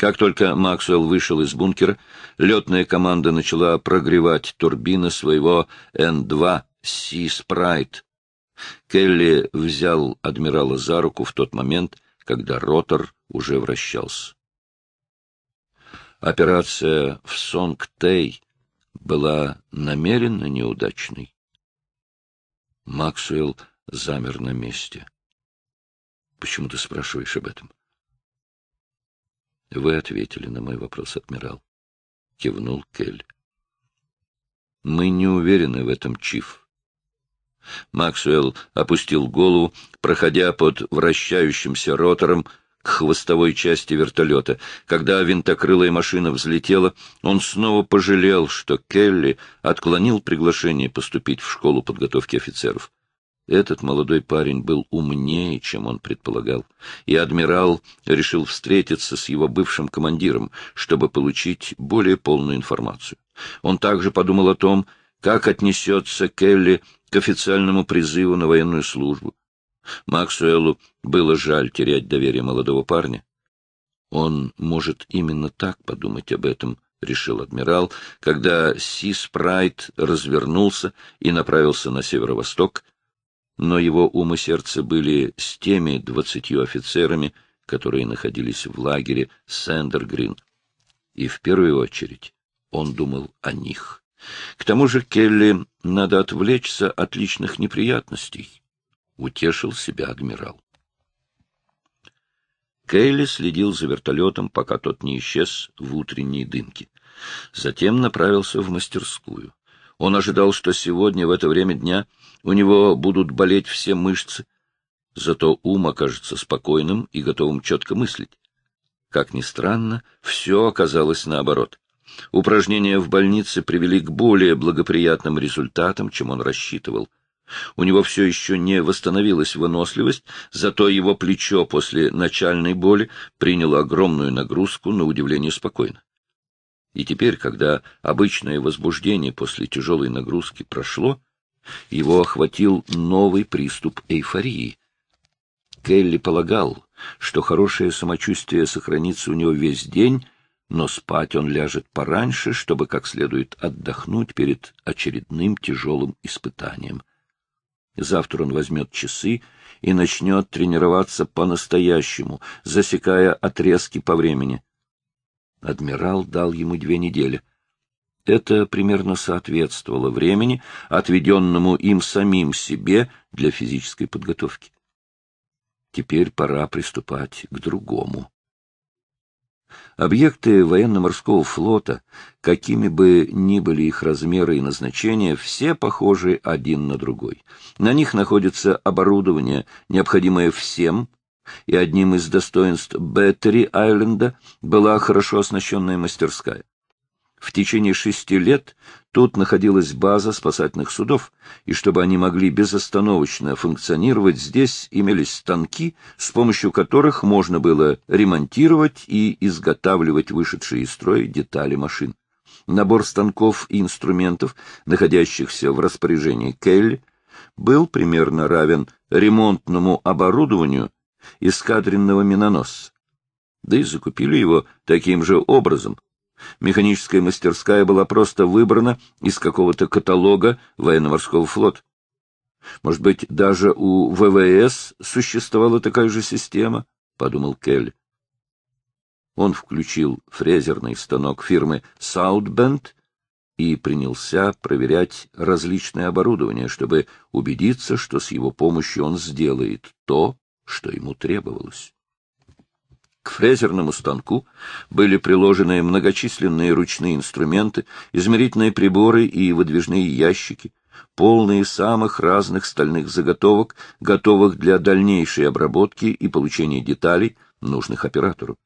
Как только Максвелл вышел из бункера, летная команда начала прогревать турбины своего Н-2 «Си Спрайт». Келли взял адмирала за руку в тот момент, когда ротор уже вращался. Операция в Сонг-Тей была намеренно неудачной. Максвелл замер на месте. — Почему ты спрашиваешь об этом? — Вы ответили на мой вопрос, адмирал. — кивнул Кель. — Мы не уверены в этом, Чиф. Максвелл опустил голову, проходя под вращающимся ротором к хвостовой части вертолета. Когда винтокрылая машина взлетела, он снова пожалел, что Келли отклонил приглашение поступить в школу подготовки офицеров. Этот молодой парень был умнее, чем он предполагал, и адмирал решил встретиться с его бывшим командиром, чтобы получить более полную информацию. Он также подумал о том, как отнесется Келли к официальному призыву на военную службу. Максуэлу было жаль терять доверие молодого парня. Он может именно так подумать об этом, — решил адмирал, когда Си Прайд развернулся и направился на северо-восток, но его ум и сердце были с теми двадцатью офицерами, которые находились в лагере Сендергрин. И в первую очередь он думал о них. К тому же Келли надо отвлечься от личных неприятностей, — утешил себя адмирал. Келли следил за вертолетом, пока тот не исчез в утренней дымке. Затем направился в мастерскую. Он ожидал, что сегодня, в это время дня, у него будут болеть все мышцы, зато ум окажется спокойным и готовым четко мыслить. Как ни странно, все оказалось наоборот. Упражнения в больнице привели к более благоприятным результатам, чем он рассчитывал. У него все еще не восстановилась выносливость, зато его плечо после начальной боли приняло огромную нагрузку, на удивление спокойно. И теперь, когда обычное возбуждение после тяжелой нагрузки прошло, его охватил новый приступ эйфории. Келли полагал, что хорошее самочувствие сохранится у него весь день, но спать он ляжет пораньше, чтобы как следует отдохнуть перед очередным тяжелым испытанием. Завтра он возьмет часы и начнет тренироваться по-настоящему, засекая отрезки по времени — Адмирал дал ему две недели. Это примерно соответствовало времени, отведенному им самим себе для физической подготовки. Теперь пора приступать к другому. Объекты военно-морского флота, какими бы ни были их размеры и назначения, все похожи один на другой. На них находится оборудование, необходимое всем, и одним из достоинств Беттери-Айленда была хорошо оснащенная мастерская. В течение шести лет тут находилась база спасательных судов, и чтобы они могли безостановочно функционировать, здесь имелись станки, с помощью которых можно было ремонтировать и изготавливать вышедшие из строя детали машин. Набор станков и инструментов, находящихся в распоряжении Келли, был примерно равен ремонтному оборудованию, эскадренного миноносца. Да и закупили его таким же образом. Механическая мастерская была просто выбрана из какого-то каталога военно-морского флота. Может быть, даже у ВВС существовала такая же система, — подумал Келли. Он включил фрезерный станок фирмы «Саутбенд» и принялся проверять различное оборудование, чтобы убедиться, что с его помощью он сделает то, что ему требовалось. К фрезерному станку были приложены многочисленные ручные инструменты, измерительные приборы и выдвижные ящики, полные самых разных стальных заготовок, готовых для дальнейшей обработки и получения деталей, нужных оператору.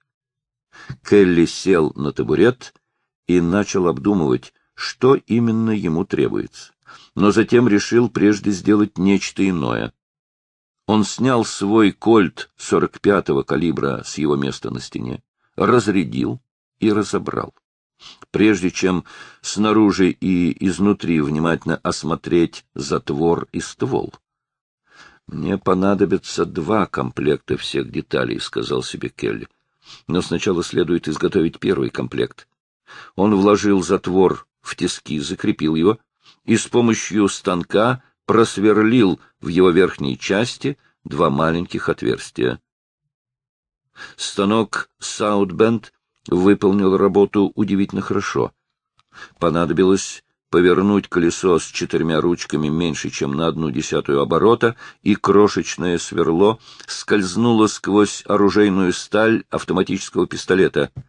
Келли сел на табурет и начал обдумывать, что именно ему требуется, но затем решил прежде сделать нечто иное. Он снял свой кольт 45-го калибра с его места на стене, разрядил и разобрал. Прежде чем снаружи и изнутри внимательно осмотреть затвор и ствол. «Мне понадобятся два комплекта всех деталей», — сказал себе Келли. «Но сначала следует изготовить первый комплект». Он вложил затвор в тиски, закрепил его и с помощью станка просверлил в его верхней части два маленьких отверстия. Станок Саутбенд выполнил работу удивительно хорошо. Понадобилось повернуть колесо с четырьмя ручками меньше, чем на одну десятую оборота, и крошечное сверло скользнуло сквозь оружейную сталь автоматического пистолета —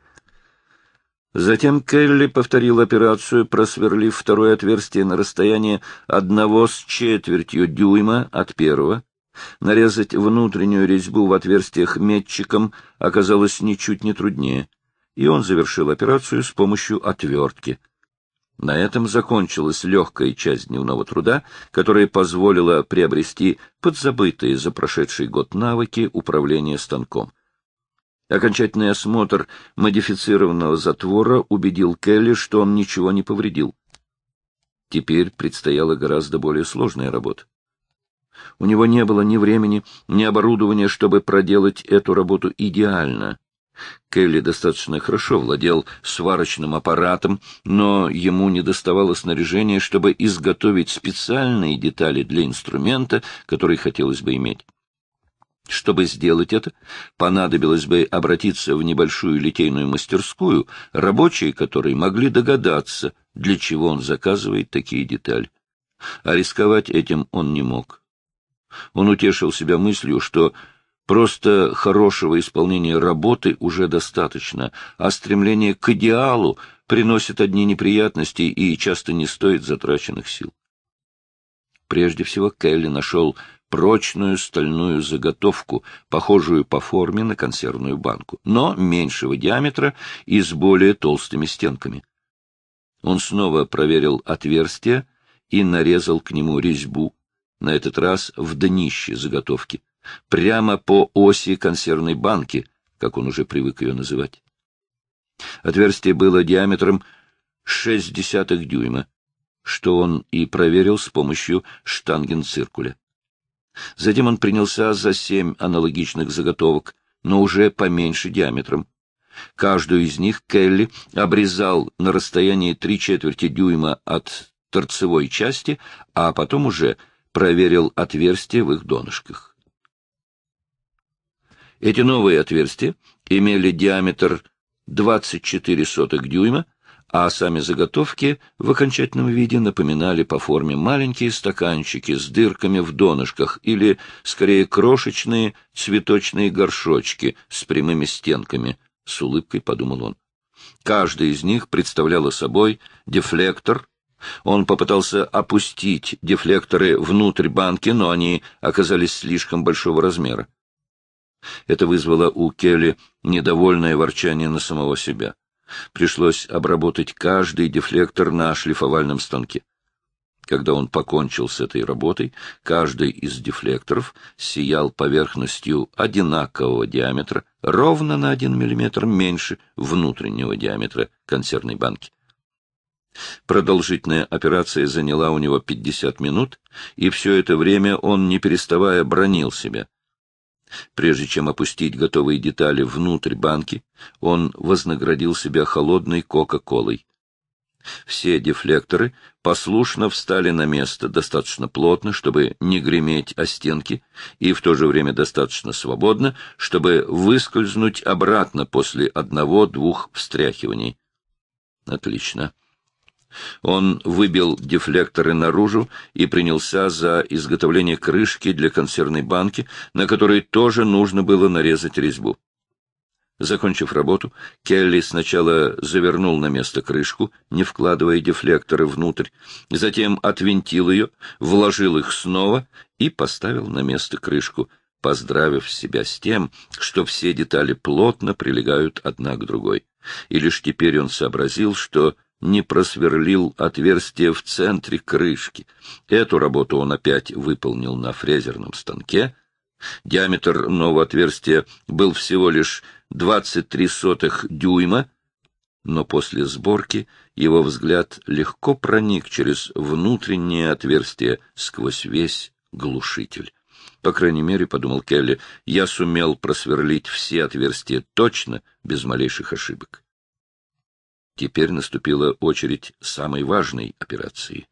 Затем Келли повторил операцию, просверлив второе отверстие на расстоянии одного с четвертью дюйма от первого. Нарезать внутреннюю резьбу в отверстиях метчиком оказалось ничуть не труднее, и он завершил операцию с помощью отвертки. На этом закончилась легкая часть дневного труда, которая позволила приобрести подзабытые за прошедший год навыки управления станком. Окончательный осмотр модифицированного затвора убедил Келли, что он ничего не повредил. Теперь предстояла гораздо более сложная работа. У него не было ни времени, ни оборудования, чтобы проделать эту работу идеально. Келли достаточно хорошо владел сварочным аппаратом, но ему недоставало снаряжения, чтобы изготовить специальные детали для инструмента, который хотелось бы иметь. Чтобы сделать это, понадобилось бы обратиться в небольшую литейную мастерскую, рабочие которые могли догадаться, для чего он заказывает такие детали. А рисковать этим он не мог. Он утешил себя мыслью, что просто хорошего исполнения работы уже достаточно, а стремление к идеалу приносит одни неприятности и часто не стоит затраченных сил. Прежде всего Келли нашел прочную стальную заготовку, похожую по форме на консервную банку, но меньшего диаметра и с более толстыми стенками. Он снова проверил отверстие и нарезал к нему резьбу, на этот раз в днище заготовки, прямо по оси консервной банки, как он уже привык ее называть. Отверстие было диаметром 6 десятых дюйма, что он и проверил с помощью штангенциркуля. Затем он принялся за семь аналогичных заготовок, но уже поменьше диаметром. Каждую из них Келли обрезал на расстоянии три четверти дюйма от торцевой части, а потом уже проверил отверстия в их донышках. Эти новые отверстия имели диаметр 24 дюйма а сами заготовки в окончательном виде напоминали по форме маленькие стаканчики с дырками в донышках или, скорее, крошечные цветочные горшочки с прямыми стенками, — с улыбкой подумал он. Каждый из них представляла собой дефлектор. Он попытался опустить дефлекторы внутрь банки, но они оказались слишком большого размера. Это вызвало у Келли недовольное ворчание на самого себя. Пришлось обработать каждый дефлектор на шлифовальном станке. Когда он покончил с этой работой, каждый из дефлекторов сиял поверхностью одинакового диаметра, ровно на один миллиметр меньше внутреннего диаметра консервной банки. Продолжительная операция заняла у него 50 минут, и все это время он, не переставая, бронил себя. Прежде чем опустить готовые детали внутрь банки, он вознаградил себя холодной Кока-Колой. Все дефлекторы послушно встали на место достаточно плотно, чтобы не греметь о стенки, и в то же время достаточно свободно, чтобы выскользнуть обратно после одного-двух встряхиваний. Отлично. Он выбил дефлекторы наружу и принялся за изготовление крышки для консервной банки, на которой тоже нужно было нарезать резьбу. Закончив работу, Келли сначала завернул на место крышку, не вкладывая дефлекторы внутрь, затем отвинтил ее, вложил их снова и поставил на место крышку, поздравив себя с тем, что все детали плотно прилегают одна к другой. И лишь теперь он сообразил, что не просверлил отверстие в центре крышки. Эту работу он опять выполнил на фрезерном станке. Диаметр нового отверстия был всего лишь 23 сотых дюйма, но после сборки его взгляд легко проник через внутреннее отверстие сквозь весь глушитель. По крайней мере, — подумал Келли, — я сумел просверлить все отверстия точно, без малейших ошибок. Теперь наступила очередь самой важной операции.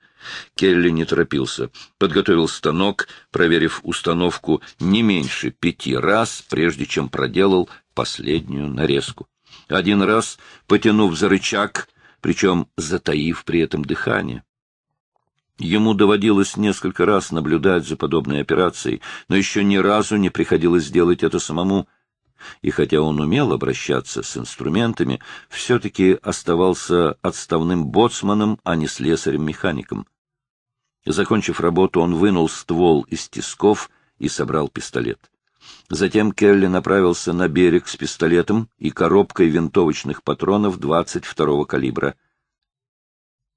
Келли не торопился, подготовил станок, проверив установку не меньше пяти раз, прежде чем проделал последнюю нарезку. Один раз, потянув за рычаг, причем затаив при этом дыхание. Ему доводилось несколько раз наблюдать за подобной операцией, но еще ни разу не приходилось делать это самому — и хотя он умел обращаться с инструментами, все-таки оставался отставным боцманом, а не слесарем-механиком. Закончив работу, он вынул ствол из тисков и собрал пистолет. Затем Келли направился на берег с пистолетом и коробкой винтовочных патронов 22-го калибра.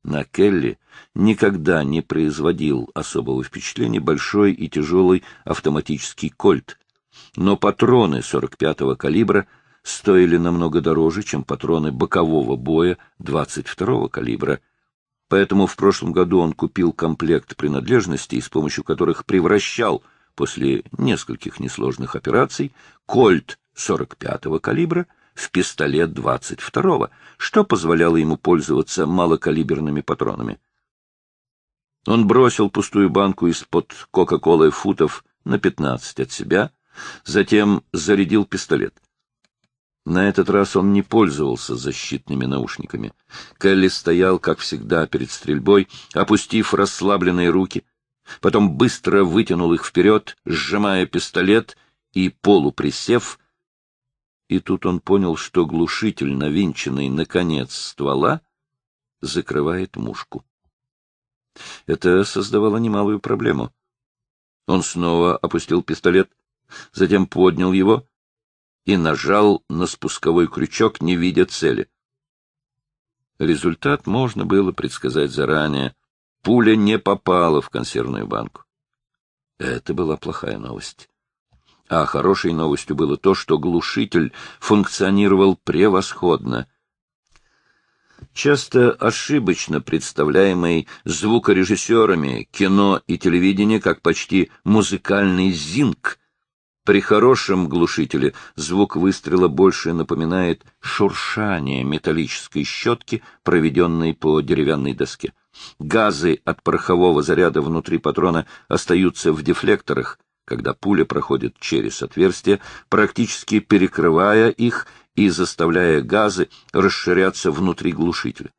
На Келли никогда не производил особого впечатления большой и тяжелый автоматический кольт, но патроны 45-го калибра стоили намного дороже, чем патроны бокового боя 22-го калибра. Поэтому в прошлом году он купил комплект принадлежностей, с помощью которых превращал после нескольких несложных операций кольт 45-го калибра в пистолет 22-го, что позволяло ему пользоваться малокалиберными патронами. Он бросил пустую банку из-под Кока-Колы футов на 15 от себя, затем зарядил пистолет. На этот раз он не пользовался защитными наушниками. Келли стоял, как всегда, перед стрельбой, опустив расслабленные руки, потом быстро вытянул их вперед, сжимая пистолет и полуприсев, и тут он понял, что глушитель, навинченный на конец ствола, закрывает мушку. Это создавало немалую проблему. Он снова опустил пистолет — затем поднял его и нажал на спусковой крючок, не видя цели. Результат можно было предсказать заранее. Пуля не попала в консервную банку. Это была плохая новость. А хорошей новостью было то, что глушитель функционировал превосходно. Часто ошибочно представляемый звукорежиссерами кино и телевидения как почти музыкальный зинг — при хорошем глушителе звук выстрела больше напоминает шуршание металлической щетки, проведенной по деревянной доске. Газы от порохового заряда внутри патрона остаются в дефлекторах, когда пуля проходит через отверстия, практически перекрывая их и заставляя газы расширяться внутри глушителя.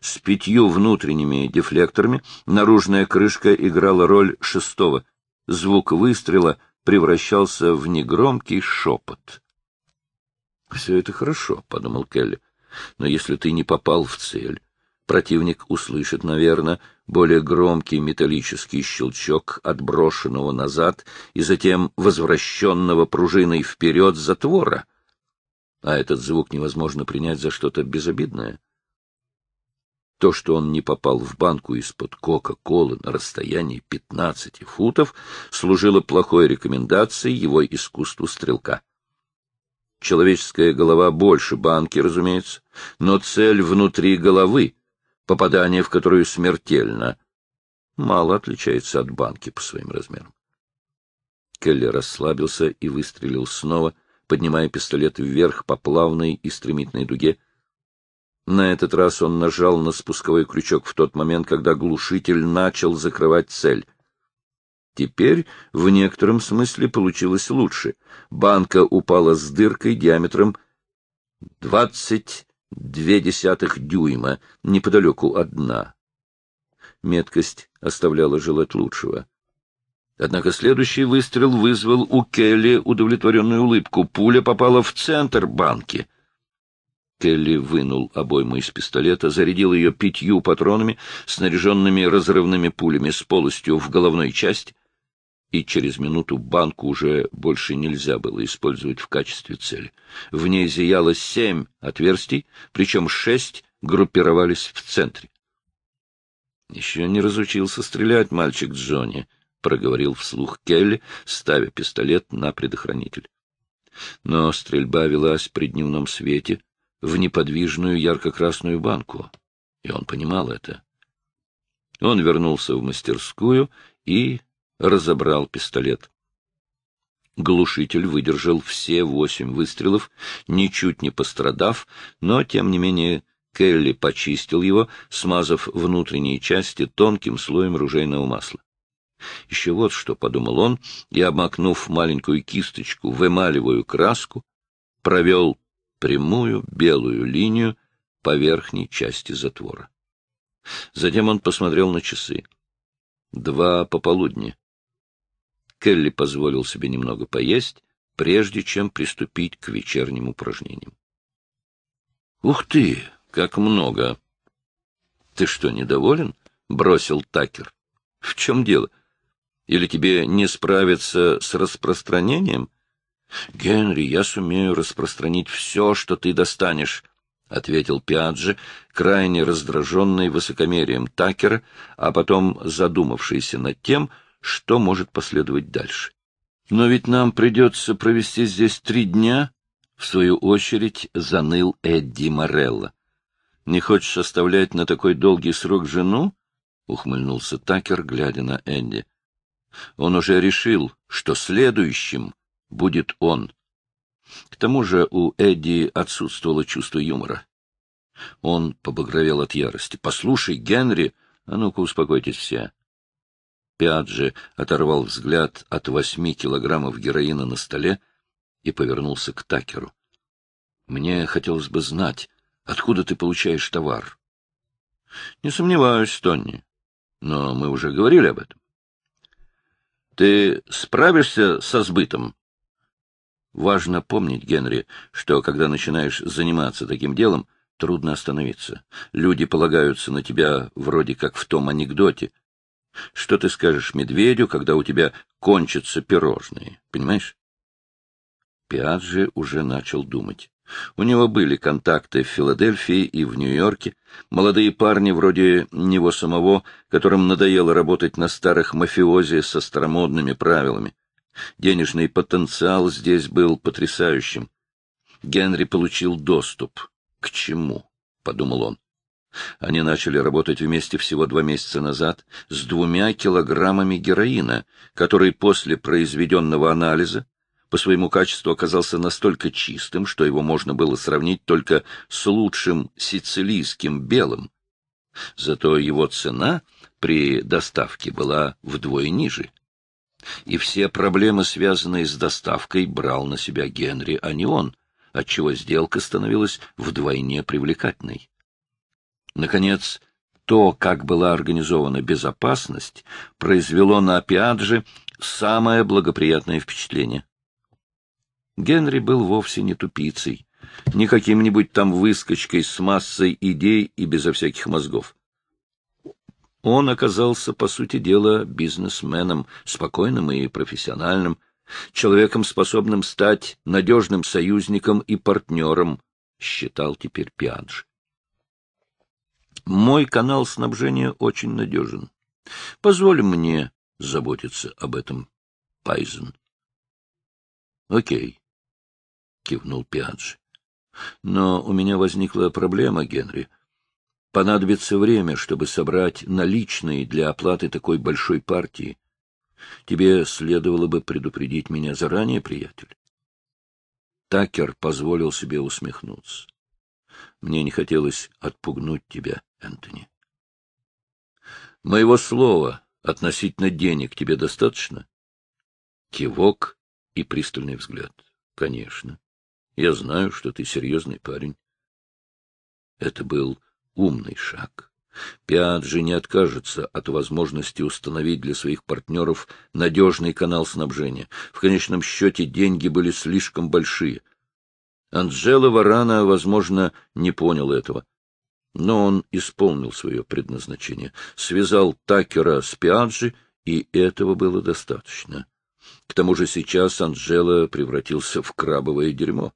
С пятью внутренними дефлекторами наружная крышка играла роль шестого. Звук выстрела превращался в негромкий шепот. — Все это хорошо, — подумал Келли, — но если ты не попал в цель, противник услышит, наверное, более громкий металлический щелчок отброшенного назад и затем возвращенного пружиной вперед затвора. А этот звук невозможно принять за что-то безобидное. То, что он не попал в банку из-под Кока-Колы на расстоянии 15 футов, служило плохой рекомендацией его искусству стрелка. Человеческая голова больше банки, разумеется, но цель внутри головы, попадание в которую смертельно, мало отличается от банки по своим размерам. Келли расслабился и выстрелил снова, поднимая пистолет вверх по плавной и стремительной дуге — на этот раз он нажал на спусковой крючок в тот момент, когда глушитель начал закрывать цель. Теперь в некотором смысле получилось лучше. Банка упала с дыркой диаметром 22 дюйма, неподалеку от дна. Меткость оставляла желать лучшего. Однако следующий выстрел вызвал у Келли удовлетворенную улыбку. Пуля попала в центр банки — Келли вынул обойму из пистолета, зарядил ее пятью патронами, снаряженными разрывными пулями с полостью в головной части, и через минуту банку уже больше нельзя было использовать в качестве цели. В ней зияло семь отверстий, причем шесть группировались в центре. — Еще не разучился стрелять мальчик Джонни, — проговорил вслух Келли, ставя пистолет на предохранитель. Но стрельба велась при дневном свете, в неподвижную ярко-красную банку, и он понимал это. Он вернулся в мастерскую и разобрал пистолет. Глушитель выдержал все восемь выстрелов, ничуть не пострадав, но, тем не менее, Келли почистил его, смазав внутренние части тонким слоем ружейного масла. Еще вот что, — подумал он, и, обмакнув маленькую кисточку в эмалевую краску, провел прямую белую линию по верхней части затвора. Затем он посмотрел на часы. Два пополудни. Келли позволил себе немного поесть, прежде чем приступить к вечерним упражнениям. — Ух ты, как много! — Ты что, недоволен? — бросил Такер. — В чем дело? Или тебе не справиться с распространением? — «Генри, я сумею распространить все, что ты достанешь», — ответил Пиаджи, крайне раздраженный высокомерием Такера, а потом задумавшийся над тем, что может последовать дальше. «Но ведь нам придется провести здесь три дня», — в свою очередь заныл Эдди Морелло. «Не хочешь оставлять на такой долгий срок жену?» — ухмыльнулся Такер, глядя на Энди. Он уже решил, что следующим будет он. К тому же у Эдди отсутствовало чувство юмора. Он побагровел от ярости. — Послушай, Генри, а ну-ка успокойтесь все. Пиаджи оторвал взгляд от восьми килограммов героина на столе и повернулся к Такеру. — Мне хотелось бы знать, откуда ты получаешь товар? — Не сомневаюсь, Тонни, но мы уже говорили об этом. — Ты справишься со сбытом? Важно помнить, Генри, что когда начинаешь заниматься таким делом, трудно остановиться. Люди полагаются на тебя вроде как в том анекдоте. Что ты скажешь медведю, когда у тебя кончатся пирожные, понимаешь? Пиаджи уже начал думать. У него были контакты в Филадельфии и в Нью-Йорке, молодые парни вроде него самого, которым надоело работать на старых мафиози со старомодными правилами. Денежный потенциал здесь был потрясающим. Генри получил доступ. К чему? — подумал он. Они начали работать вместе всего два месяца назад с двумя килограммами героина, который после произведенного анализа по своему качеству оказался настолько чистым, что его можно было сравнить только с лучшим сицилийским белым. Зато его цена при доставке была вдвое ниже и все проблемы, связанные с доставкой, брал на себя Генри, а не он, отчего сделка становилась вдвойне привлекательной. Наконец, то, как была организована безопасность, произвело на Апиаджи самое благоприятное впечатление. Генри был вовсе не тупицей, не каким-нибудь там выскочкой с массой идей и безо всяких мозгов. Он оказался, по сути дела, бизнесменом, спокойным и профессиональным, человеком, способным стать надежным союзником и партнером, считал теперь Пиадж. Мой канал снабжения очень надежен. Позволь мне заботиться об этом, Пайзен. — Окей, — кивнул Пиадж. Но у меня возникла проблема, Генри. Понадобится время, чтобы собрать наличные для оплаты такой большой партии. Тебе следовало бы предупредить меня заранее, приятель. Такер позволил себе усмехнуться. Мне не хотелось отпугнуть тебя, Энтони. Моего слова относительно денег тебе достаточно? Кивок и пристальный взгляд. Конечно. Я знаю, что ты серьезный парень. Это был умный шаг. Пиаджи не откажется от возможности установить для своих партнеров надежный канал снабжения. В конечном счете деньги были слишком большие. Анджело Варана, возможно, не понял этого. Но он исполнил свое предназначение, связал Такера с Пиаджи, и этого было достаточно. К тому же сейчас Анджело превратился в крабовое дерьмо.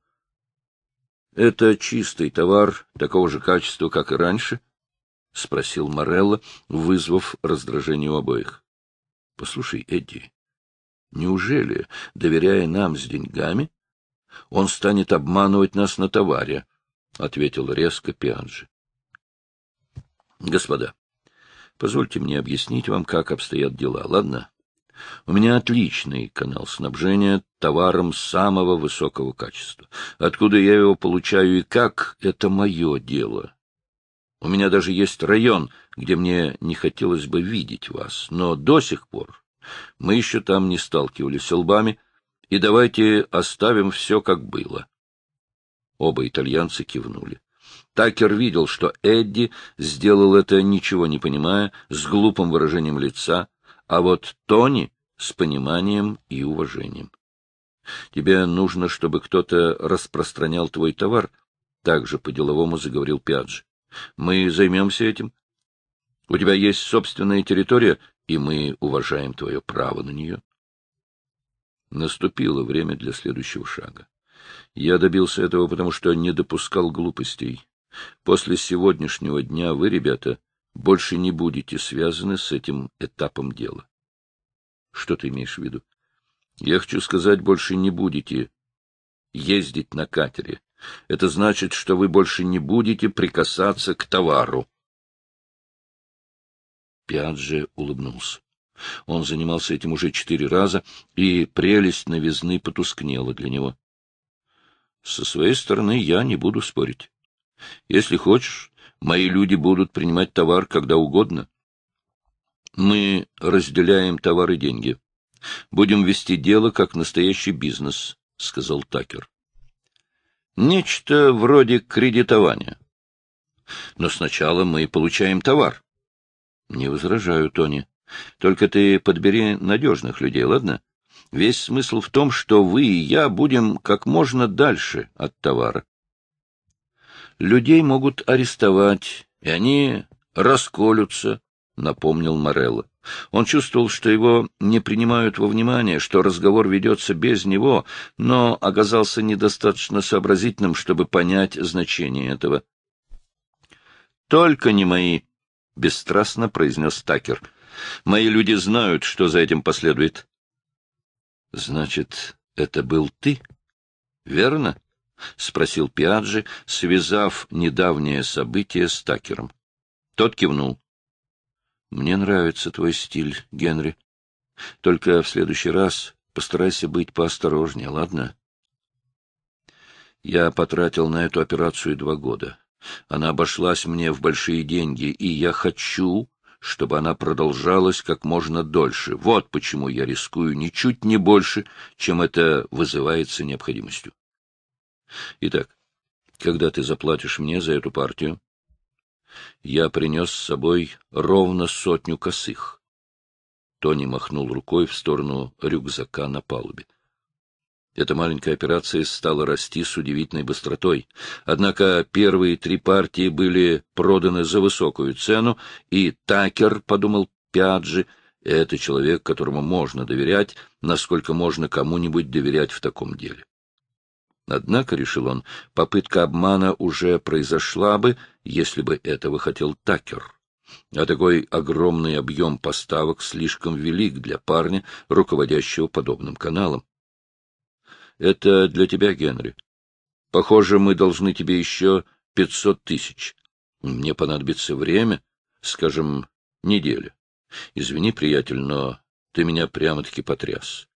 — Это чистый товар, такого же качества, как и раньше? — спросил Морелло, вызвав раздражение у обоих. — Послушай, Эдди, неужели, доверяя нам с деньгами, он станет обманывать нас на товаре? — ответил резко Пианджи. — Господа, позвольте мне объяснить вам, как обстоят дела, ладно? У меня отличный канал снабжения товаром самого высокого качества. Откуда я его получаю и как — это мое дело. У меня даже есть район, где мне не хотелось бы видеть вас, но до сих пор мы еще там не сталкивались лбами, и давайте оставим все, как было. Оба итальянца кивнули. Такер видел, что Эдди сделал это, ничего не понимая, с глупым выражением лица, а вот Тони с пониманием и уважением. Тебе нужно, чтобы кто-то распространял твой товар, — также по-деловому заговорил Пиаджи. — Мы займемся этим. У тебя есть собственная территория, и мы уважаем твое право на нее. Наступило время для следующего шага. Я добился этого, потому что не допускал глупостей. После сегодняшнего дня вы, ребята, больше не будете связаны с этим этапом дела. Что ты имеешь в виду? Я хочу сказать, больше не будете ездить на катере. Это значит, что вы больше не будете прикасаться к товару. Пиаджи улыбнулся. Он занимался этим уже четыре раза, и прелесть новизны потускнела для него. — Со своей стороны я не буду спорить. Если хочешь, Мои люди будут принимать товар когда угодно. Мы разделяем товар и деньги. Будем вести дело как настоящий бизнес, — сказал Такер. Нечто вроде кредитования. Но сначала мы получаем товар. Не возражаю, Тони. Только ты подбери надежных людей, ладно? Весь смысл в том, что вы и я будем как можно дальше от товара. Людей могут арестовать, и они расколются, — напомнил Морелло. Он чувствовал, что его не принимают во внимание, что разговор ведется без него, но оказался недостаточно сообразительным, чтобы понять значение этого. «Только не мои», — бесстрастно произнес Такер. «Мои люди знают, что за этим последует». «Значит, это был ты, верно?» — спросил Пиаджи, связав недавнее событие с Такером. Тот кивнул. — Мне нравится твой стиль, Генри. Только в следующий раз постарайся быть поосторожнее, ладно? Я потратил на эту операцию два года. Она обошлась мне в большие деньги, и я хочу, чтобы она продолжалась как можно дольше. Вот почему я рискую ничуть не больше, чем это вызывается необходимостью. Итак, когда ты заплатишь мне за эту партию? Я принес с собой ровно сотню косых. Тони махнул рукой в сторону рюкзака на палубе. Эта маленькая операция стала расти с удивительной быстротой. Однако первые три партии были проданы за высокую цену, и Такер, — подумал Пяджи, — это человек, которому можно доверять, насколько можно кому-нибудь доверять в таком деле. Однако, решил он, попытка обмана уже произошла бы, если бы этого хотел Такер. А такой огромный объем поставок слишком велик для парня, руководящего подобным каналом. Это для тебя, Генри. Похоже, мы должны тебе еще пятьсот тысяч. Мне понадобится время, скажем, неделя. Извини, приятель, но ты меня прямо-таки потряс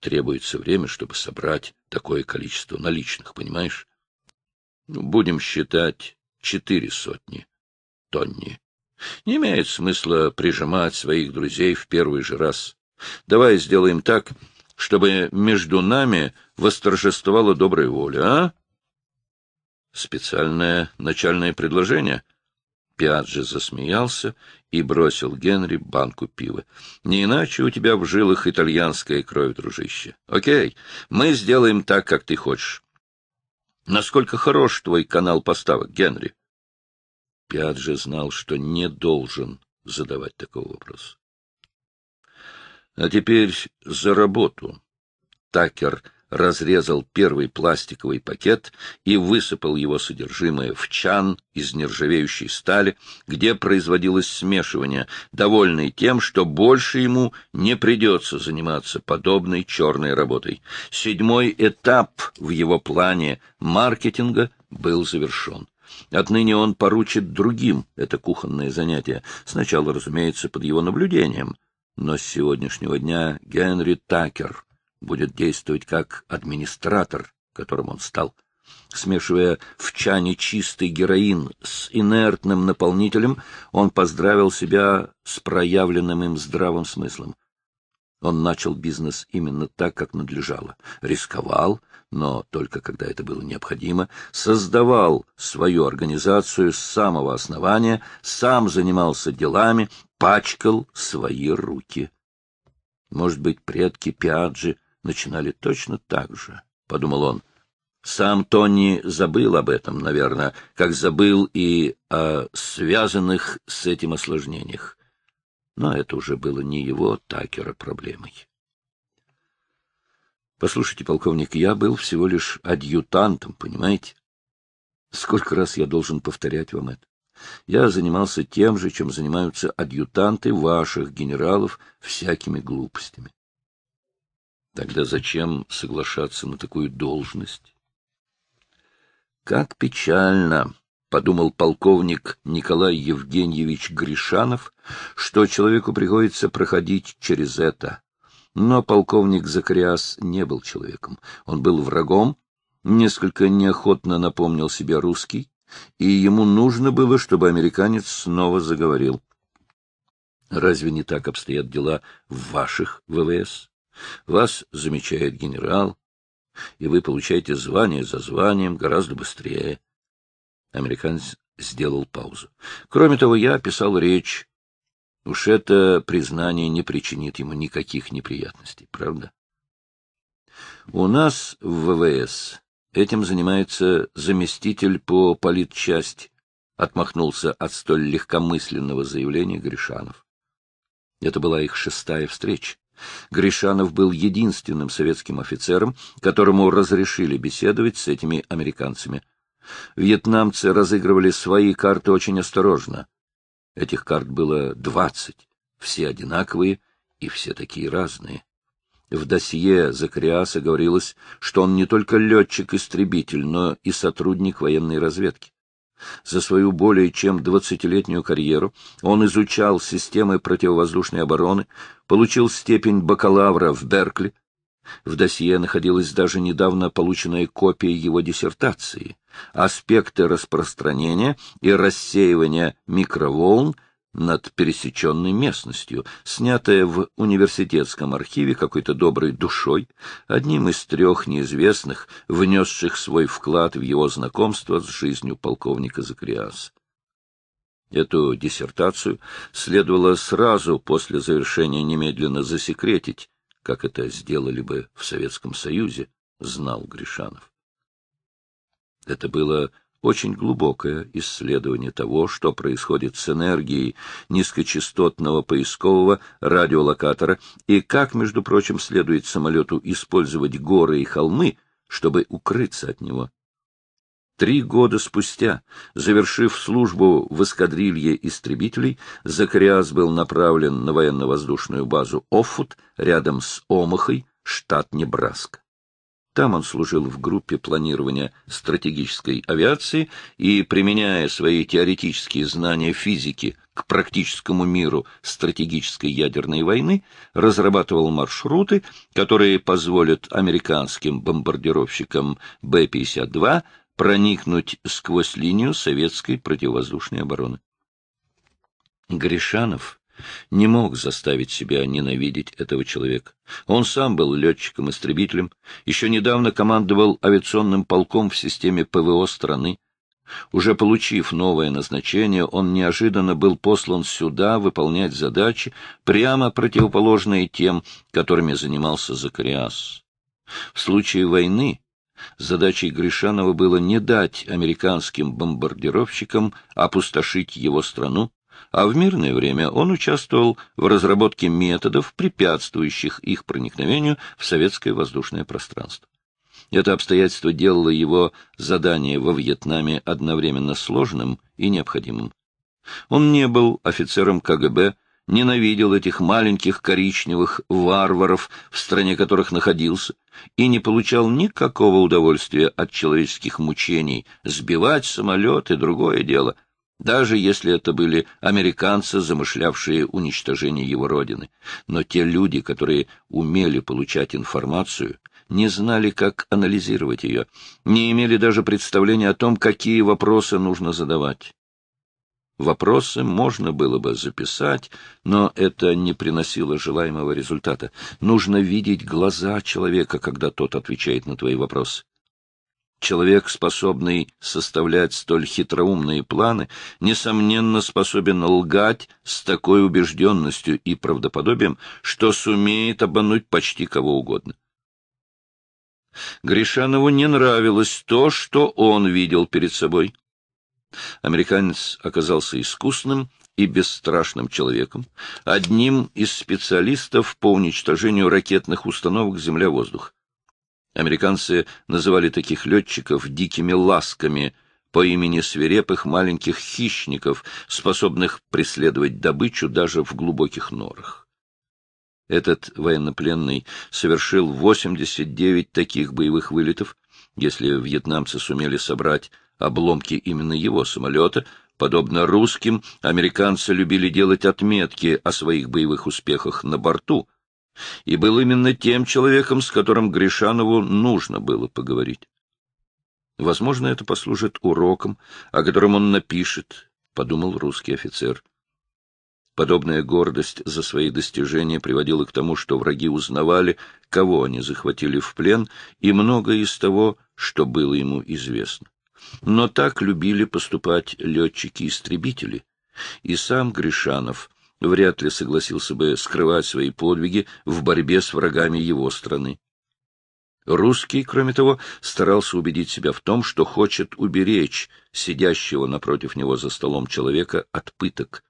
требуется время, чтобы собрать такое количество наличных, понимаешь? Ну, будем считать четыре сотни, Тонни. Не имеет смысла прижимать своих друзей в первый же раз. Давай сделаем так, чтобы между нами восторжествовала добрая воля, а? Специальное начальное предложение. Пиаджи засмеялся и бросил Генри банку пива. «Не иначе у тебя в жилах итальянская кровь, дружище. Окей, мы сделаем так, как ты хочешь. Насколько хорош твой канал поставок, Генри?» Пят же знал, что не должен задавать такого вопроса. «А теперь за работу». Такер разрезал первый пластиковый пакет и высыпал его содержимое в чан из нержавеющей стали, где производилось смешивание, довольный тем, что больше ему не придется заниматься подобной черной работой. Седьмой этап в его плане маркетинга был завершен. Отныне он поручит другим это кухонное занятие, сначала, разумеется, под его наблюдением. Но с сегодняшнего дня Генри Такер будет действовать как администратор, которым он стал, Смешивая в чане чистый героин с инертным наполнителем, он поздравил себя с проявленным им здравым смыслом. Он начал бизнес именно так, как надлежало. Рисковал, но только когда это было необходимо, создавал свою организацию с самого основания, сам занимался делами, пачкал свои руки. Может быть, предки Пиаджи начинали точно так же, — подумал он. Сам Тони забыл об этом, наверное, как забыл и о связанных с этим осложнениях. Но это уже было не его, Такера, проблемой. Послушайте, полковник, я был всего лишь адъютантом, понимаете? Сколько раз я должен повторять вам это? Я занимался тем же, чем занимаются адъютанты ваших генералов всякими глупостями. Тогда зачем соглашаться на такую должность? Как печально, подумал полковник Николай Евгеньевич Гришанов, что человеку приходится проходить через это. Но полковник Закряс не был человеком, он был врагом, несколько неохотно напомнил себе русский, и ему нужно было, чтобы американец снова заговорил. Разве не так обстоят дела в ваших ВВС? Вас замечает генерал, и вы получаете звание за званием гораздо быстрее. Американец сделал паузу. Кроме того, я писал речь. Уж это признание не причинит ему никаких неприятностей, правда? У нас в ВВС этим занимается заместитель по политчасти, отмахнулся от столь легкомысленного заявления Гришанов. Это была их шестая встреча. Гришанов был единственным советским офицером, которому разрешили беседовать с этими американцами. Вьетнамцы разыгрывали свои карты очень осторожно. Этих карт было двадцать, все одинаковые и все такие разные. В досье Закриаса говорилось, что он не только летчик-истребитель, но и сотрудник военной разведки. За свою более чем двадцатилетнюю карьеру он изучал системы противовоздушной обороны, получил степень бакалавра в Беркли. В досье находилась даже недавно полученная копия его диссертации «Аспекты распространения и рассеивания микроволн над пересеченной местностью, снятая в университетском архиве какой-то доброй душой, одним из трех неизвестных, внесших свой вклад в его знакомство с жизнью полковника Закриаса. Эту диссертацию следовало сразу после завершения немедленно засекретить, как это сделали бы в Советском Союзе, знал Гришанов. Это было очень глубокое исследование того, что происходит с энергией низкочастотного поискового радиолокатора и как, между прочим, следует самолету использовать горы и холмы, чтобы укрыться от него. Три года спустя, завершив службу в эскадрилье истребителей, Закариас был направлен на военно-воздушную базу Оффут рядом с Омахой, штат Небраска. Там он служил в группе планирования стратегической авиации и, применяя свои теоретические знания физики к практическому миру стратегической ядерной войны, разрабатывал маршруты, которые позволят американским бомбардировщикам Б-52 проникнуть сквозь линию советской противовоздушной обороны. Гришанов не мог заставить себя ненавидеть этого человека. Он сам был летчиком-истребителем, еще недавно командовал авиационным полком в системе ПВО страны. Уже получив новое назначение, он неожиданно был послан сюда выполнять задачи, прямо противоположные тем, которыми занимался Закариас. В случае войны задачей Гришанова было не дать американским бомбардировщикам опустошить его страну, а в мирное время он участвовал в разработке методов, препятствующих их проникновению в советское воздушное пространство. Это обстоятельство делало его задание во Вьетнаме одновременно сложным и необходимым. Он не был офицером КГБ, ненавидел этих маленьких коричневых варваров, в стране которых находился, и не получал никакого удовольствия от человеческих мучений. Сбивать самолет и другое дело, даже если это были американцы, замышлявшие уничтожение его родины. Но те люди, которые умели получать информацию, не знали, как анализировать ее, не имели даже представления о том, какие вопросы нужно задавать. Вопросы можно было бы записать, но это не приносило желаемого результата. Нужно видеть глаза человека, когда тот отвечает на твои вопросы. Человек, способный составлять столь хитроумные планы, несомненно способен лгать с такой убежденностью и правдоподобием, что сумеет обмануть почти кого угодно. Гришанову не нравилось то, что он видел перед собой. Американец оказался искусным и бесстрашным человеком, одним из специалистов по уничтожению ракетных установок Земля-воздух. Американцы называли таких летчиков «дикими ласками», по имени свирепых маленьких хищников, способных преследовать добычу даже в глубоких норах. Этот военнопленный совершил 89 таких боевых вылетов, если вьетнамцы сумели собрать обломки именно его самолета, подобно русским, американцы любили делать отметки о своих боевых успехах на борту, и был именно тем человеком, с которым Гришанову нужно было поговорить. Возможно, это послужит уроком, о котором он напишет, — подумал русский офицер. Подобная гордость за свои достижения приводила к тому, что враги узнавали, кого они захватили в плен, и многое из того, что было ему известно. Но так любили поступать летчики-истребители. И сам Гришанов вряд ли согласился бы скрывать свои подвиги в борьбе с врагами его страны. Русский, кроме того, старался убедить себя в том, что хочет уберечь сидящего напротив него за столом человека от пыток.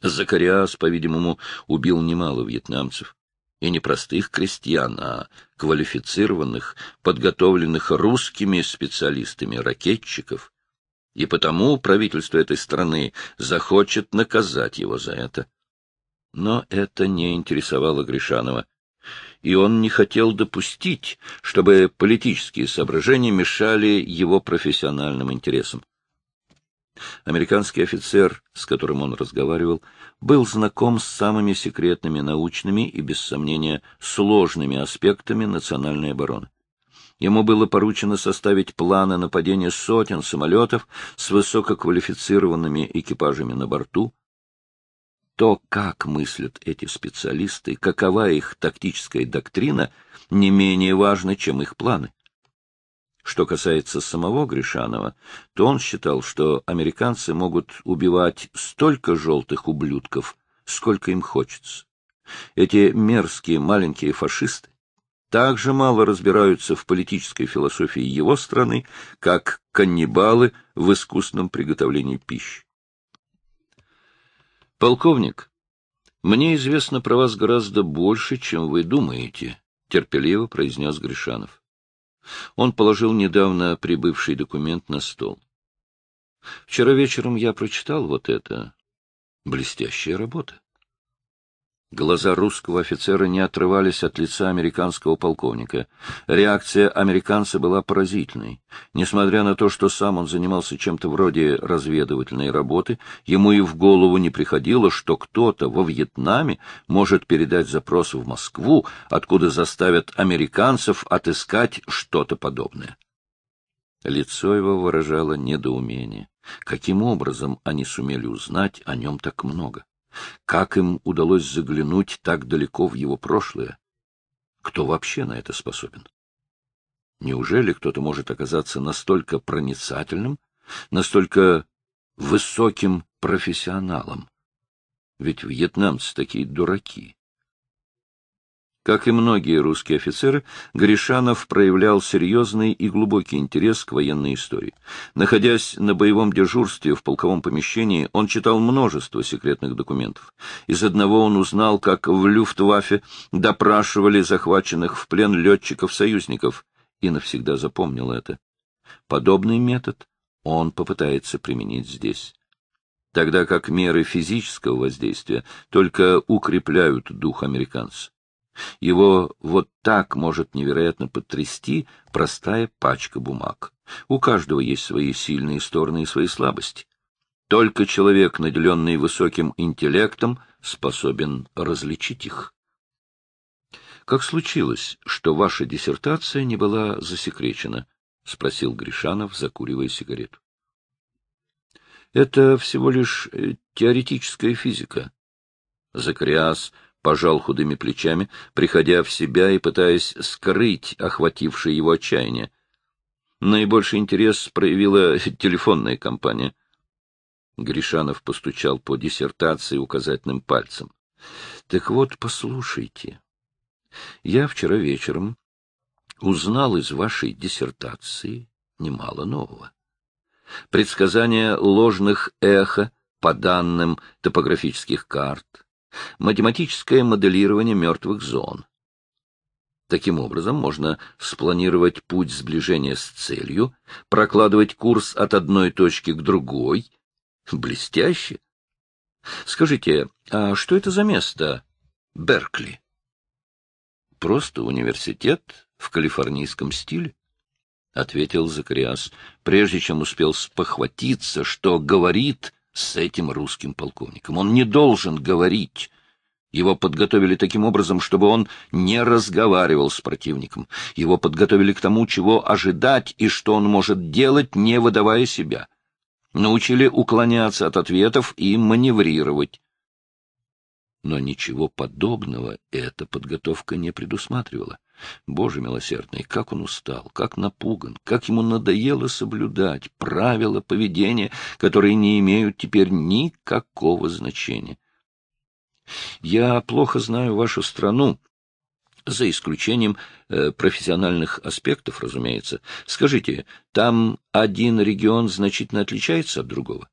Закариас, по-видимому, убил немало вьетнамцев. И не простых крестьян, а квалифицированных, подготовленных русскими специалистами, ракетчиков, и потому правительство этой страны захочет наказать его за это. Но это не интересовало Гришанова, и он не хотел допустить, чтобы политические соображения мешали его профессиональным интересам. Американский офицер, с которым он разговаривал, был знаком с самыми секретными научными и, без сомнения, сложными аспектами национальной обороны. Ему было поручено составить планы нападения сотен самолетов с высококвалифицированными экипажами на борту. То, как мыслят эти специалисты, какова их тактическая доктрина, не менее важно, чем их планы. Что касается самого Гришанова, то он считал, что американцы могут убивать столько желтых ублюдков, сколько им хочется. Эти мерзкие маленькие фашисты также мало разбираются в политической философии его страны, как каннибалы в искусном приготовлении пищи. Полковник, мне известно про вас гораздо больше, чем вы думаете, терпеливо произнес Гришанов. Он положил недавно прибывший документ на стол. Вчера вечером я прочитал вот это. Блестящая работа. Глаза русского офицера не отрывались от лица американского полковника. Реакция американца была поразительной. Несмотря на то, что сам он занимался чем-то вроде разведывательной работы, ему и в голову не приходило, что кто-то во Вьетнаме может передать запрос в Москву, откуда заставят американцев отыскать что-то подобное. Лицо его выражало недоумение. Каким образом они сумели узнать о нем так много? Как им удалось заглянуть так далеко в его прошлое? Кто вообще на это способен? Неужели кто-то может оказаться настолько проницательным, настолько высоким профессионалом? Ведь вьетнамцы такие дураки. Как и многие русские офицеры, Гришанов проявлял серьезный и глубокий интерес к военной истории. Находясь на боевом дежурстве в полковом помещении, он читал множество секретных документов. Из одного он узнал, как в Люфтваффе допрашивали захваченных в плен летчиков-союзников, и навсегда запомнил это. Подобный метод он попытается применить здесь тогда как меры физического воздействия только укрепляют дух американца. Его вот так может невероятно потрясти простая пачка бумаг. У каждого есть свои сильные стороны и свои слабости. Только человек, наделенный высоким интеллектом, способен различить их. Как случилось, что ваша диссертация не была засекречена? — спросил Гришанов, закуривая сигарету. — Это всего лишь э, теоретическая физика. Закриас пожал худыми плечами, приходя в себя и пытаясь скрыть охватившее его отчаяние. Наибольший интерес проявила телефонная компания. Гришанов постучал по диссертации указательным пальцем. — Так вот, послушайте. Я вчера вечером узнал из вашей диссертации немало нового. Предсказания ложных эхо по данным топографических карт — математическое моделирование мертвых зон. Таким образом, можно спланировать путь сближения с целью, прокладывать курс от одной точки к другой. Блестяще! Скажите, а что это за место? Беркли. Просто университет в калифорнийском стиле, — ответил Закариас, прежде чем успел спохватиться, что говорит с этим русским полковником. Он не должен говорить. Его подготовили таким образом, чтобы он не разговаривал с противником. Его подготовили к тому, чего ожидать и что он может делать, не выдавая себя. Научили уклоняться от ответов и маневрировать но ничего подобного эта подготовка не предусматривала. Боже милосердный, как он устал, как напуган, как ему надоело соблюдать правила поведения, которые не имеют теперь никакого значения. Я плохо знаю вашу страну, за исключением э, профессиональных аспектов, разумеется. Скажите, там один регион значительно отличается от другого?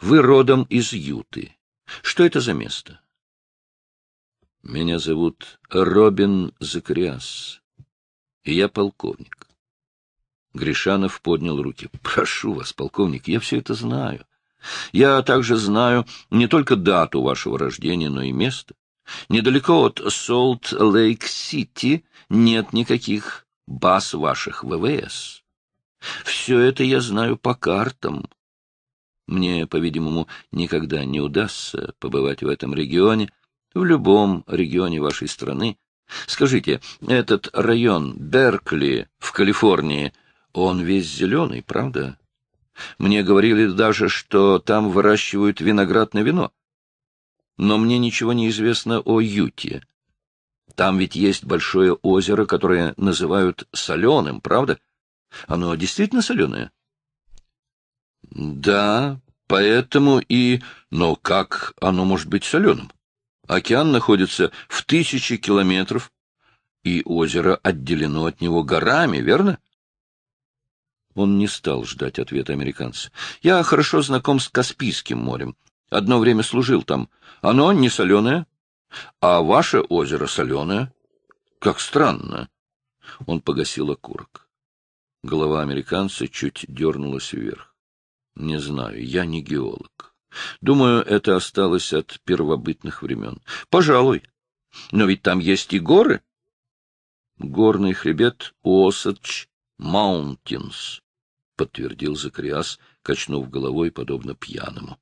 Вы родом из Юты. Что это за место? Меня зовут Робин Закриас, и я полковник. Гришанов поднял руки. Прошу вас, полковник, я все это знаю. Я также знаю не только дату вашего рождения, но и место. Недалеко от Солт-Лейк-Сити нет никаких баз ваших ВВС. Все это я знаю по картам. Мне, по-видимому, никогда не удастся побывать в этом регионе, в любом регионе вашей страны. Скажите, этот район Беркли в Калифорнии, он весь зеленый, правда? Мне говорили даже, что там выращивают виноградное вино. Но мне ничего не известно о Юте. Там ведь есть большое озеро, которое называют соленым, правда? Оно действительно соленое? Да, поэтому и... Но как оно может быть соленым? Океан находится в тысячи километров, и озеро отделено от него горами, верно? Он не стал ждать ответа американца. Я хорошо знаком с Каспийским морем. Одно время служил там. Оно не соленое, а ваше озеро соленое. Как странно. Он погасил окурок. Голова американца чуть дернулась вверх. Не знаю, я не геолог. Думаю, это осталось от первобытных времен. Пожалуй. Но ведь там есть и горы. Горный хребет Уосадч Маунтинс, — подтвердил Закриас, качнув головой, подобно пьяному.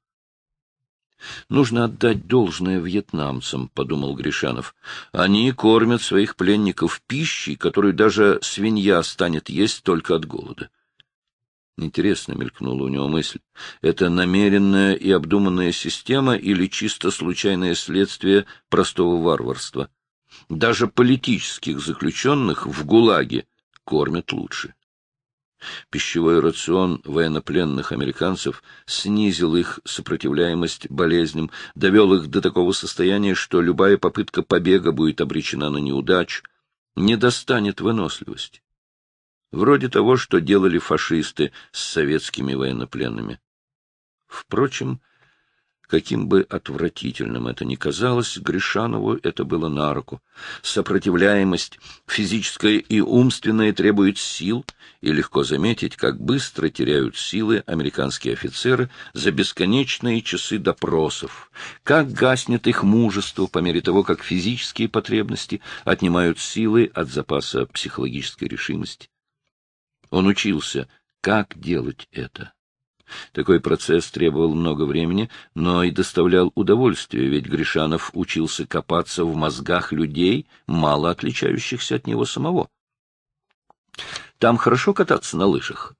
«Нужно отдать должное вьетнамцам», — подумал Гришанов. «Они кормят своих пленников пищей, которую даже свинья станет есть только от голода. Интересно мелькнула у него мысль. Это намеренная и обдуманная система или чисто случайное следствие простого варварства? Даже политических заключенных в ГУЛАГе кормят лучше. Пищевой рацион военнопленных американцев снизил их сопротивляемость болезням, довел их до такого состояния, что любая попытка побега будет обречена на неудачу, не достанет выносливости вроде того, что делали фашисты с советскими военнопленными. Впрочем, Каким бы отвратительным это ни казалось, Гришанову это было на руку. Сопротивляемость физическая и умственная требует сил, и легко заметить, как быстро теряют силы американские офицеры за бесконечные часы допросов, как гаснет их мужество по мере того, как физические потребности отнимают силы от запаса психологической решимости. Он учился, как делать это. Такой процесс требовал много времени, но и доставлял удовольствие, ведь Гришанов учился копаться в мозгах людей, мало отличающихся от него самого. Там хорошо кататься на лыжах?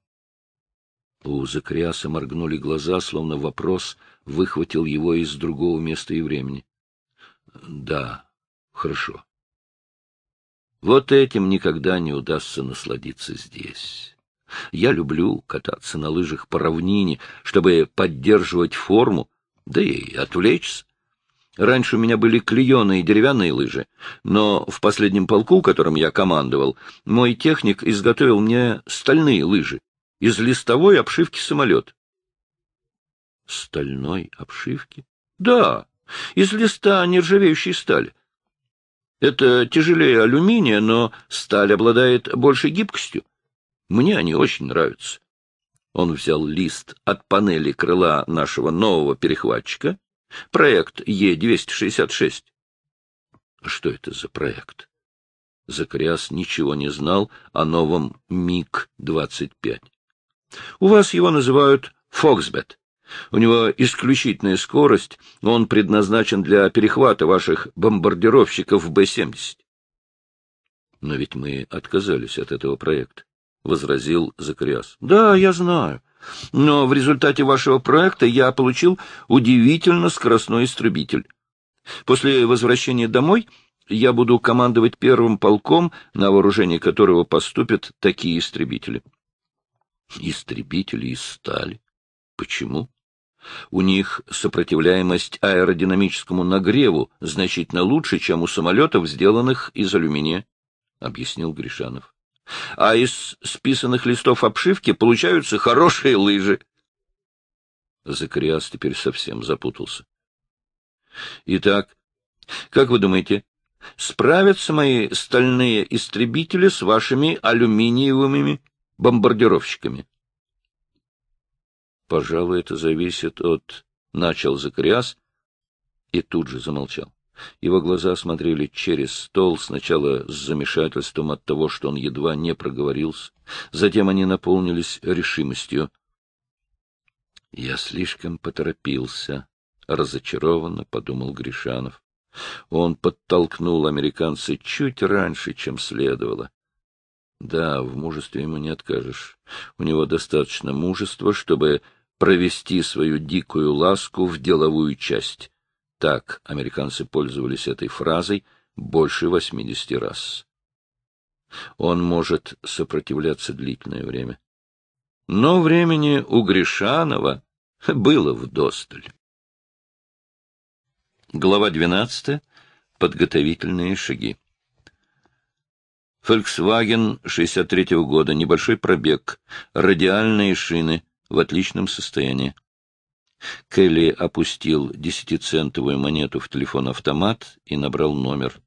У Закриаса моргнули глаза, словно вопрос выхватил его из другого места и времени. — Да, хорошо. Вот этим никогда не удастся насладиться здесь. Я люблю кататься на лыжах по равнине, чтобы поддерживать форму, да и отвлечься. Раньше у меня были клееные деревянные лыжи, но в последнем полку, которым я командовал, мой техник изготовил мне стальные лыжи из листовой обшивки самолет. Стальной обшивки? Да, из листа нержавеющей стали. Это тяжелее алюминия, но сталь обладает большей гибкостью. Мне они очень нравятся. Он взял лист от панели крыла нашего нового перехватчика, проект Е-266. Что это за проект? Закряс ничего не знал о новом МиГ-25. У вас его называют Фоксбет. У него исключительная скорость, он предназначен для перехвата ваших бомбардировщиков Б-70. — Но ведь мы отказались от этого проекта, — возразил Закариас. — Да, я знаю. Но в результате вашего проекта я получил удивительно скоростной истребитель. После возвращения домой я буду командовать первым полком, на вооружение которого поступят такие истребители. — Истребители из стали? Почему? У них сопротивляемость аэродинамическому нагреву значительно лучше, чем у самолетов, сделанных из алюминия, — объяснил Гришанов. — А из списанных листов обшивки получаются хорошие лыжи. Закариас теперь совсем запутался. — Итак, как вы думаете, справятся мои стальные истребители с вашими алюминиевыми бомбардировщиками? — Пожалуй, это зависит от... Начал Закариас и тут же замолчал. Его глаза смотрели через стол, сначала с замешательством от того, что он едва не проговорился. Затем они наполнились решимостью. — Я слишком поторопился, — разочарованно подумал Гришанов. Он подтолкнул американца чуть раньше, чем следовало. Да, в мужестве ему не откажешь. У него достаточно мужества, чтобы провести свою дикую ласку в деловую часть. Так американцы пользовались этой фразой больше 80 раз. Он может сопротивляться длительное время. Но времени у Гришанова было вдосталь. Глава 12. Подготовительные шаги. Volkswagen 63-го года, небольшой пробег, радиальные шины — в отличном состоянии. Келли опустил десятицентовую монету в телефон-автомат и набрал номер.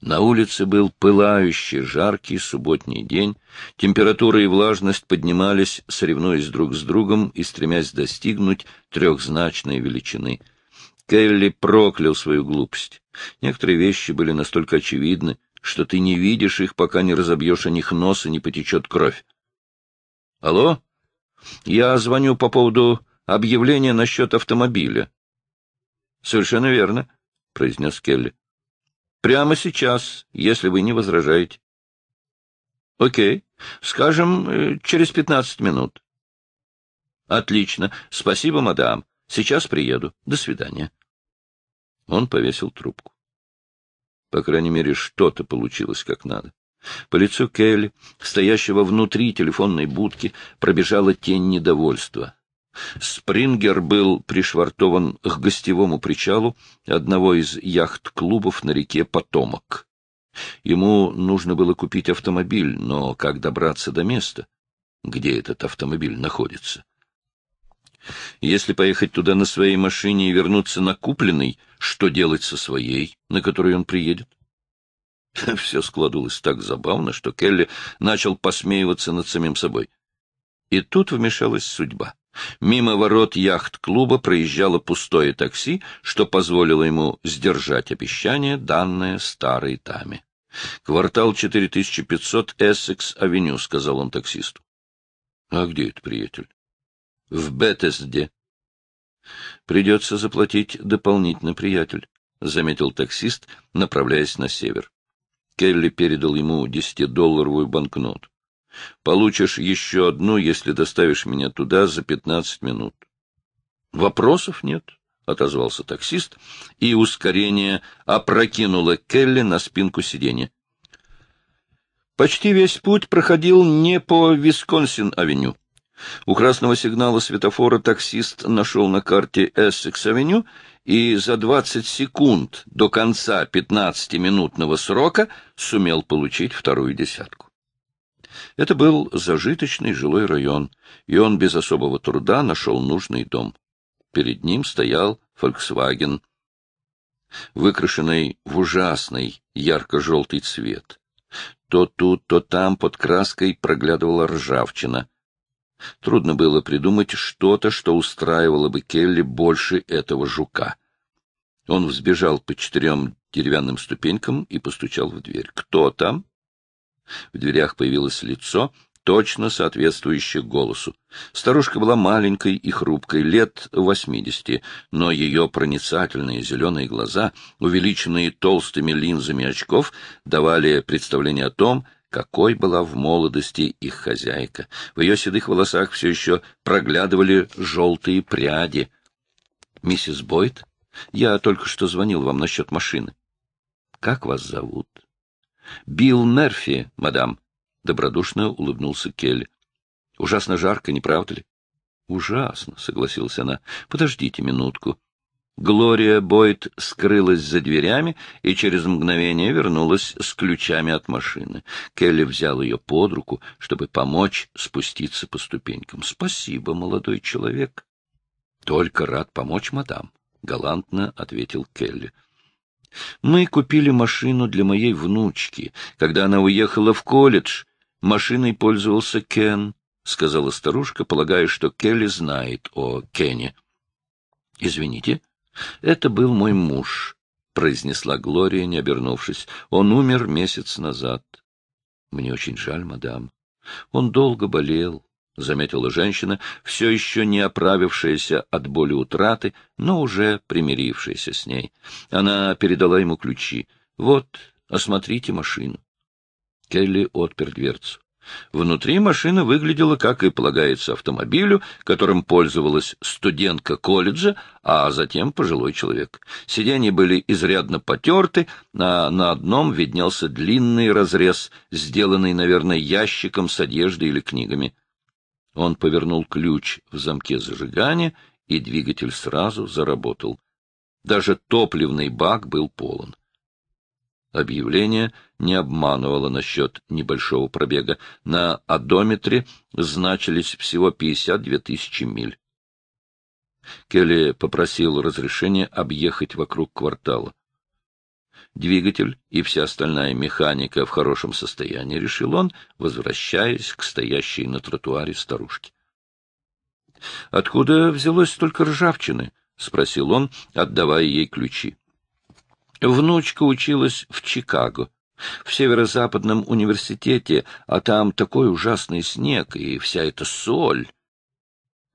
На улице был пылающий, жаркий субботний день. Температура и влажность поднимались, соревнуясь друг с другом и стремясь достигнуть трехзначной величины. Келли проклял свою глупость. Некоторые вещи были настолько очевидны, что ты не видишь их, пока не разобьешь о них нос и не потечет кровь. — Алло? Я звоню по поводу объявления насчет автомобиля. — Совершенно верно, — произнес Келли. — Прямо сейчас, если вы не возражаете. — Окей. Скажем, э, через пятнадцать минут. — Отлично. Спасибо, мадам. Сейчас приеду. До свидания. Он повесил трубку. По крайней мере, что-то получилось как надо. По лицу Келли, стоящего внутри телефонной будки, пробежала тень недовольства. Спрингер был пришвартован к гостевому причалу одного из яхт-клубов на реке Потомок. Ему нужно было купить автомобиль, но как добраться до места, где этот автомобиль находится? Если поехать туда на своей машине и вернуться на купленной, что делать со своей, на которой он приедет? Все складывалось так забавно, что Келли начал посмеиваться над самим собой. И тут вмешалась судьба. Мимо ворот яхт-клуба проезжало пустое такси, что позволило ему сдержать обещание, данное старой Таме. «Квартал 4500, Эссекс-авеню», — сказал он таксисту. «А где это, приятель?» «В Бетесде. «Придется заплатить дополнительно, приятель», — заметил таксист, направляясь на север. Келли передал ему десятидолларовую банкноту. Получишь еще одну, если доставишь меня туда за пятнадцать минут. Вопросов нет, отозвался таксист, и ускорение опрокинуло Келли на спинку сиденья. Почти весь путь проходил не по Висконсин-авеню. У красного сигнала светофора таксист нашел на карте Эссекс-авеню и за 20 секунд до конца 15-минутного срока сумел получить вторую десятку. Это был зажиточный жилой район, и он без особого труда нашел нужный дом. Перед ним стоял «Фольксваген», выкрашенный в ужасный ярко-желтый цвет. То тут, то там под краской проглядывала ржавчина — Трудно было придумать что-то, что устраивало бы Келли больше этого жука. Он взбежал по четырем деревянным ступенькам и постучал в дверь. «Кто там?» В дверях появилось лицо, точно соответствующее голосу. Старушка была маленькой и хрупкой, лет восьмидесяти, но ее проницательные зеленые глаза, увеличенные толстыми линзами очков, давали представление о том, какой была в молодости их хозяйка. В ее седых волосах все еще проглядывали желтые пряди. «Миссис Бойт, я только что звонил вам насчет машины. Как вас зовут?» «Билл Мерфи, мадам», — добродушно улыбнулся Келли. «Ужасно жарко, не правда ли?» «Ужасно», — согласилась она. «Подождите минутку». Глория Бойд скрылась за дверями и через мгновение вернулась с ключами от машины. Келли взял ее под руку, чтобы помочь спуститься по ступенькам. — Спасибо, молодой человек. — Только рад помочь, мадам, — галантно ответил Келли. — Мы купили машину для моей внучки. Когда она уехала в колледж, машиной пользовался Кен, — сказала старушка, полагая, что Келли знает о Кене. — Извините? —— Это был мой муж, — произнесла Глория, не обернувшись. — Он умер месяц назад. — Мне очень жаль, мадам. Он долго болел, — заметила женщина, все еще не оправившаяся от боли утраты, но уже примирившаяся с ней. Она передала ему ключи. — Вот, осмотрите машину. Келли отпер дверцу. Внутри машина выглядела, как и полагается автомобилю, которым пользовалась студентка колледжа, а затем пожилой человек. Сиденья были изрядно потерты, а на одном виднелся длинный разрез, сделанный, наверное, ящиком с одеждой или книгами. Он повернул ключ в замке зажигания, и двигатель сразу заработал. Даже топливный бак был полон. Объявление не обманывало насчет небольшого пробега. На одометре значились всего 52 тысячи миль. Келли попросил разрешения объехать вокруг квартала. Двигатель и вся остальная механика в хорошем состоянии, решил он, возвращаясь к стоящей на тротуаре старушке. — Откуда взялось столько ржавчины? — спросил он, отдавая ей ключи. Внучка училась в Чикаго, в северо-западном университете, а там такой ужасный снег и вся эта соль.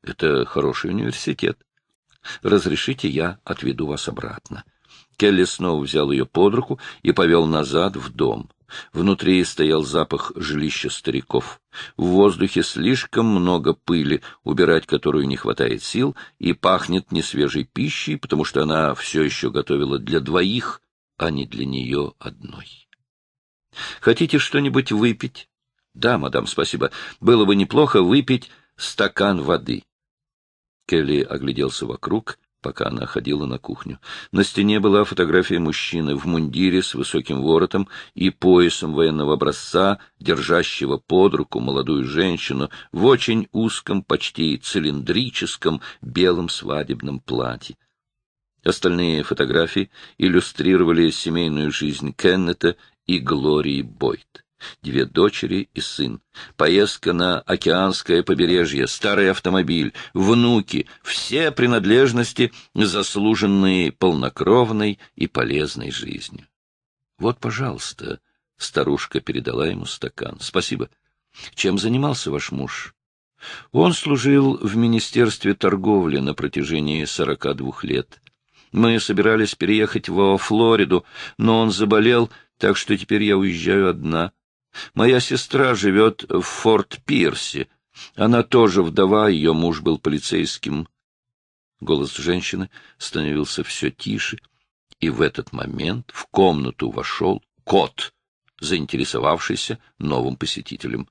Это хороший университет. Разрешите, я отведу вас обратно. Келли снова взял ее под руку и повел назад в дом. Внутри стоял запах жилища стариков. В воздухе слишком много пыли, убирать которую не хватает сил, и пахнет несвежей пищей, потому что она все еще готовила для двоих, а не для нее одной. «Хотите что-нибудь выпить?» «Да, мадам, спасибо. Было бы неплохо выпить стакан воды». Келли огляделся вокруг — пока она ходила на кухню. На стене была фотография мужчины в мундире с высоким воротом и поясом военного образца, держащего под руку молодую женщину в очень узком, почти цилиндрическом белом свадебном платье. Остальные фотографии иллюстрировали семейную жизнь Кеннета и Глории Бойт две дочери и сын, поездка на океанское побережье, старый автомобиль, внуки — все принадлежности, заслуженные полнокровной и полезной жизнью. — Вот, пожалуйста, — старушка передала ему стакан. — Спасибо. Чем занимался ваш муж? — Он служил в Министерстве торговли на протяжении сорока двух лет. Мы собирались переехать во Флориду, но он заболел, так что теперь я уезжаю одна. Моя сестра живет в Форт-Пирсе. Она тоже вдова, ее муж был полицейским. Голос женщины становился все тише, и в этот момент в комнату вошел кот, заинтересовавшийся новым посетителем.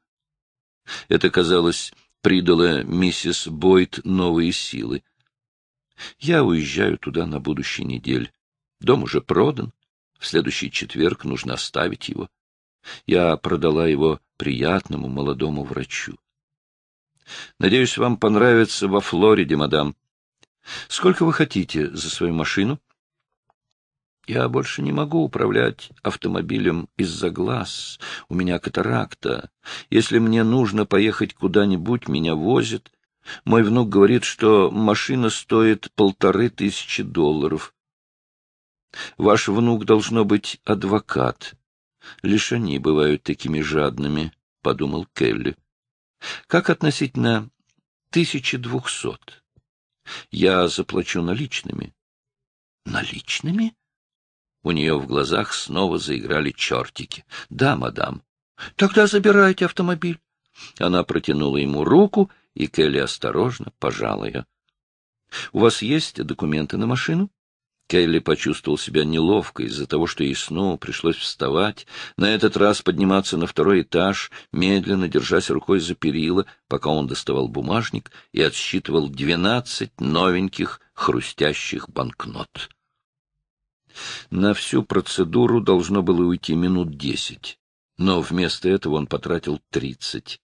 Это, казалось, придало миссис Бойт новые силы. Я уезжаю туда на будущей неделе. Дом уже продан. В следующий четверг нужно оставить его. Я продала его приятному молодому врачу. Надеюсь, вам понравится во Флориде, мадам. Сколько вы хотите за свою машину? Я больше не могу управлять автомобилем из-за глаз. У меня катаракта. Если мне нужно поехать куда-нибудь, меня возят. Мой внук говорит, что машина стоит полторы тысячи долларов. Ваш внук должно быть адвокат. Лишь они бывают такими жадными, — подумал Келли. Как относительно 1200? Я заплачу наличными. Наличными? У нее в глазах снова заиграли чертики. Да, мадам. Тогда забирайте автомобиль. Она протянула ему руку, и Келли осторожно пожала ее. — У вас есть документы на машину? Келли почувствовал себя неловко из-за того, что ей снова пришлось вставать, на этот раз подниматься на второй этаж, медленно держась рукой за перила, пока он доставал бумажник и отсчитывал двенадцать новеньких хрустящих банкнот. На всю процедуру должно было уйти минут десять, но вместо этого он потратил тридцать.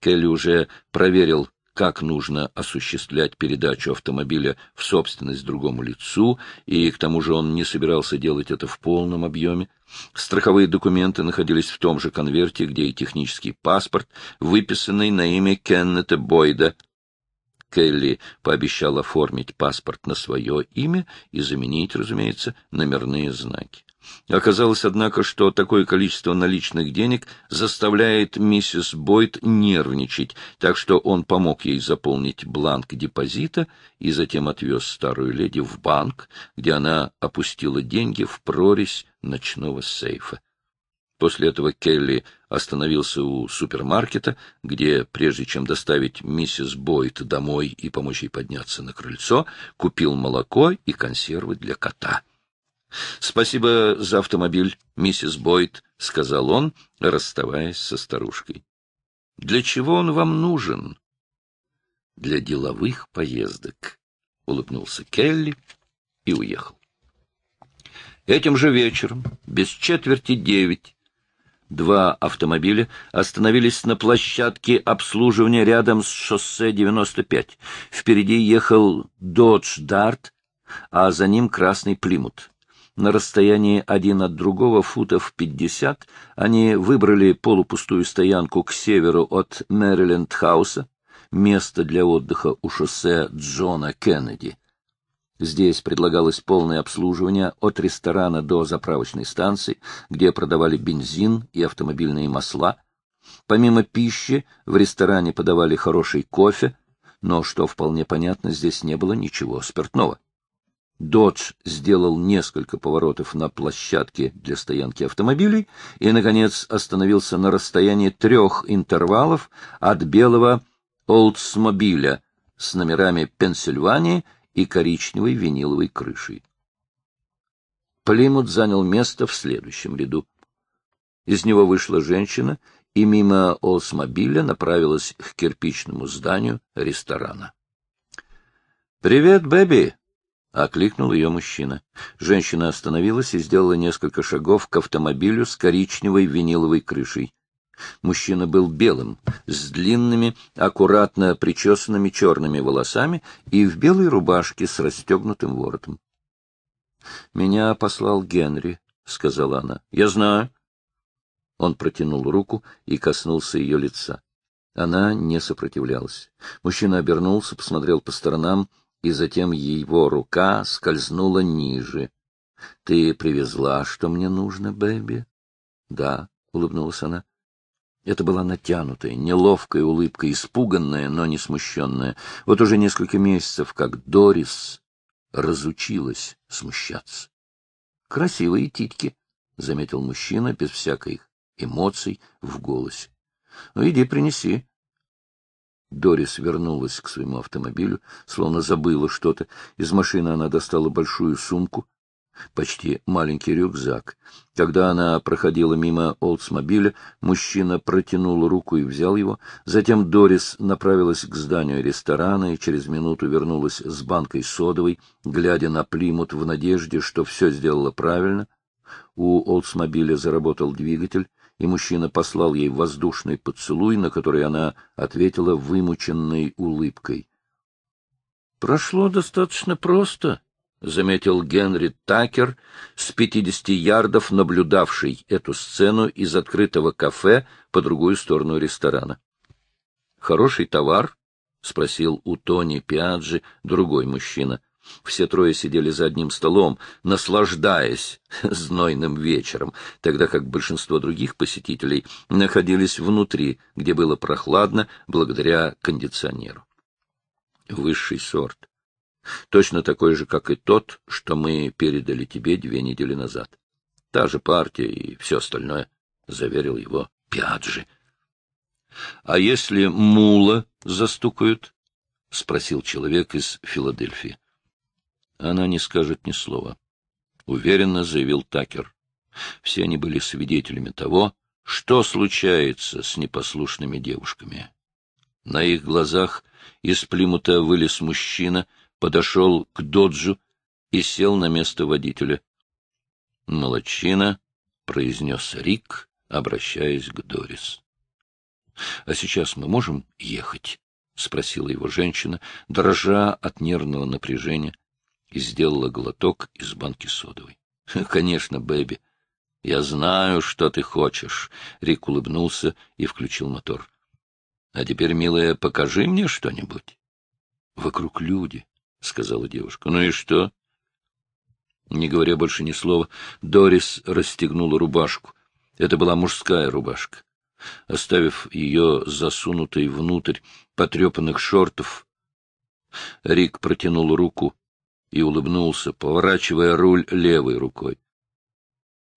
Келли уже проверил как нужно осуществлять передачу автомобиля в собственность другому лицу, и к тому же он не собирался делать это в полном объеме. Страховые документы находились в том же конверте, где и технический паспорт, выписанный на имя Кеннета Бойда. Келли пообещал оформить паспорт на свое имя и заменить, разумеется, номерные знаки. Оказалось, однако, что такое количество наличных денег заставляет миссис Бойд нервничать, так что он помог ей заполнить бланк депозита и затем отвез старую леди в банк, где она опустила деньги в прорезь ночного сейфа. После этого Келли остановился у супермаркета, где, прежде чем доставить миссис Бойд домой и помочь ей подняться на крыльцо, купил молоко и консервы для кота —— Спасибо за автомобиль, миссис Бойд, — сказал он, расставаясь со старушкой. — Для чего он вам нужен? — Для деловых поездок, — улыбнулся Келли и уехал. Этим же вечером, без четверти девять, два автомобиля остановились на площадке обслуживания рядом с шоссе 95. Впереди ехал Dodge Dart, а за ним «Красный Plymouth. На расстоянии один от другого футов 50 они выбрали полупустую стоянку к северу от Мэриленд-хауса, место для отдыха у шоссе Джона Кеннеди. Здесь предлагалось полное обслуживание от ресторана до заправочной станции, где продавали бензин и автомобильные масла. Помимо пищи в ресторане подавали хороший кофе, но, что вполне понятно, здесь не было ничего спиртного. Додж сделал несколько поворотов на площадке для стоянки автомобилей и, наконец, остановился на расстоянии трех интервалов от белого «Олдсмобиля» с номерами «Пенсильвании» и коричневой виниловой крышей. Плимут занял место в следующем ряду. Из него вышла женщина и мимо «Олдсмобиля» направилась к кирпичному зданию ресторана. «Привет, Бэби!» — окликнул ее мужчина. Женщина остановилась и сделала несколько шагов к автомобилю с коричневой виниловой крышей. Мужчина был белым, с длинными, аккуратно причесанными черными волосами и в белой рубашке с расстегнутым воротом. — Меня послал Генри, — сказала она. — Я знаю. Он протянул руку и коснулся ее лица. Она не сопротивлялась. Мужчина обернулся, посмотрел по сторонам, — и затем его рука скользнула ниже. — Ты привезла, что мне нужно, Бэби? — Да, — улыбнулась она. Это была натянутая, неловкая улыбка, испуганная, но не смущенная. Вот уже несколько месяцев, как Дорис разучилась смущаться. — Красивые титьки, — заметил мужчина без всяких эмоций в голосе. — Ну, иди принеси. Дорис вернулась к своему автомобилю, словно забыла что-то. Из машины она достала большую сумку, почти маленький рюкзак. Когда она проходила мимо Олдсмобиля, мужчина протянул руку и взял его. Затем Дорис направилась к зданию ресторана и через минуту вернулась с банкой содовой, глядя на Плимут в надежде, что все сделала правильно. У Олдсмобиля заработал двигатель, и мужчина послал ей воздушный поцелуй, на который она ответила вымученной улыбкой. — Прошло достаточно просто, — заметил Генри Такер, с пятидесяти ярдов наблюдавший эту сцену из открытого кафе по другую сторону ресторана. — Хороший товар? — спросил у Тони Пиаджи другой мужчина. — все трое сидели за одним столом, наслаждаясь знойным вечером, тогда как большинство других посетителей находились внутри, где было прохладно благодаря кондиционеру. Высший сорт. Точно такой же, как и тот, что мы передали тебе две недели назад. Та же партия и все остальное, — заверил его Пиаджи. — А если мула застукают? — спросил человек из Филадельфии она не скажет ни слова, — уверенно заявил Такер. Все они были свидетелями того, что случается с непослушными девушками. На их глазах из Плимута вылез мужчина, подошел к доджу и сел на место водителя. — Молодчина, — произнес Рик, обращаясь к Дорис. — А сейчас мы можем ехать? — спросила его женщина, дрожа от нервного напряжения и сделала глоток из банки содовой. — Конечно, Бэби. — Я знаю, что ты хочешь. Рик улыбнулся и включил мотор. — А теперь, милая, покажи мне что-нибудь. — Вокруг люди, — сказала девушка. — Ну и что? Не говоря больше ни слова, Дорис расстегнула рубашку. Это была мужская рубашка. Оставив ее засунутой внутрь потрепанных шортов, Рик протянул руку и улыбнулся, поворачивая руль левой рукой.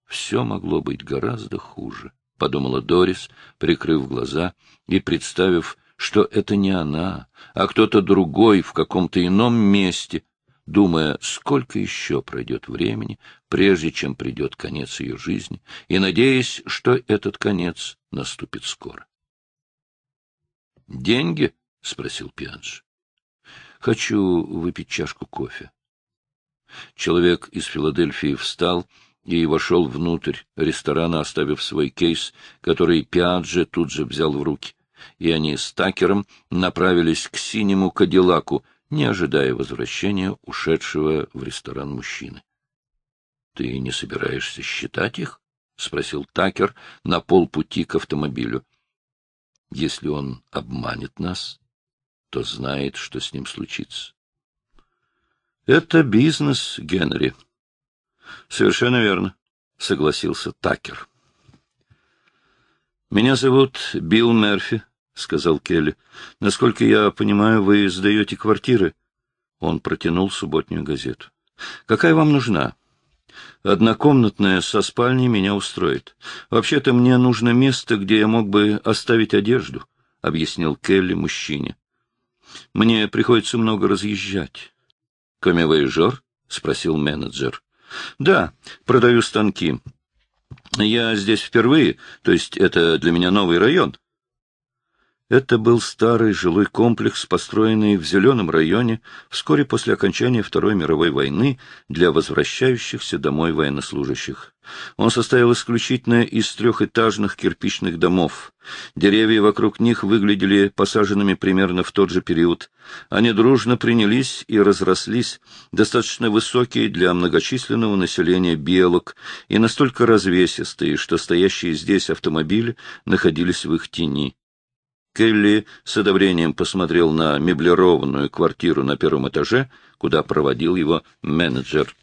Все могло быть гораздо хуже, — подумала Дорис, прикрыв глаза и представив, что это не она, а кто-то другой в каком-то ином месте, думая, сколько еще пройдет времени, прежде чем придет конец ее жизни, и надеясь, что этот конец наступит скоро. «Деньги — Деньги? спросил Пианж. — Хочу выпить чашку кофе, Человек из Филадельфии встал и вошел внутрь ресторана, оставив свой кейс, который Пиаджи тут же взял в руки. И они с Такером направились к синему Кадиллаку, не ожидая возвращения ушедшего в ресторан мужчины. — Ты не собираешься считать их? — спросил Такер на полпути к автомобилю. — Если он обманет нас, то знает, что с ним случится. — Это бизнес, Генри. — Совершенно верно, — согласился Такер. — Меня зовут Билл Мерфи, — сказал Келли. — Насколько я понимаю, вы сдаете квартиры. Он протянул субботнюю газету. — Какая вам нужна? — Однокомнатная со спальней меня устроит. Вообще-то мне нужно место, где я мог бы оставить одежду, — объяснил Келли мужчине. — Мне приходится много разъезжать. Комивейжор? — спросил менеджер. — Да, продаю станки. Я здесь впервые, то есть это для меня новый район. Это был старый жилой комплекс, построенный в зеленом районе вскоре после окончания Второй мировой войны для возвращающихся домой военнослужащих. Он состоял исключительно из трехэтажных кирпичных домов. Деревья вокруг них выглядели посаженными примерно в тот же период. Они дружно принялись и разрослись, достаточно высокие для многочисленного населения белок и настолько развесистые, что стоящие здесь автомобили находились в их тени. Келли с одобрением посмотрел на меблированную квартиру на первом этаже, куда проводил его менеджер.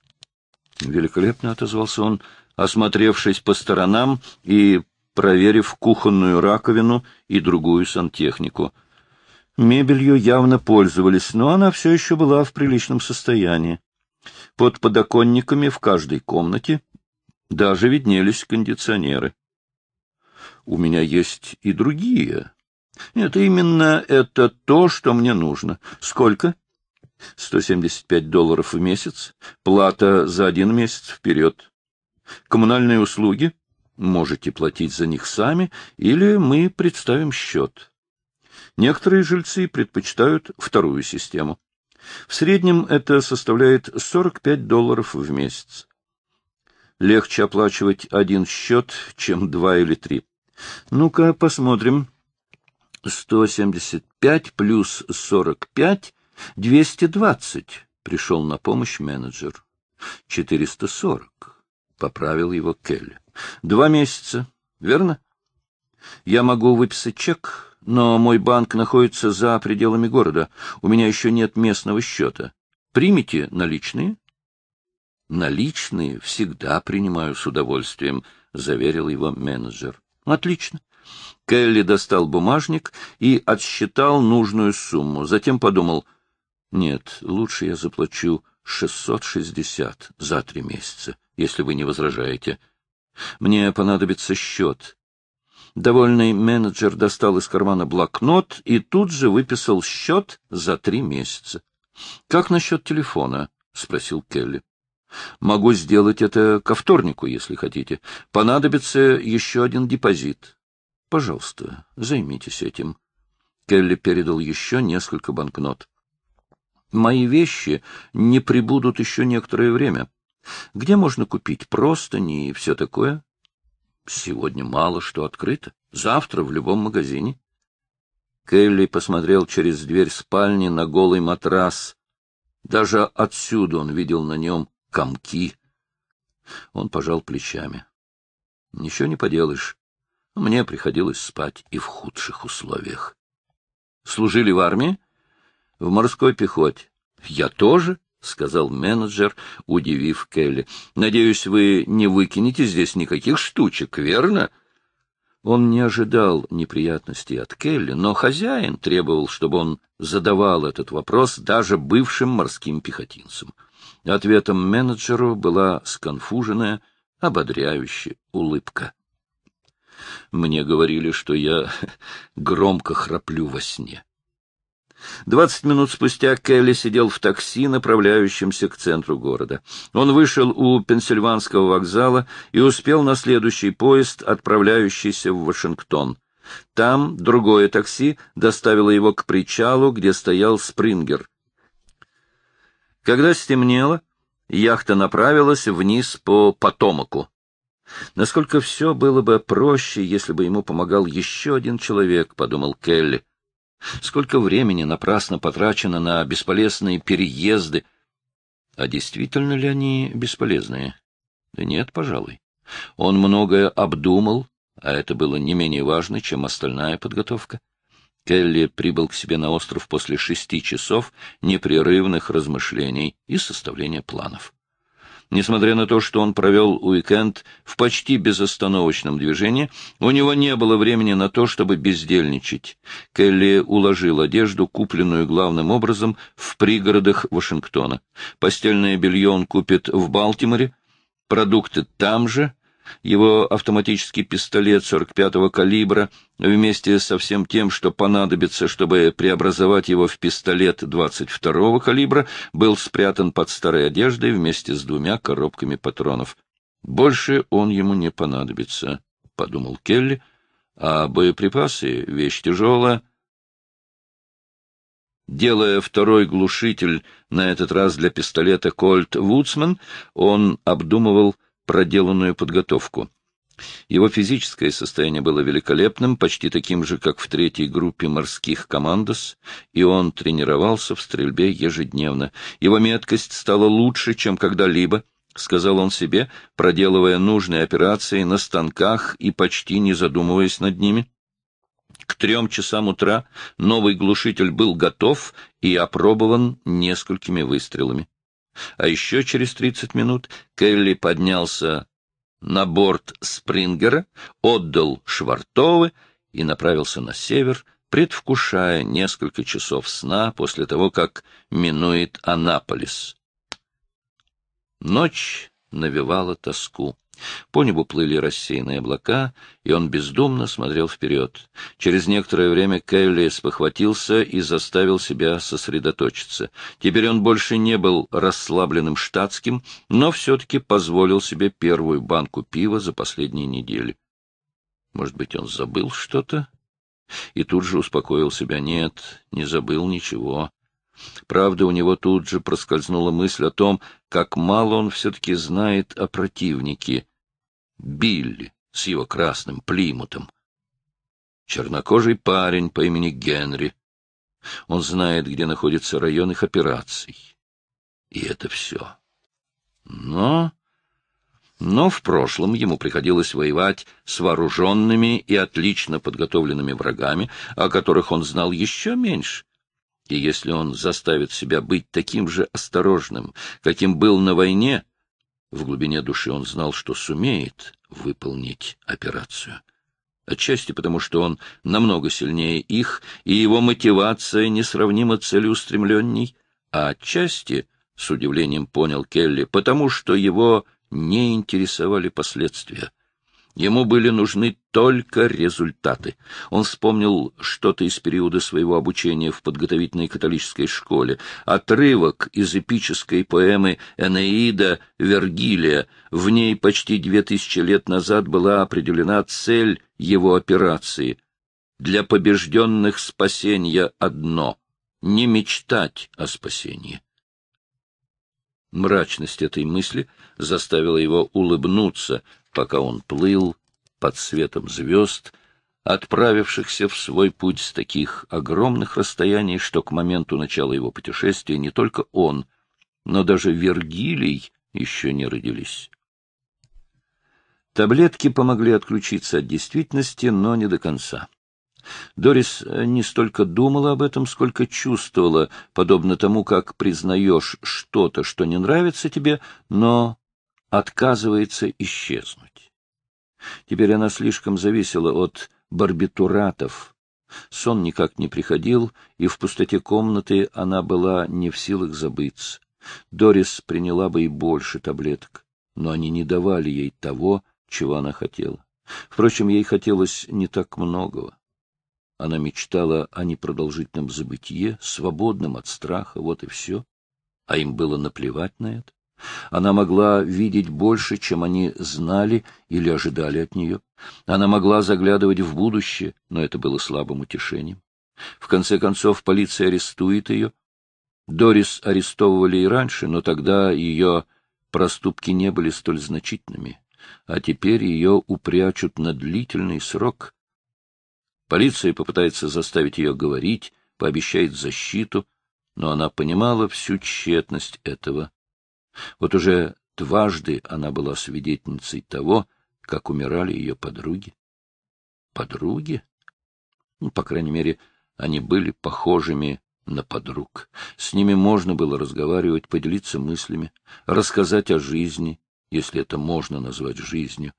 Великолепно отозвался он, осмотревшись по сторонам и проверив кухонную раковину и другую сантехнику. Мебелью явно пользовались, но она все еще была в приличном состоянии. Под подоконниками в каждой комнате даже виднелись кондиционеры. — У меня есть и другие это именно это то, что мне нужно. Сколько? 175 долларов в месяц, плата за один месяц вперед. Коммунальные услуги можете платить за них сами, или мы представим счет. Некоторые жильцы предпочитают вторую систему. В среднем это составляет 45 долларов в месяц. Легче оплачивать один счет, чем два или три. Ну-ка, посмотрим, 175 плюс 45 — 220, — пришел на помощь менеджер. 440, — поправил его Келли. Два месяца, верно? Я могу выписать чек, но мой банк находится за пределами города. У меня еще нет местного счета. Примите наличные? Наличные всегда принимаю с удовольствием, — заверил его менеджер. — Отлично. Келли достал бумажник и отсчитал нужную сумму. Затем подумал, нет, лучше я заплачу 660 за три месяца, если вы не возражаете. Мне понадобится счет. Довольный менеджер достал из кармана блокнот и тут же выписал счет за три месяца. — Как насчет телефона? — спросил Келли. — Могу сделать это ко вторнику, если хотите. Понадобится еще один депозит. Пожалуйста, займитесь этим. Келли передал еще несколько банкнот. Мои вещи не прибудут еще некоторое время. Где можно купить простыни и все такое? Сегодня мало что открыто. Завтра в любом магазине. Келли посмотрел через дверь спальни на голый матрас. Даже отсюда он видел на нем комки. Он пожал плечами. — Ничего не поделаешь. Мне приходилось спать и в худших условиях. Служили в армии? В морской пехоте. Я тоже, — сказал менеджер, удивив Келли. Надеюсь, вы не выкинете здесь никаких штучек, верно? Он не ожидал неприятностей от Келли, но хозяин требовал, чтобы он задавал этот вопрос даже бывшим морским пехотинцам. Ответом менеджеру была сконфуженная, ободряющая улыбка. Мне говорили, что я громко храплю во сне. Двадцать минут спустя Келли сидел в такси, направляющемся к центру города. Он вышел у Пенсильванского вокзала и успел на следующий поезд, отправляющийся в Вашингтон. Там другое такси доставило его к причалу, где стоял Спрингер. Когда стемнело, яхта направилась вниз по Потомаку. Насколько все было бы проще, если бы ему помогал еще один человек, — подумал Келли. Сколько времени напрасно потрачено на бесполезные переезды. А действительно ли они бесполезные? Да нет, пожалуй. Он многое обдумал, а это было не менее важно, чем остальная подготовка. Келли прибыл к себе на остров после шести часов непрерывных размышлений и составления планов. Несмотря на то, что он провел уикенд в почти безостановочном движении, у него не было времени на то, чтобы бездельничать. Келли уложил одежду, купленную главным образом в пригородах Вашингтона. Постельное белье он купит в Балтиморе, продукты там же — его автоматический пистолет 45-го калибра вместе со всем тем, что понадобится, чтобы преобразовать его в пистолет 22-го калибра, был спрятан под старой одеждой вместе с двумя коробками патронов. «Больше он ему не понадобится», — подумал Келли, — «а боеприпасы — вещь тяжелая». Делая второй глушитель, на этот раз для пистолета Кольт Вудсман, он обдумывал, проделанную подготовку. Его физическое состояние было великолепным, почти таким же, как в третьей группе морских командос, и он тренировался в стрельбе ежедневно. Его меткость стала лучше, чем когда-либо, сказал он себе, проделывая нужные операции на станках и почти не задумываясь над ними. К трем часам утра новый глушитель был готов и опробован несколькими выстрелами. А еще через 30 минут Келли поднялся на борт Спрингера, отдал швартовы и направился на север, предвкушая несколько часов сна после того, как минует Анаполис. Ночь навевала тоску. По небу плыли рассеянные облака, и он бездумно смотрел вперед. Через некоторое время Келли спохватился и заставил себя сосредоточиться. Теперь он больше не был расслабленным штатским, но все-таки позволил себе первую банку пива за последние недели. Может быть, он забыл что-то? И тут же успокоил себя. Нет, не забыл ничего. Правда, у него тут же проскользнула мысль о том, как мало он все-таки знает о противнике. Билли с его красным плимутом. Чернокожий парень по имени Генри. Он знает, где находится район их операций. И это все. Но... Но в прошлом ему приходилось воевать с вооруженными и отлично подготовленными врагами, о которых он знал еще меньше. И если он заставит себя быть таким же осторожным, каким был на войне, в глубине души он знал, что сумеет выполнить операцию. Отчасти потому, что он намного сильнее их, и его мотивация несравнимо целеустремленней, а отчасти, с удивлением понял Келли, потому что его не интересовали последствия. Ему были нужны только результаты. Он вспомнил что-то из периода своего обучения в подготовительной католической школе, отрывок из эпической поэмы «Энеида Вергилия». В ней почти две тысячи лет назад была определена цель его операции. «Для побежденных спасение одно — не мечтать о спасении». Мрачность этой мысли заставила его улыбнуться, пока он плыл под светом звезд, отправившихся в свой путь с таких огромных расстояний, что к моменту начала его путешествия не только он, но даже Вергилий еще не родились. Таблетки помогли отключиться от действительности, но не до конца. Дорис э, не столько думала об этом, сколько чувствовала, подобно тому, как признаешь что-то, что не нравится тебе, но отказывается исчезнуть. Теперь она слишком зависела от барбитуратов. Сон никак не приходил, и в пустоте комнаты она была не в силах забыться. Дорис приняла бы и больше таблеток, но они не давали ей того, чего она хотела. Впрочем, ей хотелось не так многого. Она мечтала о непродолжительном забытье, свободном от страха, вот и все. А им было наплевать на это. Она могла видеть больше, чем они знали или ожидали от нее. Она могла заглядывать в будущее, но это было слабым утешением. В конце концов, полиция арестует ее. Дорис арестовывали и раньше, но тогда ее проступки не были столь значительными. А теперь ее упрячут на длительный срок, Полиция попытается заставить ее говорить, пообещает защиту, но она понимала всю тщетность этого. Вот уже дважды она была свидетельницей того, как умирали ее подруги. Подруги? Ну, по крайней мере, они были похожими на подруг. С ними можно было разговаривать, поделиться мыслями, рассказать о жизни, если это можно назвать жизнью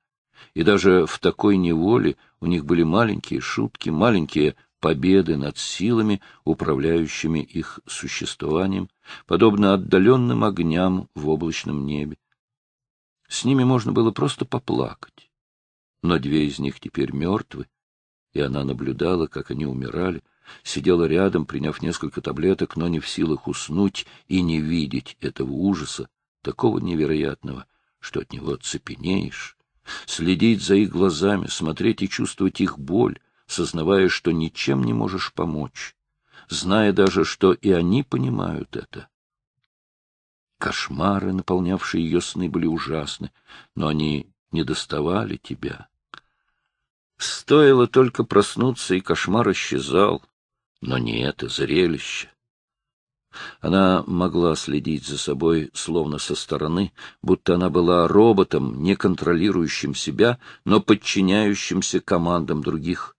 и даже в такой неволе у них были маленькие шутки, маленькие победы над силами, управляющими их существованием, подобно отдаленным огням в облачном небе. С ними можно было просто поплакать. Но две из них теперь мертвы, и она наблюдала, как они умирали, сидела рядом, приняв несколько таблеток, но не в силах уснуть и не видеть этого ужаса, такого невероятного, что от него цепенеешь следить за их глазами, смотреть и чувствовать их боль, сознавая, что ничем не можешь помочь, зная даже, что и они понимают это. Кошмары, наполнявшие ее сны, были ужасны, но они не доставали тебя. Стоило только проснуться, и кошмар исчезал, но не это зрелище. Она могла следить за собой словно со стороны, будто она была роботом, не контролирующим себя, но подчиняющимся командам других.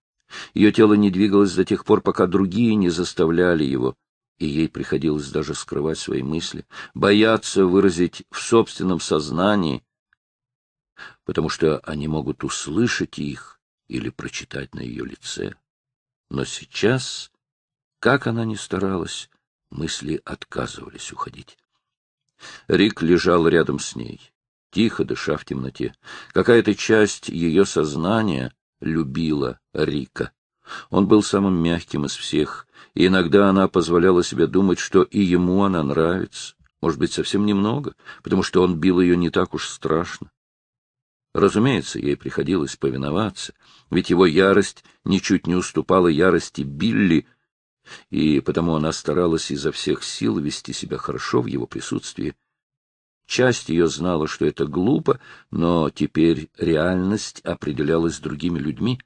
Ее тело не двигалось до тех пор, пока другие не заставляли его, и ей приходилось даже скрывать свои мысли, бояться выразить в собственном сознании, потому что они могут услышать их или прочитать на ее лице. Но сейчас, как она ни старалась, мысли отказывались уходить. Рик лежал рядом с ней, тихо дыша в темноте. Какая-то часть ее сознания любила Рика. Он был самым мягким из всех, и иногда она позволяла себе думать, что и ему она нравится, может быть, совсем немного, потому что он бил ее не так уж страшно. Разумеется, ей приходилось повиноваться, ведь его ярость ничуть не уступала ярости Билли, и потому она старалась изо всех сил вести себя хорошо в его присутствии. Часть ее знала, что это глупо, но теперь реальность определялась другими людьми,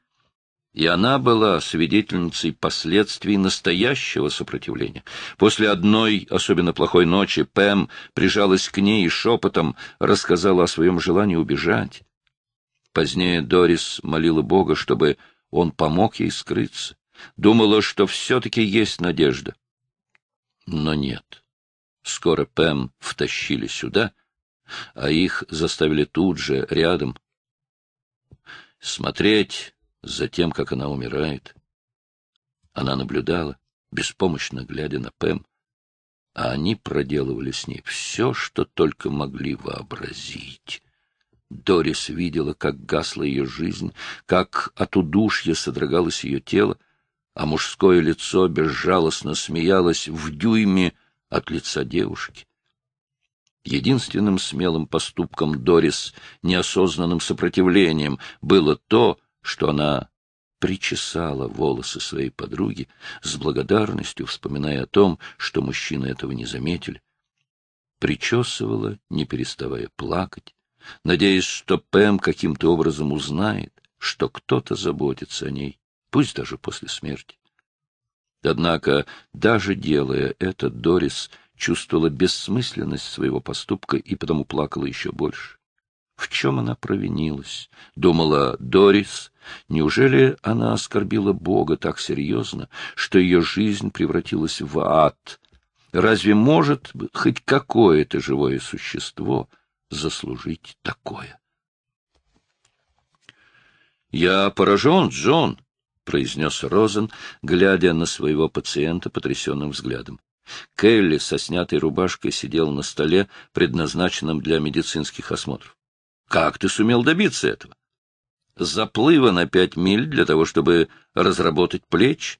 и она была свидетельницей последствий настоящего сопротивления. После одной особенно плохой ночи Пэм прижалась к ней и шепотом рассказала о своем желании убежать. Позднее Дорис молила Бога, чтобы он помог ей скрыться. Думала, что все-таки есть надежда. Но нет. Скоро Пэм втащили сюда, а их заставили тут же, рядом. Смотреть за тем, как она умирает. Она наблюдала, беспомощно глядя на Пэм, а они проделывали с ней все, что только могли вообразить. Дорис видела, как гасла ее жизнь, как от удушья содрогалось ее тело, а мужское лицо безжалостно смеялось в дюйме от лица девушки. Единственным смелым поступком Дорис, неосознанным сопротивлением, было то, что она причесала волосы своей подруги, с благодарностью вспоминая о том, что мужчины этого не заметили. Причесывала, не переставая плакать, надеясь, что Пэм каким-то образом узнает, что кто-то заботится о ней пусть даже после смерти. Однако, даже делая это, Дорис чувствовала бессмысленность своего поступка и потому плакала еще больше. В чем она провинилась? Думала Дорис. Неужели она оскорбила Бога так серьезно, что ее жизнь превратилась в ад? Разве может хоть какое-то живое существо заслужить такое? — Я поражен, Джон, произнес Розен, глядя на своего пациента потрясенным взглядом. Келли со снятой рубашкой сидел на столе, предназначенном для медицинских осмотров. «Как ты сумел добиться этого? Заплыва на пять миль для того, чтобы разработать плеч?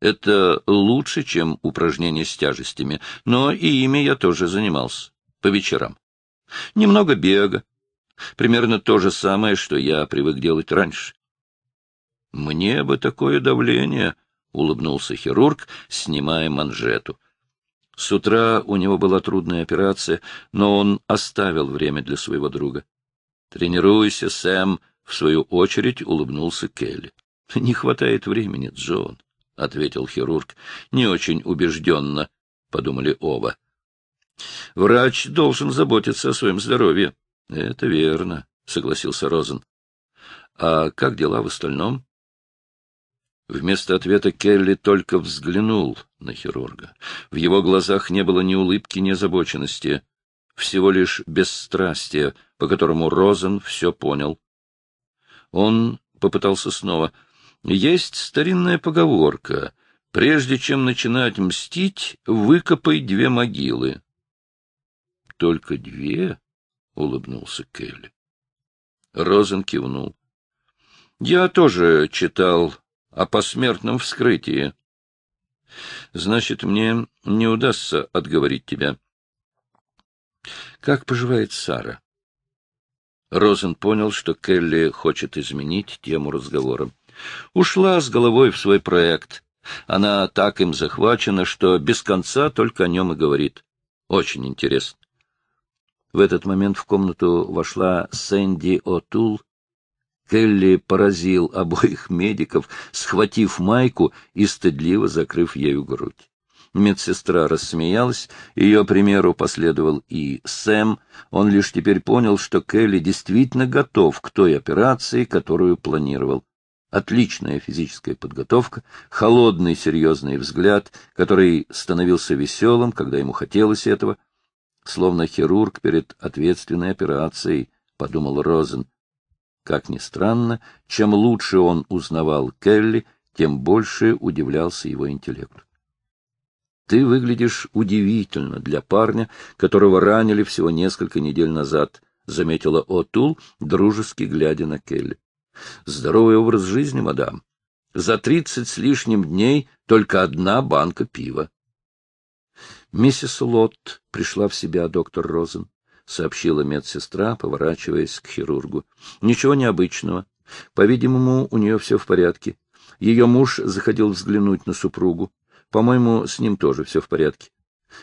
Это лучше, чем упражнения с тяжестями, но и ими я тоже занимался. По вечерам. Немного бега. Примерно то же самое, что я привык делать раньше. — Мне бы такое давление, — улыбнулся хирург, снимая манжету. С утра у него была трудная операция, но он оставил время для своего друга. — Тренируйся, Сэм, — в свою очередь улыбнулся Келли. — Не хватает времени, Джон, — ответил хирург. — Не очень убежденно, — подумали оба. — Врач должен заботиться о своем здоровье. — Это верно, — согласился Розен. — А как дела в остальном? Вместо ответа Келли только взглянул на хирурга. В его глазах не было ни улыбки, ни озабоченности, всего лишь бесстрастие, по которому Розен все понял. Он попытался снова. Есть старинная поговорка «Прежде чем начинать мстить, выкопай две могилы». «Только две?» — улыбнулся Келли. Розен кивнул. — Я тоже читал о посмертном вскрытии. Значит, мне не удастся отговорить тебя. Как поживает Сара? Розен понял, что Келли хочет изменить тему разговора. Ушла с головой в свой проект. Она так им захвачена, что без конца только о нем и говорит. Очень интересно. В этот момент в комнату вошла Сэнди О'Тул Келли поразил обоих медиков, схватив майку и стыдливо закрыв ею грудь. Медсестра рассмеялась, ее примеру последовал и Сэм. Он лишь теперь понял, что Келли действительно готов к той операции, которую планировал. Отличная физическая подготовка, холодный серьезный взгляд, который становился веселым, когда ему хотелось этого. Словно хирург перед ответственной операцией, — подумал Розен. Как ни странно, чем лучше он узнавал Келли, тем больше удивлялся его интеллект. Ты выглядишь удивительно для парня, которого ранили всего несколько недель назад, заметила Отул, дружески глядя на Келли. Здоровый образ жизни, мадам. За тридцать с лишним дней только одна банка пива. Миссис Лотт пришла в себя, доктор Розен сообщила медсестра, поворачиваясь к хирургу. Ничего необычного. По-видимому, у нее все в порядке. Ее муж заходил взглянуть на супругу. По-моему, с ним тоже все в порядке.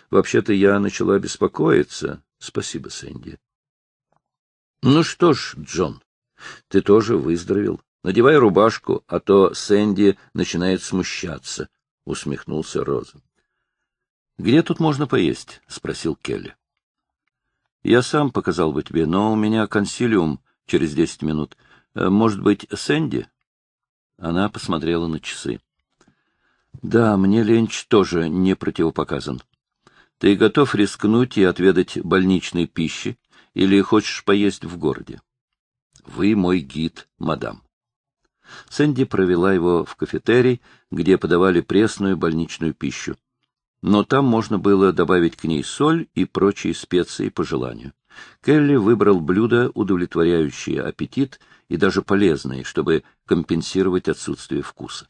Вообще-то я начала беспокоиться. Спасибо, Сэнди. Ну что ж, Джон, ты тоже выздоровел. Надевай рубашку, а то Сэнди начинает смущаться, — усмехнулся Роза. Где тут можно поесть? — спросил Келли. Я сам показал бы тебе, но у меня консилиум через десять минут. Э, может быть, Сэнди? Она посмотрела на часы. Да, мне ленч тоже не противопоказан. Ты готов рискнуть и отведать больничной пищи или хочешь поесть в городе? Вы мой гид, мадам. Сэнди провела его в кафетерий, где подавали пресную больничную пищу но там можно было добавить к ней соль и прочие специи по желанию. Келли выбрал блюда, удовлетворяющие аппетит и даже полезные, чтобы компенсировать отсутствие вкуса.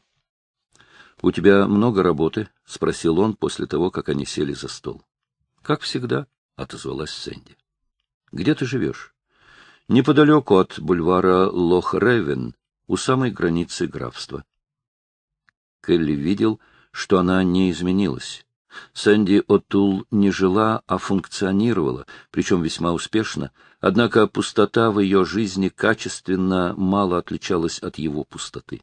— У тебя много работы? — спросил он после того, как они сели за стол. — Как всегда, — отозвалась Сэнди. — Где ты живешь? — Неподалеку от бульвара Лох-Ревен, у самой границы графства. Келли видел, что она не изменилась. Сэнди Отул не жила, а функционировала, причем весьма успешно, однако пустота в ее жизни качественно мало отличалась от его пустоты.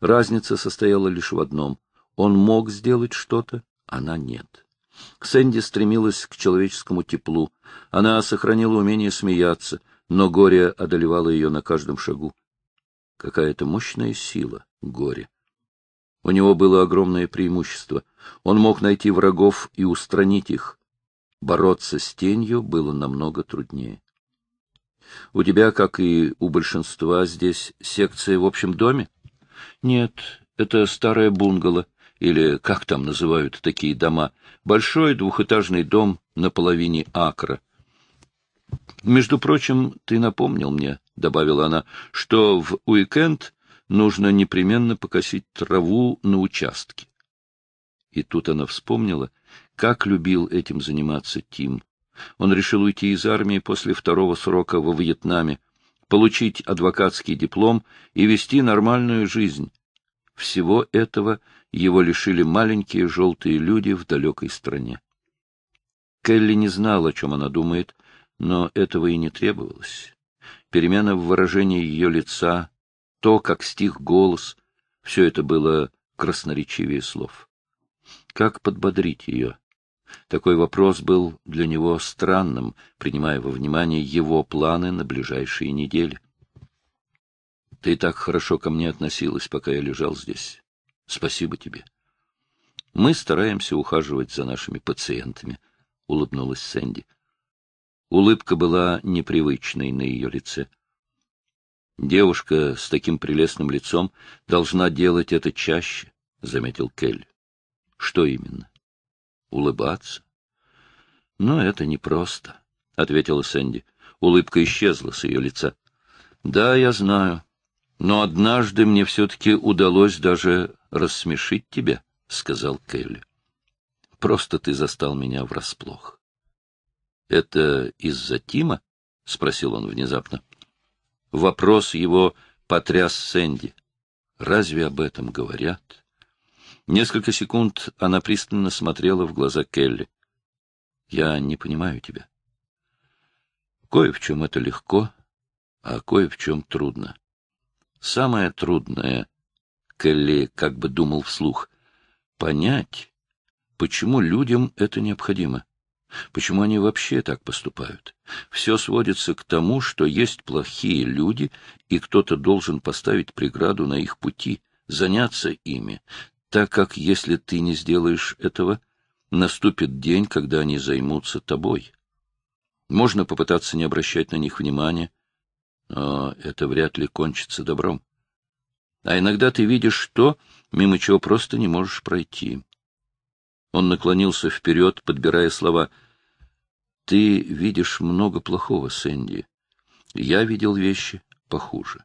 Разница состояла лишь в одном — он мог сделать что-то, она нет. Сэнди стремилась к человеческому теплу, она сохранила умение смеяться, но горе одолевало ее на каждом шагу. Какая-то мощная сила, горе. У него было огромное преимущество. Он мог найти врагов и устранить их. Бороться с тенью было намного труднее. У тебя, как и у большинства, здесь секция в общем доме? Нет, это старое бунгало, или как там называют такие дома, большой двухэтажный дом на половине акра. Между прочим, ты напомнил мне, — добавила она, — что в уикенд нужно непременно покосить траву на участке. И тут она вспомнила, как любил этим заниматься Тим. Он решил уйти из армии после второго срока во Вьетнаме, получить адвокатский диплом и вести нормальную жизнь. Всего этого его лишили маленькие желтые люди в далекой стране. Келли не знала, о чем она думает, но этого и не требовалось. Перемена в выражении ее лица, то, как стих голос, все это было красноречивее слов. Как подбодрить ее? Такой вопрос был для него странным, принимая во внимание его планы на ближайшие недели. Ты так хорошо ко мне относилась, пока я лежал здесь. Спасибо тебе. Мы стараемся ухаживать за нашими пациентами, улыбнулась Сэнди. Улыбка была непривычной на ее лице. Девушка с таким прелестным лицом должна делать это чаще, — заметил Кель. — Что именно? — Улыбаться? — Но это непросто, — ответила Сэнди. Улыбка исчезла с ее лица. — Да, я знаю. Но однажды мне все-таки удалось даже рассмешить тебя, — сказал Кель. Просто ты застал меня врасплох. — Это из-за Тима? — спросил он внезапно. — Вопрос его потряс Сэнди. Разве об этом говорят? Несколько секунд она пристально смотрела в глаза Келли. Я не понимаю тебя. Кое в чем это легко, а кое в чем трудно. Самое трудное, Келли как бы думал вслух, понять, почему людям это необходимо. Почему они вообще так поступают? Все сводится к тому, что есть плохие люди, и кто-то должен поставить преграду на их пути, заняться ими, так как если ты не сделаешь этого, наступит день, когда они займутся тобой. Можно попытаться не обращать на них внимания, но это вряд ли кончится добром. А иногда ты видишь то, мимо чего просто не можешь пройти. Он наклонился вперед, подбирая слова. «Ты видишь много плохого, Сэнди. Я видел вещи похуже.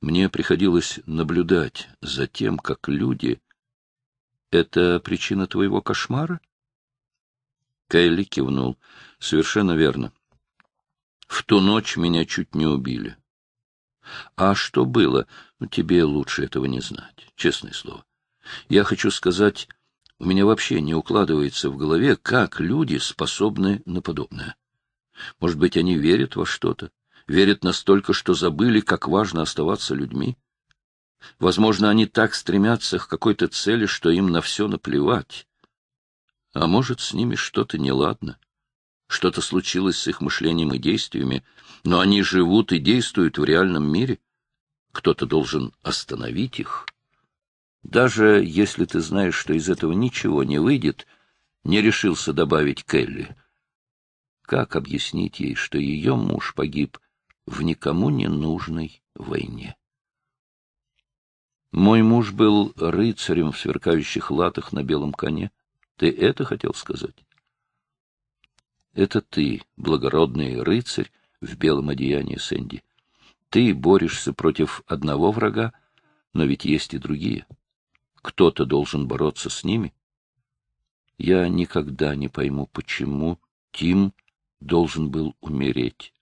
Мне приходилось наблюдать за тем, как люди... Это причина твоего кошмара?» Кайли кивнул. «Совершенно верно. В ту ночь меня чуть не убили. А что было? Ну, тебе лучше этого не знать, честное слово. Я хочу сказать, у меня вообще не укладывается в голове, как люди способны на подобное. Может быть, они верят во что-то, верят настолько, что забыли, как важно оставаться людьми. Возможно, они так стремятся к какой-то цели, что им на все наплевать. А может, с ними что-то неладно, что-то случилось с их мышлением и действиями, но они живут и действуют в реальном мире. Кто-то должен остановить их. Даже если ты знаешь, что из этого ничего не выйдет, не решился добавить Келли. Как объяснить ей, что ее муж погиб в никому не нужной войне? Мой муж был рыцарем в сверкающих латах на белом коне. Ты это хотел сказать? Это ты, благородный рыцарь в белом одеянии Сэнди. Ты борешься против одного врага, но ведь есть и другие. Кто-то должен бороться с ними. Я никогда не пойму, почему Тим должен был умереть.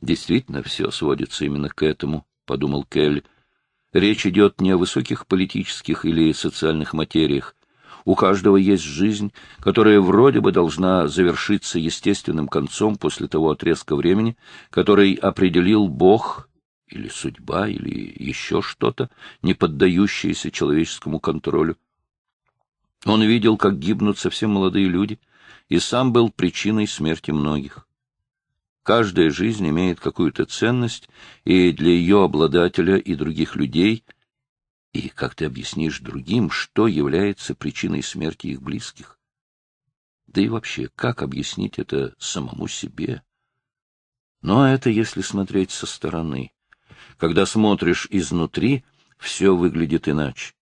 Действительно, все сводится именно к этому, — подумал Келли. Речь идет не о высоких политических или социальных материях. У каждого есть жизнь, которая вроде бы должна завершиться естественным концом после того отрезка времени, который определил Бог или судьба, или еще что-то, не поддающееся человеческому контролю. Он видел, как гибнут совсем молодые люди, и сам был причиной смерти многих. Каждая жизнь имеет какую-то ценность и для ее обладателя, и других людей. И как ты объяснишь другим, что является причиной смерти их близких? Да и вообще, как объяснить это самому себе? Но это если смотреть со стороны. Когда смотришь изнутри, все выглядит иначе.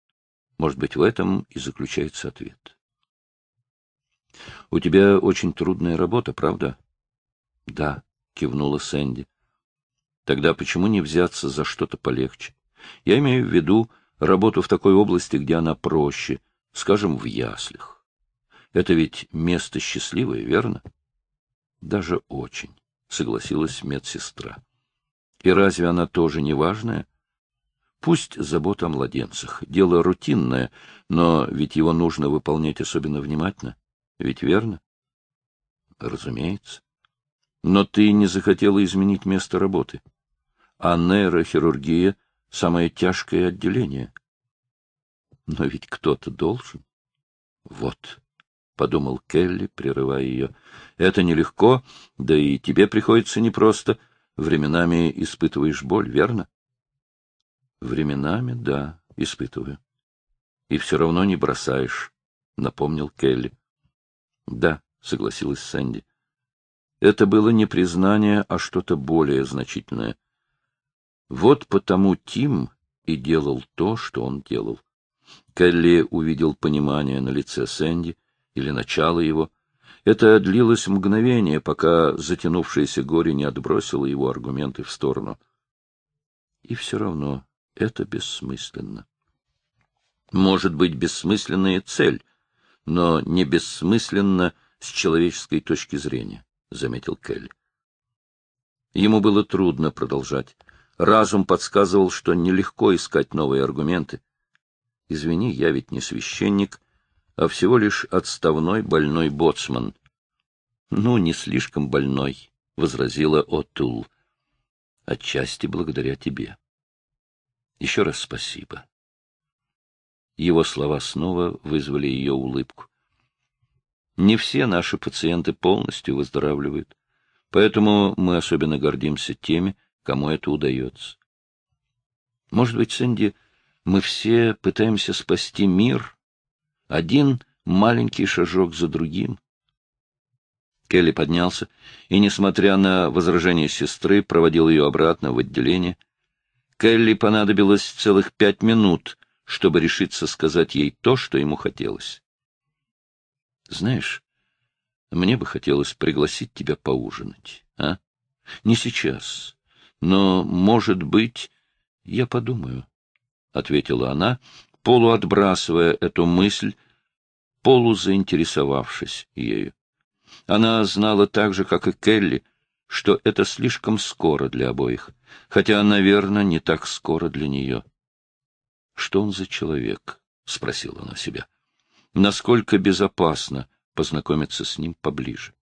Может быть, в этом и заключается ответ. — У тебя очень трудная работа, правда? — Да, — кивнула Сэнди. — Тогда почему не взяться за что-то полегче? Я имею в виду работу в такой области, где она проще, скажем, в яслях. Это ведь место счастливое, верно? — Даже очень, — согласилась медсестра. И разве она тоже не важная? Пусть забота о младенцах — дело рутинное, но ведь его нужно выполнять особенно внимательно. Ведь верно? Разумеется. Но ты не захотела изменить место работы. А нейрохирургия — самое тяжкое отделение. Но ведь кто-то должен. Вот, — подумал Келли, прерывая ее, — это нелегко, да и тебе приходится непросто — временами испытываешь боль, верно? Временами, да, испытываю. И все равно не бросаешь, напомнил Келли. Да, согласилась Сэнди. Это было не признание, а что-то более значительное. Вот потому Тим и делал то, что он делал. Келли увидел понимание на лице Сэнди или начало его — это длилось мгновение, пока затянувшееся горе не отбросило его аргументы в сторону. И все равно это бессмысленно. Может быть, бессмысленная цель, но не бессмысленно с человеческой точки зрения, — заметил Келли. Ему было трудно продолжать. Разум подсказывал, что нелегко искать новые аргументы. Извини, я ведь не священник, а всего лишь отставной больной боцман. — Ну, не слишком больной, — возразила Отул. — Отчасти благодаря тебе. Еще раз спасибо. Его слова снова вызвали ее улыбку. Не все наши пациенты полностью выздоравливают, поэтому мы особенно гордимся теми, кому это удается. Может быть, Сэнди, мы все пытаемся спасти мир, один маленький шажок за другим. Келли поднялся и, несмотря на возражение сестры, проводил ее обратно в отделение. Келли понадобилось целых пять минут, чтобы решиться сказать ей то, что ему хотелось. — Знаешь, мне бы хотелось пригласить тебя поужинать, а? Не сейчас, но, может быть, я подумаю, — ответила она полуотбрасывая эту мысль, полузаинтересовавшись ею. Она знала так же, как и Келли, что это слишком скоро для обоих, хотя, наверное, не так скоро для нее. — Что он за человек? — спросила она себя. — Насколько безопасно познакомиться с ним поближе?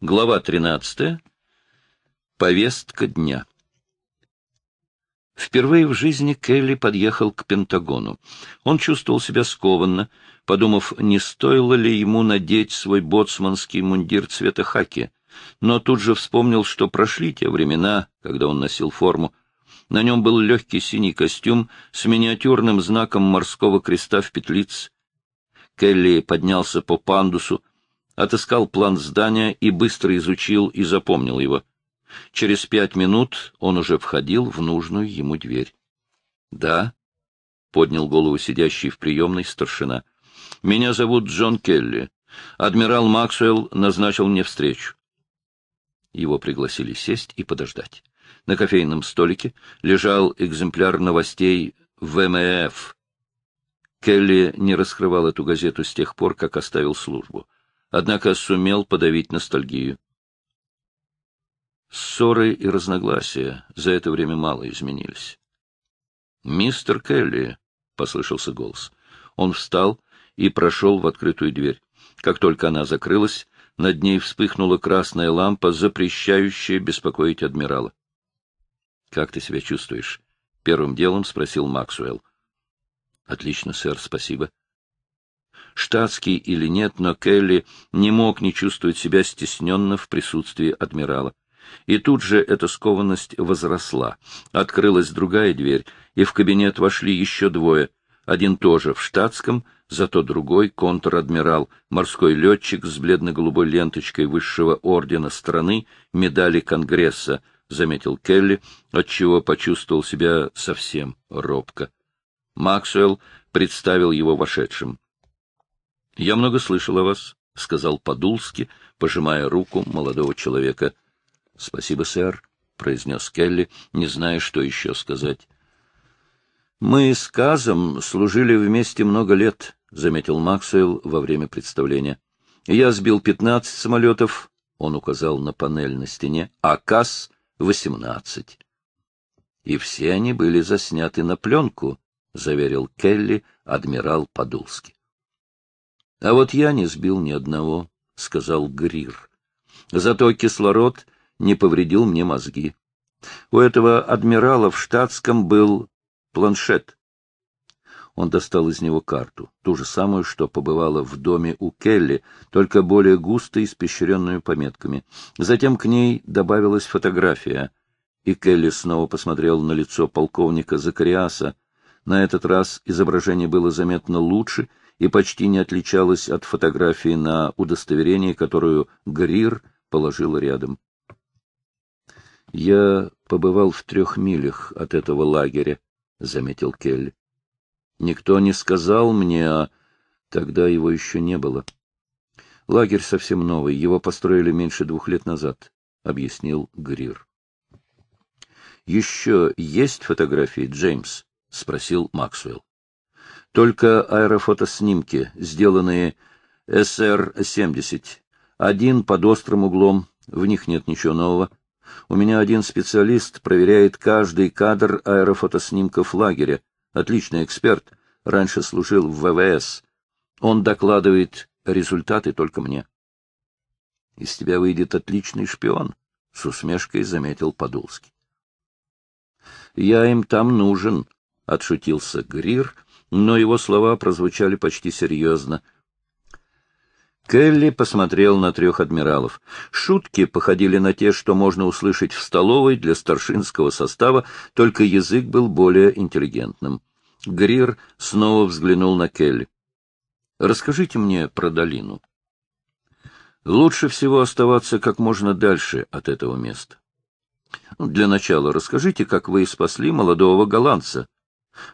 Глава тринадцатая. Повестка дня. Впервые в жизни Келли подъехал к Пентагону. Он чувствовал себя скованно, подумав, не стоило ли ему надеть свой боцманский мундир цвета хаки. Но тут же вспомнил, что прошли те времена, когда он носил форму. На нем был легкий синий костюм с миниатюрным знаком морского креста в петлиц. Келли поднялся по пандусу, отыскал план здания и быстро изучил и запомнил его — Через пять минут он уже входил в нужную ему дверь. — Да, — поднял голову сидящий в приемной старшина. — Меня зовут Джон Келли. Адмирал Максуэлл назначил мне встречу. Его пригласили сесть и подождать. На кофейном столике лежал экземпляр новостей ВМФ. Келли не раскрывал эту газету с тех пор, как оставил службу. Однако сумел подавить ностальгию. Ссоры и разногласия за это время мало изменились. «Мистер Келли», — послышался голос. Он встал и прошел в открытую дверь. Как только она закрылась, над ней вспыхнула красная лампа, запрещающая беспокоить адмирала. — Как ты себя чувствуешь? — первым делом спросил Максуэлл. — Отлично, сэр, спасибо. Штатский или нет, но Келли не мог не чувствовать себя стесненно в присутствии адмирала. И тут же эта скованность возросла. Открылась другая дверь, и в кабинет вошли еще двое. Один тоже в штатском, зато другой — контр-адмирал, морской летчик с бледно-голубой ленточкой высшего ордена страны, медали Конгресса, — заметил Келли, отчего почувствовал себя совсем робко. Максуэлл представил его вошедшим. — Я много слышал о вас, — сказал Подулски, пожимая руку молодого человека. —— Спасибо, сэр, — произнес Келли, не зная, что еще сказать. — Мы с Казом служили вместе много лет, — заметил Максвелл во время представления. — Я сбил пятнадцать самолетов, — он указал на панель на стене, — а Каз — восемнадцать. — И все они были засняты на пленку, — заверил Келли адмирал Подулски. — А вот я не сбил ни одного, — сказал Грир. — Зато кислород не повредил мне мозги. У этого адмирала в штатском был планшет. Он достал из него карту, ту же самую, что побывала в доме у Келли, только более густо испещренную пометками. Затем к ней добавилась фотография, и Келли снова посмотрел на лицо полковника Закариаса. На этот раз изображение было заметно лучше и почти не отличалось от фотографии на удостоверении, которую Грир положил рядом. — Я побывал в трех милях от этого лагеря, — заметил Келли. — Никто не сказал мне, а тогда его еще не было. — Лагерь совсем новый, его построили меньше двух лет назад, — объяснил Грир. — Еще есть фотографии, Джеймс? — спросил Максвелл. — Только аэрофотоснимки, сделанные СР-70. Один под острым углом, в них нет ничего нового. У меня один специалист проверяет каждый кадр аэрофотоснимков лагеря. Отличный эксперт. Раньше служил в ВВС. Он докладывает результаты только мне. — Из тебя выйдет отличный шпион, — с усмешкой заметил Подулский. — Я им там нужен, — отшутился Грир, но его слова прозвучали почти серьезно — Келли посмотрел на трех адмиралов. Шутки походили на те, что можно услышать в столовой для старшинского состава, только язык был более интеллигентным. Грир снова взглянул на Келли. «Расскажите мне про долину». «Лучше всего оставаться как можно дальше от этого места». «Для начала расскажите, как вы спасли молодого голландца.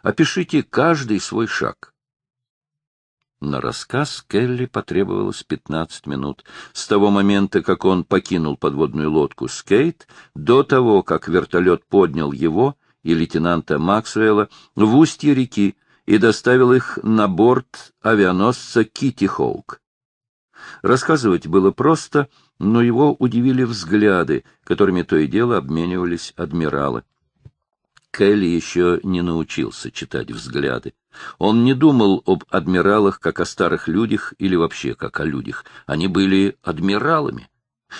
Опишите каждый свой шаг». На рассказ Келли потребовалось 15 минут. С того момента, как он покинул подводную лодку «Скейт», до того, как вертолет поднял его и лейтенанта Максвелла в устье реки и доставил их на борт авианосца «Китти Хоук». Рассказывать было просто, но его удивили взгляды, которыми то и дело обменивались адмиралы. Келли еще не научился читать взгляды. Он не думал об адмиралах как о старых людях или вообще как о людях. Они были адмиралами,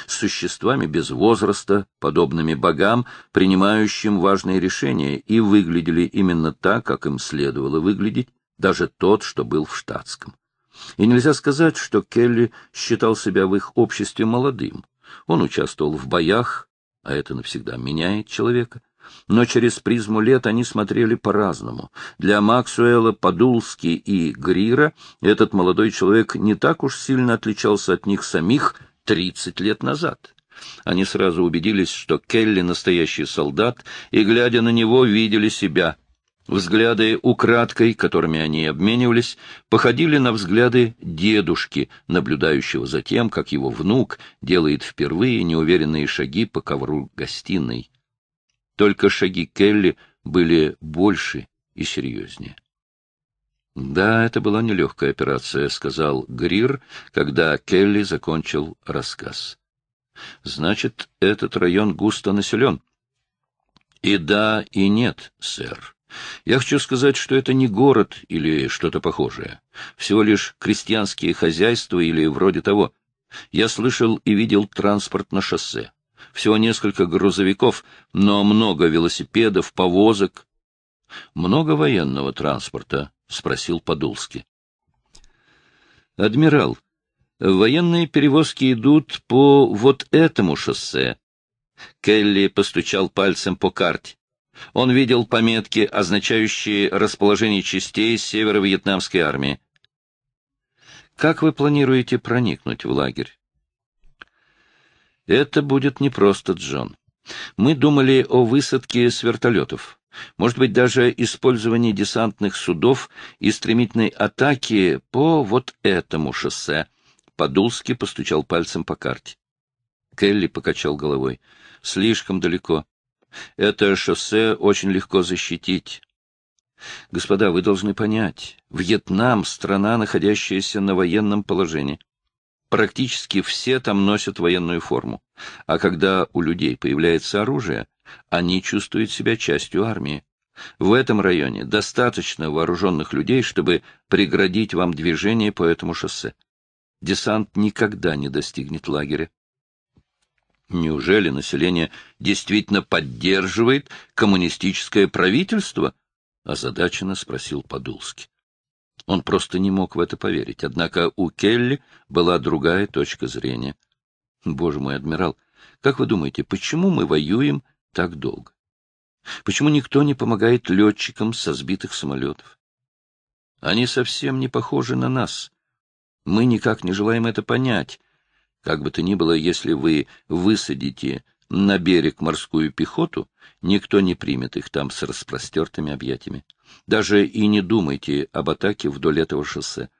существами без возраста, подобными богам, принимающим важные решения, и выглядели именно так, как им следовало выглядеть, даже тот, что был в штатском. И нельзя сказать, что Келли считал себя в их обществе молодым. Он участвовал в боях, а это навсегда меняет человека — но через призму лет они смотрели по-разному. Для Максуэла, Подулски и Грира этот молодой человек не так уж сильно отличался от них самих 30 лет назад. Они сразу убедились, что Келли — настоящий солдат, и, глядя на него, видели себя. Взгляды украдкой, которыми они обменивались, походили на взгляды дедушки, наблюдающего за тем, как его внук делает впервые неуверенные шаги по ковру гостиной. Только шаги Келли были больше и серьезнее. — Да, это была нелегкая операция, — сказал Грир, когда Келли закончил рассказ. — Значит, этот район густо населен. — И да, и нет, сэр. Я хочу сказать, что это не город или что-то похожее. Всего лишь крестьянские хозяйства или вроде того. Я слышал и видел транспорт на шоссе всего несколько грузовиков, но много велосипедов, повозок. — Много военного транспорта? — спросил Подулский. Адмирал, военные перевозки идут по вот этому шоссе. Келли постучал пальцем по карте. Он видел пометки, означающие расположение частей северо-вьетнамской армии. Как вы планируете проникнуть в лагерь? Это будет не просто Джон. Мы думали о высадке с вертолетов. Может быть, даже использовании десантных судов и стремительной атаки по вот этому шоссе. Подулски постучал пальцем по карте. Келли покачал головой. Слишком далеко. Это шоссе очень легко защитить. Господа, вы должны понять, Вьетнам — страна, находящаяся на военном положении. Практически все там носят военную форму. А когда у людей появляется оружие, они чувствуют себя частью армии. В этом районе достаточно вооруженных людей, чтобы преградить вам движение по этому шоссе. Десант никогда не достигнет лагеря. Неужели население действительно поддерживает коммунистическое правительство? — озадаченно спросил Подулский. Он просто не мог в это поверить. Однако у Келли была другая точка зрения. Боже мой, адмирал, как вы думаете, почему мы воюем так долго? Почему никто не помогает летчикам со сбитых самолетов? Они совсем не похожи на нас. Мы никак не желаем это понять. Как бы то ни было, если вы высадите на берег морскую пехоту никто не примет их там с распростертыми объятиями. Даже и не думайте об атаке вдоль этого шоссе.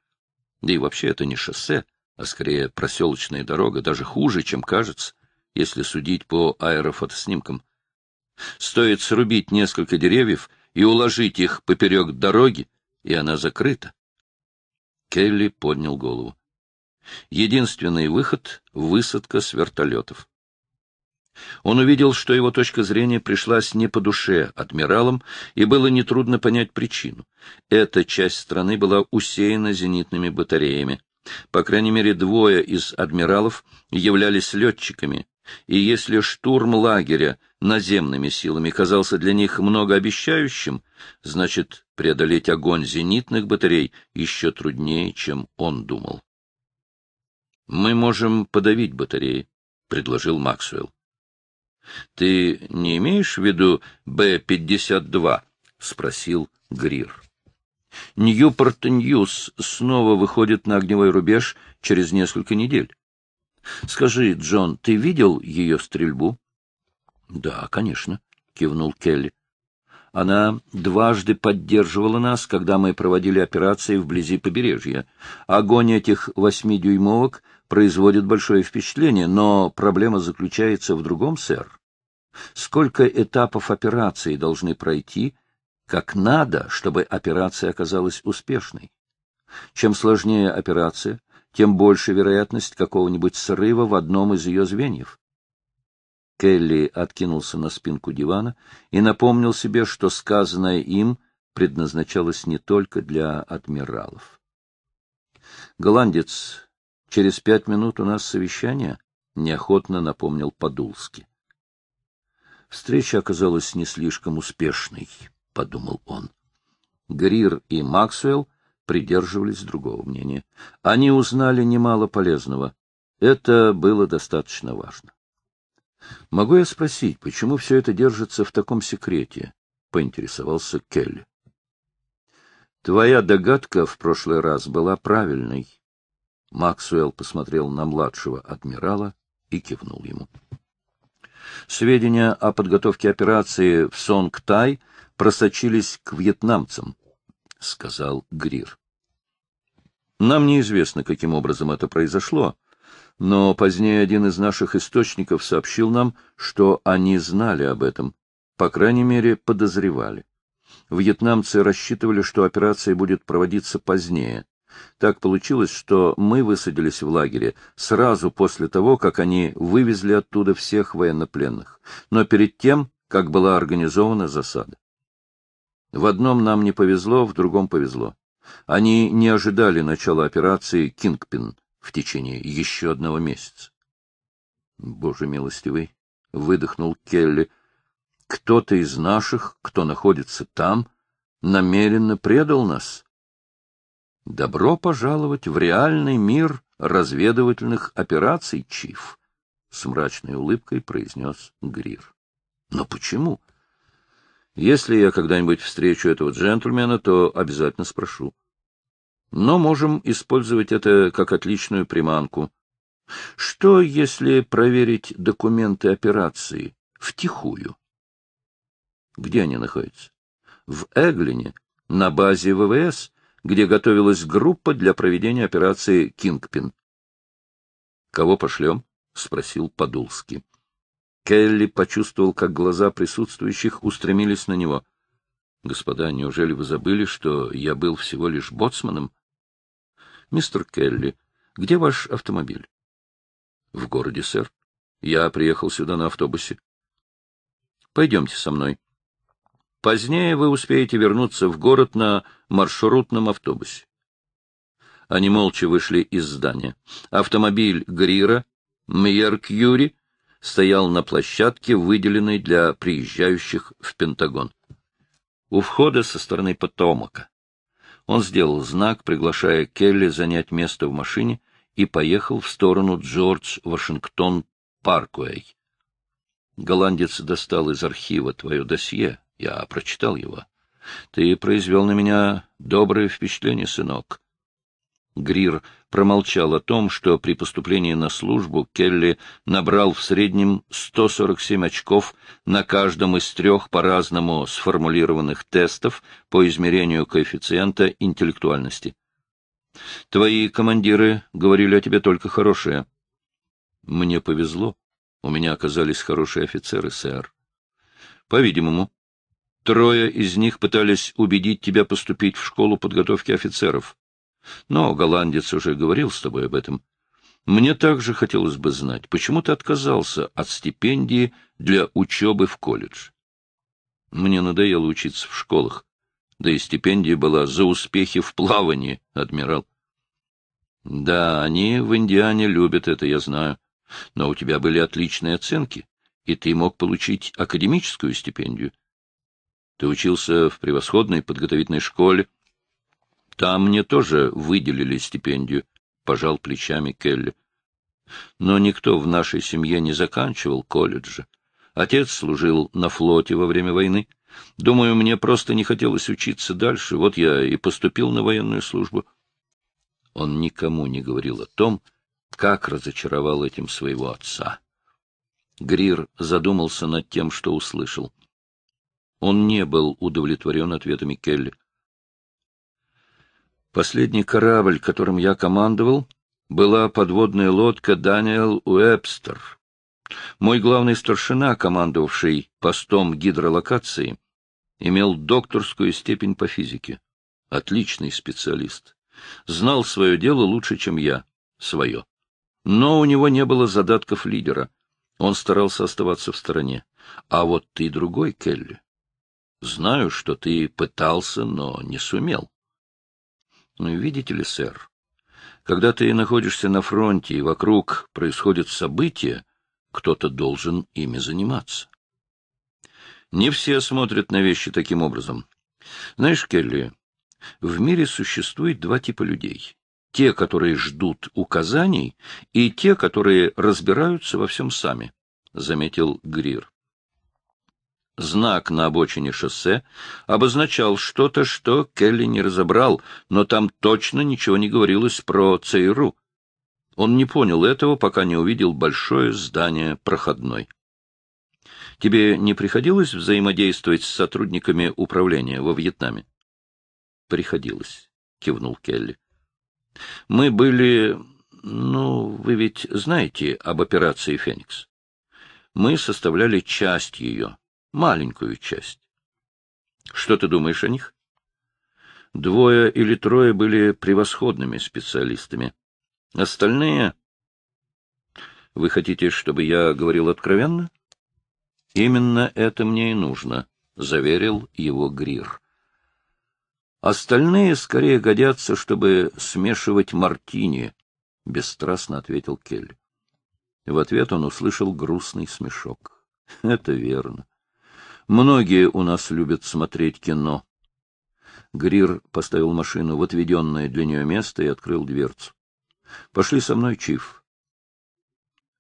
Да и вообще это не шоссе, а скорее проселочная дорога, даже хуже, чем кажется, если судить по аэрофотоснимкам. Стоит срубить несколько деревьев и уложить их поперек дороги, и она закрыта. Келли поднял голову. Единственный выход — высадка с вертолетов. Он увидел, что его точка зрения пришлась не по душе адмиралам, и было нетрудно понять причину. Эта часть страны была усеяна зенитными батареями. По крайней мере, двое из адмиралов являлись летчиками, и если штурм лагеря наземными силами казался для них многообещающим, значит, преодолеть огонь зенитных батарей еще труднее, чем он думал. «Мы можем подавить батареи», — предложил Максвелл. Ты не имеешь в виду Б-52? — спросил Грир. Ньюпорт Ньюс снова выходит на огневой рубеж через несколько недель. Скажи, Джон, ты видел ее стрельбу? — Да, конечно, — кивнул Келли. Она дважды поддерживала нас, когда мы проводили операции вблизи побережья. Огонь этих восьмидюймовок производит большое впечатление, но проблема заключается в другом, сэр. Сколько этапов операции должны пройти, как надо, чтобы операция оказалась успешной? Чем сложнее операция, тем больше вероятность какого-нибудь срыва в одном из ее звеньев. Келли откинулся на спинку дивана и напомнил себе, что сказанное им предназначалось не только для адмиралов. Голландец Через пять минут у нас совещание, — неохотно напомнил Подулски. Встреча оказалась не слишком успешной, — подумал он. Грир и Максвелл придерживались другого мнения. Они узнали немало полезного. Это было достаточно важно. — Могу я спросить, почему все это держится в таком секрете? — поинтересовался Келли. — Твоя догадка в прошлый раз была правильной, Максвелл посмотрел на младшего адмирала и кивнул ему. Сведения о подготовке операции в Сонг-Тай просочились к вьетнамцам, — сказал Грир. Нам неизвестно, каким образом это произошло, но позднее один из наших источников сообщил нам, что они знали об этом, по крайней мере, подозревали. Вьетнамцы рассчитывали, что операция будет проводиться позднее. Так получилось, что мы высадились в лагере сразу после того, как они вывезли оттуда всех военнопленных, но перед тем, как была организована засада. В одном нам не повезло, в другом повезло. Они не ожидали начала операции «Кингпин» в течение еще одного месяца. Боже милостивый, — выдохнул Келли, — кто-то из наших, кто находится там, намеренно предал нас. Добро пожаловать в реальный мир разведывательных операций, Чиф, с мрачной улыбкой произнес Грир. Но почему? Если я когда-нибудь встречу этого джентльмена, то обязательно спрошу. Но можем использовать это как отличную приманку. Что, если проверить документы операции втихую? Где они находятся? В Эглине, на базе ВВС где готовилась группа для проведения операции «Кингпин». «Кого пошлем?» — спросил Подулский. Келли почувствовал, как глаза присутствующих устремились на него. «Господа, неужели вы забыли, что я был всего лишь боцманом?» «Мистер Келли, где ваш автомобиль?» «В городе, сэр. Я приехал сюда на автобусе». «Пойдемте со мной». Позднее вы успеете вернуться в город на маршрутном автобусе. Они молча вышли из здания. Автомобиль Грира, Юри стоял на площадке, выделенной для приезжающих в Пентагон. У входа со стороны потомока. Он сделал знак, приглашая Келли занять место в машине, и поехал в сторону Джордж Вашингтон Паркуэй. Голландец достал из архива твое досье, я прочитал его. Ты произвел на меня доброе впечатление, сынок. Грир промолчал о том, что при поступлении на службу Келли набрал в среднем 147 очков на каждом из трех по-разному сформулированных тестов по измерению коэффициента интеллектуальности. «Твои командиры говорили о тебе только хорошее». «Мне повезло. У меня оказались хорошие офицеры, сэр». «По-видимому, Трое из них пытались убедить тебя поступить в школу подготовки офицеров. Но голландец уже говорил с тобой об этом. Мне также хотелось бы знать, почему ты отказался от стипендии для учебы в колледж? Мне надоело учиться в школах. Да и стипендия была за успехи в плавании, адмирал. Да, они в Индиане любят это, я знаю. Но у тебя были отличные оценки, и ты мог получить академическую стипендию — ты учился в превосходной подготовительной школе. Там мне тоже выделили стипендию, — пожал плечами Келли. Но никто в нашей семье не заканчивал колледжа. Отец служил на флоте во время войны. Думаю, мне просто не хотелось учиться дальше, вот я и поступил на военную службу. Он никому не говорил о том, как разочаровал этим своего отца. Грир задумался над тем, что услышал. Он не был удовлетворен ответами Келли. Последний корабль, которым я командовал, была подводная лодка «Даниэл Уэбстер». Мой главный старшина, командовавший постом гидролокации, имел докторскую степень по физике. Отличный специалист. Знал свое дело лучше, чем я. Свое. Но у него не было задатков лидера. Он старался оставаться в стороне. А вот ты другой, Келли. Знаю, что ты пытался, но не сумел. Ну, видите ли, сэр, когда ты находишься на фронте и вокруг происходят события, кто-то должен ими заниматься. Не все смотрят на вещи таким образом. Знаешь, Келли, в мире существует два типа людей. Те, которые ждут указаний, и те, которые разбираются во всем сами, — заметил Грир. Знак на обочине шоссе обозначал что-то, что Келли не разобрал, но там точно ничего не говорилось про ЦРУ. Он не понял этого, пока не увидел большое здание проходной. Тебе не приходилось взаимодействовать с сотрудниками управления во Вьетнаме? Приходилось, кивнул Келли. Мы были, ну, вы ведь знаете об операции Феникс. Мы составляли часть ее маленькую часть. Что ты думаешь о них? Двое или трое были превосходными специалистами. Остальные... Вы хотите, чтобы я говорил откровенно? Именно это мне и нужно, — заверил его Грир. Остальные скорее годятся, чтобы смешивать мартини, — бесстрастно ответил Келли. В ответ он услышал грустный смешок. — Это верно. Многие у нас любят смотреть кино. Грир поставил машину в отведенное для нее место и открыл дверцу. — Пошли со мной, Чиф.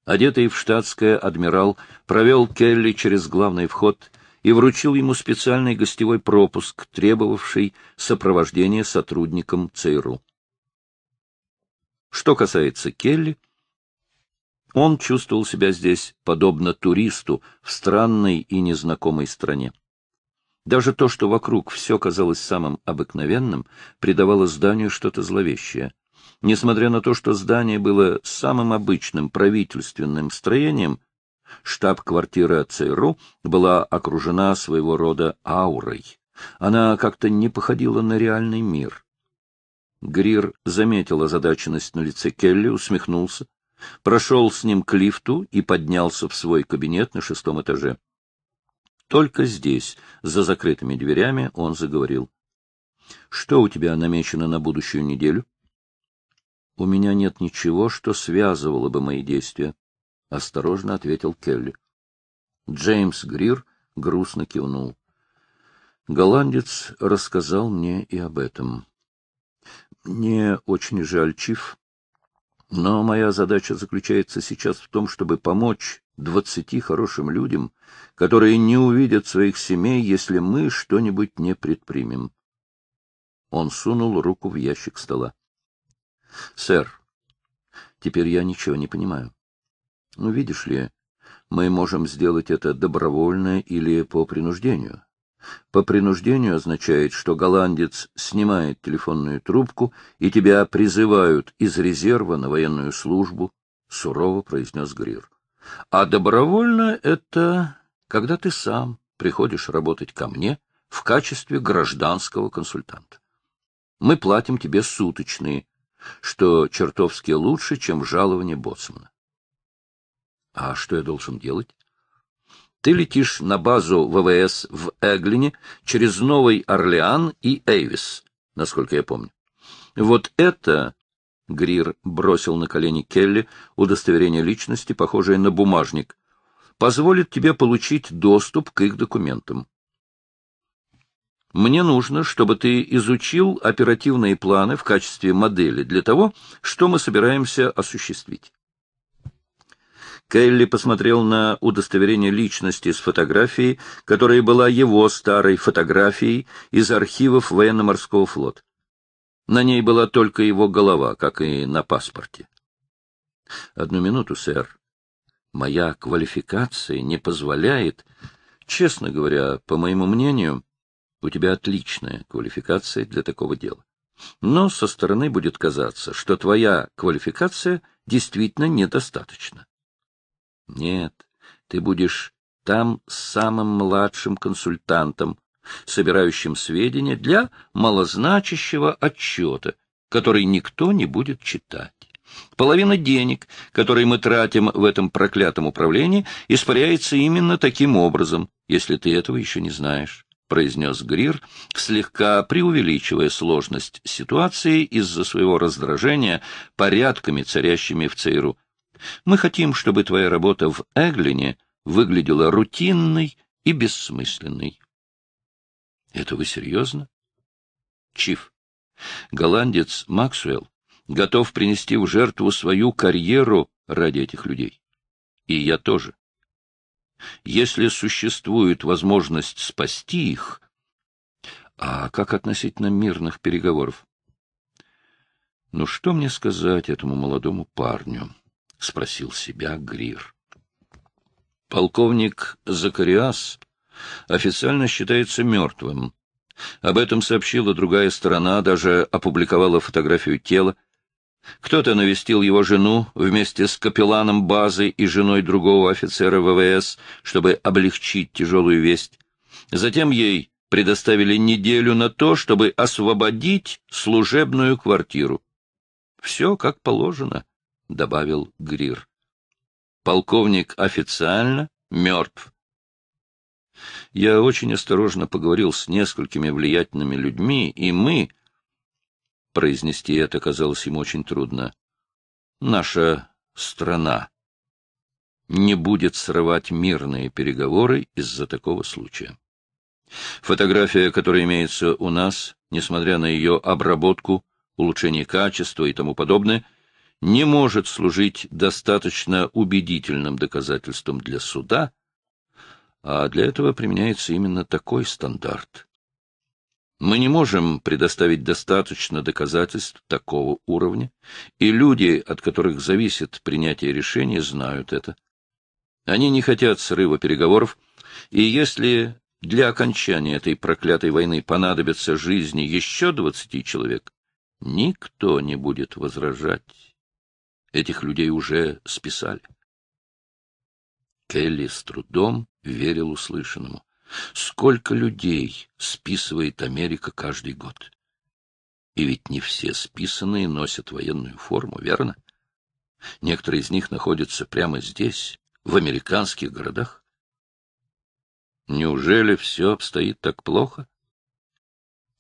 Одетый в штатское адмирал провел Келли через главный вход и вручил ему специальный гостевой пропуск, требовавший сопровождения сотрудникам ЦРУ. Что касается Келли, — он чувствовал себя здесь, подобно туристу, в странной и незнакомой стране. Даже то, что вокруг все казалось самым обыкновенным, придавало зданию что-то зловещее. Несмотря на то, что здание было самым обычным правительственным строением, штаб-квартира ЦРУ была окружена своего рода аурой. Она как-то не походила на реальный мир. Грир заметил озадаченность на лице Келли, усмехнулся, прошел с ним к лифту и поднялся в свой кабинет на шестом этаже. Только здесь, за закрытыми дверями, он заговорил. — Что у тебя намечено на будущую неделю? — У меня нет ничего, что связывало бы мои действия, — осторожно ответил Келли. Джеймс Грир грустно кивнул. Голландец рассказал мне и об этом. — Мне очень жаль, Чиф, но моя задача заключается сейчас в том, чтобы помочь двадцати хорошим людям, которые не увидят своих семей, если мы что-нибудь не предпримем. Он сунул руку в ящик стола. — Сэр, теперь я ничего не понимаю. Ну, видишь ли, мы можем сделать это добровольно или по принуждению по принуждению означает, что голландец снимает телефонную трубку, и тебя призывают из резерва на военную службу, — сурово произнес Грир. А добровольно это когда ты сам приходишь работать ко мне в качестве гражданского консультанта. Мы платим тебе суточные, что чертовски лучше, чем жалование боцмана. — А что я должен делать? Ты летишь на базу ВВС в Эглине через Новый Орлеан и Эйвис, насколько я помню. Вот это Грир бросил на колени Келли удостоверение личности, похожее на бумажник. «Позволит тебе получить доступ к их документам. Мне нужно, чтобы ты изучил оперативные планы в качестве модели для того, что мы собираемся осуществить. Келли посмотрел на удостоверение личности с фотографией, которая была его старой фотографией из архивов военно-морского флота. На ней была только его голова, как и на паспорте. — Одну минуту, сэр. Моя квалификация не позволяет... Честно говоря, по моему мнению, у тебя отличная квалификация для такого дела. Но со стороны будет казаться, что твоя квалификация действительно недостаточна. Нет, ты будешь там самым младшим консультантом, собирающим сведения для малозначащего отчета, который никто не будет читать. Половина денег, которые мы тратим в этом проклятом управлении, испаряется именно таким образом, если ты этого еще не знаешь, — произнес Грир, слегка преувеличивая сложность ситуации из-за своего раздражения порядками, царящими в ЦРУ. Мы хотим, чтобы твоя работа в Эглине выглядела рутинной и бессмысленной. — Это вы серьезно? — Чиф, голландец Максуэлл готов принести в жертву свою карьеру ради этих людей. И я тоже. Если существует возможность спасти их... А как относительно мирных переговоров? Ну что мне сказать этому молодому парню? — спросил себя Грир. Полковник Закариас официально считается мертвым. Об этом сообщила другая сторона, даже опубликовала фотографию тела. Кто-то навестил его жену вместе с капелланом базы и женой другого офицера ВВС, чтобы облегчить тяжелую весть. Затем ей предоставили неделю на то, чтобы освободить служебную квартиру. Все как положено. — добавил Грир. «Полковник официально мертв». Я очень осторожно поговорил с несколькими влиятельными людьми, и мы... Произнести это казалось ему очень трудно. Наша страна не будет срывать мирные переговоры из-за такого случая. Фотография, которая имеется у нас, несмотря на ее обработку, улучшение качества и тому подобное, не может служить достаточно убедительным доказательством для суда, а для этого применяется именно такой стандарт. Мы не можем предоставить достаточно доказательств такого уровня, и люди, от которых зависит принятие решения, знают это. Они не хотят срыва переговоров, и если для окончания этой проклятой войны понадобится жизни еще двадцати человек, никто не будет возражать. Этих людей уже списали. Келли с трудом верил услышанному. Сколько людей списывает Америка каждый год? И ведь не все списанные носят военную форму, верно? Некоторые из них находятся прямо здесь, в американских городах. Неужели все обстоит так плохо?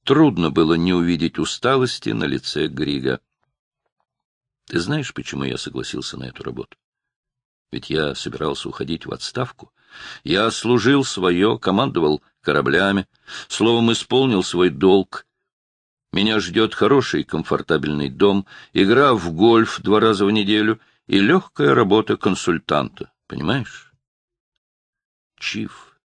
Трудно было не увидеть усталости на лице Грига. Ты знаешь, почему я согласился на эту работу? Ведь я собирался уходить в отставку. Я служил свое, командовал кораблями, словом, исполнил свой долг. Меня ждет хороший комфортабельный дом, игра в гольф два раза в неделю и легкая работа консультанта, понимаешь? Чиф.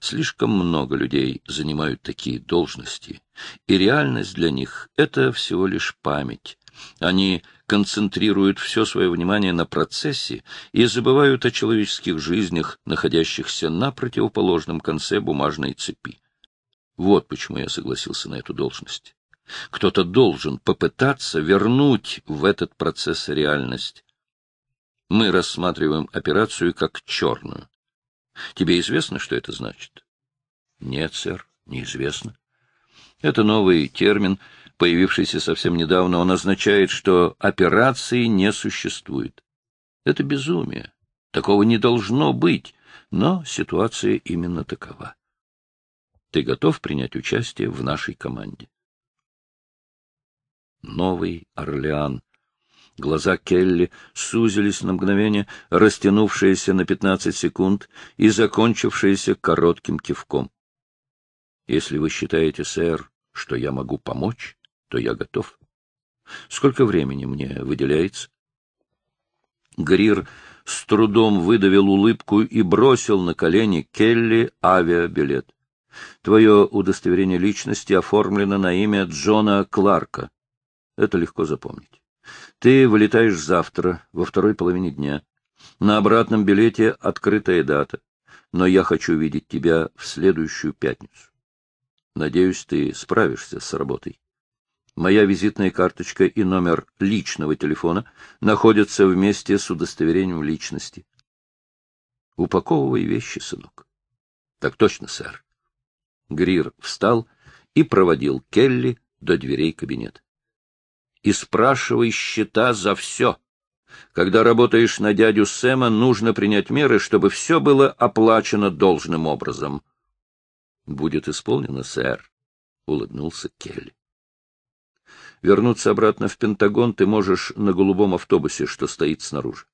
Слишком много людей занимают такие должности, и реальность для них — это всего лишь память. Они концентрируют все свое внимание на процессе и забывают о человеческих жизнях, находящихся на противоположном конце бумажной цепи. Вот почему я согласился на эту должность. Кто-то должен попытаться вернуть в этот процесс реальность. Мы рассматриваем операцию как черную. Тебе известно, что это значит? Нет, сэр, неизвестно. Это новый термин — появившийся совсем недавно, он означает, что операции не существует. Это безумие. Такого не должно быть, но ситуация именно такова. Ты готов принять участие в нашей команде? Новый Орлеан. Глаза Келли сузились на мгновение, растянувшиеся на пятнадцать секунд и закончившиеся коротким кивком. — Если вы считаете, сэр, что я могу помочь, то я готов. Сколько времени мне выделяется? Грир с трудом выдавил улыбку и бросил на колени Келли авиабилет. Твое удостоверение личности оформлено на имя Джона Кларка. Это легко запомнить. Ты вылетаешь завтра, во второй половине дня. На обратном билете открытая дата, но я хочу видеть тебя в следующую пятницу. Надеюсь, ты справишься с работой моя визитная карточка и номер личного телефона находятся вместе с удостоверением личности. Упаковывай вещи, сынок. Так точно, сэр. Грир встал и проводил Келли до дверей кабинета. И спрашивай счета за все. Когда работаешь на дядю Сэма, нужно принять меры, чтобы все было оплачено должным образом. — Будет исполнено, сэр, — улыбнулся Келли. Вернуться обратно в Пентагон ты можешь на голубом автобусе, что стоит снаружи.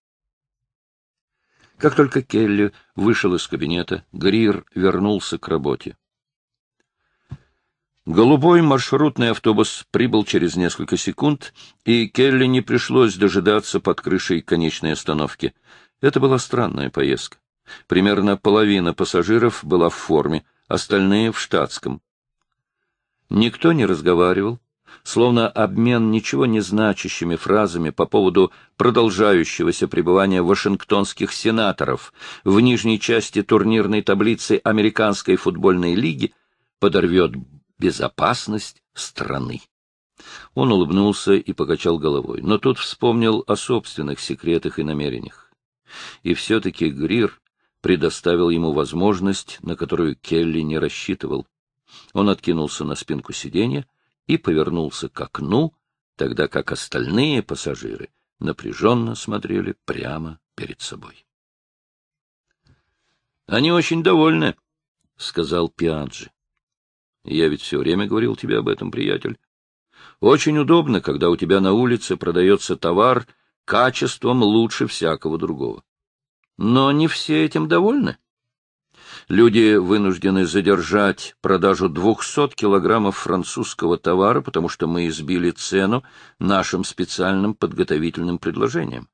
Как только Келли вышел из кабинета, Грир вернулся к работе. Голубой маршрутный автобус прибыл через несколько секунд, и Келли не пришлось дожидаться под крышей конечной остановки. Это была странная поездка. Примерно половина пассажиров была в форме, остальные — в штатском. Никто не разговаривал, словно обмен ничего не значащими фразами по поводу продолжающегося пребывания вашингтонских сенаторов в нижней части турнирной таблицы Американской футбольной лиги, подорвет безопасность страны. Он улыбнулся и покачал головой, но тут вспомнил о собственных секретах и намерениях. И все-таки Грир предоставил ему возможность, на которую Келли не рассчитывал. Он откинулся на спинку сиденья, и повернулся к окну, тогда как остальные пассажиры напряженно смотрели прямо перед собой. — Они очень довольны, — сказал Пиаджи. — Я ведь все время говорил тебе об этом, приятель. Очень удобно, когда у тебя на улице продается товар качеством лучше всякого другого. Но не все этим довольны. Люди вынуждены задержать продажу 200 килограммов французского товара, потому что мы избили цену нашим специальным подготовительным предложением.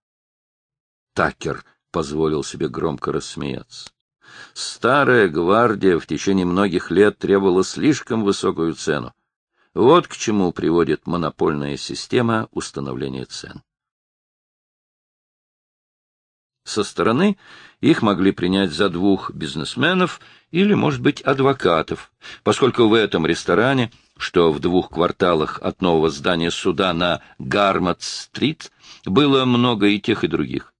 Такер позволил себе громко рассмеяться. Старая гвардия в течение многих лет требовала слишком высокую цену. Вот к чему приводит монопольная система установления цен. Со стороны их могли принять за двух бизнесменов или, может быть, адвокатов, поскольку в этом ресторане, что в двух кварталах от нового здания суда на Гармат-стрит, было много и тех, и других.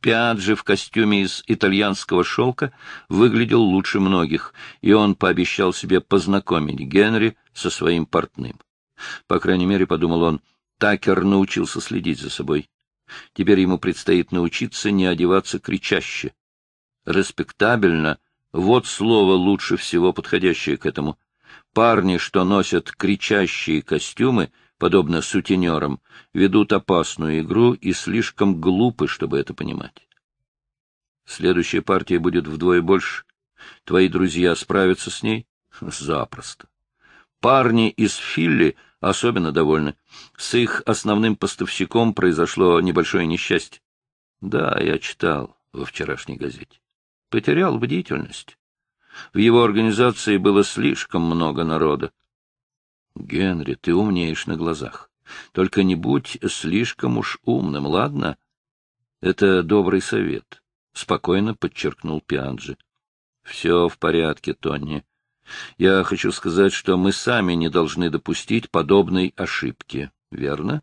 Пиаджи в костюме из итальянского шелка выглядел лучше многих, и он пообещал себе познакомить Генри со своим портным. По крайней мере, подумал он, Такер научился следить за собой. Теперь ему предстоит научиться не одеваться кричаще. Респектабельно — вот слово лучше всего подходящее к этому. Парни, что носят кричащие костюмы, подобно сутенерам, ведут опасную игру и слишком глупы, чтобы это понимать. Следующая партия будет вдвое больше. Твои друзья справятся с ней? Запросто. Парни из Филли — особенно довольны. С их основным поставщиком произошло небольшое несчастье. Да, я читал во вчерашней газете. Потерял бдительность. В его организации было слишком много народа. Генри, ты умнеешь на глазах. Только не будь слишком уж умным, ладно? Это добрый совет, — спокойно подчеркнул Пианджи. — Все в порядке, Тонни. Я хочу сказать, что мы сами не должны допустить подобной ошибки, верно?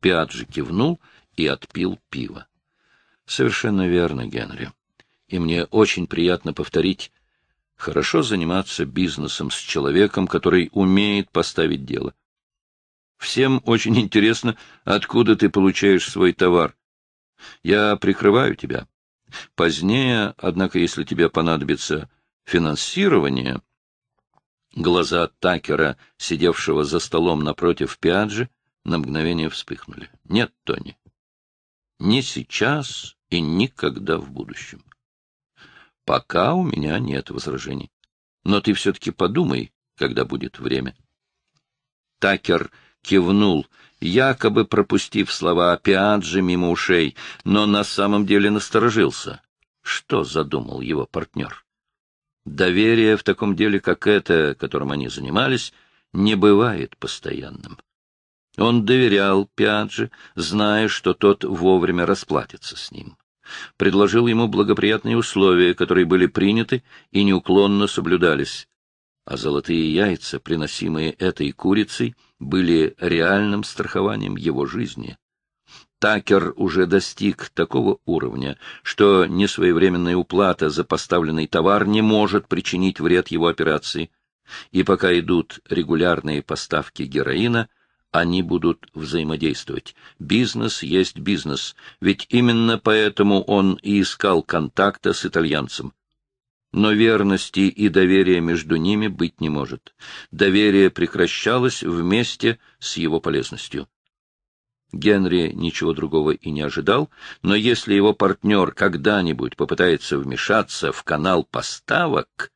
Пиаджи кивнул и отпил пиво. Совершенно верно, Генри. И мне очень приятно повторить, хорошо заниматься бизнесом с человеком, который умеет поставить дело. Всем очень интересно, откуда ты получаешь свой товар. Я прикрываю тебя. Позднее, однако, если тебе понадобится финансирования, глаза Такера, сидевшего за столом напротив Пиаджи, на мгновение вспыхнули. Нет, Тони, не сейчас и никогда в будущем. Пока у меня нет возражений. Но ты все-таки подумай, когда будет время. Такер кивнул, якобы пропустив слова Пиаджи мимо ушей, но на самом деле насторожился. Что задумал его партнер? Доверие в таком деле, как это, которым они занимались, не бывает постоянным. Он доверял Пиаджи, зная, что тот вовремя расплатится с ним. Предложил ему благоприятные условия, которые были приняты и неуклонно соблюдались. А золотые яйца, приносимые этой курицей, были реальным страхованием его жизни. Такер уже достиг такого уровня, что несвоевременная уплата за поставленный товар не может причинить вред его операции. И пока идут регулярные поставки героина, они будут взаимодействовать. Бизнес есть бизнес, ведь именно поэтому он и искал контакта с итальянцем. Но верности и доверия между ними быть не может. Доверие прекращалось вместе с его полезностью. Генри ничего другого и не ожидал, но если его партнер когда-нибудь попытается вмешаться в канал поставок...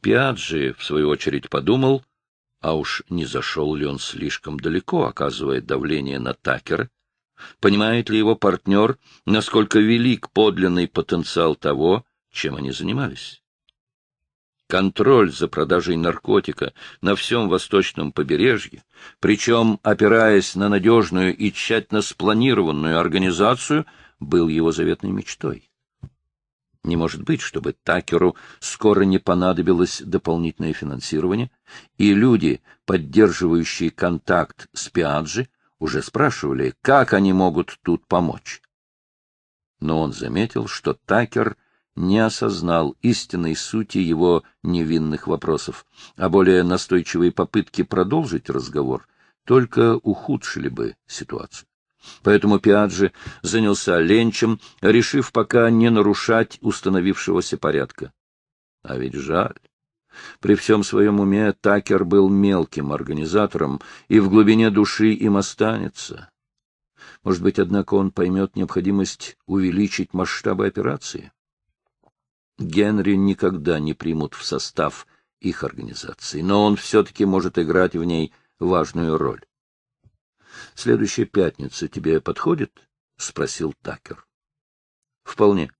Пиаджи, в свою очередь, подумал, а уж не зашел ли он слишком далеко, оказывая давление на Такера, понимает ли его партнер, насколько велик подлинный потенциал того, чем они занимались контроль за продажей наркотика на всем восточном побережье, причем, опираясь на надежную и тщательно спланированную организацию, был его заветной мечтой. Не может быть, чтобы Такеру скоро не понадобилось дополнительное финансирование, и люди, поддерживающие контакт с Пиаджи, уже спрашивали, как они могут тут помочь. Но он заметил, что Такер — не осознал истинной сути его невинных вопросов, а более настойчивые попытки продолжить разговор только ухудшили бы ситуацию. Поэтому Пиаджи занялся ленчем, решив пока не нарушать установившегося порядка. А ведь жаль. При всем своем уме Такер был мелким организатором и в глубине души им останется. Может быть, однако, он поймет необходимость увеличить масштабы операции? Генри никогда не примут в состав их организации, но он все-таки может играть в ней важную роль. — Следующая пятница тебе подходит? — спросил Такер. — Вполне.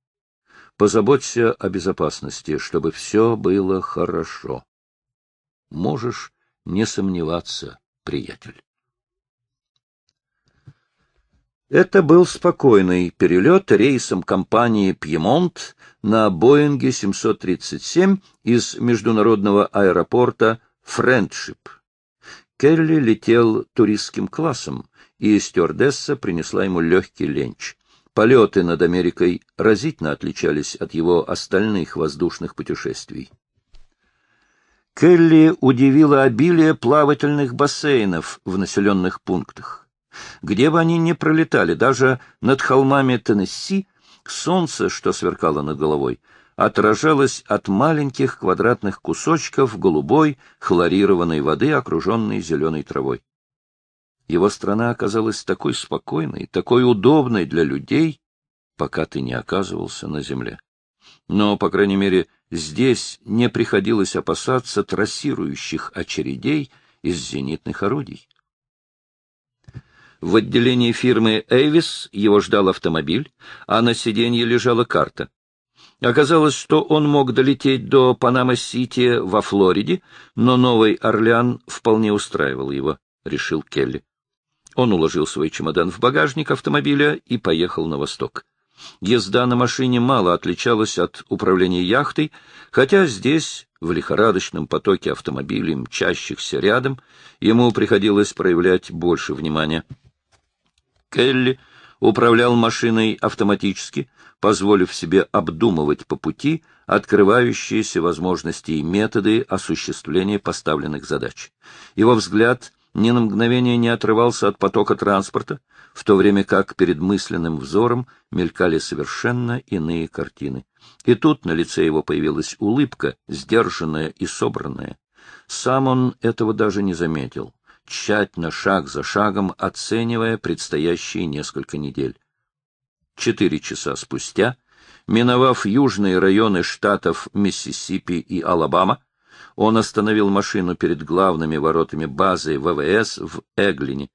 Позаботься о безопасности, чтобы все было хорошо. Можешь не сомневаться, приятель. Это был спокойный перелет рейсом компании «Пьемонт» на «Боинге 737» из международного аэропорта «Френдшип». Келли летел туристским классом, и стюардесса принесла ему легкий ленч. Полеты над Америкой разительно отличались от его остальных воздушных путешествий. Келли удивило обилие плавательных бассейнов в населенных пунктах. Где бы они ни пролетали, даже над холмами Теннесси, солнце, что сверкало над головой, отражалось от маленьких квадратных кусочков голубой хлорированной воды, окруженной зеленой травой. Его страна оказалась такой спокойной, такой удобной для людей, пока ты не оказывался на земле. Но, по крайней мере, здесь не приходилось опасаться трассирующих очередей из зенитных орудий. В отделении фирмы «Эйвис» его ждал автомобиль, а на сиденье лежала карта. Оказалось, что он мог долететь до Панама-Сити во Флориде, но Новый Орлеан вполне устраивал его, решил Келли. Он уложил свой чемодан в багажник автомобиля и поехал на восток. Езда на машине мало отличалась от управления яхтой, хотя здесь, в лихорадочном потоке автомобилей, мчащихся рядом, ему приходилось проявлять больше внимания. Келли управлял машиной автоматически, позволив себе обдумывать по пути открывающиеся возможности и методы осуществления поставленных задач. Его взгляд ни на мгновение не отрывался от потока транспорта, в то время как перед мысленным взором мелькали совершенно иные картины. И тут на лице его появилась улыбка, сдержанная и собранная. Сам он этого даже не заметил тщательно шаг за шагом оценивая предстоящие несколько недель. Четыре часа спустя, миновав южные районы штатов Миссисипи и Алабама, он остановил машину перед главными воротами базы ВВС в Эглине.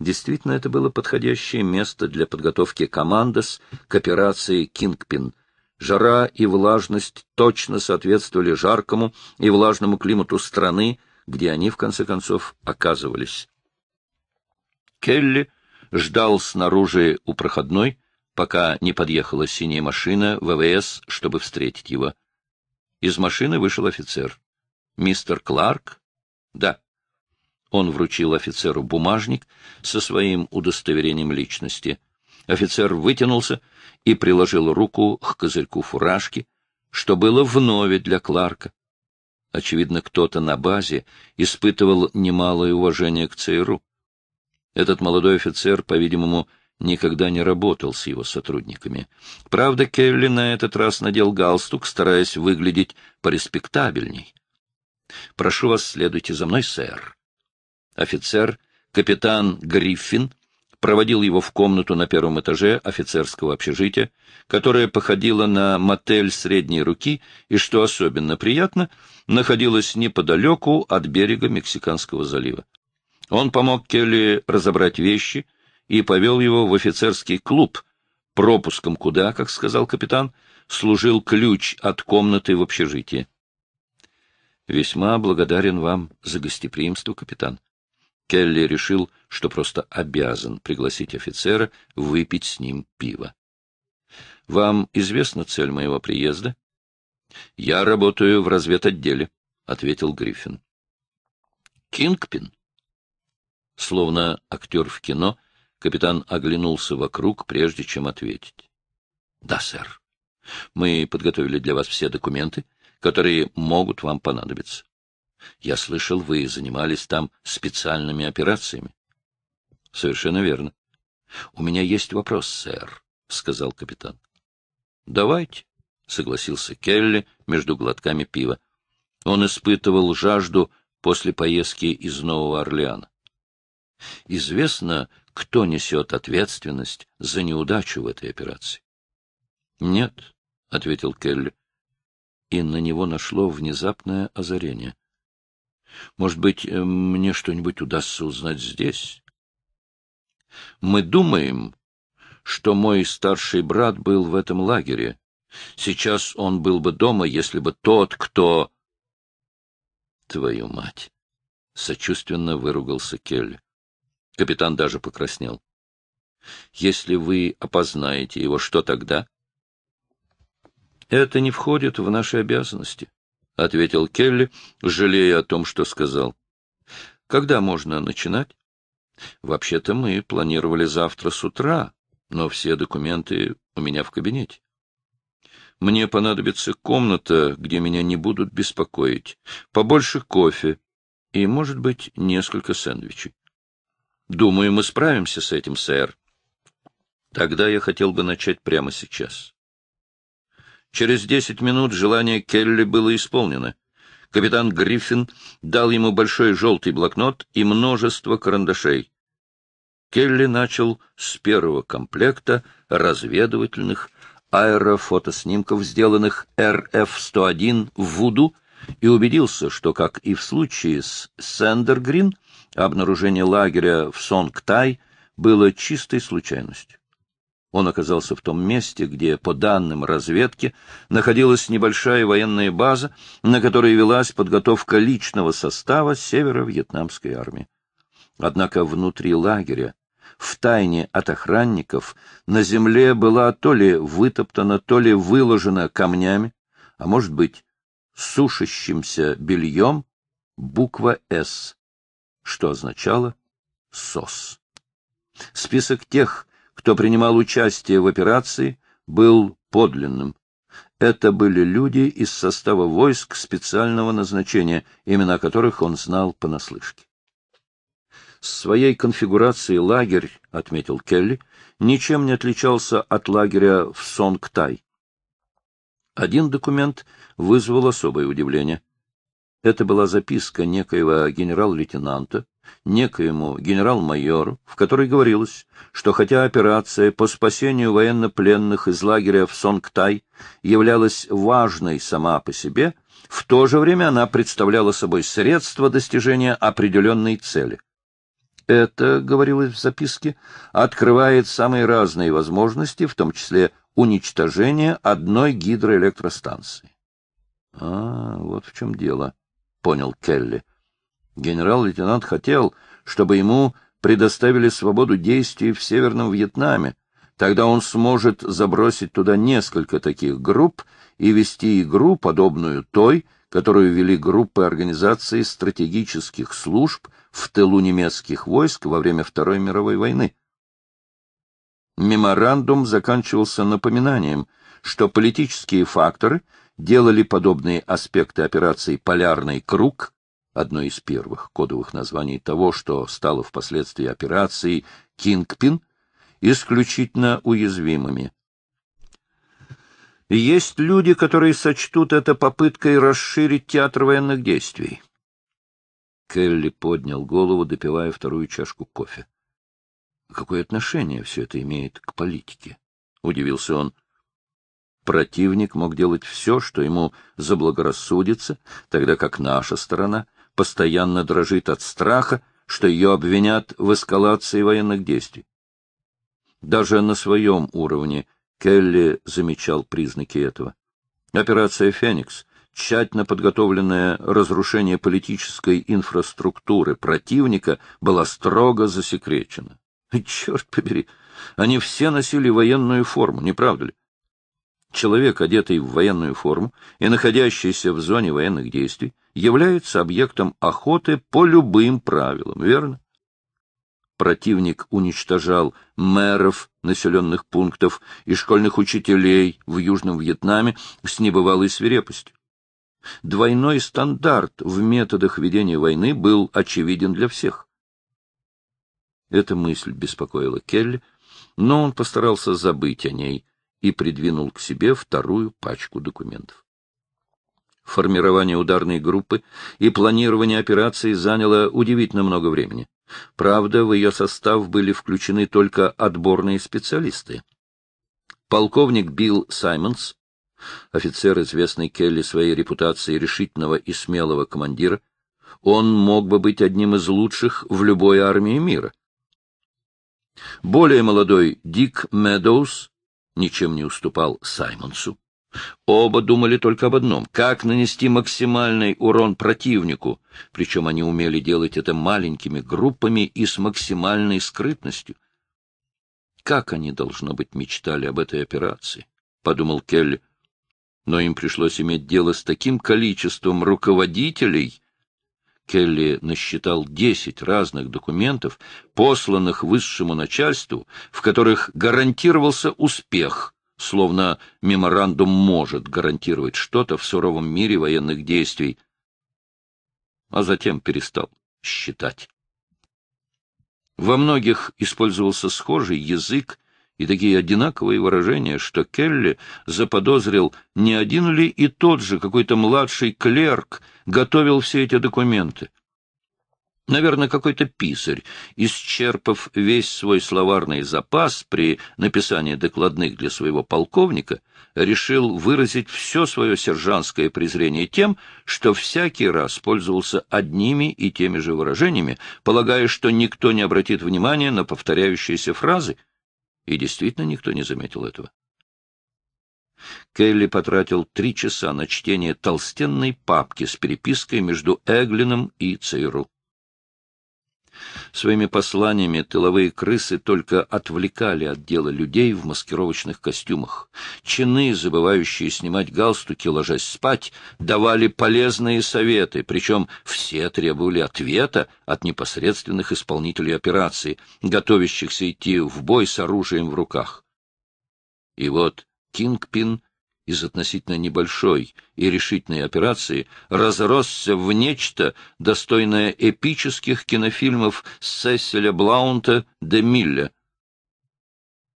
Действительно, это было подходящее место для подготовки «Командос» к операции «Кингпин». Жара и влажность точно соответствовали жаркому и влажному климату страны, где они, в конце концов, оказывались. Келли ждал снаружи у проходной, пока не подъехала синяя машина ВВС, чтобы встретить его. Из машины вышел офицер. «Мистер Кларк?» «Да». Он вручил офицеру бумажник со своим удостоверением личности. Офицер вытянулся и приложил руку к козырьку фуражки, что было вновь для Кларка. Очевидно, кто-то на базе испытывал немалое уважение к ЦРУ. Этот молодой офицер, по-видимому, никогда не работал с его сотрудниками. Правда, Келли на этот раз надел галстук, стараясь выглядеть пореспектабельней. «Прошу вас, следуйте за мной, сэр». Офицер, капитан Гриффин, проводил его в комнату на первом этаже офицерского общежития, которая походила на мотель средней руки и, что особенно приятно, находилась неподалеку от берега Мексиканского залива. Он помог Келли разобрать вещи и повел его в офицерский клуб, пропуском куда, как сказал капитан, служил ключ от комнаты в общежитии. «Весьма благодарен вам за гостеприимство, капитан». Келли решил, что просто обязан пригласить офицера выпить с ним пиво. «Вам известна цель моего приезда?» «Я работаю в разведотделе», — ответил Гриффин. «Кингпин?» Словно актер в кино, капитан оглянулся вокруг, прежде чем ответить. «Да, сэр. Мы подготовили для вас все документы, которые могут вам понадобиться. Я слышал, вы занимались там специальными операциями. — Совершенно верно. — У меня есть вопрос, сэр, — сказал капитан. — Давайте, — согласился Келли между глотками пива. Он испытывал жажду после поездки из Нового Орлеана. — Известно, кто несет ответственность за неудачу в этой операции? — Нет, — ответил Келли. И на него нашло внезапное озарение. — Может быть, э, мне что-нибудь удастся узнать здесь? Мы думаем, что мой старший брат был в этом лагере. Сейчас он был бы дома, если бы тот, кто... Твою мать! — сочувственно выругался Келли. Капитан даже покраснел. — Если вы опознаете его, что тогда? — Это не входит в наши обязанности, — ответил Келли, жалея о том, что сказал. — Когда можно начинать? Вообще-то мы планировали завтра с утра, но все документы у меня в кабинете. Мне понадобится комната, где меня не будут беспокоить, побольше кофе и, может быть, несколько сэндвичей. Думаю, мы справимся с этим, сэр. Тогда я хотел бы начать прямо сейчас. Через десять минут желание Келли было исполнено. Капитан Гриффин дал ему большой желтый блокнот и множество карандашей. Келли начал с первого комплекта разведывательных аэрофотоснимков, сделанных РФ-101 в Вуду, и убедился, что, как и в случае с Сендергрин, обнаружение лагеря в Сонгтай было чистой случайностью. Он оказался в том месте, где, по данным разведки, находилась небольшая военная база, на которой велась подготовка личного состава северо-вьетнамской армии. Однако внутри лагеря, в тайне от охранников, на земле была то ли вытоптана, то ли выложена камнями, а может быть, сушащимся бельем буква «С», что означало «СОС». Список тех, кто принимал участие в операции, был подлинным. Это были люди из состава войск специального назначения, имена которых он знал понаслышке. С своей конфигурацией лагерь, отметил Келли, ничем не отличался от лагеря в Сонгтай. Один документ вызвал особое удивление. Это была записка некоего генерал-лейтенанта, некоему генерал-майору, в которой говорилось, что хотя операция по спасению военнопленных из лагеря в Сонгтай являлась важной сама по себе, в то же время она представляла собой средство достижения определенной цели. Это, говорилось в записке, открывает самые разные возможности, в том числе уничтожение одной гидроэлектростанции. — А, вот в чем дело, — понял Келли. Генерал-лейтенант хотел, чтобы ему предоставили свободу действий в Северном Вьетнаме. Тогда он сможет забросить туда несколько таких групп и вести игру, подобную той, которую вели группы организации стратегических служб в тылу немецких войск во время Второй мировой войны. Меморандум заканчивался напоминанием, что политические факторы делали подобные аспекты операции «Полярный круг» одно из первых кодовых названий того, что стало впоследствии операцией «Кингпин», исключительно уязвимыми. есть люди, которые сочтут это попыткой расширить театр военных действий. Келли поднял голову, допивая вторую чашку кофе. А — Какое отношение все это имеет к политике? — удивился он. Противник мог делать все, что ему заблагорассудится, тогда как наша сторона — постоянно дрожит от страха, что ее обвинят в эскалации военных действий. Даже на своем уровне Келли замечал признаки этого. Операция «Феникс» — тщательно подготовленное разрушение политической инфраструктуры противника была строго засекречена. Черт побери, они все носили военную форму, не правда ли? человек, одетый в военную форму и находящийся в зоне военных действий, является объектом охоты по любым правилам, верно? Противник уничтожал мэров населенных пунктов и школьных учителей в Южном Вьетнаме с небывалой свирепостью. Двойной стандарт в методах ведения войны был очевиден для всех. Эта мысль беспокоила Келли, но он постарался забыть о ней — и придвинул к себе вторую пачку документов. Формирование ударной группы и планирование операции заняло удивительно много времени. Правда, в ее состав были включены только отборные специалисты. Полковник Билл Саймонс, офицер, известный Келли своей репутацией решительного и смелого командира, он мог бы быть одним из лучших в любой армии мира. Более молодой Дик Медоуз, ничем не уступал Саймонсу. Оба думали только об одном — как нанести максимальный урон противнику, причем они умели делать это маленькими группами и с максимальной скрытностью. «Как они, должно быть, мечтали об этой операции?» — подумал Келли. «Но им пришлось иметь дело с таким количеством руководителей, Келли насчитал десять разных документов, посланных высшему начальству, в которых гарантировался успех, словно меморандум может гарантировать что-то в суровом мире военных действий, а затем перестал считать. Во многих использовался схожий язык и такие одинаковые выражения, что Келли заподозрил, не один ли и тот же какой-то младший клерк готовил все эти документы. Наверное, какой-то писарь, исчерпав весь свой словарный запас при написании докладных для своего полковника, решил выразить все свое сержантское презрение тем, что всякий раз пользовался одними и теми же выражениями, полагая, что никто не обратит внимания на повторяющиеся фразы — и действительно никто не заметил этого. Келли потратил три часа на чтение толстенной папки с перепиской между Эглином и Цейру. Своими посланиями тыловые крысы только отвлекали от дела людей в маскировочных костюмах. Чины, забывающие снимать галстуки, ложась спать, давали полезные советы, причем все требовали ответа от непосредственных исполнителей операции, готовящихся идти в бой с оружием в руках. И вот Кингпин из относительно небольшой и решительной операции разросся в нечто, достойное эпических кинофильмов Сесселя Блаунта де Милля.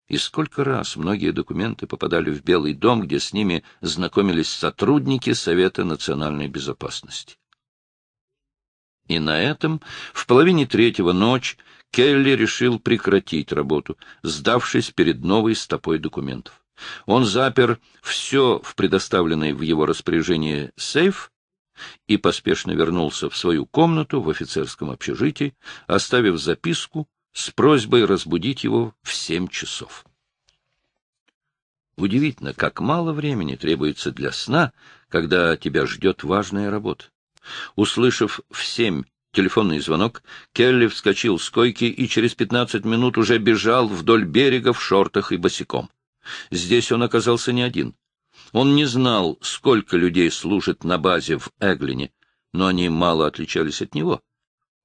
И сколько раз многие документы попадали в Белый дом, где с ними знакомились сотрудники Совета национальной безопасности. И на этом, в половине третьего ночь, Келли решил прекратить работу, сдавшись перед новой стопой документов. Он запер все в предоставленный в его распоряжение сейф и поспешно вернулся в свою комнату в офицерском общежитии, оставив записку с просьбой разбудить его в семь часов. Удивительно, как мало времени требуется для сна, когда тебя ждет важная работа. Услышав в семь телефонный звонок, Келли вскочил с койки и через пятнадцать минут уже бежал вдоль берега в шортах и босиком. Здесь он оказался не один. Он не знал, сколько людей служит на базе в Эглине, но они мало отличались от него.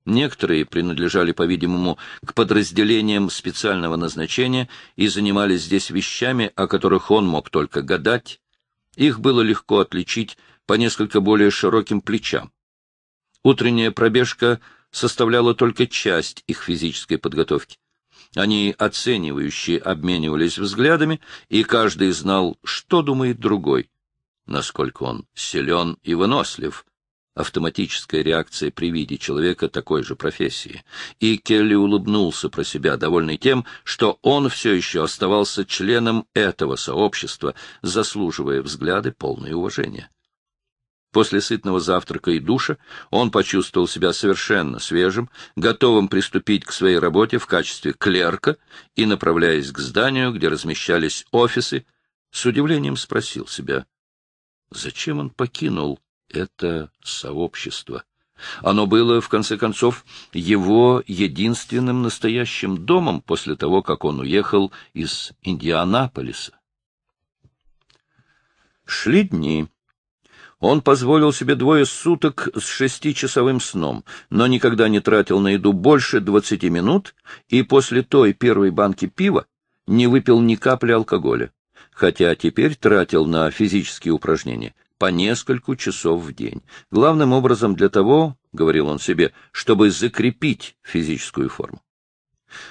Некоторые принадлежали, по-видимому, к подразделениям специального назначения и занимались здесь вещами, о которых он мог только гадать. Их было легко отличить по несколько более широким плечам. Утренняя пробежка составляла только часть их физической подготовки. Они оценивающие обменивались взглядами, и каждый знал, что думает другой, насколько он силен и вынослив. Автоматическая реакция при виде человека такой же профессии. И Келли улыбнулся про себя, довольный тем, что он все еще оставался членом этого сообщества, заслуживая взгляды полное уважение. После сытного завтрака и душа он почувствовал себя совершенно свежим, готовым приступить к своей работе в качестве клерка и, направляясь к зданию, где размещались офисы, с удивлением спросил себя, зачем он покинул это сообщество. Оно было, в конце концов, его единственным настоящим домом после того, как он уехал из Индианаполиса. Шли дни. Он позволил себе двое суток с шестичасовым сном, но никогда не тратил на еду больше двадцати минут и после той первой банки пива не выпил ни капли алкоголя, хотя теперь тратил на физические упражнения по нескольку часов в день. Главным образом для того, — говорил он себе, — чтобы закрепить физическую форму.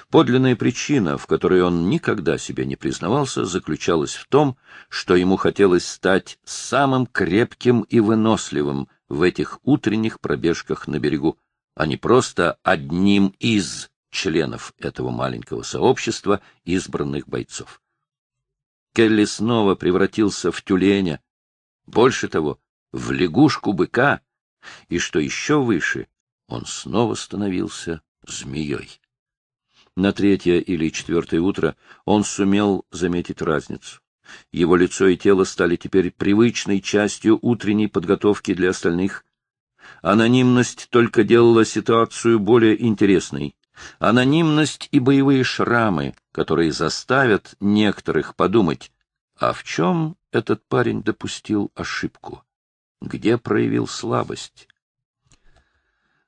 Подлинная причина, в которой он никогда себе не признавался, заключалась в том, что ему хотелось стать самым крепким и выносливым в этих утренних пробежках на берегу, а не просто одним из членов этого маленького сообщества избранных бойцов. Келли снова превратился в тюленя, больше того, в лягушку быка, и, что еще выше, он снова становился змеей. На третье или четвертое утро он сумел заметить разницу. Его лицо и тело стали теперь привычной частью утренней подготовки для остальных. Анонимность только делала ситуацию более интересной. Анонимность и боевые шрамы, которые заставят некоторых подумать, а в чем этот парень допустил ошибку? Где проявил слабость?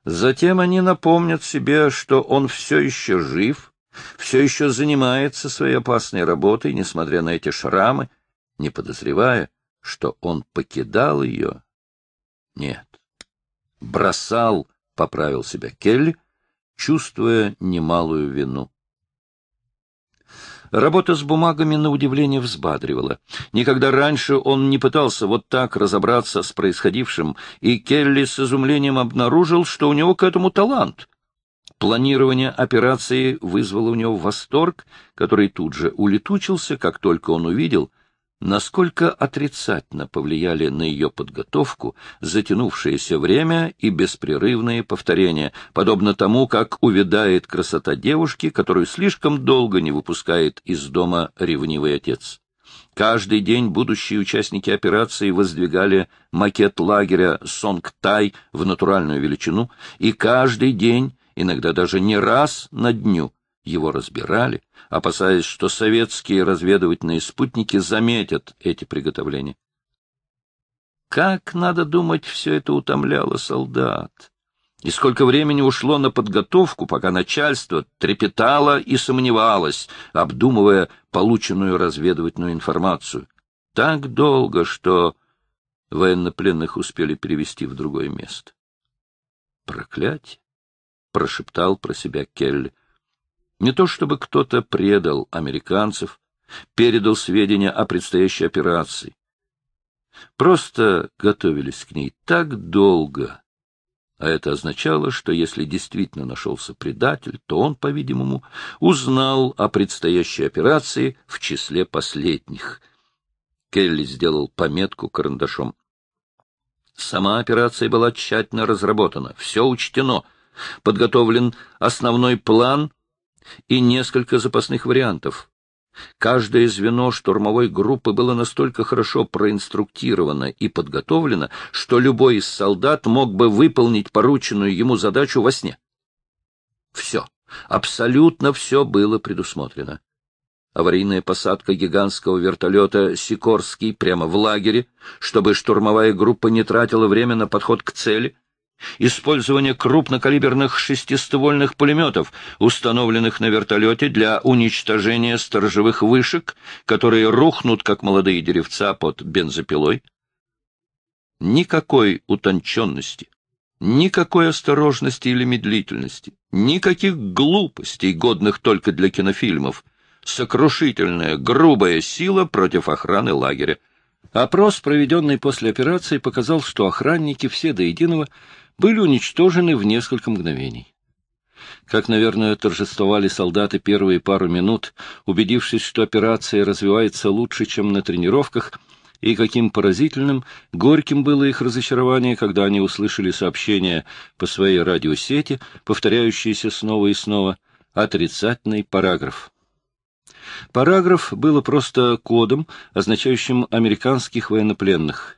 Затем они напомнят себе, что он все еще жив, все еще занимается своей опасной работой, несмотря на эти шрамы, не подозревая, что он покидал ее. Нет, бросал, — поправил себя Келли, чувствуя немалую вину. Работа с бумагами на удивление взбадривала. Никогда раньше он не пытался вот так разобраться с происходившим, и Келли с изумлением обнаружил, что у него к этому талант. Планирование операции вызвало у него восторг, который тут же улетучился, как только он увидел — насколько отрицательно повлияли на ее подготовку затянувшееся время и беспрерывные повторения, подобно тому, как увядает красота девушки, которую слишком долго не выпускает из дома ревнивый отец. Каждый день будущие участники операции воздвигали макет лагеря Сонгтай в натуральную величину, и каждый день, иногда даже не раз на дню, его разбирали, опасаясь, что советские разведывательные спутники заметят эти приготовления. Как, надо думать, все это утомляло солдат. И сколько времени ушло на подготовку, пока начальство трепетало и сомневалось, обдумывая полученную разведывательную информацию. Так долго, что военнопленных успели перевести в другое место. «Проклятие!» — прошептал про себя Келли. Не то чтобы кто-то предал американцев, передал сведения о предстоящей операции. Просто готовились к ней так долго. А это означало, что если действительно нашелся предатель, то он, по-видимому, узнал о предстоящей операции в числе последних. Келли сделал пометку карандашом. Сама операция была тщательно разработана, все учтено, подготовлен основной план — и несколько запасных вариантов. Каждое звено штурмовой группы было настолько хорошо проинструктировано и подготовлено, что любой из солдат мог бы выполнить порученную ему задачу во сне. Все, абсолютно все было предусмотрено. Аварийная посадка гигантского вертолета «Сикорский» прямо в лагере, чтобы штурмовая группа не тратила время на подход к цели — использование крупнокалиберных шестиствольных пулеметов, установленных на вертолете для уничтожения сторожевых вышек, которые рухнут, как молодые деревца, под бензопилой. Никакой утонченности, никакой осторожности или медлительности, никаких глупостей, годных только для кинофильмов. Сокрушительная, грубая сила против охраны лагеря. Опрос, проведенный после операции, показал, что охранники все до единого были уничтожены в несколько мгновений. Как, наверное, торжествовали солдаты первые пару минут, убедившись, что операция развивается лучше, чем на тренировках, и каким поразительным, горьким было их разочарование, когда они услышали сообщение по своей радиосети, повторяющееся снова и снова, отрицательный параграф. Параграф было просто кодом, означающим американских военнопленных,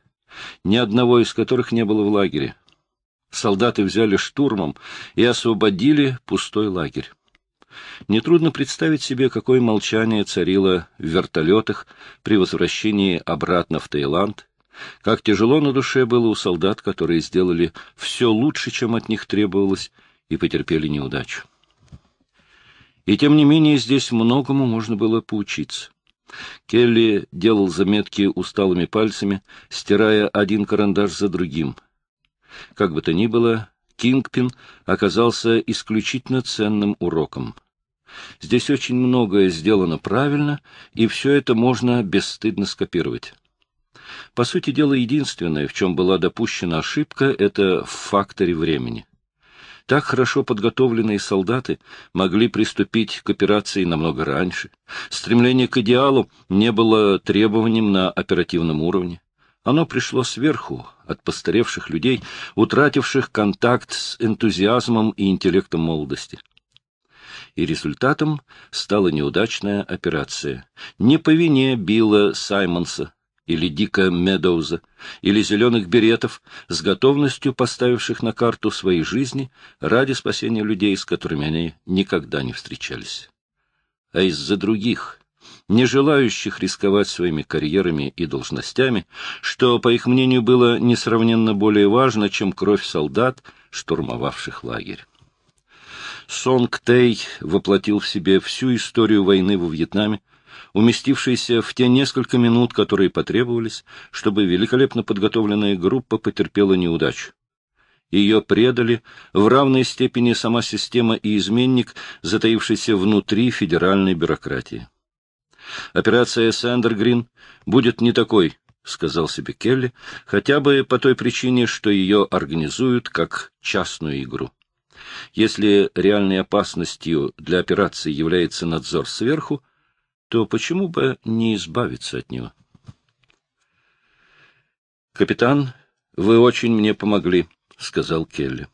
ни одного из которых не было в лагере солдаты взяли штурмом и освободили пустой лагерь. Нетрудно представить себе, какое молчание царило в вертолетах при возвращении обратно в Таиланд, как тяжело на душе было у солдат, которые сделали все лучше, чем от них требовалось, и потерпели неудачу. И тем не менее здесь многому можно было поучиться. Келли делал заметки усталыми пальцами, стирая один карандаш за другим. Как бы то ни было, Кингпин оказался исключительно ценным уроком. Здесь очень многое сделано правильно, и все это можно бесстыдно скопировать. По сути дела, единственное, в чем была допущена ошибка, это в факторе времени. Так хорошо подготовленные солдаты могли приступить к операции намного раньше. Стремление к идеалу не было требованием на оперативном уровне. Оно пришло сверху, от постаревших людей, утративших контакт с энтузиазмом и интеллектом молодости. И результатом стала неудачная операция. Не по вине Билла Саймонса или Дика Медоуза, или зеленых беретов, с готовностью поставивших на карту свои жизни ради спасения людей, с которыми они никогда не встречались, а из-за других – не желающих рисковать своими карьерами и должностями, что, по их мнению, было несравненно более важно, чем кровь солдат, штурмовавших лагерь. Сонг Тэй воплотил в себе всю историю войны во Вьетнаме, уместившийся в те несколько минут, которые потребовались, чтобы великолепно подготовленная группа потерпела неудачу. Ее предали в равной степени сама система и изменник, затаившийся внутри федеральной бюрократии. Операция «Сандергрин» будет не такой, — сказал себе Келли, — хотя бы по той причине, что ее организуют как частную игру. Если реальной опасностью для операции является надзор сверху, то почему бы не избавиться от него? «Капитан, вы очень мне помогли», — сказал Келли.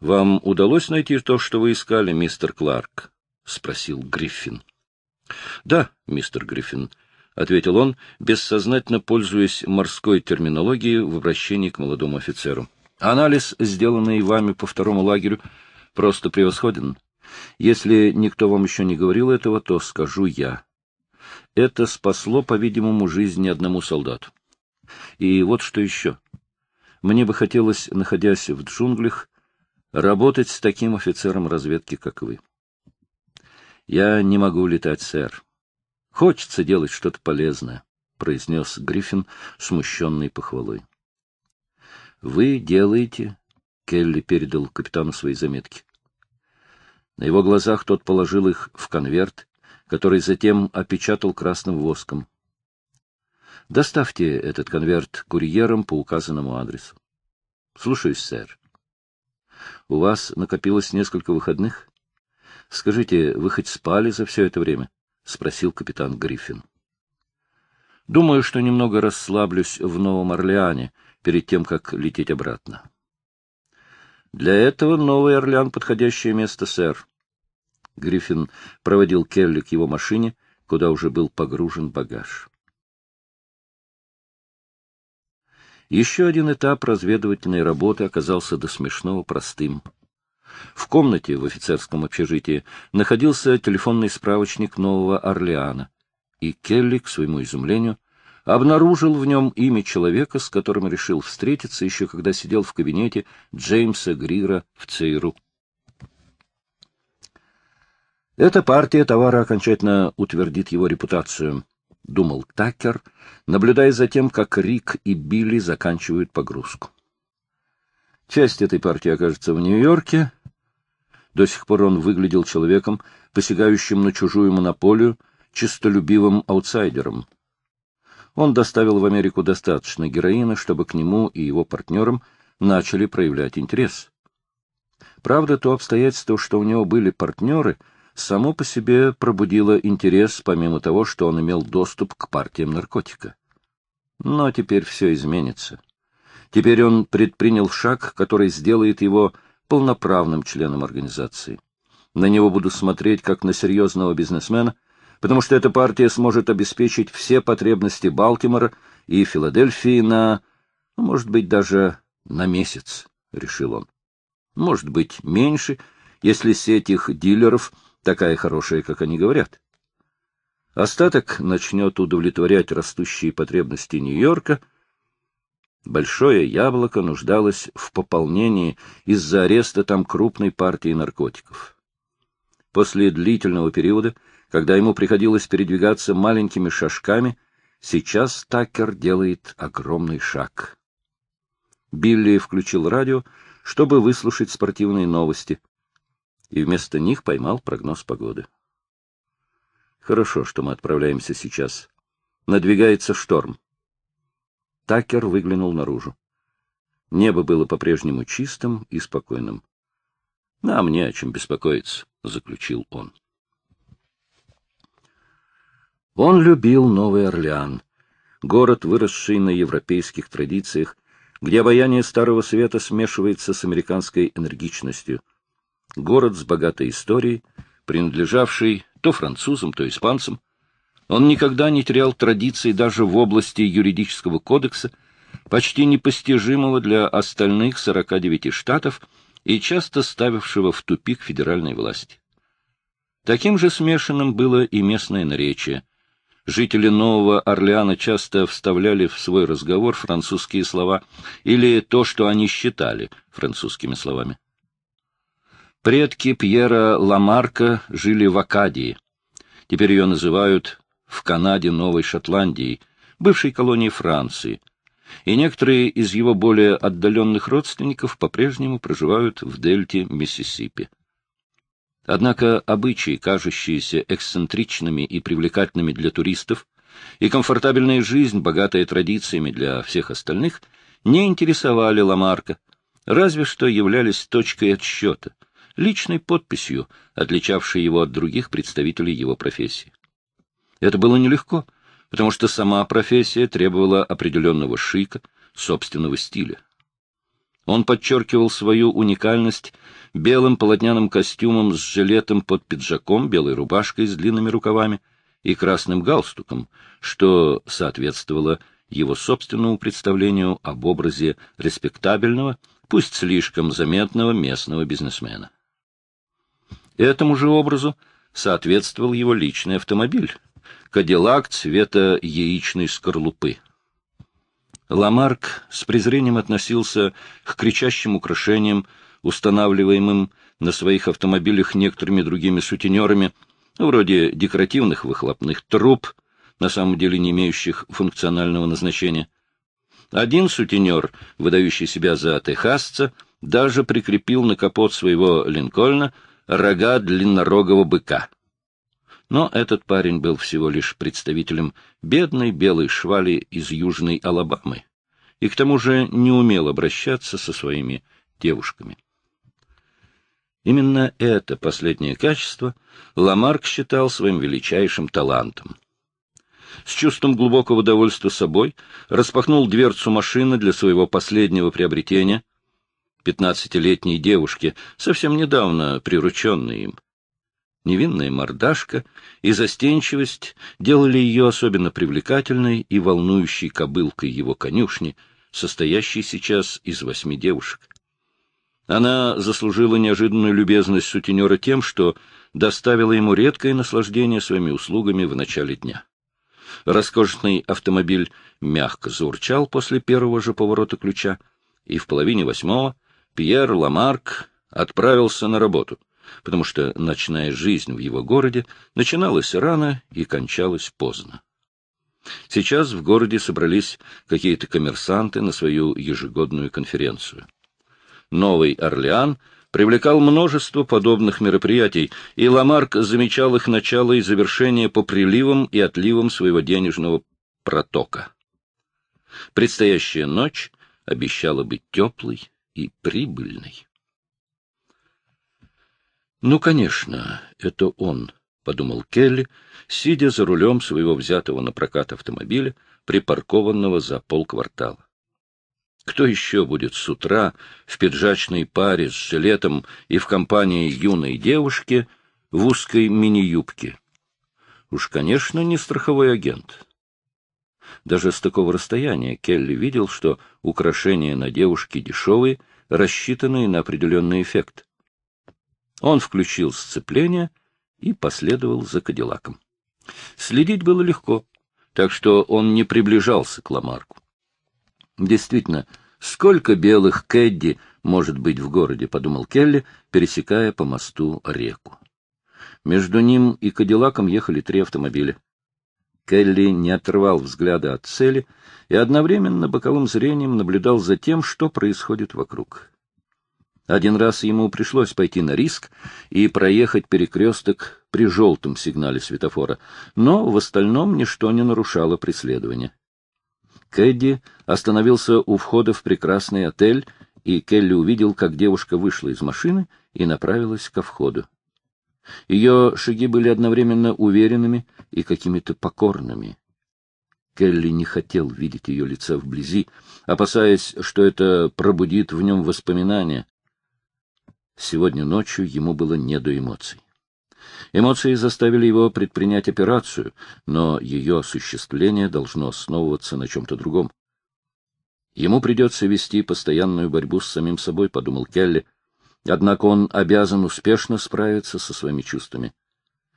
«Вам удалось найти то, что вы искали, мистер Кларк?» — спросил Гриффин. — Да, мистер Гриффин, — ответил он, бессознательно пользуясь морской терминологией в обращении к молодому офицеру. — Анализ, сделанный вами по второму лагерю, просто превосходен. Если никто вам еще не говорил этого, то скажу я. Это спасло, по-видимому, жизнь ни одному солдату. И вот что еще. Мне бы хотелось, находясь в джунглях, работать с таким офицером разведки, как вы. —— Я не могу летать, сэр. — Хочется делать что-то полезное, — произнес Гриффин, смущенный похвалой. — Вы делаете... — Келли передал капитану свои заметки. На его глазах тот положил их в конверт, который затем опечатал красным воском. — Доставьте этот конверт курьером по указанному адресу. — Слушаюсь, сэр. — У вас накопилось несколько выходных? —— Скажите, вы хоть спали за все это время? — спросил капитан Гриффин. — Думаю, что немного расслаблюсь в Новом Орлеане перед тем, как лететь обратно. — Для этого Новый Орлеан — подходящее место, сэр. Гриффин проводил Келли к его машине, куда уже был погружен багаж. Еще один этап разведывательной работы оказался до смешного простым — в комнате в офицерском общежитии находился телефонный справочник Нового Орлеана, и Келли, к своему изумлению, обнаружил в нем имя человека, с которым решил встретиться еще когда сидел в кабинете Джеймса Грира в ЦРУ. Эта партия товара окончательно утвердит его репутацию, — думал Такер, наблюдая за тем, как Рик и Билли заканчивают погрузку. Часть этой партии окажется в Нью-Йорке, до сих пор он выглядел человеком, посягающим на чужую монополию, чистолюбивым аутсайдером. Он доставил в Америку достаточно героина, чтобы к нему и его партнерам начали проявлять интерес. Правда, то обстоятельство, что у него были партнеры, само по себе пробудило интерес, помимо того, что он имел доступ к партиям наркотика. Но теперь все изменится. Теперь он предпринял шаг, который сделает его полноправным членом организации. На него буду смотреть как на серьезного бизнесмена, потому что эта партия сможет обеспечить все потребности Балтимора и Филадельфии на, ну, может быть, даже на месяц, — решил он. Может быть, меньше, если сеть их дилеров такая хорошая, как они говорят. Остаток начнет удовлетворять растущие потребности Нью-Йорка — Большое яблоко нуждалось в пополнении из-за ареста там крупной партии наркотиков. После длительного периода, когда ему приходилось передвигаться маленькими шажками, сейчас Такер делает огромный шаг. Билли включил радио, чтобы выслушать спортивные новости, и вместо них поймал прогноз погоды. Хорошо, что мы отправляемся сейчас. Надвигается шторм. Такер выглянул наружу. Небо было по-прежнему чистым и спокойным. «Нам не о чем беспокоиться», — заключил он. Он любил Новый Орлеан, город, выросший на европейских традициях, где обаяние Старого Света смешивается с американской энергичностью. Город с богатой историей, принадлежавший то французам, то испанцам, он никогда не терял традиций даже в области юридического кодекса, почти непостижимого для остальных 49 штатов и часто ставившего в тупик федеральной власти. Таким же смешанным было и местное наречие. Жители Нового Орлеана часто вставляли в свой разговор французские слова или то, что они считали французскими словами. Предки Пьера Ламарка жили в Акадии. Теперь ее называют в Канаде, Новой Шотландии, бывшей колонии Франции, и некоторые из его более отдаленных родственников по-прежнему проживают в дельте Миссисипи. Однако обычаи, кажущиеся эксцентричными и привлекательными для туристов, и комфортабельная жизнь, богатая традициями для всех остальных, не интересовали Ламарка, разве что являлись точкой отсчета, личной подписью, отличавшей его от других представителей его профессии. Это было нелегко, потому что сама профессия требовала определенного шика, собственного стиля. Он подчеркивал свою уникальность белым полотняным костюмом с жилетом под пиджаком, белой рубашкой с длинными рукавами и красным галстуком, что соответствовало его собственному представлению об образе респектабельного, пусть слишком заметного местного бизнесмена. Этому же образу соответствовал его личный автомобиль, Кадиллак цвета яичной скорлупы. Ламарк с презрением относился к кричащим украшениям, устанавливаемым на своих автомобилях некоторыми другими сутенерами, вроде декоративных выхлопных труб, на самом деле не имеющих функционального назначения. Один сутенер, выдающий себя за техасца, даже прикрепил на капот своего Линкольна рога длиннорогого быка — но этот парень был всего лишь представителем бедной белой швали из Южной Алабамы и к тому же не умел обращаться со своими девушками. Именно это последнее качество Ламарк считал своим величайшим талантом. С чувством глубокого довольства собой распахнул дверцу машины для своего последнего приобретения — пятнадцатилетней девушки, совсем недавно прирученной им. Невинная мордашка и застенчивость делали ее особенно привлекательной и волнующей кобылкой его конюшни, состоящей сейчас из восьми девушек. Она заслужила неожиданную любезность сутенера тем, что доставила ему редкое наслаждение своими услугами в начале дня. Роскошный автомобиль мягко заурчал после первого же поворота ключа, и в половине восьмого Пьер Ламарк отправился на работу — потому что ночная жизнь в его городе начиналась рано и кончалась поздно. Сейчас в городе собрались какие-то коммерсанты на свою ежегодную конференцию. Новый Орлеан привлекал множество подобных мероприятий, и Ламарк замечал их начало и завершение по приливам и отливам своего денежного протока. Предстоящая ночь обещала быть теплой и прибыльной. Ну, конечно, это он, — подумал Келли, сидя за рулем своего взятого на прокат автомобиля, припаркованного за полквартала. Кто еще будет с утра в пиджачной паре с жилетом и в компании юной девушки в узкой мини-юбке? Уж, конечно, не страховой агент. Даже с такого расстояния Келли видел, что украшения на девушке дешевые, рассчитанные на определенный эффект. Он включил сцепление и последовал за Кадиллаком. Следить было легко, так что он не приближался к Ламарку. Действительно, сколько белых Кэдди может быть в городе, подумал Келли, пересекая по мосту реку. Между ним и Кадиллаком ехали три автомобиля. Келли не отрывал взгляда от цели и одновременно боковым зрением наблюдал за тем, что происходит вокруг. Один раз ему пришлось пойти на риск и проехать перекресток при желтом сигнале светофора, но в остальном ничто не нарушало преследование. Кэдди остановился у входа в прекрасный отель, и Келли увидел, как девушка вышла из машины и направилась ко входу. Ее шаги были одновременно уверенными и какими-то покорными. Келли не хотел видеть ее лица вблизи, опасаясь, что это пробудит в нем воспоминания. Сегодня ночью ему было не до эмоций. Эмоции заставили его предпринять операцию, но ее осуществление должно основываться на чем-то другом. Ему придется вести постоянную борьбу с самим собой, подумал Келли. Однако он обязан успешно справиться со своими чувствами.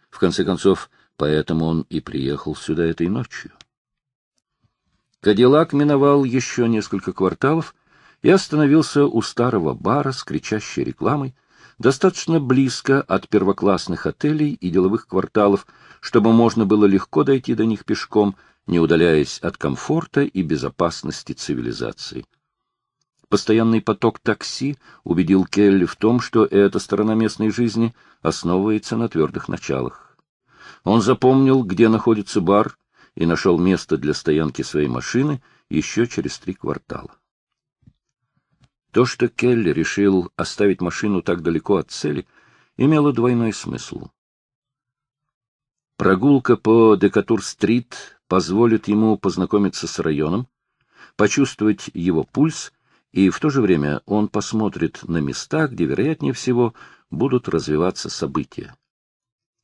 В конце концов, поэтому он и приехал сюда этой ночью. Кадиллак миновал еще несколько кварталов, и остановился у старого бара с кричащей рекламой, достаточно близко от первоклассных отелей и деловых кварталов, чтобы можно было легко дойти до них пешком, не удаляясь от комфорта и безопасности цивилизации. Постоянный поток такси убедил Келли в том, что эта сторона местной жизни основывается на твердых началах. Он запомнил, где находится бар, и нашел место для стоянки своей машины еще через три квартала. То, что Келли решил оставить машину так далеко от цели, имело двойной смысл. Прогулка по Декатур-стрит позволит ему познакомиться с районом, почувствовать его пульс, и в то же время он посмотрит на места, где, вероятнее всего, будут развиваться события.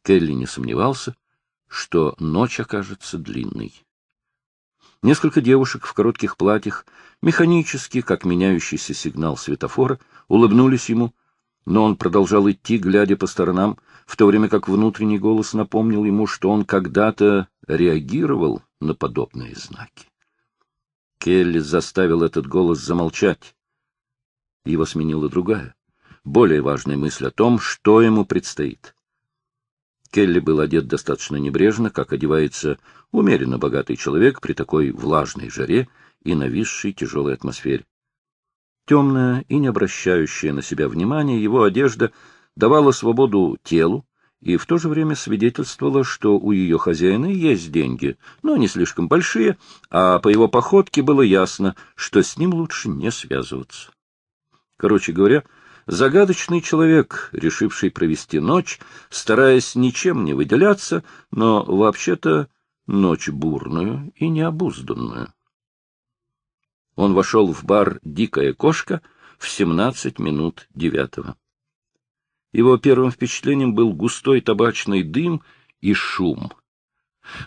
Келли не сомневался, что ночь окажется длинной. Несколько девушек в коротких платьях, механически, как меняющийся сигнал светофора, улыбнулись ему, но он продолжал идти, глядя по сторонам, в то время как внутренний голос напомнил ему, что он когда-то реагировал на подобные знаки. Келли заставил этот голос замолчать. Его сменила другая, более важная мысль о том, что ему предстоит. Келли был одет достаточно небрежно, как одевается умеренно богатый человек при такой влажной жаре и нависшей тяжелой атмосфере. Темная и не обращающая на себя внимания его одежда давала свободу телу и в то же время свидетельствовала, что у ее хозяина есть деньги, но не слишком большие, а по его походке было ясно, что с ним лучше не связываться. Короче говоря, — загадочный человек, решивший провести ночь, стараясь ничем не выделяться, но вообще-то ночь бурную и необузданную. Он вошел в бар «Дикая кошка» в 17 минут девятого. Его первым впечатлением был густой табачный дым и шум.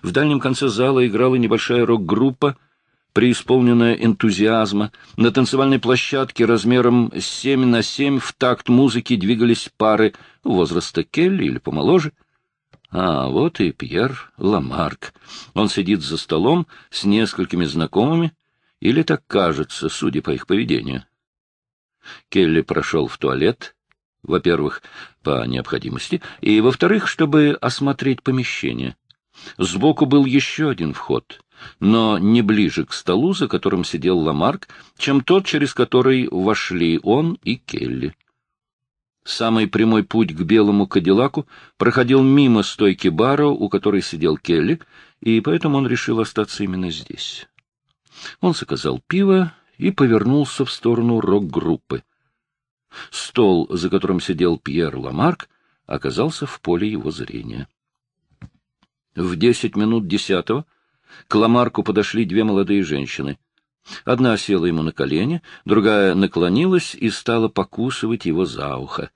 В дальнем конце зала играла небольшая рок-группа — преисполненная энтузиазма, на танцевальной площадке размером 7 на 7 в такт музыки двигались пары возраста Келли или помоложе. А вот и Пьер Ламарк. Он сидит за столом с несколькими знакомыми, или так кажется, судя по их поведению. Келли прошел в туалет, во-первых, по необходимости, и, во-вторых, чтобы осмотреть помещение. Сбоку был еще один вход, но не ближе к столу, за которым сидел Ламарк, чем тот, через который вошли он и Келли. Самый прямой путь к белому кадиллаку проходил мимо стойки бара, у которой сидел Келли, и поэтому он решил остаться именно здесь. Он заказал пиво и повернулся в сторону рок-группы. Стол, за которым сидел Пьер Ламарк, оказался в поле его зрения. В десять минут десятого к Ламарку подошли две молодые женщины. Одна села ему на колени, другая наклонилась и стала покусывать его за ухо.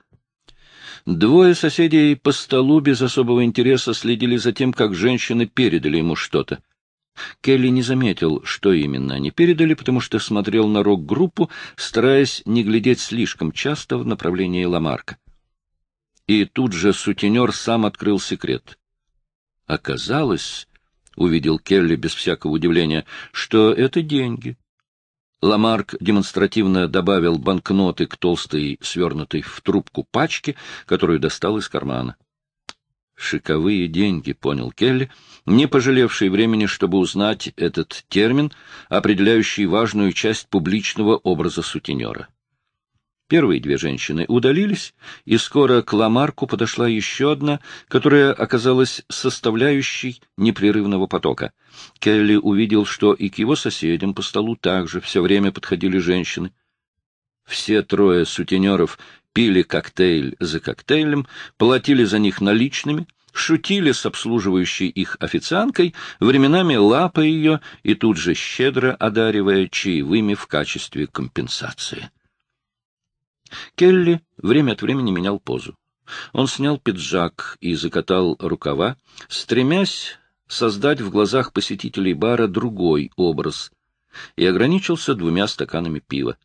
Двое соседей по столу без особого интереса следили за тем, как женщины передали ему что-то. Келли не заметил, что именно они передали, потому что смотрел на рок-группу, стараясь не глядеть слишком часто в направлении Ламарка. И тут же сутенер сам открыл секрет. Оказалось, — увидел Келли без всякого удивления, — что это деньги. Ламарк демонстративно добавил банкноты к толстой, свернутой в трубку пачке, которую достал из кармана. «Шиковые деньги», — понял Келли, не пожалевший времени, чтобы узнать этот термин, определяющий важную часть публичного образа сутенера. Первые две женщины удалились, и скоро к Ламарку подошла еще одна, которая оказалась составляющей непрерывного потока. Келли увидел, что и к его соседям по столу также все время подходили женщины. Все трое сутенеров пили коктейль за коктейлем, платили за них наличными, шутили с обслуживающей их официанткой, временами лапая ее и тут же щедро одаривая чаевыми в качестве компенсации. Келли время от времени менял позу. Он снял пиджак и закатал рукава, стремясь создать в глазах посетителей бара другой образ, и ограничился двумя стаканами пива,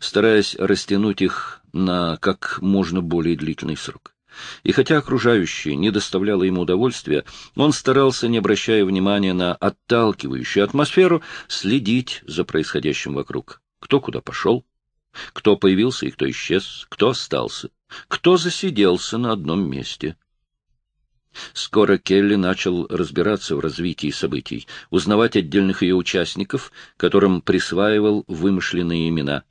стараясь растянуть их на как можно более длительный срок. И хотя окружающее не доставляло ему удовольствия, он старался, не обращая внимания на отталкивающую атмосферу, следить за происходящим вокруг. Кто куда пошел, кто появился и кто исчез, кто остался, кто засиделся на одном месте. Скоро Келли начал разбираться в развитии событий, узнавать отдельных ее участников, которым присваивал вымышленные имена.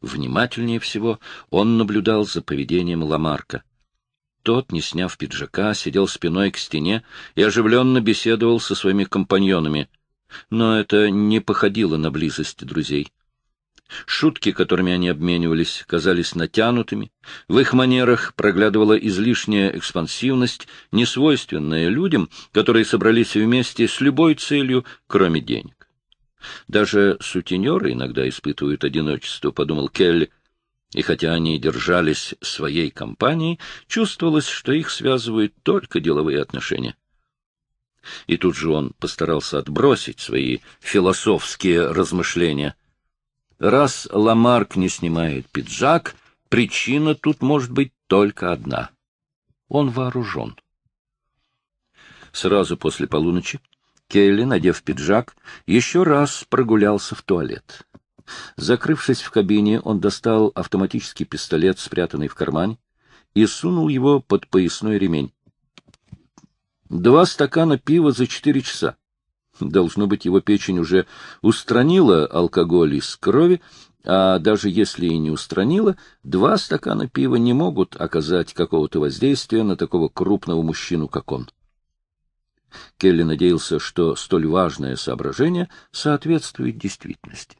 Внимательнее всего он наблюдал за поведением Ламарка. Тот, не сняв пиджака, сидел спиной к стене и оживленно беседовал со своими компаньонами. Но это не походило на близость друзей. Шутки, которыми они обменивались, казались натянутыми, в их манерах проглядывала излишняя экспансивность, несвойственная людям, которые собрались вместе с любой целью, кроме денег. Даже сутенеры иногда испытывают одиночество, — подумал Келли, и хотя они держались своей компанией, чувствовалось, что их связывают только деловые отношения. И тут же он постарался отбросить свои философские размышления — Раз Ламарк не снимает пиджак, причина тут может быть только одна. Он вооружен. Сразу после полуночи Келли, надев пиджак, еще раз прогулялся в туалет. Закрывшись в кабине, он достал автоматический пистолет, спрятанный в кармане, и сунул его под поясной ремень. Два стакана пива за четыре часа. Должно быть, его печень уже устранила алкоголь из крови, а даже если и не устранила, два стакана пива не могут оказать какого-то воздействия на такого крупного мужчину, как он. Келли надеялся, что столь важное соображение соответствует действительности.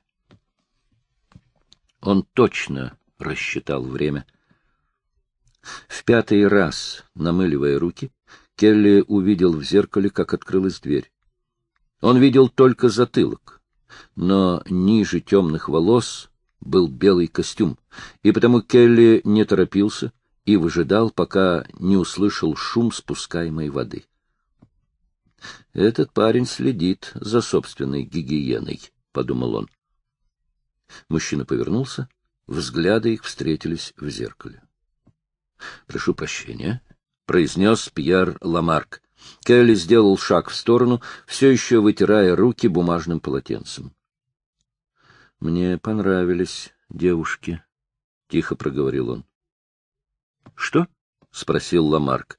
Он точно рассчитал время. В пятый раз, намыливая руки, Келли увидел в зеркале, как открылась дверь. Он видел только затылок, но ниже темных волос был белый костюм, и потому Келли не торопился и выжидал, пока не услышал шум спускаемой воды. «Этот парень следит за собственной гигиеной», — подумал он. Мужчина повернулся, взгляды их встретились в зеркале. — Прошу прощения, — произнес Пьер Ламарк. Келли сделал шаг в сторону, все еще вытирая руки бумажным полотенцем. — Мне понравились девушки, — тихо проговорил он. — Что? — спросил Ламарк.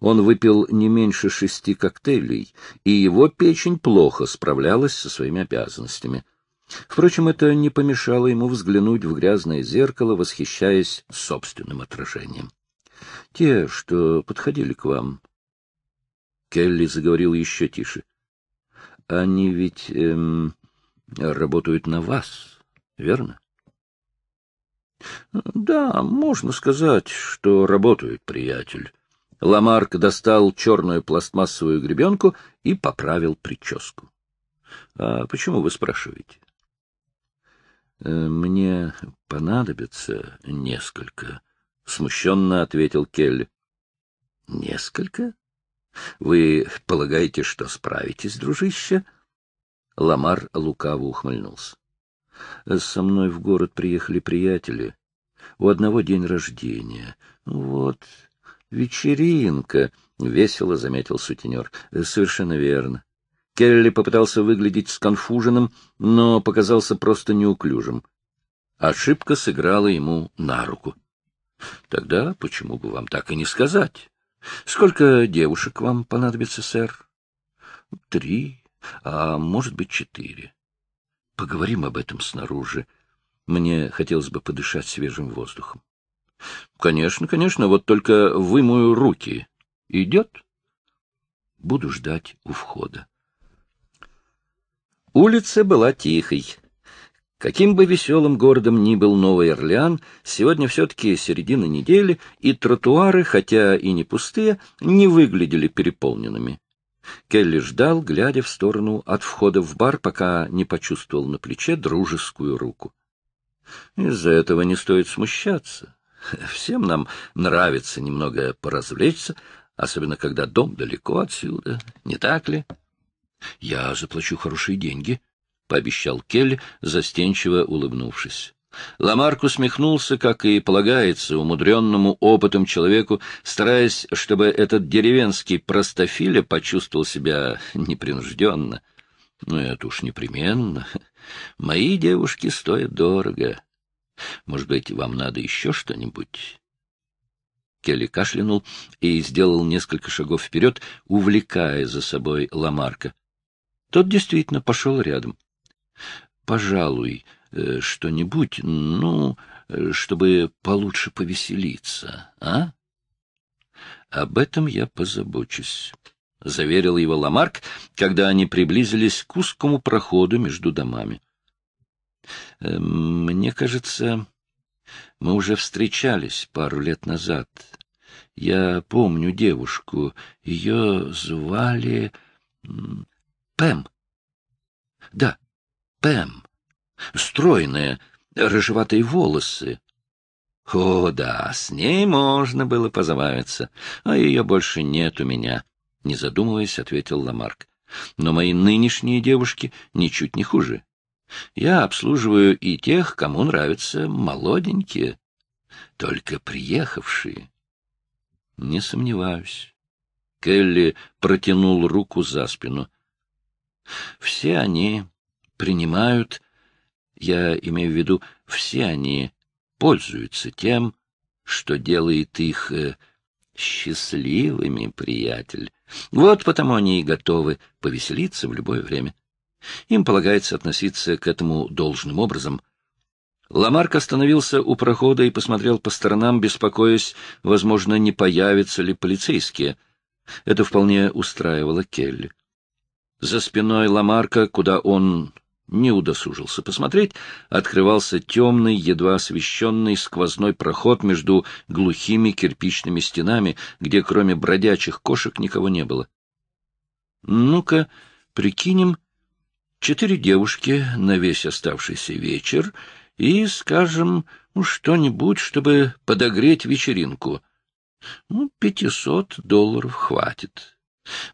Он выпил не меньше шести коктейлей, и его печень плохо справлялась со своими обязанностями. Впрочем, это не помешало ему взглянуть в грязное зеркало, восхищаясь собственным отражением. — Те, что подходили к вам, Келли заговорил еще тише. — Они ведь эм, работают на вас, верно? — Да, можно сказать, что работают, приятель. Ламарк достал черную пластмассовую гребенку и поправил прическу. — А почему вы спрашиваете? — э, Мне понадобится несколько, — смущенно ответил Келли. — Несколько? Вы полагаете, что справитесь, дружище? Ламар лукаво ухмыльнулся. Со мной в город приехали приятели. У одного день рождения. Вот, вечеринка, — весело заметил сутенёр. Совершенно верно. Келли попытался выглядеть сконфуженным, но показался просто неуклюжим. Ошибка сыграла ему на руку. — Тогда почему бы вам так и не сказать? — Сколько девушек вам понадобится, сэр? — Три, а может быть, четыре. — Поговорим об этом снаружи. Мне хотелось бы подышать свежим воздухом. — Конечно, конечно, вот только вымою руки. Идет? — Буду ждать у входа. Улица была тихой. Каким бы веселым городом ни был Новый Орлеан, сегодня все-таки середина недели, и тротуары, хотя и не пустые, не выглядели переполненными. Келли ждал, глядя в сторону от входа в бар, пока не почувствовал на плече дружескую руку. Из-за этого не стоит смущаться. Всем нам нравится немного поразвлечься, особенно когда дом далеко отсюда, не так ли? Я заплачу хорошие деньги, пообещал Кель, застенчиво улыбнувшись. Ламарк усмехнулся, как и полагается, умудренному опытом человеку, стараясь, чтобы этот деревенский простофиля почувствовал себя непринужденно. Ну, это уж непременно. Мои девушки стоят дорого. Может быть, вам надо еще что-нибудь? Келли кашлянул и сделал несколько шагов вперед, увлекая за собой Ламарка. Тот действительно пошел рядом. Пожалуй, э, что-нибудь, ну, э, чтобы получше повеселиться, а? Об этом я позабочусь. — заверил его Ламарк, когда они приблизились к узкому проходу между домами. Э, «Мне кажется, мы уже встречались пару лет назад. Я помню девушку. Ее звали... Пэм. Да, Пэм. стройные, рыжеватые волосы. О, да, с ней можно было позабавиться, а ее больше нет у меня, — не задумываясь, ответил Ламарк. Но мои нынешние девушки ничуть не хуже. Я обслуживаю и тех, кому нравятся молоденькие, только приехавшие. Не сомневаюсь. Келли протянул руку за спину. Все они принимают, я имею в виду, все они пользуются тем, что делает их э, счастливыми, приятель. Вот потому они и готовы повеселиться в любое время. Им полагается относиться к этому должным образом. Ламарк остановился у прохода и посмотрел по сторонам, беспокоясь, возможно, не появятся ли полицейские. Это вполне устраивало Келли. За спиной Ламарка, куда он не удосужился посмотреть, открывался темный, едва освещенный сквозной проход между глухими кирпичными стенами, где кроме бродячих кошек никого не было. Ну-ка, прикинем, четыре девушки на весь оставшийся вечер и, скажем, ну, что-нибудь, чтобы подогреть вечеринку. Ну, пятисот долларов хватит.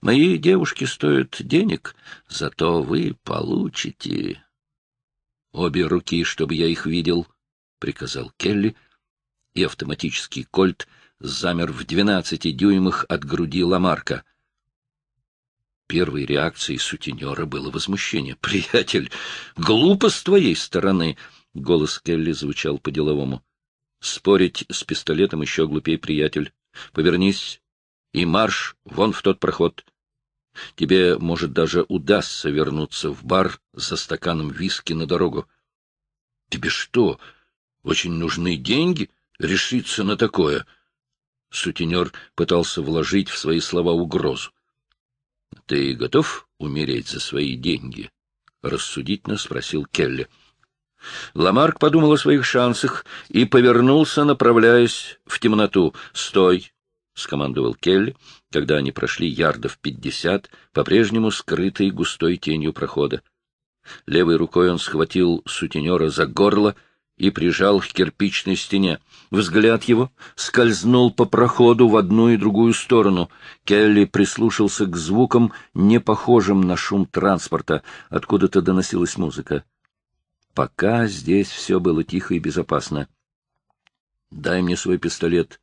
Мои девушки стоят денег, зато вы получите... — Обе руки, чтобы я их видел, — приказал Келли, и автоматический кольт замер в двенадцати дюймах от груди Ламарка. Первой реакцией сутенера было возмущение. — Приятель, глупо с твоей стороны! — голос Келли звучал по-деловому. — Спорить с пистолетом еще глупее, приятель. Повернись и марш вон в тот проход. Тебе, может, даже удастся вернуться в бар за стаканом виски на дорогу. Тебе что, очень нужны деньги решиться на такое? Сутенер пытался вложить в свои слова угрозу. — Ты готов умереть за свои деньги? — рассудительно спросил Келли. Ламарк подумал о своих шансах и повернулся, направляясь в темноту. — Стой! — скомандовал Келли, когда они прошли ярдов пятьдесят, по-прежнему скрытой густой тенью прохода. Левой рукой он схватил сутенера за горло и прижал к кирпичной стене. Взгляд его скользнул по проходу в одну и другую сторону. Келли прислушался к звукам, не похожим на шум транспорта. Откуда-то доносилась музыка. Пока здесь все было тихо и безопасно. — Дай мне свой пистолет,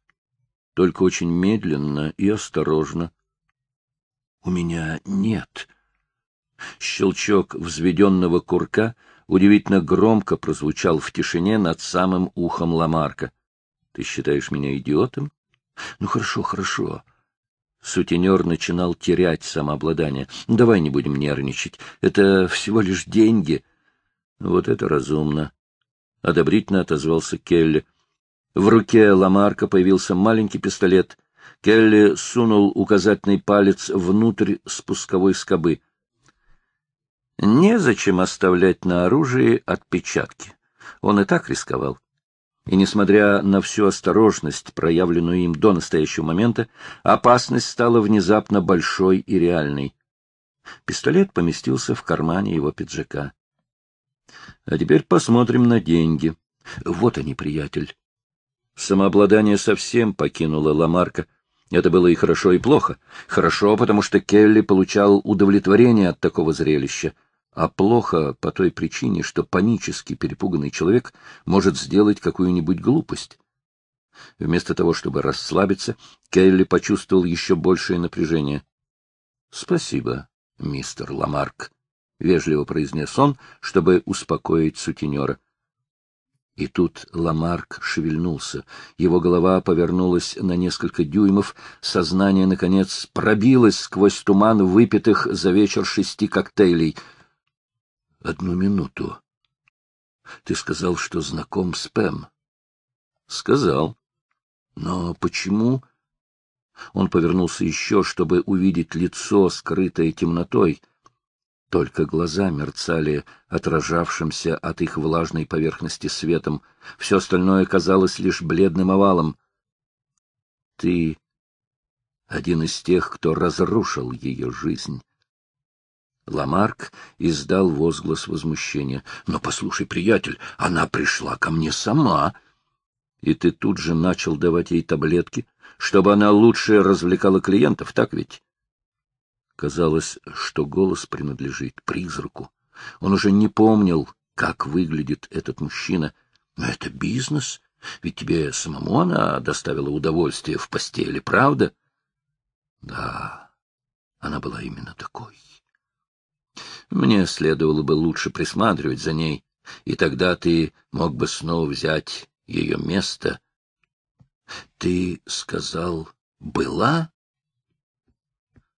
только очень медленно и осторожно. «У меня нет». Щелчок взведенного курка удивительно громко прозвучал в тишине над самым ухом Ламарка. «Ты считаешь меня идиотом?» «Ну хорошо, хорошо». Сутенер начинал терять самообладание. «Давай не будем нервничать. Это всего лишь деньги». «Вот это разумно», — одобрительно отозвался Келли. В руке Ламарка появился маленький пистолет. Келли сунул указательный палец внутрь спусковой скобы. Незачем оставлять на оружии отпечатки. Он и так рисковал. И, несмотря на всю осторожность, проявленную им до настоящего момента, опасность стала внезапно большой и реальной. Пистолет поместился в кармане его пиджака. — А теперь посмотрим на деньги. — Вот они, приятель. Самообладание совсем покинуло Ламарка. Это было и хорошо, и плохо. Хорошо, потому что Келли получал удовлетворение от такого зрелища, а плохо по той причине, что панически перепуганный человек может сделать какую-нибудь глупость. Вместо того, чтобы расслабиться, Келли почувствовал еще большее напряжение. — Спасибо, мистер Ламарк, — вежливо произнес он, чтобы успокоить сутенера. — и тут Ламарк шевельнулся. Его голова повернулась на несколько дюймов, сознание, наконец, пробилось сквозь туман выпитых за вечер шести коктейлей. — Одну минуту. — Ты сказал, что знаком с Пэм. — Сказал. — Но почему... Он повернулся еще, чтобы увидеть лицо, скрытое темнотой. — только глаза мерцали отражавшимся от их влажной поверхности светом. Все остальное казалось лишь бледным овалом. Ты один из тех, кто разрушил ее жизнь. Ламарк издал возглас возмущения. — Но послушай, приятель, она пришла ко мне сама. И ты тут же начал давать ей таблетки, чтобы она лучше развлекала клиентов, так ведь? Казалось, что голос принадлежит призраку. Он уже не помнил, как выглядит этот мужчина. Но это бизнес, ведь тебе самому она доставила удовольствие в постели, правда? Да, она была именно такой. Мне следовало бы лучше присматривать за ней, и тогда ты мог бы снова взять ее место. Ты сказал «была»?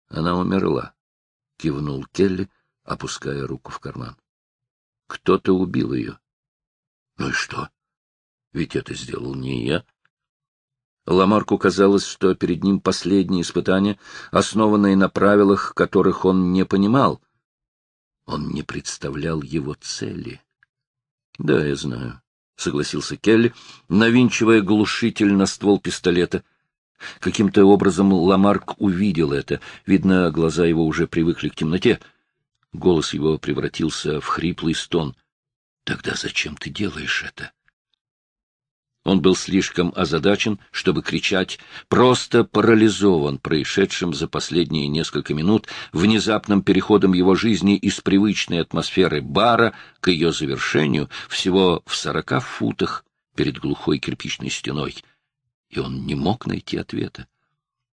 Она умерла, — кивнул Келли, опуская руку в карман. — Кто-то убил ее. — Ну и что? Ведь это сделал не я. Ламарку казалось, что перед ним последнее испытание, основанное на правилах, которых он не понимал. Он не представлял его цели. — Да, я знаю, — согласился Келли, навинчивая глушитель на ствол пистолета — Каким-то образом Ламарк увидел это. Видно, глаза его уже привыкли к темноте. Голос его превратился в хриплый стон. «Тогда зачем ты делаешь это?» Он был слишком озадачен, чтобы кричать, просто парализован происшедшим за последние несколько минут внезапным переходом его жизни из привычной атмосферы бара к ее завершению всего в сорока футах перед глухой кирпичной стеной — и он не мог найти ответа.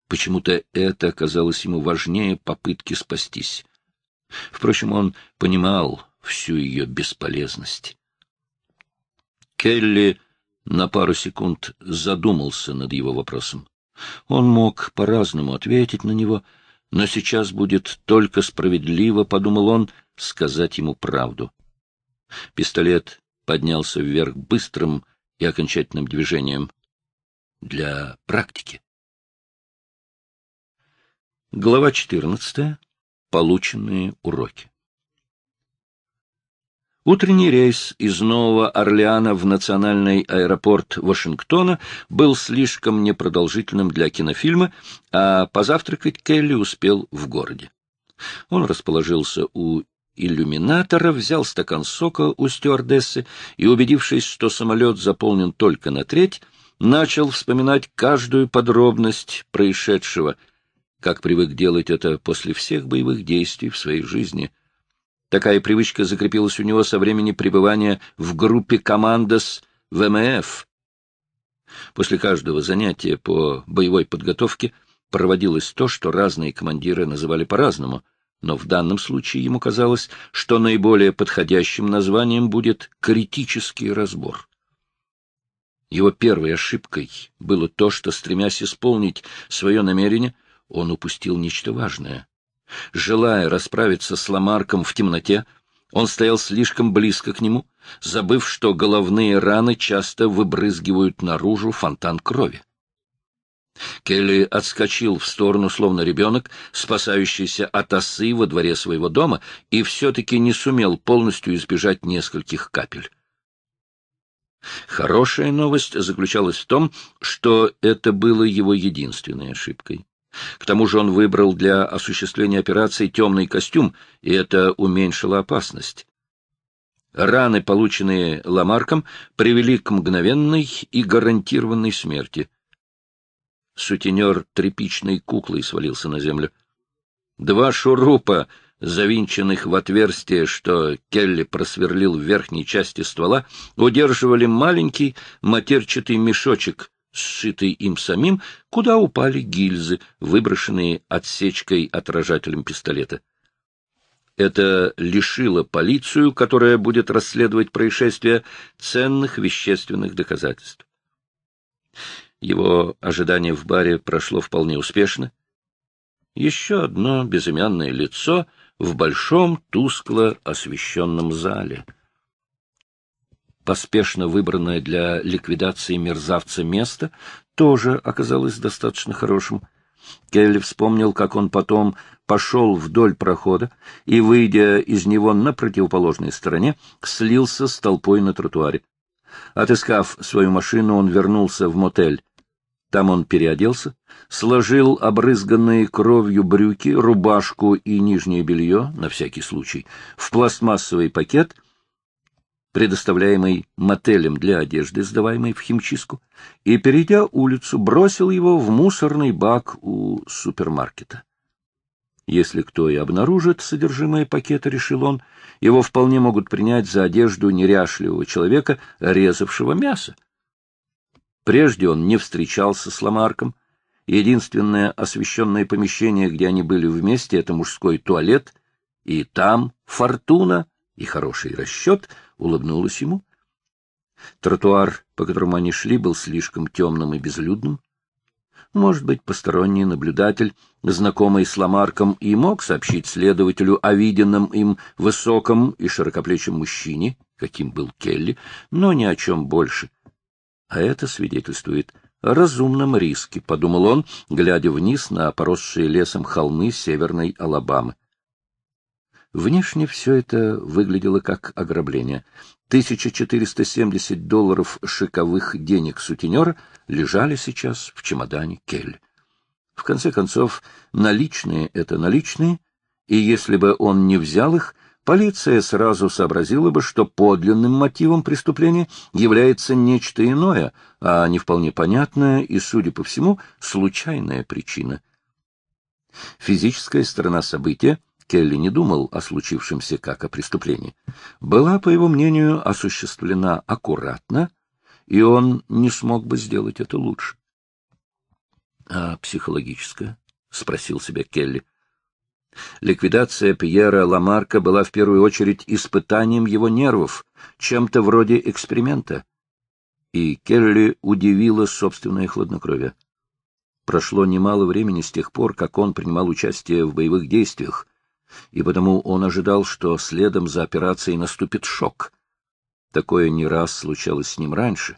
Почему-то это оказалось ему важнее попытки спастись. Впрочем, он понимал всю ее бесполезность. Келли на пару секунд задумался над его вопросом. Он мог по-разному ответить на него, но сейчас будет только справедливо, — подумал он, — сказать ему правду. Пистолет поднялся вверх быстрым и окончательным движением для практики. Глава 14. Полученные уроки. Утренний рейс из Нового Орлеана в национальный аэропорт Вашингтона был слишком непродолжительным для кинофильма, а позавтракать Келли успел в городе. Он расположился у иллюминатора, взял стакан сока у стюардессы и, убедившись, что самолет заполнен только на треть, начал вспоминать каждую подробность происшедшего, как привык делать это после всех боевых действий в своей жизни. Такая привычка закрепилась у него со времени пребывания в группе «Командос» ВМФ. После каждого занятия по боевой подготовке проводилось то, что разные командиры называли по-разному, но в данном случае ему казалось, что наиболее подходящим названием будет «критический разбор». Его первой ошибкой было то, что, стремясь исполнить свое намерение, он упустил нечто важное. Желая расправиться с Ламарком в темноте, он стоял слишком близко к нему, забыв, что головные раны часто выбрызгивают наружу фонтан крови. Келли отскочил в сторону, словно ребенок, спасающийся от осы во дворе своего дома, и все-таки не сумел полностью избежать нескольких капель. Хорошая новость заключалась в том, что это было его единственной ошибкой. К тому же он выбрал для осуществления операции темный костюм, и это уменьшило опасность. Раны, полученные Ламарком, привели к мгновенной и гарантированной смерти. Сутенер тряпичной куклой свалился на землю. Два шурупа завинченных в отверстие, что Келли просверлил в верхней части ствола, удерживали маленький матерчатый мешочек, сшитый им самим, куда упали гильзы, выброшенные отсечкой отражателем пистолета. Это лишило полицию, которая будет расследовать происшествие, ценных вещественных доказательств. Его ожидание в баре прошло вполне успешно. Еще одно безымянное лицо — в большом тускло освещенном зале. Поспешно выбранное для ликвидации мерзавца место тоже оказалось достаточно хорошим. Келли вспомнил, как он потом пошел вдоль прохода и, выйдя из него на противоположной стороне, слился с толпой на тротуаре. Отыскав свою машину, он вернулся в мотель. Там он переоделся, сложил обрызганные кровью брюки, рубашку и нижнее белье, на всякий случай, в пластмассовый пакет, предоставляемый мотелем для одежды, сдаваемой в химчистку, и, перейдя улицу, бросил его в мусорный бак у супермаркета. Если кто и обнаружит содержимое пакета, решил он, его вполне могут принять за одежду неряшливого человека, резавшего мясо, Прежде он не встречался с Ламарком. Единственное освещенное помещение, где они были вместе, — это мужской туалет, и там фортуна и хороший расчет улыбнулась ему. Тротуар, по которому они шли, был слишком темным и безлюдным. Может быть, посторонний наблюдатель, знакомый с Ламарком, и мог сообщить следователю о виденном им высоком и широкоплечем мужчине, каким был Келли, но ни о чем больше. А это свидетельствует о разумном риске, — подумал он, глядя вниз на поросшие лесом холмы северной Алабамы. Внешне все это выглядело как ограбление. 1470 долларов шиковых денег сутенера лежали сейчас в чемодане Кель. В конце концов, наличные — это наличные, и если бы он не взял их, полиция сразу сообразила бы, что подлинным мотивом преступления является нечто иное, а не вполне понятная и, судя по всему, случайная причина. Физическая сторона события Келли не думал о случившемся как о преступлении, была, по его мнению, осуществлена аккуратно, и он не смог бы сделать это лучше. — А психологическое? — спросил себя Келли. Ликвидация Пьера Ламарка была в первую очередь испытанием его нервов, чем-то вроде эксперимента. И Келли удивила собственное хладнокровие. Прошло немало времени с тех пор, как он принимал участие в боевых действиях, и потому он ожидал, что следом за операцией наступит шок. Такое не раз случалось с ним раньше,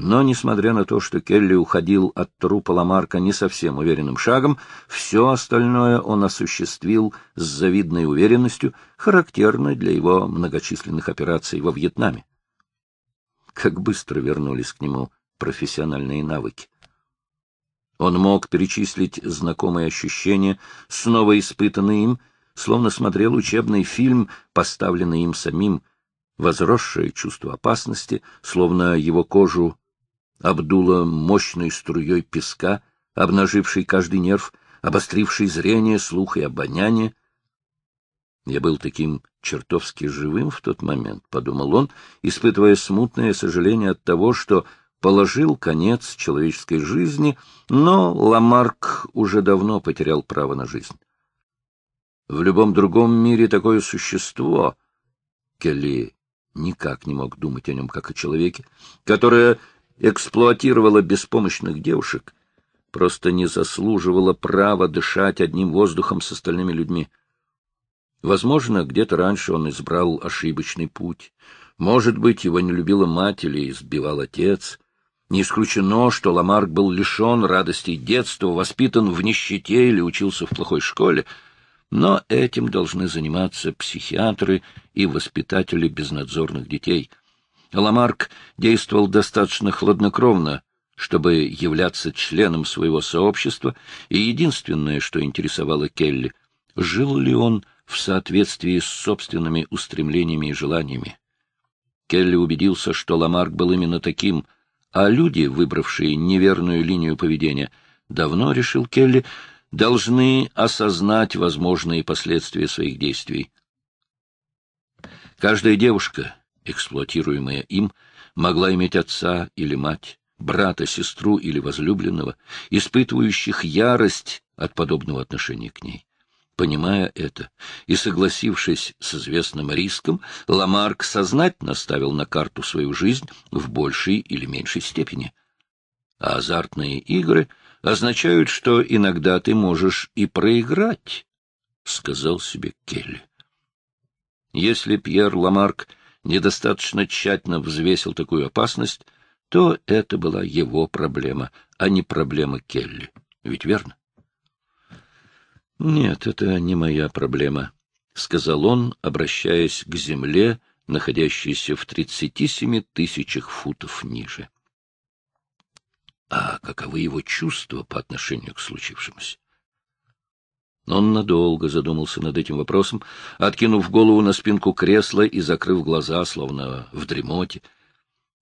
но, несмотря на то, что Келли уходил от трупа Ламарка не совсем уверенным шагом, все остальное он осуществил с завидной уверенностью, характерной для его многочисленных операций во Вьетнаме. Как быстро вернулись к нему профессиональные навыки. Он мог перечислить знакомые ощущения, снова испытанные им, словно смотрел учебный фильм, поставленный им самим, возросшее чувство опасности, словно его кожу обдуло мощной струей песка, обнажившей каждый нерв, обостривший зрение, слух и обоняние. Я был таким чертовски живым в тот момент, — подумал он, испытывая смутное сожаление от того, что положил конец человеческой жизни, но Ламарк уже давно потерял право на жизнь. В любом другом мире такое существо, Келли никак не мог думать о нем как о человеке, которое эксплуатировала беспомощных девушек, просто не заслуживала права дышать одним воздухом с остальными людьми. Возможно, где-то раньше он избрал ошибочный путь. Может быть, его не любила мать или избивал отец. Не исключено, что Ламарк был лишен радости детства, воспитан в нищете или учился в плохой школе. Но этим должны заниматься психиатры и воспитатели безнадзорных детей — Ламарк действовал достаточно хладнокровно, чтобы являться членом своего сообщества, и единственное, что интересовало Келли, жил ли он в соответствии с собственными устремлениями и желаниями. Келли убедился, что Ламарк был именно таким, а люди, выбравшие неверную линию поведения, давно, решил Келли, должны осознать возможные последствия своих действий. Каждая девушка, эксплуатируемая им, могла иметь отца или мать, брата, сестру или возлюбленного, испытывающих ярость от подобного отношения к ней. Понимая это и согласившись с известным риском, Ламарк сознательно ставил на карту свою жизнь в большей или меньшей степени. А азартные игры означают, что иногда ты можешь и проиграть, — сказал себе Келли. Если Пьер Ламарк недостаточно тщательно взвесил такую опасность, то это была его проблема, а не проблема Келли. Ведь верно? «Нет, это не моя проблема», — сказал он, обращаясь к земле, находящейся в тридцати семи тысячах футов ниже. А каковы его чувства по отношению к случившемуся? Но он надолго задумался над этим вопросом, откинув голову на спинку кресла и закрыв глаза, словно в дремоте.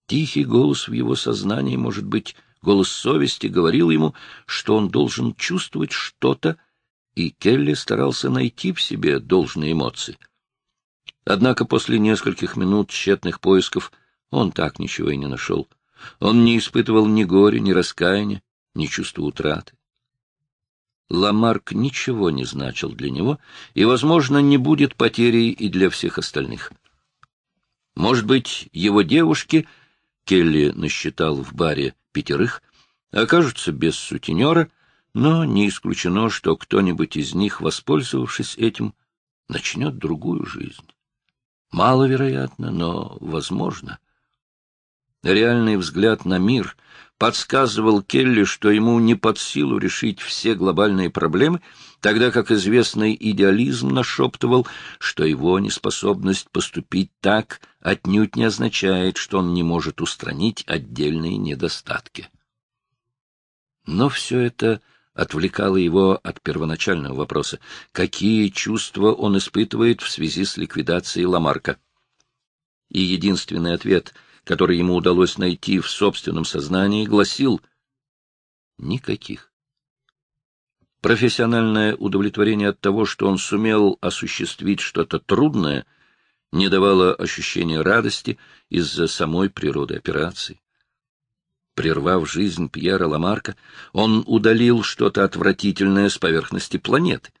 Тихий голос в его сознании, может быть, голос совести, говорил ему, что он должен чувствовать что-то, и Келли старался найти в себе должные эмоции. Однако после нескольких минут тщетных поисков он так ничего и не нашел. Он не испытывал ни горя, ни раскаяния, ни чувства утраты. Ламарк ничего не значил для него и, возможно, не будет потерей и для всех остальных. Может быть, его девушки, Келли насчитал в баре пятерых, окажутся без сутенера, но не исключено, что кто-нибудь из них, воспользовавшись этим, начнет другую жизнь. Маловероятно, но возможно. Реальный взгляд на мир — подсказывал Келли, что ему не под силу решить все глобальные проблемы, тогда как известный идеализм нашептывал, что его неспособность поступить так отнюдь не означает, что он не может устранить отдельные недостатки. Но все это отвлекало его от первоначального вопроса, какие чувства он испытывает в связи с ликвидацией Ламарка. И единственный ответ — который ему удалось найти в собственном сознании, гласил «никаких». Профессиональное удовлетворение от того, что он сумел осуществить что-то трудное, не давало ощущения радости из-за самой природы операции. Прервав жизнь Пьера Ламарка, он удалил что-то отвратительное с поверхности планеты.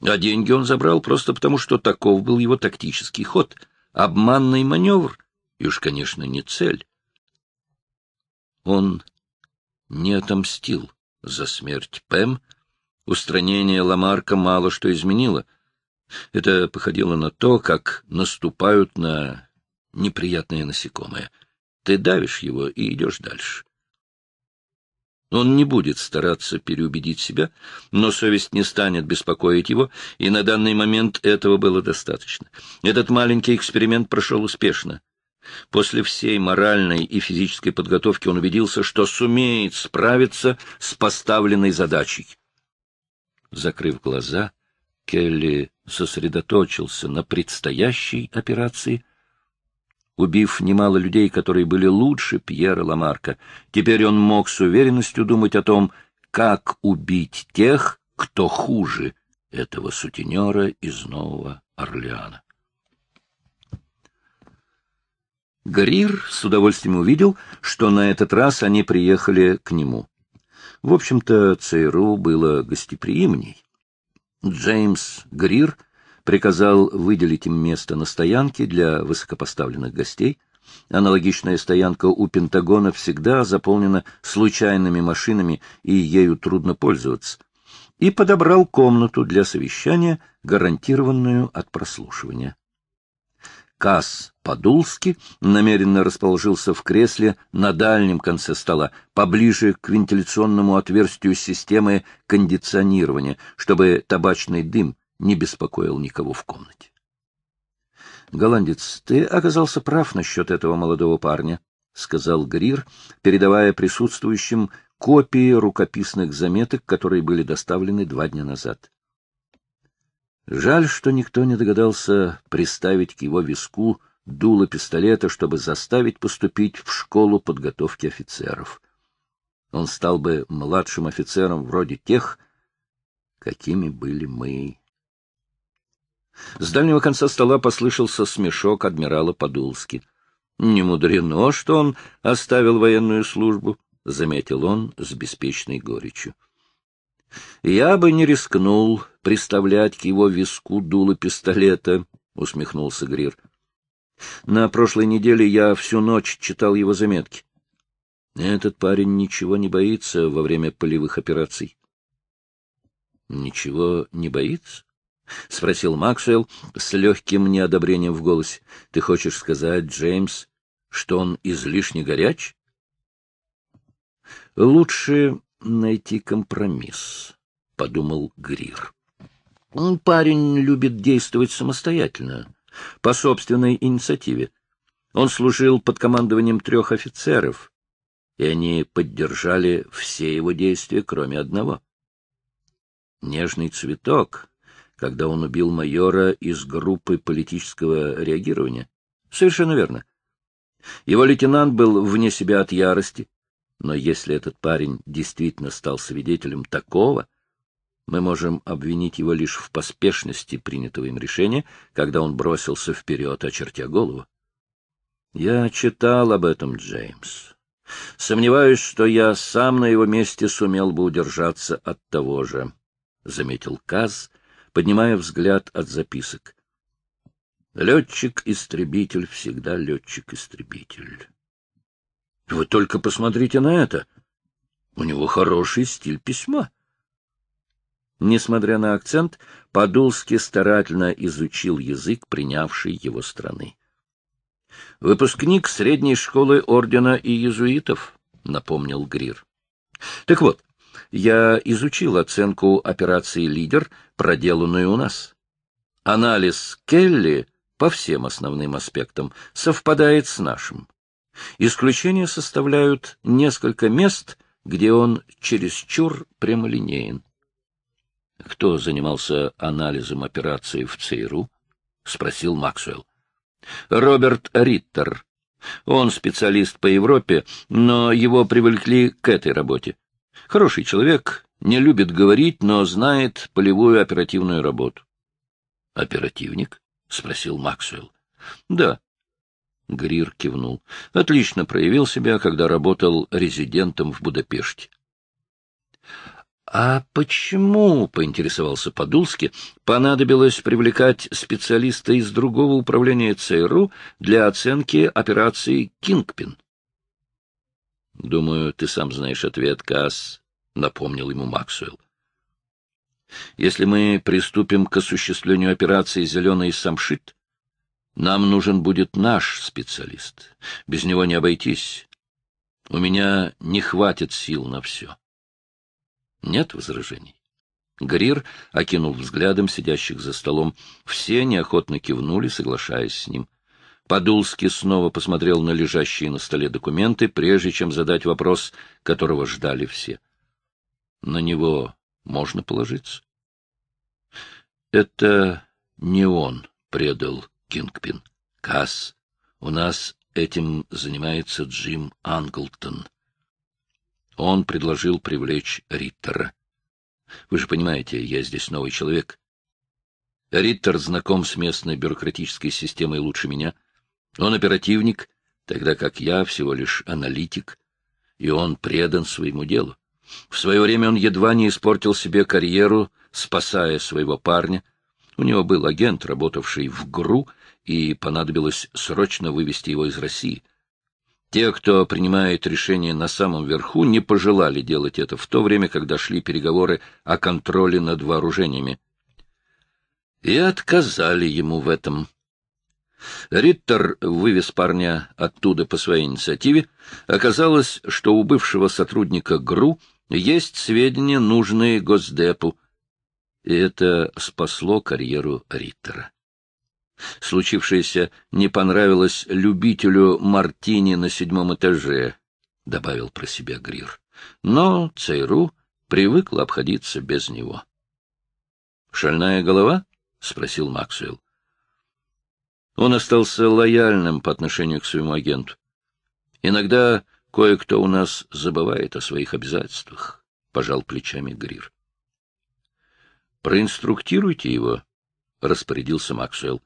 А деньги он забрал просто потому, что таков был его тактический ход, обманный маневр — и уж, конечно, не цель. Он не отомстил за смерть Пэм. Устранение Ламарка мало что изменило. Это походило на то, как наступают на неприятное насекомое. Ты давишь его и идешь дальше. Он не будет стараться переубедить себя, но совесть не станет беспокоить его, и на данный момент этого было достаточно. Этот маленький эксперимент прошел успешно. После всей моральной и физической подготовки он убедился, что сумеет справиться с поставленной задачей. Закрыв глаза, Келли сосредоточился на предстоящей операции, убив немало людей, которые были лучше Пьера Ламарка. Теперь он мог с уверенностью думать о том, как убить тех, кто хуже этого сутенера из Нового Орлеана. Грир с удовольствием увидел, что на этот раз они приехали к нему. В общем-то, ЦРУ было гостеприимней. Джеймс Грир приказал выделить им место на стоянке для высокопоставленных гостей. Аналогичная стоянка у Пентагона всегда заполнена случайными машинами, и ею трудно пользоваться. И подобрал комнату для совещания, гарантированную от прослушивания. Касс Подулски намеренно расположился в кресле на дальнем конце стола, поближе к вентиляционному отверстию системы кондиционирования, чтобы табачный дым не беспокоил никого в комнате. «Голландец, ты оказался прав насчет этого молодого парня», — сказал Грир, передавая присутствующим копии рукописных заметок, которые были доставлены два дня назад. Жаль, что никто не догадался приставить к его виску дуло пистолета, чтобы заставить поступить в школу подготовки офицеров. Он стал бы младшим офицером вроде тех, какими были мы. С дальнего конца стола послышался смешок адмирала Подулски. «Не мудрено, что он оставил военную службу», — заметил он с беспечной горечью. Я бы не рискнул приставлять к его виску дуло пистолета, — усмехнулся Грир. На прошлой неделе я всю ночь читал его заметки. Этот парень ничего не боится во время полевых операций. — Ничего не боится? — спросил Максвелл с легким неодобрением в голосе. — Ты хочешь сказать, Джеймс, что он излишне горяч? — Лучше найти компромисс, — подумал Грир. Парень любит действовать самостоятельно, по собственной инициативе. Он служил под командованием трех офицеров, и они поддержали все его действия, кроме одного. Нежный цветок, когда он убил майора из группы политического реагирования. Совершенно верно. Его лейтенант был вне себя от ярости, но если этот парень действительно стал свидетелем такого, мы можем обвинить его лишь в поспешности принятого им решения, когда он бросился вперед, очертя голову. Я читал об этом, Джеймс. Сомневаюсь, что я сам на его месте сумел бы удержаться от того же, — заметил Каз, поднимая взгляд от записок. Летчик-истребитель всегда летчик-истребитель. Вы только посмотрите на это. У него хороший стиль письма. Несмотря на акцент, Подолский старательно изучил язык принявшей его страны. «Выпускник средней школы ордена и иезуитов», — напомнил Грир. «Так вот, я изучил оценку операции «Лидер», проделанную у нас. Анализ Келли по всем основным аспектам совпадает с нашим. Исключение составляют несколько мест, где он чересчур прямолинеен. Кто занимался анализом операции в ЦРУ? — спросил Максвелл. — Роберт Риттер. Он специалист по Европе, но его привлекли к этой работе. Хороший человек, не любит говорить, но знает полевую оперативную работу. — Оперативник? — спросил Максвелл. — Да, Грир кивнул. Отлично проявил себя, когда работал резидентом в Будапеште. А почему, поинтересовался Подулски, понадобилось привлекать специалиста из другого управления ЦРУ для оценки операции Кингпин? Думаю, ты сам знаешь ответ, Касс, напомнил ему Максвелл. Если мы приступим к осуществлению операции «Зеленый самшит», нам нужен будет наш специалист. Без него не обойтись. У меня не хватит сил на все. Нет возражений. Грир окинул взглядом сидящих за столом. Все неохотно кивнули, соглашаясь с ним. Подулский снова посмотрел на лежащие на столе документы, прежде чем задать вопрос, которого ждали все. На него можно положиться? Это не он предал Кингпин. — Касс, у нас этим занимается Джим Англтон. Он предложил привлечь Риттера. Вы же понимаете, я здесь новый человек. Риттер знаком с местной бюрократической системой лучше меня. Он оперативник, тогда как я всего лишь аналитик, и он предан своему делу. В свое время он едва не испортил себе карьеру, спасая своего парня. У него был агент, работавший в ГРУ и понадобилось срочно вывести его из России. Те, кто принимает решения на самом верху, не пожелали делать это в то время, когда шли переговоры о контроле над вооружениями. И отказали ему в этом. Риттер вывез парня оттуда по своей инициативе. Оказалось, что у бывшего сотрудника ГРУ есть сведения, нужные Госдепу, и это спасло карьеру Риттера. Случившееся не понравилось любителю мартини на седьмом этаже, — добавил про себя Грир. Но Цейру привыкла обходиться без него. — Шальная голова? — спросил Максвелл. Он остался лояльным по отношению к своему агенту. Иногда кое-кто у нас забывает о своих обязательствах, — пожал плечами Грир. — Проинструктируйте его, — распорядился Максвелл.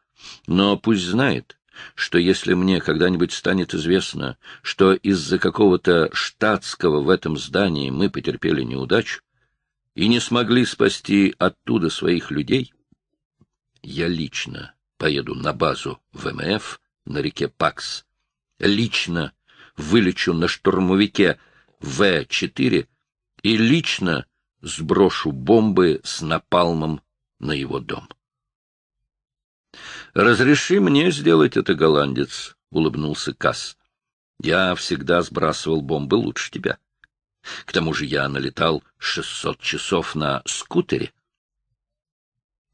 Но пусть знает, что если мне когда-нибудь станет известно, что из-за какого-то штатского в этом здании мы потерпели неудачу и не смогли спасти оттуда своих людей, я лично поеду на базу ВМФ на реке Пакс, лично вылечу на штурмовике В-4 и лично сброшу бомбы с напалмом на его дом. «Разреши мне сделать это, голландец», — улыбнулся Касс. «Я всегда сбрасывал бомбы лучше тебя. К тому же я налетал шестьсот часов на скутере».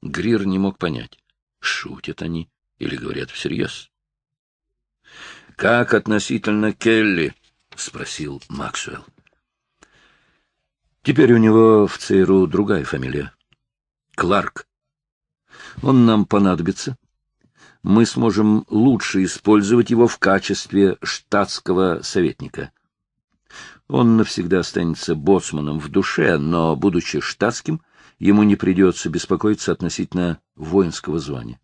Грир не мог понять, шутят они или говорят всерьез. «Как относительно Келли?» — спросил Максвелл. «Теперь у него в ЦРУ другая фамилия. Кларк. Он нам понадобится, мы сможем лучше использовать его в качестве штатского советника. Он навсегда останется боцманом в душе, но, будучи штатским, ему не придется беспокоиться относительно воинского звания.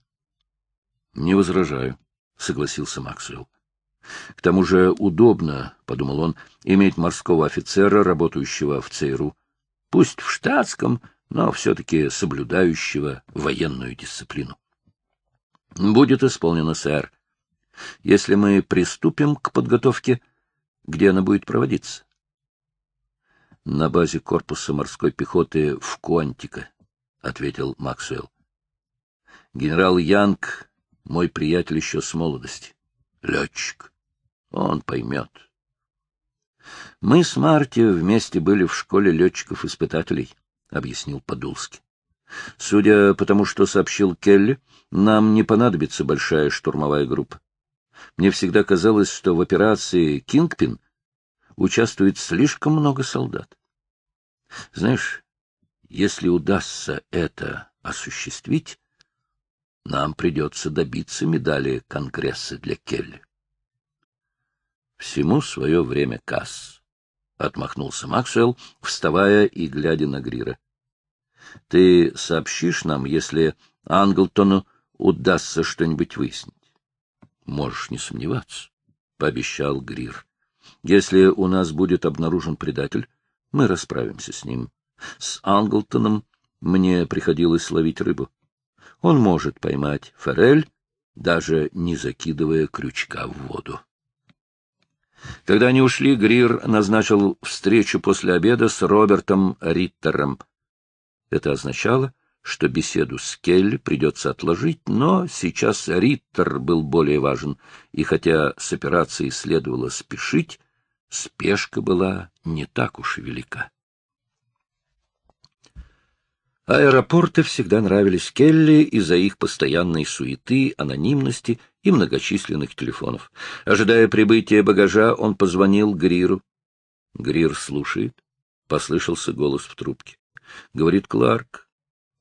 — Не возражаю, — согласился Максвелл. — К тому же удобно, — подумал он, — иметь морского офицера, работающего в ЦРУ, пусть в штатском, но все-таки соблюдающего военную дисциплину. — Будет исполнено, сэр. Если мы приступим к подготовке, где она будет проводиться? — На базе корпуса морской пехоты в Куантико, — ответил Максвелл. — Генерал Янг — мой приятель еще с молодости. Летчик. Он поймет. — Мы с Марти вместе были в школе летчиков-испытателей, — объяснил Подулский. Судя по тому, что сообщил Келли, нам не понадобится большая штурмовая группа. Мне всегда казалось, что в операции «Кингпин» участвует слишком много солдат. Знаешь, если удастся это осуществить, нам придется добиться медали Конгресса для Келли. Всему свое время, Касс, — отмахнулся Максвелл, вставая и глядя на Грира. Ты сообщишь нам, если Англтону удастся что-нибудь выяснить? — Можешь не сомневаться, — пообещал Грир. — Если у нас будет обнаружен предатель, мы расправимся с ним. С Англтоном мне приходилось ловить рыбу. Он может поймать форель, даже не закидывая крючка в воду. Когда они ушли, Грир назначил встречу после обеда с Робертом Риттером — это означало, что беседу с Келли придется отложить, но сейчас Риттер был более важен, и хотя с операцией следовало спешить, спешка была не так уж велика. Аэропорты всегда нравились Келли из-за их постоянной суеты, анонимности и многочисленных телефонов. Ожидая прибытия багажа, он позвонил Гриру. Грир слушает. Послышался голос в трубке. — говорит Кларк.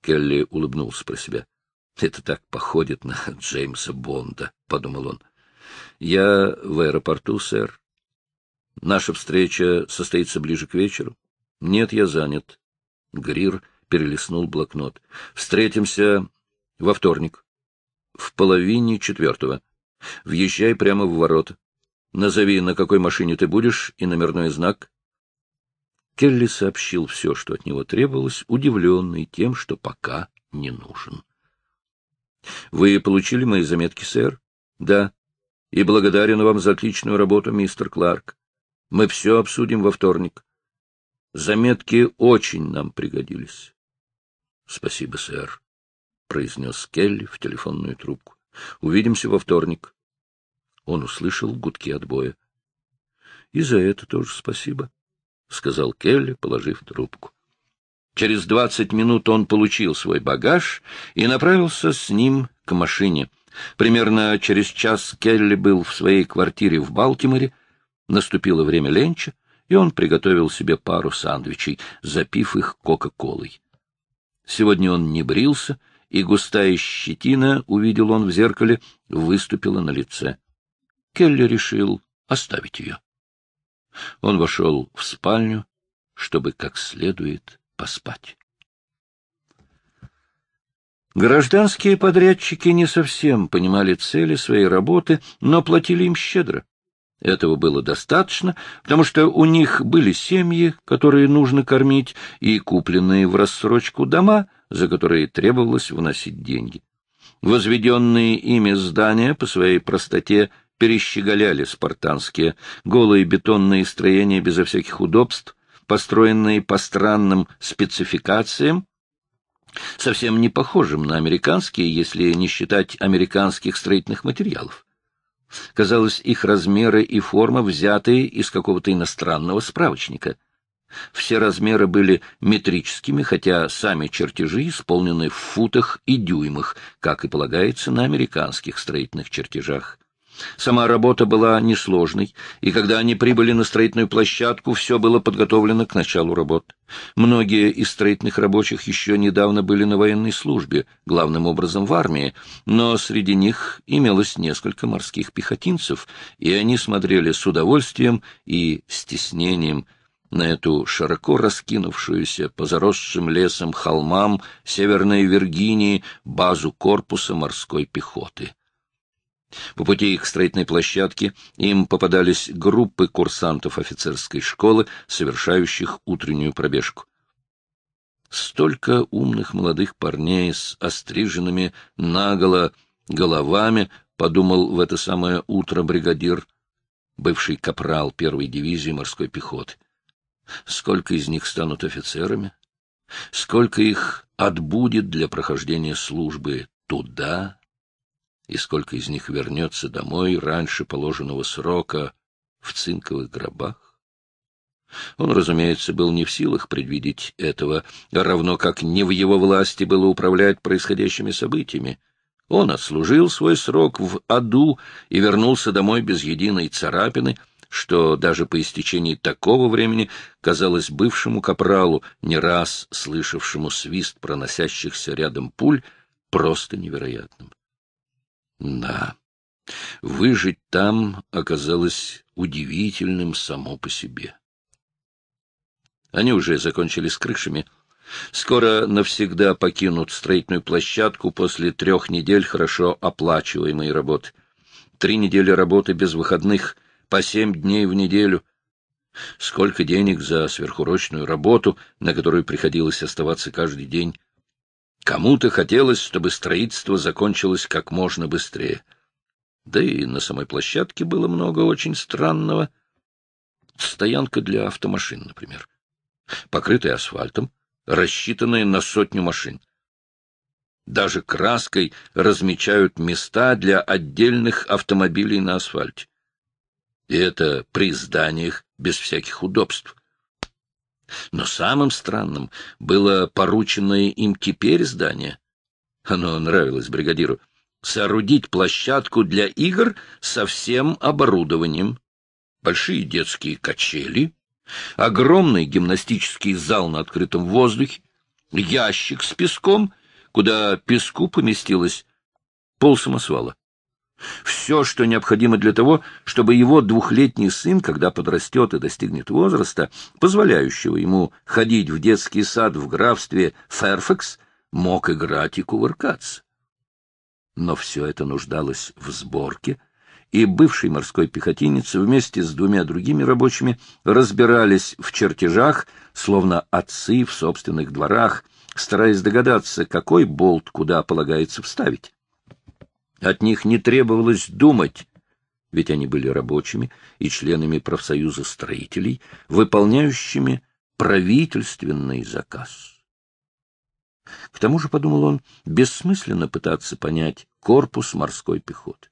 Келли улыбнулся про себя. «Это так походит на Джеймса Бонда», — подумал он. «Я в аэропорту, сэр. Наша встреча состоится ближе к вечеру. Нет, я занят». Грир перелистнул блокнот. «Встретимся во вторник. В половине четвертого. Въезжай прямо в ворота. Назови, на какой машине ты будешь, и номерной знак. Келли сообщил все, что от него требовалось, удивленный тем, что пока не нужен. — Вы получили мои заметки, сэр? — Да. — И благодарен вам за отличную работу, мистер Кларк. Мы все обсудим во вторник. Заметки очень нам пригодились. — Спасибо, сэр, — произнес Келли в телефонную трубку. — Увидимся во вторник. Он услышал гудки отбоя. — И за это тоже спасибо. — сказал Келли, положив трубку. Через двадцать минут он получил свой багаж и направился с ним к машине. Примерно через час Келли был в своей квартире в Балтиморе. Наступило время ленча, и он приготовил себе пару сандвичей, запив их кока-колой. Сегодня он не брился, и густая щетина, увидел он в зеркале, выступила на лице. Келли решил оставить ее. Он вошел в спальню, чтобы как следует поспать. Гражданские подрядчики не совсем понимали цели своей работы, но платили им щедро. Этого было достаточно, потому что у них были семьи, которые нужно кормить, и купленные в рассрочку дома, за которые требовалось вносить деньги. Возведенные ими здания по своей простоте перещеголяли спартанские, голые бетонные строения безо всяких удобств, построенные по странным спецификациям, совсем не похожим на американские, если не считать американских строительных материалов. Казалось, их размеры и форма взяты из какого-то иностранного справочника. Все размеры были метрическими, хотя сами чертежи исполнены в футах и дюймах, как и полагается на американских строительных чертежах. Сама работа была несложной, и когда они прибыли на строительную площадку, все было подготовлено к началу работ. Многие из строительных рабочих еще недавно были на военной службе, главным образом в армии, но среди них имелось несколько морских пехотинцев, и они смотрели с удовольствием и стеснением на эту широко раскинувшуюся по заросшим лесом холмам Северной Виргинии базу корпуса морской пехоты. По пути к строительной площадке им попадались группы курсантов офицерской школы, совершающих утреннюю пробежку. Столько умных молодых парней с остриженными наголо головами, подумал в это самое утро бригадир, бывший капрал первой дивизии морской пехоты. Сколько из них станут офицерами? Сколько их отбудет для прохождения службы туда и сколько из них вернется домой раньше положенного срока в цинковых гробах? Он, разумеется, был не в силах предвидеть этого, равно как не в его власти было управлять происходящими событиями. Он отслужил свой срок в аду и вернулся домой без единой царапины, что даже по истечении такого времени казалось бывшему капралу, не раз слышавшему свист проносящихся рядом пуль, просто невероятным. Да, выжить там оказалось удивительным само по себе. Они уже закончили с крышами. Скоро навсегда покинут строительную площадку после трех недель хорошо оплачиваемой работы. Три недели работы без выходных, по семь дней в неделю. Сколько денег за сверхурочную работу, на которую приходилось оставаться каждый день. Кому-то хотелось, чтобы строительство закончилось как можно быстрее. Да и на самой площадке было много очень странного. Стоянка для автомашин, например, покрытая асфальтом, рассчитанная на сотню машин. Даже краской размечают места для отдельных автомобилей на асфальте. И это при зданиях без всяких удобств. Но самым странным было порученное им теперь здание. Оно нравилось бригадиру. Соорудить площадку для игр со всем оборудованием. Большие детские качели, огромный гимнастический зал на открытом воздухе, ящик с песком, куда песку поместилось полсамосвала. Все, что необходимо для того, чтобы его двухлетний сын, когда подрастет и достигнет возраста, позволяющего ему ходить в детский сад в графстве Ферфакс, мог играть и кувыркаться. Но все это нуждалось в сборке, и бывший морской пехотинец вместе с двумя другими рабочими разбирались в чертежах, словно отцы в собственных дворах, стараясь догадаться, какой болт куда полагается вставить. От них не требовалось думать, ведь они были рабочими и членами профсоюза строителей, выполняющими правительственный заказ. К тому же, подумал он, бессмысленно пытаться понять корпус морской пехоты.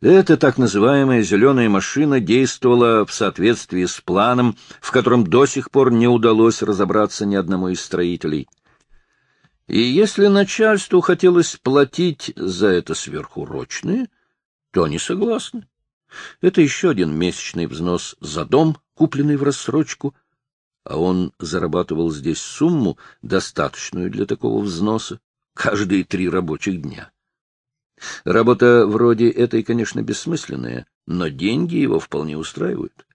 Эта так называемая «зеленая машина» действовала в соответствии с планом, в котором до сих пор не удалось разобраться ни одному из строителей — и если начальству хотелось платить за это сверхурочные, то они согласны. Это еще один месячный взнос за дом, купленный в рассрочку, а он зарабатывал здесь сумму, достаточную для такого взноса, каждые три рабочих дня. Работа вроде этой, конечно, бессмысленная, но деньги его вполне устраивают.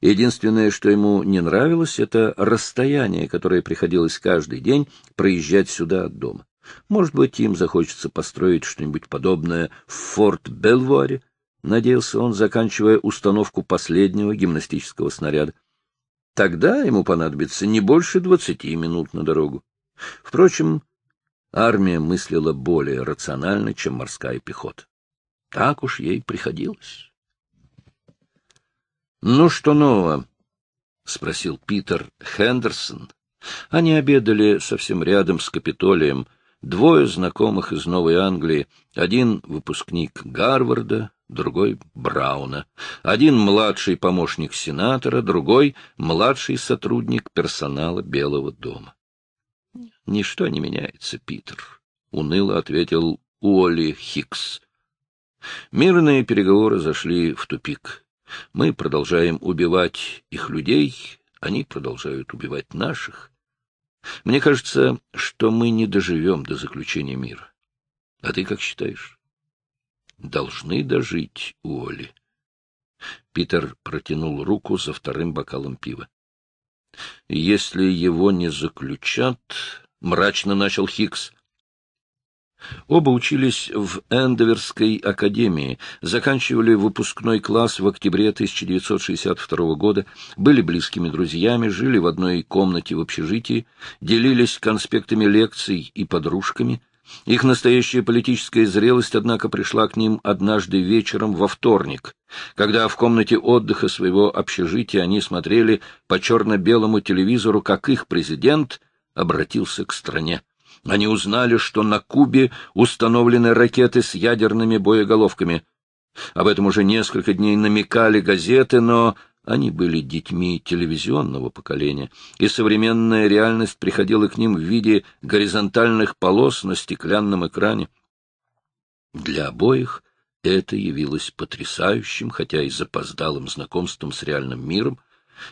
Единственное, что ему не нравилось, это расстояние, которое приходилось каждый день проезжать сюда от дома. Может быть, им захочется построить что-нибудь подобное в форт Белвуаре, надеялся он, заканчивая установку последнего гимнастического снаряда. Тогда ему понадобится не больше двадцати минут на дорогу. Впрочем, армия мыслила более рационально, чем морская пехота. Так уж ей приходилось. — Ну, что нового? — спросил Питер Хендерсон. Они обедали совсем рядом с Капитолием. Двое знакомых из Новой Англии, один выпускник Гарварда, другой — Брауна, один младший помощник сенатора, другой — младший сотрудник персонала Белого дома. — Ничто не меняется, Питер, — уныло ответил Уолли Хикс. Мирные переговоры зашли в тупик. Мы продолжаем убивать их людей, они продолжают убивать наших. Мне кажется, что мы не доживем до заключения мира. А ты как считаешь? Должны дожить, Уолли. Питер протянул руку за вторым бокалом пива. Если его не заключат, мрачно начал Хикс, Оба учились в Эндоверской академии, заканчивали выпускной класс в октябре 1962 года, были близкими друзьями, жили в одной комнате в общежитии, делились конспектами лекций и подружками. Их настоящая политическая зрелость, однако, пришла к ним однажды вечером во вторник, когда в комнате отдыха своего общежития они смотрели по черно-белому телевизору, как их президент обратился к стране. Они узнали, что на Кубе установлены ракеты с ядерными боеголовками. Об этом уже несколько дней намекали газеты, но они были детьми телевизионного поколения, и современная реальность приходила к ним в виде горизонтальных полос на стеклянном экране. Для обоих это явилось потрясающим, хотя и запоздалым знакомством с реальным миром,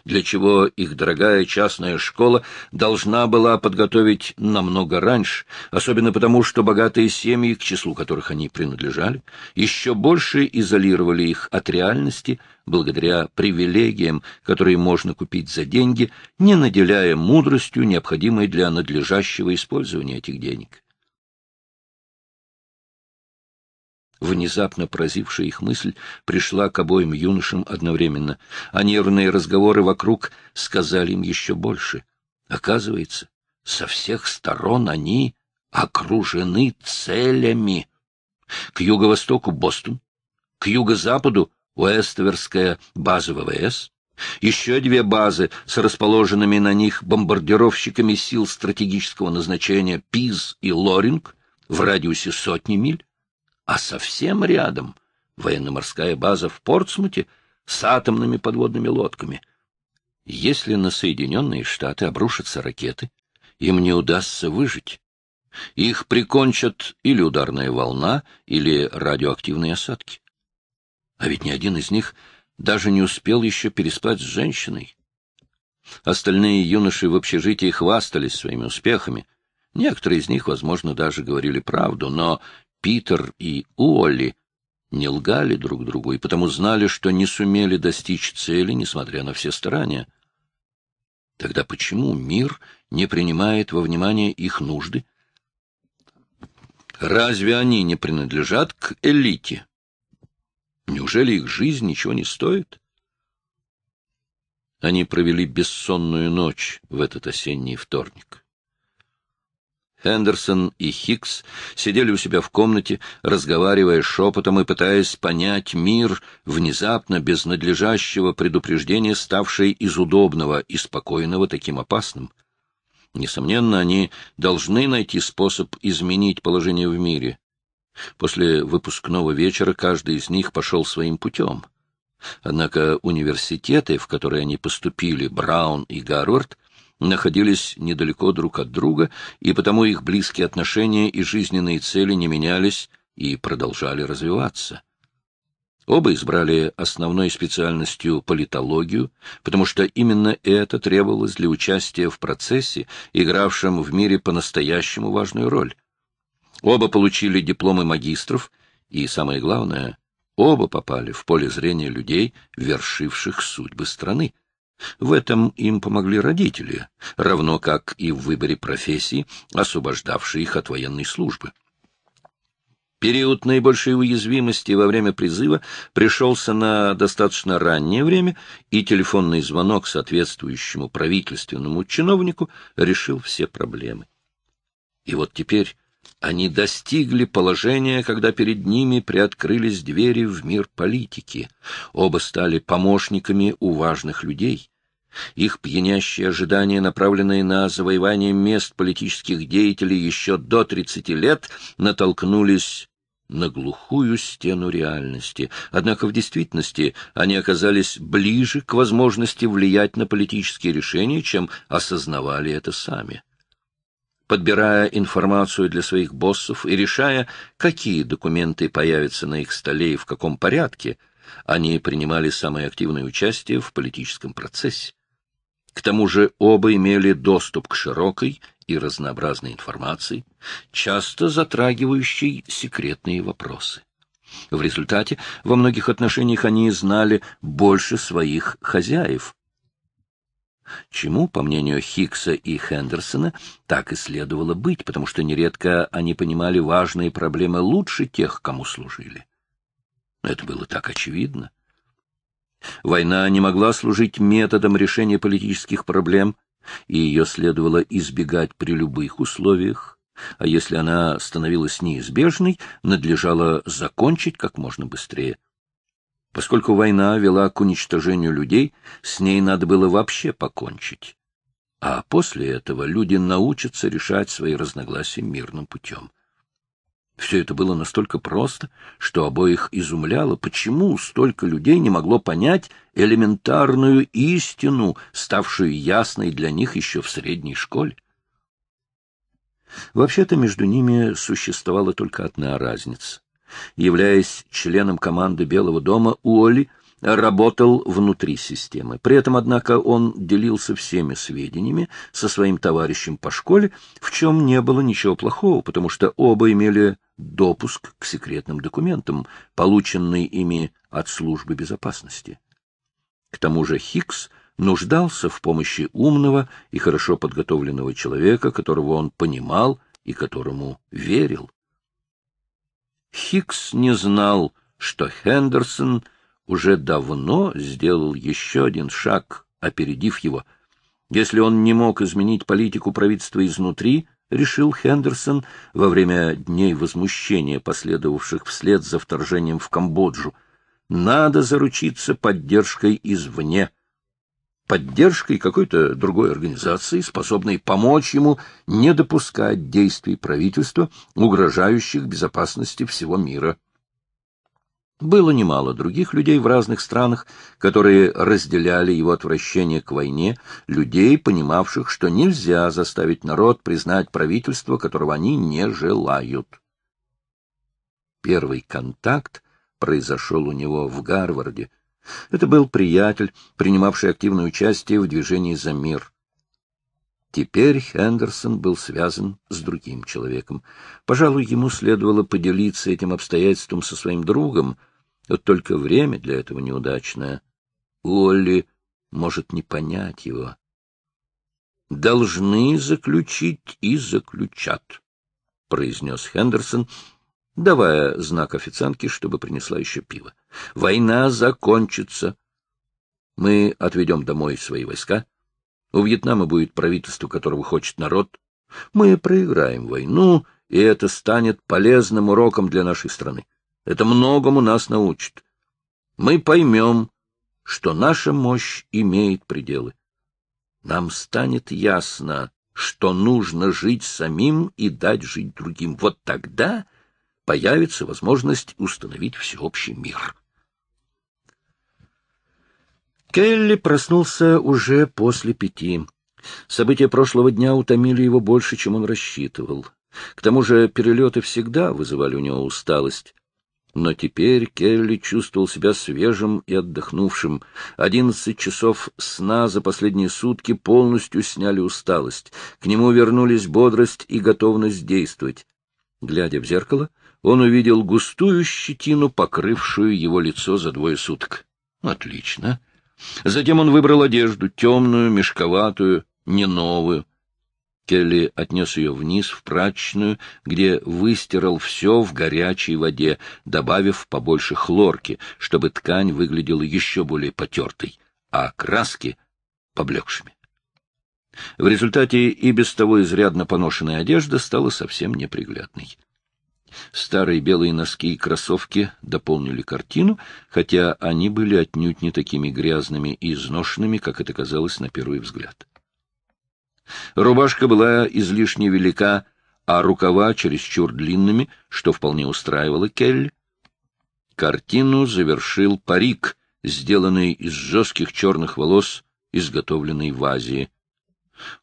для чего их дорогая частная школа должна была подготовить намного раньше, особенно потому, что богатые семьи, к числу которых они принадлежали, еще больше изолировали их от реальности благодаря привилегиям, которые можно купить за деньги, не наделяя мудростью, необходимой для надлежащего использования этих денег. внезапно поразившая их мысль, пришла к обоим юношам одновременно, а нервные разговоры вокруг сказали им еще больше. Оказывается, со всех сторон они окружены целями. К юго-востоку — Бостон, к юго-западу — Уэстверская база ВВС, еще две базы с расположенными на них бомбардировщиками сил стратегического назначения «Пиз» и «Лоринг» в радиусе сотни миль, а совсем рядом военно-морская база в Портсмуте с атомными подводными лодками. Если на Соединенные Штаты обрушатся ракеты, им не удастся выжить. Их прикончат или ударная волна, или радиоактивные осадки. А ведь ни один из них даже не успел еще переспать с женщиной. Остальные юноши в общежитии хвастались своими успехами. Некоторые из них, возможно, даже говорили правду, но Питер и Уолли не лгали друг другу и потому знали, что не сумели достичь цели, несмотря на все старания. Тогда почему мир не принимает во внимание их нужды? Разве они не принадлежат к элите? Неужели их жизнь ничего не стоит? Они провели бессонную ночь в этот осенний вторник. Хендерсон и Хикс сидели у себя в комнате, разговаривая шепотом и пытаясь понять мир, внезапно, без надлежащего предупреждения, ставший из удобного и спокойного таким опасным. Несомненно, они должны найти способ изменить положение в мире. После выпускного вечера каждый из них пошел своим путем. Однако университеты, в которые они поступили, Браун и Гарвард, находились недалеко друг от друга, и потому их близкие отношения и жизненные цели не менялись и продолжали развиваться. Оба избрали основной специальностью политологию, потому что именно это требовалось для участия в процессе, игравшем в мире по-настоящему важную роль. Оба получили дипломы магистров, и, самое главное, оба попали в поле зрения людей, вершивших судьбы страны. В этом им помогли родители, равно как и в выборе профессии, освобождавшие их от военной службы. Период наибольшей уязвимости во время призыва пришелся на достаточно раннее время, и телефонный звонок соответствующему правительственному чиновнику решил все проблемы. И вот теперь они достигли положения, когда перед ними приоткрылись двери в мир политики. Оба стали помощниками у важных людей. Их пьянящие ожидания, направленные на завоевание мест политических деятелей еще до 30 лет, натолкнулись на глухую стену реальности. Однако в действительности они оказались ближе к возможности влиять на политические решения, чем осознавали это сами подбирая информацию для своих боссов и решая, какие документы появятся на их столе и в каком порядке, они принимали самое активное участие в политическом процессе. К тому же оба имели доступ к широкой и разнообразной информации, часто затрагивающей секретные вопросы. В результате во многих отношениях они знали больше своих хозяев, чему, по мнению Хиггса и Хендерсона, так и следовало быть, потому что нередко они понимали важные проблемы лучше тех, кому служили. Это было так очевидно. Война не могла служить методом решения политических проблем, и ее следовало избегать при любых условиях, а если она становилась неизбежной, надлежало закончить как можно быстрее. Поскольку война вела к уничтожению людей, с ней надо было вообще покончить. А после этого люди научатся решать свои разногласия мирным путем. Все это было настолько просто, что обоих изумляло, почему столько людей не могло понять элементарную истину, ставшую ясной для них еще в средней школе. Вообще-то между ними существовала только одна разница. Являясь членом команды Белого дома, Уолли работал внутри системы. При этом, однако, он делился всеми сведениями со своим товарищем по школе, в чем не было ничего плохого, потому что оба имели допуск к секретным документам, полученные ими от службы безопасности. К тому же Хикс нуждался в помощи умного и хорошо подготовленного человека, которого он понимал и которому верил. Хикс не знал, что Хендерсон уже давно сделал еще один шаг, опередив его. Если он не мог изменить политику правительства изнутри, решил Хендерсон во время дней возмущения, последовавших вслед за вторжением в Камбоджу, надо заручиться поддержкой извне — поддержкой какой-то другой организации, способной помочь ему не допускать действий правительства, угрожающих безопасности всего мира. Было немало других людей в разных странах, которые разделяли его отвращение к войне, людей, понимавших, что нельзя заставить народ признать правительство, которого они не желают. Первый контакт произошел у него в Гарварде — это был приятель, принимавший активное участие в движении за мир. Теперь Хендерсон был связан с другим человеком. Пожалуй, ему следовало поделиться этим обстоятельством со своим другом, вот только время для этого неудачное. Олли может не понять его. «Должны заключить и заключат», — произнес Хендерсон, — давая знак официантке, чтобы принесла еще пиво. «Война закончится. Мы отведем домой свои войска. У Вьетнама будет правительство, которого хочет народ. Мы проиграем войну, и это станет полезным уроком для нашей страны. Это многому нас научит. Мы поймем, что наша мощь имеет пределы. Нам станет ясно, что нужно жить самим и дать жить другим. Вот тогда появится возможность установить всеобщий мир. Келли проснулся уже после пяти. События прошлого дня утомили его больше, чем он рассчитывал. К тому же перелеты всегда вызывали у него усталость. Но теперь Келли чувствовал себя свежим и отдохнувшим. Одиннадцать часов сна за последние сутки полностью сняли усталость. К нему вернулись бодрость и готовность действовать. Глядя в зеркало, он увидел густую щетину, покрывшую его лицо за двое суток. Отлично. Затем он выбрал одежду, темную, мешковатую, не новую. Келли отнес ее вниз, в прачечную, где выстирал все в горячей воде, добавив побольше хлорки, чтобы ткань выглядела еще более потертой, а краски — поблекшими. В результате и без того изрядно поношенная одежда стала совсем неприглядной. Старые белые носки и кроссовки дополнили картину, хотя они были отнюдь не такими грязными и изношенными, как это казалось на первый взгляд. Рубашка была излишне велика, а рукава чересчур длинными, что вполне устраивало Келли. Картину завершил парик, сделанный из жестких черных волос, изготовленный в Азии.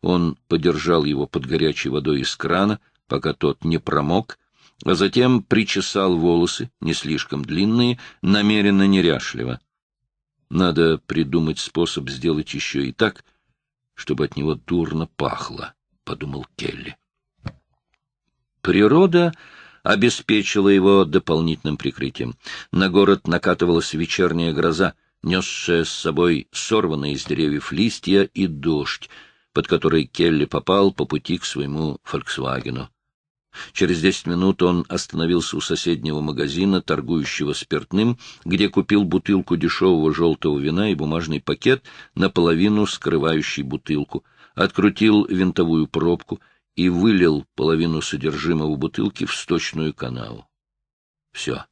Он подержал его под горячей водой из крана, пока тот не промок, а затем причесал волосы, не слишком длинные, намеренно неряшливо. Надо придумать способ сделать еще и так, чтобы от него дурно пахло, — подумал Келли. Природа обеспечила его дополнительным прикрытием. На город накатывалась вечерняя гроза, несшая с собой сорванные из деревьев листья и дождь, под который Келли попал по пути к своему «Фольксвагену». Через десять минут он остановился у соседнего магазина, торгующего спиртным, где купил бутылку дешевого желтого вина и бумажный пакет, наполовину скрывающий бутылку, открутил винтовую пробку и вылил половину содержимого бутылки в сточную канаву. Все.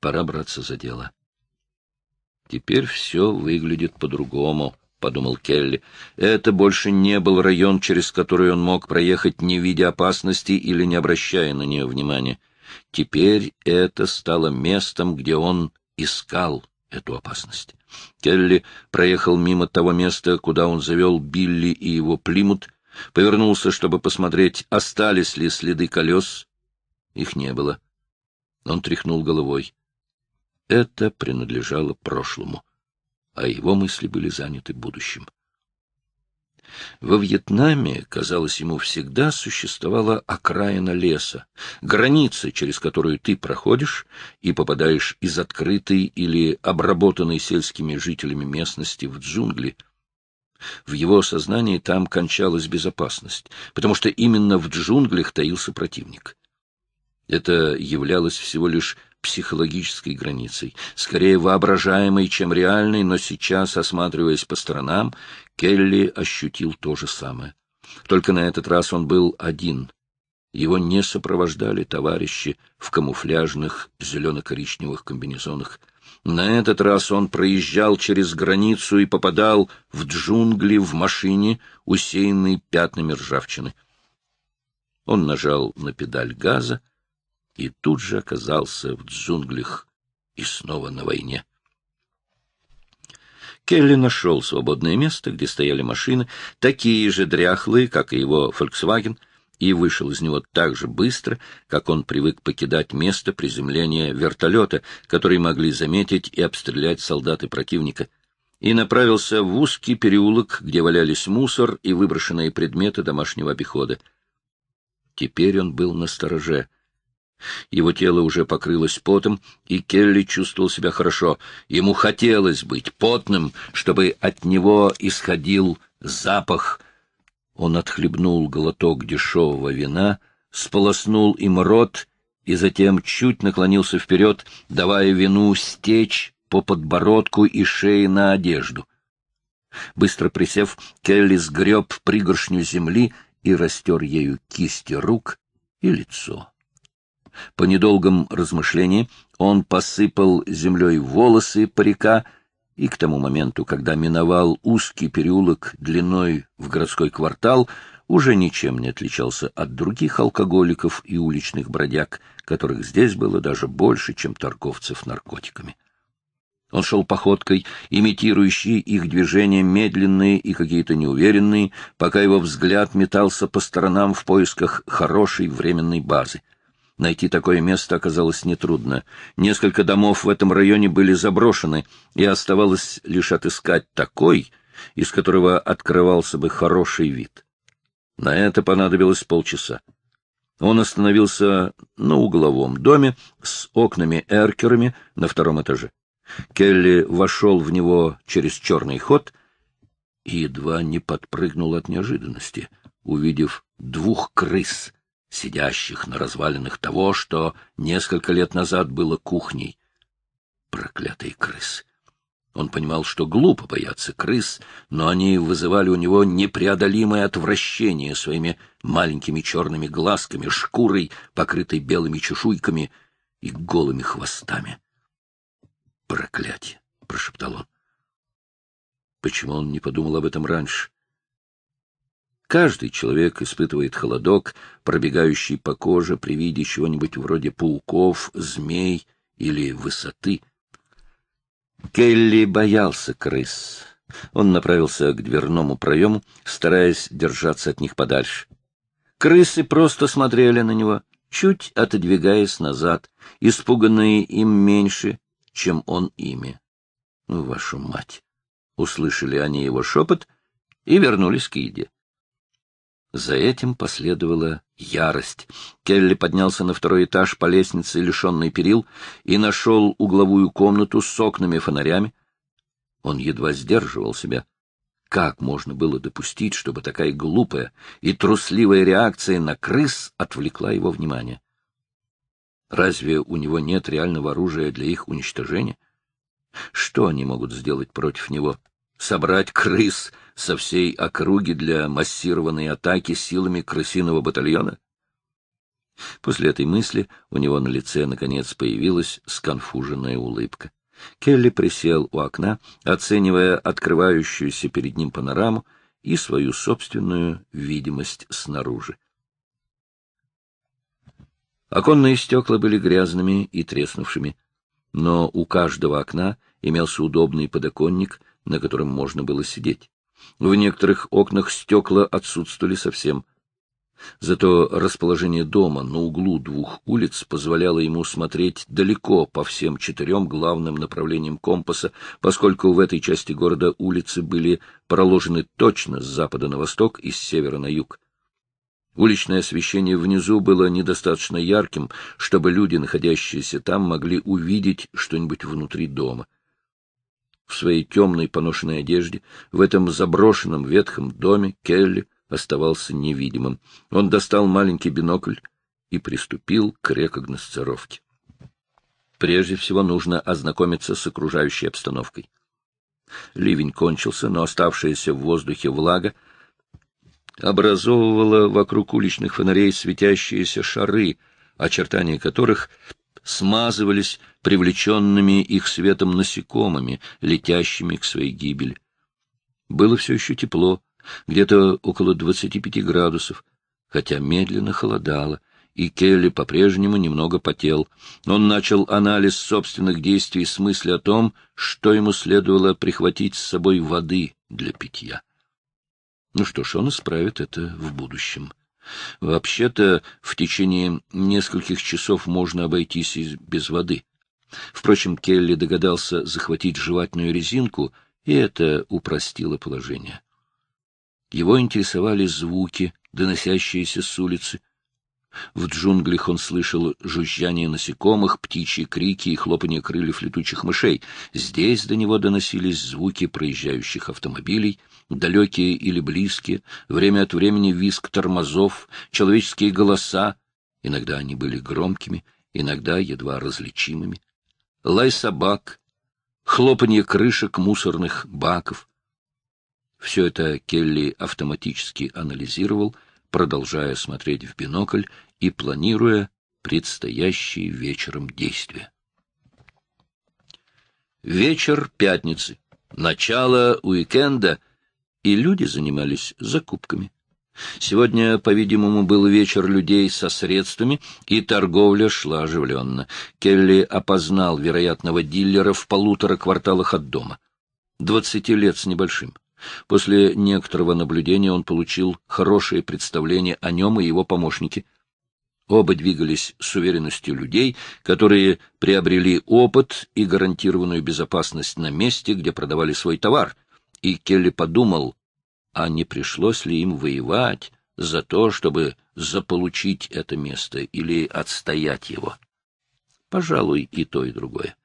Пора браться за дело. Теперь все выглядит по-другому подумал Келли. Это больше не был район, через который он мог проехать, не видя опасности или не обращая на нее внимания. Теперь это стало местом, где он искал эту опасность. Келли проехал мимо того места, куда он завел Билли и его плимут, повернулся, чтобы посмотреть, остались ли следы колес. Их не было. Он тряхнул головой. Это принадлежало прошлому а его мысли были заняты будущим. Во Вьетнаме, казалось ему, всегда существовала окраина леса, граница, через которую ты проходишь и попадаешь из открытой или обработанной сельскими жителями местности в джунгли. В его сознании там кончалась безопасность, потому что именно в джунглях таился противник. Это являлось всего лишь психологической границей, скорее воображаемой, чем реальной, но сейчас, осматриваясь по сторонам, Келли ощутил то же самое. Только на этот раз он был один. Его не сопровождали товарищи в камуфляжных зелено-коричневых комбинезонах. На этот раз он проезжал через границу и попадал в джунгли в машине, усеянной пятнами ржавчины. Он нажал на педаль газа, и тут же оказался в джунглях и снова на войне. Келли нашел свободное место, где стояли машины, такие же дряхлые, как и его «Фольксваген», и вышел из него так же быстро, как он привык покидать место приземления вертолета, который могли заметить и обстрелять солдаты противника, и направился в узкий переулок, где валялись мусор и выброшенные предметы домашнего обихода. Теперь он был на стороже. Его тело уже покрылось потом, и Келли чувствовал себя хорошо. Ему хотелось быть потным, чтобы от него исходил запах. Он отхлебнул глоток дешевого вина, сполоснул им рот и затем чуть наклонился вперед, давая вину стечь по подбородку и шее на одежду. Быстро присев, Келли сгреб пригоршню земли и растер ею кисти рук и лицо. По недолгом размышлении он посыпал землей волосы парика и к тому моменту, когда миновал узкий переулок длиной в городской квартал, уже ничем не отличался от других алкоголиков и уличных бродяг, которых здесь было даже больше, чем торговцев наркотиками. Он шел походкой, имитирующей их движения медленные и какие-то неуверенные, пока его взгляд метался по сторонам в поисках хорошей временной базы. Найти такое место оказалось нетрудно. Несколько домов в этом районе были заброшены, и оставалось лишь отыскать такой, из которого открывался бы хороший вид. На это понадобилось полчаса. Он остановился на угловом доме с окнами-эркерами на втором этаже. Келли вошел в него через черный ход и едва не подпрыгнул от неожиданности, увидев двух крыс, сидящих на развалинах того, что несколько лет назад было кухней. Проклятые крысы! Он понимал, что глупо бояться крыс, но они вызывали у него непреодолимое отвращение своими маленькими черными глазками, шкурой, покрытой белыми чешуйками и голыми хвостами. «Проклятие!» — прошептал он. Почему он не подумал об этом раньше? Каждый человек испытывает холодок, пробегающий по коже при виде чего-нибудь вроде пауков, змей или высоты. Келли боялся крыс. Он направился к дверному проему, стараясь держаться от них подальше. Крысы просто смотрели на него, чуть отодвигаясь назад, испуганные им меньше, чем он ими. «Ну, «Вашу мать!» — услышали они его шепот и вернулись к еде. За этим последовала ярость. Келли поднялся на второй этаж по лестнице, лишенной перил, и нашел угловую комнату с окнами-фонарями. Он едва сдерживал себя. Как можно было допустить, чтобы такая глупая и трусливая реакция на крыс отвлекла его внимание? Разве у него нет реального оружия для их уничтожения? Что они могут сделать против него? — собрать крыс со всей округи для массированной атаки силами крысиного батальона? После этой мысли у него на лице, наконец, появилась сконфуженная улыбка. Келли присел у окна, оценивая открывающуюся перед ним панораму и свою собственную видимость снаружи. Оконные стекла были грязными и треснувшими, но у каждого окна имелся удобный подоконник на котором можно было сидеть. В некоторых окнах стекла отсутствовали совсем. Зато расположение дома на углу двух улиц позволяло ему смотреть далеко по всем четырем главным направлениям компаса, поскольку в этой части города улицы были проложены точно с запада на восток и с севера на юг. Уличное освещение внизу было недостаточно ярким, чтобы люди, находящиеся там, могли увидеть что-нибудь внутри дома в своей темной поношенной одежде, в этом заброшенном ветхом доме Келли оставался невидимым. Он достал маленький бинокль и приступил к рекогносцировке. Прежде всего нужно ознакомиться с окружающей обстановкой. Ливень кончился, но оставшаяся в воздухе влага образовывала вокруг уличных фонарей светящиеся шары, очертания которых смазывались привлеченными их светом насекомыми, летящими к своей гибели. Было все еще тепло, где-то около 25 градусов, хотя медленно холодало, и Келли по-прежнему немного потел. Он начал анализ собственных действий с мысли о том, что ему следовало прихватить с собой воды для питья. Ну что ж, он исправит это в будущем. Вообще-то в течение нескольких часов можно обойтись без воды. Впрочем, Келли догадался захватить жевательную резинку, и это упростило положение. Его интересовали звуки, доносящиеся с улицы. В джунглях он слышал жужжание насекомых, птичьи крики и хлопанье крыльев летучих мышей. Здесь до него доносились звуки проезжающих автомобилей — далекие или близкие, время от времени визг тормозов, человеческие голоса, иногда они были громкими, иногда едва различимыми, лай собак, хлопанье крышек мусорных баков. Все это Келли автоматически анализировал, продолжая смотреть в бинокль и планируя предстоящие вечером действия. Вечер пятницы. Начало уикенда — и люди занимались закупками. Сегодня, по-видимому, был вечер людей со средствами, и торговля шла оживленно. Келли опознал вероятного дилера в полутора кварталах от дома. Двадцати лет с небольшим. После некоторого наблюдения он получил хорошее представление о нем и его помощнике. Оба двигались с уверенностью людей, которые приобрели опыт и гарантированную безопасность на месте, где продавали свой товар — и Келли подумал, а не пришлось ли им воевать за то, чтобы заполучить это место или отстоять его. Пожалуй, и то, и другое.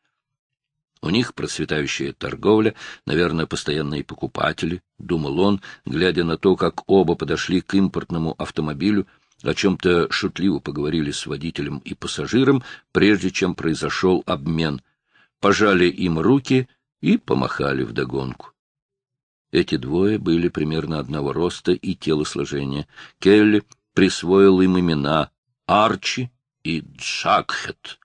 У них процветающая торговля, наверное, постоянные покупатели, — думал он, глядя на то, как оба подошли к импортному автомобилю, о чем-то шутливо поговорили с водителем и пассажиром, прежде чем произошел обмен. Пожали им руки и помахали вдогонку. Эти двое были примерно одного роста и телосложения. Келли присвоил им имена Арчи и Джакхет.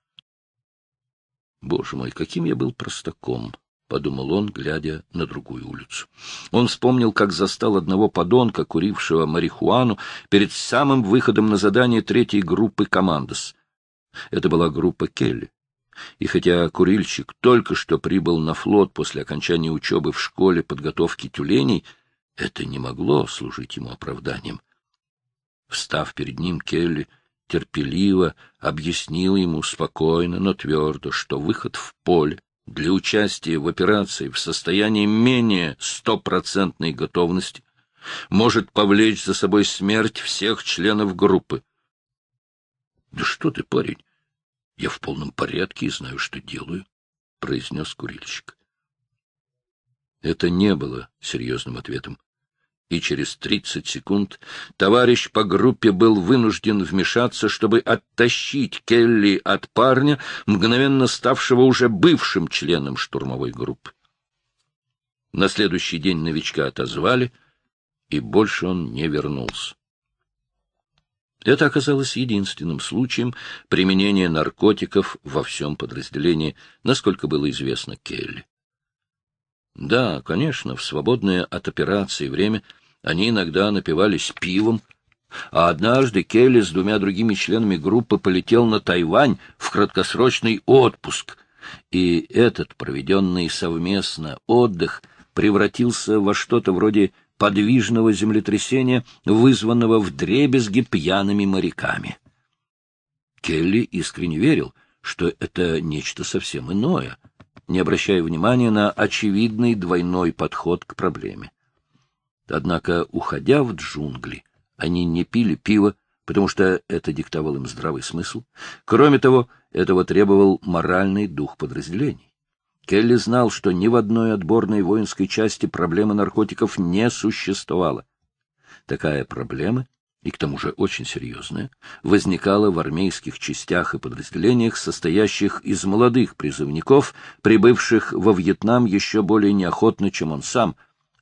«Боже мой, каким я был простаком!» — подумал он, глядя на другую улицу. Он вспомнил, как застал одного подонка, курившего марихуану, перед самым выходом на задание третьей группы «Командос». Это была группа Келли. И хотя курильщик только что прибыл на флот после окончания учебы в школе подготовки тюленей, это не могло служить ему оправданием. Встав перед ним, Келли терпеливо объяснил ему спокойно, но твердо, что выход в поле для участия в операции в состоянии менее стопроцентной готовности может повлечь за собой смерть всех членов группы. — Да что ты, парень, — Я в полном порядке и знаю, что делаю, — произнес курильщик. Это не было серьезным ответом. И через тридцать секунд товарищ по группе был вынужден вмешаться, чтобы оттащить Келли от парня, мгновенно ставшего уже бывшим членом штурмовой группы. На следующий день новичка отозвали, и больше он не вернулся. Это оказалось единственным случаем применения наркотиков во всем подразделении, насколько было известно Келли. Да, конечно, в свободное от операции время они иногда напивались пивом, а однажды Келли с двумя другими членами группы полетел на Тайвань в краткосрочный отпуск, и этот проведенный совместно отдых превратился во что-то вроде подвижного землетрясения, вызванного вдребезги пьяными моряками. Келли искренне верил, что это нечто совсем иное, не обращая внимания на очевидный двойной подход к проблеме. Однако, уходя в джунгли, они не пили пиво, потому что это диктовал им здравый смысл. Кроме того, этого требовал моральный дух подразделений. Келли знал, что ни в одной отборной воинской части проблема наркотиков не существовала. Такая проблема, и к тому же очень серьезная, возникала в армейских частях и подразделениях, состоящих из молодых призывников, прибывших во Вьетнам еще более неохотно, чем он сам,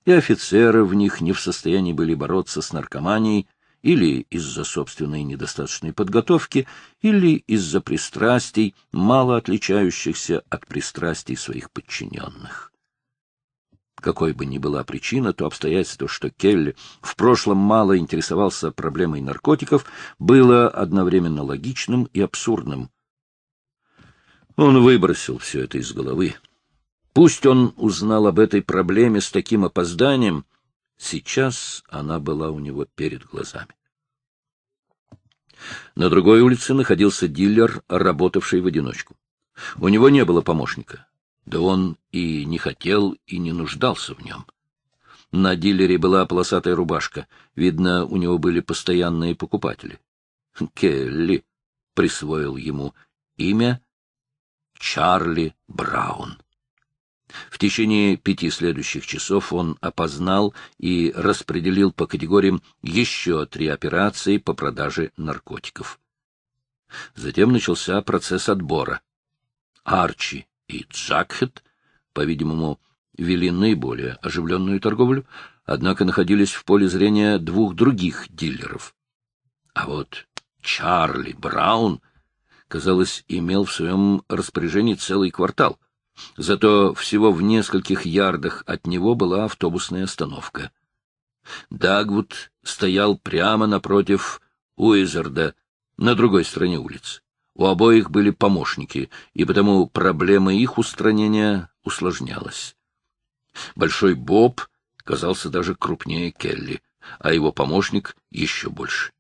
и офицеры в них не в состоянии были бороться с наркоманией, или из-за собственной недостаточной подготовки, или из-за пристрастий, мало отличающихся от пристрастий своих подчиненных. Какой бы ни была причина, то обстоятельство, что Келли в прошлом мало интересовался проблемой наркотиков, было одновременно логичным и абсурдным. Он выбросил все это из головы. Пусть он узнал об этой проблеме с таким опозданием — Сейчас она была у него перед глазами. На другой улице находился дилер, работавший в одиночку. У него не было помощника. Да он и не хотел, и не нуждался в нем. На дилере была полосатая рубашка. Видно, у него были постоянные покупатели. Келли присвоил ему имя Чарли Браун. В течение пяти следующих часов он опознал и распределил по категориям еще три операции по продаже наркотиков. Затем начался процесс отбора. Арчи и Джакхет, по-видимому, вели наиболее оживленную торговлю, однако находились в поле зрения двух других дилеров. А вот Чарли Браун, казалось, имел в своем распоряжении целый квартал — Зато всего в нескольких ярдах от него была автобусная остановка. Дагвуд стоял прямо напротив Уизарда, на другой стороне улицы. У обоих были помощники, и потому проблема их устранения усложнялась. Большой Боб казался даже крупнее Келли, а его помощник еще больше.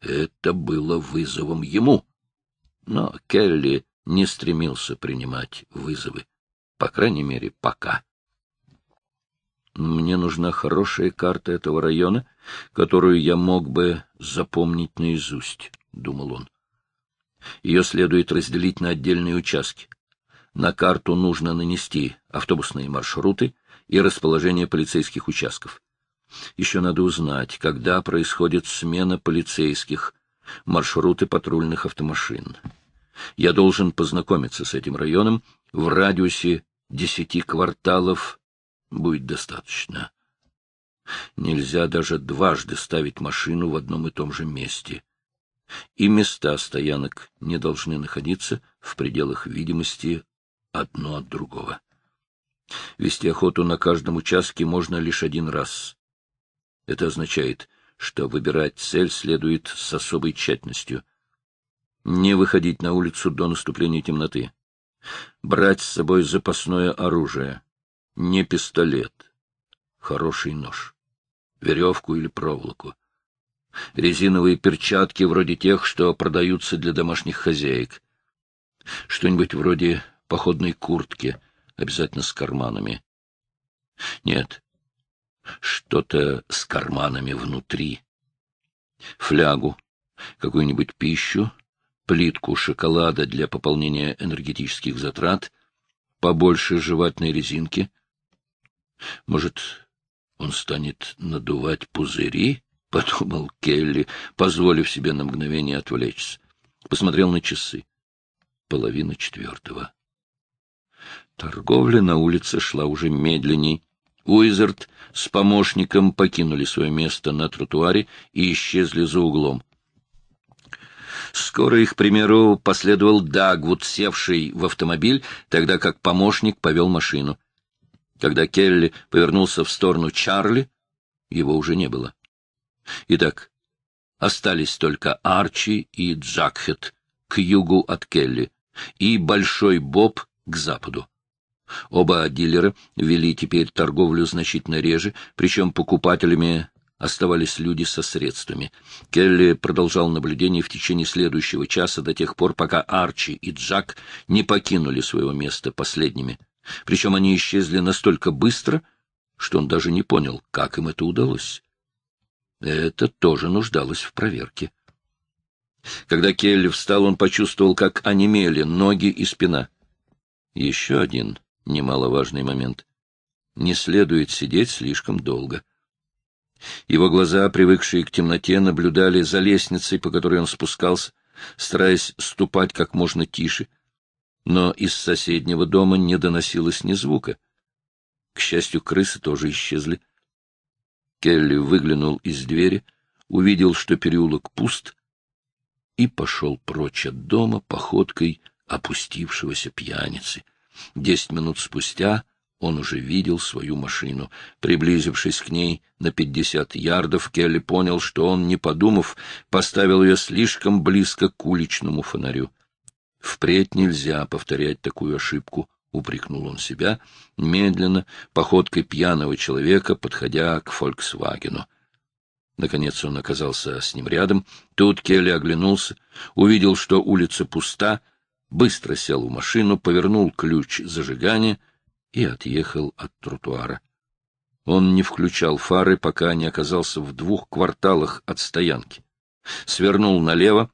Это было вызовом ему. Но Келли не стремился принимать вызовы. По крайней мере, пока. Мне нужна хорошая карта этого района, которую я мог бы запомнить наизусть, — думал он. Ее следует разделить на отдельные участки. На карту нужно нанести автобусные маршруты и расположение полицейских участков. Еще надо узнать, когда происходит смена полицейских, маршруты патрульных автомашин. Я должен познакомиться с этим районом в радиусе десяти кварталов. Будет достаточно. Нельзя даже дважды ставить машину в одном и том же месте. И места стоянок не должны находиться в пределах видимости одно от другого. Вести охоту на каждом участке можно лишь один раз. Это означает, что выбирать цель следует с особой тщательностью — не выходить на улицу до наступления темноты, брать с собой запасное оружие, не пистолет, хороший нож, веревку или проволоку, резиновые перчатки вроде тех, что продаются для домашних хозяек, что-нибудь вроде походной куртки, обязательно с карманами. Нет, что-то с карманами внутри. Флягу, какую-нибудь пищу, плитку шоколада для пополнения энергетических затрат, побольше жевательной резинки. Может, он станет надувать пузыри? — подумал Келли, позволив себе на мгновение отвлечься. Посмотрел на часы. Половина четвертого. Торговля на улице шла уже медленней. Уизард с помощником покинули свое место на тротуаре и исчезли за углом. Скоро их примеру последовал Дагвуд, севший в автомобиль, тогда как помощник повел машину. Когда Келли повернулся в сторону Чарли, его уже не было. Итак, остались только Арчи и Джакхет к югу от Келли и Большой Боб к западу. Оба дилера вели теперь торговлю значительно реже, причем покупателями оставались люди со средствами. Келли продолжал наблюдение в течение следующего часа до тех пор, пока Арчи и Джак не покинули своего места последними. Причем они исчезли настолько быстро, что он даже не понял, как им это удалось. Это тоже нуждалось в проверке. Когда Келли встал, он почувствовал, как онемели ноги и спина. Еще один немаловажный момент. Не следует сидеть слишком долго. — его глаза, привыкшие к темноте, наблюдали за лестницей, по которой он спускался, стараясь ступать как можно тише, но из соседнего дома не доносилось ни звука. К счастью, крысы тоже исчезли. Келли выглянул из двери, увидел, что переулок пуст, и пошел прочь от дома походкой опустившегося пьяницы. Десять минут спустя он уже видел свою машину. Приблизившись к ней на пятьдесят ярдов, Келли понял, что он, не подумав, поставил ее слишком близко к уличному фонарю. Впредь нельзя повторять такую ошибку, — упрекнул он себя, медленно, походкой пьяного человека, подходя к «Фольксвагену». Наконец он оказался с ним рядом. Тут Келли оглянулся, увидел, что улица пуста, быстро сел в машину, повернул ключ зажигания — и отъехал от тротуара. Он не включал фары, пока не оказался в двух кварталах от стоянки. Свернул налево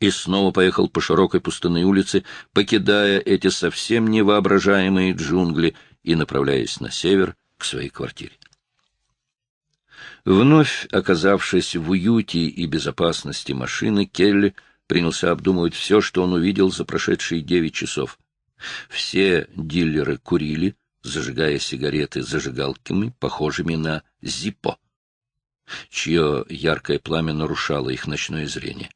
и снова поехал по широкой пустынной улице, покидая эти совсем невоображаемые джунгли и направляясь на север к своей квартире. Вновь оказавшись в уюте и безопасности машины, Келли принялся обдумывать все, что он увидел за прошедшие девять часов. Все дилеры курили, зажигая сигареты зажигалками, похожими на Зипо, чье яркое пламя нарушало их ночное зрение.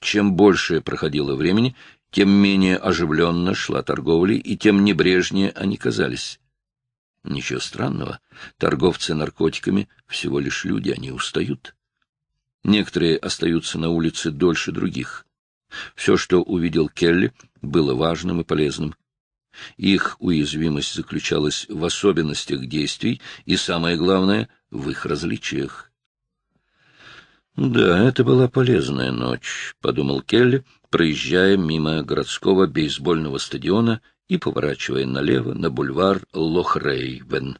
Чем больше проходило времени, тем менее оживленно шла торговля, и тем небрежнее они казались. Ничего странного, торговцы наркотиками всего лишь люди, они устают. Некоторые остаются на улице дольше других. Все, что увидел Келли, было важным и полезным. Их уязвимость заключалась в особенностях действий и, самое главное, в их различиях. «Да, это была полезная ночь», — подумал Келли, проезжая мимо городского бейсбольного стадиона и поворачивая налево на бульвар Лохрейвен.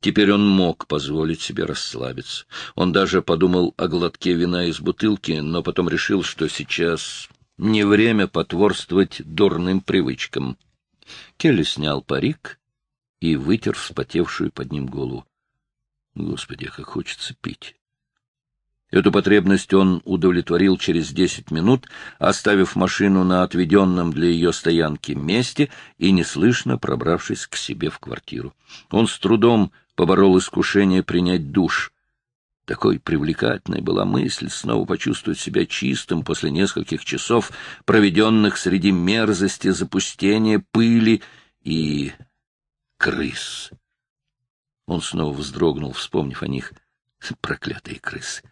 Теперь он мог позволить себе расслабиться. Он даже подумал о глотке вина из бутылки, но потом решил, что сейчас не время потворствовать дурным привычкам. Келли снял парик и вытер вспотевшую под ним голову. Господи, как хочется пить! Эту потребность он удовлетворил через десять минут, оставив машину на отведенном для ее стоянки месте и неслышно пробравшись к себе в квартиру. Он с трудом поборол искушение принять душ — такой привлекательной была мысль снова почувствовать себя чистым после нескольких часов, проведенных среди мерзости, запустения, пыли и крыс. Он снова вздрогнул, вспомнив о них. Проклятые крысы!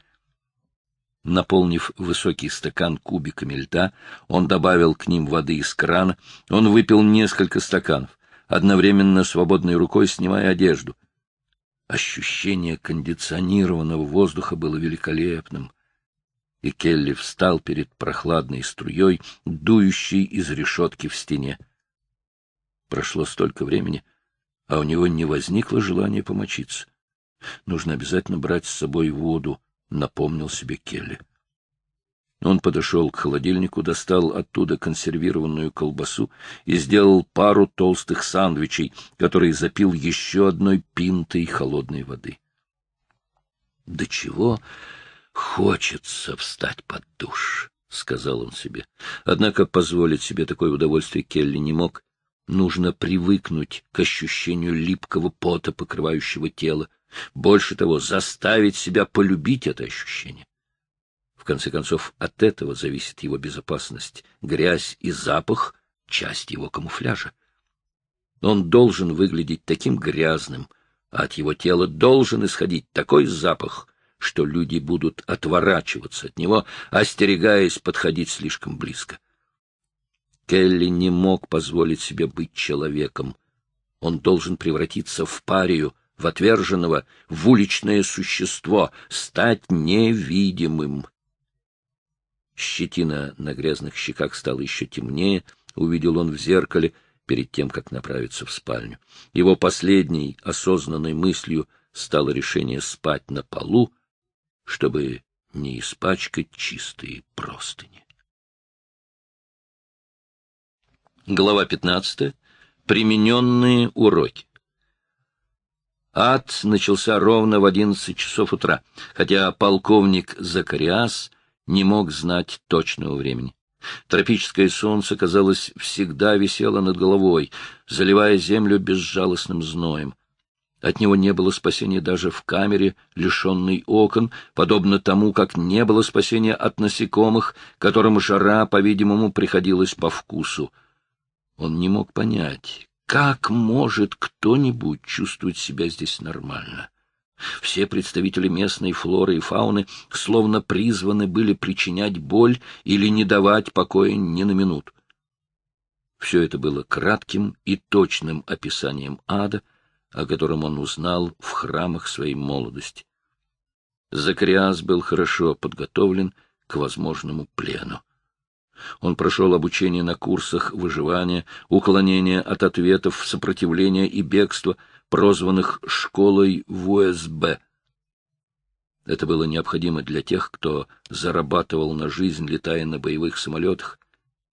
Наполнив высокий стакан кубиками льда, он добавил к ним воды из крана. Он выпил несколько стаканов, одновременно свободной рукой снимая одежду — Ощущение кондиционированного воздуха было великолепным, и Келли встал перед прохладной струей, дующей из решетки в стене. Прошло столько времени, а у него не возникло желания помочиться. Нужно обязательно брать с собой воду, — напомнил себе Келли. Он подошел к холодильнику, достал оттуда консервированную колбасу и сделал пару толстых сандвичей, которые запил еще одной пинтой холодной воды. «До чего хочется встать под душ?» — сказал он себе. Однако позволить себе такое удовольствие Келли не мог. Нужно привыкнуть к ощущению липкого пота, покрывающего тело. Больше того, заставить себя полюбить это ощущение конце концов, от этого зависит его безопасность. Грязь и запах — часть его камуфляжа. Он должен выглядеть таким грязным, а от его тела должен исходить такой запах, что люди будут отворачиваться от него, остерегаясь подходить слишком близко. Келли не мог позволить себе быть человеком. Он должен превратиться в парию, в отверженного, в уличное существо, стать невидимым. Щетина на грязных щеках стала еще темнее, увидел он в зеркале перед тем, как направиться в спальню. Его последней осознанной мыслью стало решение спать на полу, чтобы не испачкать чистые простыни. Глава 15. Примененные уроки. Ад начался ровно в 11 часов утра, хотя полковник Закариас не мог знать точного времени. Тропическое солнце, казалось, всегда висело над головой, заливая землю безжалостным зноем. От него не было спасения даже в камере, лишенной окон, подобно тому, как не было спасения от насекомых, которым жара, по-видимому, приходилась по вкусу. Он не мог понять, как может кто-нибудь чувствовать себя здесь нормально. Все представители местной флоры и фауны словно призваны были причинять боль или не давать покоя ни на минуту. Все это было кратким и точным описанием ада, о котором он узнал в храмах своей молодости. Закриас был хорошо подготовлен к возможному плену. Он прошел обучение на курсах выживания, уклонения от ответов, сопротивления и бегства — прозванных школой в УСБ. Это было необходимо для тех, кто зарабатывал на жизнь, летая на боевых самолетах.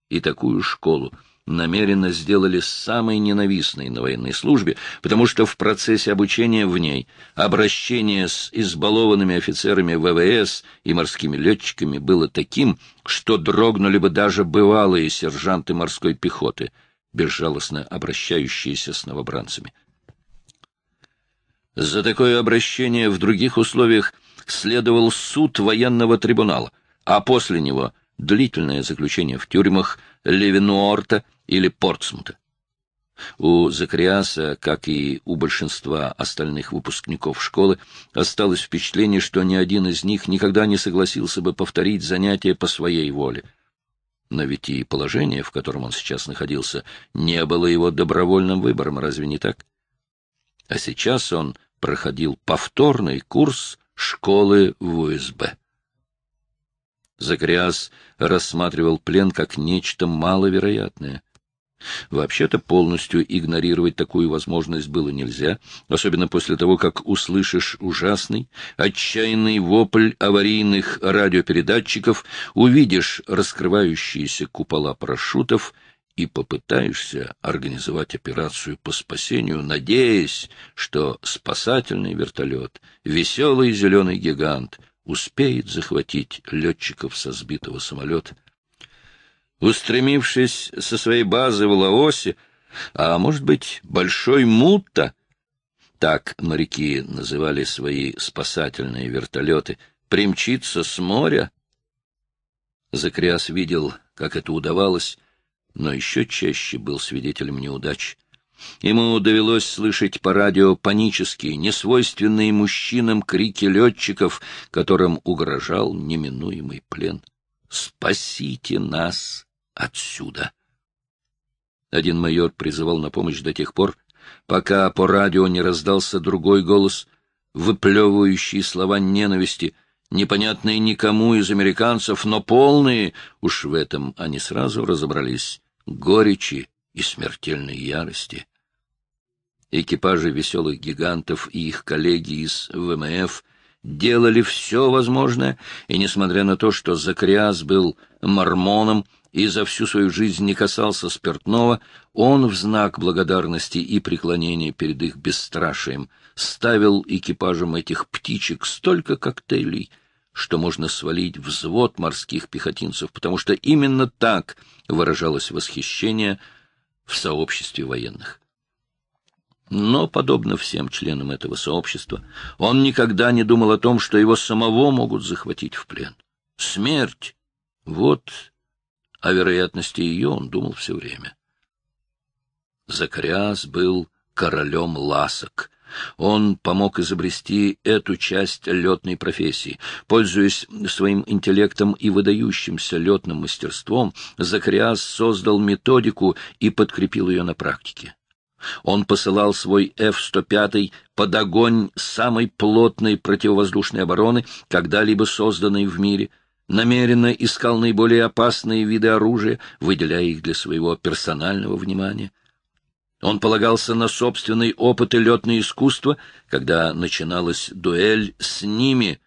И такую школу намеренно сделали самой ненавистной на военной службе, потому что в процессе обучения в ней обращение с избалованными офицерами ВВС и морскими летчиками было таким, что дрогнули бы даже бывалые сержанты морской пехоты, безжалостно обращающиеся с новобранцами. За такое обращение в других условиях следовал суд военного трибунала, а после него длительное заключение в тюрьмах Левинуорта или Портсмута. У Закриаса, как и у большинства остальных выпускников школы, осталось впечатление, что ни один из них никогда не согласился бы повторить занятия по своей воле. Но ведь и положение, в котором он сейчас находился, не было его добровольным выбором, разве не так? а сейчас он проходил повторный курс школы в УСБ. Закриас рассматривал плен как нечто маловероятное. Вообще-то полностью игнорировать такую возможность было нельзя, особенно после того, как услышишь ужасный, отчаянный вопль аварийных радиопередатчиков, увидишь раскрывающиеся купола парашютов — и попытаешься организовать операцию по спасению, надеясь, что спасательный вертолет, веселый зеленый гигант, успеет захватить летчиков со сбитого самолета. Устремившись со своей базы в Лаосе, а, может быть, Большой Мутта, так моряки называли свои спасательные вертолеты, примчится с моря. Закряс видел, как это удавалось, но еще чаще был свидетелем неудач. Ему довелось слышать по радио панические, несвойственные мужчинам крики летчиков, которым угрожал неминуемый плен. «Спасите нас отсюда!» Один майор призывал на помощь до тех пор, пока по радио не раздался другой голос, выплевывающий слова ненависти, непонятные никому из американцев, но полные, уж в этом они сразу разобрались, горечи и смертельной ярости. Экипажи веселых гигантов и их коллеги из ВМФ делали все возможное, и, несмотря на то, что Закриас был мормоном и за всю свою жизнь не касался спиртного, он в знак благодарности и преклонения перед их бесстрашием ставил экипажам этих птичек столько коктейлей — что можно свалить взвод морских пехотинцев, потому что именно так выражалось восхищение в сообществе военных. Но, подобно всем членам этого сообщества, он никогда не думал о том, что его самого могут захватить в плен. Смерть! Вот о вероятности ее он думал все время. Закряс был королем ласок, он помог изобрести эту часть летной профессии. Пользуясь своим интеллектом и выдающимся летным мастерством, Закриас создал методику и подкрепил ее на практике. Он посылал свой F-105 под огонь самой плотной противовоздушной обороны, когда-либо созданной в мире, намеренно искал наиболее опасные виды оружия, выделяя их для своего персонального внимания — он полагался на собственный опыт и летное искусство, когда начиналась дуэль с ними,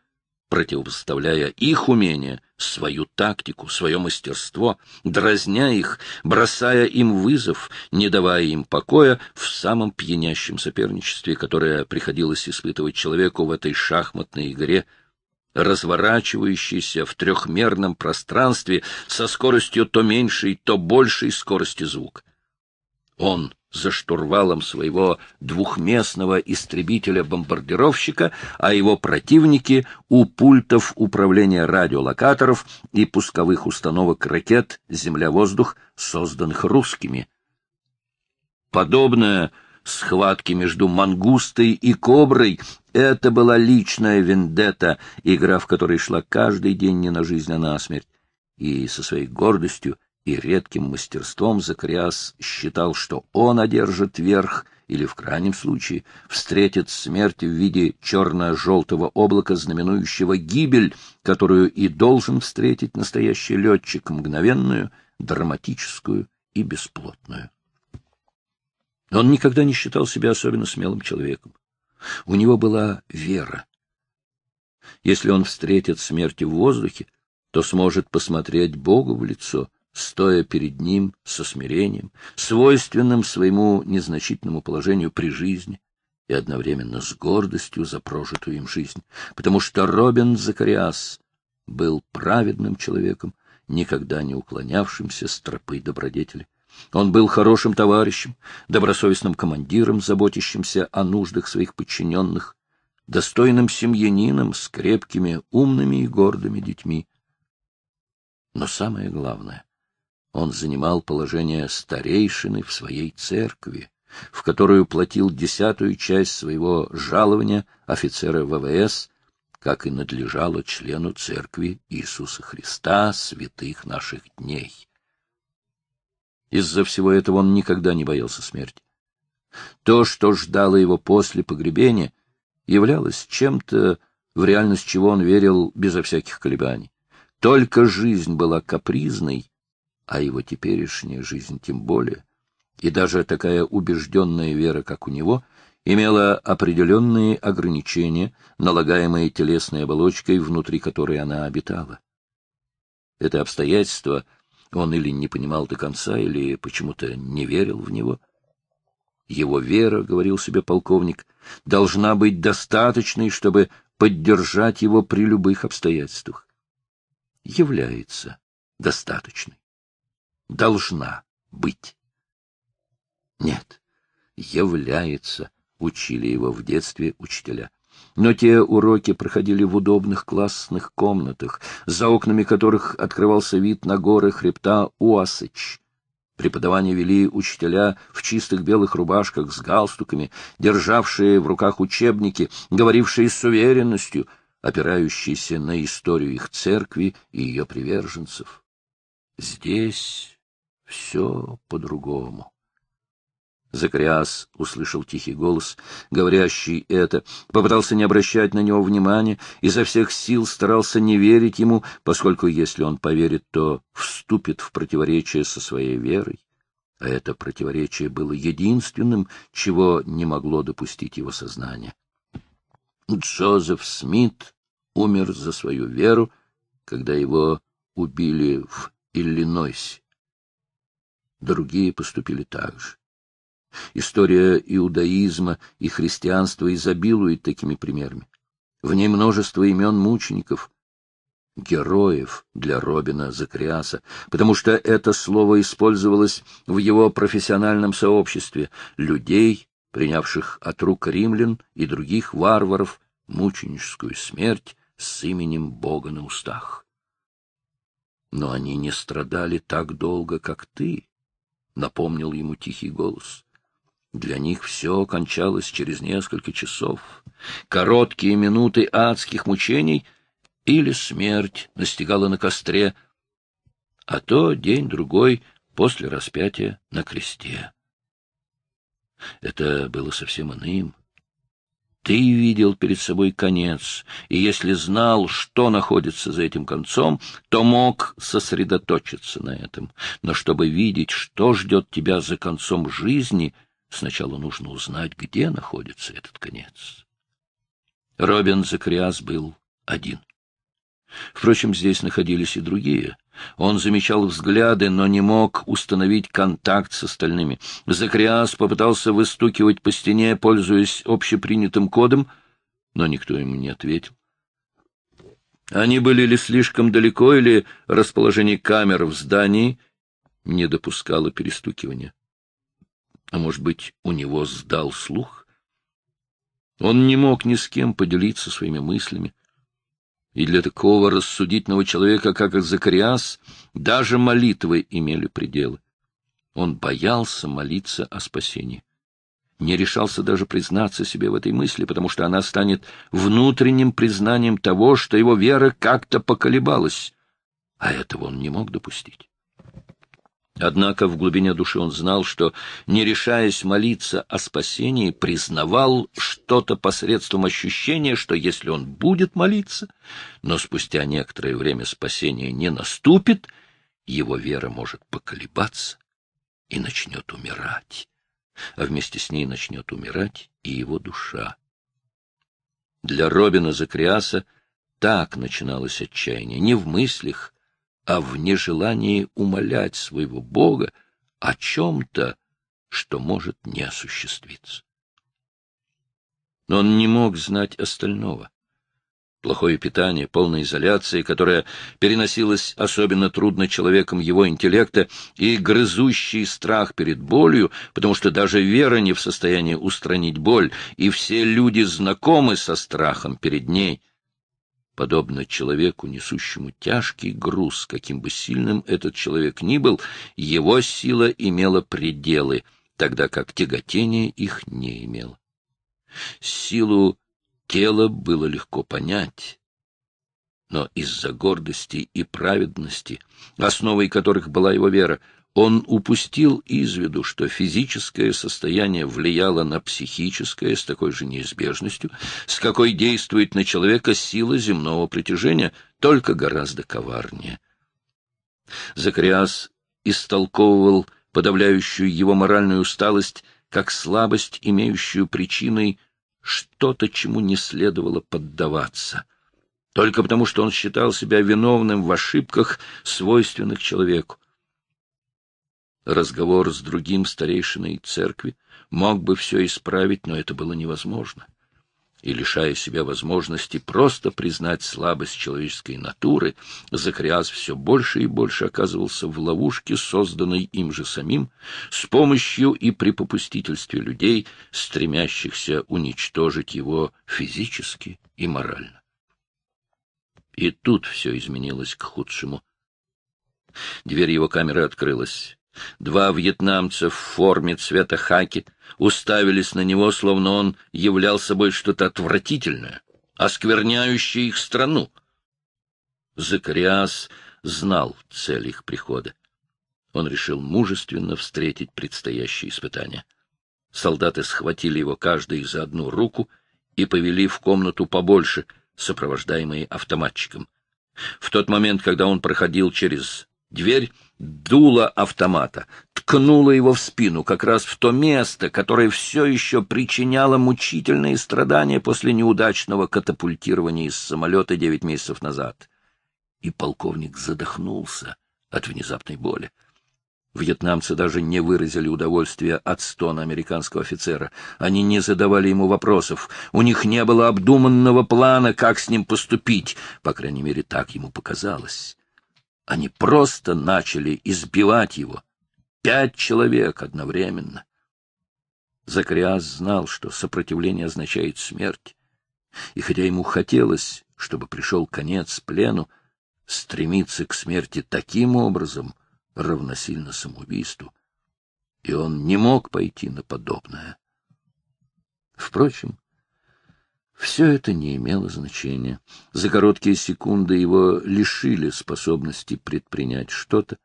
противопоставляя их умения, свою тактику, свое мастерство, дразня их, бросая им вызов, не давая им покоя в самом пьянящем соперничестве, которое приходилось испытывать человеку в этой шахматной игре, разворачивающейся в трехмерном пространстве со скоростью то меньшей, то большей скорости звук. Он — за штурвалом своего двухместного истребителя-бомбардировщика, а его противники у пультов управления радиолокаторов и пусковых установок ракет «Земля-воздух», созданных русскими. Подобное схватки между мангустой и коброй — это была личная вендетта, игра в которой шла каждый день не на жизнь, а на смерть. И со своей гордостью и редким мастерством Закриас считал, что он одержит верх или, в крайнем случае, встретит смерть в виде черно-желтого облака, знаменующего гибель, которую и должен встретить настоящий летчик, мгновенную, драматическую и бесплотную. Он никогда не считал себя особенно смелым человеком. У него была вера. Если он встретит смерть в воздухе, то сможет посмотреть Богу в лицо — стоя перед ним со смирением, свойственным своему незначительному положению при жизни и одновременно с гордостью за прожитую им жизнь, потому что Робин Закариас был праведным человеком, никогда не уклонявшимся с тропы добродетели. Он был хорошим товарищем, добросовестным командиром, заботящимся о нуждах своих подчиненных, достойным семьянином с крепкими, умными и гордыми детьми. Но самое главное, он занимал положение старейшины в своей церкви, в которую платил десятую часть своего жалования офицера ВВС, как и надлежало члену церкви Иисуса Христа, святых наших дней. Из-за всего этого он никогда не боялся смерти. То, что ждало его после погребения, являлось чем-то, в реальность чего он верил безо всяких колебаний. Только жизнь была капризной а его теперешняя жизнь тем более, и даже такая убежденная вера, как у него, имела определенные ограничения, налагаемые телесной оболочкой, внутри которой она обитала. Это обстоятельство он или не понимал до конца, или почему-то не верил в него. Его вера, — говорил себе полковник, — должна быть достаточной, чтобы поддержать его при любых обстоятельствах. Является достаточной должна быть. Нет, является, учили его в детстве учителя. Но те уроки проходили в удобных классных комнатах, за окнами которых открывался вид на горы хребта Уасыч. Преподавание вели учителя в чистых белых рубашках с галстуками, державшие в руках учебники, говорившие с уверенностью, опирающиеся на историю их церкви и ее приверженцев. Здесь все по-другому. Закряс услышал тихий голос, говорящий это, попытался не обращать на него внимания, изо всех сил старался не верить ему, поскольку если он поверит, то вступит в противоречие со своей верой. А это противоречие было единственным, чего не могло допустить его сознание. Джозеф Смит умер за свою веру, когда его убили в Иллинойсе другие поступили так же. История иудаизма и христианства изобилует такими примерами. В ней множество имен мучеников, героев для Робина Закриаса, потому что это слово использовалось в его профессиональном сообществе людей, принявших от рук римлян и других варваров мученическую смерть с именем Бога на устах. Но они не страдали так долго, как ты, напомнил ему тихий голос. Для них все кончалось через несколько часов. Короткие минуты адских мучений или смерть настигала на костре, а то день-другой после распятия на кресте. Это было совсем иным, ты видел перед собой конец, и если знал, что находится за этим концом, то мог сосредоточиться на этом. Но чтобы видеть, что ждет тебя за концом жизни, сначала нужно узнать, где находится этот конец. Робин Закриас был один. Впрочем, здесь находились и другие. Он замечал взгляды, но не мог установить контакт с остальными. Закриас попытался выстукивать по стене, пользуясь общепринятым кодом, но никто ему не ответил. Они были ли слишком далеко, или расположение камер в здании не допускало перестукивания. А может быть, у него сдал слух? Он не мог ни с кем поделиться своими мыслями и для такого рассудительного человека, как Закариас, даже молитвы имели пределы. Он боялся молиться о спасении. Не решался даже признаться себе в этой мысли, потому что она станет внутренним признанием того, что его вера как-то поколебалась. А этого он не мог допустить. Однако в глубине души он знал, что, не решаясь молиться о спасении, признавал что-то посредством ощущения, что если он будет молиться, но спустя некоторое время спасение не наступит, его вера может поколебаться и начнет умирать. А вместе с ней начнет умирать и его душа. Для Робина Закриаса так начиналось отчаяние, не в мыслях, а в нежелании умолять своего Бога о чем-то, что может не осуществиться. Но он не мог знать остального. Плохое питание, полная изоляция, которая переносилась особенно трудно человеком его интеллекта, и грызущий страх перед болью, потому что даже вера не в состоянии устранить боль, и все люди знакомы со страхом перед ней — подобно человеку, несущему тяжкий груз, каким бы сильным этот человек ни был, его сила имела пределы, тогда как тяготение их не имело. Силу тела было легко понять, но из-за гордости и праведности, основой которых была его вера, он упустил из виду, что физическое состояние влияло на психическое с такой же неизбежностью, с какой действует на человека сила земного притяжения, только гораздо коварнее. Закариас истолковывал подавляющую его моральную усталость как слабость, имеющую причиной что-то, чему не следовало поддаваться — только потому, что он считал себя виновным в ошибках, свойственных человеку. Разговор с другим старейшиной церкви мог бы все исправить, но это было невозможно. И, лишая себя возможности просто признать слабость человеческой натуры, Закриас все больше и больше оказывался в ловушке, созданной им же самим, с помощью и при попустительстве людей, стремящихся уничтожить его физически и морально. И тут все изменилось к худшему. Дверь его камеры открылась. Два вьетнамца в форме цвета хаки уставились на него, словно он являл собой что-то отвратительное, оскверняющее их страну. Закариас знал цель их прихода. Он решил мужественно встретить предстоящие испытания. Солдаты схватили его каждый за одну руку и повели в комнату побольше — сопровождаемые автоматчиком. В тот момент, когда он проходил через дверь, дуло автомата ткнуло его в спину, как раз в то место, которое все еще причиняло мучительные страдания после неудачного катапультирования из самолета девять месяцев назад. И полковник задохнулся от внезапной боли. Вьетнамцы даже не выразили удовольствия от стона американского офицера. Они не задавали ему вопросов. У них не было обдуманного плана, как с ним поступить. По крайней мере, так ему показалось. Они просто начали избивать его. Пять человек одновременно. Закриас знал, что сопротивление означает смерть. И хотя ему хотелось, чтобы пришел конец плену, стремиться к смерти таким образом — равносильно самоубийству, и он не мог пойти на подобное. Впрочем, все это не имело значения. За короткие секунды его лишили способности предпринять что-то,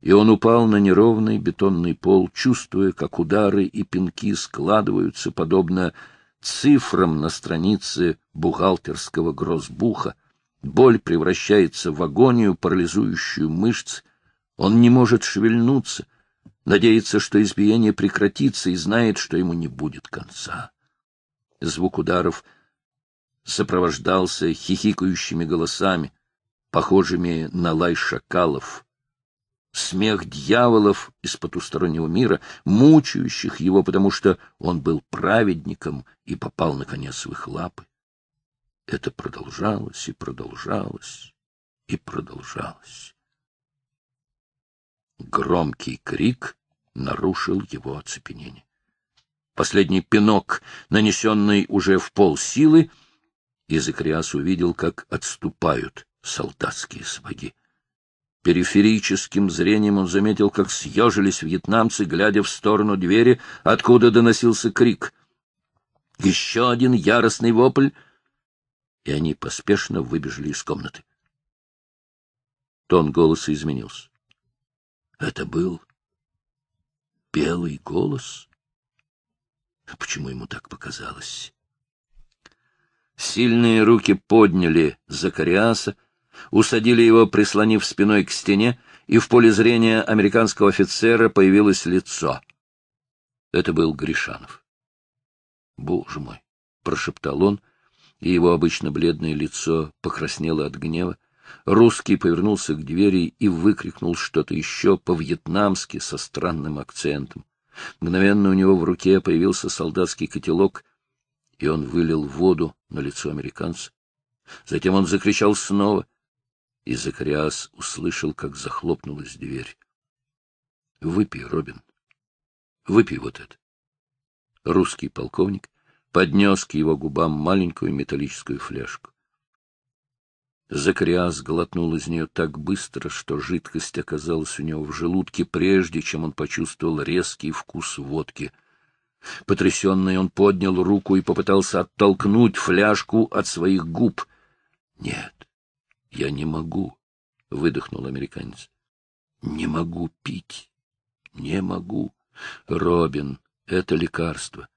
и он упал на неровный бетонный пол, чувствуя, как удары и пинки складываются, подобно цифрам на странице бухгалтерского грозбуха. Боль превращается в агонию, парализующую мышцы, он не может шевельнуться, надеется, что избиение прекратится и знает, что ему не будет конца. Звук ударов сопровождался хихикающими голосами, похожими на лай шакалов. Смех дьяволов из потустороннего мира, мучающих его, потому что он был праведником и попал, наконец, в их лапы. Это продолжалось и продолжалось и продолжалось. Громкий крик нарушил его оцепенение. Последний пинок, нанесенный уже в пол силы, и Закриас увидел, как отступают солдатские сапоги. Периферическим зрением он заметил, как съежились вьетнамцы, глядя в сторону двери, откуда доносился крик. Еще один яростный вопль, и они поспешно выбежали из комнаты. Тон голоса изменился. Это был белый голос. Почему ему так показалось? Сильные руки подняли Закариаса, усадили его, прислонив спиной к стене, и в поле зрения американского офицера появилось лицо. Это был Гришанов. — Боже мой! — прошептал он, и его обычно бледное лицо покраснело от гнева. Русский повернулся к двери и выкрикнул что-то еще по-вьетнамски со странным акцентом. Мгновенно у него в руке появился солдатский котелок, и он вылил воду на лицо американца. Затем он закричал снова, и Закариас услышал, как захлопнулась дверь. — Выпей, Робин, выпей вот это. Русский полковник поднес к его губам маленькую металлическую фляжку. Закря глотнул из нее так быстро, что жидкость оказалась у него в желудке, прежде чем он почувствовал резкий вкус водки. Потрясенный он поднял руку и попытался оттолкнуть фляжку от своих губ. — Нет, я не могу, — выдохнул американец. — Не могу пить. Не могу. Робин, это лекарство.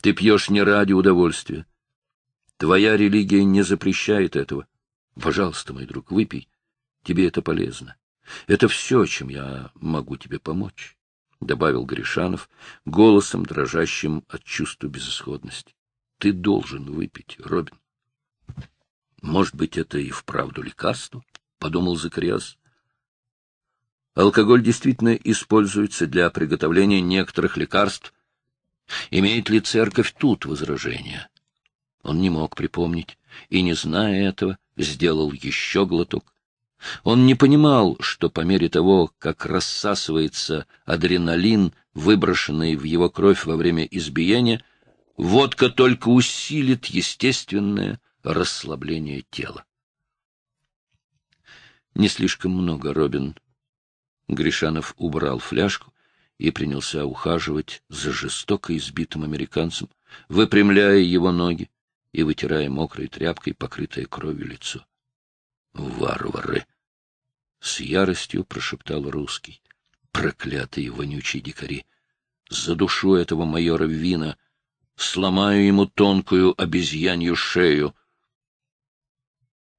Ты пьешь не ради удовольствия. Твоя религия не запрещает этого. Пожалуйста, мой друг, выпей. Тебе это полезно. Это все, чем я могу тебе помочь, — добавил Гришанов голосом, дрожащим от чувства безысходности. Ты должен выпить, Робин. Может быть, это и вправду лекарство, — подумал Закариас. Алкоголь действительно используется для приготовления некоторых лекарств. Имеет ли церковь тут возражение? Он не мог припомнить, и, не зная этого, сделал еще глоток. Он не понимал, что по мере того, как рассасывается адреналин, выброшенный в его кровь во время избиения, водка только усилит естественное расслабление тела. Не слишком много, Робин. Гришанов убрал фляжку и принялся ухаживать за жестоко избитым американцем, выпрямляя его ноги, и вытирая мокрой тряпкой, покрытое кровью лицо. «Варвары!» — с яростью прошептал русский. «Проклятые вонючие дикари! Задушу этого майора Вина! Сломаю ему тонкую обезьянью шею!»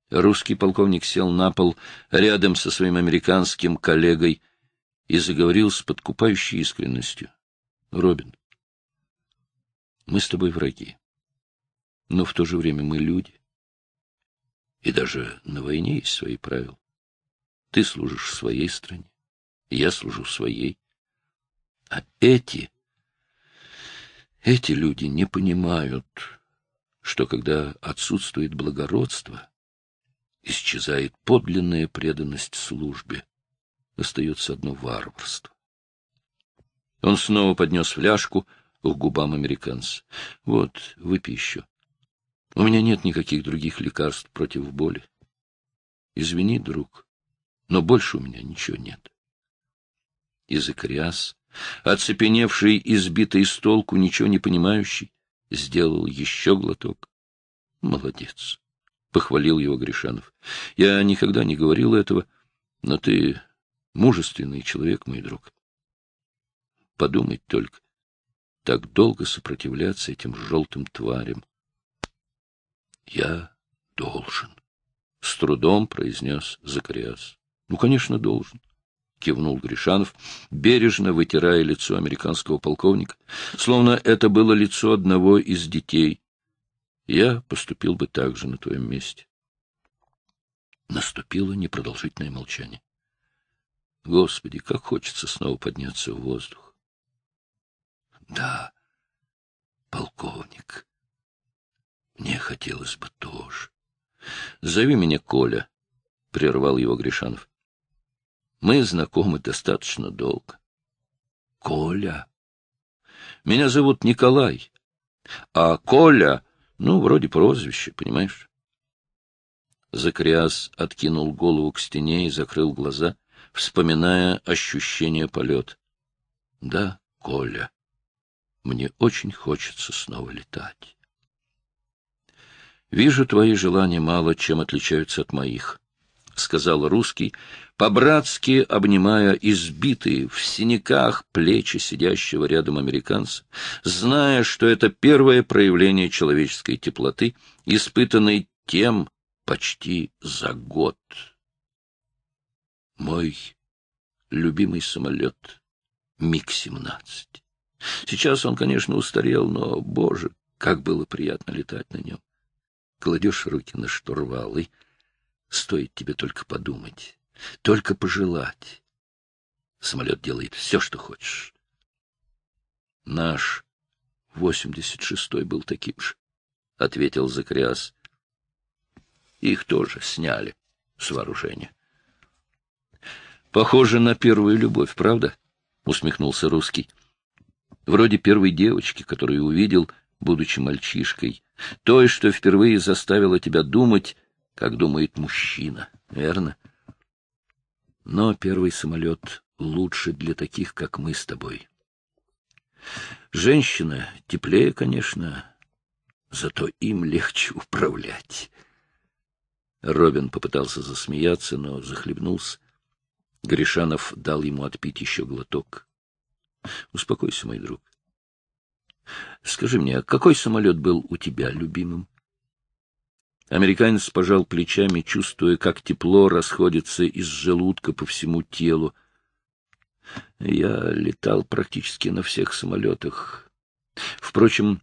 Русский полковник сел на пол рядом со своим американским коллегой и заговорил с подкупающей искренностью. — Робин, мы с тобой враги но в то же время мы люди. И даже на войне есть свои правила. Ты служишь своей стране, я служу своей. А эти, эти люди не понимают, что когда отсутствует благородство, исчезает подлинная преданность службе. Остается одно варварство. Он снова поднес фляжку к губам американца. — Вот, выпей еще. У меня нет никаких других лекарств против боли. Извини, друг, но больше у меня ничего нет. И Закариас, оцепеневший, избитый с толку, ничего не понимающий, сделал еще глоток. Молодец, — похвалил его Гришанов. Я никогда не говорил этого, но ты мужественный человек, мой друг. Подумать только, так долго сопротивляться этим желтым тварям. Я должен, — с трудом произнес Закариас. — Ну, конечно, должен, — кивнул Гришанов, бережно вытирая лицо американского полковника, словно это было лицо одного из детей. Я поступил бы так же на твоем месте. Наступило непродолжительное молчание. Господи, как хочется снова подняться в воздух. — Да, полковник, мне хотелось бы тоже. — Зови меня Коля, — прервал его Гришанов. — Мы знакомы достаточно долго. — Коля. — Меня зовут Николай. А Коля, ну, вроде прозвище, понимаешь? Закряс откинул голову к стене и закрыл глаза, вспоминая ощущение полет. — Да, Коля, мне очень хочется снова летать. «Вижу, твои желания мало чем отличаются от моих», — сказал русский, по-братски обнимая избитые в синяках плечи сидящего рядом американца, зная, что это первое проявление человеческой теплоты, испытанной тем почти за год. Мой любимый самолет МиГ-17. Сейчас он, конечно, устарел, но, боже, как было приятно летать на нем кладешь руки на штурвалы. Стоит тебе только подумать, только пожелать. Самолет делает все, что хочешь. Наш восемьдесят шестой был таким же, — ответил Закриас. Их тоже сняли с вооружения. Похоже на первую любовь, правда? — усмехнулся русский. Вроде первой девочки, которую увидел — будучи мальчишкой, той, что впервые заставила тебя думать, как думает мужчина, верно? Но первый самолет лучше для таких, как мы с тобой. Женщина теплее, конечно, зато им легче управлять. Робин попытался засмеяться, но захлебнулся. Гришанов дал ему отпить еще глоток. — Успокойся, мой друг. Скажи мне, а какой самолет был у тебя любимым? Американец пожал плечами, чувствуя, как тепло расходится из желудка по всему телу. Я летал практически на всех самолетах. Впрочем,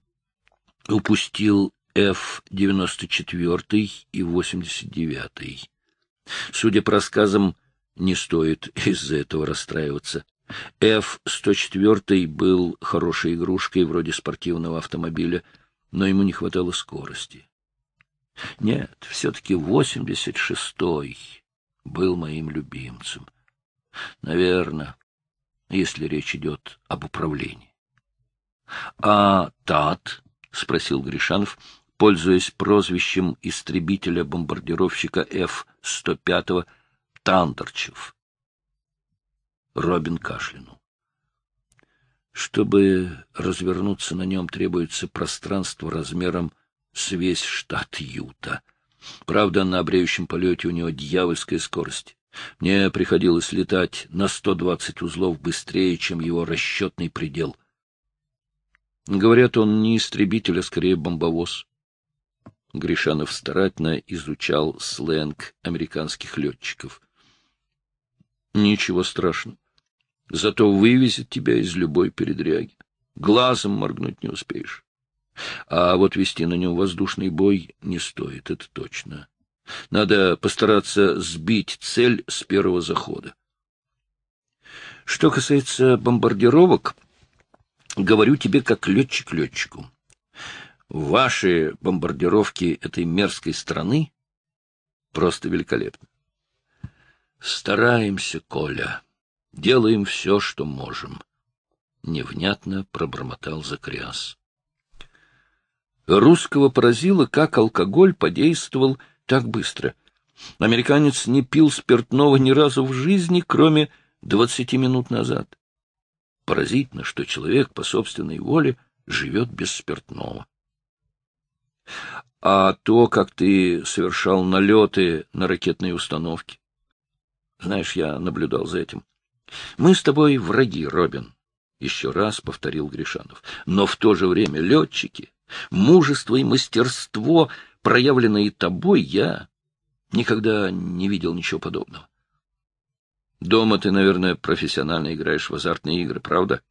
упустил F-94 и 89. Судя по рассказам, не стоит из-за этого расстраиваться. F-104 был хорошей игрушкой вроде спортивного автомобиля, но ему не хватало скорости. Нет, все-таки 86-й был моим любимцем. Наверное, если речь идет об управлении. — А ТАТ? — спросил Гришанов, пользуясь прозвищем истребителя-бомбардировщика F-105 Тандерчев. Робин кашлянул. Чтобы развернуться на нем, требуется пространство размером с весь штат Юта. Правда, на бреющем полете у него дьявольская скорость. Мне приходилось летать на 120 узлов быстрее, чем его расчетный предел. Говорят, он не истребитель, а скорее бомбовоз. Гришанов старательно изучал сленг американских летчиков — Ничего страшного. Зато вывезет тебя из любой передряги. Глазом моргнуть не успеешь. А вот вести на нем воздушный бой не стоит, это точно. Надо постараться сбить цель с первого захода. Что касается бомбардировок, говорю тебе как летчик летчику. Ваши бомбардировки этой мерзкой страны просто великолепны. Стараемся, Коля. Делаем все, что можем. Невнятно пробормотал Закриас. Русского поразило, как алкоголь подействовал так быстро. Американец не пил спиртного ни разу в жизни, кроме двадцати минут назад. Поразительно, что человек по собственной воле живет без спиртного. А то, как ты совершал налеты на ракетные установки, знаешь, я наблюдал за этим. Мы с тобой враги, Робин, — еще раз повторил Гришанов. Но в то же время летчики, мужество и мастерство, проявленные тобой, я никогда не видел ничего подобного. Дома ты, наверное, профессионально играешь в азартные игры, правда?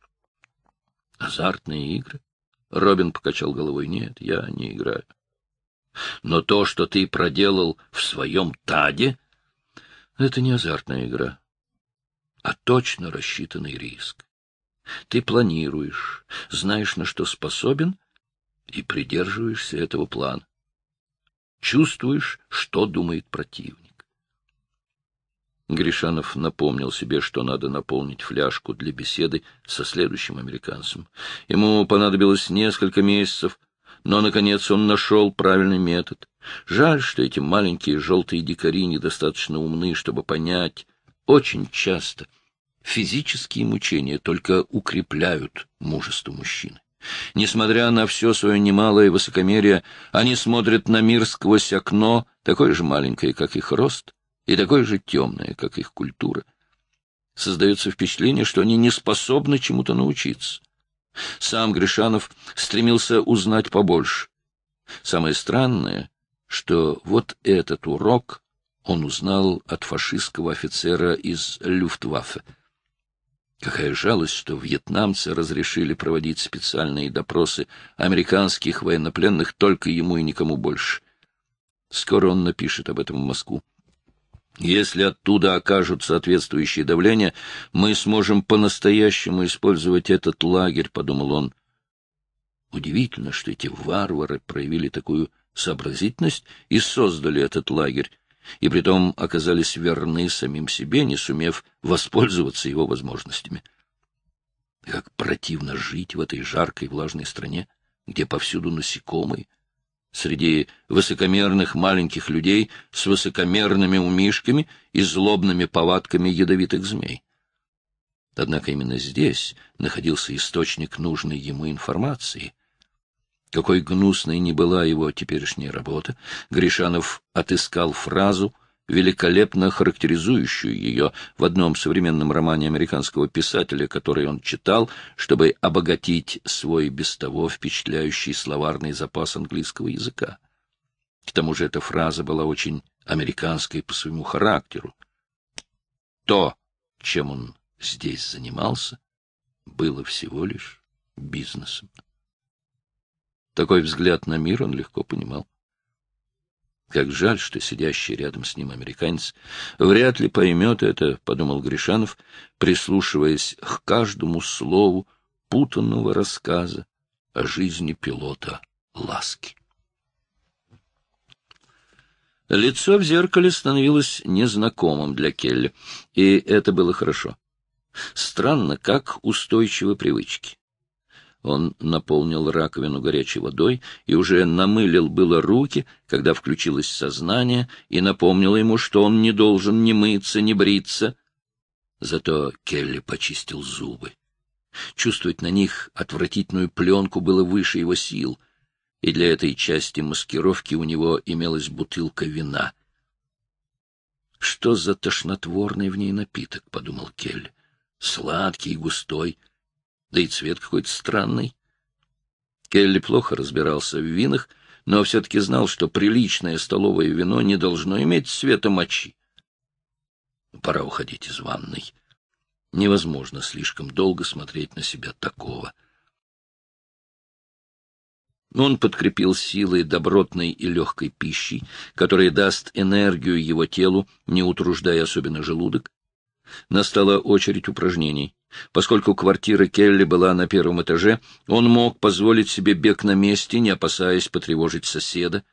Азартные игры? Робин покачал головой. Нет, я не играю. Но то, что ты проделал в своем ТАДе, это не азартная игра, а точно рассчитанный риск. Ты планируешь, знаешь, на что способен, и придерживаешься этого плана. Чувствуешь, что думает противник. Гришанов напомнил себе, что надо наполнить фляжку для беседы со следующим американцем. Ему понадобилось несколько месяцев, но, наконец, он нашел правильный метод. Жаль, что эти маленькие желтые дикари недостаточно умны, чтобы понять. Очень часто физические мучения только укрепляют мужество мужчины. Несмотря на все свое немалое высокомерие, они смотрят на мир сквозь окно, такое же маленькое, как их рост, и такое же темное, как их культура. Создается впечатление, что они не способны чему-то научиться. Сам Гришанов стремился узнать побольше. Самое странное, что вот этот урок он узнал от фашистского офицера из Люфтваффе. Какая жалость, что вьетнамцы разрешили проводить специальные допросы американских военнопленных только ему и никому больше. Скоро он напишет об этом в Москву. Если оттуда окажут соответствующие давления, мы сможем по-настоящему использовать этот лагерь, — подумал он. Удивительно, что эти варвары проявили такую сообразительность и создали этот лагерь, и притом оказались верны самим себе, не сумев воспользоваться его возможностями. Как противно жить в этой жаркой влажной стране, где повсюду насекомые, среди высокомерных маленьких людей с высокомерными умишками и злобными повадками ядовитых змей. Однако именно здесь находился источник нужной ему информации, какой гнусной не была его теперешняя работа, Гришанов отыскал фразу, великолепно характеризующую ее в одном современном романе американского писателя, который он читал, чтобы обогатить свой без того впечатляющий словарный запас английского языка. К тому же эта фраза была очень американской по своему характеру. То, чем он здесь занимался, было всего лишь бизнесом. Такой взгляд на мир он легко понимал. Как жаль, что сидящий рядом с ним американец вряд ли поймет это, — подумал Гришанов, прислушиваясь к каждому слову путанного рассказа о жизни пилота Ласки. Лицо в зеркале становилось незнакомым для Келли, и это было хорошо. Странно, как устойчивы привычки. Он наполнил раковину горячей водой и уже намылил было руки, когда включилось сознание и напомнило ему, что он не должен ни мыться, ни бриться. Зато Келли почистил зубы. Чувствовать на них отвратительную пленку было выше его сил, и для этой части маскировки у него имелась бутылка вина. «Что за тошнотворный в ней напиток?» — подумал Келли. «Сладкий и густой» да и цвет какой-то странный. Келли плохо разбирался в винах, но все-таки знал, что приличное столовое вино не должно иметь цвета мочи. Пора уходить из ванной. Невозможно слишком долго смотреть на себя такого. Он подкрепил силой добротной и легкой пищей, которая даст энергию его телу, не утруждая особенно желудок. Настала очередь упражнений. Поскольку квартира Келли была на первом этаже, он мог позволить себе бег на месте, не опасаясь потревожить соседа.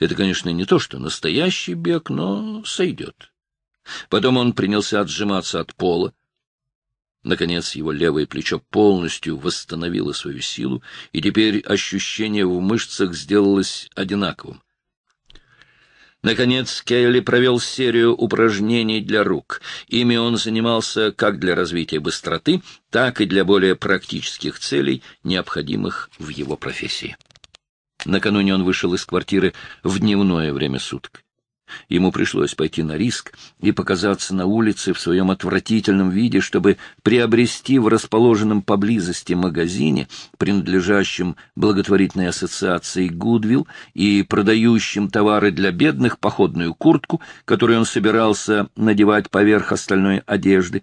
Это, конечно, не то, что настоящий бег, но сойдет. Потом он принялся отжиматься от пола. Наконец его левое плечо полностью восстановило свою силу, и теперь ощущение в мышцах сделалось одинаковым. Наконец, Кейли провел серию упражнений для рук. Ими он занимался как для развития быстроты, так и для более практических целей, необходимых в его профессии. Накануне он вышел из квартиры в дневное время суток. Ему пришлось пойти на риск и показаться на улице в своем отвратительном виде, чтобы приобрести в расположенном поблизости магазине, принадлежащем благотворительной ассоциации «Гудвилл» и продающем товары для бедных, походную куртку, которую он собирался надевать поверх остальной одежды.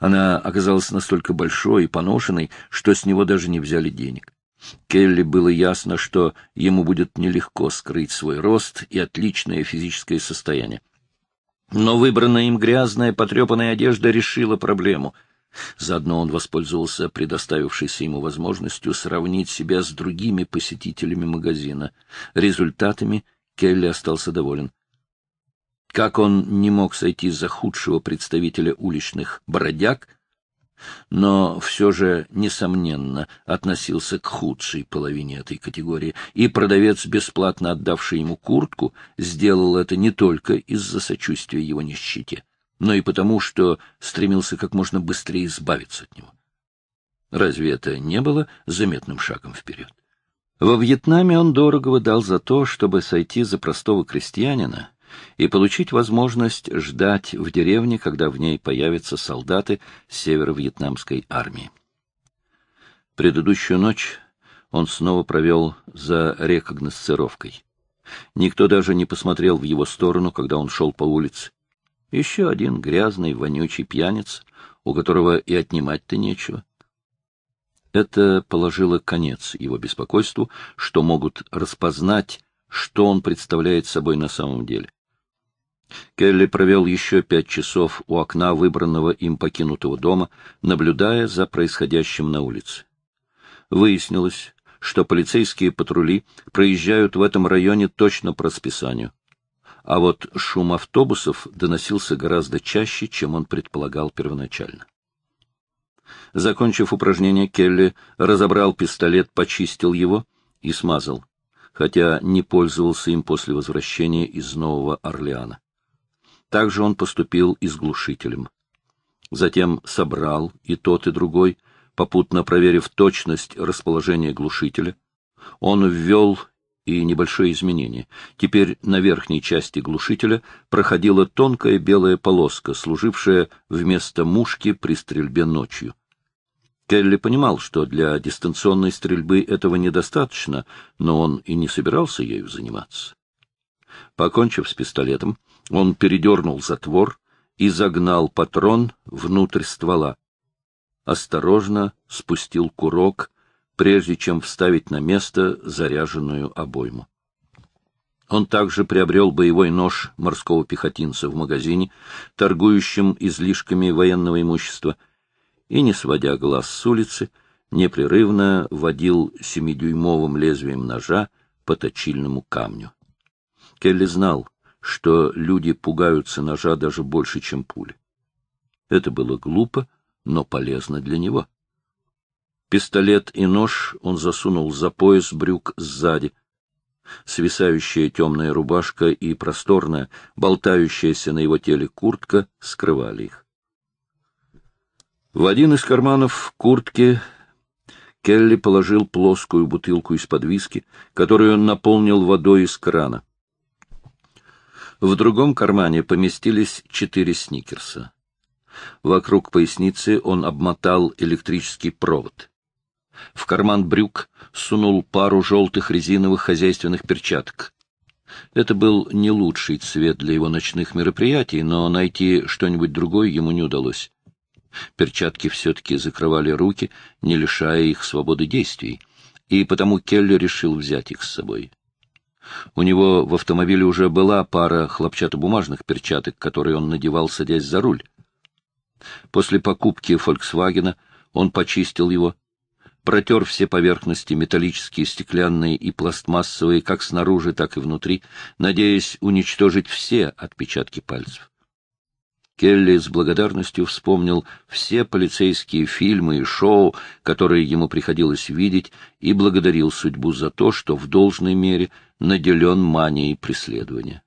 Она оказалась настолько большой и поношенной, что с него даже не взяли денег. Келли было ясно, что ему будет нелегко скрыть свой рост и отличное физическое состояние. Но выбранная им грязная, потрепанная одежда решила проблему. Заодно он воспользовался предоставившейся ему возможностью сравнить себя с другими посетителями магазина. Результатами Келли остался доволен. Как он не мог сойти за худшего представителя уличных бродяг, но все же, несомненно, относился к худшей половине этой категории, и продавец, бесплатно отдавший ему куртку, сделал это не только из-за сочувствия его нищете, но и потому, что стремился как можно быстрее избавиться от него. Разве это не было заметным шагом вперед? Во Вьетнаме он дорого дал за то, чтобы сойти за простого крестьянина, и получить возможность ждать в деревне, когда в ней появятся солдаты северо-вьетнамской армии. Предыдущую ночь он снова провел за рекогносцировкой. Никто даже не посмотрел в его сторону, когда он шел по улице. Еще один грязный, вонючий пьяница, у которого и отнимать-то нечего. Это положило конец его беспокойству, что могут распознать, что он представляет собой на самом деле. Келли провел еще пять часов у окна выбранного им покинутого дома, наблюдая за происходящим на улице. Выяснилось, что полицейские патрули проезжают в этом районе точно по расписанию. А вот шум автобусов доносился гораздо чаще, чем он предполагал первоначально. Закончив упражнение, Келли разобрал пистолет, почистил его и смазал, хотя не пользовался им после возвращения из Нового Орлеана. Так же он поступил и с глушителем. Затем собрал и тот, и другой, попутно проверив точность расположения глушителя. Он ввел и небольшое изменение. Теперь на верхней части глушителя проходила тонкая белая полоска, служившая вместо мушки при стрельбе ночью. Келли понимал, что для дистанционной стрельбы этого недостаточно, но он и не собирался ею заниматься. Покончив с пистолетом, он передернул затвор и загнал патрон внутрь ствола. Осторожно спустил курок, прежде чем вставить на место заряженную обойму. Он также приобрел боевой нож морского пехотинца в магазине, торгующем излишками военного имущества, и, не сводя глаз с улицы, непрерывно водил семидюймовым лезвием ножа по точильному камню. Келли знал, что люди пугаются ножа даже больше, чем пули. Это было глупо, но полезно для него. Пистолет и нож он засунул за пояс брюк сзади. Свисающая темная рубашка и просторная, болтающаяся на его теле куртка скрывали их. В один из карманов куртки Келли положил плоскую бутылку из-под виски, которую он наполнил водой из крана. В другом кармане поместились четыре сникерса. Вокруг поясницы он обмотал электрический провод. В карман брюк сунул пару желтых резиновых хозяйственных перчаток. Это был не лучший цвет для его ночных мероприятий, но найти что-нибудь другое ему не удалось. Перчатки все-таки закрывали руки, не лишая их свободы действий, и потому Келли решил взять их с собой. У него в автомобиле уже была пара хлопчатобумажных перчаток, которые он надевал, садясь за руль. После покупки «Фольксвагена» он почистил его, протер все поверхности, металлические, стеклянные и пластмассовые, как снаружи, так и внутри, надеясь уничтожить все отпечатки пальцев. Келли с благодарностью вспомнил все полицейские фильмы и шоу, которые ему приходилось видеть, и благодарил судьбу за то, что в должной мере наделен манией преследования.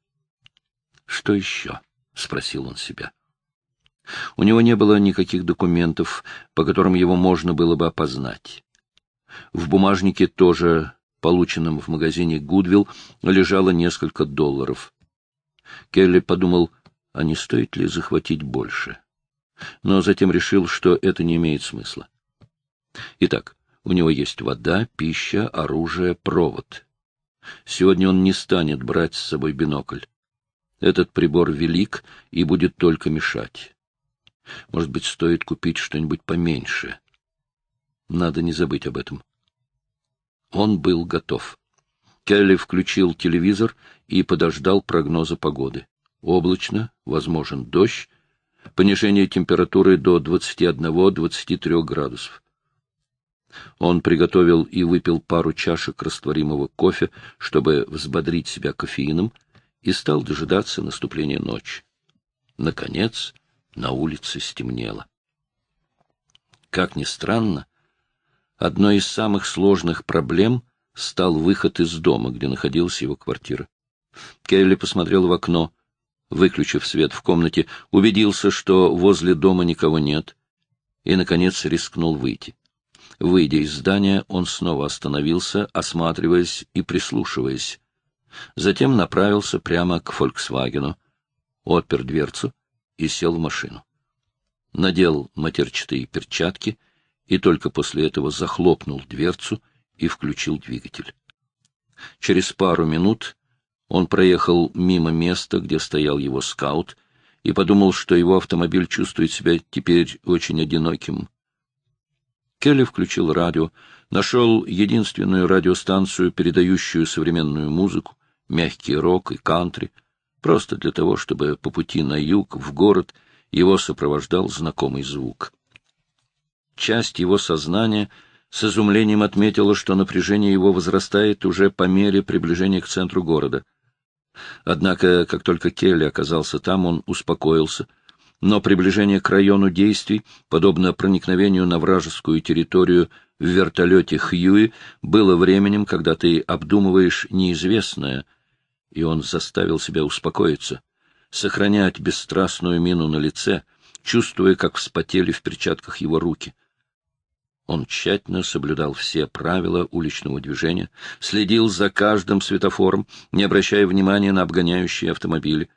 «Что еще?» — спросил он себя. У него не было никаких документов, по которым его можно было бы опознать. В бумажнике, тоже полученном в магазине «Гудвилл», лежало несколько долларов. Келли подумал — а не стоит ли захватить больше. Но затем решил, что это не имеет смысла. Итак, у него есть вода, пища, оружие, провод. Сегодня он не станет брать с собой бинокль. Этот прибор велик и будет только мешать. Может быть, стоит купить что-нибудь поменьше. Надо не забыть об этом. Он был готов. Келли включил телевизор и подождал прогноза погоды. Облачно, возможен дождь, понижение температуры до 21-23 градусов. Он приготовил и выпил пару чашек растворимого кофе, чтобы взбодрить себя кофеином, и стал дожидаться наступления ночи. Наконец, на улице стемнело. Как ни странно, одной из самых сложных проблем стал выход из дома, где находилась его квартира. Келли посмотрел в окно выключив свет в комнате, убедился, что возле дома никого нет, и, наконец, рискнул выйти. Выйдя из здания, он снова остановился, осматриваясь и прислушиваясь. Затем направился прямо к «Фольксвагену», отпер дверцу и сел в машину. Надел матерчатые перчатки и только после этого захлопнул дверцу и включил двигатель. Через пару минут он проехал мимо места, где стоял его скаут, и подумал, что его автомобиль чувствует себя теперь очень одиноким. Келли включил радио, нашел единственную радиостанцию, передающую современную музыку, мягкий рок и кантри, просто для того, чтобы по пути на юг, в город, его сопровождал знакомый звук. Часть его сознания с изумлением отметила, что напряжение его возрастает уже по мере приближения к центру города — Однако, как только Келли оказался там, он успокоился — но приближение к району действий, подобно проникновению на вражескую территорию в вертолете Хьюи, было временем, когда ты обдумываешь неизвестное, и он заставил себя успокоиться, сохранять бесстрастную мину на лице, чувствуя, как вспотели в перчатках его руки. Он тщательно соблюдал все правила уличного движения, следил за каждым светофором, не обращая внимания на обгоняющие автомобили.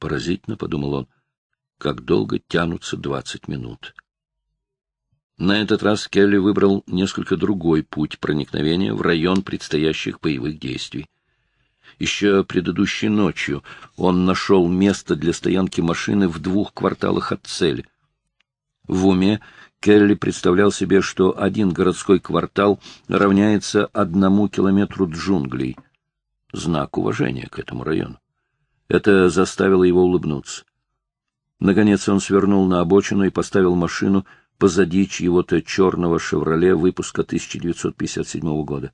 Поразительно, — подумал он, — как долго тянутся двадцать минут. На этот раз Келли выбрал несколько другой путь проникновения в район предстоящих боевых действий. Еще предыдущей ночью он нашел место для стоянки машины в двух кварталах от цели. В уме Келли представлял себе, что один городской квартал равняется одному километру джунглей. Знак уважения к этому району. Это заставило его улыбнуться. Наконец он свернул на обочину и поставил машину позади чьего-то черного «Шевроле» выпуска 1957 года.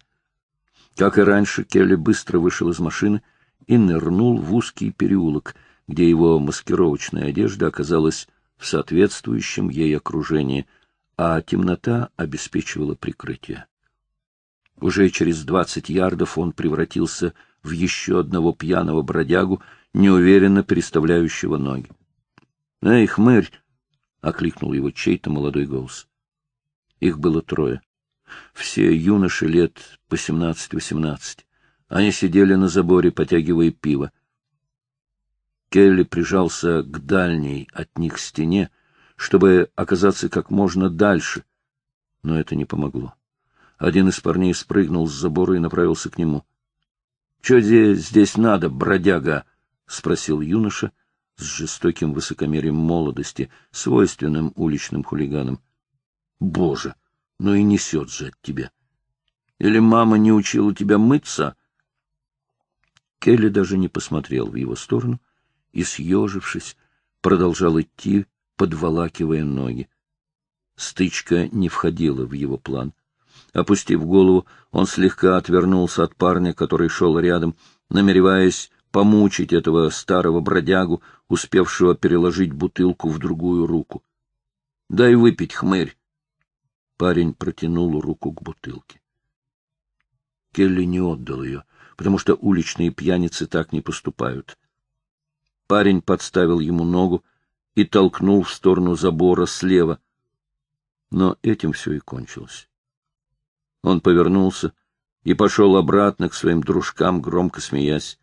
Как и раньше, Келли быстро вышел из машины и нырнул в узкий переулок, где его маскировочная одежда оказалась в соответствующем ей окружении — а темнота обеспечивала прикрытие. Уже через двадцать ярдов он превратился в еще одного пьяного бродягу, неуверенно переставляющего ноги. — Эй, хмырь! — окликнул его чей-то молодой голос. Их было трое. Все юноши лет по семнадцать-восемнадцать. Они сидели на заборе, потягивая пиво. Келли прижался к дальней от них стене, чтобы оказаться как можно дальше. Но это не помогло. Один из парней спрыгнул с забора и направился к нему. — Че здесь надо, бродяга? — спросил юноша с жестоким высокомерием молодости, свойственным уличным хулиганам. — Боже, ну и несет же от тебя! Или мама не учила тебя мыться? Келли даже не посмотрел в его сторону и, съежившись, продолжал идти подволакивая ноги. Стычка не входила в его план. Опустив голову, он слегка отвернулся от парня, который шел рядом, намереваясь помучить этого старого бродягу, успевшего переложить бутылку в другую руку. — Дай выпить, хмырь! Парень протянул руку к бутылке. Келли не отдал ее, потому что уличные пьяницы так не поступают. Парень подставил ему ногу, и толкнул в сторону забора слева. Но этим все и кончилось. Он повернулся и пошел обратно к своим дружкам, громко смеясь.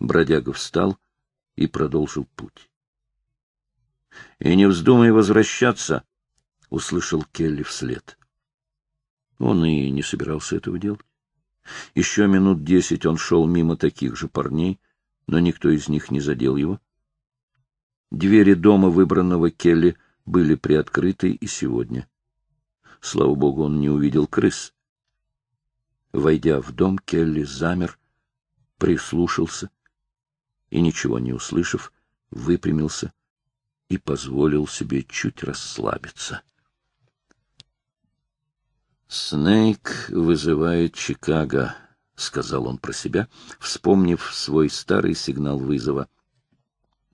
Бродяга встал и продолжил путь. — И не вздумай возвращаться! — услышал Келли вслед. Он и не собирался этого делать. Еще минут десять он шел мимо таких же парней, но никто из них не задел его. Двери дома выбранного Келли были приоткрыты и сегодня. Слава богу, он не увидел крыс. Войдя в дом, Келли замер, прислушался и, ничего не услышав, выпрямился и позволил себе чуть расслабиться. «Снейк вызывает Чикаго», — сказал он про себя, вспомнив свой старый сигнал вызова —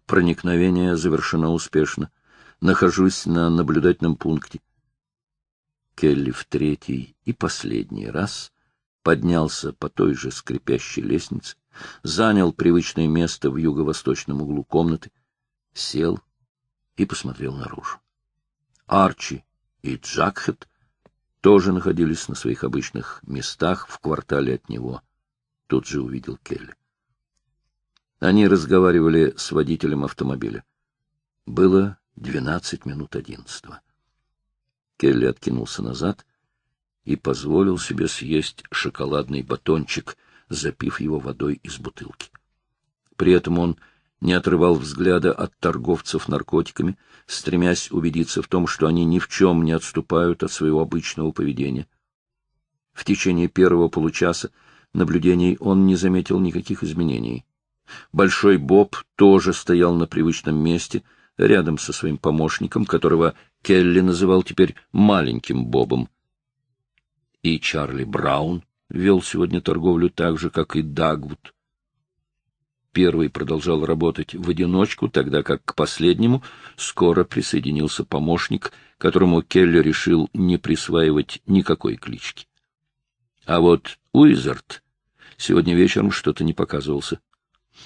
Проникновение завершено успешно. Нахожусь на наблюдательном пункте. Келли в третий и последний раз поднялся по той же скрипящей лестнице, занял привычное место в юго-восточном углу комнаты, сел и посмотрел наружу. Арчи и Джакхет тоже находились на своих обычных местах в квартале от него. Тут же увидел Келли. Они разговаривали с водителем автомобиля. Было двенадцать минут одиннадцатого. Келли откинулся назад и позволил себе съесть шоколадный батончик, запив его водой из бутылки. При этом он не отрывал взгляда от торговцев наркотиками, стремясь убедиться в том, что они ни в чем не отступают от своего обычного поведения. В течение первого получаса наблюдений он не заметил никаких изменений. Большой Боб тоже стоял на привычном месте, рядом со своим помощником, которого Келли называл теперь «маленьким Бобом». И Чарли Браун вел сегодня торговлю так же, как и Дагвуд. Первый продолжал работать в одиночку, тогда как к последнему скоро присоединился помощник, которому Келли решил не присваивать никакой клички. А вот Уизард сегодня вечером что-то не показывался.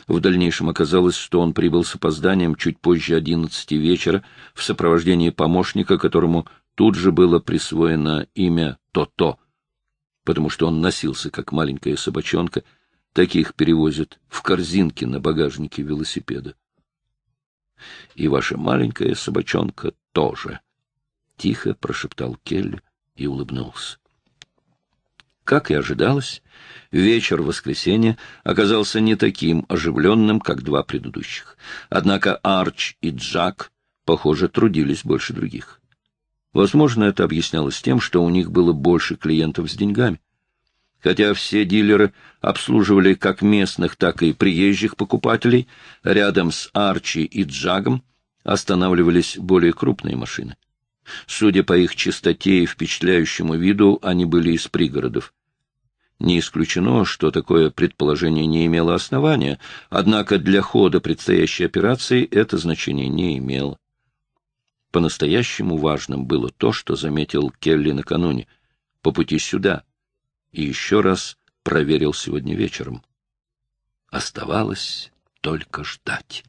В дальнейшем оказалось, что он прибыл с опозданием чуть позже одиннадцати вечера в сопровождении помощника, которому тут же было присвоено имя То-То, потому что он носился, как маленькая собачонка, таких перевозят в корзинке на багажнике велосипеда. И ваша маленькая собачонка тоже, — тихо прошептал Келли и улыбнулся. Как и ожидалось, вечер воскресенья оказался не таким оживленным, как два предыдущих. Однако Арч и Джак, похоже, трудились больше других. Возможно, это объяснялось тем, что у них было больше клиентов с деньгами. Хотя все дилеры обслуживали как местных, так и приезжих покупателей, рядом с Арчи и Джагом останавливались более крупные машины. Судя по их чистоте и впечатляющему виду, они были из пригородов. Не исключено, что такое предположение не имело основания, однако для хода предстоящей операции это значение не имело. По-настоящему важным было то, что заметил Келли накануне, по пути сюда, и еще раз проверил сегодня вечером. Оставалось только ждать.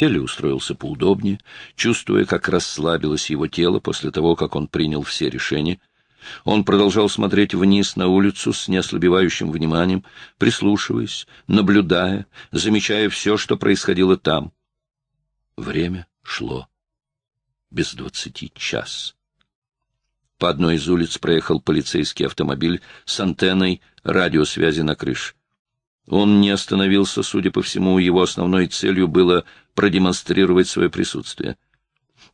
Келли устроился поудобнее, чувствуя, как расслабилось его тело после того, как он принял все решения. Он продолжал смотреть вниз на улицу с неослабевающим вниманием, прислушиваясь, наблюдая, замечая все, что происходило там. Время шло. Без двадцати час. По одной из улиц проехал полицейский автомобиль с антенной радиосвязи на крыше. Он не остановился, судя по всему, его основной целью было продемонстрировать свое присутствие.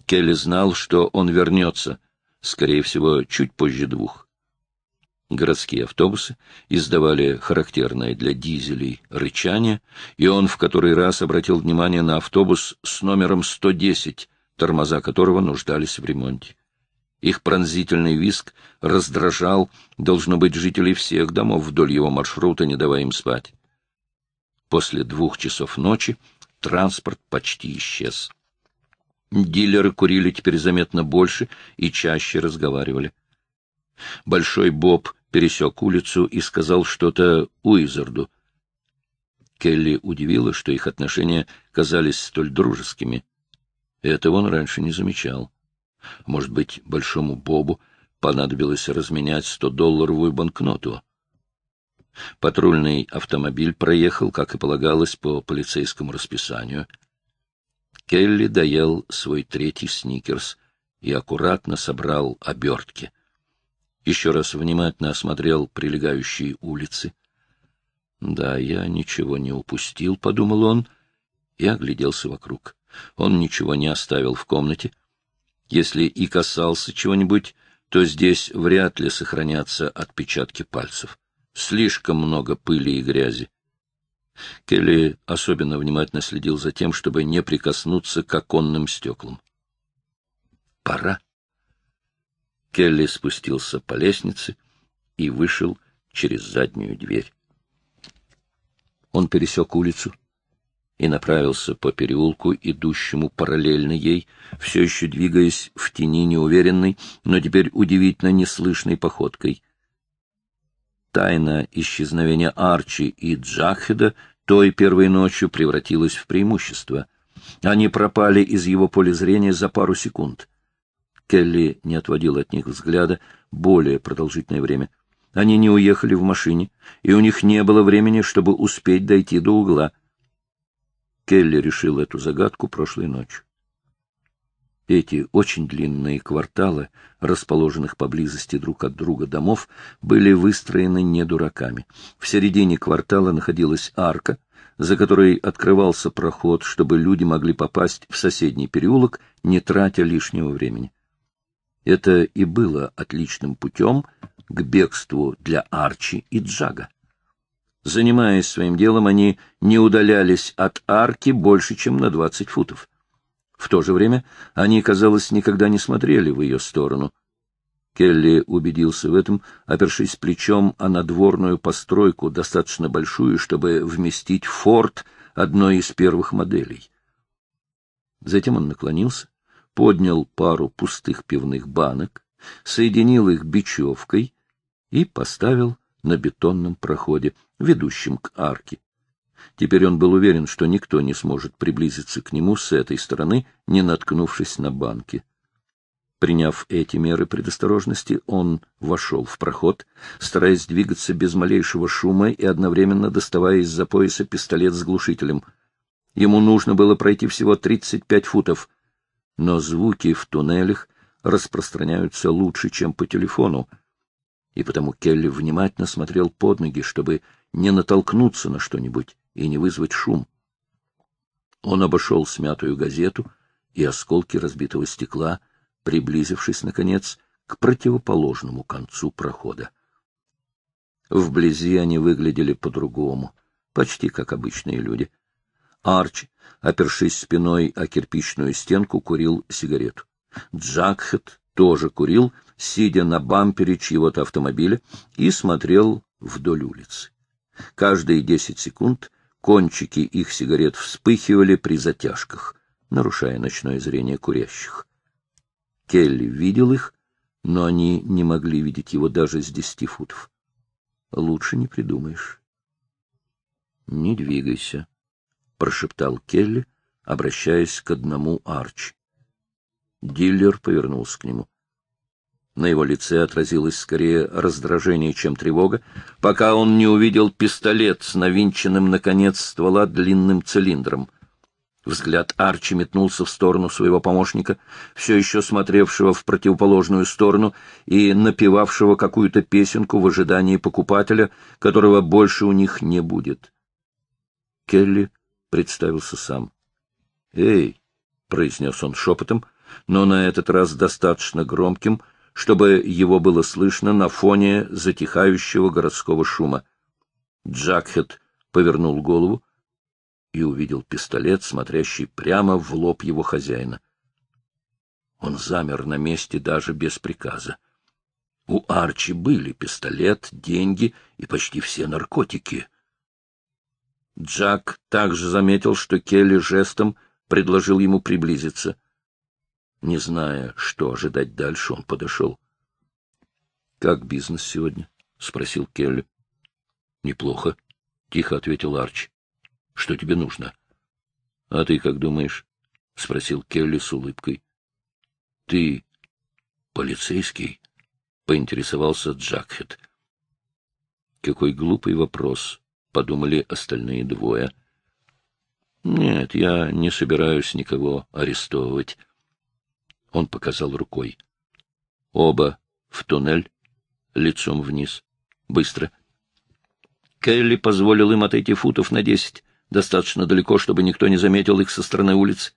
Келли знал, что он вернется, скорее всего, чуть позже двух. Городские автобусы издавали характерное для дизелей рычание, и он в который раз обратил внимание на автобус с номером 110, тормоза которого нуждались в ремонте. Их пронзительный виск раздражал, должно быть, жителей всех домов вдоль его маршрута, не давая им спать. После двух часов ночи транспорт почти исчез. Дилеры курили теперь заметно больше и чаще разговаривали. Большой Боб пересек улицу и сказал что-то Уизарду. Келли удивила, что их отношения казались столь дружескими. Этого он раньше не замечал. Может быть, большому Бобу понадобилось разменять стодолларовую банкноту. Патрульный автомобиль проехал, как и полагалось, по полицейскому расписанию. Келли доел свой третий сникерс и аккуратно собрал обертки. Еще раз внимательно осмотрел прилегающие улицы. «Да, я ничего не упустил», — подумал он, и огляделся вокруг. Он ничего не оставил в комнате — если и касался чего-нибудь, то здесь вряд ли сохранятся отпечатки пальцев. Слишком много пыли и грязи. Келли особенно внимательно следил за тем, чтобы не прикоснуться к оконным стеклам. «Пора». Келли спустился по лестнице и вышел через заднюю дверь. Он пересек улицу и направился по переулку, идущему параллельно ей, все еще двигаясь в тени неуверенной, но теперь удивительно неслышной походкой. Тайна исчезновения Арчи и Джахеда той первой ночью превратилась в преимущество. Они пропали из его поля зрения за пару секунд. Келли не отводил от них взгляда более продолжительное время. Они не уехали в машине, и у них не было времени, чтобы успеть дойти до угла — Келли решил эту загадку прошлой ночью. Эти очень длинные кварталы, расположенных поблизости друг от друга домов, были выстроены не дураками. В середине квартала находилась арка, за которой открывался проход, чтобы люди могли попасть в соседний переулок, не тратя лишнего времени. Это и было отличным путем к бегству для Арчи и Джага. Занимаясь своим делом, они не удалялись от арки больше, чем на двадцать футов. В то же время они, казалось, никогда не смотрели в ее сторону. Келли убедился в этом, опершись плечом о надворную постройку, достаточно большую, чтобы вместить форт одной из первых моделей. Затем он наклонился, поднял пару пустых пивных банок, соединил их бечевкой и поставил на бетонном проходе, ведущем к арке. Теперь он был уверен, что никто не сможет приблизиться к нему с этой стороны, не наткнувшись на банки. Приняв эти меры предосторожности, он вошел в проход, стараясь двигаться без малейшего шума и одновременно доставая из-за пояса пистолет с глушителем. Ему нужно было пройти всего 35 футов, но звуки в туннелях распространяются лучше, чем по телефону, и потому Келли внимательно смотрел под ноги, чтобы не натолкнуться на что-нибудь и не вызвать шум. Он обошел смятую газету и осколки разбитого стекла, приблизившись, наконец, к противоположному концу прохода. Вблизи они выглядели по-другому, почти как обычные люди. Арч, опершись спиной о кирпичную стенку, курил сигарету. Джакхет тоже курил — сидя на бампере чьего-то автомобиля, и смотрел вдоль улицы. Каждые десять секунд кончики их сигарет вспыхивали при затяжках, нарушая ночное зрение курящих. Келли видел их, но они не могли видеть его даже с десяти футов. Лучше не придумаешь. — Не двигайся, — прошептал Келли, обращаясь к одному Арчи. Диллер повернулся к нему. На его лице отразилось скорее раздражение, чем тревога, пока он не увидел пистолет с навинченным на конец ствола длинным цилиндром. Взгляд Арчи метнулся в сторону своего помощника, все еще смотревшего в противоположную сторону и напевавшего какую-то песенку в ожидании покупателя, которого больше у них не будет. Келли представился сам. «Эй!» — произнес он шепотом, но на этот раз достаточно громким — чтобы его было слышно на фоне затихающего городского шума. Джакхет повернул голову и увидел пистолет, смотрящий прямо в лоб его хозяина. Он замер на месте даже без приказа. У Арчи были пистолет, деньги и почти все наркотики. Джак также заметил, что Келли жестом предложил ему приблизиться — не зная, что ожидать дальше, он подошел. — Как бизнес сегодня? — спросил Келли. — Неплохо, — тихо ответил Арч. Что тебе нужно? — А ты как думаешь? — спросил Келли с улыбкой. — Ты полицейский? — поинтересовался Джакхет. — Какой глупый вопрос, — подумали остальные двое. — Нет, я не собираюсь никого арестовывать, он показал рукой. Оба в туннель, лицом вниз. Быстро. Келли позволил им отойти футов на десять, достаточно далеко, чтобы никто не заметил их со стороны улицы,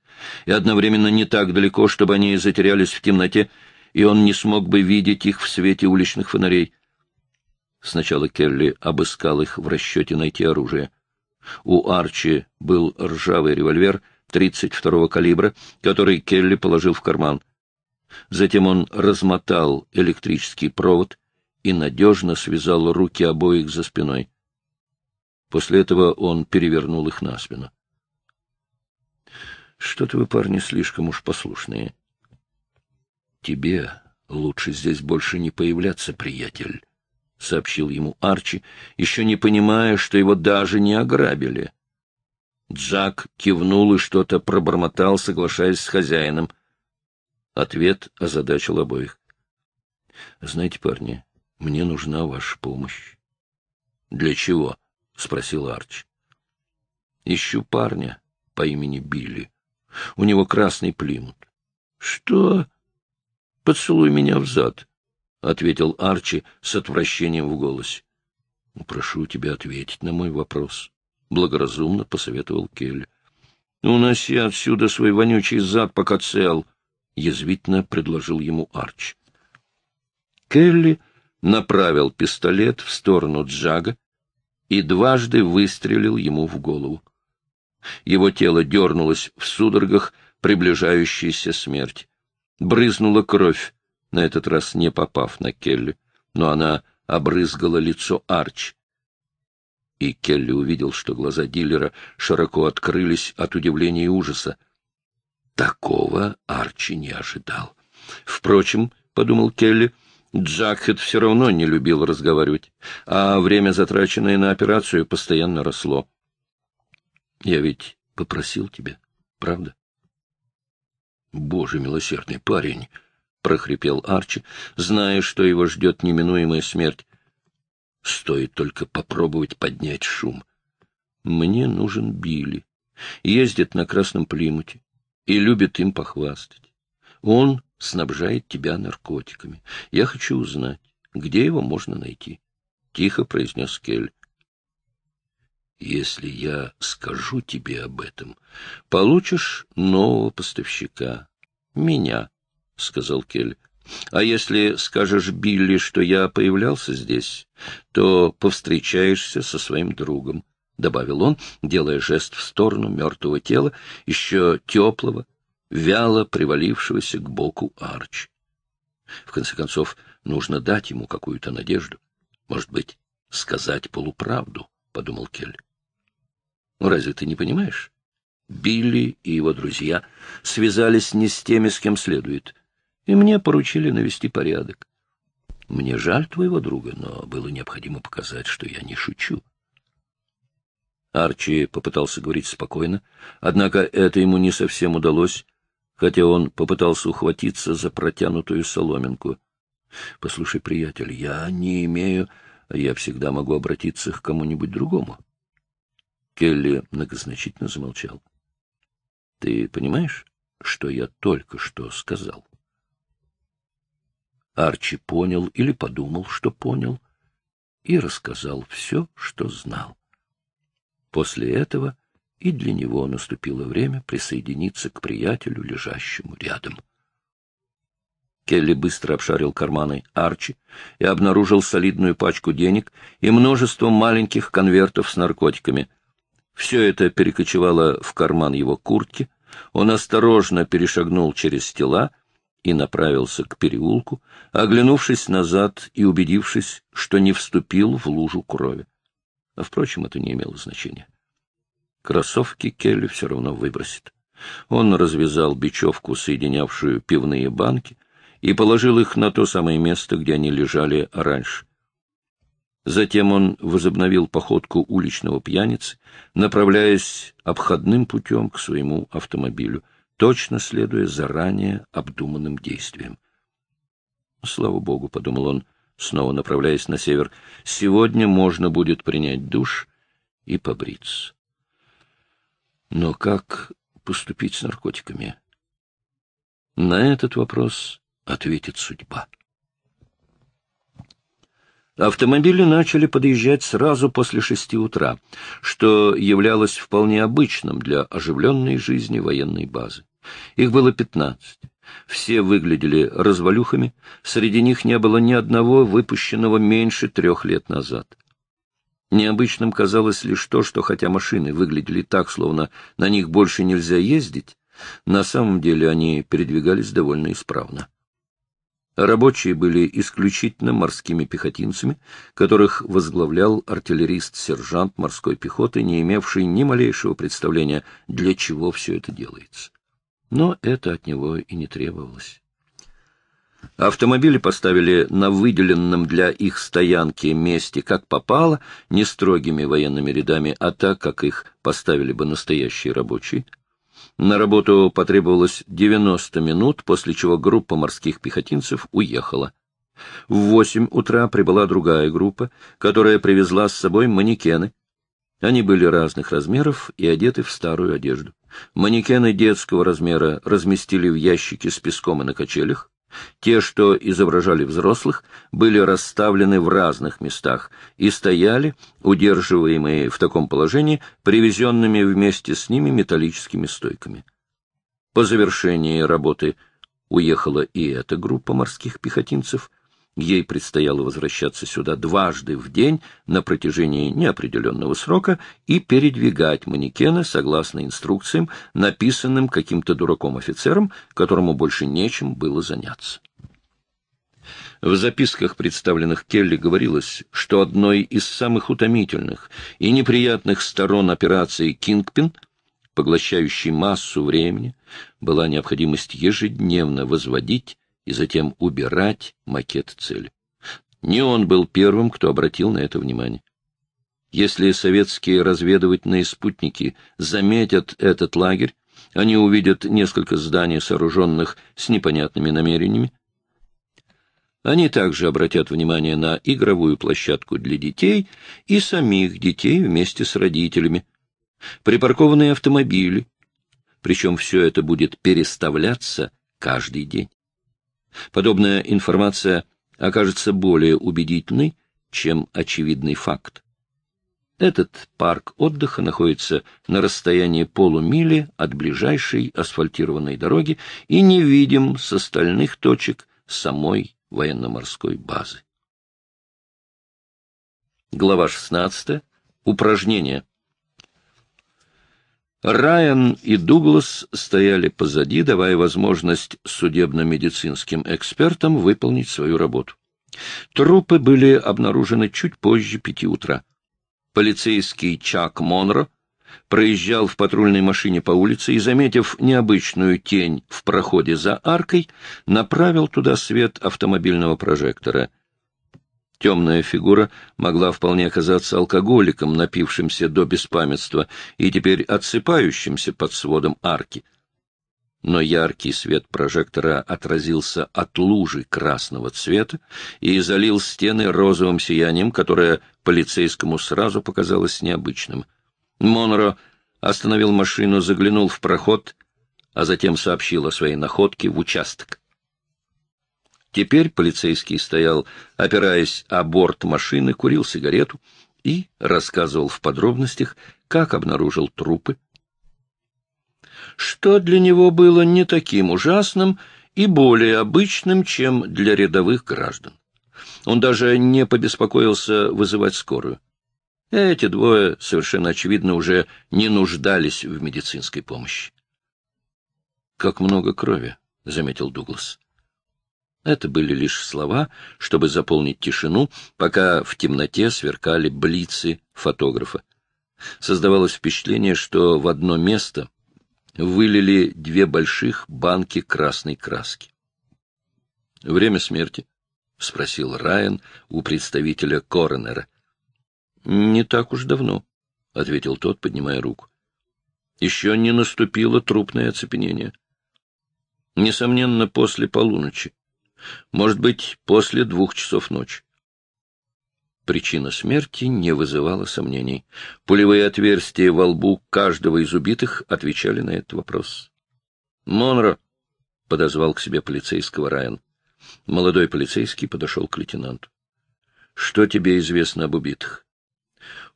и одновременно не так далеко, чтобы они затерялись в темноте, и он не смог бы видеть их в свете уличных фонарей. Сначала Келли обыскал их в расчете найти оружие. У Арчи был ржавый револьвер — 32-го калибра, который Келли положил в карман. Затем он размотал электрический провод и надежно связал руки обоих за спиной. После этого он перевернул их на спину. — Что-то вы, парни, слишком уж послушные. — Тебе лучше здесь больше не появляться, приятель, — сообщил ему Арчи, еще не понимая, что его даже не ограбили. — Джак кивнул и что-то пробормотал, соглашаясь с хозяином. Ответ озадачил обоих. — Знаете, парни, мне нужна ваша помощь. — Для чего? — спросил Арч. — Ищу парня по имени Билли. У него красный плимут. — Что? — Поцелуй меня в зад, — ответил Арчи с отвращением в голосе. — Прошу тебя ответить на мой вопрос. — благоразумно посоветовал Келли. — Уноси отсюда свой вонючий зад, пока цел, — язвительно предложил ему Арч. Келли направил пистолет в сторону Джага и дважды выстрелил ему в голову. Его тело дернулось в судорогах приближающейся смерти. Брызнула кровь, на этот раз не попав на Келли, но она обрызгала лицо Арч и Келли увидел, что глаза дилера широко открылись от удивления и ужаса. Такого Арчи не ожидал. Впрочем, — подумал Келли, — Джакхед все равно не любил разговаривать, а время, затраченное на операцию, постоянно росло. — Я ведь попросил тебя, правда? — Боже милосердный парень! — прохрипел Арчи, зная, что его ждет неминуемая смерть. Стоит только попробовать поднять шум. Мне нужен Билли. Ездит на красном плимуте и любит им похвастать. Он снабжает тебя наркотиками. Я хочу узнать, где его можно найти. Тихо произнес Кель. Если я скажу тебе об этом, получишь нового поставщика. Меня, — сказал Кель. А если скажешь Билли, что я появлялся здесь, то повстречаешься со своим другом, — добавил он, делая жест в сторону мертвого тела, еще теплого, вяло привалившегося к боку Арч. В конце концов, нужно дать ему какую-то надежду. Может быть, сказать полуправду, — подумал Кель. Ну, разве ты не понимаешь? Билли и его друзья связались не с теми, с кем следует — и мне поручили навести порядок. Мне жаль твоего друга, но было необходимо показать, что я не шучу. Арчи попытался говорить спокойно, однако это ему не совсем удалось, хотя он попытался ухватиться за протянутую соломинку. — Послушай, приятель, я не имею... Я всегда могу обратиться к кому-нибудь другому. Келли многозначительно замолчал. — Ты понимаешь, что я только что сказал? Арчи понял или подумал, что понял, и рассказал все, что знал. После этого и для него наступило время присоединиться к приятелю, лежащему рядом. Келли быстро обшарил карманы Арчи и обнаружил солидную пачку денег и множество маленьких конвертов с наркотиками. Все это перекочевало в карман его куртки. Он осторожно перешагнул через тела и направился к переулку, оглянувшись назад и убедившись, что не вступил в лужу крови. А, впрочем, это не имело значения. Кроссовки Келли все равно выбросит. Он развязал бечевку, соединявшую пивные банки, и положил их на то самое место, где они лежали раньше. Затем он возобновил походку уличного пьяницы, направляясь обходным путем к своему автомобилю — точно следуя заранее обдуманным действиям. «Слава Богу», — подумал он, снова направляясь на север, — «сегодня можно будет принять душ и побриться». Но как поступить с наркотиками? На этот вопрос ответит судьба. Автомобили начали подъезжать сразу после шести утра, что являлось вполне обычным для оживленной жизни военной базы. Их было пятнадцать. Все выглядели развалюхами, среди них не было ни одного выпущенного меньше трех лет назад. Необычным казалось лишь то, что хотя машины выглядели так, словно на них больше нельзя ездить, на самом деле они передвигались довольно исправно. Рабочие были исключительно морскими пехотинцами, которых возглавлял артиллерист-сержант морской пехоты, не имевший ни малейшего представления, для чего все это делается. Но это от него и не требовалось. Автомобили поставили на выделенном для их стоянки месте как попало, не строгими военными рядами, а так, как их поставили бы настоящие рабочие — на работу потребовалось 90 минут, после чего группа морских пехотинцев уехала. В восемь утра прибыла другая группа, которая привезла с собой манекены. Они были разных размеров и одеты в старую одежду. Манекены детского размера разместили в ящике с песком и на качелях. Те, что изображали взрослых, были расставлены в разных местах и стояли, удерживаемые в таком положении, привезенными вместе с ними металлическими стойками. По завершении работы уехала и эта группа морских пехотинцев, Ей предстояло возвращаться сюда дважды в день на протяжении неопределенного срока и передвигать манекены согласно инструкциям, написанным каким-то дураком-офицером, которому больше нечем было заняться. В записках, представленных Келли, говорилось, что одной из самых утомительных и неприятных сторон операции «Кингпин» поглощающей массу времени, была необходимость ежедневно возводить и затем убирать макет цели. Не он был первым, кто обратил на это внимание. Если советские разведывательные спутники заметят этот лагерь, они увидят несколько зданий, сооруженных с непонятными намерениями. Они также обратят внимание на игровую площадку для детей и самих детей вместе с родителями, припаркованные автомобили, причем все это будет переставляться каждый день. Подобная информация окажется более убедительной, чем очевидный факт. Этот парк отдыха находится на расстоянии полумили от ближайшей асфальтированной дороги и невидим с остальных точек самой военно-морской базы. Глава 16. Упражнение. Райан и Дуглас стояли позади, давая возможность судебно-медицинским экспертам выполнить свою работу. Трупы были обнаружены чуть позже пяти утра. Полицейский Чак Монро проезжал в патрульной машине по улице и, заметив необычную тень в проходе за аркой, направил туда свет автомобильного прожектора — Темная фигура могла вполне оказаться алкоголиком, напившимся до беспамятства и теперь отсыпающимся под сводом арки. Но яркий свет прожектора отразился от лужи красного цвета и залил стены розовым сиянием, которое полицейскому сразу показалось необычным. Монро остановил машину, заглянул в проход, а затем сообщил о своей находке в участок. Теперь полицейский стоял, опираясь о борт машины, курил сигарету и рассказывал в подробностях, как обнаружил трупы, что для него было не таким ужасным и более обычным, чем для рядовых граждан. Он даже не побеспокоился вызывать скорую. Эти двое, совершенно очевидно, уже не нуждались в медицинской помощи. «Как много крови», — заметил Дуглас. Это были лишь слова, чтобы заполнить тишину, пока в темноте сверкали блицы фотографа. Создавалось впечатление, что в одно место вылили две больших банки красной краски. — Время смерти? — спросил Райан у представителя коронера. — Не так уж давно, — ответил тот, поднимая руку. — Еще не наступило трупное оцепенение. Несомненно, после полуночи. Может быть, после двух часов ночи. Причина смерти не вызывала сомнений. Пулевые отверстия во лбу каждого из убитых отвечали на этот вопрос. «Монро!» — подозвал к себе полицейского Райан. Молодой полицейский подошел к лейтенанту. «Что тебе известно об убитых?»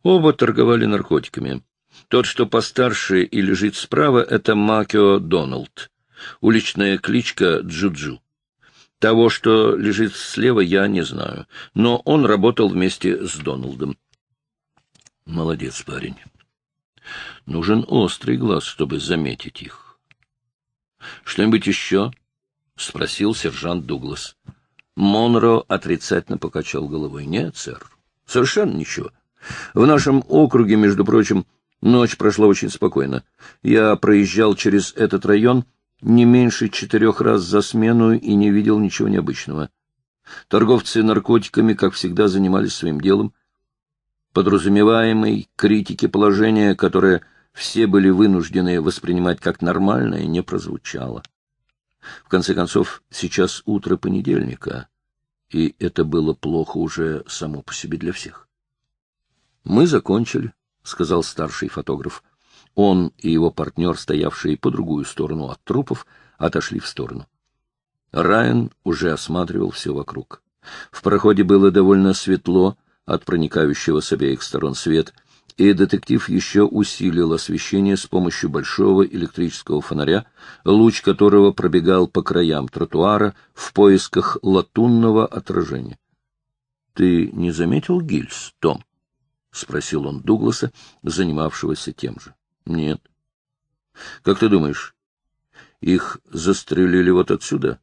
Оба торговали наркотиками. Тот, что постарше и лежит справа, — это Макио Дональд. уличная кличка Джуджу. -Джу. Того, что лежит слева, я не знаю, но он работал вместе с Доналдом. Молодец парень. Нужен острый глаз, чтобы заметить их. — Что-нибудь еще? — спросил сержант Дуглас. Монро отрицательно покачал головой. — Нет, сэр, совершенно ничего. В нашем округе, между прочим, ночь прошла очень спокойно. Я проезжал через этот район не меньше четырех раз за смену и не видел ничего необычного. Торговцы наркотиками, как всегда, занимались своим делом. Подразумеваемой критики положения, которое все были вынуждены воспринимать как нормальное, не прозвучало. В конце концов, сейчас утро понедельника, и это было плохо уже само по себе для всех. — Мы закончили, — сказал старший фотограф. Он и его партнер, стоявшие по другую сторону от трупов, отошли в сторону. Райан уже осматривал все вокруг. В проходе было довольно светло от проникающего с обеих сторон свет, и детектив еще усилил освещение с помощью большого электрического фонаря, луч которого пробегал по краям тротуара в поисках латунного отражения. — Ты не заметил гильз, Том? — спросил он Дугласа, занимавшегося тем же. Нет. Как ты думаешь, их застрелили вот отсюда?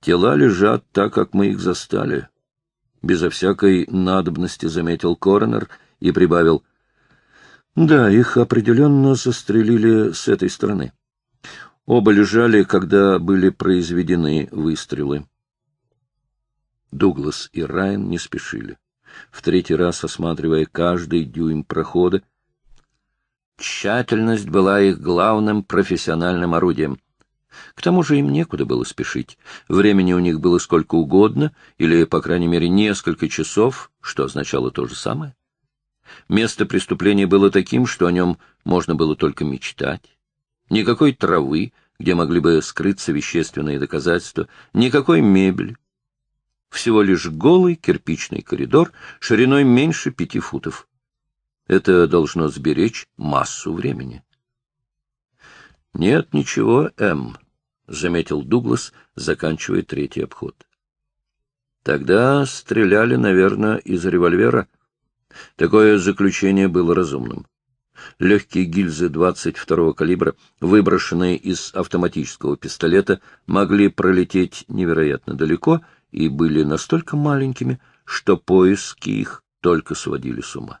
Тела лежат так, как мы их застали. Безо всякой надобности заметил коронер и прибавил. Да, их определенно застрелили с этой стороны. Оба лежали, когда были произведены выстрелы. Дуглас и Райан не спешили. В третий раз, осматривая каждый дюйм прохода, Тщательность была их главным профессиональным орудием. К тому же им некуда было спешить. Времени у них было сколько угодно, или, по крайней мере, несколько часов, что означало то же самое. Место преступления было таким, что о нем можно было только мечтать. Никакой травы, где могли бы скрыться вещественные доказательства, никакой мебели. Всего лишь голый кирпичный коридор шириной меньше пяти футов. Это должно сберечь массу времени. — Нет, ничего, М, — заметил Дуглас, заканчивая третий обход. — Тогда стреляли, наверное, из револьвера. Такое заключение было разумным. Легкие гильзы 22-го калибра, выброшенные из автоматического пистолета, могли пролететь невероятно далеко и были настолько маленькими, что поиски их только сводили с ума.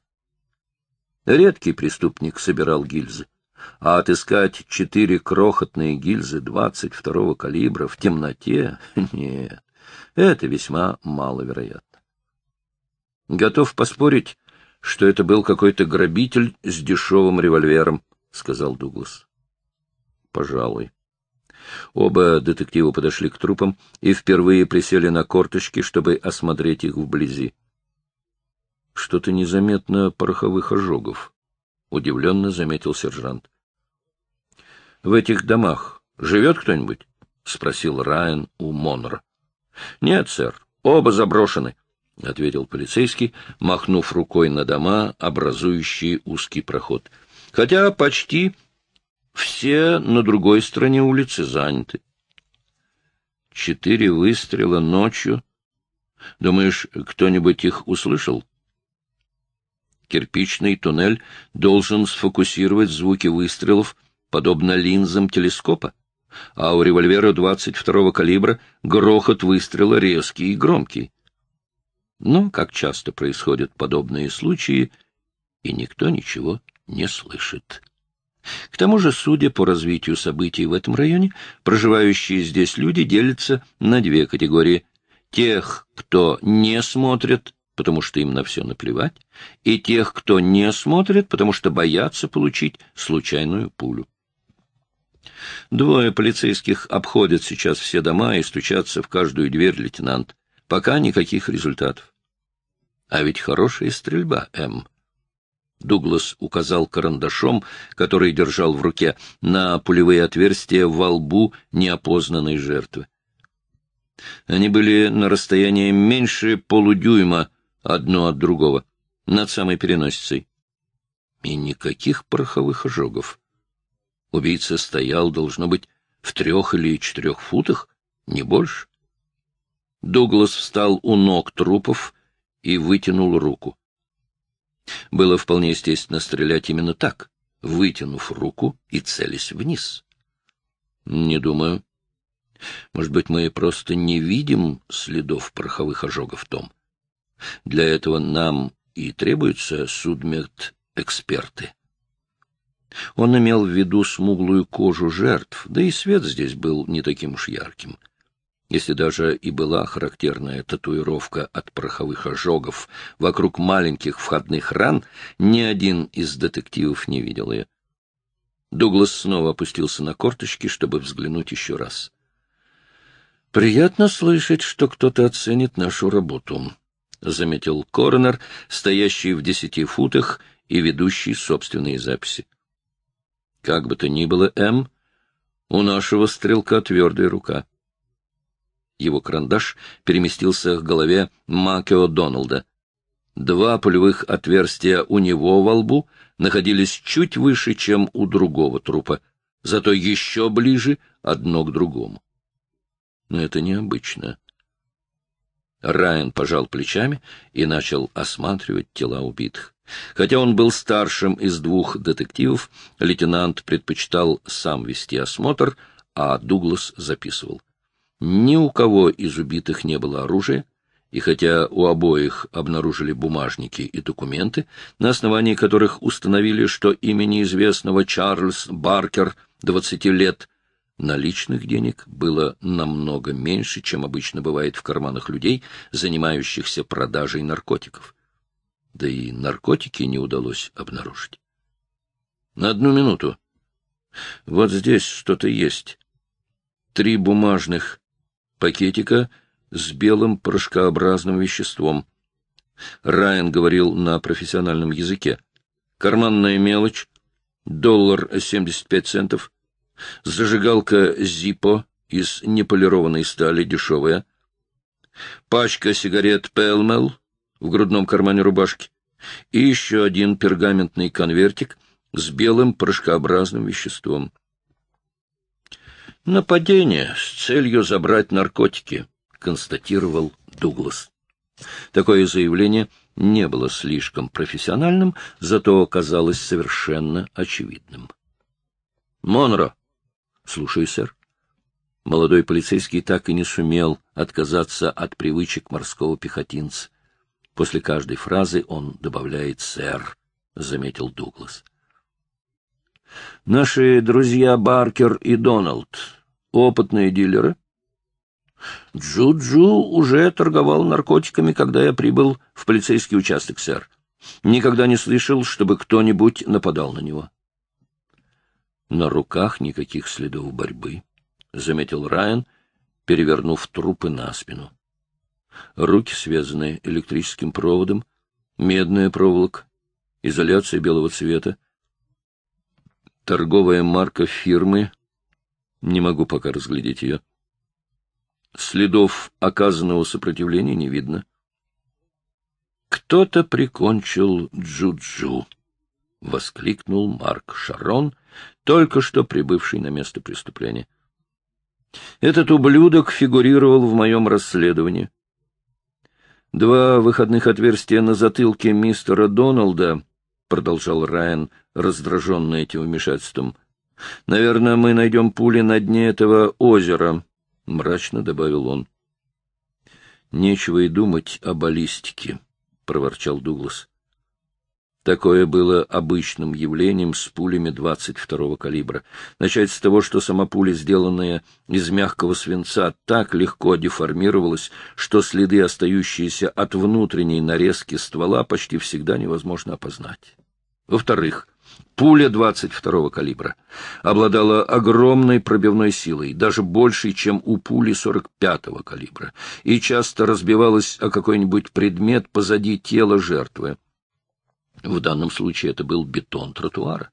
Редкий преступник собирал гильзы. А отыскать четыре крохотные гильзы 22-го калибра в темноте — нет, это весьма маловероятно. Готов поспорить, что это был какой-то грабитель с дешевым револьвером, — сказал Дуглас. — Пожалуй. Оба детектива подошли к трупам и впервые присели на корточки, чтобы осмотреть их вблизи что-то незаметно пороховых ожогов, — удивленно заметил сержант. — В этих домах живет кто-нибудь? — спросил Райан у Монора. — Нет, сэр, оба заброшены, — ответил полицейский, махнув рукой на дома, образующие узкий проход. — Хотя почти все на другой стороне улицы заняты. Четыре выстрела ночью. Думаешь, кто-нибудь их услышал? Кирпичный туннель должен сфокусировать звуки выстрелов, подобно линзам телескопа, а у револьвера 22-го калибра грохот выстрела резкий и громкий. Но, как часто происходят подобные случаи, и никто ничего не слышит. К тому же, судя по развитию событий в этом районе, проживающие здесь люди делятся на две категории. Тех, кто не смотрит потому что им на все наплевать, и тех, кто не смотрит, потому что боятся получить случайную пулю. Двое полицейских обходят сейчас все дома и стучатся в каждую дверь, лейтенант. Пока никаких результатов. А ведь хорошая стрельба, М. Дуглас указал карандашом, который держал в руке, на пулевые отверстия во лбу неопознанной жертвы. Они были на расстоянии меньше полудюйма одно от другого, над самой переносицей. И никаких пороховых ожогов. Убийца стоял, должно быть, в трех или четырех футах, не больше. Дуглас встал у ног трупов и вытянул руку. Было вполне естественно стрелять именно так, вытянув руку и целясь вниз. Не думаю. Может быть, мы просто не видим следов пороховых ожогов, Том? Для этого нам и требуются судмедэксперты. Он имел в виду смуглую кожу жертв, да и свет здесь был не таким уж ярким. Если даже и была характерная татуировка от пороховых ожогов вокруг маленьких входных ран, ни один из детективов не видел ее. Дуглас снова опустился на корточки, чтобы взглянуть еще раз. «Приятно слышать, что кто-то оценит нашу работу», — заметил коронер, стоящий в десяти футах и ведущий собственные записи. — Как бы то ни было, М, у нашего стрелка твердая рука. Его карандаш переместился к голове Макео Дональда. Два пулевых отверстия у него во лбу находились чуть выше, чем у другого трупа, зато еще ближе одно к другому. Но это необычно. Райан пожал плечами и начал осматривать тела убитых. Хотя он был старшим из двух детективов, лейтенант предпочитал сам вести осмотр, а Дуглас записывал. Ни у кого из убитых не было оружия, и хотя у обоих обнаружили бумажники и документы, на основании которых установили, что имя неизвестного Чарльз Баркер, 20 лет, Наличных денег было намного меньше, чем обычно бывает в карманах людей, занимающихся продажей наркотиков. Да и наркотики не удалось обнаружить. На одну минуту. Вот здесь что-то есть. Три бумажных пакетика с белым порошкообразным веществом. Райан говорил на профессиональном языке. Карманная мелочь, доллар семьдесят пять центов — зажигалка «Зиппо» из неполированной стали, дешевая, пачка сигарет «Пелмел» в грудном кармане рубашки и еще один пергаментный конвертик с белым порошкообразным веществом. «Нападение с целью забрать наркотики», — констатировал Дуглас. Такое заявление не было слишком профессиональным, зато казалось совершенно очевидным. «Монро, Слушаю, сэр. Молодой полицейский так и не сумел отказаться от привычек морского пехотинца. После каждой фразы он добавляет «сэр», — заметил Дуглас. «Наши друзья Баркер и Дональд опытные дилеры. Джуджу джу уже торговал наркотиками, когда я прибыл в полицейский участок, сэр. Никогда не слышал, чтобы кто-нибудь нападал на него». На руках никаких следов борьбы, — заметил Райан, перевернув трупы на спину. Руки связаны электрическим проводом, медная проволока, изоляция белого цвета. Торговая марка фирмы. Не могу пока разглядеть ее. Следов оказанного сопротивления не видно. Кто-то прикончил Джуджу, -джу, — воскликнул Марк Шарон, только что прибывший на место преступления. Этот ублюдок фигурировал в моем расследовании. Два выходных отверстия на затылке мистера Дональда, продолжал Райан, раздраженный этим вмешательством. Наверное, мы найдем пули на дне этого озера, мрачно добавил он. Нечего и думать о баллистике, проворчал Дуглас. Такое было обычным явлением с пулями 22-го калибра. Начать с того, что сама пуля, сделанная из мягкого свинца, так легко деформировалась, что следы, остающиеся от внутренней нарезки ствола, почти всегда невозможно опознать. Во-вторых, пуля 22-го калибра обладала огромной пробивной силой, даже большей, чем у пули 45-го калибра, и часто разбивалась о какой-нибудь предмет позади тела жертвы. В данном случае это был бетон тротуара.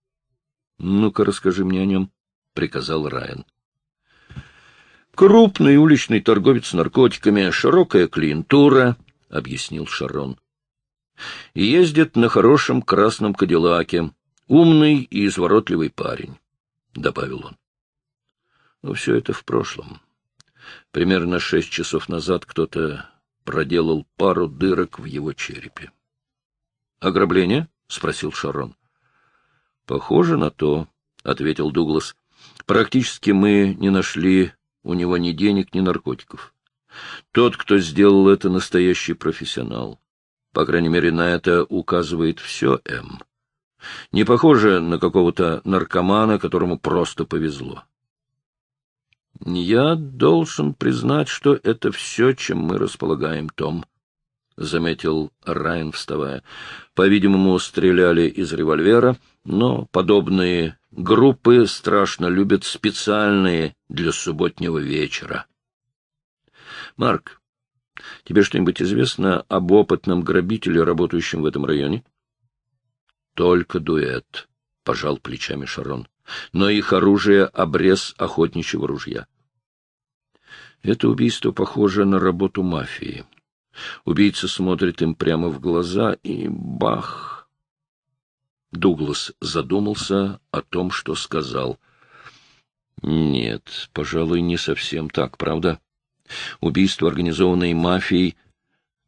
— Ну-ка, расскажи мне о нем, — приказал Райан. — Крупный уличный торговец наркотиками, широкая клиентура, — объяснил Шарон. — Ездит на хорошем красном кадиллаке, умный и изворотливый парень, — добавил он. Но ну, все это в прошлом. Примерно шесть часов назад кто-то проделал пару дырок в его черепе. Ограбление? — спросил Шарон. — Похоже на то, — ответил Дуглас. — Практически мы не нашли у него ни денег, ни наркотиков. Тот, кто сделал это, настоящий профессионал. По крайней мере, на это указывает все М. Не похоже на какого-то наркомана, которому просто повезло. Я должен признать, что это все, чем мы располагаем, Том, заметил Райан, вставая. По-видимому, стреляли из револьвера, но подобные группы страшно любят специальные для субботнего вечера. Марк, тебе что-нибудь известно об опытном грабителе, работающем в этом районе? Только дуэт, пожал плечами Шарон. Но их оружие обрез охотничьего ружья. Это убийство похоже на работу мафии. Убийца смотрит им прямо в глаза и бах! Дуглас задумался о том, что сказал. Нет, пожалуй, не совсем так, правда? Убийства, организованные мафией,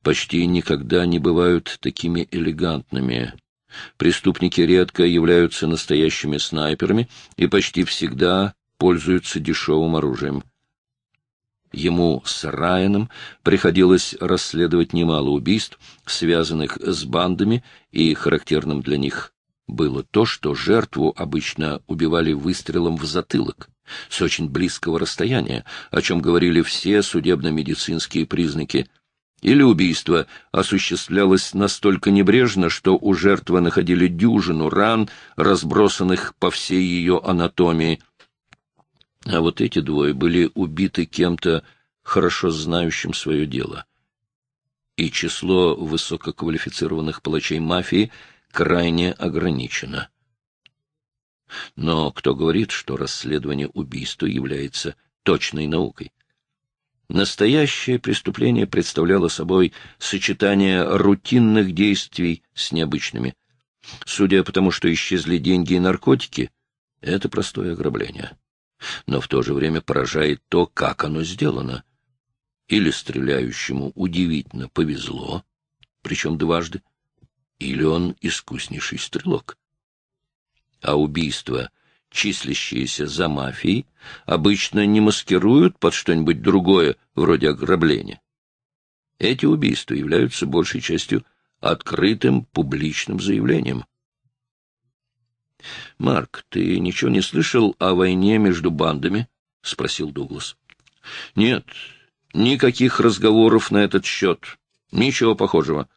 почти никогда не бывают такими элегантными. Преступники редко являются настоящими снайперами и почти всегда пользуются дешевым оружием. Ему с Райаном приходилось расследовать немало убийств, связанных с бандами, и характерным для них было то, что жертву обычно убивали выстрелом в затылок с очень близкого расстояния, о чем говорили все судебно-медицинские признаки, или убийство осуществлялось настолько небрежно, что у жертвы находили дюжину ран, разбросанных по всей ее анатомии – а вот эти двое были убиты кем-то, хорошо знающим свое дело. И число высококвалифицированных палачей мафии крайне ограничено. Но кто говорит, что расследование убийства является точной наукой? Настоящее преступление представляло собой сочетание рутинных действий с необычными. Судя по тому, что исчезли деньги и наркотики, это простое ограбление но в то же время поражает то, как оно сделано. Или стреляющему удивительно повезло, причем дважды, или он искуснейший стрелок. А убийства, числящиеся за мафией, обычно не маскируют под что-нибудь другое, вроде ограбления. Эти убийства являются большей частью открытым публичным заявлением. — Марк, ты ничего не слышал о войне между бандами? — спросил Дуглас. — Нет, никаких разговоров на этот счет. Ничего похожего.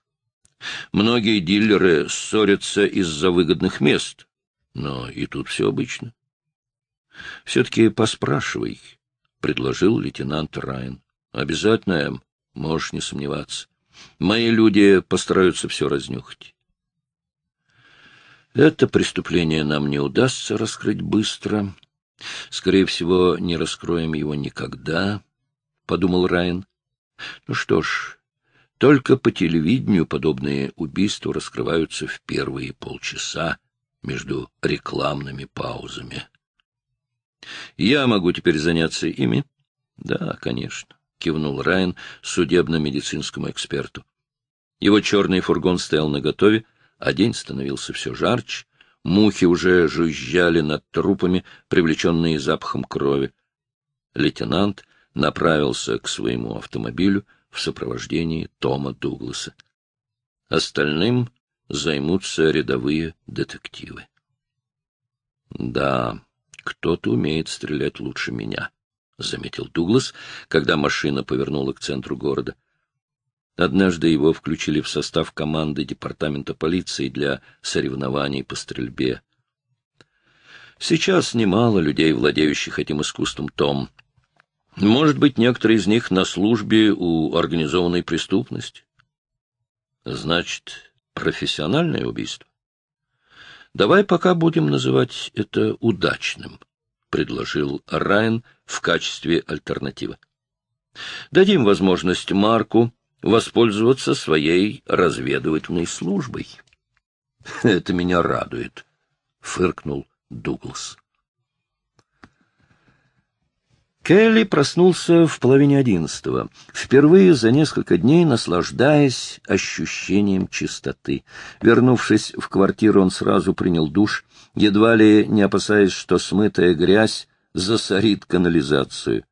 Многие дилеры ссорятся из-за выгодных мест, но и тут все обычно. — Все-таки поспрашивай, — предложил лейтенант Райан. — Обязательно, М. Эм, можешь не сомневаться. Мои люди постараются все разнюхать. Это преступление нам не удастся раскрыть быстро. Скорее всего, не раскроем его никогда, — подумал Райан. Ну что ж, только по телевидению подобные убийства раскрываются в первые полчаса между рекламными паузами. Я могу теперь заняться ими? Да, конечно, кивнул Райан судебно-медицинскому эксперту. Его черный фургон стоял наготове, а день становился все жарче, мухи уже жужжали над трупами, привлеченные запахом крови. Лейтенант направился к своему автомобилю в сопровождении Тома Дугласа. Остальным займутся рядовые детективы. «Да, кто-то умеет стрелять лучше меня», — заметил Дуглас, когда машина повернула к центру города — Однажды его включили в состав команды департамента полиции для соревнований по стрельбе. Сейчас немало людей, владеющих этим искусством, Том. Может быть, некоторые из них на службе у организованной преступности. Значит, профессиональное убийство? Давай пока будем называть это удачным, — предложил Райан в качестве альтернативы. Дадим возможность Марку воспользоваться своей разведывательной службой. — Это меня радует, — фыркнул Дуглас. Келли проснулся в половине одиннадцатого, впервые за несколько дней наслаждаясь ощущением чистоты. Вернувшись в квартиру, он сразу принял душ, едва ли не опасаясь, что смытая грязь засорит канализацию.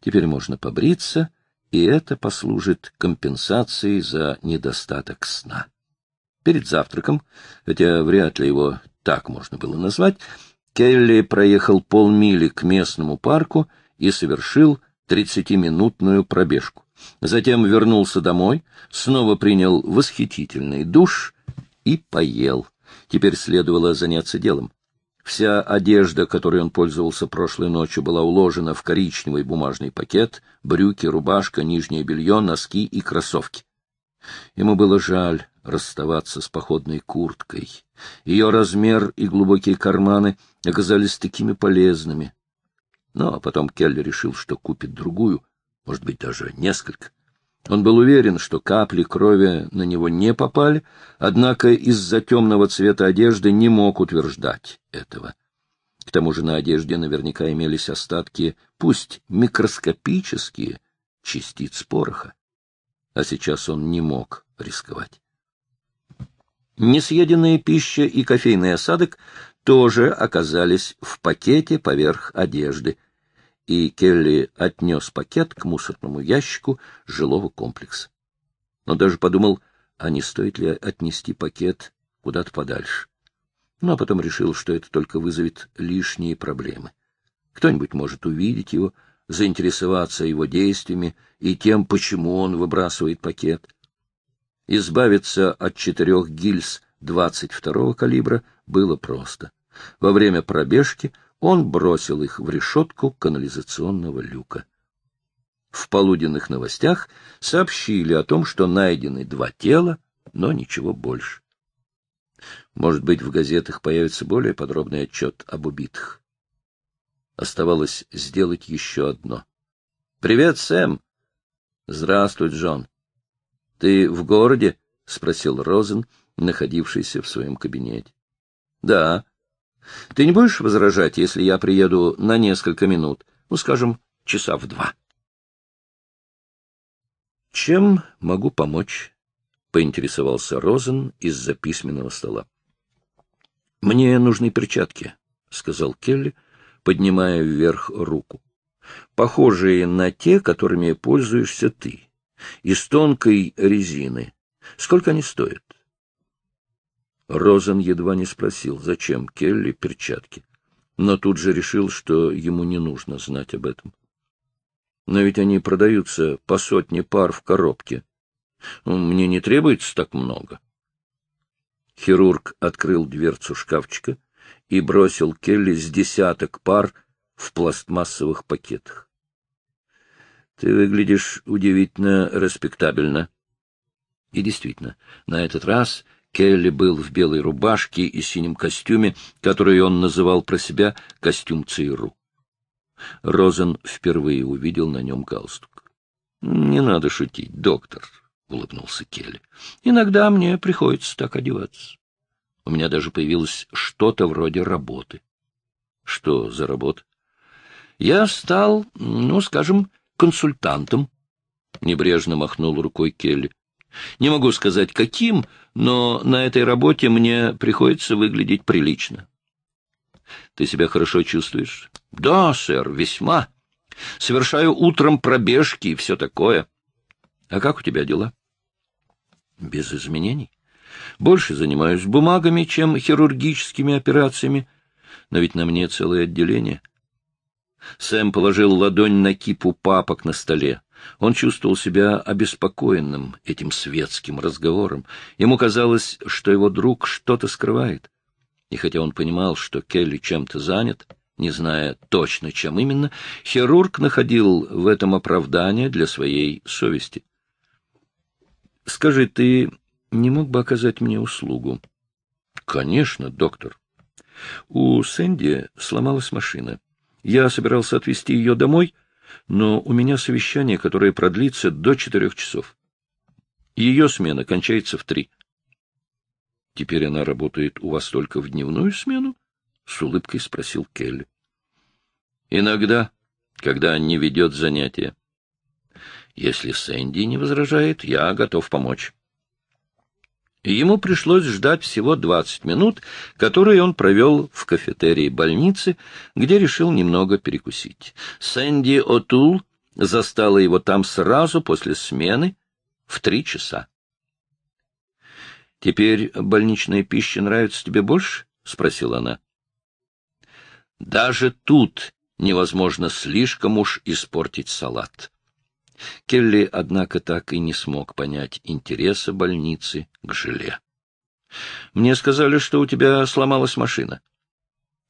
Теперь можно побриться — и это послужит компенсацией за недостаток сна. Перед завтраком, хотя вряд ли его так можно было назвать, Келли проехал полмили к местному парку и совершил 30-минутную пробежку. Затем вернулся домой, снова принял восхитительный душ и поел. Теперь следовало заняться делом. Вся одежда, которой он пользовался прошлой ночью, была уложена в коричневый бумажный пакет, брюки, рубашка, нижнее белье, носки и кроссовки. Ему было жаль расставаться с походной курткой. Ее размер и глубокие карманы оказались такими полезными. Но потом Келли решил, что купит другую, может быть, даже несколько. Он был уверен, что капли крови на него не попали, однако из-за темного цвета одежды не мог утверждать этого. К тому же на одежде наверняка имелись остатки, пусть микроскопические, частиц пороха. А сейчас он не мог рисковать. Несъеденная пища и кофейный осадок тоже оказались в пакете поверх одежды, и Келли отнес пакет к мусорному ящику жилого комплекса. Но даже подумал, а не стоит ли отнести пакет куда-то подальше. Ну, а потом решил, что это только вызовет лишние проблемы. Кто-нибудь может увидеть его, заинтересоваться его действиями и тем, почему он выбрасывает пакет. Избавиться от четырех гильз 22-го калибра было просто. Во время пробежки он бросил их в решетку канализационного люка. В полуденных новостях сообщили о том, что найдены два тела, но ничего больше. Может быть, в газетах появится более подробный отчет об убитых. Оставалось сделать еще одно. — Привет, Сэм! — Здравствуй, Джон. — Ты в городе? — спросил Розен, находившийся в своем кабинете. — Да. Ты не будешь возражать, если я приеду на несколько минут, ну, скажем, часа в два? — Чем могу помочь? — поинтересовался Розен из-за письменного стола. — Мне нужны перчатки, — сказал Келли, поднимая вверх руку. — Похожие на те, которыми пользуешься ты, из тонкой резины. Сколько они стоят? Розен едва не спросил, зачем Келли перчатки, но тут же решил, что ему не нужно знать об этом. Но ведь они продаются по сотне пар в коробке. Мне не требуется так много. Хирург открыл дверцу шкафчика и бросил Келли с десяток пар в пластмассовых пакетах. — Ты выглядишь удивительно респектабельно. И действительно, на этот раз Келли был в белой рубашке и синем костюме, который он называл про себя «костюм ЦРУ». Розен впервые увидел на нем галстук. — Не надо шутить, доктор, — улыбнулся Келли. — Иногда мне приходится так одеваться. У меня даже появилось что-то вроде работы. — Что за работа? — Я стал, ну, скажем, консультантом, — небрежно махнул рукой Келли. Не могу сказать, каким, но на этой работе мне приходится выглядеть прилично. Ты себя хорошо чувствуешь? Да, сэр, весьма. Совершаю утром пробежки и все такое. А как у тебя дела? Без изменений. Больше занимаюсь бумагами, чем хирургическими операциями. Но ведь на мне целое отделение. Сэм положил ладонь на кипу папок на столе. Он чувствовал себя обеспокоенным этим светским разговором. Ему казалось, что его друг что-то скрывает. И хотя он понимал, что Келли чем-то занят, не зная точно, чем именно, хирург находил в этом оправдание для своей совести. «Скажи, ты не мог бы оказать мне услугу?» «Конечно, доктор. У Сэнди сломалась машина. Я собирался отвезти ее домой, но у меня совещание, которое продлится до четырех часов. Ее смена кончается в три. — Теперь она работает у вас только в дневную смену? — с улыбкой спросил Келли. — Иногда, когда не ведет занятия. Если Сэнди не возражает, я готов помочь и ему пришлось ждать всего 20 минут, которые он провел в кафетерии больницы, где решил немного перекусить. Сэнди Отул застала его там сразу после смены в три часа. — Теперь больничная пища нравится тебе больше? — спросила она. — Даже тут невозможно слишком уж испортить салат. Келли, однако, так и не смог понять интереса больницы к желе. «Мне сказали, что у тебя сломалась машина».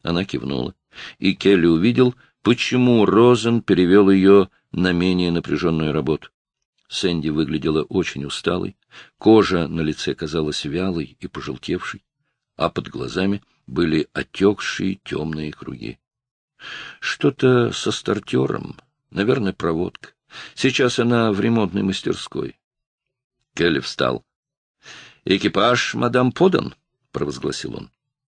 Она кивнула, и Келли увидел, почему Розен перевел ее на менее напряженную работу. Сэнди выглядела очень усталой, кожа на лице казалась вялой и пожелтевшей, а под глазами были отекшие темные круги. Что-то со стартером, наверное, проводка. Сейчас она в ремонтной мастерской. Келли встал. — Экипаж, мадам, подан, — провозгласил он.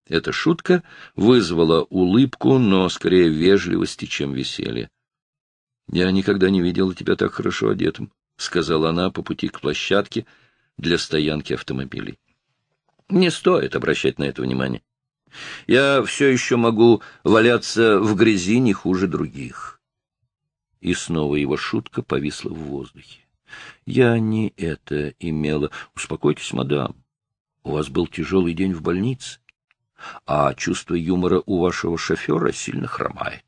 Эта шутка вызвала улыбку, но скорее вежливости, чем веселье. — Я никогда не видела тебя так хорошо одетым, — сказала она по пути к площадке для стоянки автомобилей. — Не стоит обращать на это внимание. Я все еще могу валяться в грязи не хуже других. — и снова его шутка повисла в воздухе. Я не это имела. Успокойтесь, мадам. У вас был тяжелый день в больнице, а чувство юмора у вашего шофера сильно хромает.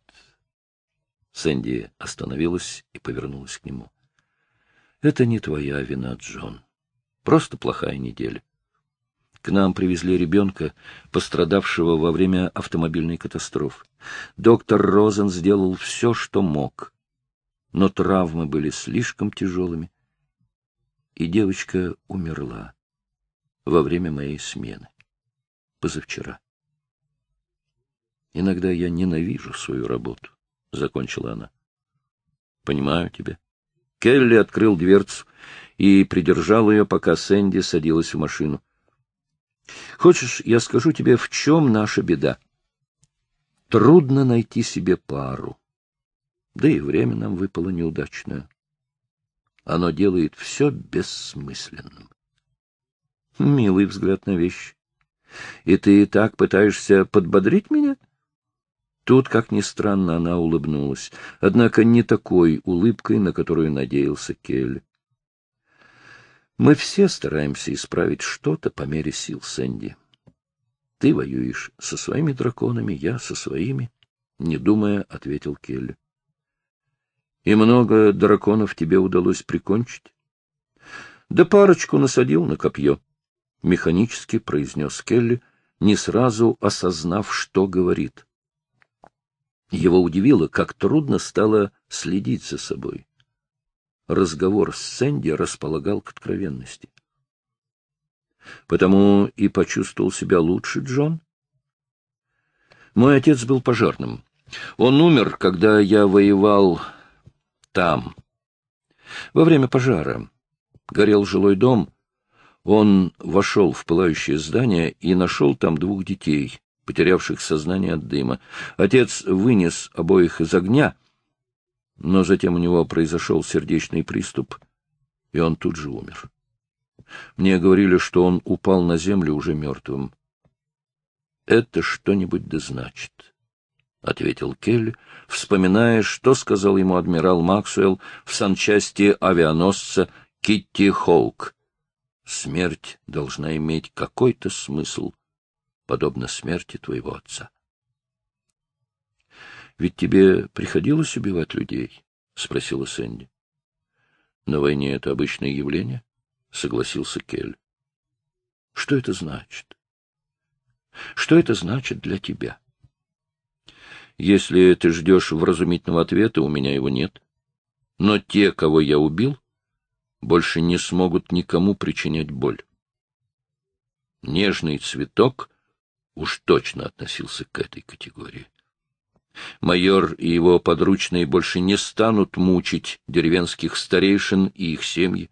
Сэнди остановилась и повернулась к нему. — Это не твоя вина, Джон. Просто плохая неделя. К нам привезли ребенка, пострадавшего во время автомобильной катастрофы. Доктор Розен сделал все, что мог но травмы были слишком тяжелыми, и девочка умерла во время моей смены, позавчера. «Иногда я ненавижу свою работу», — закончила она. «Понимаю тебя». Келли открыл дверцу и придержал ее, пока Сэнди садилась в машину. «Хочешь, я скажу тебе, в чем наша беда? Трудно найти себе пару да и время нам выпало неудачное. Оно делает все бессмысленным. Милый взгляд на вещь. И ты и так пытаешься подбодрить меня? Тут, как ни странно, она улыбнулась, однако не такой улыбкой, на которую надеялся Келли. Мы все стараемся исправить что-то по мере сил, Сэнди. Ты воюешь со своими драконами, я со своими, не думая, ответил Келли. И много драконов тебе удалось прикончить? Да парочку насадил на копье, — механически произнес Келли, не сразу осознав, что говорит. Его удивило, как трудно стало следить за собой. Разговор с Сэнди располагал к откровенности. — Потому и почувствовал себя лучше, Джон? — Мой отец был пожарным. Он умер, когда я воевал там. Во время пожара горел жилой дом. Он вошел в пылающее здание и нашел там двух детей, потерявших сознание от дыма. Отец вынес обоих из огня, но затем у него произошел сердечный приступ, и он тут же умер. Мне говорили, что он упал на землю уже мертвым. Это что-нибудь да значит. — ответил Келли, вспоминая, что сказал ему адмирал Максуэлл в санчасти авианосца Китти Холк. «Смерть должна иметь какой-то смысл, подобно смерти твоего отца». «Ведь тебе приходилось убивать людей?» — спросила Сэнди. «На войне это обычное явление?» — согласился Кель. «Что это значит? Что это значит для тебя?» Если ты ждешь вразумительного ответа, у меня его нет. Но те, кого я убил, больше не смогут никому причинять боль. Нежный цветок уж точно относился к этой категории. Майор и его подручные больше не станут мучить деревенских старейшин и их семьи.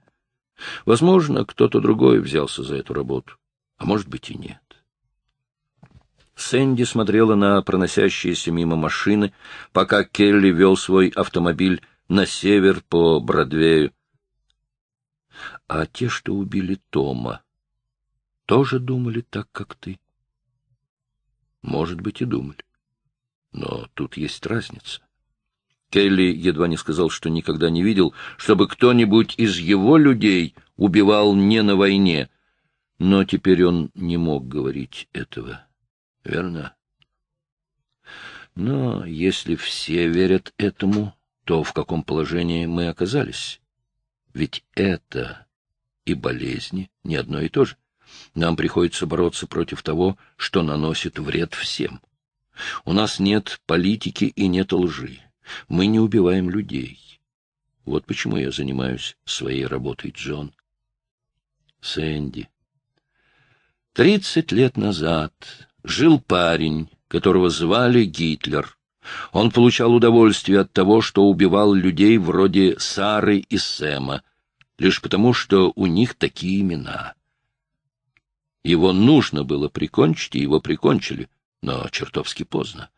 Возможно, кто-то другой взялся за эту работу, а может быть и нет. Сэнди смотрела на проносящиеся мимо машины, пока Келли вел свой автомобиль на север по Бродвею. — А те, что убили Тома, тоже думали так, как ты? — Может быть, и думали. Но тут есть разница. Келли едва не сказал, что никогда не видел, чтобы кто-нибудь из его людей убивал не на войне, но теперь он не мог говорить этого. — Верно. Но если все верят этому, то в каком положении мы оказались? Ведь это и болезни не одно и то же. Нам приходится бороться против того, что наносит вред всем. У нас нет политики и нет лжи. Мы не убиваем людей. Вот почему я занимаюсь своей работой, Джон. Сэнди. Тридцать лет назад жил парень, которого звали Гитлер. Он получал удовольствие от того, что убивал людей вроде Сары и Сэма, лишь потому, что у них такие имена. Его нужно было прикончить, и его прикончили, но чертовски поздно.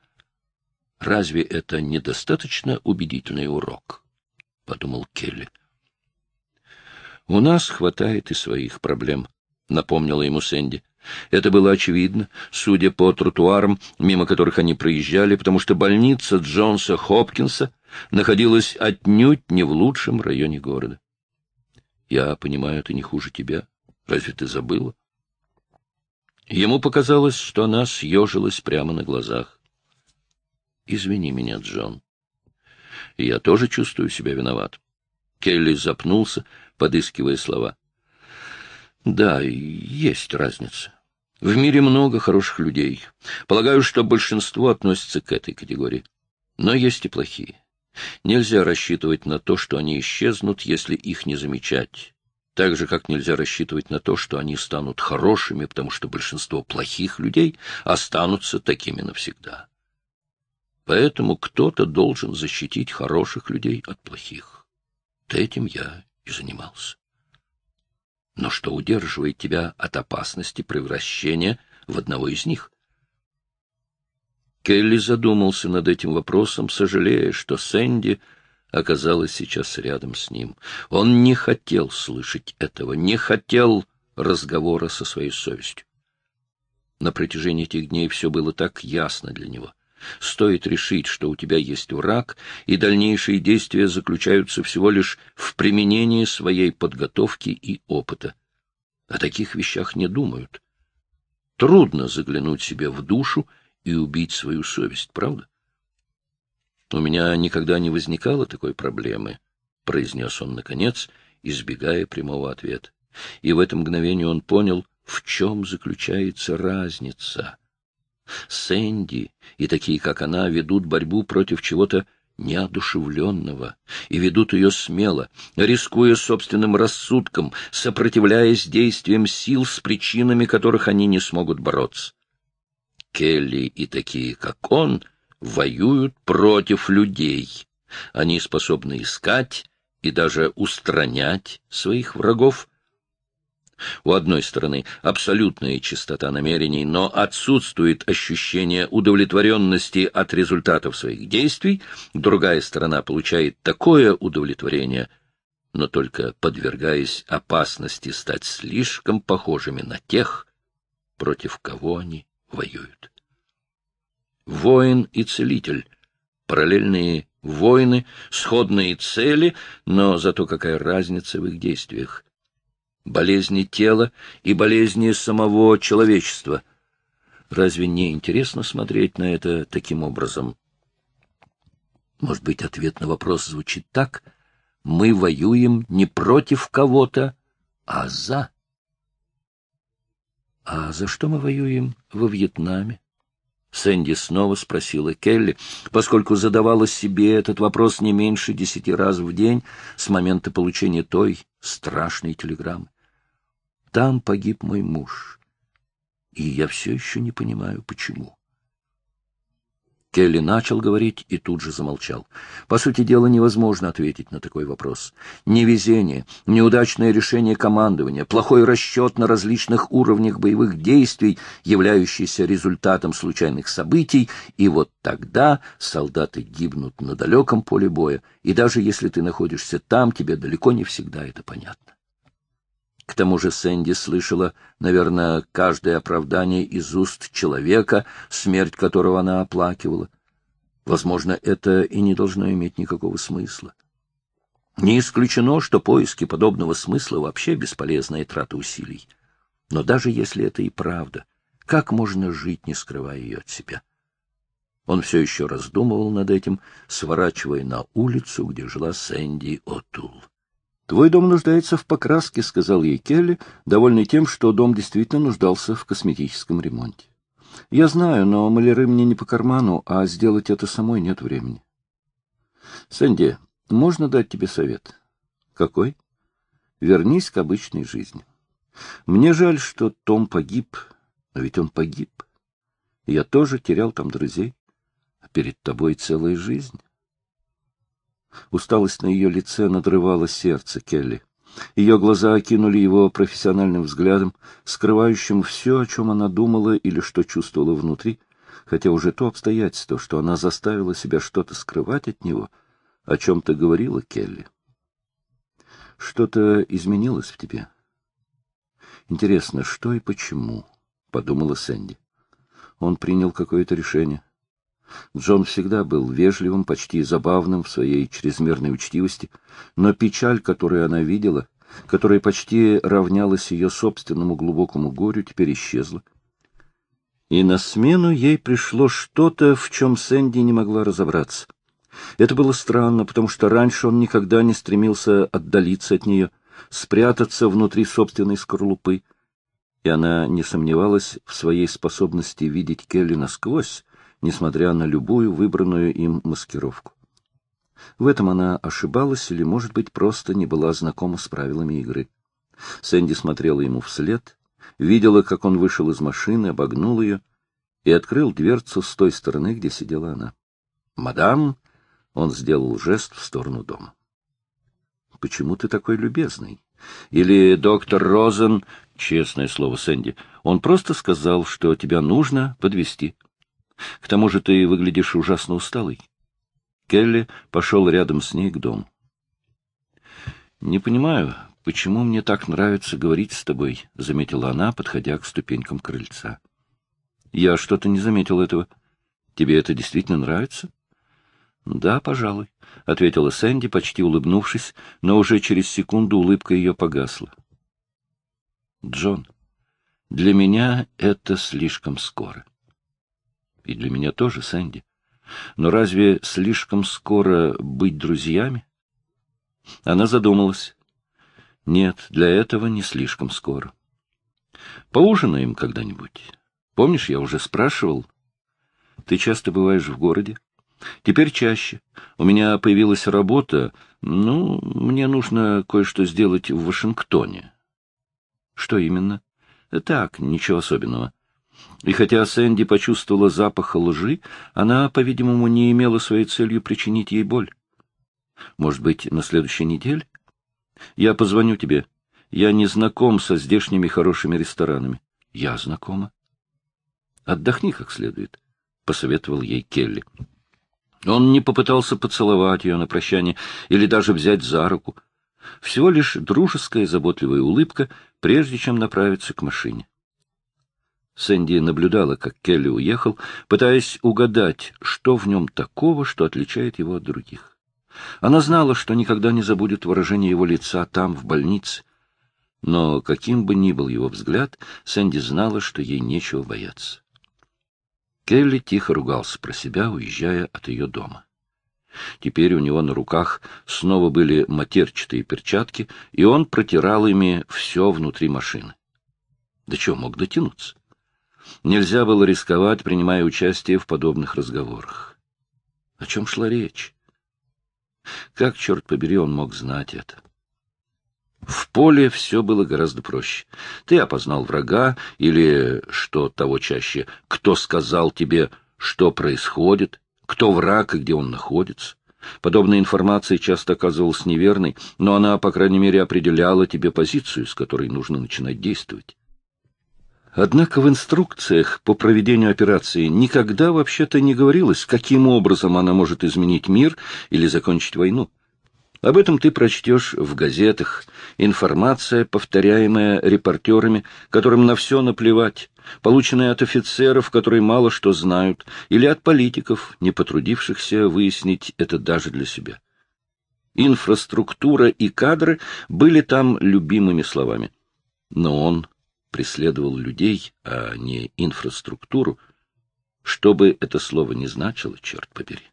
Разве это недостаточно убедительный урок? — подумал Келли. — У нас хватает и своих проблем, — напомнила ему Сэнди. Это было очевидно, судя по тротуарам, мимо которых они проезжали, потому что больница Джонса Хопкинса находилась отнюдь не в лучшем районе города. Я понимаю, это не хуже тебя. Разве ты забыла? Ему показалось, что она съежилась прямо на глазах. «Извини меня, Джон. Я тоже чувствую себя виноват». Келли запнулся, подыскивая слова. Да, есть разница. В мире много хороших людей. Полагаю, что большинство относится к этой категории. Но есть и плохие. Нельзя рассчитывать на то, что они исчезнут, если их не замечать. Так же, как нельзя рассчитывать на то, что они станут хорошими, потому что большинство плохих людей останутся такими навсегда. Поэтому кто-то должен защитить хороших людей от плохих. Этим я и занимался. Но что удерживает тебя от опасности превращения в одного из них? Келли задумался над этим вопросом, сожалея, что Сэнди оказалась сейчас рядом с ним. Он не хотел слышать этого, не хотел разговора со своей совестью. На протяжении этих дней все было так ясно для него. Стоит решить, что у тебя есть враг, и дальнейшие действия заключаются всего лишь в применении своей подготовки и опыта. О таких вещах не думают. Трудно заглянуть себе в душу и убить свою совесть, правда? — У меня никогда не возникало такой проблемы, — произнес он наконец, избегая прямого ответа. И в это мгновение он понял, в чем заключается разница Сэнди и такие, как она, ведут борьбу против чего-то неодушевленного и ведут ее смело, рискуя собственным рассудком, сопротивляясь действиям сил, с причинами которых они не смогут бороться. Келли и такие, как он, воюют против людей. Они способны искать и даже устранять своих врагов, у одной стороны, абсолютная чистота намерений, но отсутствует ощущение удовлетворенности от результатов своих действий, другая сторона получает такое удовлетворение, но только подвергаясь опасности стать слишком похожими на тех, против кого они воюют. Воин и целитель — параллельные войны, сходные цели, но зато какая разница в их действиях — болезни тела и болезни самого человечества. Разве не интересно смотреть на это таким образом? Может быть, ответ на вопрос звучит так. Мы воюем не против кого-то, а за. А за что мы воюем во Вьетнаме? Сэнди снова спросила Келли, поскольку задавала себе этот вопрос не меньше десяти раз в день с момента получения той страшной телеграммы. «Там погиб мой муж, и я все еще не понимаю, почему». Келли начал говорить и тут же замолчал. По сути дела, невозможно ответить на такой вопрос. Невезение, неудачное решение командования, плохой расчет на различных уровнях боевых действий, являющийся результатом случайных событий, и вот тогда солдаты гибнут на далеком поле боя, и даже если ты находишься там, тебе далеко не всегда это понятно. К тому же Сэнди слышала, наверное, каждое оправдание из уст человека, смерть которого она оплакивала. Возможно, это и не должно иметь никакого смысла. Не исключено, что поиски подобного смысла вообще бесполезная трата усилий. Но даже если это и правда, как можно жить, не скрывая ее от себя? Он все еще раздумывал над этим, сворачивая на улицу, где жила Сэнди Отул. «Твой дом нуждается в покраске», — сказал ей Келли, довольный тем, что дом действительно нуждался в косметическом ремонте. «Я знаю, но маляры мне не по карману, а сделать это самой нет времени». «Сэнди, можно дать тебе совет?» «Какой?» «Вернись к обычной жизни. Мне жаль, что Том погиб, но ведь он погиб. Я тоже терял там друзей, а перед тобой целая жизнь». Усталость на ее лице надрывала сердце Келли. Ее глаза окинули его профессиональным взглядом, скрывающим все, о чем она думала или что чувствовала внутри, хотя уже то обстоятельство, что она заставила себя что-то скрывать от него, о чем-то говорила Келли. «Что-то изменилось в тебе?» «Интересно, что и почему?» — подумала Сэнди. Он принял какое-то решение. Джон всегда был вежливым, почти забавным в своей чрезмерной учтивости, но печаль, которую она видела, которая почти равнялась ее собственному глубокому горю, теперь исчезла. И на смену ей пришло что-то, в чем Сэнди не могла разобраться. Это было странно, потому что раньше он никогда не стремился отдалиться от нее, спрятаться внутри собственной скорлупы, и она не сомневалась в своей способности видеть Келли насквозь, несмотря на любую выбранную им маскировку. В этом она ошибалась или, может быть, просто не была знакома с правилами игры. Сэнди смотрела ему вслед, видела, как он вышел из машины, обогнул ее и открыл дверцу с той стороны, где сидела она. «Мадам!» — он сделал жест в сторону дома. «Почему ты такой любезный?» Или доктор Розен, честное слово, Сэнди, он просто сказал, что тебя нужно подвести. К тому же ты выглядишь ужасно усталый. Келли пошел рядом с ней к дому. «Не понимаю, почему мне так нравится говорить с тобой», — заметила она, подходя к ступенькам крыльца. «Я что-то не заметил этого. Тебе это действительно нравится?» «Да, пожалуй», — ответила Сэнди, почти улыбнувшись, но уже через секунду улыбка ее погасла. «Джон, для меня это слишком скоро. И для меня тоже, Сэнди. Но разве слишком скоро быть друзьями? Она задумалась. Нет, для этого не слишком скоро. Поужинаем когда-нибудь. Помнишь, я уже спрашивал? Ты часто бываешь в городе? Теперь чаще. У меня появилась работа. Ну, мне нужно кое-что сделать в Вашингтоне. Что именно? Так, ничего особенного. И хотя Сэнди почувствовала запах лжи, она, по-видимому, не имела своей целью причинить ей боль. Может быть, на следующей неделе? Я позвоню тебе. Я не знаком со здешними хорошими ресторанами. Я знакома. Отдохни как следует, — посоветовал ей Келли. Он не попытался поцеловать ее на прощание или даже взять за руку. Всего лишь дружеская заботливая улыбка, прежде чем направиться к машине. Сэнди наблюдала, как Келли уехал, пытаясь угадать, что в нем такого, что отличает его от других. Она знала, что никогда не забудет выражение его лица там, в больнице. Но каким бы ни был его взгляд, Сэнди знала, что ей нечего бояться. Келли тихо ругался про себя, уезжая от ее дома. Теперь у него на руках снова были матерчатые перчатки, и он протирал ими все внутри машины. До чего мог дотянуться? Нельзя было рисковать, принимая участие в подобных разговорах. О чем шла речь? Как, черт побери, он мог знать это? В поле все было гораздо проще. Ты опознал врага, или, что того чаще, кто сказал тебе, что происходит, кто враг и где он находится. Подобная информация часто оказывалась неверной, но она, по крайней мере, определяла тебе позицию, с которой нужно начинать действовать. Однако в инструкциях по проведению операции никогда вообще-то не говорилось, каким образом она может изменить мир или закончить войну. Об этом ты прочтешь в газетах. Информация, повторяемая репортерами, которым на все наплевать, полученная от офицеров, которые мало что знают, или от политиков, не потрудившихся выяснить это даже для себя. Инфраструктура и кадры были там любимыми словами. Но он преследовал людей, а не инфраструктуру, что бы это слово ни значило, черт побери.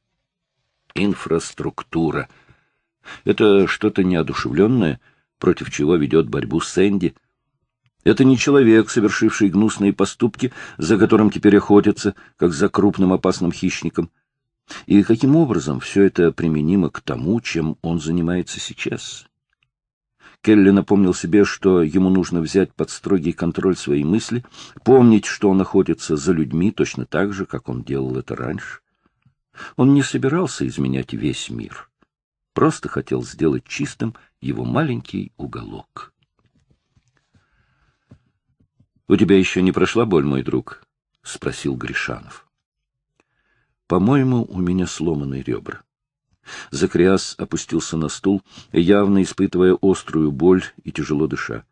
Инфраструктура — это что-то неодушевленное, против чего ведет борьбу Сэнди. Это не человек, совершивший гнусные поступки, за которым теперь охотятся, как за крупным опасным хищником. И каким образом все это применимо к тому, чем он занимается сейчас? Келли напомнил себе, что ему нужно взять под строгий контроль свои мысли, помнить, что он охотится за людьми точно так же, как он делал это раньше. Он не собирался изменять весь мир, просто хотел сделать чистым его маленький уголок. — У тебя еще не прошла боль, мой друг? — спросил Гришанов. — По-моему, у меня сломаны ребра. Закриас опустился на стул, явно испытывая острую боль и тяжело дыша.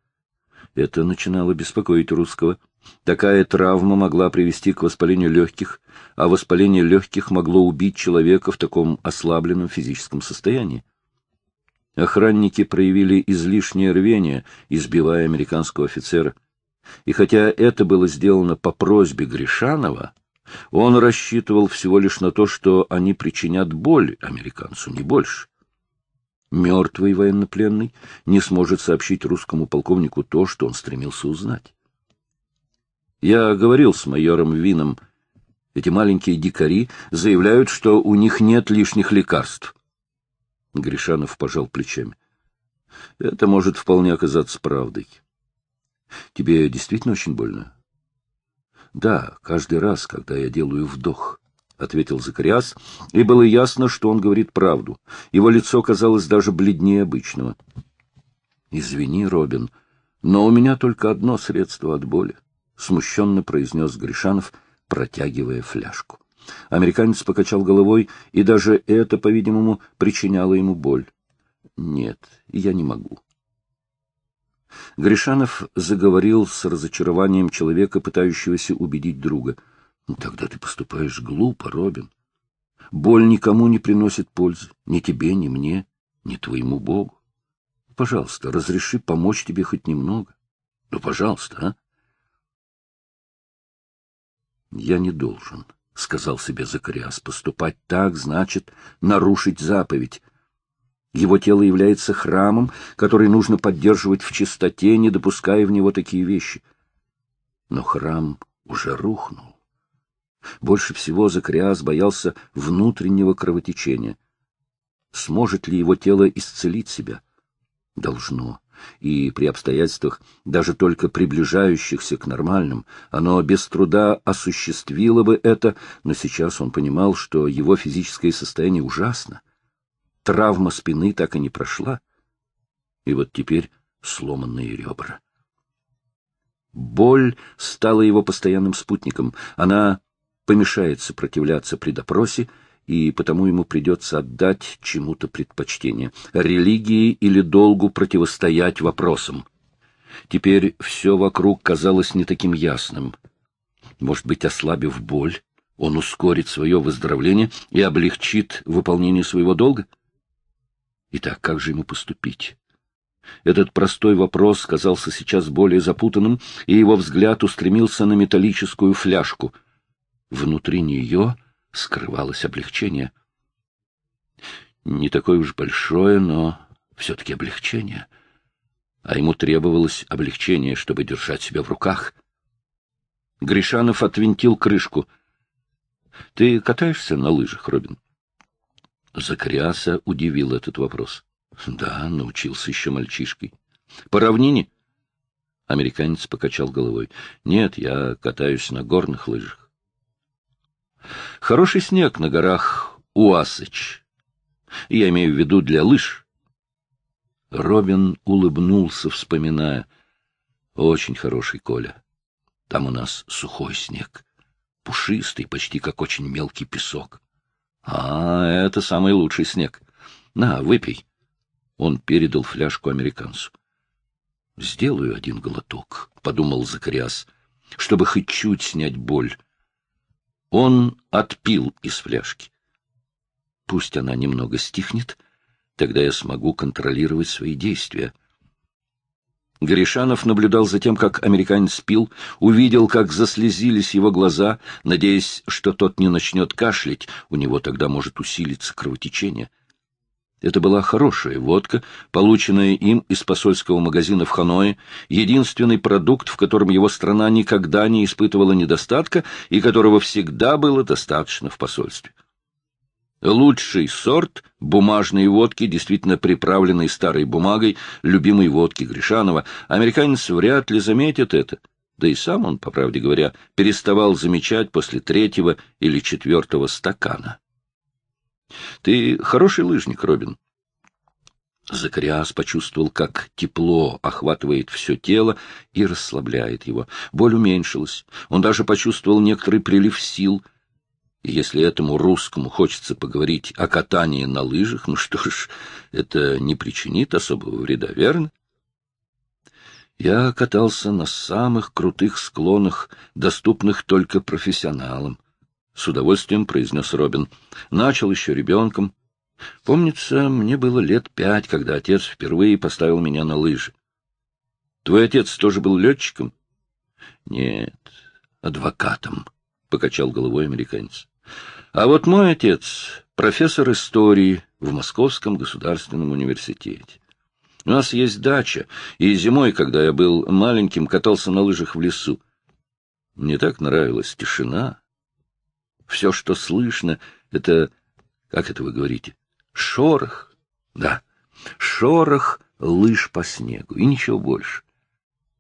Это начинало беспокоить русского. Такая травма могла привести к воспалению легких, а воспаление легких могло убить человека в таком ослабленном физическом состоянии. Охранники проявили излишнее рвение, избивая американского офицера. И хотя это было сделано по просьбе Гришанова, он рассчитывал всего лишь на то, что они причинят боль американцу, не больше. Мертвый военнопленный не сможет сообщить русскому полковнику то, что он стремился узнать. Я говорил с майором Вином. Эти маленькие дикари заявляют, что у них нет лишних лекарств. Гришанов пожал плечами. Это может вполне оказаться правдой. Тебе действительно очень больно? Да, каждый раз, когда я делаю вдох, — ответил Закариас, и было ясно, что он говорит правду. Его лицо казалось даже бледнее обычного. — Извини, Робин, но у меня только одно средство от боли, — смущенно произнес Гришанов, протягивая фляжку. Американец покачал головой, и даже это, по-видимому, причиняло ему боль. — Нет, я не могу. Гришанов заговорил с разочарованием человека, пытающегося убедить друга. «Ну, — Тогда ты поступаешь глупо, Робин. Боль никому не приносит пользы, ни тебе, ни мне, ни твоему Богу. Пожалуйста, разреши помочь тебе хоть немного. Ну, пожалуйста, а? Я не должен, — сказал себе Закариас. Поступать так значит нарушить заповедь. Его тело является храмом, который нужно поддерживать в чистоте, не допуская в него такие вещи. Но храм уже рухнул. Больше всего Закриас боялся внутреннего кровотечения. Сможет ли его тело исцелить себя? Должно. И при обстоятельствах, даже только приближающихся к нормальным, оно без труда осуществило бы это, но сейчас он понимал, что его физическое состояние ужасно. Травма спины так и не прошла. И вот теперь сломанные ребра. Боль стала его постоянным спутником. Она помешает сопротивляться при допросе, и потому ему придется отдать чему-то предпочтение — религии или долгу противостоять вопросам. Теперь все вокруг казалось не таким ясным. Может быть, ослабив боль, он ускорит свое выздоровление и облегчит выполнение своего долга? Итак, как же ему поступить? Этот простой вопрос казался сейчас более запутанным, и его взгляд устремился на металлическую фляжку. Внутри нее скрывалось облегчение. Не такое уж большое, но все-таки облегчение. А ему требовалось облегчение, чтобы держать себя в руках. Гришанов отвинтил крышку. — Ты катаешься на лыжах, Робин? Закряса удивил этот вопрос. Да, научился еще мальчишкой. По равнине? Американец покачал головой. Нет, я катаюсь на горных лыжах. Хороший снег на горах Уасыч. Я имею в виду для лыж. Робин улыбнулся, вспоминая. Очень хороший Коля. Там у нас сухой снег, пушистый, почти как очень мелкий песок. А, это самый лучший снег. На, выпей. Он передал фляжку американцу. Сделаю один глоток, подумал Закариас, чтобы хоть чуть снять боль. Он отпил из фляжки. Пусть она немного стихнет, тогда я смогу контролировать свои действия. Гришанов наблюдал за тем, как американец пил, увидел, как заслезились его глаза, надеясь, что тот не начнет кашлять, у него тогда может усилиться кровотечение. Это была хорошая водка, полученная им из посольского магазина в Ханое, единственный продукт, в котором его страна никогда не испытывала недостатка и которого всегда было достаточно в посольстве. Лучший сорт бумажной водки, действительно приправленной старой бумагой, любимой водки Гришанова, американец вряд ли заметит это. Да и сам он, по правде говоря, переставал замечать после третьего или четвертого стакана. — Ты хороший лыжник, Робин. Закариас почувствовал, как тепло охватывает все тело и расслабляет его. Боль уменьшилась. Он даже почувствовал некоторый прилив сил — если этому русскому хочется поговорить о катании на лыжах, ну что ж, это не причинит особого вреда, верно? Я катался на самых крутых склонах, доступных только профессионалам. С удовольствием произнес Робин. Начал еще ребенком. Помнится, мне было лет пять, когда отец впервые поставил меня на лыжи. Твой отец тоже был летчиком? Нет, адвокатом. — покачал головой американец. «А вот мой отец — профессор истории в Московском государственном университете. У нас есть дача, и зимой, когда я был маленьким, катался на лыжах в лесу. Мне так нравилась тишина. Все, что слышно, — это... Как это вы говорите? Шорох. Да, шорох лыж по снегу, и ничего больше.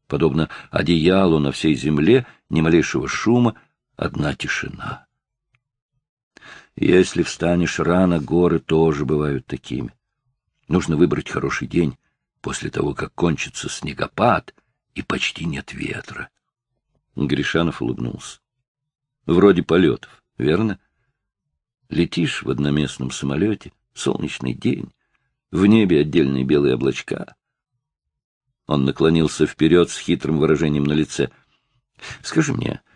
Подобно одеялу на всей земле, ни малейшего шума, одна тишина. Если встанешь рано, горы тоже бывают такими. Нужно выбрать хороший день после того, как кончится снегопад и почти нет ветра. Гришанов улыбнулся. Вроде полетов, верно? Летишь в одноместном самолете, солнечный день, в небе отдельные белые облачка. Он наклонился вперед с хитрым выражением на лице. — Скажи мне, —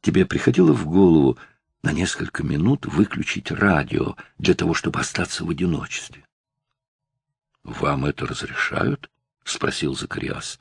Тебе приходило в голову на несколько минут выключить радио для того, чтобы остаться в одиночестве? — Вам это разрешают? — спросил Закариас.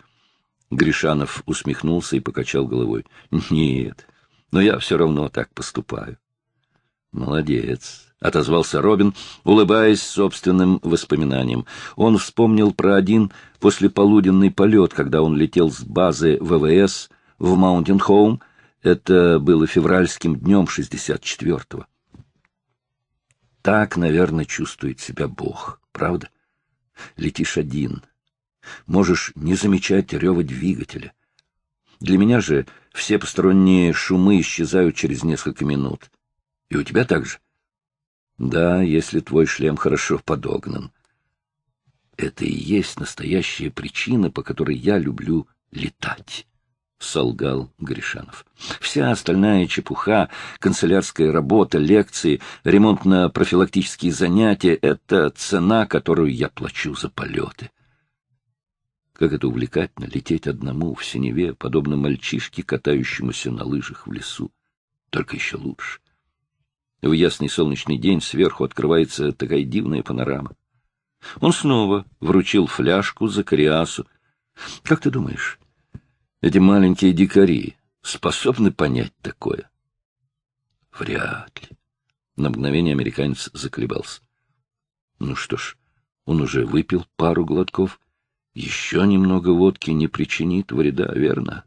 Гришанов усмехнулся и покачал головой. — Нет, но я все равно так поступаю. — Молодец, — отозвался Робин, улыбаясь собственным воспоминаниям. Он вспомнил про один послеполуденный полет, когда он летел с базы ВВС в Маунтин-Хоум это было февральским днем 64-го. Так, наверное, чувствует себя Бог, правда? Летишь один. Можешь не замечать рева двигателя. Для меня же все посторонние шумы исчезают через несколько минут. И у тебя так же? Да, если твой шлем хорошо подогнан. Это и есть настоящая причина, по которой я люблю летать. — солгал Гришанов. «Вся остальная чепуха, канцелярская работа, лекции, ремонтно-профилактические занятия — это цена, которую я плачу за полеты. Как это увлекательно — лететь одному в синеве, подобно мальчишке, катающемуся на лыжах в лесу. Только еще лучше. В ясный солнечный день сверху открывается такая дивная панорама. Он снова вручил фляжку за кориасу. Как ты думаешь, эти маленькие дикари способны понять такое? Вряд ли. На мгновение американец заколебался. Ну что ж, он уже выпил пару глотков. Еще немного водки не причинит вреда, верно?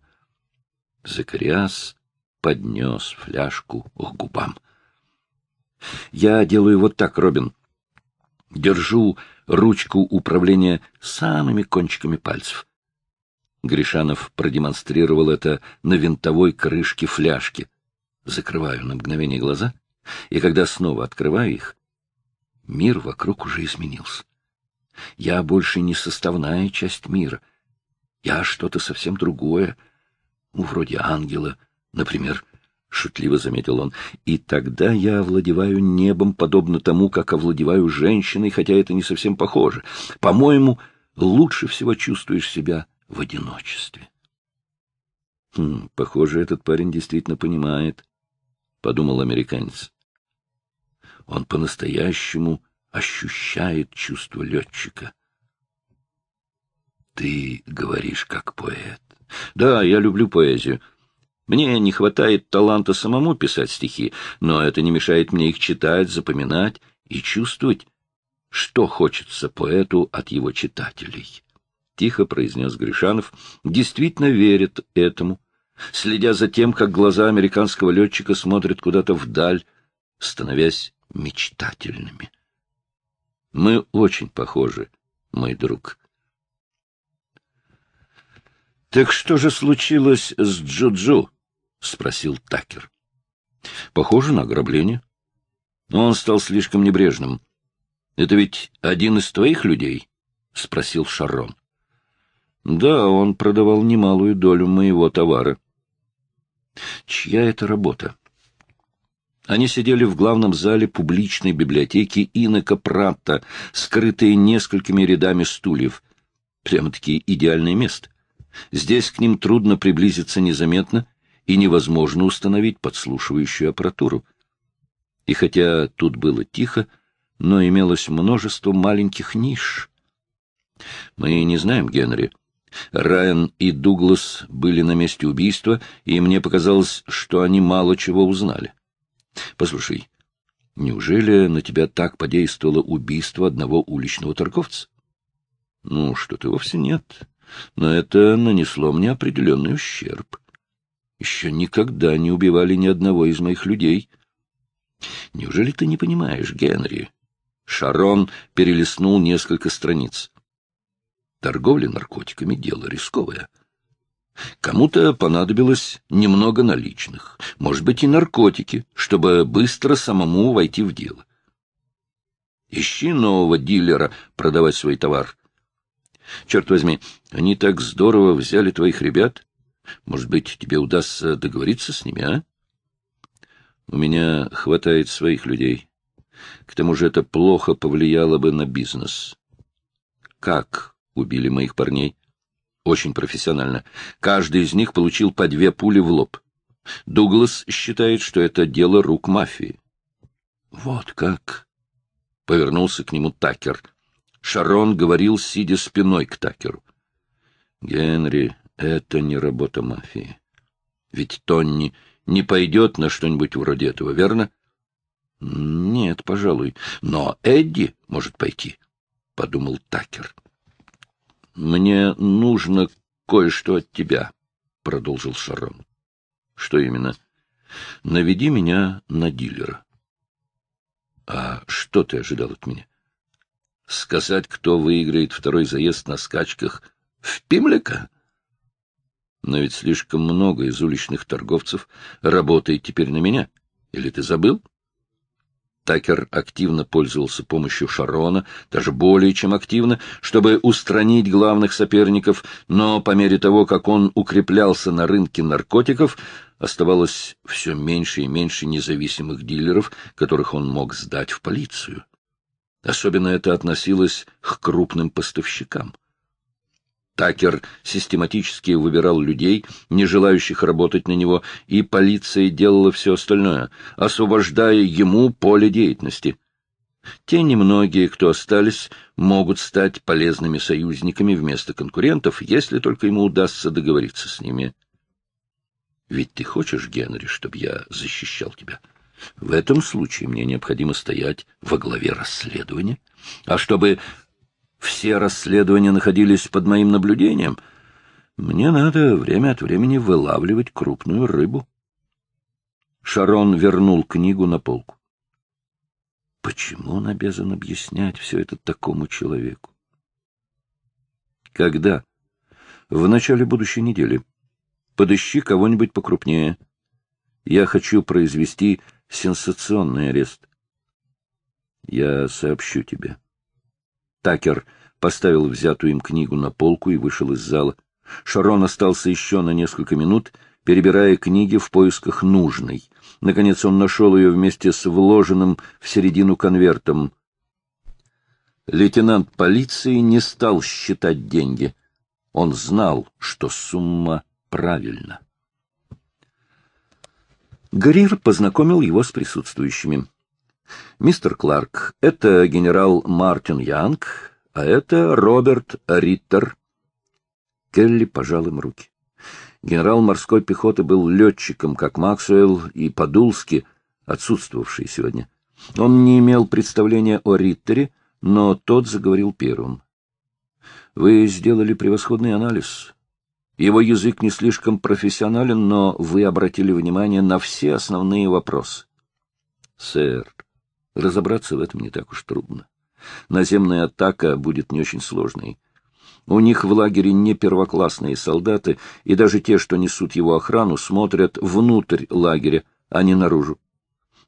Закариас поднес фляжку к губам. Я делаю вот так, Робин. Держу ручку управления самыми кончиками пальцев. Гришанов продемонстрировал это на винтовой крышке фляжки. Закрываю на мгновение глаза, и когда снова открываю их, мир вокруг уже изменился. Я больше не составная часть мира. Я что-то совсем другое, ну, вроде ангела, например, — шутливо заметил он. «И тогда я овладеваю небом, подобно тому, как овладеваю женщиной, хотя это не совсем похоже. По-моему, лучше всего чувствуешь себя в одиночестве. «Хм, похоже, этот парень действительно понимает, — подумал американец. Он по-настоящему ощущает чувство летчика. Ты говоришь как поэт. Да, я люблю поэзию. Мне не хватает таланта самому писать стихи, но это не мешает мне их читать, запоминать и чувствовать, что хочется поэту от его читателей тихо произнес Гришанов, действительно верит этому, следя за тем, как глаза американского летчика смотрят куда-то вдаль, становясь мечтательными. Мы очень похожи, мой друг. Так что же случилось с Джуджу? спросил Такер. Похоже на ограбление. Но он стал слишком небрежным. Это ведь один из твоих людей? спросил Шарон. Да, он продавал немалую долю моего товара. Чья это работа? Они сидели в главном зале публичной библиотеки Инока Пратта, скрытые несколькими рядами стульев. Прямо-таки идеальное место. Здесь к ним трудно приблизиться незаметно и невозможно установить подслушивающую аппаратуру. И хотя тут было тихо, но имелось множество маленьких ниш. Мы не знаем, Генри, Райан и Дуглас были на месте убийства, и мне показалось, что они мало чего узнали. Послушай, неужели на тебя так подействовало убийство одного уличного торговца? Ну, что-то вовсе нет. Но это нанесло мне определенный ущерб. Еще никогда не убивали ни одного из моих людей. Неужели ты не понимаешь, Генри? Шарон перелистнул несколько страниц. Торговля наркотиками — дело рисковое. Кому-то понадобилось немного наличных, может быть, и наркотики, чтобы быстро самому войти в дело. Ищи нового дилера продавать свой товар. Черт возьми, они так здорово взяли твоих ребят. Может быть, тебе удастся договориться с ними, а? У меня хватает своих людей. К тому же это плохо повлияло бы на бизнес. Как убили моих парней. Очень профессионально. Каждый из них получил по две пули в лоб. Дуглас считает, что это дело рук мафии. Вот как! Повернулся к нему Такер. Шарон говорил, сидя спиной к Такеру. Генри, это не работа мафии. Ведь Тонни не пойдет на что-нибудь вроде этого, верно? Нет, пожалуй. Но Эдди может пойти, — подумал Такер. Мне нужно кое-что от тебя, — продолжил Шарон. — Что именно? — Наведи меня на дилера. — А что ты ожидал от меня? — Сказать, кто выиграет второй заезд на скачках в Пимлика? Но ведь слишком много из уличных торговцев работает теперь на меня. Или ты забыл? — Такер активно пользовался помощью Шарона, даже более чем активно, чтобы устранить главных соперников, но по мере того, как он укреплялся на рынке наркотиков, оставалось все меньше и меньше независимых дилеров, которых он мог сдать в полицию. Особенно это относилось к крупным поставщикам. Такер систематически выбирал людей, не желающих работать на него, и полиция делала все остальное, освобождая ему поле деятельности. Те немногие, кто остались, могут стать полезными союзниками вместо конкурентов, если только ему удастся договориться с ними. Ведь ты хочешь, Генри, чтобы я защищал тебя? В этом случае мне необходимо стоять во главе расследования. А чтобы все расследования находились под моим наблюдением. Мне надо время от времени вылавливать крупную рыбу. Шарон вернул книгу на полку. Почему он обязан объяснять все это такому человеку? Когда? В начале будущей недели. Подыщи кого-нибудь покрупнее. Я хочу произвести сенсационный арест. Я сообщу тебе. Такер поставил взятую им книгу на полку и вышел из зала. Шарон остался еще на несколько минут, перебирая книги в поисках нужной. Наконец он нашел ее вместе с вложенным в середину конвертом. Лейтенант полиции не стал считать деньги. Он знал, что сумма правильна. Грир познакомил его с присутствующими. Мистер Кларк — это генерал Мартин Янг, а это Роберт Риттер. Келли пожал им руки. Генерал морской пехоты был летчиком, как Максуэлл и Подулски, отсутствовавший сегодня. Он не имел представления о Риттере, но тот заговорил первым. «Вы сделали превосходный анализ. Его язык не слишком профессионален, но вы обратили внимание на все основные вопросы». «Сэр, Разобраться в этом не так уж трудно. Наземная атака будет не очень сложной. У них в лагере не первоклассные солдаты, и даже те, что несут его охрану, смотрят внутрь лагеря, а не наружу.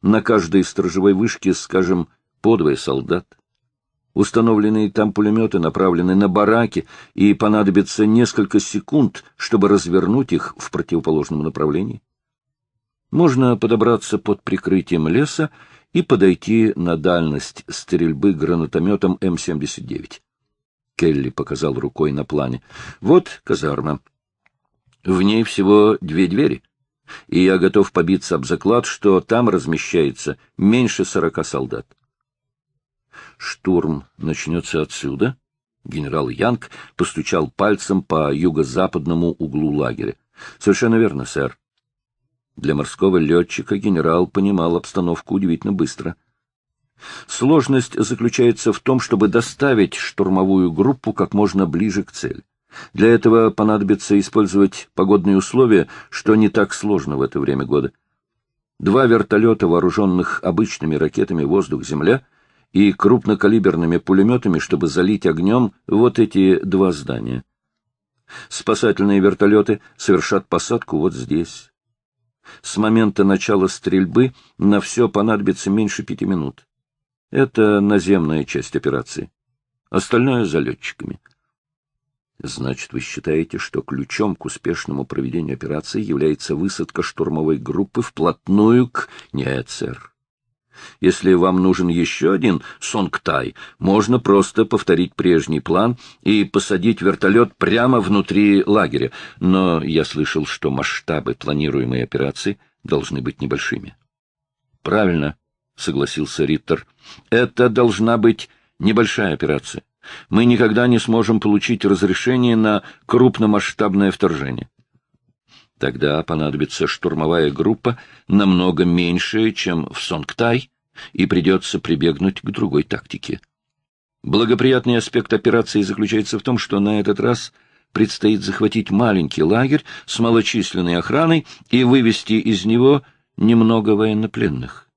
На каждой сторожевой вышке, скажем, подвое солдат. Установленные там пулеметы направлены на бараки, и понадобится несколько секунд, чтобы развернуть их в противоположном направлении. Можно подобраться под прикрытием леса и подойти на дальность стрельбы гранатометом М-79. Келли показал рукой на плане. «Вот казарма. В ней всего две двери, и я готов побиться об заклад, что там размещается меньше сорока солдат». «Штурм начнется отсюда?» Генерал Янг постучал пальцем по юго-западному углу лагеря. «Совершенно верно, сэр. Для морского летчика генерал понимал обстановку удивительно быстро. Сложность заключается в том, чтобы доставить штурмовую группу как можно ближе к цели. Для этого понадобится использовать погодные условия, что не так сложно в это время года. Два вертолета, вооруженных обычными ракетами «Воздух-Земля» и крупнокалиберными пулеметами, чтобы залить огнем вот эти два здания. Спасательные вертолеты совершат посадку вот здесь. С момента начала стрельбы на все понадобится меньше пяти минут. Это наземная часть операции. Остальное за летчиками. Значит, вы считаете, что ключом к успешному проведению операции является высадка штурмовой группы вплотную к... Нет, сэр. Если вам нужен еще один Сонгтай, можно просто повторить прежний план и посадить вертолет прямо внутри лагеря, но я слышал, что масштабы планируемой операции должны быть небольшими. — Правильно, — согласился Риттер. — Это должна быть небольшая операция. Мы никогда не сможем получить разрешение на крупномасштабное вторжение. Тогда понадобится штурмовая группа намного меньшая, чем в Сонгтай, и придется прибегнуть к другой тактике. Благоприятный аспект операции заключается в том, что на этот раз предстоит захватить маленький лагерь с малочисленной охраной и вывести из него немного военнопленных.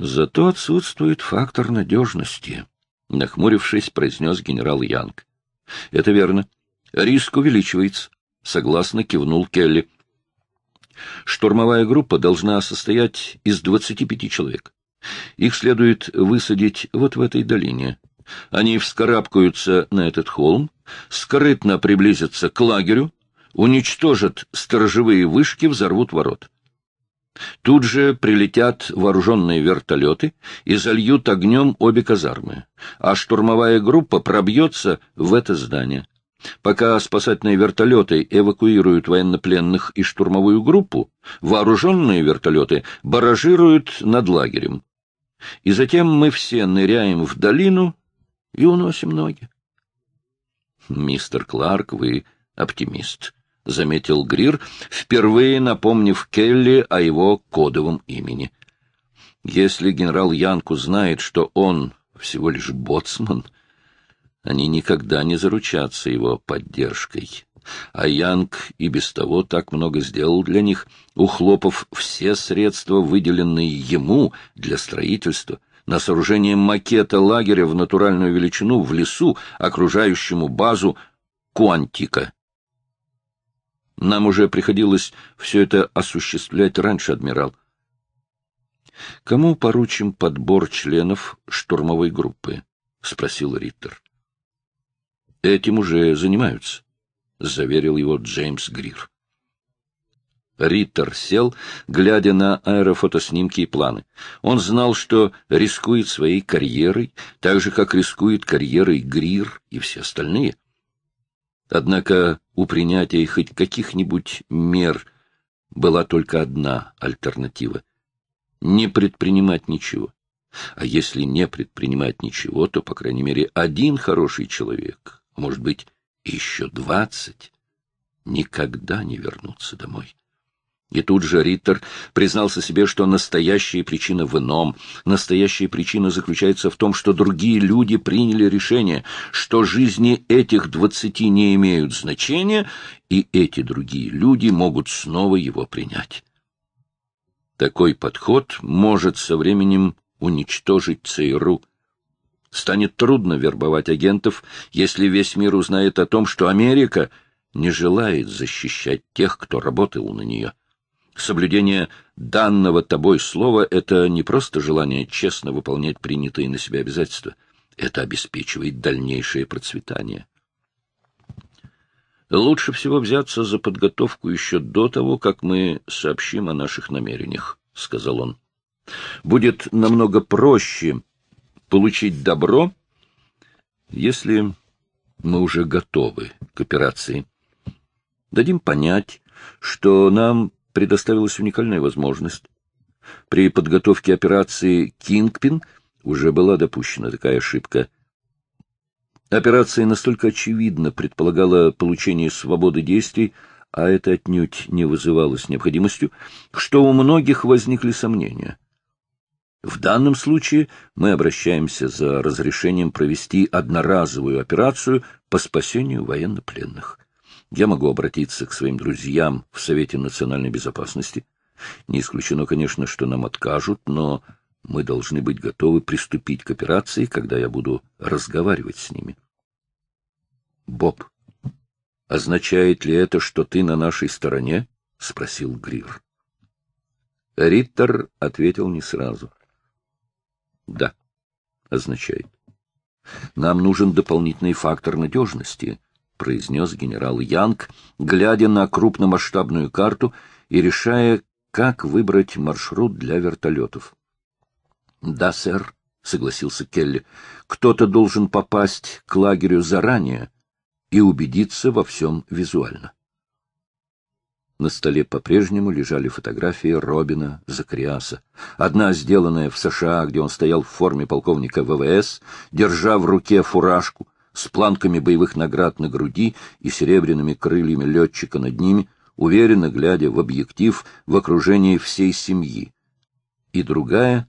Зато отсутствует фактор надежности, — нахмурившись, произнес генерал Янг. — Это верно. Риск увеличивается согласно кивнул Келли. Штурмовая группа должна состоять из двадцати пяти человек. Их следует высадить вот в этой долине. Они вскарабкаются на этот холм, скрытно приблизятся к лагерю, уничтожат сторожевые вышки, взорвут ворот. Тут же прилетят вооруженные вертолеты и зальют огнем обе казармы, а штурмовая группа пробьется в это здание. Пока спасательные вертолеты эвакуируют военнопленных и штурмовую группу, вооруженные вертолеты баражируют над лагерем. И затем мы все ныряем в долину и уносим ноги. «Мистер Кларк, вы оптимист», — заметил Грир, впервые напомнив Келли о его кодовом имени. «Если генерал Янку знает, что он всего лишь боцман», — они никогда не заручатся его поддержкой. А Янг и без того так много сделал для них, ухлопав все средства, выделенные ему для строительства, на сооружение макета лагеря в натуральную величину в лесу, окружающему базу Куантика. Нам уже приходилось все это осуществлять раньше, адмирал. Кому поручим подбор членов штурмовой группы? — спросил Риттер. Этим уже занимаются, — заверил его Джеймс Грир. Риттер сел, глядя на аэрофотоснимки и планы. Он знал, что рискует своей карьерой, так же, как рискует карьерой Грир и все остальные. Однако у принятия хоть каких-нибудь мер была только одна альтернатива — не предпринимать ничего. А если не предпринимать ничего, то, по крайней мере, один хороший человек а может быть, еще двадцать, никогда не вернутся домой. И тут же Риттер признался себе, что настоящая причина в ином. Настоящая причина заключается в том, что другие люди приняли решение, что жизни этих двадцати не имеют значения, и эти другие люди могут снова его принять. Такой подход может со временем уничтожить ЦРУ — Станет трудно вербовать агентов, если весь мир узнает о том, что Америка не желает защищать тех, кто работал на нее. Соблюдение данного тобой слова — это не просто желание честно выполнять принятые на себя обязательства. Это обеспечивает дальнейшее процветание. Лучше всего взяться за подготовку еще до того, как мы сообщим о наших намерениях, — сказал он. Будет намного проще получить добро, если мы уже готовы к операции. Дадим понять, что нам предоставилась уникальная возможность. При подготовке операции «Кингпин» уже была допущена такая ошибка. Операция настолько очевидно предполагала получение свободы действий, а это отнюдь не вызывалось необходимостью, что у многих возникли сомнения — в данном случае мы обращаемся за разрешением провести одноразовую операцию по спасению военнопленных. Я могу обратиться к своим друзьям в Совете национальной безопасности. Не исключено, конечно, что нам откажут, но мы должны быть готовы приступить к операции, когда я буду разговаривать с ними. Боб, означает ли это, что ты на нашей стороне? — спросил Грир. Риттер ответил не сразу. Да, означает. Нам нужен дополнительный фактор надежности, произнес генерал Янг, глядя на крупномасштабную карту и решая, как выбрать маршрут для вертолетов. Да, сэр, согласился Келли. Кто-то должен попасть к лагерю заранее и убедиться во всем визуально. На столе по-прежнему лежали фотографии Робина Закриаса. Одна, сделанная в США, где он стоял в форме полковника ВВС, держа в руке фуражку, с планками боевых наград на груди и серебряными крыльями летчика над ними, уверенно глядя в объектив в окружении всей семьи. И другая,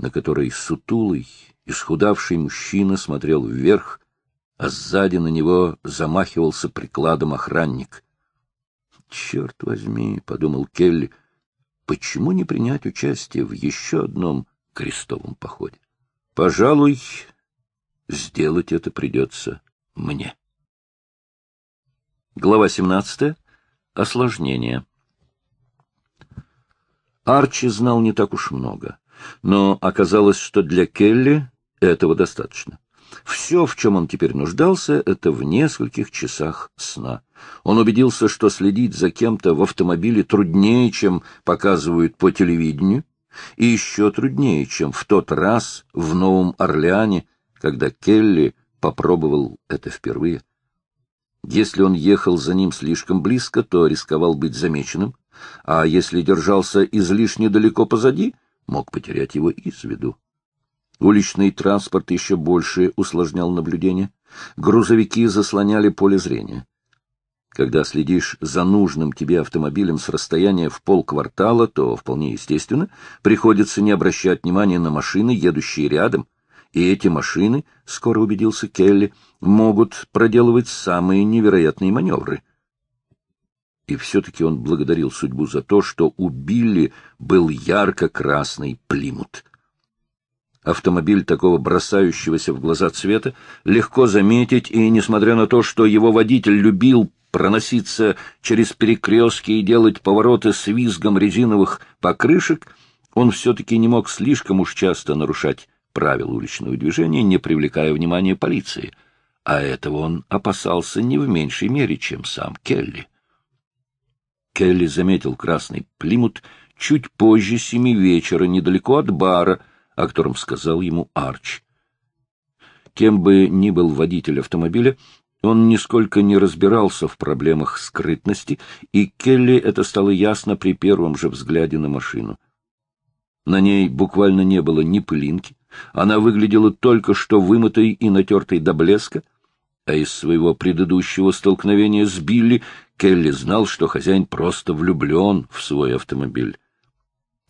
на которой сутулый, исхудавший мужчина смотрел вверх, а сзади на него замахивался прикладом охранник. «Черт возьми», — подумал Келли, — «почему не принять участие в еще одном крестовом походе? Пожалуй, сделать это придется мне». Глава 17. Осложнение. Арчи знал не так уж много, но оказалось, что для Келли этого достаточно. Все, в чем он теперь нуждался, это в нескольких часах сна. Он убедился, что следить за кем-то в автомобиле труднее, чем показывают по телевидению, и еще труднее, чем в тот раз в Новом Орлеане, когда Келли попробовал это впервые. Если он ехал за ним слишком близко, то рисковал быть замеченным, а если держался излишне далеко позади, мог потерять его из виду. Уличный транспорт еще больше усложнял наблюдение. Грузовики заслоняли поле зрения. Когда следишь за нужным тебе автомобилем с расстояния в полквартала, то, вполне естественно, приходится не обращать внимания на машины, едущие рядом. И эти машины, скоро убедился Келли, могут проделывать самые невероятные маневры. И все-таки он благодарил судьбу за то, что у Билли был ярко-красный плимут — автомобиль такого бросающегося в глаза цвета, легко заметить, и несмотря на то, что его водитель любил проноситься через перекрестки и делать повороты с визгом резиновых покрышек, он все-таки не мог слишком уж часто нарушать правил уличного движения, не привлекая внимания полиции. А этого он опасался не в меньшей мере, чем сам Келли. Келли заметил красный плимут чуть позже семи вечера, недалеко от бара — о котором сказал ему Арч. Кем бы ни был водитель автомобиля, он нисколько не разбирался в проблемах скрытности, и Келли это стало ясно при первом же взгляде на машину. На ней буквально не было ни пылинки, она выглядела только что вымытой и натертой до блеска, а из своего предыдущего столкновения с Билли Келли знал, что хозяин просто влюблен в свой автомобиль.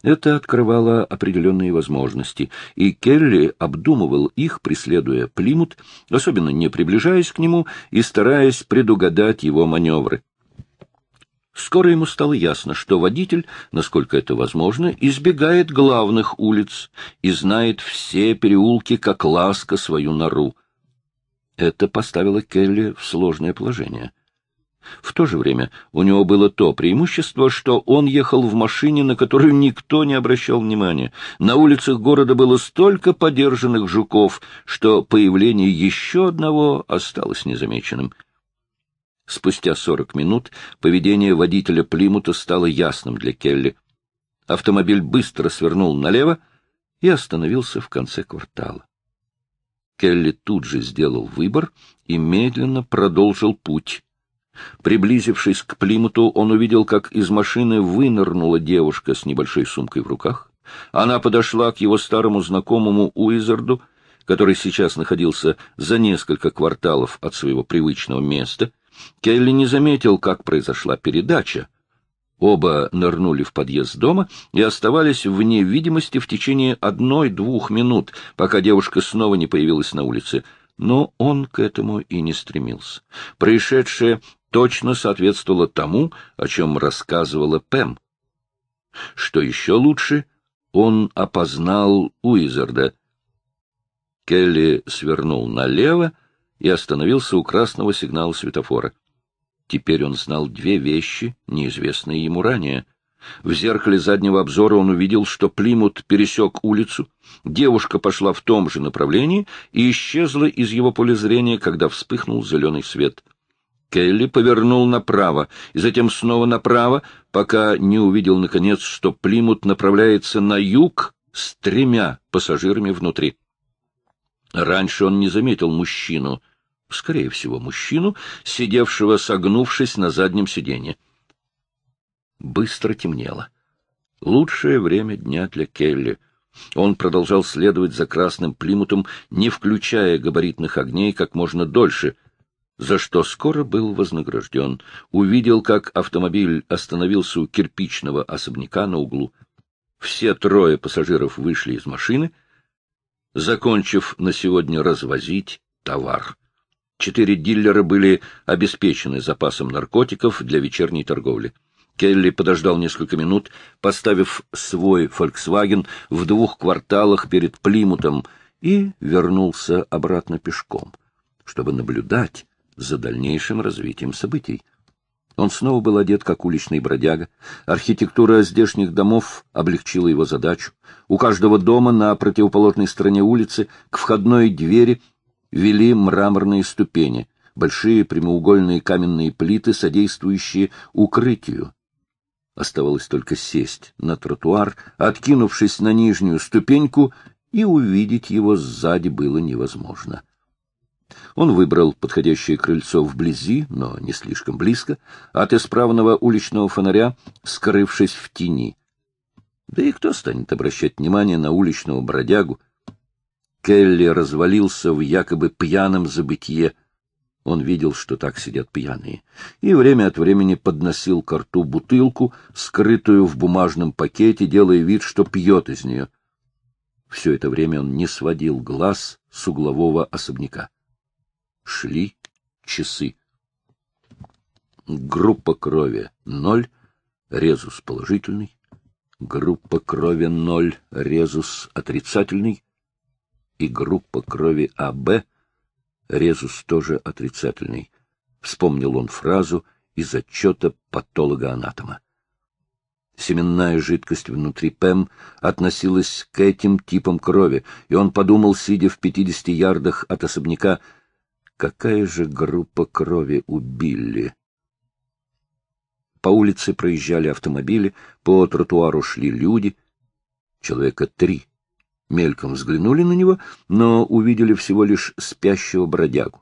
Это открывало определенные возможности, и Келли обдумывал их, преследуя Плимут, особенно не приближаясь к нему и стараясь предугадать его маневры. Скоро ему стало ясно, что водитель, насколько это возможно, избегает главных улиц и знает все переулки, как ласка свою нору. Это поставило Келли в сложное положение — в то же время у него было то преимущество, что он ехал в машине, на которую никто не обращал внимания. На улицах города было столько подержанных жуков, что появление еще одного осталось незамеченным. Спустя сорок минут поведение водителя Плимута стало ясным для Келли. Автомобиль быстро свернул налево и остановился в конце квартала. Келли тут же сделал выбор и медленно продолжил путь. Приблизившись к Плимуту, он увидел, как из машины вынырнула девушка с небольшой сумкой в руках. Она подошла к его старому знакомому Уизарду, который сейчас находился за несколько кварталов от своего привычного места. Келли не заметил, как произошла передача. Оба нырнули в подъезд дома и оставались вне видимости в течение одной-двух минут, пока девушка снова не появилась на улице но он к этому и не стремился. Происшедшее точно соответствовало тому, о чем рассказывала Пэм. Что еще лучше, он опознал Уизарда. Келли свернул налево и остановился у красного сигнала светофора. Теперь он знал две вещи, неизвестные ему ранее. В зеркале заднего обзора он увидел, что Плимут пересек улицу, девушка пошла в том же направлении и исчезла из его поля зрения, когда вспыхнул зеленый свет. Келли повернул направо и затем снова направо, пока не увидел, наконец, что Плимут направляется на юг с тремя пассажирами внутри. Раньше он не заметил мужчину, скорее всего, мужчину, сидевшего согнувшись на заднем сиденье. Быстро темнело. Лучшее время дня для Келли. Он продолжал следовать за красным плимутом, не включая габаритных огней как можно дольше — за что скоро был вознагражден. Увидел, как автомобиль остановился у кирпичного особняка на углу. Все трое пассажиров вышли из машины, закончив на сегодня развозить товар. Четыре дилера были обеспечены запасом наркотиков для вечерней торговли. Келли подождал несколько минут, поставив свой «Фольксваген» в двух кварталах перед Плимутом и вернулся обратно пешком, чтобы наблюдать, за дальнейшим развитием событий. Он снова был одет, как уличный бродяга. Архитектура здешних домов облегчила его задачу. У каждого дома на противоположной стороне улицы к входной двери вели мраморные ступени, большие прямоугольные каменные плиты, содействующие укрытию. Оставалось только сесть на тротуар, откинувшись на нижнюю ступеньку, и увидеть его сзади было невозможно. — он выбрал подходящее крыльцо вблизи, но не слишком близко, от исправного уличного фонаря, скрывшись в тени. Да и кто станет обращать внимание на уличного бродягу? Келли развалился в якобы пьяном забытье. Он видел, что так сидят пьяные, и время от времени подносил к рту бутылку, скрытую в бумажном пакете, делая вид, что пьет из нее. Все это время он не сводил глаз с углового особняка шли часы. Группа крови — ноль, резус положительный. Группа крови ноль, резус отрицательный. И группа крови АБ, резус тоже отрицательный. Вспомнил он фразу из отчета патолога-анатома. Семенная жидкость внутри Пэм относилась к этим типам крови, и он подумал, сидя в пятидесяти ярдах от особняка, какая же группа крови у Билли. По улице проезжали автомобили, по тротуару шли люди, человека три. Мельком взглянули на него, но увидели всего лишь спящего бродягу.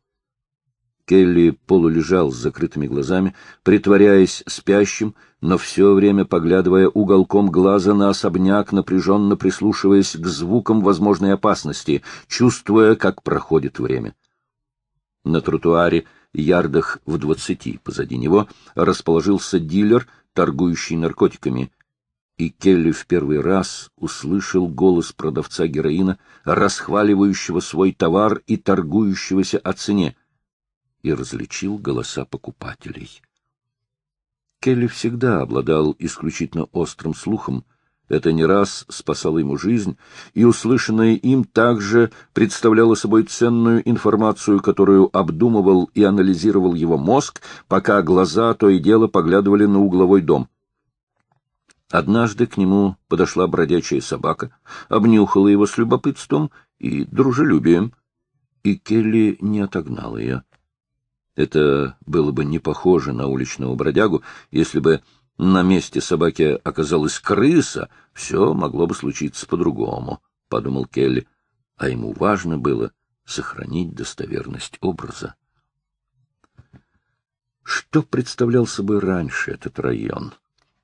Келли полулежал с закрытыми глазами, притворяясь спящим, но все время поглядывая уголком глаза на особняк, напряженно прислушиваясь к звукам возможной опасности, чувствуя, как проходит время. На тротуаре, ярдах в двадцати позади него, расположился дилер, торгующий наркотиками. И Келли в первый раз услышал голос продавца героина, расхваливающего свой товар и торгующегося о цене, и различил голоса покупателей. Келли всегда обладал исключительно острым слухом, это не раз спасало ему жизнь, и услышанное им также представляло собой ценную информацию, которую обдумывал и анализировал его мозг, пока глаза то и дело поглядывали на угловой дом. Однажды к нему подошла бродячая собака, обнюхала его с любопытством и дружелюбием, и Келли не отогнал ее. Это было бы не похоже на уличного бродягу, если бы на месте собаки оказалась крыса, все могло бы случиться по-другому, — подумал Келли. А ему важно было сохранить достоверность образа. Что представлял собой раньше этот район?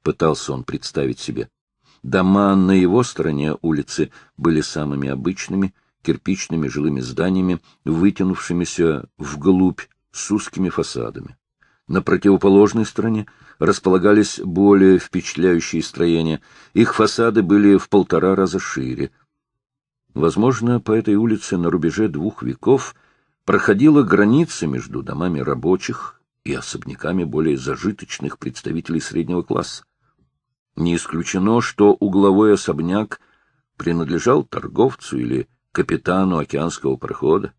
Пытался он представить себе. Дома на его стороне улицы были самыми обычными, кирпичными жилыми зданиями, вытянувшимися вглубь с узкими фасадами. На противоположной стороне располагались более впечатляющие строения. Их фасады были в полтора раза шире. Возможно, по этой улице на рубеже двух веков проходила граница между домами рабочих и особняками более зажиточных представителей среднего класса. Не исключено, что угловой особняк принадлежал торговцу или капитану океанского прохода.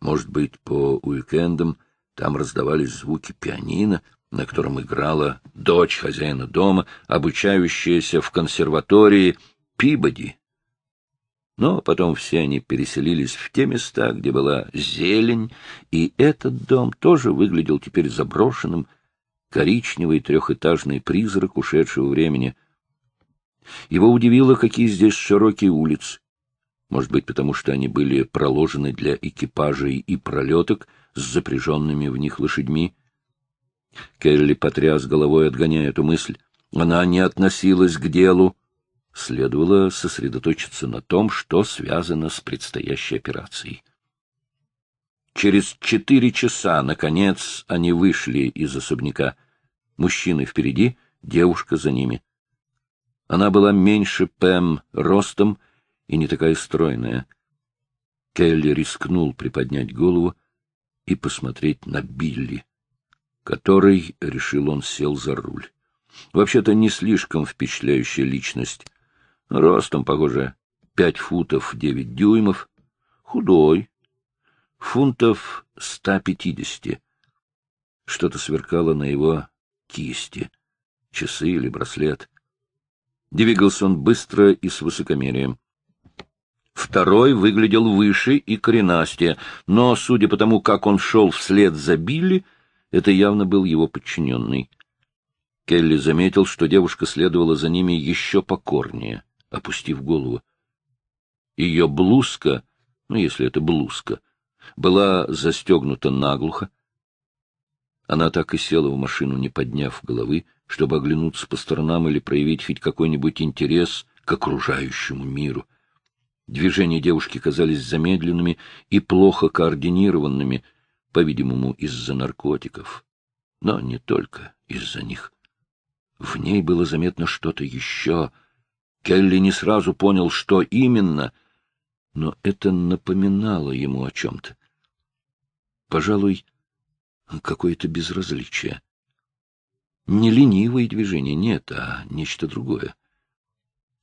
Может быть, по уикендам там раздавались звуки пианино, на котором играла дочь хозяина дома, обучающаяся в консерватории Пибоди. Но потом все они переселились в те места, где была зелень, и этот дом тоже выглядел теперь заброшенным, коричневый трехэтажный призрак ушедшего времени. Его удивило, какие здесь широкие улицы. Может быть, потому что они были проложены для экипажей и пролеток — с запряженными в них лошадьми. Келли потряс головой, отгоняя эту мысль. Она не относилась к делу. Следовало сосредоточиться на том, что связано с предстоящей операцией. Через четыре часа, наконец, они вышли из особняка. Мужчины впереди, девушка за ними. Она была меньше Пэм ростом и не такая стройная. Келли рискнул приподнять голову, и посмотреть на Билли, который, решил он, сел за руль. Вообще-то не слишком впечатляющая личность. Ростом, похоже, пять футов девять дюймов, худой, фунтов ста пятидесяти. Что-то сверкало на его кисти, часы или браслет. Двигался он быстро и с высокомерием. Второй выглядел выше и коренастее, но, судя по тому, как он шел вслед за Билли, это явно был его подчиненный. Келли заметил, что девушка следовала за ними еще покорнее, опустив голову. Ее блузка, ну, если это блузка, была застегнута наглухо. Она так и села в машину, не подняв головы, чтобы оглянуться по сторонам или проявить хоть какой-нибудь интерес к окружающему миру. Движения девушки казались замедленными и плохо координированными, по-видимому, из-за наркотиков. Но не только из-за них. В ней было заметно что-то еще. Келли не сразу понял, что именно, но это напоминало ему о чем-то. Пожалуй, какое-то безразличие. Не ленивые движения, нет, а нечто другое.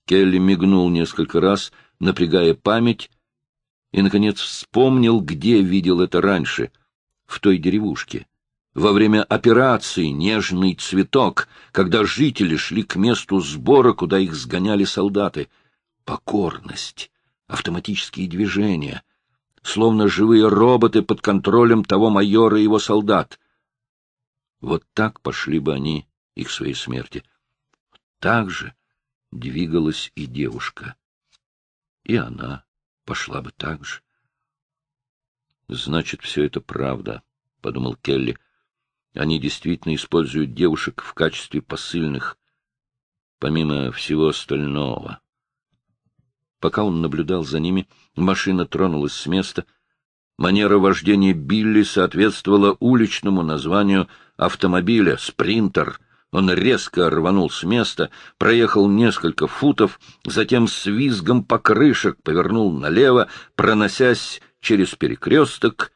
Келли мигнул несколько раз — напрягая память, и, наконец, вспомнил, где видел это раньше, в той деревушке. Во время операции «Нежный цветок», когда жители шли к месту сбора, куда их сгоняли солдаты. Покорность, автоматические движения, словно живые роботы под контролем того майора и его солдат. Вот так пошли бы они и к своей смерти. Так же двигалась и девушка и она пошла бы так же. Значит, все это правда, — подумал Келли. Они действительно используют девушек в качестве посыльных, помимо всего остального. Пока он наблюдал за ними, машина тронулась с места. Манера вождения Билли соответствовала уличному названию автомобиля «Спринтер», он резко рванул с места, проехал несколько футов, затем с визгом покрышек повернул налево, проносясь через перекресток,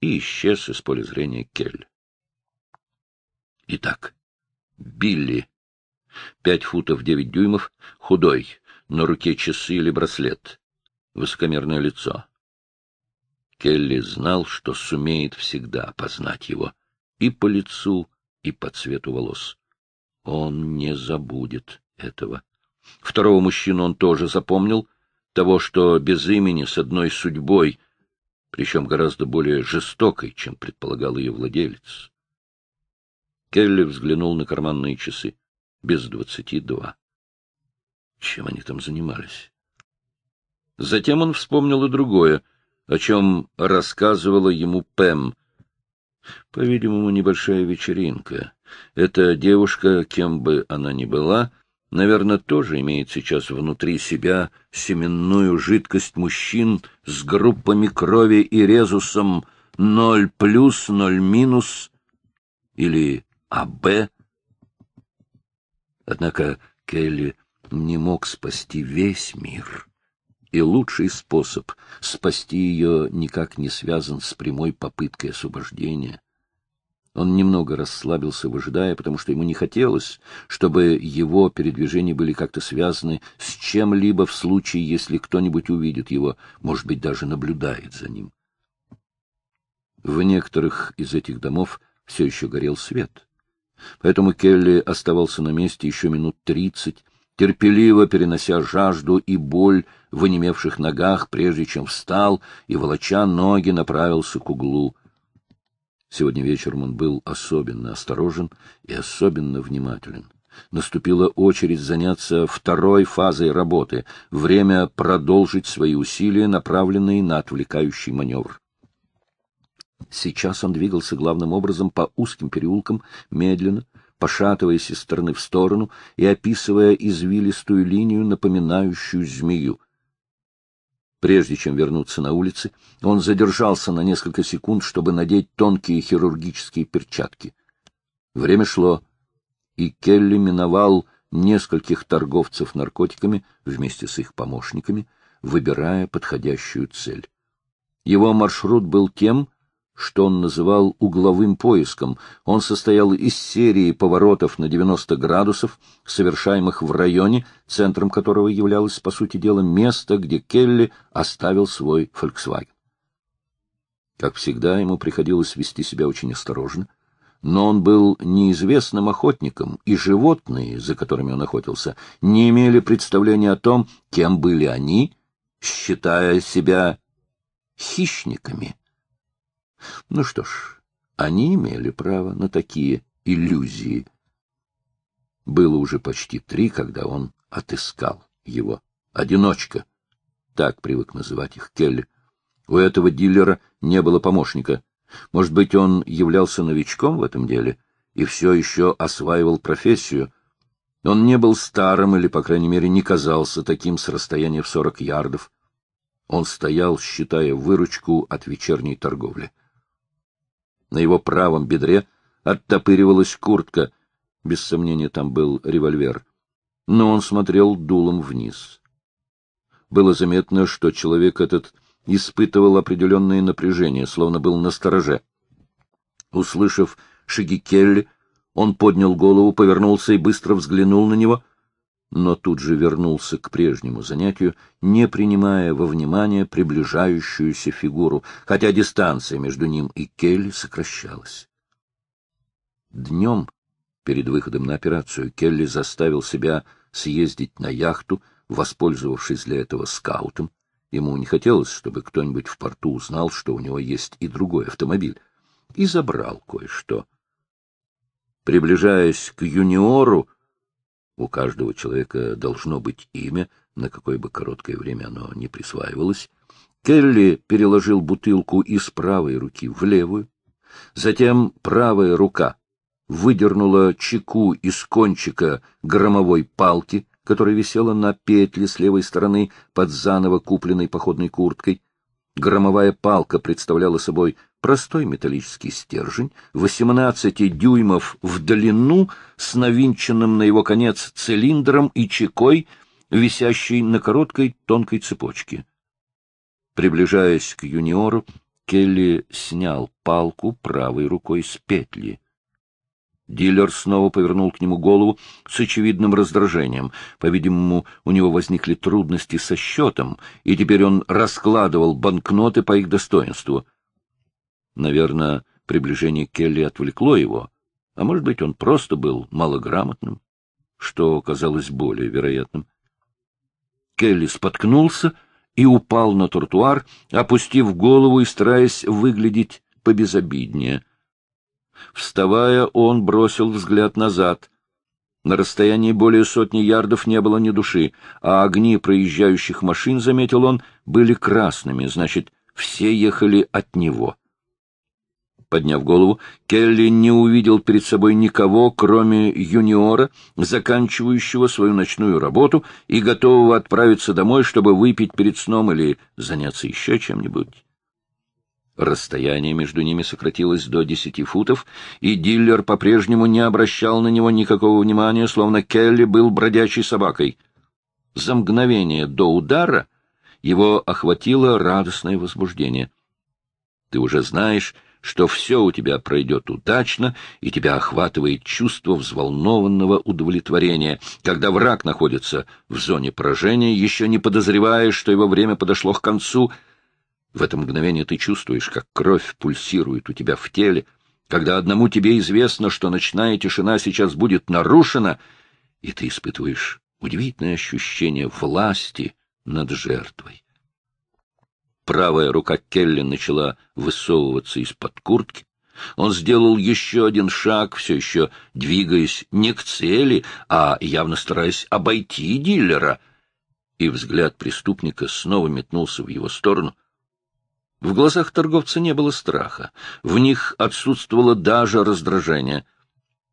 и исчез из поля зрения Кель. Итак, Билли. Пять футов девять дюймов, худой, на руке часы или браслет. Высокомерное лицо. Келли знал, что сумеет всегда познать его и по лицу, и по цвету волос. Он не забудет этого. Второго мужчину он тоже запомнил, того, что без имени, с одной судьбой, причем гораздо более жестокой, чем предполагал ее владелец. Келли взглянул на карманные часы. Без двадцати два. Чем они там занимались? Затем он вспомнил и другое, о чем рассказывала ему Пэм. По-видимому, небольшая вечеринка — эта девушка, кем бы она ни была, наверное, тоже имеет сейчас внутри себя семенную жидкость мужчин с группами крови и резусом ноль плюс, ноль минус или АБ. Однако Келли не мог спасти весь мир. И лучший способ спасти ее никак не связан с прямой попыткой освобождения. Он немного расслабился, выжидая, потому что ему не хотелось, чтобы его передвижения были как-то связаны с чем-либо в случае, если кто-нибудь увидит его, может быть, даже наблюдает за ним. В некоторых из этих домов все еще горел свет. Поэтому Келли оставался на месте еще минут тридцать, терпеливо перенося жажду и боль в онемевших ногах, прежде чем встал и, волоча ноги, направился к углу — Сегодня вечером он был особенно осторожен и особенно внимателен. Наступила очередь заняться второй фазой работы, время продолжить свои усилия, направленные на отвлекающий маневр. Сейчас он двигался главным образом по узким переулкам, медленно, пошатываясь из стороны в сторону и описывая извилистую линию, напоминающую змею. Прежде чем вернуться на улицы, он задержался на несколько секунд, чтобы надеть тонкие хирургические перчатки. Время шло, и Келли миновал нескольких торговцев наркотиками вместе с их помощниками, выбирая подходящую цель. Его маршрут был тем, что он называл угловым поиском. Он состоял из серии поворотов на 90 градусов, совершаемых в районе, центром которого являлось, по сути дела, место, где Келли оставил свой «Фольксваген». Как всегда, ему приходилось вести себя очень осторожно, но он был неизвестным охотником, и животные, за которыми он охотился, не имели представления о том, кем были они, считая себя хищниками. Ну что ж, они имели право на такие иллюзии. Было уже почти три, когда он отыскал его. Одиночка. Так привык называть их Келли. У этого дилера не было помощника. Может быть, он являлся новичком в этом деле и все еще осваивал профессию. Он не был старым или, по крайней мере, не казался таким с расстояния в сорок ярдов. Он стоял, считая выручку от вечерней торговли. На его правом бедре оттопыривалась куртка. Без сомнения, там был револьвер. Но он смотрел дулом вниз. Было заметно, что человек этот испытывал определенное напряжение, словно был на стороже. Услышав шаги Келли, он поднял голову, повернулся и быстро взглянул на него — но тут же вернулся к прежнему занятию, не принимая во внимание приближающуюся фигуру, хотя дистанция между ним и Келли сокращалась. Днем, перед выходом на операцию, Келли заставил себя съездить на яхту, воспользовавшись для этого скаутом. Ему не хотелось, чтобы кто-нибудь в порту узнал, что у него есть и другой автомобиль, и забрал кое-что. Приближаясь к юниору, у каждого человека должно быть имя, на какое бы короткое время оно не присваивалось. Келли переложил бутылку из правой руки в левую. Затем правая рука выдернула чеку из кончика громовой палки, которая висела на петле с левой стороны под заново купленной походной курткой. Громовая палка представляла собой простой металлический стержень, 18 дюймов в длину, с навинченным на его конец цилиндром и чекой, висящей на короткой тонкой цепочке. Приближаясь к юниору, Келли снял палку правой рукой с петли. Дилер снова повернул к нему голову с очевидным раздражением. По-видимому, у него возникли трудности со счетом, и теперь он раскладывал банкноты по их достоинству — Наверное, приближение Келли отвлекло его, а может быть, он просто был малограмотным, что казалось более вероятным. Келли споткнулся и упал на тротуар, опустив голову и стараясь выглядеть побезобиднее. Вставая, он бросил взгляд назад. На расстоянии более сотни ярдов не было ни души, а огни проезжающих машин, заметил он, были красными, значит, все ехали от него. Подняв голову, Келли не увидел перед собой никого, кроме юниора, заканчивающего свою ночную работу и готового отправиться домой, чтобы выпить перед сном или заняться еще чем-нибудь. Расстояние между ними сократилось до десяти футов, и диллер по-прежнему не обращал на него никакого внимания, словно Келли был бродячей собакой. За мгновение до удара его охватило радостное возбуждение. — Ты уже знаешь, что все у тебя пройдет удачно, и тебя охватывает чувство взволнованного удовлетворения, когда враг находится в зоне поражения, еще не подозревая, что его время подошло к концу. В это мгновение ты чувствуешь, как кровь пульсирует у тебя в теле, когда одному тебе известно, что ночная тишина сейчас будет нарушена, и ты испытываешь удивительное ощущение власти над жертвой. Правая рука Келли начала высовываться из-под куртки. Он сделал еще один шаг, все еще двигаясь не к цели, а явно стараясь обойти дилера. И взгляд преступника снова метнулся в его сторону. В глазах торговца не было страха, в них отсутствовало даже раздражение.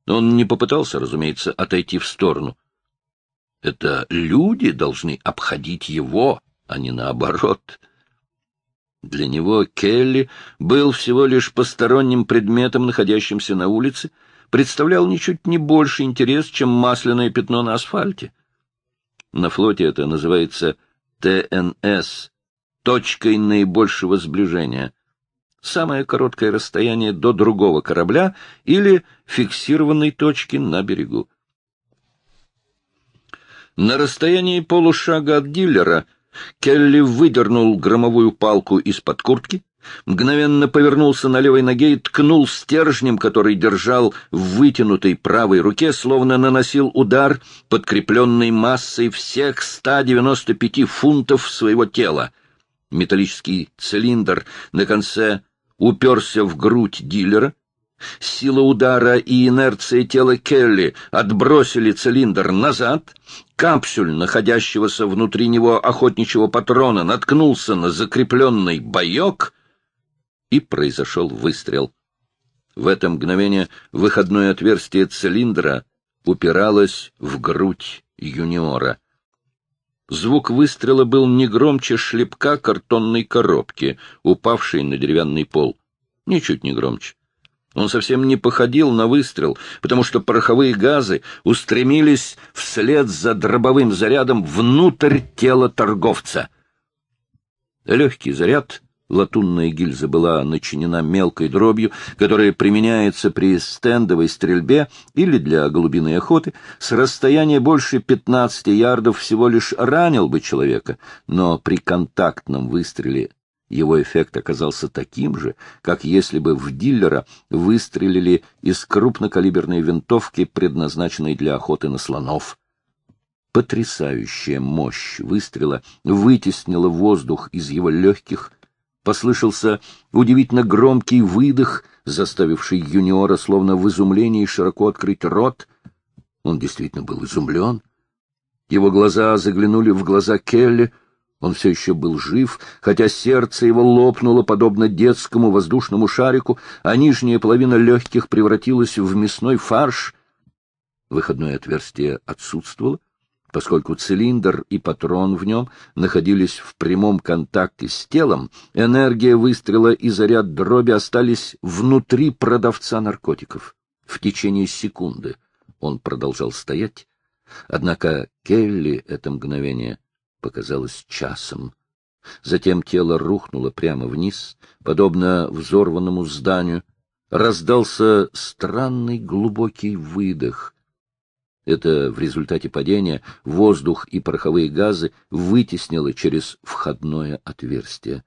Он не попытался, разумеется, отойти в сторону. Это люди должны обходить его, а не наоборот. — для него Келли был всего лишь посторонним предметом, находящимся на улице, представлял ничуть не больше интерес, чем масляное пятно на асфальте. На флоте это называется ТНС — точкой наибольшего сближения. Самое короткое расстояние до другого корабля или фиксированной точки на берегу. На расстоянии полушага от дилера — Келли выдернул громовую палку из-под куртки, мгновенно повернулся на левой ноге и ткнул стержнем, который держал в вытянутой правой руке, словно наносил удар, подкрепленной массой всех 195 фунтов своего тела. Металлический цилиндр на конце уперся в грудь дилера, Сила удара и инерция тела Келли отбросили цилиндр назад. Капсюль, находящегося внутри него охотничьего патрона, наткнулся на закрепленный боек, и произошел выстрел. В это мгновение выходное отверстие цилиндра упиралось в грудь юниора. Звук выстрела был не громче шлепка картонной коробки, упавшей на деревянный пол. Ничуть не громче. Он совсем не походил на выстрел, потому что пороховые газы устремились вслед за дробовым зарядом внутрь тела торговца. Легкий заряд, латунная гильза была начинена мелкой дробью, которая применяется при стендовой стрельбе или для глубины охоты, с расстояния больше 15 ярдов всего лишь ранил бы человека, но при контактном выстреле его эффект оказался таким же, как если бы в диллера выстрелили из крупнокалиберной винтовки, предназначенной для охоты на слонов. Потрясающая мощь выстрела вытеснила воздух из его легких, послышался удивительно громкий выдох, заставивший юниора словно в изумлении широко открыть рот. Он действительно был изумлен. Его глаза заглянули в глаза Келли — он все еще был жив, хотя сердце его лопнуло, подобно детскому воздушному шарику, а нижняя половина легких превратилась в мясной фарш. Выходное отверстие отсутствовало, Поскольку цилиндр и патрон в нем находились в прямом контакте с телом, энергия выстрела и заряд дроби остались внутри продавца наркотиков. В течение секунды он продолжал стоять. Однако Келли это мгновение показалось часом. Затем тело рухнуло прямо вниз, подобно взорванному зданию. Раздался странный глубокий выдох. Это в результате падения воздух и пороховые газы вытеснило через входное отверстие.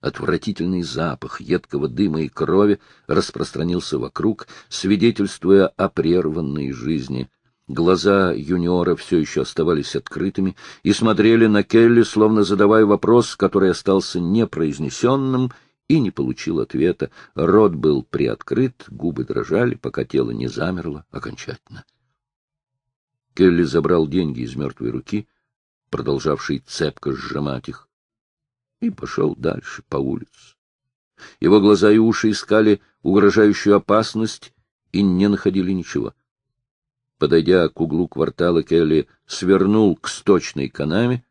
Отвратительный запах едкого дыма и крови распространился вокруг, свидетельствуя о прерванной жизни. Глаза юниора все еще оставались открытыми и смотрели на Келли, словно задавая вопрос, который остался непроизнесенным и не получил ответа. Рот был приоткрыт, губы дрожали, пока тело не замерло окончательно. Келли забрал деньги из мертвой руки, продолжавшей цепко сжимать их, и пошел дальше по улице. Его глаза и уши искали угрожающую опасность и не находили ничего. Подойдя к углу квартала, Келли свернул к сточной канаве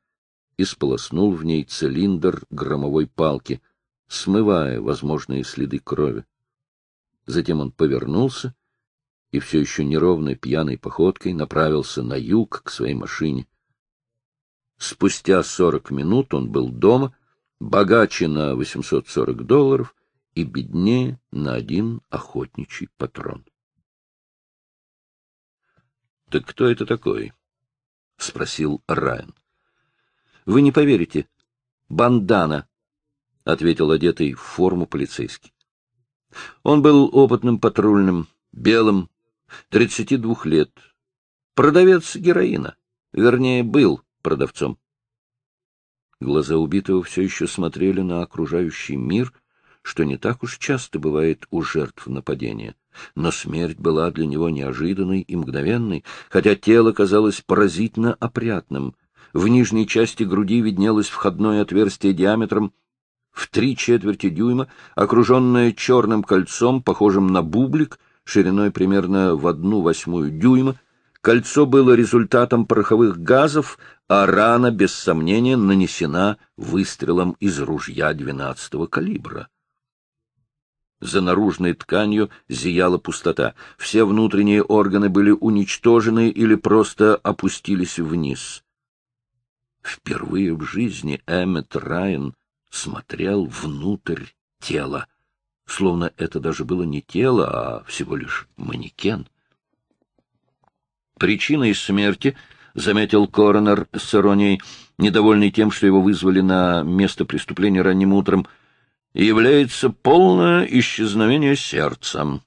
и сполоснул в ней цилиндр громовой палки, смывая возможные следы крови. Затем он повернулся и все еще неровной пьяной походкой направился на юг к своей машине. Спустя сорок минут он был дома, богаче на 840 долларов и беднее на один охотничий патрон. — Так кто это такой? — спросил Райан. — Вы не поверите. Бандана, — ответил одетый в форму полицейский. Он был опытным патрульным, белым, 32 лет, продавец героина, вернее, был продавцом. Глаза убитого все еще смотрели на окружающий мир, что не так уж часто бывает у жертв нападения. Но смерть была для него неожиданной и мгновенной, хотя тело казалось поразительно опрятным. В нижней части груди виднелось входное отверстие диаметром в три четверти дюйма, окруженное черным кольцом, похожим на бублик, шириной примерно в одну восьмую дюйма. Кольцо было результатом пороховых газов, а рана, без сомнения, нанесена выстрелом из ружья 12-го калибра. За наружной тканью зияла пустота. Все внутренние органы были уничтожены или просто опустились вниз. Впервые в жизни Эммет Райан смотрел внутрь тела, словно это даже было не тело, а всего лишь манекен. Причиной смерти, заметил коронер с иронией, недовольный тем, что его вызвали на место преступления ранним утром, — является полное исчезновение сердца.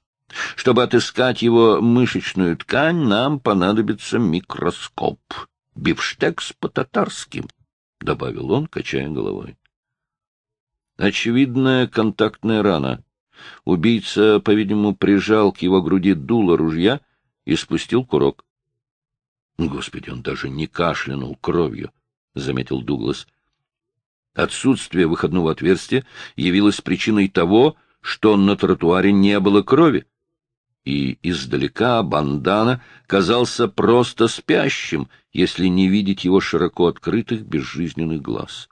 Чтобы отыскать его мышечную ткань, нам понадобится микроскоп. Бифштекс по-татарски, — добавил он, качая головой. Очевидная контактная рана. Убийца, по-видимому, прижал к его груди дуло ружья и спустил курок. — Господи, он даже не кашлянул кровью, — заметил Дуглас. — Отсутствие выходного отверстия явилось причиной того, что на тротуаре не было крови, и издалека Бандана казался просто спящим, если не видеть его широко открытых безжизненных глаз.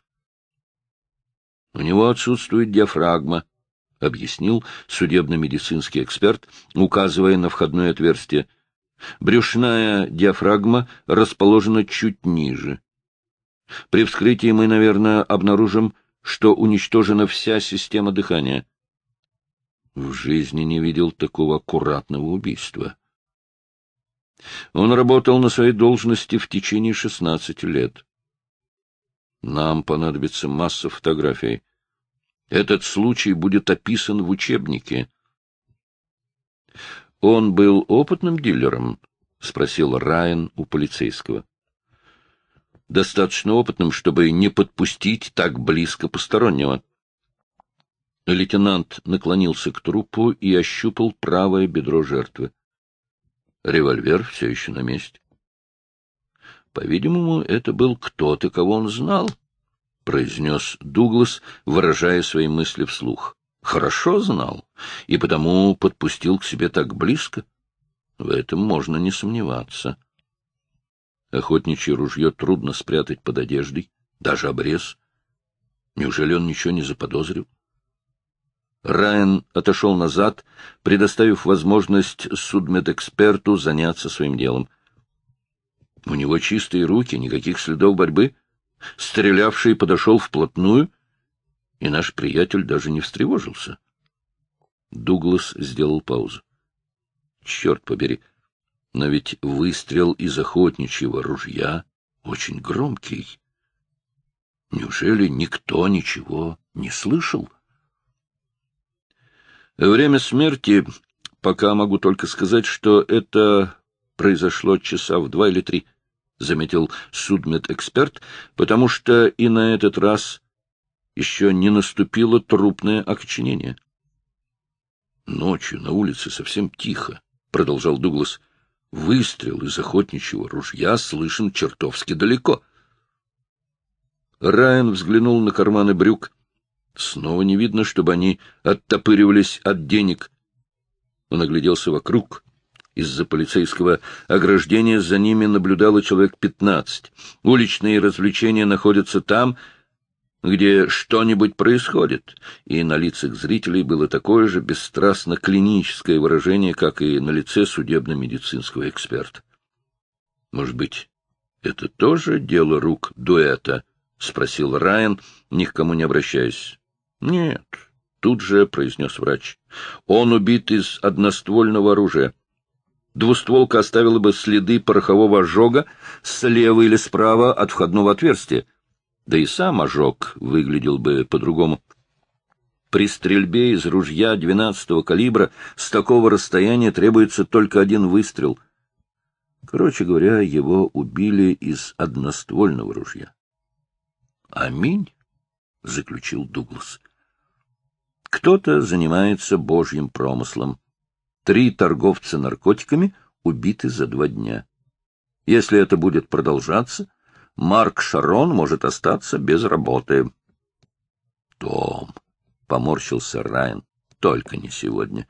— У него отсутствует диафрагма, — объяснил судебно-медицинский эксперт, указывая на входное отверстие. Брюшная диафрагма расположена чуть ниже. При вскрытии мы, наверное, обнаружим, что уничтожена вся система дыхания. В жизни не видел такого аккуратного убийства. Он работал на своей должности в течение шестнадцати лет. Нам понадобится масса фотографий. Этот случай будет описан в учебнике. — Он был опытным дилером? — спросил Райан у полицейского достаточно опытным, чтобы не подпустить так близко постороннего. Лейтенант наклонился к трупу и ощупал правое бедро жертвы. Револьвер все еще на месте. По-видимому, это был кто-то, кого он знал, — произнес Дуглас, выражая свои мысли вслух. Хорошо знал, и потому подпустил к себе так близко. В этом можно не сомневаться. — Охотничье ружье трудно спрятать под одеждой, даже обрез. Неужели он ничего не заподозрил? Райан отошел назад, предоставив возможность судмедэксперту заняться своим делом. У него чистые руки, никаких следов борьбы. Стрелявший подошел вплотную, и наш приятель даже не встревожился. Дуглас сделал паузу. — Черт побери! — но ведь выстрел из охотничьего ружья очень громкий. Неужели никто ничего не слышал? Время смерти пока могу только сказать, что это произошло часа в два или три, — заметил судмедэксперт, — потому что и на этот раз еще не наступило трупное окоченение. — Ночью на улице совсем тихо, — продолжал Дуглас. Выстрел из охотничьего ружья слышен чертовски далеко. Райан взглянул на карманы брюк. Снова не видно, чтобы они оттопыривались от денег. Он огляделся вокруг. Из-за полицейского ограждения за ними наблюдало человек пятнадцать. Уличные развлечения находятся там, где что-нибудь происходит, и на лицах зрителей было такое же бесстрастно-клиническое выражение, как и на лице судебно-медицинского эксперта. «Может быть, это тоже дело рук дуэта?» — спросил Райан, ни к кому не обращаясь. «Нет», — тут же произнес врач. «Он убит из одноствольного оружия. Двустволка оставила бы следы порохового ожога слева или справа от входного отверстия» да и сам ожог выглядел бы по-другому. При стрельбе из ружья 12-го калибра с такого расстояния требуется только один выстрел. Короче говоря, его убили из одноствольного ружья. «Аминь», — заключил Дуглас. «Кто-то занимается божьим промыслом. Три торговца наркотиками убиты за два дня. Если это будет продолжаться, Марк Шарон может остаться без работы. — Том, — поморщился Райан, — только не сегодня.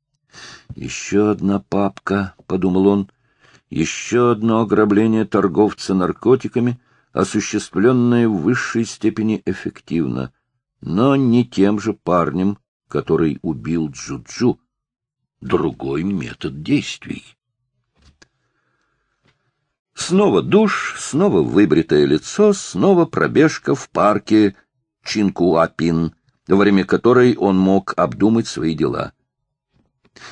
— Еще одна папка, — подумал он, — еще одно ограбление торговца наркотиками, осуществленное в высшей степени эффективно, но не тем же парнем, который убил Джуджу. -Джу. Другой метод действий. Снова душ, снова выбритое лицо, снова пробежка в парке Чинкуапин, во время которой он мог обдумать свои дела.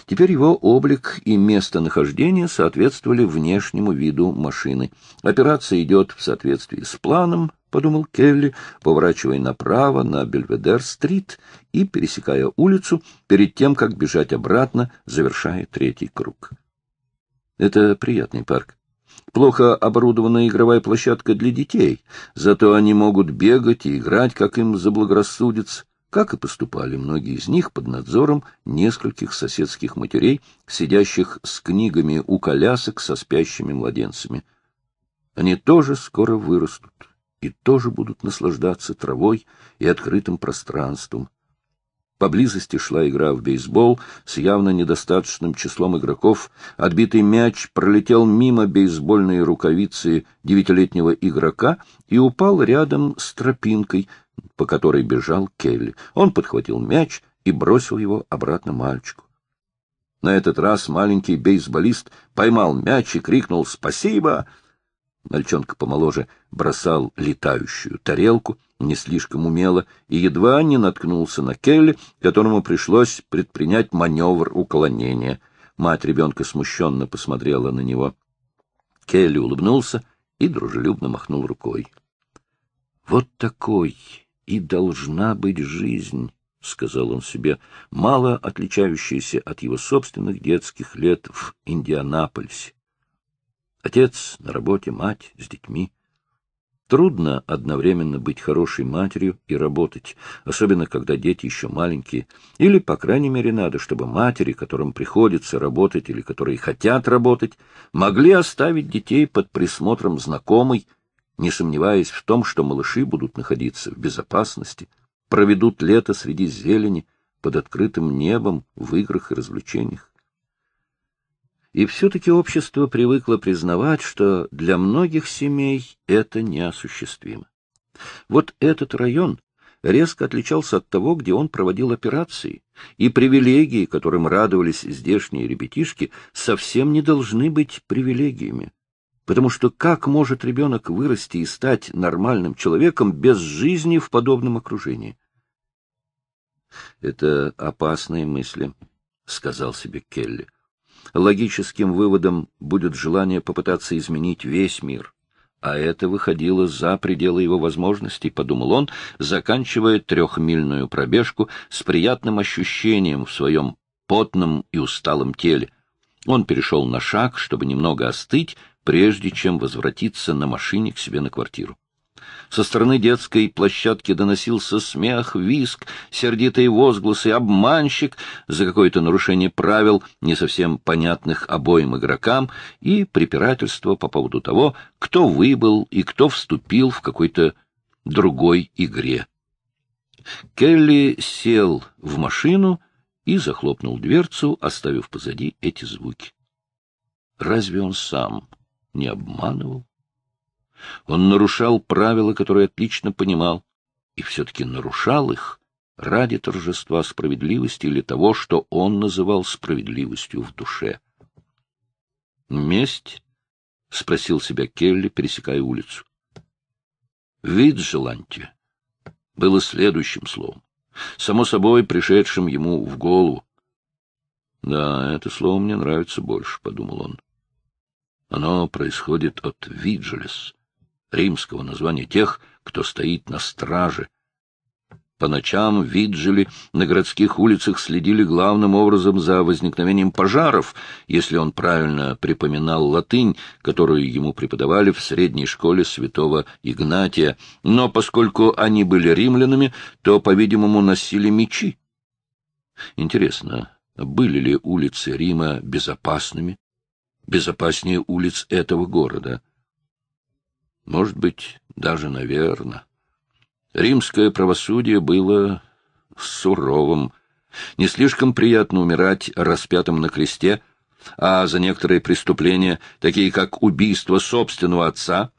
Теперь его облик и местонахождение соответствовали внешнему виду машины. Операция идет в соответствии с планом, подумал Келли, поворачивая направо на Бельведер-стрит и пересекая улицу перед тем, как бежать обратно, завершая третий круг. Это приятный парк плохо оборудована игровая площадка для детей, зато они могут бегать и играть, как им заблагорассудится, как и поступали многие из них под надзором нескольких соседских матерей, сидящих с книгами у колясок со спящими младенцами. Они тоже скоро вырастут и тоже будут наслаждаться травой и открытым пространством, Поблизости шла игра в бейсбол с явно недостаточным числом игроков. Отбитый мяч пролетел мимо бейсбольной рукавицы девятилетнего игрока и упал рядом с тропинкой, по которой бежал Келли. Он подхватил мяч и бросил его обратно мальчику. На этот раз маленький бейсболист поймал мяч и крикнул «Спасибо!» Мальчонка помоложе бросал летающую тарелку, не слишком умело, и едва не наткнулся на Келли, которому пришлось предпринять маневр уклонения. Мать ребенка смущенно посмотрела на него. Келли улыбнулся и дружелюбно махнул рукой. — Вот такой и должна быть жизнь, — сказал он себе, мало отличающаяся от его собственных детских лет в Индианаполисе. Отец на работе, мать с детьми. Трудно одновременно быть хорошей матерью и работать, особенно когда дети еще маленькие. Или, по крайней мере, надо, чтобы матери, которым приходится работать или которые хотят работать, могли оставить детей под присмотром знакомой, не сомневаясь в том, что малыши будут находиться в безопасности, проведут лето среди зелени, под открытым небом, в играх и развлечениях. И все-таки общество привыкло признавать, что для многих семей это неосуществимо. Вот этот район резко отличался от того, где он проводил операции, и привилегии, которым радовались здешние ребятишки, совсем не должны быть привилегиями. Потому что как может ребенок вырасти и стать нормальным человеком без жизни в подобном окружении? — Это опасные мысли, — сказал себе Келли логическим выводом будет желание попытаться изменить весь мир. А это выходило за пределы его возможностей, подумал он, заканчивая трехмильную пробежку с приятным ощущением в своем потном и усталом теле. Он перешел на шаг, чтобы немного остыть, прежде чем возвратиться на машине к себе на квартиру. Со стороны детской площадки доносился смех, виск, сердитые возгласы, обманщик за какое-то нарушение правил, не совсем понятных обоим игрокам, и препирательство по поводу того, кто выбыл и кто вступил в какой-то другой игре. Келли сел в машину и захлопнул дверцу, оставив позади эти звуки. Разве он сам не обманывал? Он нарушал правила, которые отлично понимал, и все-таки нарушал их ради торжества справедливости или того, что он называл справедливостью в душе. «Месть?» — спросил себя Келли, пересекая улицу. «Вид желанти» было следующим словом, само собой пришедшим ему в голову. «Да, это слово мне нравится больше», — подумал он. «Оно происходит от «виджелес», римского названия тех, кто стоит на страже. По ночам виджили на городских улицах следили главным образом за возникновением пожаров, если он правильно припоминал латынь, которую ему преподавали в средней школе святого Игнатия. Но поскольку они были римлянами, то, по-видимому, носили мечи. Интересно, были ли улицы Рима безопасными? Безопаснее улиц этого города — может быть, даже, наверное. Римское правосудие было суровым. Не слишком приятно умирать распятым на кресте, а за некоторые преступления, такие как убийство собственного отца,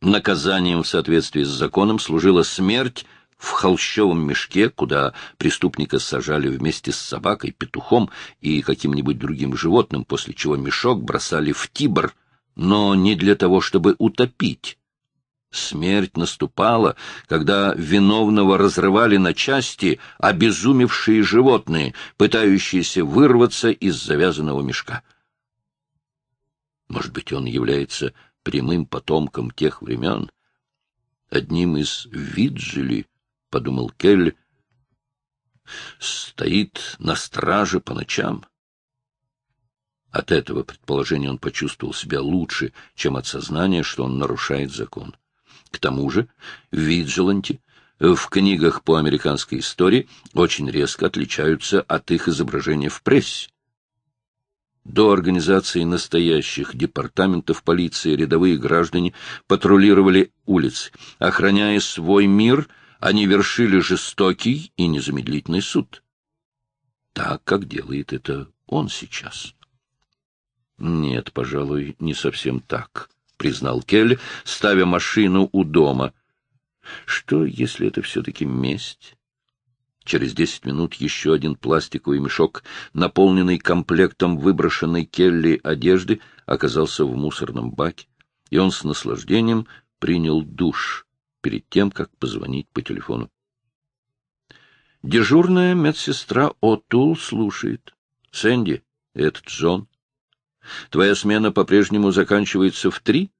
наказанием в соответствии с законом служила смерть в холщовом мешке, куда преступника сажали вместе с собакой, петухом и каким-нибудь другим животным, после чего мешок бросали в Тибр — но не для того, чтобы утопить. Смерть наступала, когда виновного разрывали на части обезумевшие животные, пытающиеся вырваться из завязанного мешка. Может быть, он является прямым потомком тех времен? Одним из виджелей, — подумал Келли, — стоит на страже по ночам. — от этого предположения он почувствовал себя лучше, чем от сознания, что он нарушает закон. К тому же Виджеланти в книгах по американской истории очень резко отличаются от их изображения в прессе. До организации настоящих департаментов полиции рядовые граждане патрулировали улицы. Охраняя свой мир, они вершили жестокий и незамедлительный суд. Так, как делает это он сейчас. Нет, пожалуй, не совсем так, признал Кель, ставя машину у дома. Что, если это все-таки месть? Через десять минут еще один пластиковый мешок, наполненный комплектом выброшенной Келли одежды, оказался в мусорном баке, и он с наслаждением принял душ перед тем, как позвонить по телефону. Дежурная медсестра Отул слушает. «Сэнди, это Джон. Твоя смена по-прежнему заканчивается в три?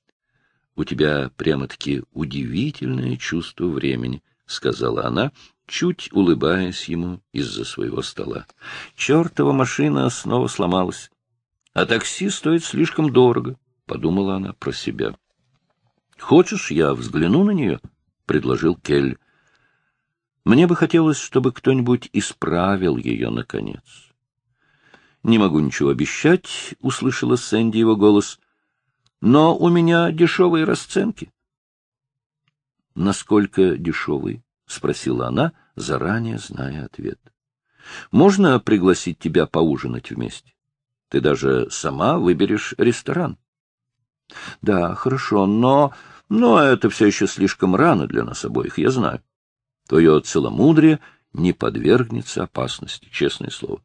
— У тебя прямо-таки удивительное чувство времени, — сказала она, чуть улыбаясь ему из-за своего стола. — Чёртова машина снова сломалась. А такси стоит слишком дорого, — подумала она про себя. — Хочешь, я взгляну на нее? — предложил Кель. Мне бы хотелось, чтобы кто-нибудь исправил ее, наконец. Не могу ничего обещать, — услышала Сэнди его голос. — Но у меня дешевые расценки. — Насколько дешевые? — спросила она, заранее зная ответ. — Можно пригласить тебя поужинать вместе? Ты даже сама выберешь ресторан. — Да, хорошо, но... Но это все еще слишком рано для нас обоих, я знаю. Твое целомудрие не подвергнется опасности, честное слово.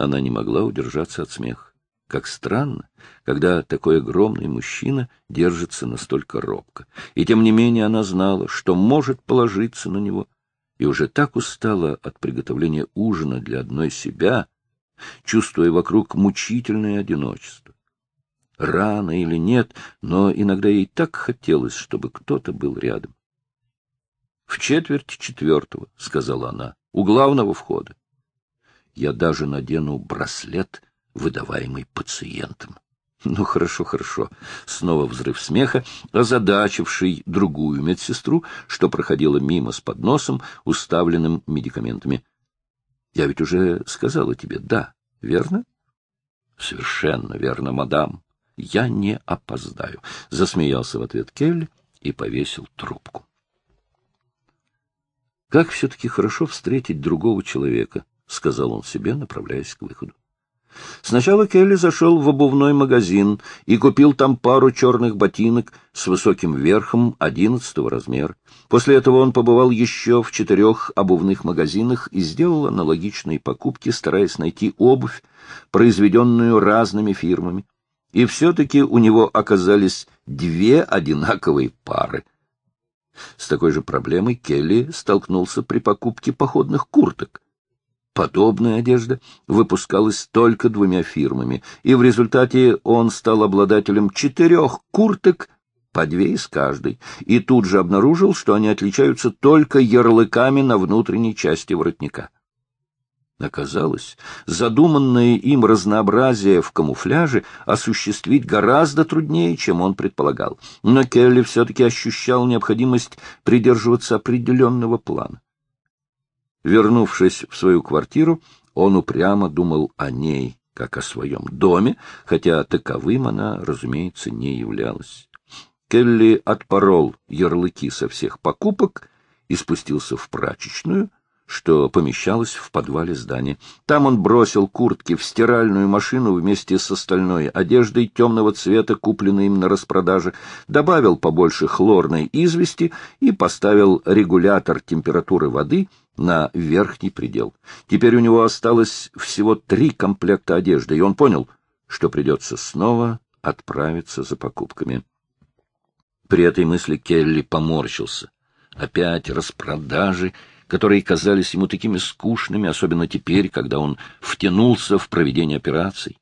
Она не могла удержаться от смеха. Как странно, когда такой огромный мужчина держится настолько робко. И тем не менее она знала, что может положиться на него, и уже так устала от приготовления ужина для одной себя, чувствуя вокруг мучительное одиночество. Рано или нет, но иногда ей так хотелось, чтобы кто-то был рядом. — В четверть четвертого, — сказала она, — у главного входа. Я даже надену браслет, выдаваемый пациентам. Ну, хорошо, хорошо. Снова взрыв смеха, озадачивший другую медсестру, что проходила мимо с подносом, уставленным медикаментами. Я ведь уже сказала тебе «да», верно? Совершенно верно, мадам. Я не опоздаю. Засмеялся в ответ Келли и повесил трубку. Как все-таки хорошо встретить другого человека, — сказал он себе, направляясь к выходу. Сначала Келли зашел в обувной магазин и купил там пару черных ботинок с высоким верхом одиннадцатого размера. После этого он побывал еще в четырех обувных магазинах и сделал аналогичные покупки, стараясь найти обувь, произведенную разными фирмами. И все-таки у него оказались две одинаковые пары. С такой же проблемой Келли столкнулся при покупке походных курток — Подобная одежда выпускалась только двумя фирмами, и в результате он стал обладателем четырех курток, по две из каждой, и тут же обнаружил, что они отличаются только ярлыками на внутренней части воротника. Оказалось, задуманное им разнообразие в камуфляже осуществить гораздо труднее, чем он предполагал. Но Келли все-таки ощущал необходимость придерживаться определенного плана. Вернувшись в свою квартиру, он упрямо думал о ней, как о своем доме, хотя таковым она, разумеется, не являлась. Келли отпорол ярлыки со всех покупок и спустился в прачечную, что помещалось в подвале здания. Там он бросил куртки в стиральную машину вместе с остальной одеждой темного цвета, купленной им на распродаже, добавил побольше хлорной извести и поставил регулятор температуры воды — на верхний предел. Теперь у него осталось всего три комплекта одежды, и он понял, что придется снова отправиться за покупками. При этой мысли Келли поморщился. Опять распродажи, которые казались ему такими скучными, особенно теперь, когда он втянулся в проведение операций.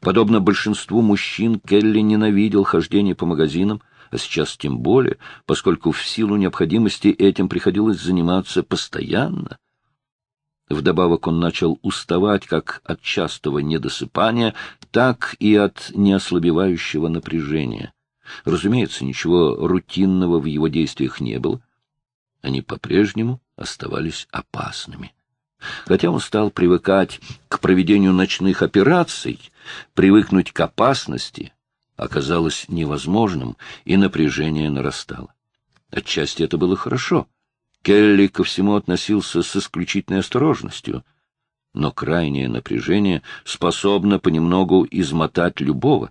Подобно большинству мужчин, Келли ненавидел хождение по магазинам, а сейчас тем более, поскольку в силу необходимости этим приходилось заниматься постоянно. Вдобавок он начал уставать как от частого недосыпания, так и от неослабевающего напряжения. Разумеется, ничего рутинного в его действиях не было. Они по-прежнему оставались опасными. Хотя он стал привыкать к проведению ночных операций, привыкнуть к опасности — оказалось невозможным, и напряжение нарастало. Отчасти это было хорошо. Келли ко всему относился с исключительной осторожностью, но крайнее напряжение способно понемногу измотать любого.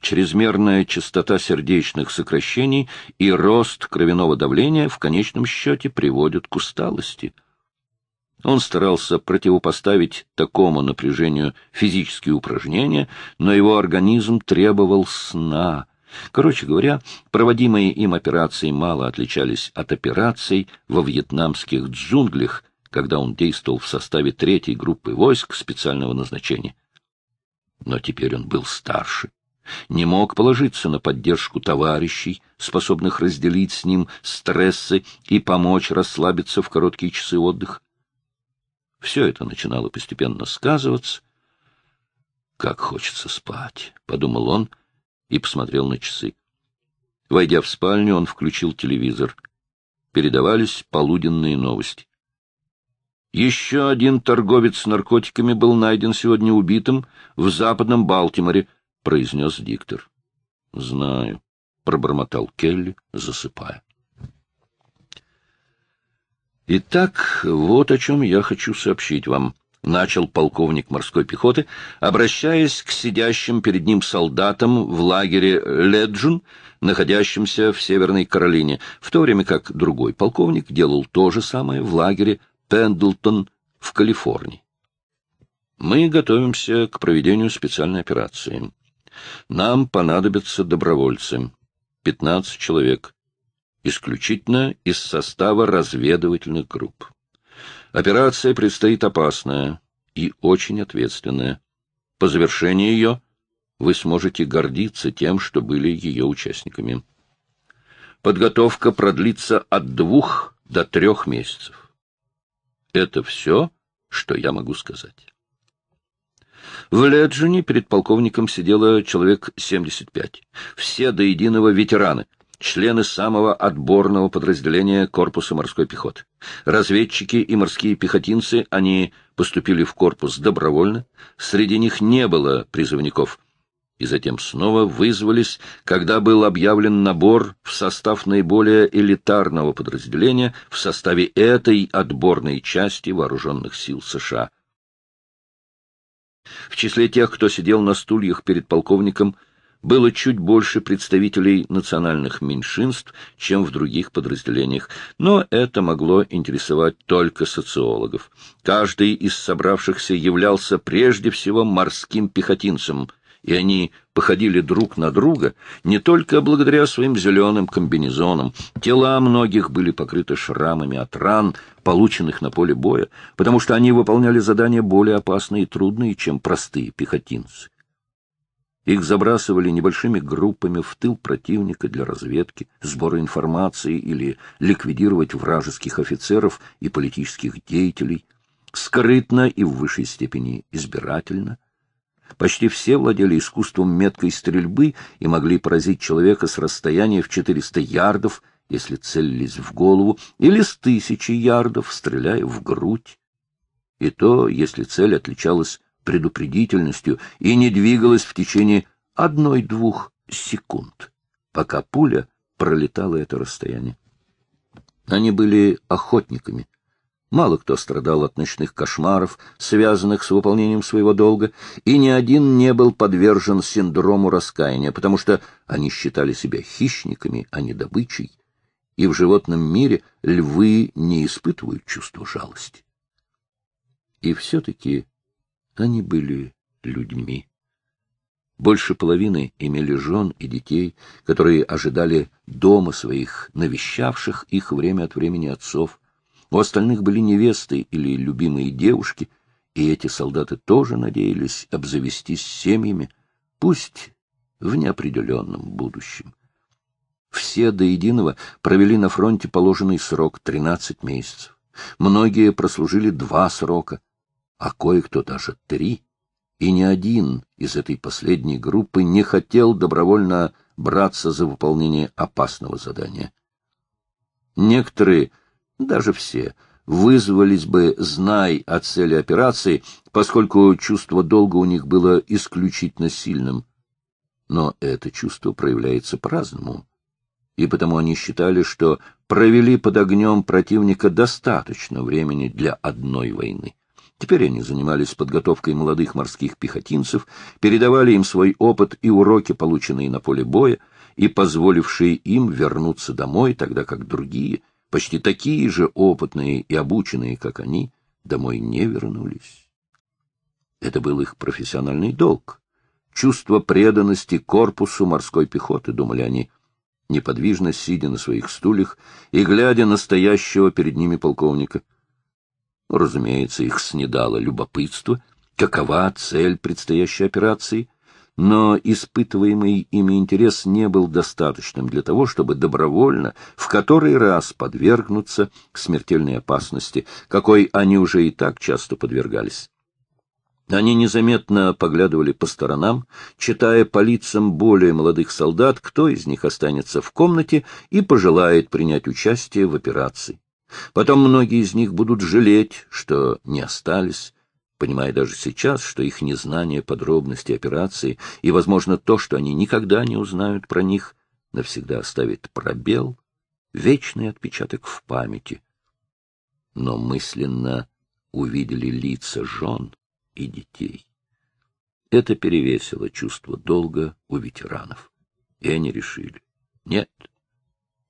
Чрезмерная частота сердечных сокращений и рост кровяного давления в конечном счете приводят к усталости — он старался противопоставить такому напряжению физические упражнения, но его организм требовал сна. Короче говоря, проводимые им операции мало отличались от операций во вьетнамских джунглях, когда он действовал в составе третьей группы войск специального назначения. Но теперь он был старше, не мог положиться на поддержку товарищей, способных разделить с ним стрессы и помочь расслабиться в короткие часы отдыха. Все это начинало постепенно сказываться. «Как хочется спать!» — подумал он и посмотрел на часы. Войдя в спальню, он включил телевизор. Передавались полуденные новости. Еще один торговец с наркотиками был найден сегодня убитым в западном Балтиморе, — произнес диктор. — Знаю, — пробормотал Келли, засыпая. «Итак, вот о чем я хочу сообщить вам», — начал полковник морской пехоты, обращаясь к сидящим перед ним солдатам в лагере Леджун, находящемся в Северной Каролине, в то время как другой полковник делал то же самое в лагере Пендлтон в Калифорнии. «Мы готовимся к проведению специальной операции. Нам понадобятся добровольцы. пятнадцать человек исключительно из состава разведывательных групп. Операция предстоит опасная и очень ответственная. По завершении ее вы сможете гордиться тем, что были ее участниками. Подготовка продлится от двух до трех месяцев. Это все, что я могу сказать. В Леджине перед полковником сидело человек 75. Все до единого ветераны — члены самого отборного подразделения корпуса морской пехоты. Разведчики и морские пехотинцы, они поступили в корпус добровольно, среди них не было призывников, и затем снова вызвались, когда был объявлен набор в состав наиболее элитарного подразделения в составе этой отборной части вооруженных сил США. В числе тех, кто сидел на стульях перед полковником – было чуть больше представителей национальных меньшинств, чем в других подразделениях, но это могло интересовать только социологов. Каждый из собравшихся являлся прежде всего морским пехотинцем, и они походили друг на друга не только благодаря своим зеленым комбинезонам. Тела многих были покрыты шрамами от ран, полученных на поле боя, потому что они выполняли задания более опасные и трудные, чем простые пехотинцы. Их забрасывали небольшими группами в тыл противника для разведки, сбора информации или ликвидировать вражеских офицеров и политических деятелей, скрытно и в высшей степени избирательно. Почти все владели искусством меткой стрельбы и могли поразить человека с расстояния в 400 ярдов, если целились в голову, или с тысячи ярдов, стреляя в грудь. И то, если цель отличалась предупредительностью и не двигалась в течение одной-двух секунд, пока пуля пролетала это расстояние. Они были охотниками. Мало кто страдал от ночных кошмаров, связанных с выполнением своего долга, и ни один не был подвержен синдрому раскаяния, потому что они считали себя хищниками, а не добычей, и в животном мире львы не испытывают чувства жалости. И все-таки они были людьми. Больше половины имели жен и детей, которые ожидали дома своих, навещавших их время от времени отцов. У остальных были невесты или любимые девушки, и эти солдаты тоже надеялись обзавестись семьями, пусть в неопределенном будущем. Все до единого провели на фронте положенный срок — 13 месяцев. Многие прослужили два срока — а кое-кто даже три, и ни один из этой последней группы не хотел добровольно браться за выполнение опасного задания. Некоторые, даже все, вызвались бы, знай о цели операции, поскольку чувство долга у них было исключительно сильным. Но это чувство проявляется по-разному, и потому они считали, что провели под огнем противника достаточно времени для одной войны. Теперь они занимались подготовкой молодых морских пехотинцев, передавали им свой опыт и уроки, полученные на поле боя, и позволившие им вернуться домой, тогда как другие, почти такие же опытные и обученные, как они, домой не вернулись. Это был их профессиональный долг. Чувство преданности корпусу морской пехоты, думали они, неподвижно сидя на своих стульях и глядя на стоящего перед ними полковника — Разумеется, их снедало любопытство, какова цель предстоящей операции, но испытываемый ими интерес не был достаточным для того, чтобы добровольно в который раз подвергнуться смертельной опасности, какой они уже и так часто подвергались. Они незаметно поглядывали по сторонам, читая по лицам более молодых солдат, кто из них останется в комнате и пожелает принять участие в операции. Потом многие из них будут жалеть, что не остались, понимая даже сейчас, что их незнание подробностей операции и, возможно, то, что они никогда не узнают про них, навсегда оставит пробел, вечный отпечаток в памяти. Но мысленно увидели лица жен и детей. Это перевесило чувство долга у ветеранов. И они решили, нет,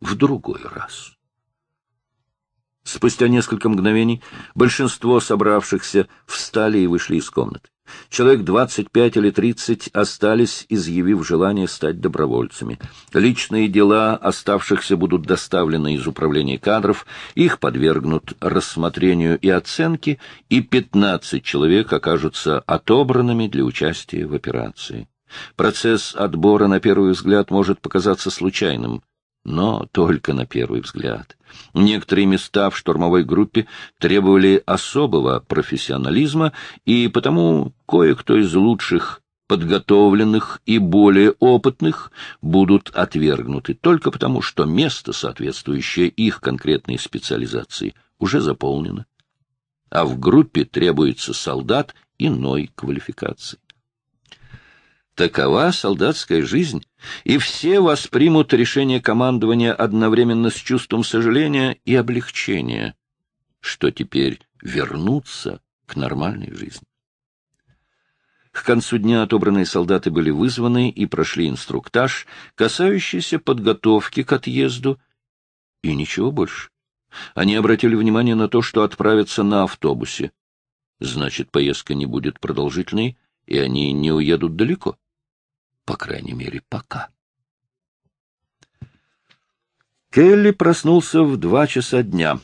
в другой раз. Спустя несколько мгновений большинство собравшихся встали и вышли из комнаты. Человек двадцать пять или тридцать остались, изъявив желание стать добровольцами. Личные дела оставшихся будут доставлены из управления кадров, их подвергнут рассмотрению и оценке, и пятнадцать человек окажутся отобранными для участия в операции. Процесс отбора, на первый взгляд, может показаться случайным — но только на первый взгляд. Некоторые места в штурмовой группе требовали особого профессионализма, и потому кое-кто из лучших подготовленных и более опытных будут отвергнуты только потому, что место, соответствующее их конкретной специализации, уже заполнено, а в группе требуется солдат иной квалификации. Такова солдатская жизнь, и все воспримут решение командования одновременно с чувством сожаления и облегчения, что теперь вернуться к нормальной жизни. К концу дня отобранные солдаты были вызваны и прошли инструктаж, касающийся подготовки к отъезду, и ничего больше. Они обратили внимание на то, что отправятся на автобусе. Значит, поездка не будет продолжительной, и они не уедут далеко по крайней мере, пока. Келли проснулся в два часа дня,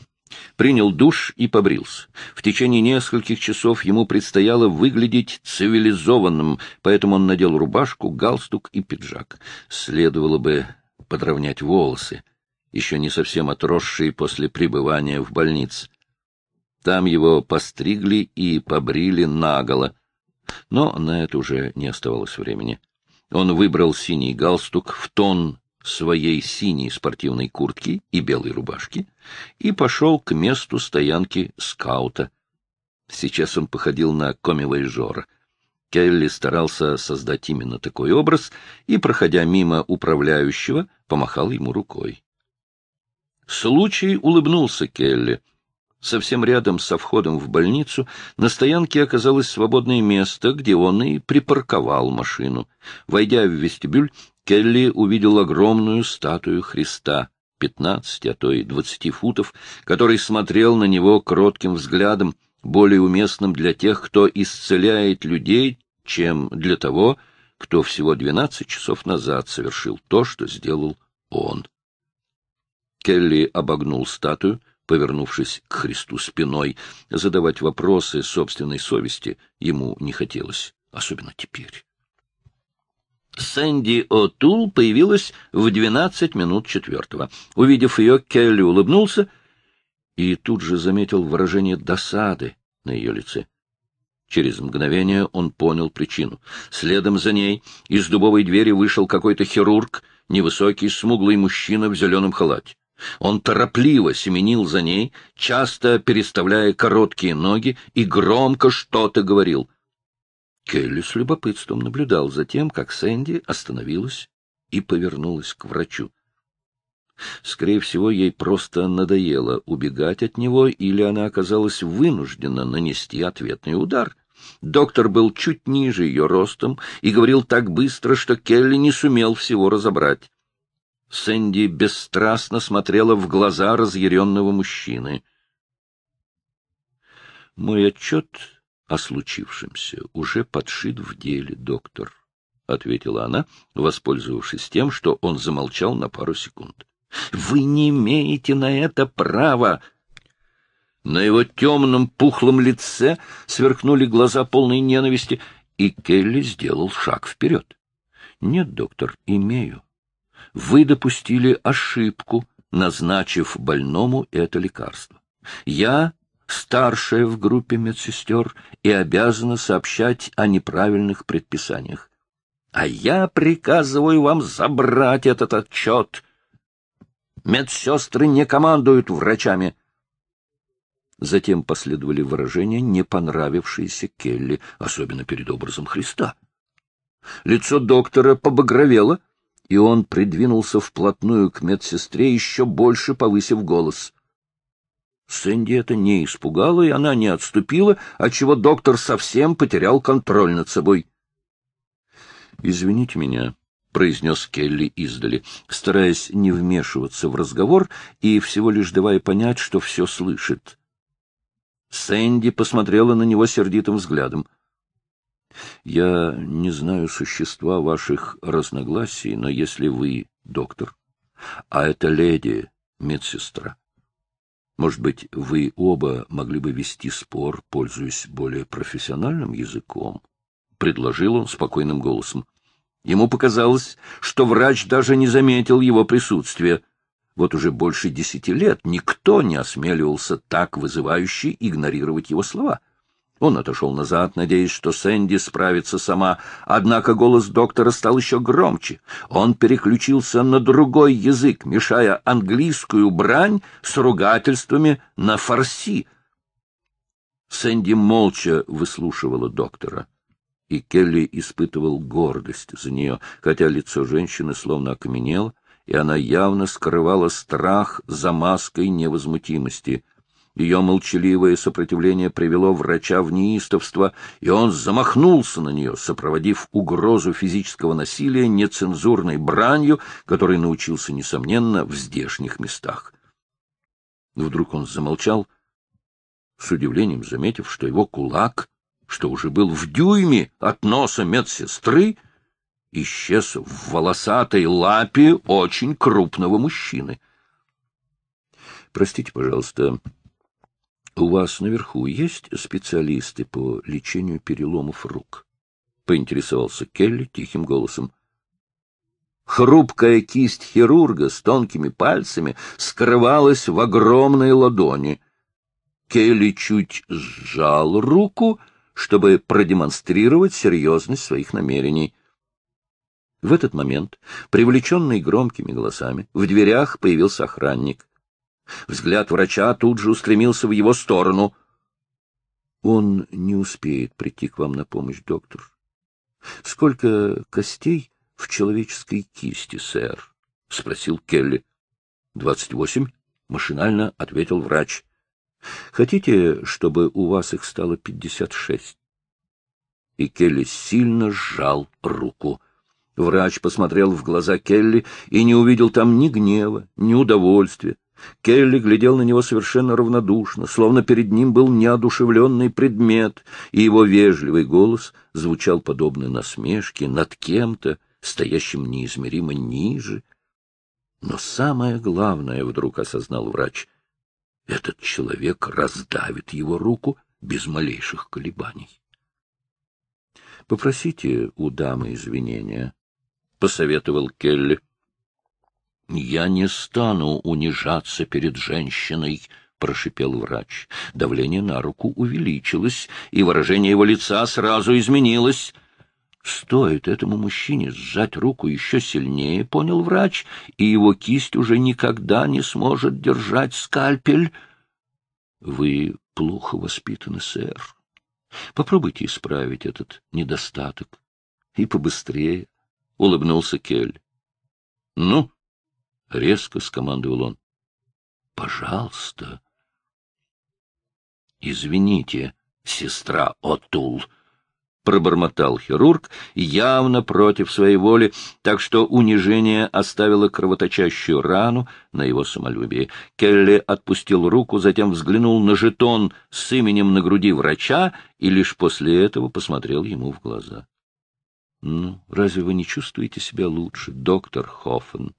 принял душ и побрился. В течение нескольких часов ему предстояло выглядеть цивилизованным, поэтому он надел рубашку, галстук и пиджак. Следовало бы подровнять волосы, еще не совсем отросшие после пребывания в больнице. Там его постригли и побрили наголо, но на это уже не оставалось времени. Он выбрал синий галстук в тон своей синей спортивной куртки и белой рубашки и пошел к месту стоянки скаута. Сейчас он походил на Жора. Келли старался создать именно такой образ и, проходя мимо управляющего, помахал ему рукой. Случай улыбнулся Келли — Совсем рядом со входом в больницу на стоянке оказалось свободное место, где он и припарковал машину. Войдя в вестибюль, Келли увидел огромную статую Христа, пятнадцати, а то и двадцати футов, который смотрел на него кротким взглядом, более уместным для тех, кто исцеляет людей, чем для того, кто всего двенадцать часов назад совершил то, что сделал он. Келли обогнул статую — повернувшись к Христу спиной. Задавать вопросы собственной совести ему не хотелось, особенно теперь. Сэнди О'Тул появилась в двенадцать минут четвертого. Увидев ее, Келли улыбнулся и тут же заметил выражение досады на ее лице. Через мгновение он понял причину. Следом за ней из дубовой двери вышел какой-то хирург, невысокий, смуглый мужчина в зеленом халате. Он торопливо семенил за ней, часто переставляя короткие ноги, и громко что-то говорил. Келли с любопытством наблюдал за тем, как Сэнди остановилась и повернулась к врачу. Скорее всего, ей просто надоело убегать от него, или она оказалась вынуждена нанести ответный удар. Доктор был чуть ниже ее ростом и говорил так быстро, что Келли не сумел всего разобрать. Сэнди бесстрастно смотрела в глаза разъяренного мужчины. «Мой отчет о случившемся уже подшит в деле, доктор», — ответила она, воспользовавшись тем, что он замолчал на пару секунд. «Вы не имеете на это права!» На его темном пухлом лице сверкнули глаза полной ненависти, и Келли сделал шаг вперед. — Нет, доктор, имею. Вы допустили ошибку, назначив больному это лекарство. Я старшая в группе медсестер и обязана сообщать о неправильных предписаниях. А я приказываю вам забрать этот отчет. Медсестры не командуют врачами. Затем последовали выражения, не понравившиеся Келли, особенно перед образом Христа. Лицо доктора побагровело, и он придвинулся вплотную к медсестре, еще больше повысив голос. Сэнди это не испугало, и она не отступила, отчего доктор совсем потерял контроль над собой. — Извините меня, — произнес Келли издали, стараясь не вмешиваться в разговор и всего лишь давая понять, что все слышит. Сэнди посмотрела на него сердитым взглядом — я не знаю существа ваших разногласий, но если вы доктор, а эта леди медсестра, может быть, вы оба могли бы вести спор, пользуясь более профессиональным языком? — предложил он спокойным голосом. Ему показалось, что врач даже не заметил его присутствия. Вот уже больше десяти лет никто не осмеливался так вызывающе игнорировать его слова — он отошел назад, надеясь, что Сэнди справится сама, однако голос доктора стал еще громче. Он переключился на другой язык, мешая английскую брань с ругательствами на фарси. Сэнди молча выслушивала доктора, и Келли испытывал гордость за нее, хотя лицо женщины словно окаменело, и она явно скрывала страх за маской невозмутимости — ее молчаливое сопротивление привело врача в неистовство, и он замахнулся на нее, сопроводив угрозу физического насилия нецензурной бранью, которой научился, несомненно, в здешних местах. Вдруг он замолчал, с удивлением заметив, что его кулак, что уже был в дюйме от носа медсестры, исчез в волосатой лапе очень крупного мужчины. «Простите, пожалуйста», у вас наверху есть специалисты по лечению переломов рук? — поинтересовался Келли тихим голосом. Хрупкая кисть хирурга с тонкими пальцами скрывалась в огромной ладони. Келли чуть сжал руку, чтобы продемонстрировать серьезность своих намерений. В этот момент, привлеченный громкими голосами, в дверях появился охранник. Взгляд врача тут же устремился в его сторону. «Он не успеет прийти к вам на помощь, доктор. Сколько костей в человеческой кисти, сэр?» — спросил Келли. «Двадцать восемь», — машинально ответил врач. «Хотите, чтобы у вас их стало пятьдесят шесть?» И Келли сильно сжал руку. Врач посмотрел в глаза Келли и не увидел там ни гнева, ни удовольствия Келли глядел на него совершенно равнодушно, словно перед ним был неодушевленный предмет, и его вежливый голос звучал подобно насмешке над кем-то, стоящим неизмеримо ниже. Но самое главное, вдруг осознал врач, этот человек раздавит его руку без малейших колебаний. — Попросите у дамы извинения, — посоветовал Келли. — Я не стану унижаться перед женщиной, — прошипел врач. Давление на руку увеличилось, и выражение его лица сразу изменилось. Стоит этому мужчине сжать руку еще сильнее, понял врач, и его кисть уже никогда не сможет держать скальпель. Вы плохо воспитаны, сэр. Попробуйте исправить этот недостаток. И побыстрее, — улыбнулся Кель. — Ну? —— резко скомандовал он. — Пожалуйста. — Извините, сестра Отул, — пробормотал хирург, явно против своей воли, так что унижение оставило кровоточащую рану на его самолюбии. Келли отпустил руку, затем взглянул на жетон с именем на груди врача и лишь после этого посмотрел ему в глаза. — Ну, разве вы не чувствуете себя лучше, доктор Хоффен?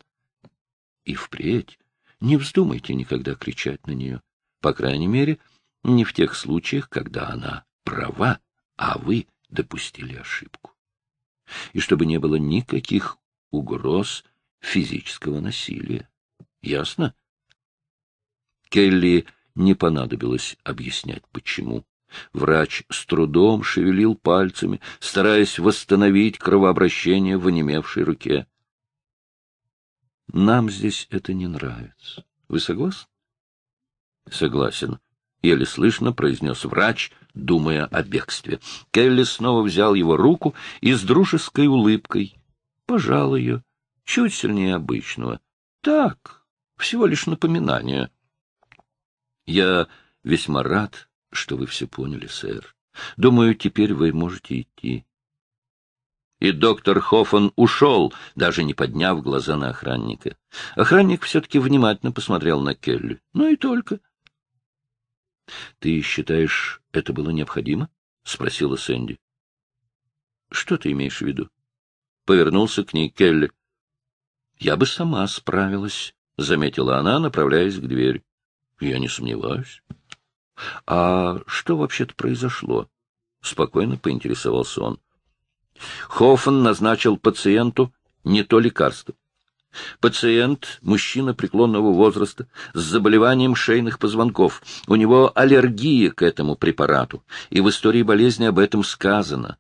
и впредь не вздумайте никогда кричать на нее, по крайней мере, не в тех случаях, когда она права, а вы допустили ошибку. И чтобы не было никаких угроз физического насилия. Ясно? Келли не понадобилось объяснять, почему. Врач с трудом шевелил пальцами, стараясь восстановить кровообращение в онемевшей руке. Нам здесь это не нравится. Вы согласны? Согласен. Еле слышно произнес врач, думая о бегстве. Келли снова взял его руку и с дружеской улыбкой пожал ее, чуть сильнее обычного. Так, всего лишь напоминание. Я весьма рад, что вы все поняли, сэр. Думаю, теперь вы можете идти и доктор Хоффан ушел, даже не подняв глаза на охранника. Охранник все-таки внимательно посмотрел на Келли. Ну и только. — Ты считаешь, это было необходимо? — спросила Сэнди. — Что ты имеешь в виду? — повернулся к ней Келли. — Я бы сама справилась, — заметила она, направляясь к двери. — Я не сомневаюсь. — А что вообще-то произошло? — спокойно поинтересовался он. Хоффен назначил пациенту не то лекарство. Пациент – мужчина преклонного возраста, с заболеванием шейных позвонков. У него аллергия к этому препарату, и в истории болезни об этом сказано.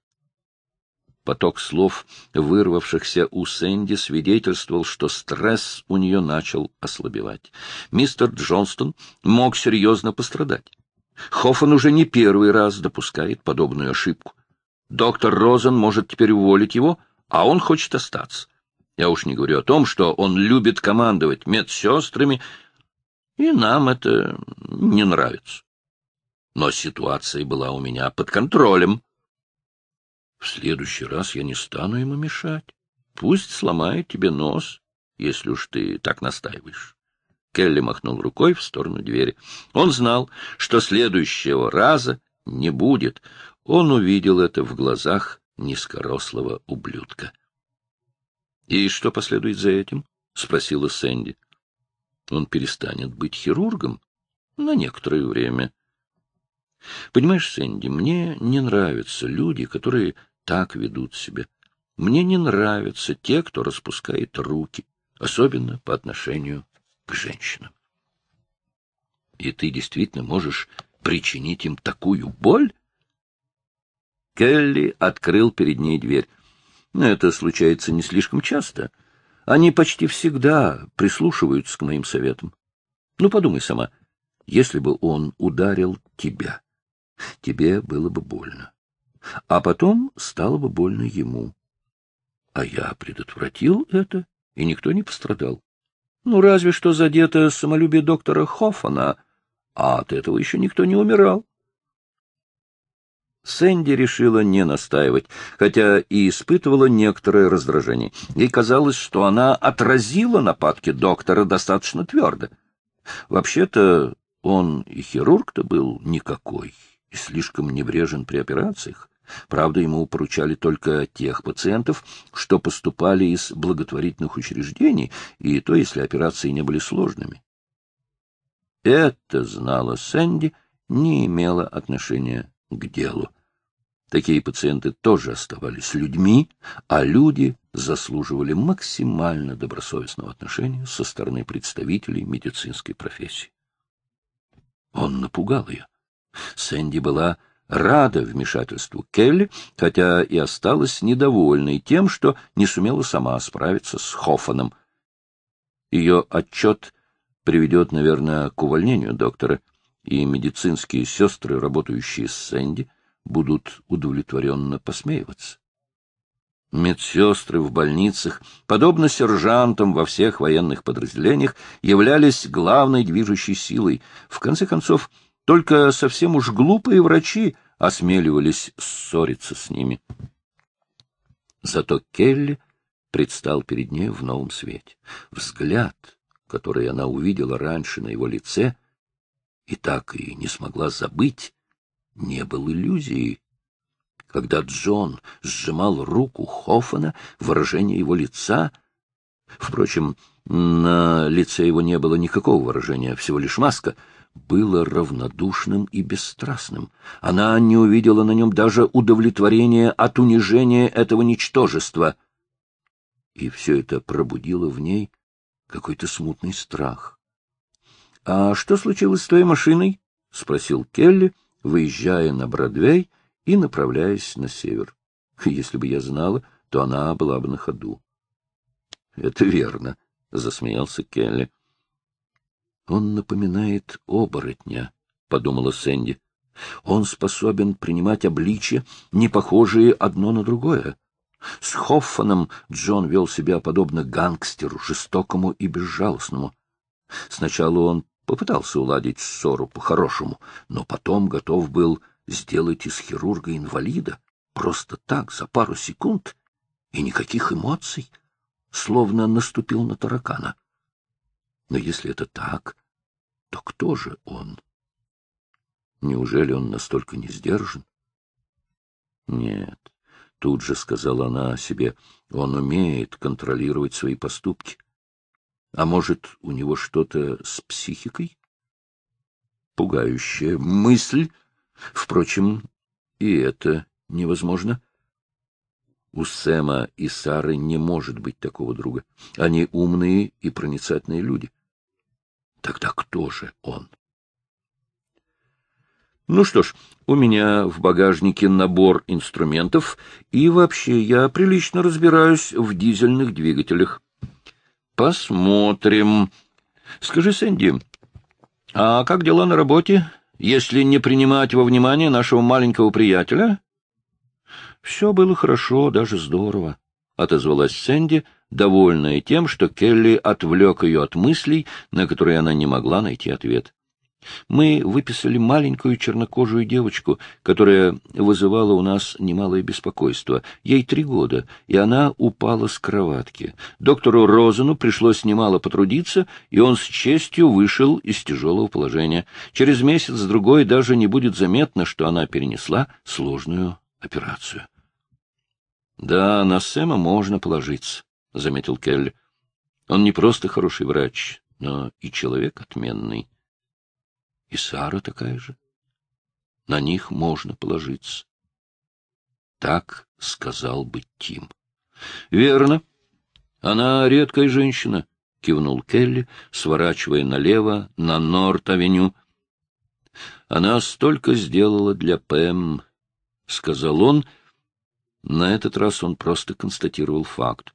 Поток слов, вырвавшихся у Сэнди, свидетельствовал, что стресс у нее начал ослабевать. Мистер Джонстон мог серьезно пострадать. Хоффен уже не первый раз допускает подобную ошибку. Доктор Розен может теперь уволить его, а он хочет остаться. Я уж не говорю о том, что он любит командовать медсестрами, и нам это не нравится. Но ситуация была у меня под контролем. В следующий раз я не стану ему мешать. Пусть сломает тебе нос, если уж ты так настаиваешь. Келли махнул рукой в сторону двери. Он знал, что следующего раза не будет. Он увидел это в глазах низкорослого ублюдка. — И что последует за этим? — спросила Сэнди. — Он перестанет быть хирургом на некоторое время. — Понимаешь, Сэнди, мне не нравятся люди, которые так ведут себя. Мне не нравятся те, кто распускает руки, особенно по отношению к женщинам. — И ты действительно можешь причинить им такую боль? Келли открыл перед ней дверь. Это случается не слишком часто. Они почти всегда прислушиваются к моим советам. Ну, подумай сама, если бы он ударил тебя, тебе было бы больно. А потом стало бы больно ему. А я предотвратил это, и никто не пострадал. Ну, разве что задето самолюбие доктора Хоффана, а от этого еще никто не умирал. Сэнди решила не настаивать, хотя и испытывала некоторое раздражение. Ей казалось, что она отразила нападки доктора достаточно твердо. Вообще-то он и хирург-то был никакой, и слишком небрежен при операциях. Правда, ему поручали только тех пациентов, что поступали из благотворительных учреждений, и то, если операции не были сложными. Это знала Сэнди, не имело отношения к делу. Такие пациенты тоже оставались людьми, а люди заслуживали максимально добросовестного отношения со стороны представителей медицинской профессии. Он напугал ее. Сэнди была рада вмешательству Келли, хотя и осталась недовольной тем, что не сумела сама справиться с Хоффаном. Ее отчет приведет, наверное, к увольнению доктора, и медицинские сестры, работающие с Сэнди, будут удовлетворенно посмеиваться. Медсестры в больницах, подобно сержантам во всех военных подразделениях, являлись главной движущей силой. В конце концов, только совсем уж глупые врачи осмеливались ссориться с ними. Зато Келли предстал перед ней в новом свете. Взгляд, который она увидела раньше на его лице, и так и не смогла забыть, не был иллюзией. Когда Джон сжимал руку Хоффана, выражение его лица... Впрочем, на лице его не было никакого выражения, всего лишь маска — было равнодушным и бесстрастным. Она не увидела на нем даже удовлетворения от унижения этого ничтожества. И все это пробудило в ней какой-то смутный страх. — А что случилось с твоей машиной? — спросил Келли выезжая на Бродвей и направляясь на север. Если бы я знала, то она была бы на ходу. — Это верно, — засмеялся Келли. — Он напоминает оборотня, — подумала Сэнди. — Он способен принимать обличия, не похожие одно на другое. С Хоффаном Джон вел себя подобно гангстеру, жестокому и безжалостному. Сначала он попытался уладить ссору по-хорошему, но потом готов был сделать из хирурга инвалида просто так, за пару секунд, и никаких эмоций, словно наступил на таракана. Но если это так, то кто же он? Неужели он настолько не сдержан? Нет, тут же сказала она о себе, он умеет контролировать свои поступки. А может, у него что-то с психикой? Пугающая мысль. Впрочем, и это невозможно. У Сэма и Сары не может быть такого друга. Они умные и проницательные люди. Тогда кто же он? Ну что ж, у меня в багажнике набор инструментов, и вообще я прилично разбираюсь в дизельных двигателях. Посмотрим. Скажи, Сэнди, а как дела на работе, если не принимать во внимание нашего маленького приятеля? Все было хорошо, даже здорово, — отозвалась Сэнди, довольная тем, что Келли отвлек ее от мыслей, на которые она не могла найти ответ. Мы выписали маленькую чернокожую девочку, которая вызывала у нас немалое беспокойство. Ей три года, и она упала с кроватки. Доктору Розену пришлось немало потрудиться, и он с честью вышел из тяжелого положения. Через месяц-другой даже не будет заметно, что она перенесла сложную операцию. — Да, на Сэма можно положиться, — заметил Келли. — Он не просто хороший врач, но и человек отменный. И Сара такая же. На них можно положиться. Так сказал бы Тим. — Верно. Она редкая женщина, — кивнул Келли, сворачивая налево на Норт-авеню. — Она столько сделала для Пэм, — сказал он. На этот раз он просто констатировал факт.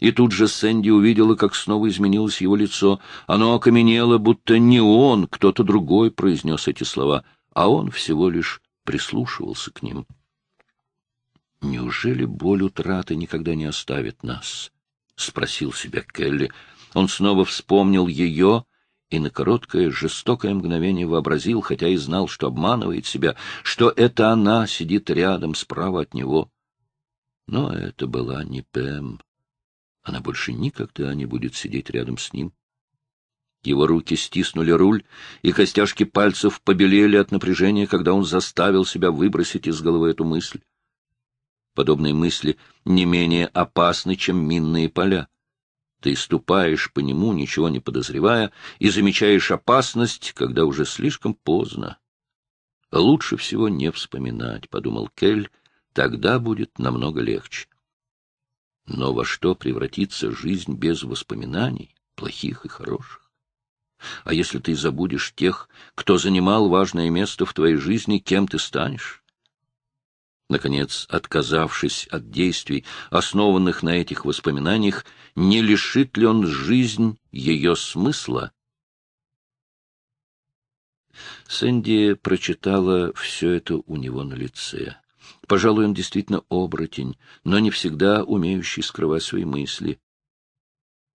И тут же Сэнди увидела, как снова изменилось его лицо. Оно окаменело, будто не он, кто-то другой произнес эти слова, а он всего лишь прислушивался к ним. «Неужели боль утраты никогда не оставит нас?» — спросил себя Келли. Он снова вспомнил ее и на короткое, жестокое мгновение вообразил, хотя и знал, что обманывает себя, что это она сидит рядом, справа от него. Но это была не Пэм. Она больше никогда не будет сидеть рядом с ним. Его руки стиснули руль, и костяшки пальцев побелели от напряжения, когда он заставил себя выбросить из головы эту мысль. Подобные мысли не менее опасны, чем минные поля. Ты ступаешь по нему, ничего не подозревая, и замечаешь опасность, когда уже слишком поздно. Лучше всего не вспоминать, — подумал Кель, — тогда будет намного легче. Но во что превратится жизнь без воспоминаний, плохих и хороших? А если ты забудешь тех, кто занимал важное место в твоей жизни, кем ты станешь? Наконец, отказавшись от действий, основанных на этих воспоминаниях, не лишит ли он жизнь ее смысла? Сэнди прочитала все это у него на лице. Пожалуй, он действительно оборотень, но не всегда умеющий скрывать свои мысли.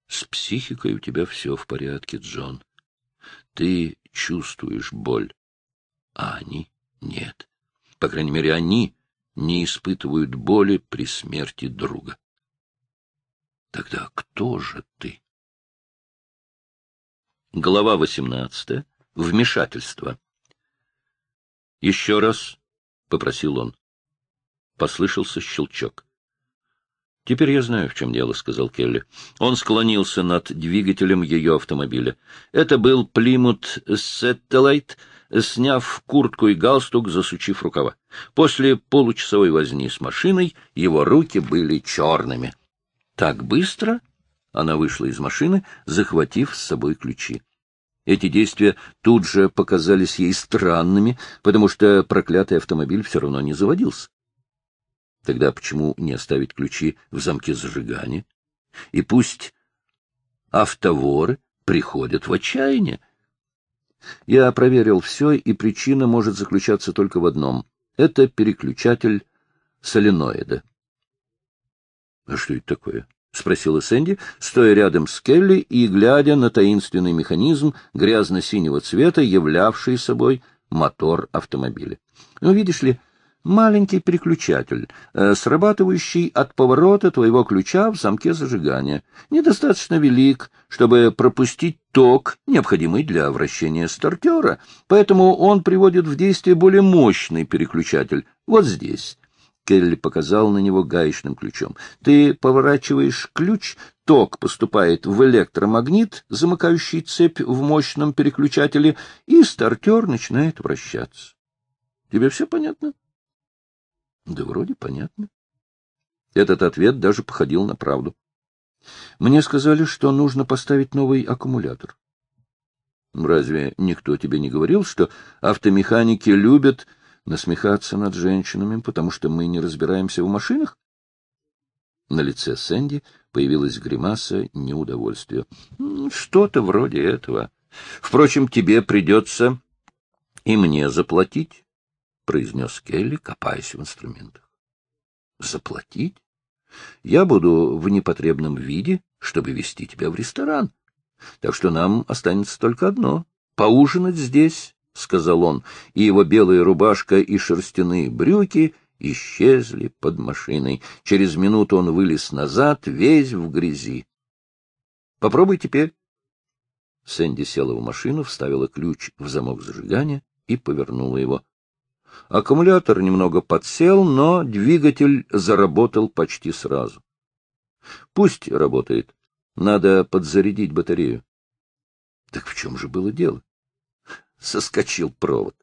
С психикой у тебя все в порядке, Джон. Ты чувствуешь боль, а они — нет. По крайней мере, они не испытывают боли при смерти друга. Тогда кто же ты? Глава восемнадцатая. Вмешательство. Еще раз, — попросил он. Послышался щелчок. — Теперь я знаю, в чем дело, — сказал Келли. Он склонился над двигателем ее автомобиля. Это был Плимут Сеттелайт, сняв куртку и галстук, засучив рукава. После получасовой возни с машиной его руки были черными. Так быстро она вышла из машины, захватив с собой ключи. Эти действия тут же показались ей странными, потому что проклятый автомобиль все равно не заводился. Тогда почему не оставить ключи в замке зажигания? И пусть автоворы приходят в отчаяние. Я проверил все, и причина может заключаться только в одном. Это переключатель соленоида. — А что это такое? — спросила Сэнди, стоя рядом с Келли и глядя на таинственный механизм грязно-синего цвета, являвший собой мотор автомобиля. — Ну, видишь ли маленький переключатель, э, срабатывающий от поворота твоего ключа в замке зажигания, недостаточно велик, чтобы пропустить ток, необходимый для вращения стартера, поэтому он приводит в действие более мощный переключатель, вот здесь. Келли показал на него гаечным ключом. Ты поворачиваешь ключ, ток поступает в электромагнит, замыкающий цепь в мощном переключателе, и стартер начинает вращаться. Тебе все понятно? — да вроде понятно. Этот ответ даже походил на правду. Мне сказали, что нужно поставить новый аккумулятор. Разве никто тебе не говорил, что автомеханики любят насмехаться над женщинами, потому что мы не разбираемся в машинах? На лице Сэнди появилась гримаса неудовольствия. Что-то вроде этого. Впрочем, тебе придется и мне заплатить. — произнес Келли, копаясь в инструментах. — Заплатить? Я буду в непотребном виде, чтобы вести тебя в ресторан. Так что нам останется только одно — поужинать здесь, — сказал он, и его белая рубашка и шерстяные брюки исчезли под машиной. Через минуту он вылез назад, весь в грязи. — Попробуй теперь. Сэнди села в машину, вставила ключ в замок зажигания и повернула его. Аккумулятор немного подсел, но двигатель заработал почти сразу. Пусть работает. Надо подзарядить батарею. Так в чем же было дело? Соскочил провод.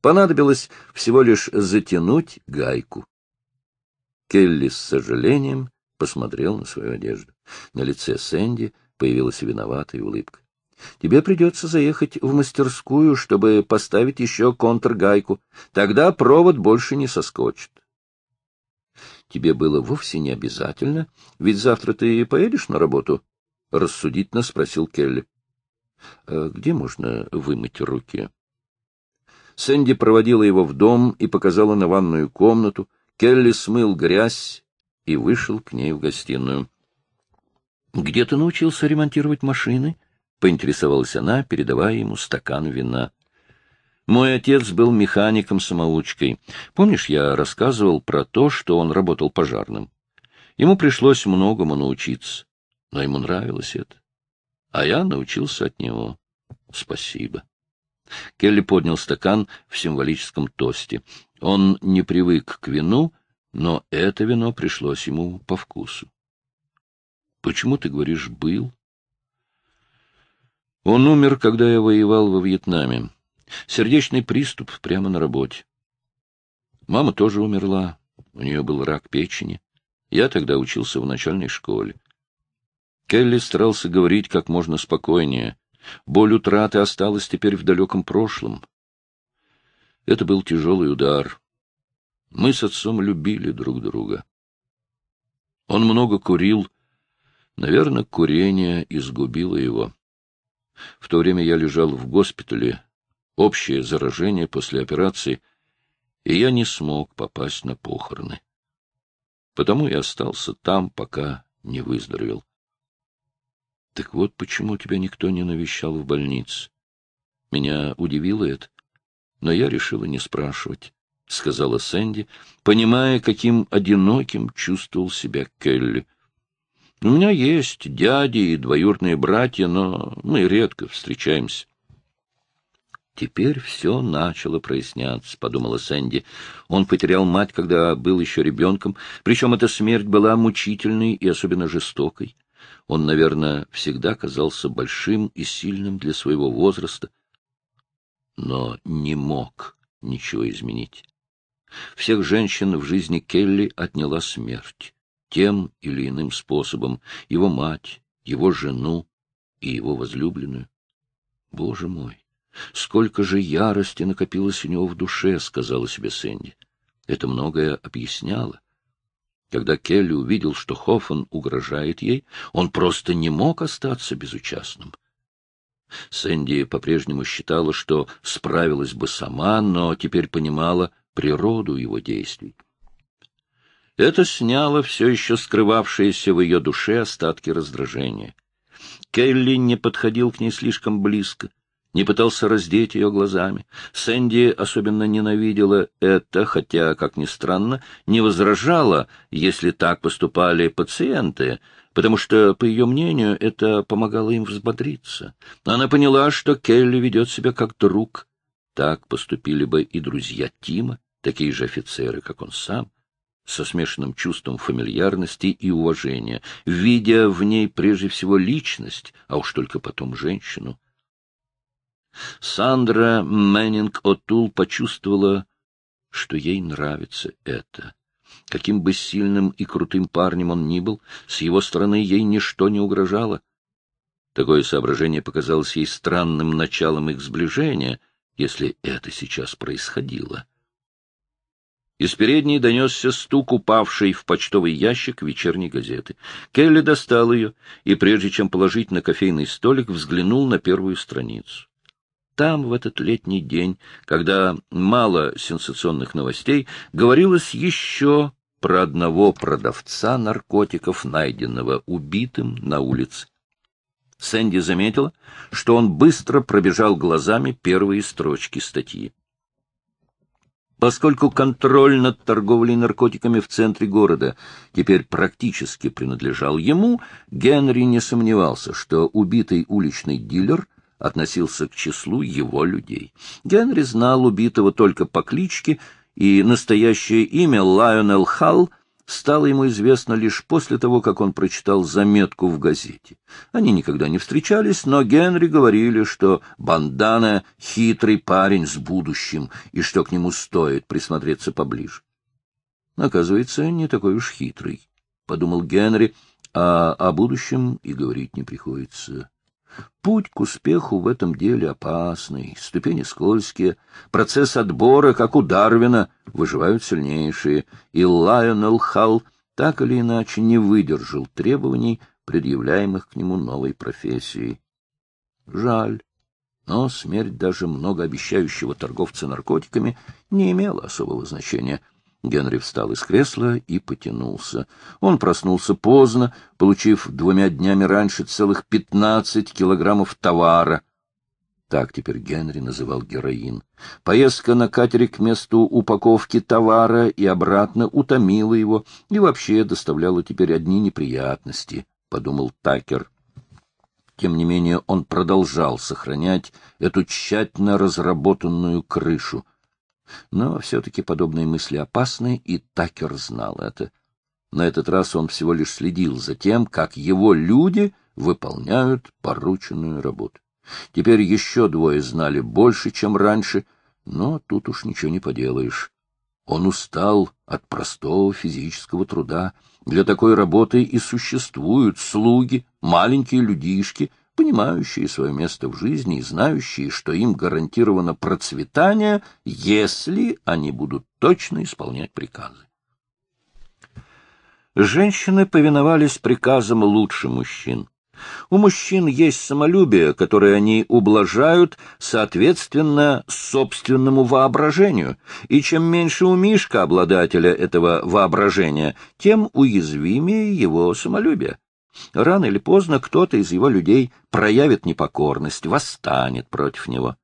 Понадобилось всего лишь затянуть гайку. Келли с сожалением посмотрел на свою одежду. На лице Сэнди появилась виноватая улыбка. Тебе придется заехать в мастерскую, чтобы поставить еще контргайку. Тогда провод больше не соскочит. Тебе было вовсе не обязательно, ведь завтра ты поедешь на работу? — рассудительно спросил Келли. Э, где можно вымыть руки? Сэнди проводила его в дом и показала на ванную комнату. Келли смыл грязь и вышел к ней в гостиную. — Где ты научился ремонтировать машины? — поинтересовалась она, передавая ему стакан вина. Мой отец был механиком-самоучкой. Помнишь, я рассказывал про то, что он работал пожарным? Ему пришлось многому научиться, но ему нравилось это. А я научился от него. Спасибо. Келли поднял стакан в символическом тосте. Он не привык к вину, но это вино пришлось ему по вкусу. — Почему ты говоришь «был»? Он умер, когда я воевал во Вьетнаме. Сердечный приступ прямо на работе. Мама тоже умерла. У нее был рак печени. Я тогда учился в начальной школе. Келли старался говорить как можно спокойнее. Боль утраты осталась теперь в далеком прошлом. Это был тяжелый удар. Мы с отцом любили друг друга. Он много курил. Наверное, курение изгубило его. В то время я лежал в госпитале, общее заражение после операции, и я не смог попасть на похороны. Потому и остался там, пока не выздоровел. Так вот почему тебя никто не навещал в больнице. Меня удивило это, но я решила не спрашивать, — сказала Сэнди, понимая, каким одиноким чувствовал себя Келли. У меня есть дяди и двоюродные братья, но мы редко встречаемся. Теперь все начало проясняться, — подумала Сэнди. Он потерял мать, когда был еще ребенком, причем эта смерть была мучительной и особенно жестокой. Он, наверное, всегда казался большим и сильным для своего возраста, но не мог ничего изменить. Всех женщин в жизни Келли отняла смерть тем или иным способом его мать, его жену и его возлюбленную. «Боже мой, сколько же ярости накопилось у него в душе!» — сказала себе Сэнди. Это многое объясняло. Когда Келли увидел, что Хоффман угрожает ей, он просто не мог остаться безучастным. Сэнди по-прежнему считала, что справилась бы сама, но теперь понимала природу его действий. Это сняло все еще скрывавшиеся в ее душе остатки раздражения. Келли не подходил к ней слишком близко, не пытался раздеть ее глазами. Сэнди особенно ненавидела это, хотя, как ни странно, не возражала, если так поступали пациенты, потому что, по ее мнению, это помогало им взбодриться. Она поняла, что Келли ведет себя как друг. Так поступили бы и друзья Тима, такие же офицеры, как он сам со смешанным чувством фамильярности и уважения, видя в ней прежде всего личность, а уж только потом женщину. Сандра Мэннинг Отул почувствовала, что ей нравится это. Каким бы сильным и крутым парнем он ни был, с его стороны ей ничто не угрожало. Такое соображение показалось ей странным началом их сближения, если это сейчас происходило. — из передней донесся стук, упавший в почтовый ящик вечерней газеты. Келли достал ее и, прежде чем положить на кофейный столик, взглянул на первую страницу. Там, в этот летний день, когда мало сенсационных новостей, говорилось еще про одного продавца наркотиков, найденного убитым на улице. Сэнди заметила, что он быстро пробежал глазами первые строчки статьи. Поскольку контроль над торговлей наркотиками в центре города теперь практически принадлежал ему, Генри не сомневался, что убитый уличный дилер относился к числу его людей. Генри знал убитого только по кличке, и настоящее имя Лайонел Халл — стало ему известно лишь после того, как он прочитал заметку в газете. Они никогда не встречались, но Генри говорили, что Бандана — хитрый парень с будущим, и что к нему стоит присмотреться поближе. Оказывается, не такой уж хитрый, — подумал Генри, а о будущем и говорить не приходится. Путь к успеху в этом деле опасный, ступени скользкие, процесс отбора, как у Дарвина, выживают сильнейшие, и Лайонел Халл так или иначе не выдержал требований, предъявляемых к нему новой профессией. Жаль, но смерть даже многообещающего торговца наркотиками не имела особого значения — Генри встал из кресла и потянулся. Он проснулся поздно, получив двумя днями раньше целых пятнадцать килограммов товара. Так теперь Генри называл героин. Поездка на катере к месту упаковки товара и обратно утомила его и вообще доставляла теперь одни неприятности, — подумал Такер. Тем не менее он продолжал сохранять эту тщательно разработанную крышу — но все-таки подобные мысли опасны, и Такер знал это. На этот раз он всего лишь следил за тем, как его люди выполняют порученную работу. Теперь еще двое знали больше, чем раньше, но тут уж ничего не поделаешь. Он устал от простого физического труда. Для такой работы и существуют слуги, маленькие людишки — понимающие свое место в жизни и знающие, что им гарантировано процветание, если они будут точно исполнять приказы. Женщины повиновались приказам лучше мужчин. У мужчин есть самолюбие, которое они ублажают, соответственно, собственному воображению, и чем меньше у Мишка обладателя этого воображения, тем уязвимее его самолюбие. Рано или поздно кто-то из его людей проявит непокорность, восстанет против него.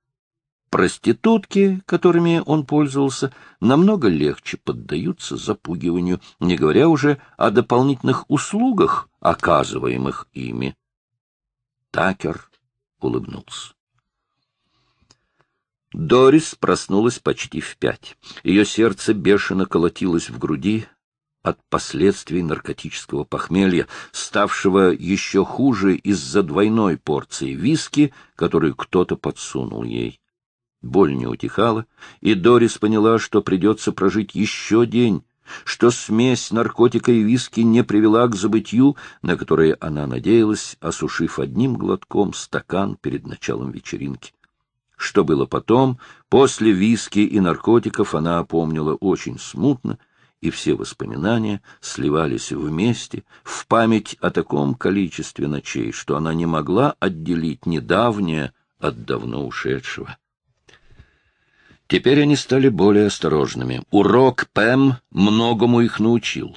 Проститутки, которыми он пользовался, намного легче поддаются запугиванию, не говоря уже о дополнительных услугах, оказываемых ими. Такер улыбнулся. Дорис проснулась почти в пять. Ее сердце бешено колотилось в груди, от последствий наркотического похмелья, ставшего еще хуже из-за двойной порции виски, которую кто-то подсунул ей. Боль не утихала, и Дорис поняла, что придется прожить еще день, что смесь наркотика и виски не привела к забытью, на которое она надеялась, осушив одним глотком стакан перед началом вечеринки. Что было потом, после виски и наркотиков, она помнила очень смутно — и все воспоминания сливались вместе в память о таком количестве ночей, что она не могла отделить недавнее от давно ушедшего. Теперь они стали более осторожными. Урок Пэм многому их научил.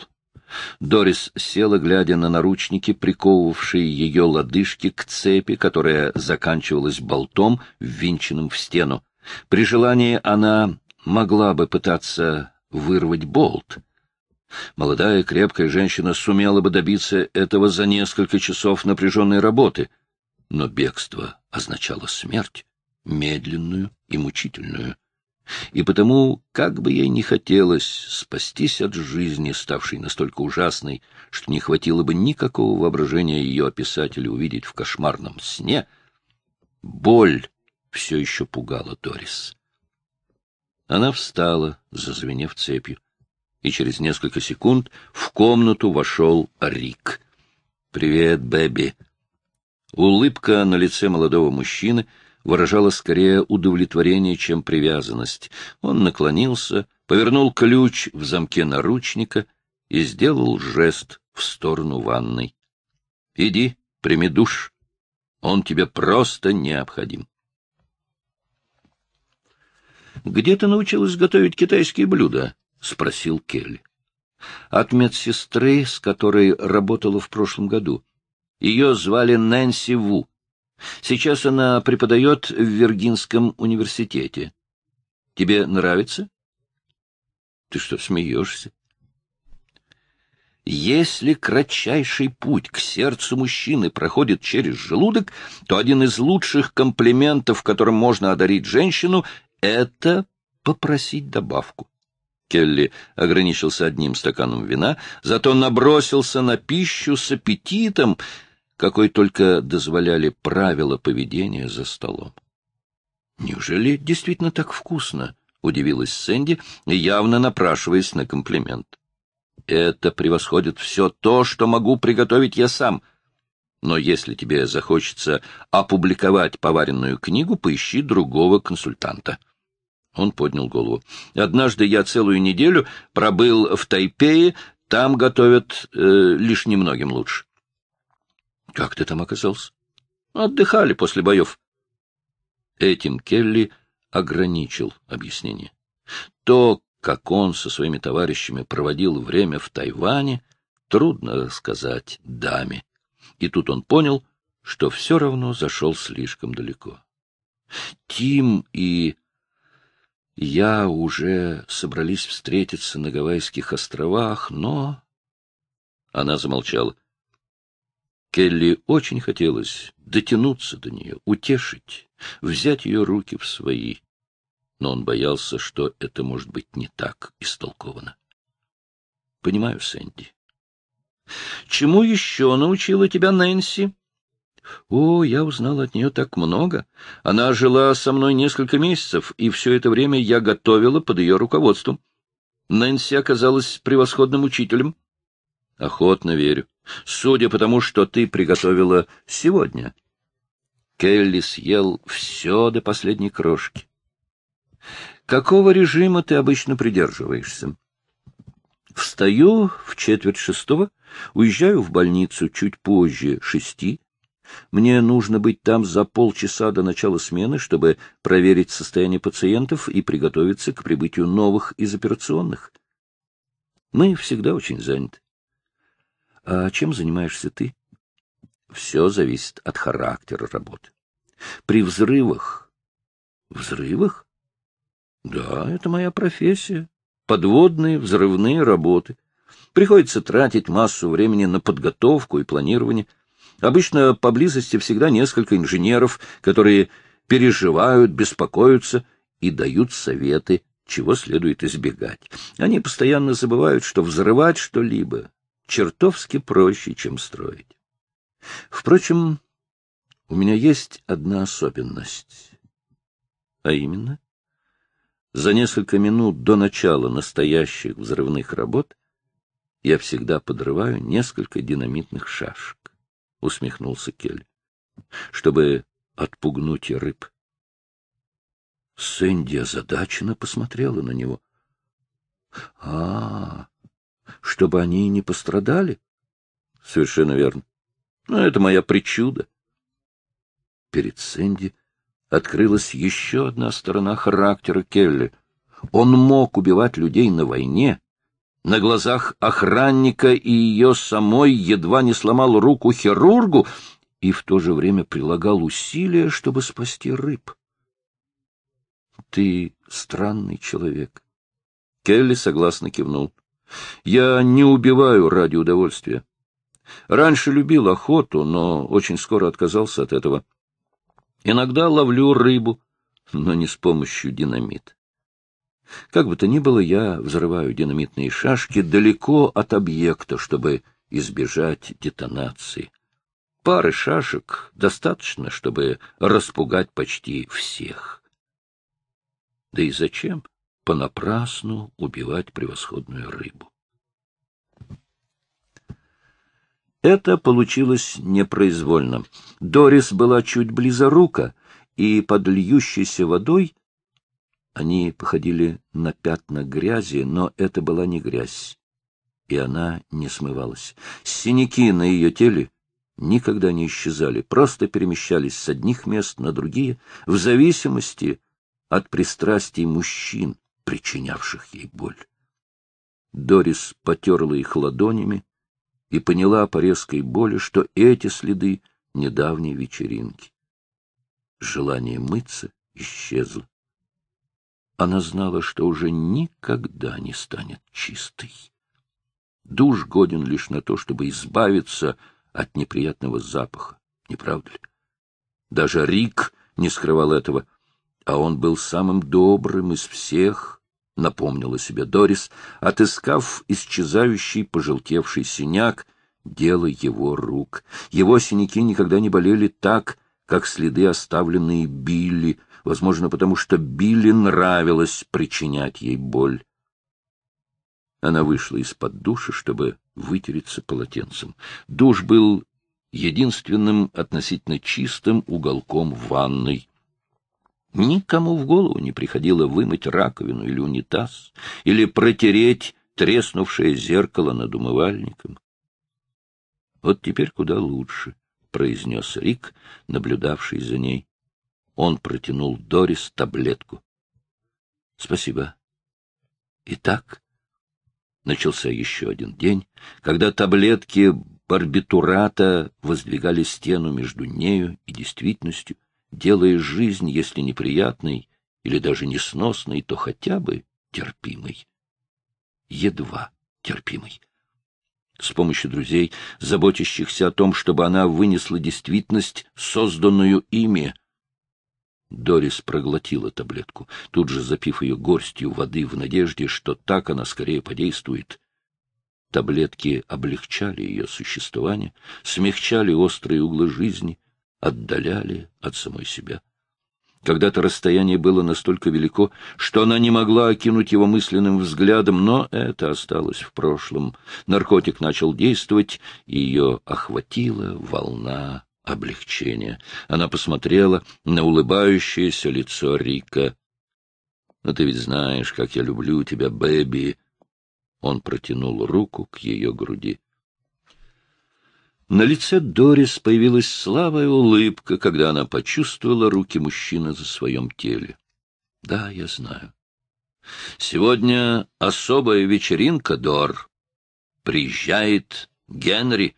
Дорис села, глядя на наручники, приковывавшие ее лодыжки к цепи, которая заканчивалась болтом, ввинченным в стену. При желании она могла бы пытаться вырвать болт. Молодая крепкая женщина сумела бы добиться этого за несколько часов напряженной работы, но бегство означало смерть, медленную и мучительную. И потому, как бы ей ни хотелось спастись от жизни, ставшей настолько ужасной, что не хватило бы никакого воображения ее описателя увидеть в кошмарном сне, боль все еще пугала Дорис. Она встала, зазвенев цепью, и через несколько секунд в комнату вошел Рик. «Привет, Бэби!» Улыбка на лице молодого мужчины выражала скорее удовлетворение, чем привязанность. Он наклонился, повернул ключ в замке наручника и сделал жест в сторону ванной. — Иди, прими душ. Он тебе просто необходим где ты научилась готовить китайские блюда? — спросил Келли. — От медсестры, с которой работала в прошлом году. Ее звали Нэнси Ву. Сейчас она преподает в Виргинском университете. Тебе нравится? — Ты что, смеешься? Если кратчайший путь к сердцу мужчины проходит через желудок, то один из лучших комплиментов, которым можно одарить женщину, это попросить добавку. Келли ограничился одним стаканом вина, зато набросился на пищу с аппетитом, какой только дозволяли правила поведения за столом. «Неужели действительно так вкусно?» — удивилась Сэнди, явно напрашиваясь на комплимент. «Это превосходит все то, что могу приготовить я сам. Но если тебе захочется опубликовать поваренную книгу, поищи другого консультанта». Он поднял голову. «Однажды я целую неделю пробыл в Тайпее, там готовят э, лишь немногим лучше». «Как ты там оказался?» «Отдыхали после боев». Этим Келли ограничил объяснение. То, как он со своими товарищами проводил время в Тайване, трудно сказать даме. И тут он понял, что все равно зашел слишком далеко. Тим и я уже собрались встретиться на Гавайских островах, но...» Она замолчала. Келли очень хотелось дотянуться до нее, утешить, взять ее руки в свои. Но он боялся, что это может быть не так истолковано. «Понимаю, Сэнди». «Чему еще научила тебя Нэнси?» О, я узнал от нее так много. Она жила со мной несколько месяцев, и все это время я готовила под ее руководством. Нэнси оказалась превосходным учителем. Охотно верю. Судя по тому, что ты приготовила сегодня. Келли съел все до последней крошки. Какого режима ты обычно придерживаешься? Встаю в четверть шестого, уезжаю в больницу чуть позже шести, мне нужно быть там за полчаса до начала смены, чтобы проверить состояние пациентов и приготовиться к прибытию новых из операционных. Мы всегда очень заняты. А чем занимаешься ты? Все зависит от характера работы. При взрывах... Взрывах? Да, это моя профессия. Подводные взрывные работы. Приходится тратить массу времени на подготовку и планирование. Обычно поблизости всегда несколько инженеров, которые переживают, беспокоятся и дают советы, чего следует избегать. Они постоянно забывают, что взрывать что-либо чертовски проще, чем строить. Впрочем, у меня есть одна особенность. А именно, за несколько минут до начала настоящих взрывных работ я всегда подрываю несколько динамитных шашек усмехнулся Келли, чтобы отпугнуть рыб. Сэнди озадаченно посмотрела на него. — А, чтобы они не пострадали? — Совершенно верно. Но это моя причуда. Перед Сэнди открылась еще одна сторона характера Келли. Он мог убивать людей на войне, на глазах охранника и ее самой едва не сломал руку хирургу и в то же время прилагал усилия, чтобы спасти рыб. «Ты странный человек». Келли согласно кивнул. «Я не убиваю ради удовольствия. Раньше любил охоту, но очень скоро отказался от этого. Иногда ловлю рыбу, но не с помощью динамита. Как бы то ни было, я взрываю динамитные шашки далеко от объекта, чтобы избежать детонации. Пары шашек достаточно, чтобы распугать почти всех. Да и зачем понапрасну убивать превосходную рыбу? Это получилось непроизвольно. Дорис была чуть близорука, и под льющейся водой они походили на пятна грязи, но это была не грязь, и она не смывалась. Синяки на ее теле никогда не исчезали, просто перемещались с одних мест на другие в зависимости от пристрастий мужчин, причинявших ей боль. Дорис потерла их ладонями и поняла по резкой боли, что эти следы недавней вечеринки. Желание мыться исчезло. Она знала, что уже никогда не станет чистой. Душ годен лишь на то, чтобы избавиться от неприятного запаха, не правда ли? Даже Рик не скрывал этого, а он был самым добрым из всех, — напомнила себе Дорис, отыскав исчезающий пожелтевший синяк, дело его рук. Его синяки никогда не болели так, как следы, оставленные Билли — возможно, потому что Билли нравилось причинять ей боль. Она вышла из-под душа, чтобы вытереться полотенцем. Душ был единственным относительно чистым уголком ванной. Никому в голову не приходило вымыть раковину или унитаз, или протереть треснувшее зеркало над умывальником. — Вот теперь куда лучше, — произнес Рик, наблюдавший за ней. Он протянул Дорис таблетку. — Спасибо. Итак, начался еще один день, когда таблетки барбитурата воздвигали стену между нею и действительностью, делая жизнь, если неприятной или даже несносной, то хотя бы терпимой. Едва терпимой. С помощью друзей, заботящихся о том, чтобы она вынесла действительность, созданную ими, Дорис проглотила таблетку, тут же запив ее горстью воды в надежде, что так она скорее подействует. Таблетки облегчали ее существование, смягчали острые углы жизни, отдаляли от самой себя. Когда-то расстояние было настолько велико, что она не могла окинуть его мысленным взглядом, но это осталось в прошлом. Наркотик начал действовать, и ее охватила волна облегчение. Она посмотрела на улыбающееся лицо Рика. «Ну, — Но ты ведь знаешь, как я люблю тебя, Бэби. Он протянул руку к ее груди. На лице Дорис появилась слабая улыбка, когда она почувствовала руки мужчины за своем теле. — Да, я знаю. — Сегодня особая вечеринка, Дор. Приезжает Генри.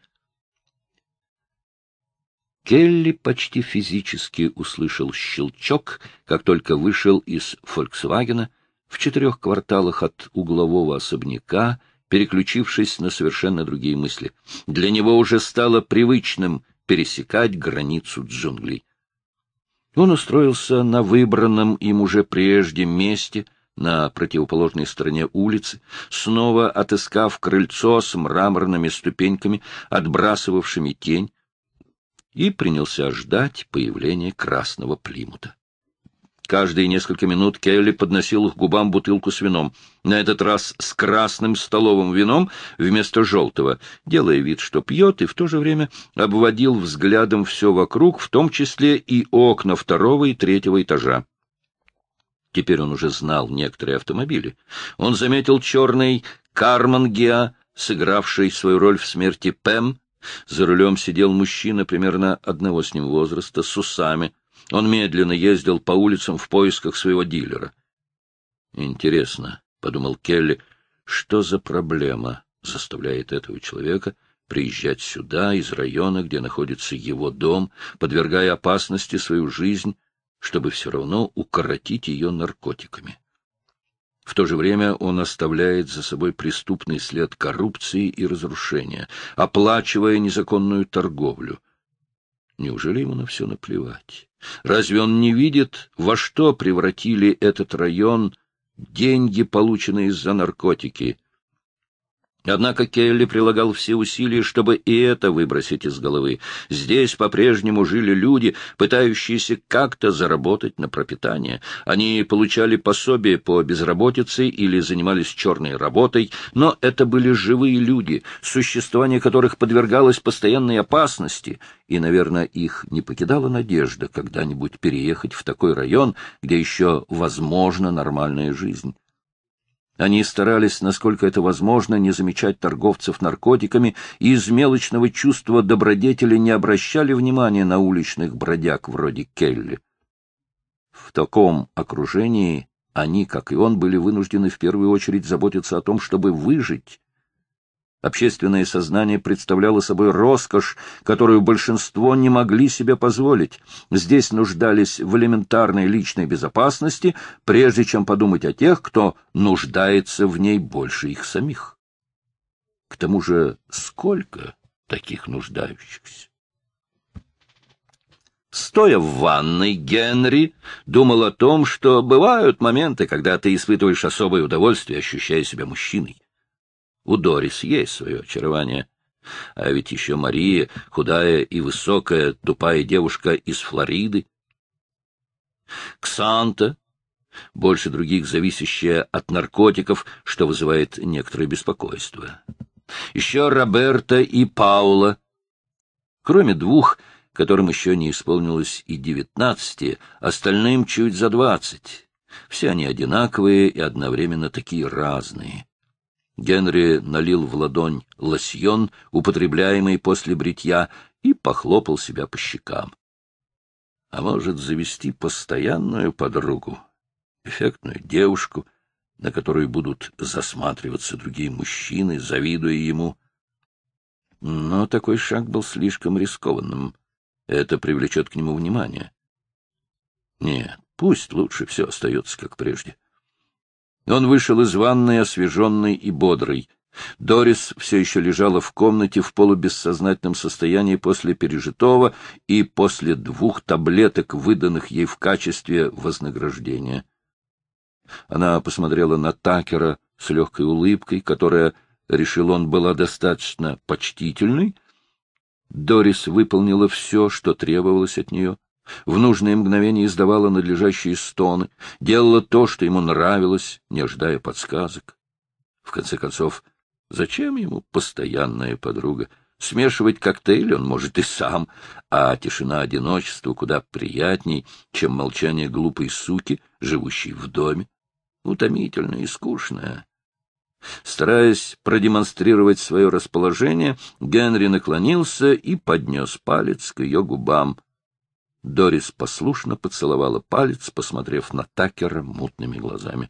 Келли почти физически услышал щелчок, как только вышел из «Фольксвагена» в четырех кварталах от углового особняка, переключившись на совершенно другие мысли. Для него уже стало привычным пересекать границу джунглей. Он устроился на выбранном им уже прежде месте на противоположной стороне улицы, снова отыскав крыльцо с мраморными ступеньками, отбрасывавшими тень, и принялся ждать появления красного плимута. Каждые несколько минут Келли подносил к губам бутылку с вином, на этот раз с красным столовым вином вместо желтого, делая вид, что пьет, и в то же время обводил взглядом все вокруг, в том числе и окна второго и третьего этажа. Теперь он уже знал некоторые автомобили. Он заметил черный Карман Геа, сыгравший свою роль в смерти Пэм, за рулем сидел мужчина примерно одного с ним возраста, с усами. Он медленно ездил по улицам в поисках своего дилера. «Интересно», — подумал Келли, — «что за проблема заставляет этого человека приезжать сюда из района, где находится его дом, подвергая опасности свою жизнь, чтобы все равно укоротить ее наркотиками?» В то же время он оставляет за собой преступный след коррупции и разрушения, оплачивая незаконную торговлю. Неужели ему на все наплевать? Разве он не видит, во что превратили этот район деньги, полученные за наркотики? Однако Келли прилагал все усилия, чтобы и это выбросить из головы. Здесь по-прежнему жили люди, пытающиеся как-то заработать на пропитание. Они получали пособие по безработице или занимались черной работой, но это были живые люди, существование которых подвергалось постоянной опасности, и, наверное, их не покидала надежда когда-нибудь переехать в такой район, где еще возможна нормальная жизнь. Они старались, насколько это возможно, не замечать торговцев наркотиками и из мелочного чувства добродетели не обращали внимания на уличных бродяг вроде Келли. В таком окружении они, как и он, были вынуждены в первую очередь заботиться о том, чтобы выжить, Общественное сознание представляло собой роскошь, которую большинство не могли себе позволить. Здесь нуждались в элементарной личной безопасности, прежде чем подумать о тех, кто нуждается в ней больше их самих. К тому же сколько таких нуждающихся? Стоя в ванной, Генри думал о том, что бывают моменты, когда ты испытываешь особое удовольствие, ощущая себя мужчиной. У Дорис есть свое очарование. А ведь еще Мария, худая и высокая, тупая девушка из Флориды. Ксанта, больше других зависящая от наркотиков, что вызывает некоторое беспокойство. Еще Роберта и Паула. Кроме двух, которым еще не исполнилось и девятнадцати, остальным чуть за двадцать. Все они одинаковые и одновременно такие разные. Генри налил в ладонь лосьон, употребляемый после бритья, и похлопал себя по щекам. А может, завести постоянную подругу, эффектную девушку, на которую будут засматриваться другие мужчины, завидуя ему. Но такой шаг был слишком рискованным. Это привлечет к нему внимание. Нет, пусть лучше все остается как прежде. Он вышел из ванной, освеженный и бодрый. Дорис все еще лежала в комнате в полубессознательном состоянии после пережитого и после двух таблеток, выданных ей в качестве вознаграждения. Она посмотрела на Такера с легкой улыбкой, которая, решил он, была достаточно почтительной. Дорис выполнила все, что требовалось от нее в нужные мгновения издавала надлежащие стоны, делала то, что ему нравилось, не ожидая подсказок. В конце концов, зачем ему постоянная подруга? Смешивать коктейль он может и сам, а тишина одиночества куда приятней, чем молчание глупой суки, живущей в доме. Утомительное и скучная. Стараясь продемонстрировать свое расположение, Генри наклонился и поднес палец к ее губам. Дорис послушно поцеловала палец, посмотрев на Такера мутными глазами.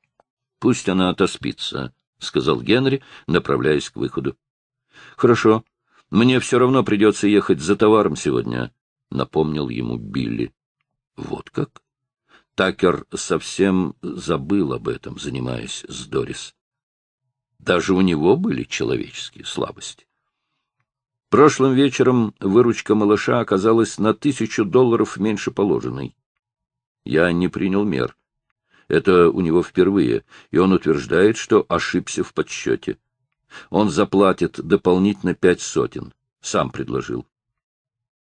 — Пусть она отоспится, — сказал Генри, направляясь к выходу. — Хорошо. Мне все равно придется ехать за товаром сегодня, — напомнил ему Билли. — Вот как? Такер совсем забыл об этом, занимаясь с Дорис. Даже у него были человеческие слабости. Прошлым вечером выручка малыша оказалась на тысячу долларов меньше положенной. Я не принял мер. Это у него впервые, и он утверждает, что ошибся в подсчете. Он заплатит дополнительно пять сотен. Сам предложил.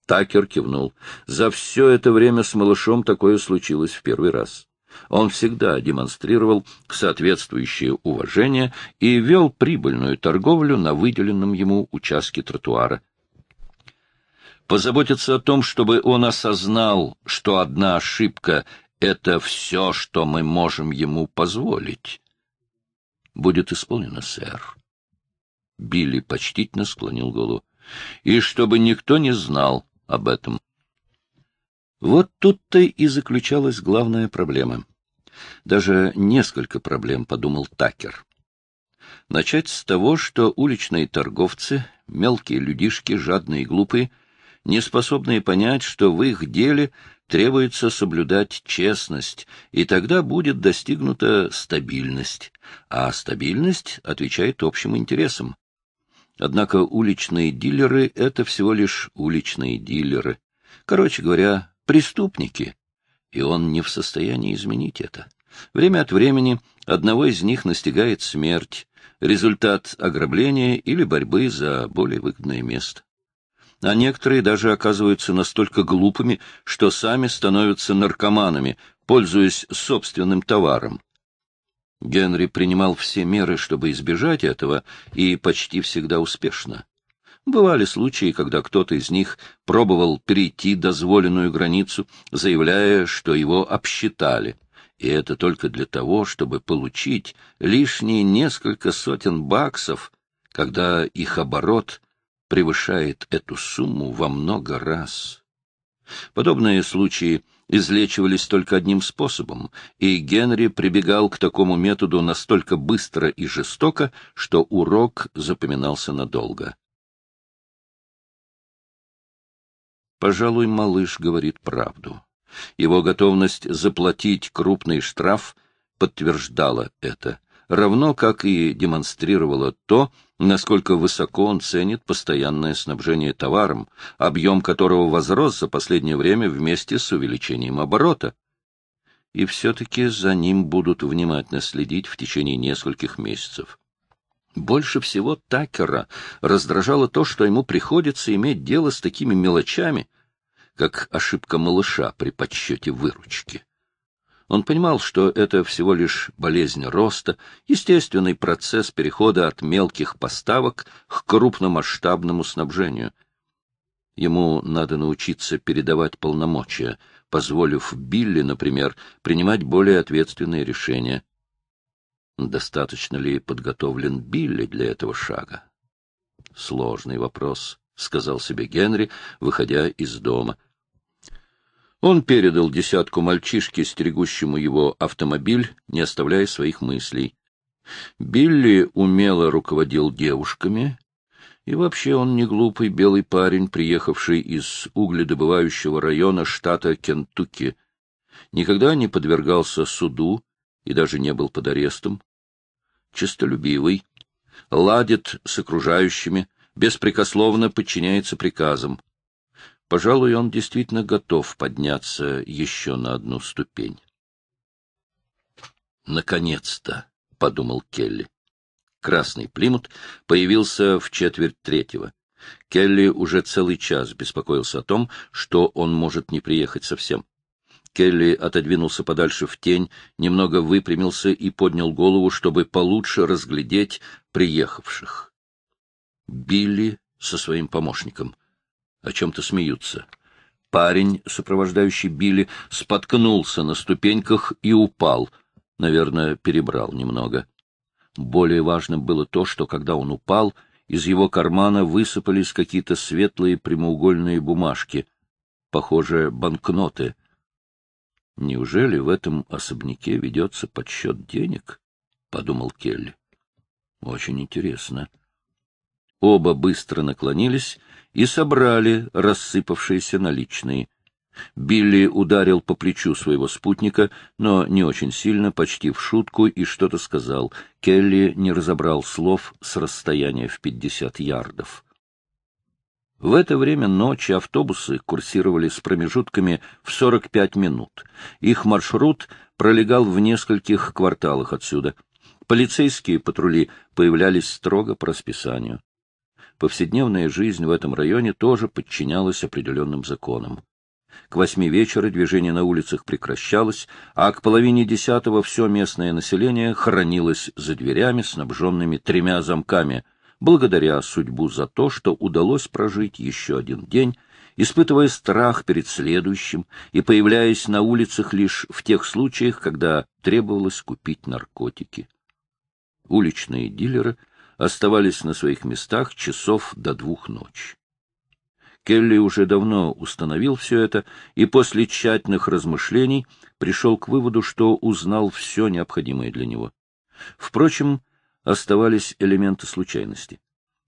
Такер кивнул. За все это время с малышом такое случилось в первый раз. Он всегда демонстрировал соответствующее уважение и вел прибыльную торговлю на выделенном ему участке тротуара. Позаботиться о том, чтобы он осознал, что одна ошибка — это все, что мы можем ему позволить. Будет исполнено, сэр. Билли почтительно склонил голову. И чтобы никто не знал об этом. Вот тут-то и заключалась главная проблема. Даже несколько проблем, подумал Такер. Начать с того, что уличные торговцы, мелкие людишки, жадные и глупые, не способные понять, что в их деле требуется соблюдать честность, и тогда будет достигнута стабильность. А стабильность отвечает общим интересам. Однако уличные дилеры — это всего лишь уличные дилеры. Короче говоря, преступники, и он не в состоянии изменить это. Время от времени одного из них настигает смерть, результат ограбления или борьбы за более выгодное место. А некоторые даже оказываются настолько глупыми, что сами становятся наркоманами, пользуясь собственным товаром. Генри принимал все меры, чтобы избежать этого, и почти всегда успешно. Бывали случаи, когда кто-то из них пробовал перейти дозволенную границу, заявляя, что его обсчитали. И это только для того, чтобы получить лишние несколько сотен баксов, когда их оборот превышает эту сумму во много раз. Подобные случаи излечивались только одним способом, и Генри прибегал к такому методу настолько быстро и жестоко, что урок запоминался надолго. Пожалуй, малыш говорит правду. Его готовность заплатить крупный штраф подтверждала это, равно как и демонстрировала то, насколько высоко он ценит постоянное снабжение товаром, объем которого возрос за последнее время вместе с увеличением оборота. И все-таки за ним будут внимательно следить в течение нескольких месяцев. Больше всего Такера раздражало то, что ему приходится иметь дело с такими мелочами, как ошибка малыша при подсчете выручки. Он понимал, что это всего лишь болезнь роста, естественный процесс перехода от мелких поставок к крупномасштабному снабжению. Ему надо научиться передавать полномочия, позволив Билли, например, принимать более ответственные решения. Достаточно ли подготовлен Билли для этого шага? Сложный вопрос, — сказал себе Генри, выходя из дома. Он передал десятку мальчишке, стерегущему его автомобиль, не оставляя своих мыслей. Билли умело руководил девушками, и вообще он не глупый белый парень, приехавший из угледобывающего района штата Кентукки. Никогда не подвергался суду и даже не был под арестом честолюбивый, ладит с окружающими, беспрекословно подчиняется приказам. Пожалуй, он действительно готов подняться еще на одну ступень. «Наконец-то!» — подумал Келли. Красный плимут появился в четверть третьего. Келли уже целый час беспокоился о том, что он может не приехать совсем. Келли отодвинулся подальше в тень, немного выпрямился и поднял голову, чтобы получше разглядеть приехавших. Билли со своим помощником. О чем-то смеются. Парень, сопровождающий Билли, споткнулся на ступеньках и упал. Наверное, перебрал немного. Более важным было то, что когда он упал, из его кармана высыпались какие-то светлые прямоугольные бумажки, похоже, банкноты. Неужели в этом особняке ведется подсчет денег? — подумал Келли. — Очень интересно. Оба быстро наклонились и собрали рассыпавшиеся наличные. Билли ударил по плечу своего спутника, но не очень сильно, почти в шутку, и что-то сказал. Келли не разобрал слов с расстояния в пятьдесят ярдов. — в это время ночи автобусы курсировали с промежутками в 45 минут. Их маршрут пролегал в нескольких кварталах отсюда. Полицейские патрули появлялись строго по расписанию. Повседневная жизнь в этом районе тоже подчинялась определенным законам. К восьми вечера движение на улицах прекращалось, а к половине десятого все местное население хоронилось за дверями, снабженными тремя замками — благодаря судьбу за то, что удалось прожить еще один день, испытывая страх перед следующим и появляясь на улицах лишь в тех случаях, когда требовалось купить наркотики. Уличные дилеры оставались на своих местах часов до двух ночи. Келли уже давно установил все это и после тщательных размышлений пришел к выводу, что узнал все необходимое для него. Впрочем, оставались элементы случайности.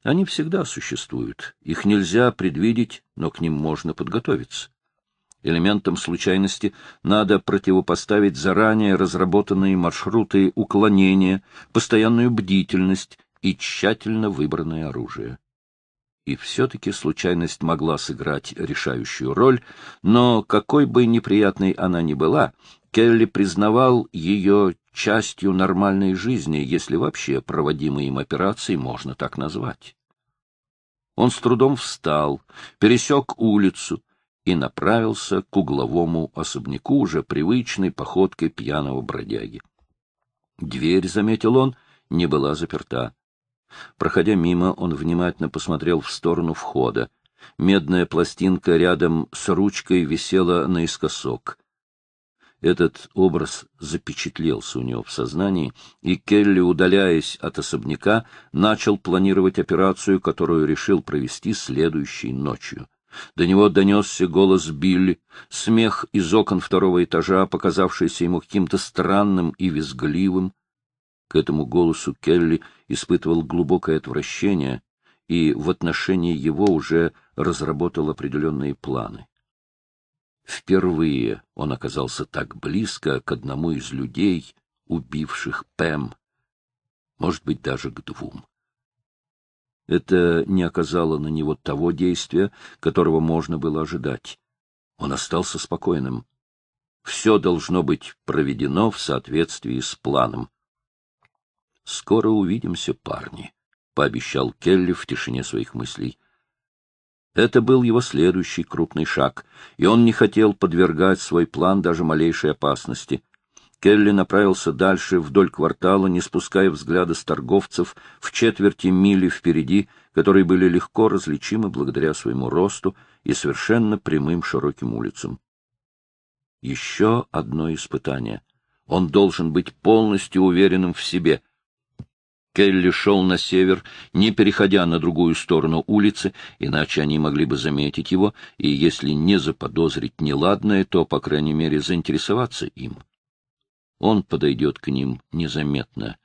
Они всегда существуют, их нельзя предвидеть, но к ним можно подготовиться. Элементам случайности надо противопоставить заранее разработанные маршруты уклонения, постоянную бдительность и тщательно выбранное оружие. И все-таки случайность могла сыграть решающую роль, но какой бы неприятной она ни была, Келли признавал ее частью нормальной жизни, если вообще проводимые им операции можно так назвать. Он с трудом встал, пересек улицу и направился к угловому особняку уже привычной походкой пьяного бродяги. Дверь, заметил он, не была заперта. Проходя мимо, он внимательно посмотрел в сторону входа. Медная пластинка рядом с ручкой висела наискосок. Этот образ запечатлелся у него в сознании, и Келли, удаляясь от особняка, начал планировать операцию, которую решил провести следующей ночью. До него донесся голос Билли, смех из окон второго этажа, показавшийся ему каким-то странным и визгливым. К этому голосу Келли испытывал глубокое отвращение и в отношении его уже разработал определенные планы. Впервые он оказался так близко к одному из людей, убивших Пэм. Может быть, даже к двум. Это не оказало на него того действия, которого можно было ожидать. Он остался спокойным. Все должно быть проведено в соответствии с планом. «Скоро увидимся, парни», — пообещал Келли в тишине своих мыслей. Это был его следующий крупный шаг, и он не хотел подвергать свой план даже малейшей опасности. Келли направился дальше вдоль квартала, не спуская взгляда с торговцев в четверти мили впереди, которые были легко различимы благодаря своему росту и совершенно прямым широким улицам. Еще одно испытание. Он должен быть полностью уверенным в себе — Келли шел на север, не переходя на другую сторону улицы, иначе они могли бы заметить его, и если не заподозрить неладное, то, по крайней мере, заинтересоваться им. Он подойдет к ним незаметно,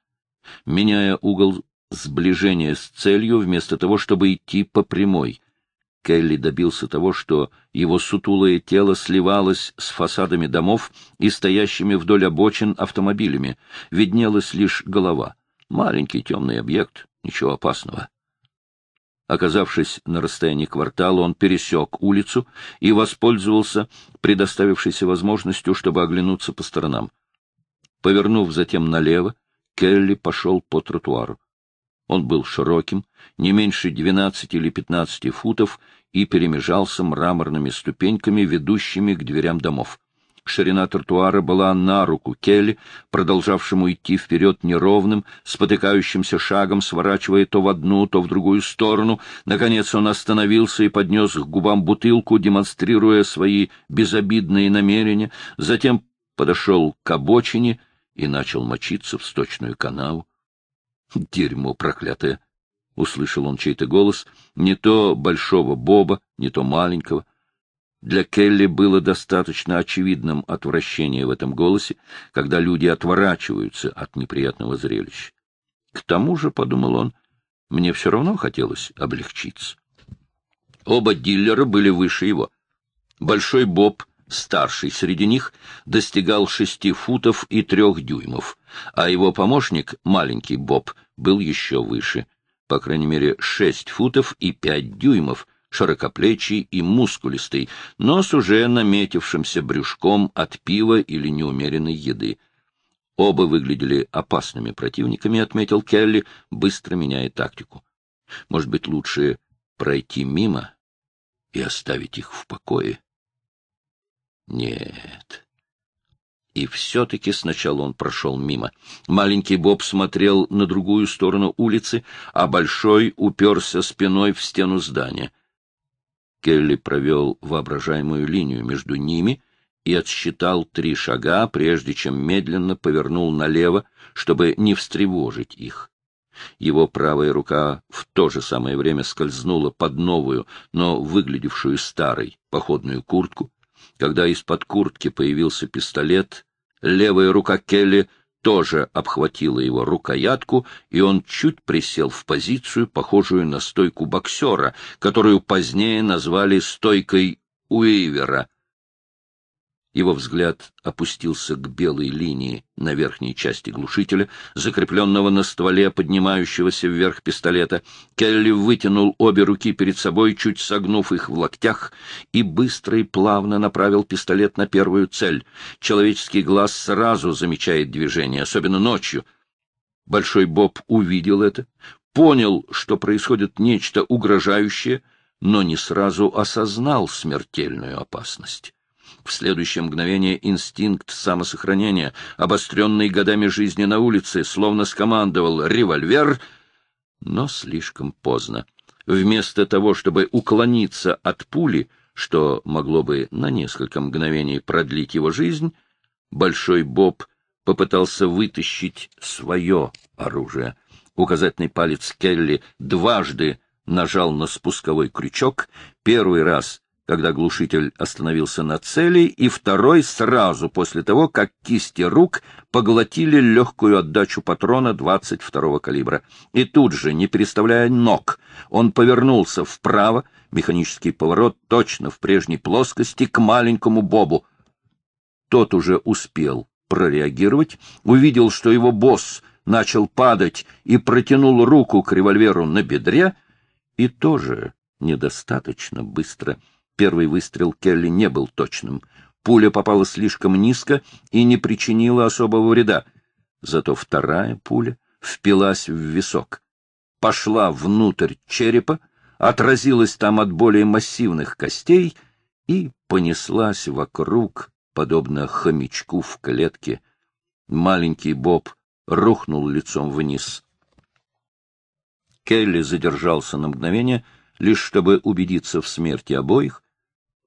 меняя угол сближения с целью, вместо того, чтобы идти по прямой. Келли добился того, что его сутулое тело сливалось с фасадами домов и стоящими вдоль обочин автомобилями, виднелась лишь голова — Маленький темный объект, ничего опасного. Оказавшись на расстоянии квартала, он пересек улицу и воспользовался предоставившейся возможностью, чтобы оглянуться по сторонам. Повернув затем налево, Келли пошел по тротуару. Он был широким, не меньше двенадцати или пятнадцати футов, и перемежался мраморными ступеньками, ведущими к дверям домов. Ширина тротуара была на руку Келли, продолжавшему идти вперед неровным, спотыкающимся шагом, сворачивая то в одну, то в другую сторону. Наконец он остановился и поднес к губам бутылку, демонстрируя свои безобидные намерения. Затем подошел к обочине и начал мочиться в сточную канаву. «Дерьмо проклятое!» — услышал он чей-то голос, не то большого Боба, не то маленького — для Келли было достаточно очевидным отвращение в этом голосе, когда люди отворачиваются от неприятного зрелища. К тому же, — подумал он, — мне все равно хотелось облегчиться. Оба дилера были выше его. Большой Боб, старший среди них, достигал шести футов и трех дюймов, а его помощник, маленький Боб, был еще выше, по крайней мере, шесть футов и пять дюймов — широкоплечий и мускулистый, но с уже наметившимся брюшком от пива или неумеренной еды. Оба выглядели опасными противниками, отметил Келли, быстро меняя тактику. Может быть, лучше пройти мимо и оставить их в покое? Нет. И все-таки сначала он прошел мимо. Маленький Боб смотрел на другую сторону улицы, а большой уперся спиной в стену здания — Келли провел воображаемую линию между ними и отсчитал три шага, прежде чем медленно повернул налево, чтобы не встревожить их. Его правая рука в то же самое время скользнула под новую, но выглядевшую старой, походную куртку. Когда из-под куртки появился пистолет, левая рука Келли тоже обхватила его рукоятку, и он чуть присел в позицию, похожую на стойку боксера, которую позднее назвали стойкой Уивера, его взгляд опустился к белой линии на верхней части глушителя, закрепленного на стволе поднимающегося вверх пистолета. Келли вытянул обе руки перед собой, чуть согнув их в локтях, и быстро и плавно направил пистолет на первую цель. Человеческий глаз сразу замечает движение, особенно ночью. Большой Боб увидел это, понял, что происходит нечто угрожающее, но не сразу осознал смертельную опасность в следующее мгновение инстинкт самосохранения, обостренный годами жизни на улице, словно скомандовал «револьвер», но слишком поздно. Вместо того, чтобы уклониться от пули, что могло бы на несколько мгновений продлить его жизнь, Большой Боб попытался вытащить свое оружие. Указательный палец Келли дважды нажал на спусковой крючок, первый раз когда глушитель остановился на цели, и второй сразу после того, как кисти рук поглотили легкую отдачу патрона 22-го калибра. И тут же, не переставляя ног, он повернулся вправо, механический поворот точно в прежней плоскости, к маленькому Бобу. Тот уже успел прореагировать, увидел, что его босс начал падать и протянул руку к револьверу на бедре, и тоже недостаточно быстро — Первый выстрел Келли не был точным. Пуля попала слишком низко и не причинила особого вреда. Зато вторая пуля впилась в висок. Пошла внутрь черепа, отразилась там от более массивных костей и понеслась вокруг, подобно хомячку в клетке. Маленький Боб рухнул лицом вниз. Келли задержался на мгновение, лишь чтобы убедиться в смерти обоих,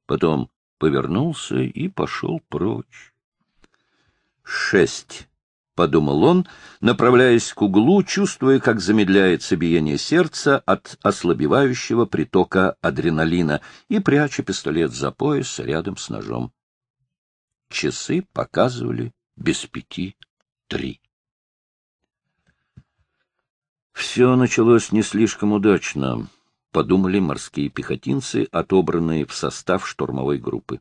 потом повернулся и пошел прочь. «Шесть», — подумал он, направляясь к углу, чувствуя, как замедляется биение сердца от ослабевающего притока адреналина, и пряча пистолет за пояс рядом с ножом. Часы показывали без пяти три. Все началось не слишком удачно подумали морские пехотинцы, отобранные в состав штурмовой группы.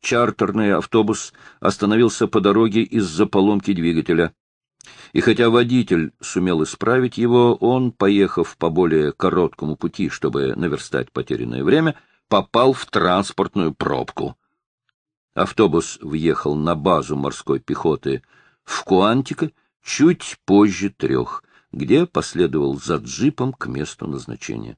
Чартерный автобус остановился по дороге из-за поломки двигателя. И хотя водитель сумел исправить его, он, поехав по более короткому пути, чтобы наверстать потерянное время, попал в транспортную пробку. Автобус въехал на базу морской пехоты в Куантико чуть позже трех, где последовал за джипом к месту назначения.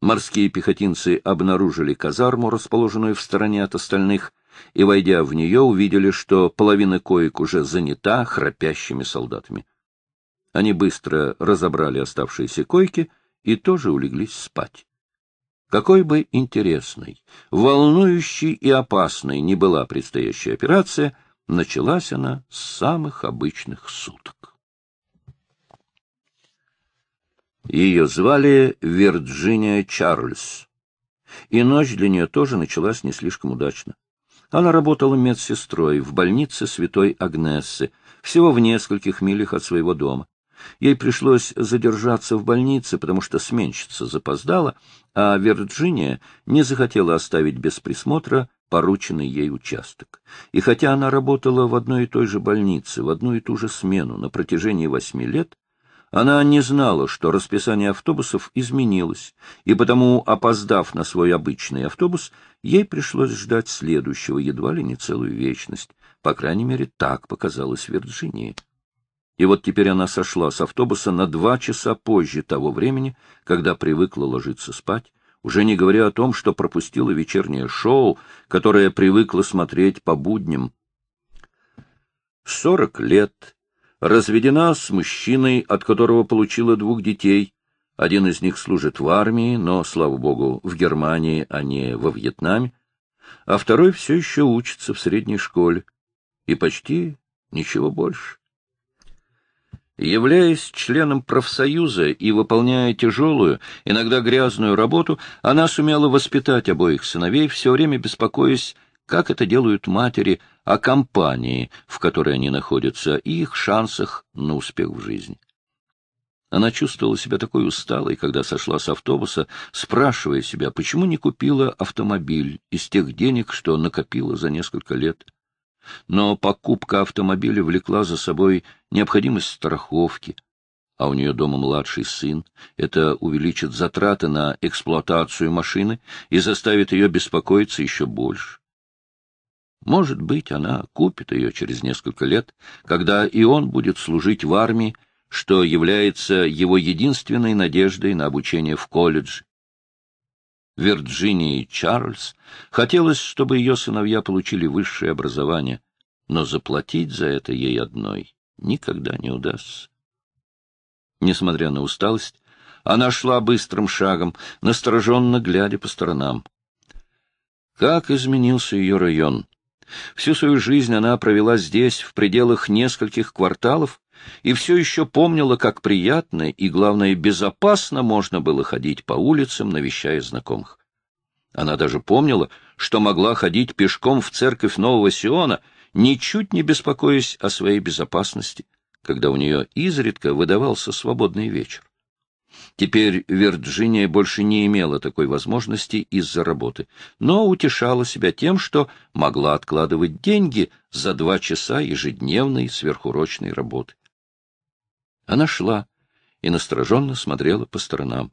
Морские пехотинцы обнаружили казарму, расположенную в стороне от остальных, и, войдя в нее, увидели, что половина коек уже занята храпящими солдатами. Они быстро разобрали оставшиеся койки и тоже улеглись спать. Какой бы интересной, волнующей и опасной ни была предстоящая операция, началась она с самых обычных суток. Ее звали Вирджиния Чарльз. И ночь для нее тоже началась не слишком удачно. Она работала медсестрой в больнице святой Агнессы, всего в нескольких милях от своего дома. Ей пришлось задержаться в больнице, потому что сменщица запоздала, а Вирджиния не захотела оставить без присмотра порученный ей участок. И хотя она работала в одной и той же больнице, в одну и ту же смену на протяжении восьми лет, она не знала, что расписание автобусов изменилось, и потому, опоздав на свой обычный автобус, ей пришлось ждать следующего едва ли не целую вечность. По крайней мере, так показалось Вирджинии. И вот теперь она сошла с автобуса на два часа позже того времени, когда привыкла ложиться спать, уже не говоря о том, что пропустила вечернее шоу, которое привыкла смотреть по будням. Сорок лет разведена с мужчиной, от которого получила двух детей. Один из них служит в армии, но, слава богу, в Германии, а не во Вьетнаме, а второй все еще учится в средней школе. И почти ничего больше. Являясь членом профсоюза и выполняя тяжелую, иногда грязную работу, она сумела воспитать обоих сыновей, все время беспокоясь как это делают матери, о компании, в которой они находятся, и их шансах на успех в жизни. Она чувствовала себя такой усталой, когда сошла с автобуса, спрашивая себя, почему не купила автомобиль из тех денег, что накопила за несколько лет. Но покупка автомобиля влекла за собой необходимость страховки, а у нее дома младший сын. Это увеличит затраты на эксплуатацию машины и заставит ее беспокоиться еще больше. Может быть, она купит ее через несколько лет, когда и он будет служить в армии, что является его единственной надеждой на обучение в колледже. Вирджинии Чарльз хотелось, чтобы ее сыновья получили высшее образование, но заплатить за это ей одной никогда не удастся. Несмотря на усталость, она шла быстрым шагом, настороженно глядя по сторонам. Как изменился ее район! Всю свою жизнь она провела здесь, в пределах нескольких кварталов, и все еще помнила, как приятно и, главное, безопасно можно было ходить по улицам, навещая знакомых. Она даже помнила, что могла ходить пешком в церковь Нового Сиона, ничуть не беспокоясь о своей безопасности, когда у нее изредка выдавался свободный вечер. Теперь Вирджиния больше не имела такой возможности из-за работы, но утешала себя тем, что могла откладывать деньги за два часа ежедневной сверхурочной работы. Она шла и настороженно смотрела по сторонам.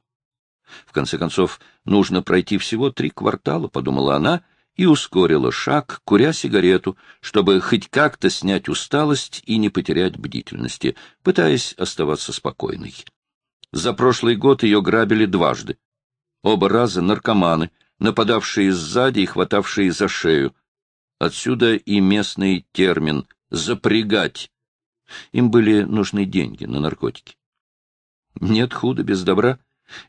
В конце концов, нужно пройти всего три квартала, подумала она, и ускорила шаг, куря сигарету, чтобы хоть как-то снять усталость и не потерять бдительности, пытаясь оставаться спокойной. За прошлый год ее грабили дважды. Оба раза наркоманы, нападавшие сзади и хватавшие за шею. Отсюда и местный термин «запрягать». Им были нужны деньги на наркотики. Нет худа без добра.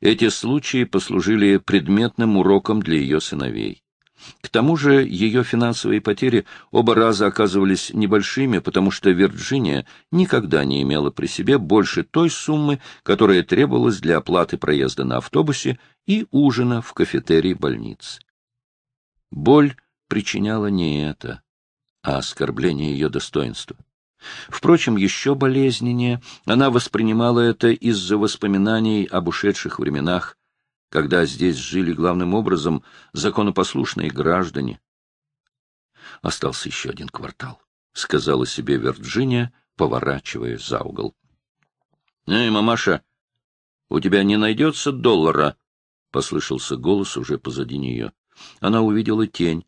Эти случаи послужили предметным уроком для ее сыновей. К тому же ее финансовые потери оба раза оказывались небольшими, потому что Вирджиния никогда не имела при себе больше той суммы, которая требовалась для оплаты проезда на автобусе и ужина в кафетерии больницы. Боль причиняла не это, а оскорбление ее достоинства. Впрочем, еще болезненнее она воспринимала это из-за воспоминаний об ушедших временах, когда здесь жили главным образом законопослушные граждане. Остался еще один квартал, — сказала себе Вирджиния, поворачивая за угол. — Эй, мамаша, у тебя не найдется доллара? — послышался голос уже позади нее. Она увидела тень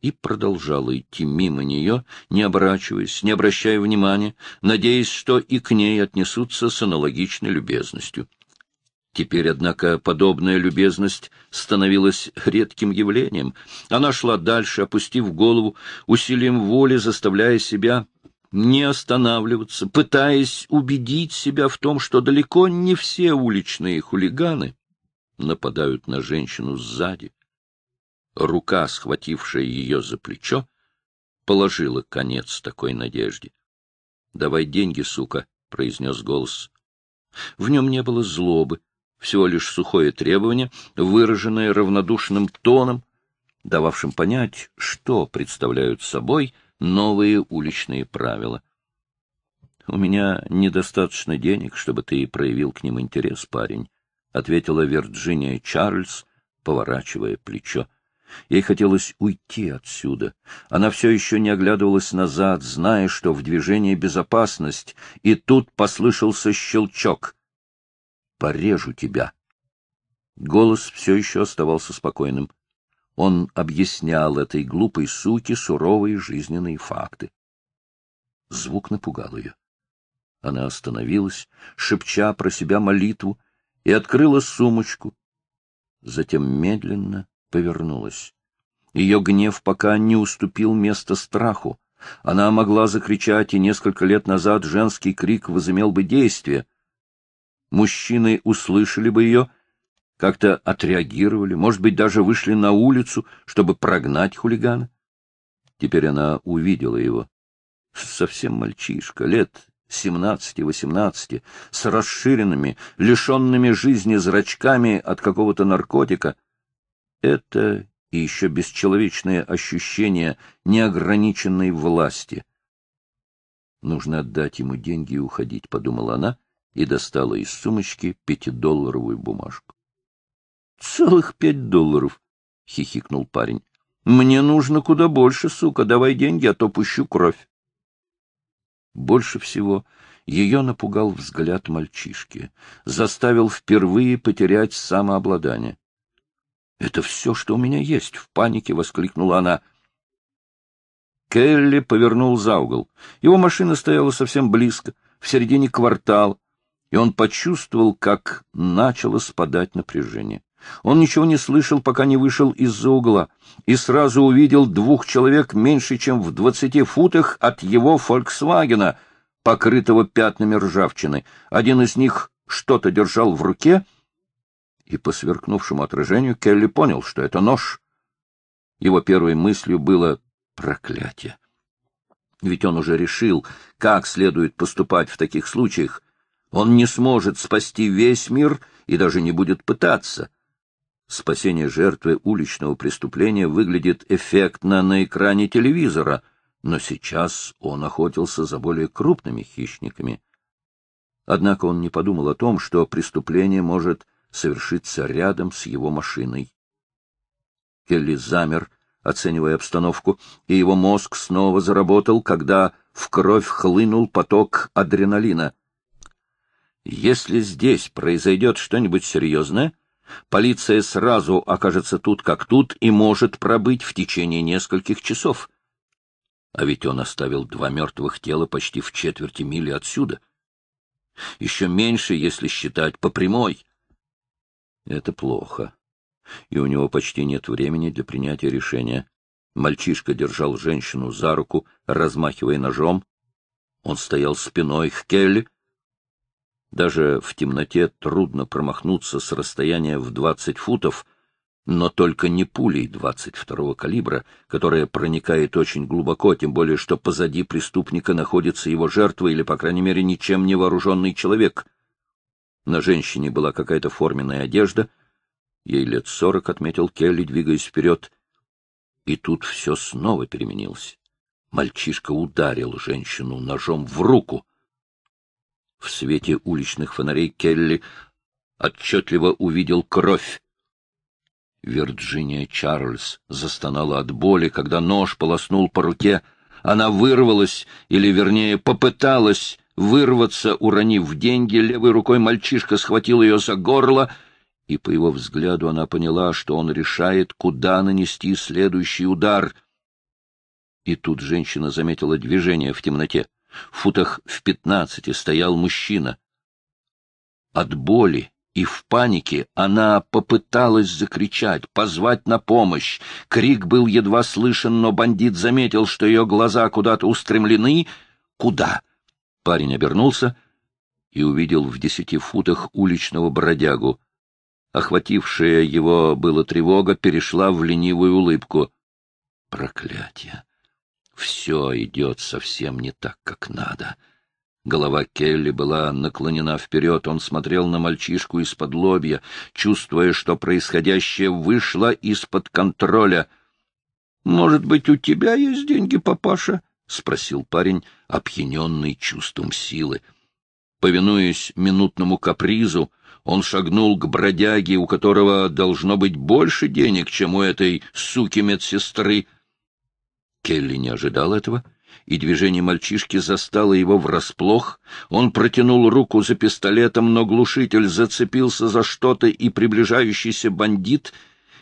и продолжала идти мимо нее, не оборачиваясь, не обращая внимания, надеясь, что и к ней отнесутся с аналогичной любезностью. — Теперь, однако, подобная любезность становилась редким явлением. Она шла дальше, опустив голову, усилием воли заставляя себя не останавливаться, пытаясь убедить себя в том, что далеко не все уличные хулиганы нападают на женщину сзади. Рука, схватившая ее за плечо, положила конец такой надежде. — Давай деньги, сука, — произнес голос. В нем не было злобы, всего лишь сухое требование, выраженное равнодушным тоном, дававшим понять, что представляют собой новые уличные правила. «У меня недостаточно денег, чтобы ты проявил к ним интерес, парень», — ответила Вирджиния Чарльз, поворачивая плечо. Ей хотелось уйти отсюда. Она все еще не оглядывалась назад, зная, что в движении безопасность, и тут послышался щелчок — порежу тебя. Голос все еще оставался спокойным. Он объяснял этой глупой суке суровые жизненные факты. Звук напугал ее. Она остановилась, шепча про себя молитву, и открыла сумочку. Затем медленно повернулась. Ее гнев пока не уступил место страху. Она могла закричать, и несколько лет назад женский крик возымел бы действие — мужчины услышали бы ее, как-то отреагировали, может быть, даже вышли на улицу, чтобы прогнать хулигана. Теперь она увидела его. Совсем мальчишка, лет семнадцати-восемнадцати, с расширенными, лишенными жизни зрачками от какого-то наркотика. Это и еще бесчеловечное ощущение неограниченной власти. Нужно отдать ему деньги и уходить, — подумала она, — и достала из сумочки пятидолларовую бумажку. — Целых пять долларов! — хихикнул парень. — Мне нужно куда больше, сука. Давай деньги, а то пущу кровь. Больше всего ее напугал взгляд мальчишки, заставил впервые потерять самообладание. — Это все, что у меня есть! — в панике воскликнула она. Келли повернул за угол. Его машина стояла совсем близко, в середине квартала, и он почувствовал, как начало спадать напряжение. Он ничего не слышал, пока не вышел из-за угла, и сразу увидел двух человек меньше, чем в двадцати футах от его «Фольксвагена», покрытого пятнами ржавчины. Один из них что-то держал в руке, и по сверкнувшему отражению Келли понял, что это нож. Его первой мыслью было «проклятие». Ведь он уже решил, как следует поступать в таких случаях, он не сможет спасти весь мир и даже не будет пытаться. Спасение жертвы уличного преступления выглядит эффектно на экране телевизора, но сейчас он охотился за более крупными хищниками. Однако он не подумал о том, что преступление может совершиться рядом с его машиной. Келли замер, оценивая обстановку, и его мозг снова заработал, когда в кровь хлынул поток адреналина — если здесь произойдет что-нибудь серьезное, полиция сразу окажется тут как тут и может пробыть в течение нескольких часов. А ведь он оставил два мертвых тела почти в четверти мили отсюда. Еще меньше, если считать по прямой. Это плохо. И у него почти нет времени для принятия решения. Мальчишка держал женщину за руку, размахивая ножом. Он стоял спиной к Келли, даже в темноте трудно промахнуться с расстояния в 20 футов, но только не пулей 22-го калибра, которая проникает очень глубоко, тем более что позади преступника находится его жертва или, по крайней мере, ничем не вооруженный человек. На женщине была какая-то форменная одежда. Ей лет сорок, отметил Келли, двигаясь вперед. И тут все снова переменилось. Мальчишка ударил женщину ножом в руку — в свете уличных фонарей Келли отчетливо увидел кровь. Вирджиния Чарльз застонала от боли, когда нож полоснул по руке. Она вырвалась, или, вернее, попыталась вырваться, уронив деньги. Левой рукой мальчишка схватил ее за горло, и по его взгляду она поняла, что он решает, куда нанести следующий удар. И тут женщина заметила движение в темноте. В футах в пятнадцати стоял мужчина. От боли и в панике она попыталась закричать, позвать на помощь. Крик был едва слышен, но бандит заметил, что ее глаза куда-то устремлены. Куда? Парень обернулся и увидел в десяти футах уличного бродягу. Охватившая его была тревога перешла в ленивую улыбку. Проклятие! Все идет совсем не так, как надо. Голова Келли была наклонена вперед, он смотрел на мальчишку из-под лобья, чувствуя, что происходящее вышло из-под контроля. — Может быть, у тебя есть деньги, папаша? — спросил парень, опьяненный чувством силы. Повинуясь минутному капризу, он шагнул к бродяге, у которого должно быть больше денег, чем у этой суки-медсестры — Келли не ожидал этого, и движение мальчишки застало его врасплох. Он протянул руку за пистолетом, но глушитель зацепился за что-то, и приближающийся бандит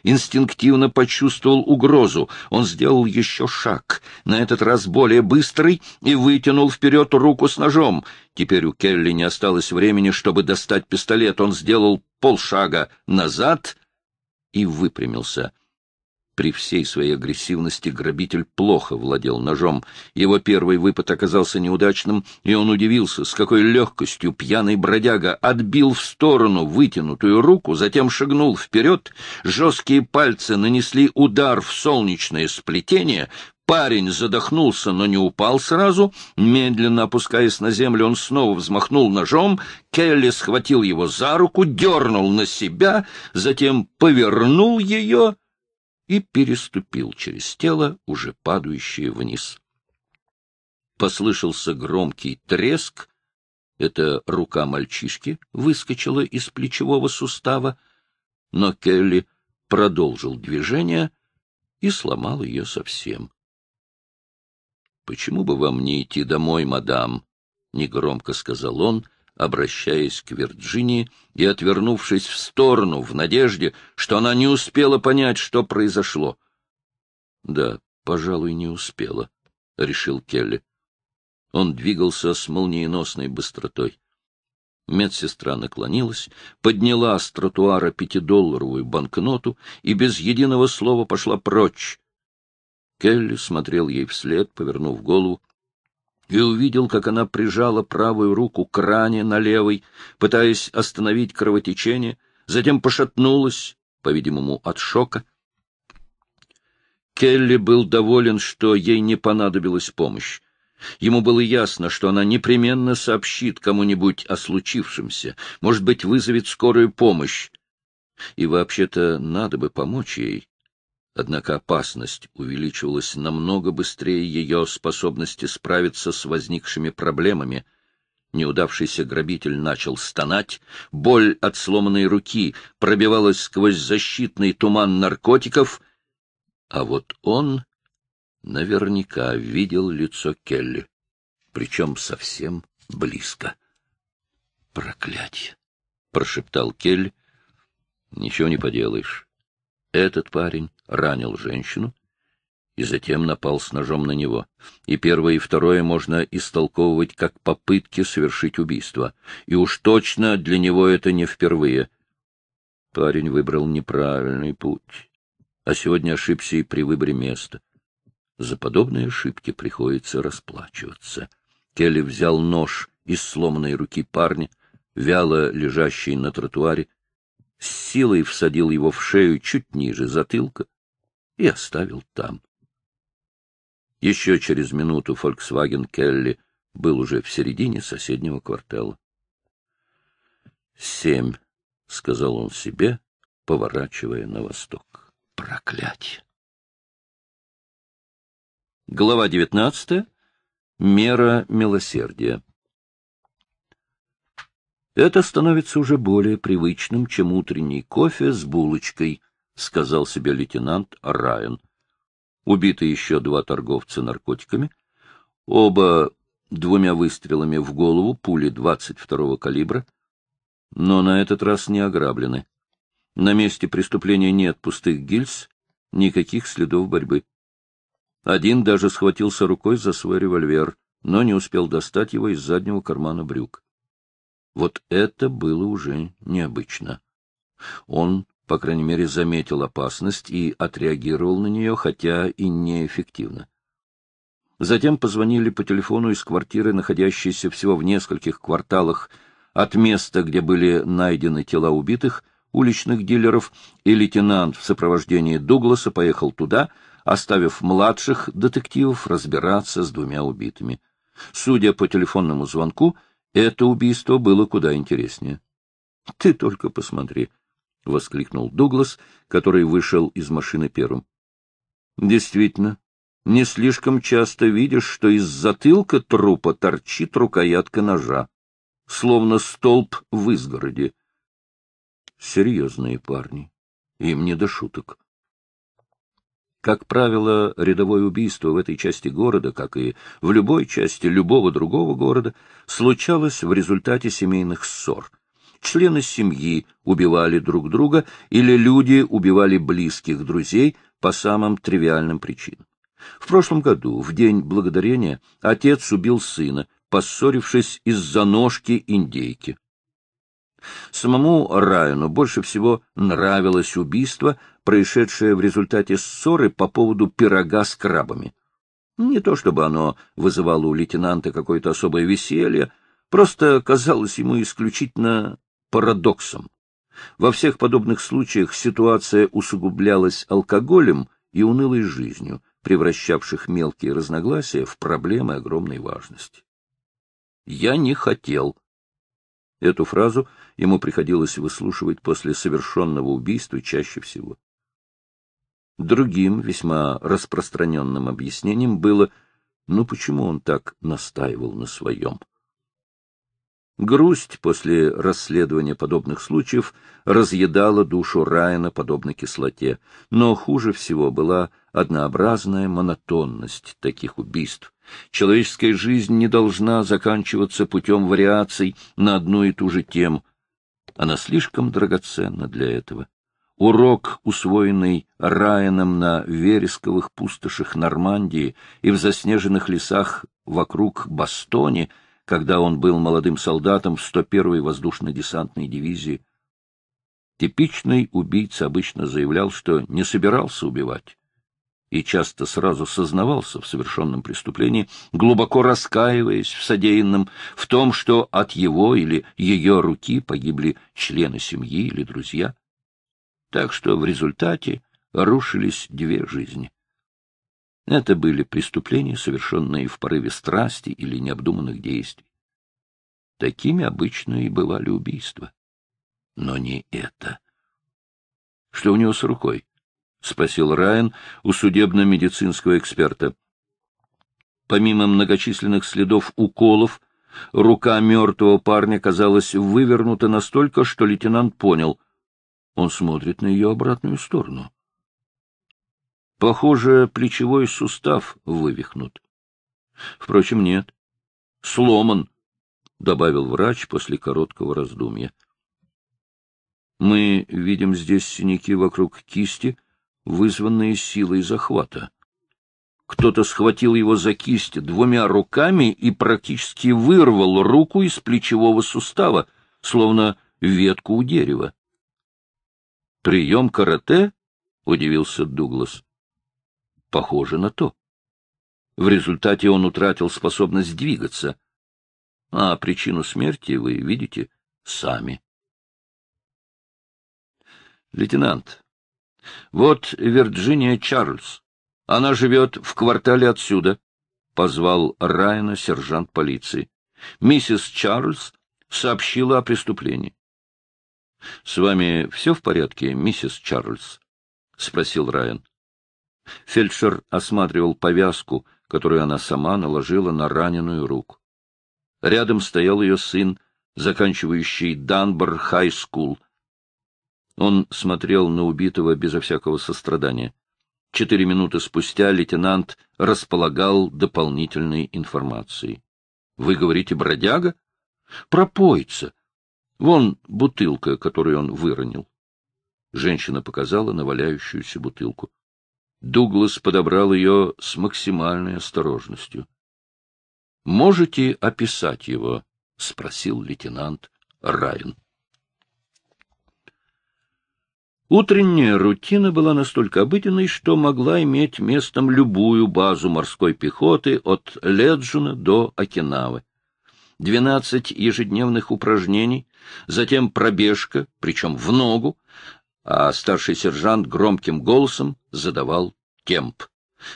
инстинктивно почувствовал угрозу. Он сделал еще шаг, на этот раз более быстрый, и вытянул вперед руку с ножом. Теперь у Келли не осталось времени, чтобы достать пистолет. Он сделал полшага назад — и выпрямился. При всей своей агрессивности грабитель плохо владел ножом. Его первый выпад оказался неудачным, и он удивился, с какой легкостью пьяный бродяга отбил в сторону вытянутую руку, затем шагнул вперед, жесткие пальцы нанесли удар в солнечное сплетение, Парень задохнулся, но не упал сразу. Медленно опускаясь на землю, он снова взмахнул ножом. Келли схватил его за руку, дернул на себя, затем повернул ее и переступил через тело, уже падающее вниз. Послышался громкий треск. Эта рука мальчишки выскочила из плечевого сустава, но Келли продолжил движение и сломал ее совсем. — Почему бы вам не идти домой, мадам? — негромко сказал он — обращаясь к Вирджинии и отвернувшись в сторону в надежде, что она не успела понять, что произошло. — Да, пожалуй, не успела, — решил Келли. Он двигался с молниеносной быстротой. Медсестра наклонилась, подняла с тротуара пятидолларовую банкноту и без единого слова пошла прочь. Келли смотрел ей вслед, повернув голову и увидел, как она прижала правую руку к ране на левой, пытаясь остановить кровотечение, затем пошатнулась, по-видимому, от шока. Келли был доволен, что ей не понадобилась помощь. Ему было ясно, что она непременно сообщит кому-нибудь о случившемся, может быть, вызовет скорую помощь. И вообще-то надо бы помочь ей. Однако опасность увеличивалась намного быстрее ее способности справиться с возникшими проблемами. Неудавшийся грабитель начал стонать, боль от сломанной руки пробивалась сквозь защитный туман наркотиков, а вот он наверняка видел лицо Келли, причем совсем близко. «Проклятье!» — прошептал Кель. «Ничего не поделаешь. Этот парень ранил женщину и затем напал с ножом на него. И первое и второе можно истолковывать как попытки совершить убийство. И уж точно для него это не впервые. Парень выбрал неправильный путь, а сегодня ошибся и при выборе места. За подобные ошибки приходится расплачиваться. Келли взял нож из сломанной руки парня, вяло лежащий на тротуаре, с силой всадил его в шею чуть ниже затылка и оставил там. Еще через минуту «Фольксваген Келли» был уже в середине соседнего квартала. «Семь», — сказал он себе, поворачивая на восток. Проклятье. Глава девятнадцатая. Мера милосердия. Это становится уже более привычным, чем утренний кофе с булочкой, сказал себе лейтенант Райан. Убиты еще два торговца наркотиками, оба двумя выстрелами в голову пули 22-го калибра, но на этот раз не ограблены. На месте преступления нет пустых гильз, никаких следов борьбы. Один даже схватился рукой за свой револьвер, но не успел достать его из заднего кармана брюк. Вот это было уже необычно. Он, по крайней мере, заметил опасность и отреагировал на нее, хотя и неэффективно. Затем позвонили по телефону из квартиры, находящейся всего в нескольких кварталах от места, где были найдены тела убитых, уличных дилеров, и лейтенант в сопровождении Дугласа поехал туда, оставив младших детективов разбираться с двумя убитыми. Судя по телефонному звонку, это убийство было куда интереснее. — Ты только посмотри! — воскликнул Дуглас, который вышел из машины первым. — Действительно, не слишком часто видишь, что из затылка трупа торчит рукоятка ножа, словно столб в изгороде. Серьезные парни, им не до шуток. Как правило, рядовое убийство в этой части города, как и в любой части любого другого города, случалось в результате семейных ссор. Члены семьи убивали друг друга или люди убивали близких друзей по самым тривиальным причинам. В прошлом году, в День Благодарения, отец убил сына, поссорившись из-за ножки индейки. Самому Райану больше всего нравилось убийство, происшедшее в результате ссоры по поводу пирога с крабами. Не то чтобы оно вызывало у лейтенанта какое-то особое веселье, просто казалось ему исключительно парадоксом. Во всех подобных случаях ситуация усугублялась алкоголем и унылой жизнью, превращавших мелкие разногласия в проблемы огромной важности. «Я не хотел». Эту фразу ему приходилось выслушивать после совершенного убийства чаще всего. Другим, весьма распространенным объяснением было, ну почему он так настаивал на своем? Грусть после расследования подобных случаев разъедала душу Райана подобно кислоте, но хуже всего была однообразная монотонность таких убийств. Человеческая жизнь не должна заканчиваться путем вариаций на одну и ту же тему. Она слишком драгоценна для этого. Урок, усвоенный Райаном на вересковых пустошах Нормандии и в заснеженных лесах вокруг Бастони, когда он был молодым солдатом в 101-й воздушно-десантной дивизии. Типичный убийца обычно заявлял, что не собирался убивать, и часто сразу сознавался в совершенном преступлении, глубоко раскаиваясь в содеянном, в том, что от его или ее руки погибли члены семьи или друзья так что в результате рушились две жизни. Это были преступления, совершенные в порыве страсти или необдуманных действий. Такими обычно и бывали убийства. Но не это. — Что у него с рукой? — спросил Райан у судебно-медицинского эксперта. Помимо многочисленных следов уколов, рука мертвого парня казалась вывернута настолько, что лейтенант понял — он смотрит на ее обратную сторону. Похоже, плечевой сустав вывихнут. Впрочем, нет. Сломан, — добавил врач после короткого раздумья. Мы видим здесь синяки вокруг кисти, вызванные силой захвата. Кто-то схватил его за кисть двумя руками и практически вырвал руку из плечевого сустава, словно ветку у дерева. — Прием карате? — удивился Дуглас. — Похоже на то. В результате он утратил способность двигаться. А причину смерти вы видите сами. Лейтенант, вот Вирджиния Чарльз. Она живет в квартале отсюда, — позвал Райана сержант полиции. Миссис Чарльз сообщила о преступлении. — С вами все в порядке, миссис Чарльз? — спросил Райан. Фельдшер осматривал повязку, которую она сама наложила на раненую руку. Рядом стоял ее сын, заканчивающий Данбор Хай-скул. Он смотрел на убитого безо всякого сострадания. Четыре минуты спустя лейтенант располагал дополнительной информацией. — Вы говорите, бродяга? — Пропойца, Вон бутылка, которую он выронил. Женщина показала наваляющуюся бутылку. Дуглас подобрал ее с максимальной осторожностью. — Можете описать его? — спросил лейтенант Райан. Утренняя рутина была настолько обыденной, что могла иметь местом любую базу морской пехоты от Леджуна до Окинавы. Двенадцать ежедневных упражнений затем пробежка, причем в ногу, а старший сержант громким голосом задавал темп.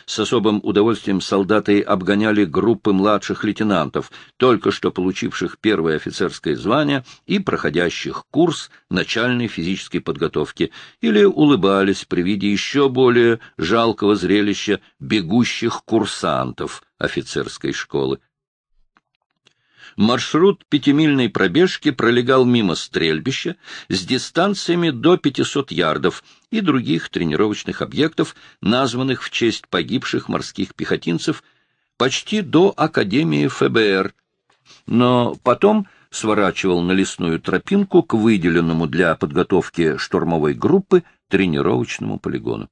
С особым удовольствием солдаты обгоняли группы младших лейтенантов, только что получивших первое офицерское звание и проходящих курс начальной физической подготовки, или улыбались при виде еще более жалкого зрелища бегущих курсантов офицерской школы. Маршрут пятимильной пробежки пролегал мимо стрельбища с дистанциями до 500 ярдов и других тренировочных объектов, названных в честь погибших морских пехотинцев, почти до Академии ФБР, но потом сворачивал на лесную тропинку к выделенному для подготовки штурмовой группы тренировочному полигону.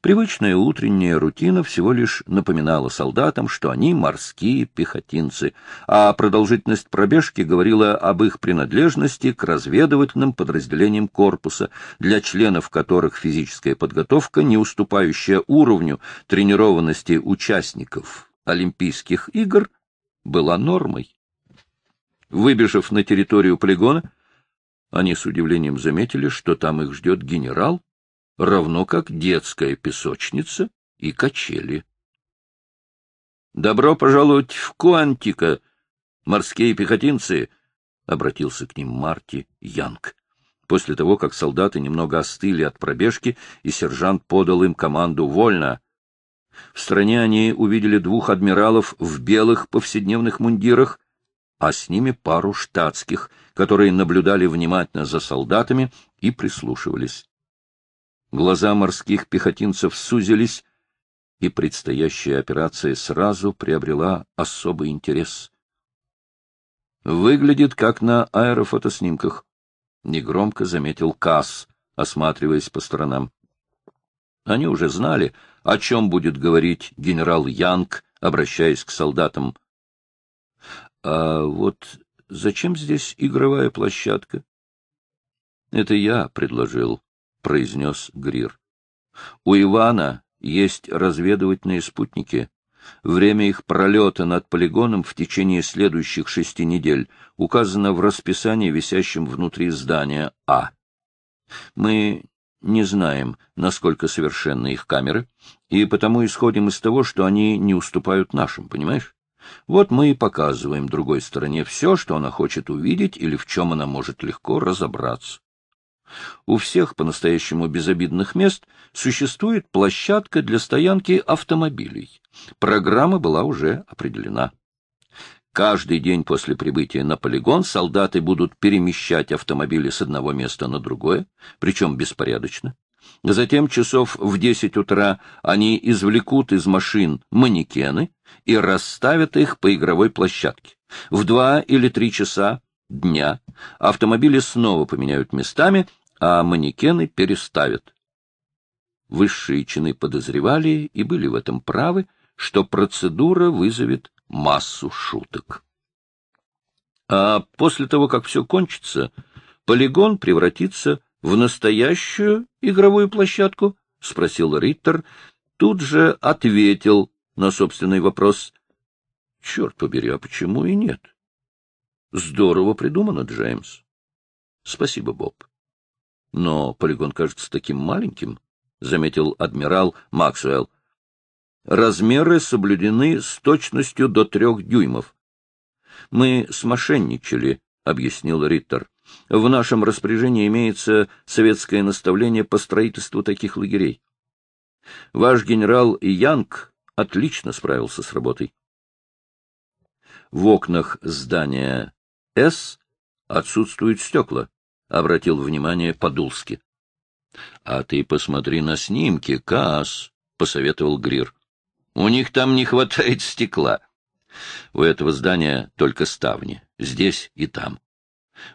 Привычная утренняя рутина всего лишь напоминала солдатам, что они морские пехотинцы, а продолжительность пробежки говорила об их принадлежности к разведывательным подразделениям корпуса, для членов которых физическая подготовка, не уступающая уровню тренированности участников Олимпийских игр, была нормой. Выбежав на территорию полигона, они с удивлением заметили, что там их ждет генерал, равно как детская песочница и качели. «Добро пожаловать в Куантика, морские пехотинцы!» — обратился к ним Марти Янг. После того, как солдаты немного остыли от пробежки, и сержант подал им команду «Вольно!» В стране они увидели двух адмиралов в белых повседневных мундирах, а с ними пару штатских, которые наблюдали внимательно за солдатами и прислушивались глаза морских пехотинцев сузились, и предстоящая операция сразу приобрела особый интерес. «Выглядит, как на аэрофотоснимках», — негромко заметил Касс, осматриваясь по сторонам. Они уже знали, о чем будет говорить генерал Янг, обращаясь к солдатам. «А вот зачем здесь игровая площадка?» «Это я предложил», произнес Грир. У Ивана есть разведывательные спутники. Время их пролета над полигоном в течение следующих шести недель указано в расписании, висящем внутри здания А. Мы не знаем, насколько совершенны их камеры, и потому исходим из того, что они не уступают нашим, понимаешь? Вот мы и показываем другой стороне все, что она хочет увидеть или в чем она может легко разобраться. У всех по-настоящему безобидных мест существует площадка для стоянки автомобилей. Программа была уже определена. Каждый день после прибытия на полигон солдаты будут перемещать автомобили с одного места на другое, причем беспорядочно. Затем часов в десять утра они извлекут из машин манекены и расставят их по игровой площадке. В два или три часа дня автомобили снова поменяют местами, а манекены переставят. Высшие чины подозревали и были в этом правы, что процедура вызовет массу шуток. А после того, как все кончится, полигон превратится в настоящую игровую площадку? — спросил Риттер. Тут же ответил на собственный вопрос. — Черт побери, а почему и нет? — Здорово придумано, Джеймс. Спасибо, Боб. Но полигон кажется таким маленьким, — заметил адмирал Максвелл. Размеры соблюдены с точностью до трех дюймов. Мы смошенничали, — объяснил Риттер. В нашем распоряжении имеется советское наставление по строительству таких лагерей. Ваш генерал Янг отлично справился с работой. В окнах здания с отсутствуют стекла, — обратил внимание Подулски. — А ты посмотри на снимки, Каас, — посоветовал Грир. — У них там не хватает стекла. У этого здания только ставни, здесь и там.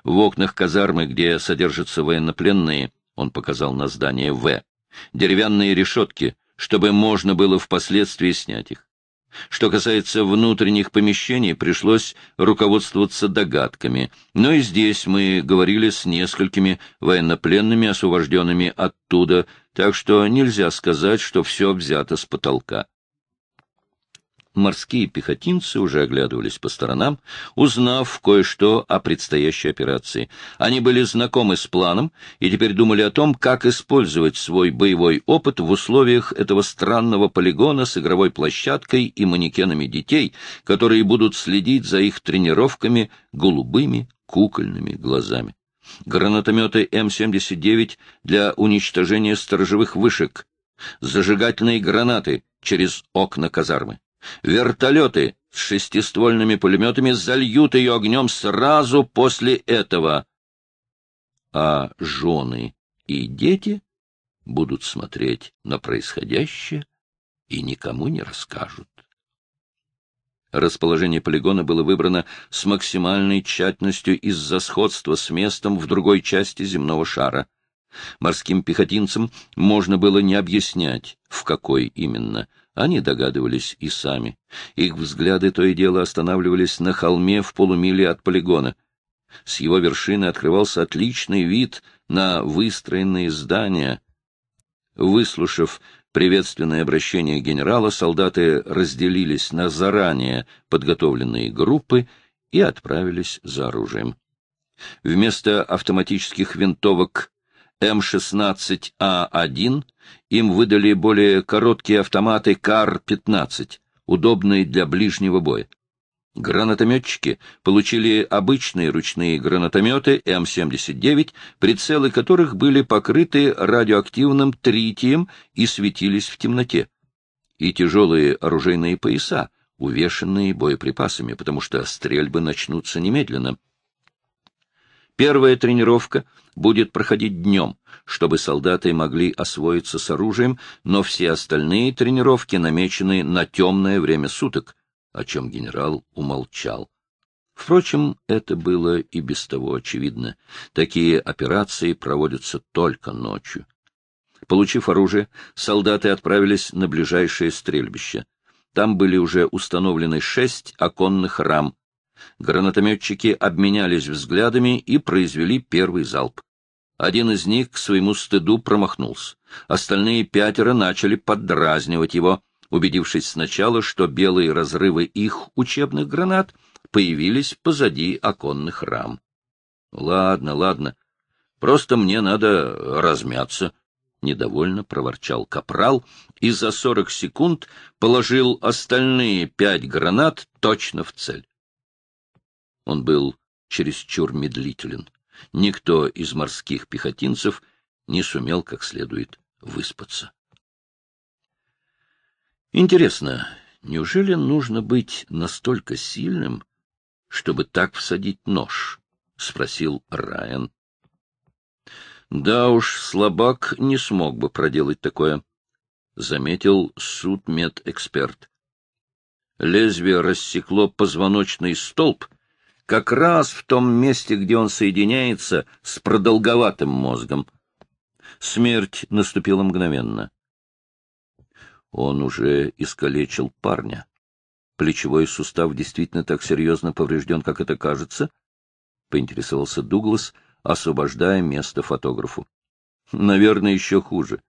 В окнах казармы, где содержатся военнопленные, он показал на здание В, деревянные решетки, чтобы можно было впоследствии снять их. Что касается внутренних помещений, пришлось руководствоваться догадками, но и здесь мы говорили с несколькими военнопленными, освобожденными оттуда, так что нельзя сказать, что все взято с потолка морские пехотинцы уже оглядывались по сторонам, узнав кое-что о предстоящей операции. Они были знакомы с планом и теперь думали о том, как использовать свой боевой опыт в условиях этого странного полигона с игровой площадкой и манекенами детей, которые будут следить за их тренировками голубыми кукольными глазами. Гранатометы М-79 для уничтожения сторожевых вышек, зажигательные гранаты через окна казармы. Вертолеты с шестиствольными пулеметами зальют ее огнем сразу после этого. А жены и дети будут смотреть на происходящее и никому не расскажут. Расположение полигона было выбрано с максимальной тщательностью из-за сходства с местом в другой части земного шара. Морским пехотинцам можно было не объяснять, в какой именно — они догадывались и сами. Их взгляды то и дело останавливались на холме в полумиле от полигона. С его вершины открывался отличный вид на выстроенные здания. Выслушав приветственное обращение генерала, солдаты разделились на заранее подготовленные группы и отправились за оружием. Вместо автоматических винтовок М-16А1 им выдали более короткие автоматы КАР-15, удобные для ближнего боя. Гранатометчики получили обычные ручные гранатометы М-79, прицелы которых были покрыты радиоактивным тритием и светились в темноте, и тяжелые оружейные пояса, увешанные боеприпасами, потому что стрельбы начнутся немедленно. Первая тренировка будет проходить днем, чтобы солдаты могли освоиться с оружием, но все остальные тренировки намечены на темное время суток, о чем генерал умолчал. Впрочем, это было и без того очевидно. Такие операции проводятся только ночью. Получив оружие, солдаты отправились на ближайшее стрельбище. Там были уже установлены шесть оконных рам, Гранатометчики обменялись взглядами и произвели первый залп. Один из них к своему стыду промахнулся. Остальные пятеро начали поддразнивать его, убедившись сначала, что белые разрывы их учебных гранат появились позади оконных рам. — Ладно, ладно, просто мне надо размяться, — недовольно проворчал Капрал и за сорок секунд положил остальные пять гранат точно в цель. Он был чересчур медлителен. Никто из морских пехотинцев не сумел как следует выспаться. Интересно, неужели нужно быть настолько сильным, чтобы так всадить нож? — спросил Райан. — Да уж, слабак не смог бы проделать такое, — заметил судмедэксперт. Лезвие рассекло позвоночный столб — как раз в том месте, где он соединяется с продолговатым мозгом. Смерть наступила мгновенно. Он уже искалечил парня. Плечевой сустав действительно так серьезно поврежден, как это кажется? — поинтересовался Дуглас, освобождая место фотографу. — Наверное, еще хуже.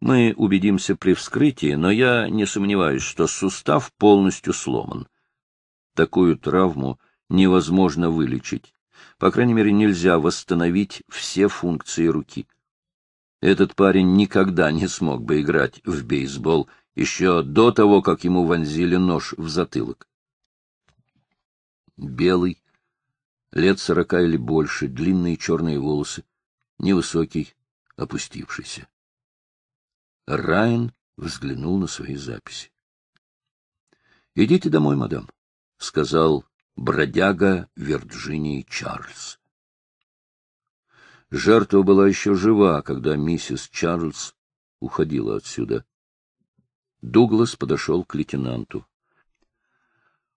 Мы убедимся при вскрытии, но я не сомневаюсь, что сустав полностью сломан. Такую травму невозможно вылечить. По крайней мере, нельзя восстановить все функции руки. Этот парень никогда не смог бы играть в бейсбол еще до того, как ему вонзили нож в затылок. Белый, лет сорока или больше, длинные черные волосы, невысокий, опустившийся. Райан взглянул на свои записи. — Идите домой, мадам, — сказал бродяга Вирджинии Чарльз. Жертва была еще жива, когда миссис Чарльз уходила отсюда. Дуглас подошел к лейтенанту.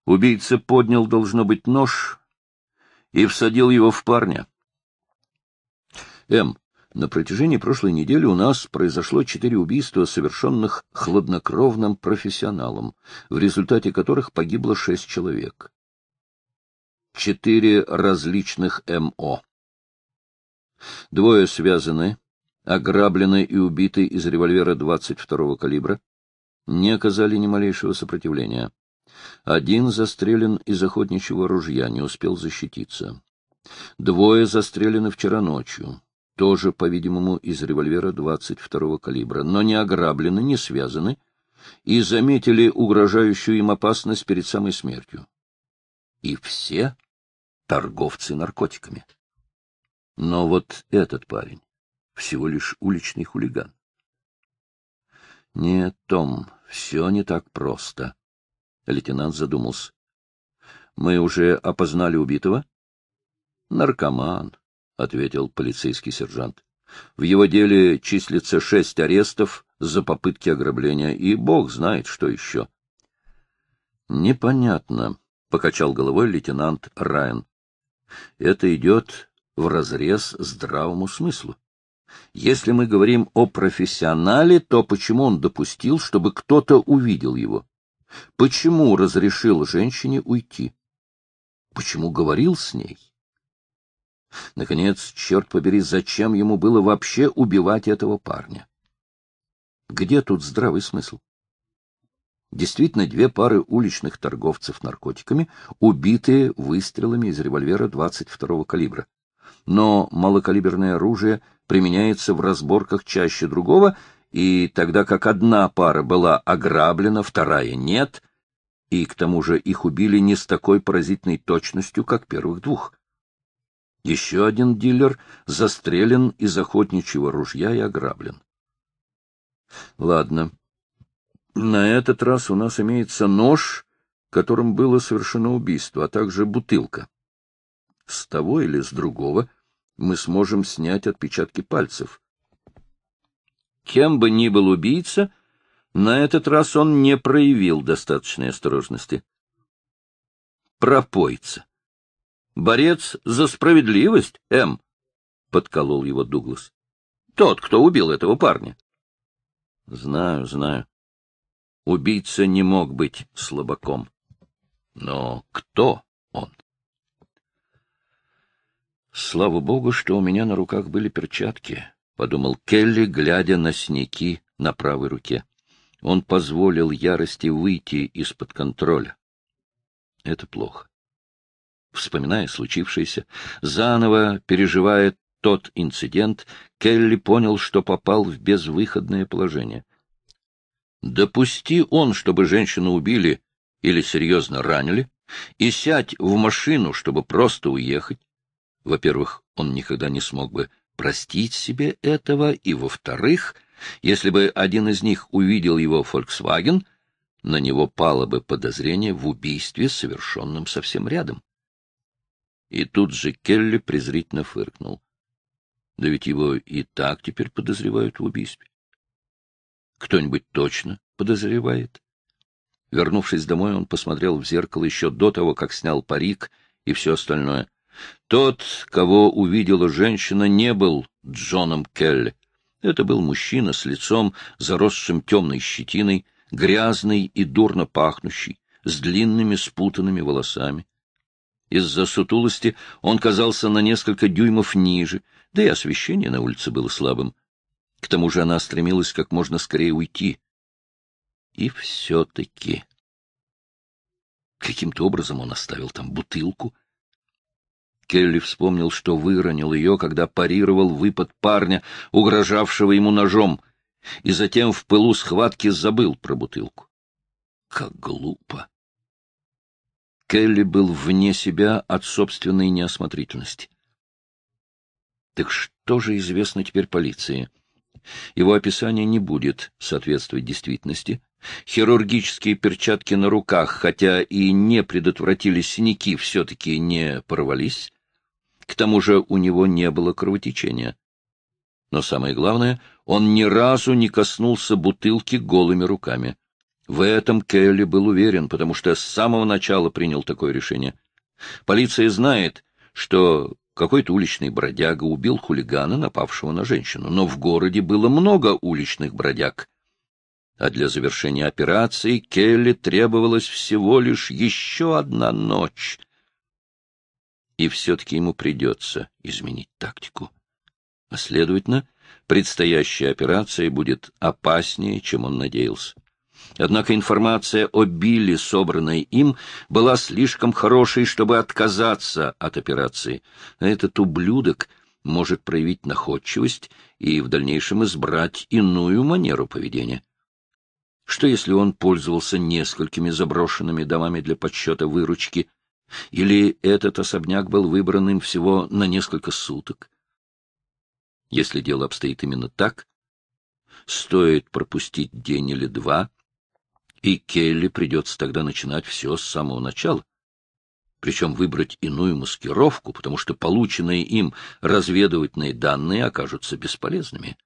Убийца поднял, должно быть, нож и всадил его в парня. М. Эм, на протяжении прошлой недели у нас произошло четыре убийства, совершенных хладнокровным профессионалом, в результате которых погибло шесть человек четыре различных МО. Двое связаны, ограблены и убиты из револьвера 22-го калибра, не оказали ни малейшего сопротивления. Один застрелен из охотничьего ружья, не успел защититься. Двое застрелены вчера ночью, тоже, по-видимому, из револьвера 22-го калибра, но не ограблены, не связаны и заметили угрожающую им опасность перед самой смертью. И все торговцы наркотиками. Но вот этот парень всего лишь уличный хулиган. Нет, Том, все не так просто. Лейтенант задумался. Мы уже опознали убитого? Наркоман, ответил полицейский сержант. В его деле числится шесть арестов за попытки ограбления, и бог знает, что еще. Непонятно, покачал головой лейтенант Райан это идет вразрез здравому смыслу. Если мы говорим о профессионале, то почему он допустил, чтобы кто-то увидел его? Почему разрешил женщине уйти? Почему говорил с ней? Наконец, черт побери, зачем ему было вообще убивать этого парня? Где тут здравый смысл? Действительно, две пары уличных торговцев наркотиками, убитые выстрелами из револьвера 22-го калибра. Но малокалиберное оружие применяется в разборках чаще другого, и тогда как одна пара была ограблена, вторая нет, и к тому же их убили не с такой поразительной точностью, как первых двух. Еще один дилер застрелен из охотничьего ружья и ограблен. Ладно, на этот раз у нас имеется нож, которым было совершено убийство, а также бутылка. С того или с другого мы сможем снять отпечатки пальцев. Кем бы ни был убийца, на этот раз он не проявил достаточной осторожности. Пропойца. Борец за справедливость, М. Подколол его Дуглас. Тот, кто убил этого парня. Знаю, знаю. Убийца не мог быть слабаком. Но кто он? Слава богу, что у меня на руках были перчатки, — подумал Келли, глядя на синяки на правой руке. Он позволил ярости выйти из-под контроля. Это плохо. Вспоминая случившееся, заново переживая тот инцидент, Келли понял, что попал в безвыходное положение. Допусти он, чтобы женщину убили или серьезно ранили, и сядь в машину, чтобы просто уехать. Во-первых, он никогда не смог бы простить себе этого, и, во-вторых, если бы один из них увидел его Volkswagen, на него пало бы подозрение в убийстве, совершенном совсем рядом. И тут же Келли презрительно фыркнул. Да ведь его и так теперь подозревают в убийстве. Кто-нибудь точно подозревает? Вернувшись домой, он посмотрел в зеркало еще до того, как снял парик и все остальное. Тот, кого увидела женщина, не был Джоном Келли. Это был мужчина с лицом, заросшим темной щетиной, грязный и дурно пахнущий, с длинными спутанными волосами. Из-за сутулости он казался на несколько дюймов ниже, да и освещение на улице было слабым. К тому же она стремилась как можно скорее уйти. И все-таки... Каким-то образом он оставил там бутылку. Келли вспомнил, что выронил ее, когда парировал выпад парня, угрожавшего ему ножом, и затем в пылу схватки забыл про бутылку. Как глупо! Келли был вне себя от собственной неосмотрительности. Так что же известно теперь полиции? — его описание не будет соответствовать действительности. Хирургические перчатки на руках, хотя и не предотвратили синяки, все-таки не порвались. К тому же у него не было кровотечения. Но самое главное, он ни разу не коснулся бутылки голыми руками. В этом Келли был уверен, потому что с самого начала принял такое решение. Полиция знает, что какой-то уличный бродяга убил хулигана, напавшего на женщину. Но в городе было много уличных бродяг. А для завершения операции Келли требовалась всего лишь еще одна ночь. И все-таки ему придется изменить тактику. А следовательно, предстоящая операция будет опаснее, чем он надеялся. Однако информация о Билли, собранной им, была слишком хорошей, чтобы отказаться от операции. Этот ублюдок может проявить находчивость и в дальнейшем избрать иную манеру поведения. Что если он пользовался несколькими заброшенными домами для подсчета выручки? Или этот особняк был выбран им всего на несколько суток? Если дело обстоит именно так, стоит пропустить день или два — и Келли придется тогда начинать все с самого начала. Причем выбрать иную маскировку, потому что полученные им разведывательные данные окажутся бесполезными.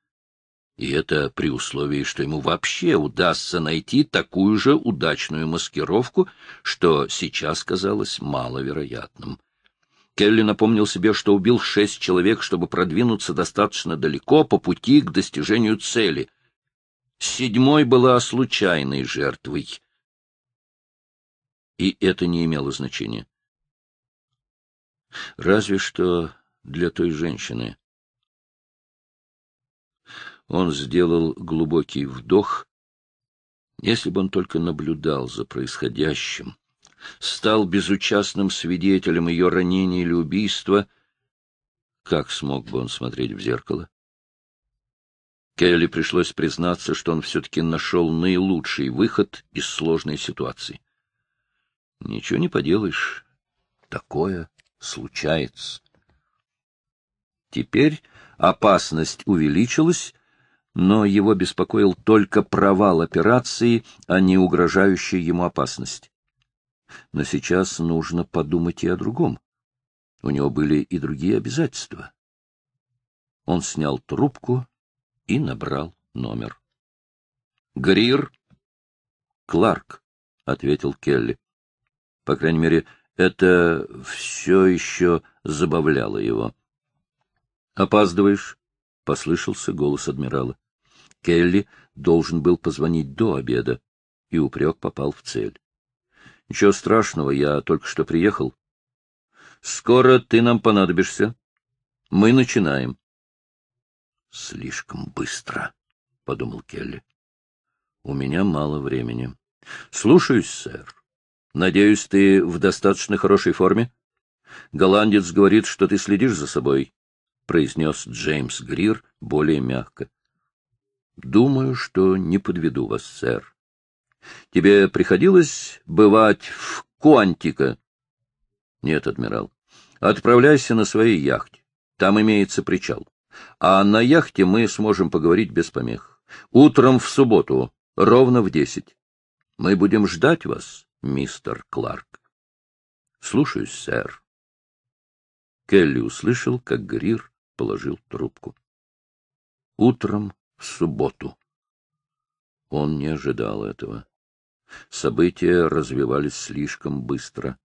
И это при условии, что ему вообще удастся найти такую же удачную маскировку, что сейчас казалось маловероятным. Келли напомнил себе, что убил шесть человек, чтобы продвинуться достаточно далеко по пути к достижению цели — седьмой была случайной жертвой. И это не имело значения. Разве что для той женщины. Он сделал глубокий вдох. Если бы он только наблюдал за происходящим, стал безучастным свидетелем ее ранения или убийства, как смог бы он смотреть в зеркало? Келли пришлось признаться, что он все-таки нашел наилучший выход из сложной ситуации. Ничего не поделаешь. Такое случается. Теперь опасность увеличилась, но его беспокоил только провал операции, а не угрожающая ему опасность. Но сейчас нужно подумать и о другом. У него были и другие обязательства. Он снял трубку и набрал номер. — Грир? — Кларк, — ответил Келли. По крайней мере, это все еще забавляло его. — Опаздываешь, — послышался голос адмирала. Келли должен был позвонить до обеда, и упрек попал в цель. — Ничего страшного, я только что приехал. — Скоро ты нам понадобишься. Мы начинаем. Слишком быстро, — подумал Келли. — У меня мало времени. — Слушаюсь, сэр. Надеюсь, ты в достаточно хорошей форме? Голландец говорит, что ты следишь за собой, — произнес Джеймс Грир более мягко. — Думаю, что не подведу вас, сэр. Тебе приходилось бывать в Куантика? — Нет, адмирал. Отправляйся на своей яхте. Там имеется причал а на яхте мы сможем поговорить без помех. Утром в субботу, ровно в десять. Мы будем ждать вас, мистер Кларк. Слушаюсь, сэр. Келли услышал, как Грир положил трубку. Утром в субботу. Он не ожидал этого. События развивались слишком быстро,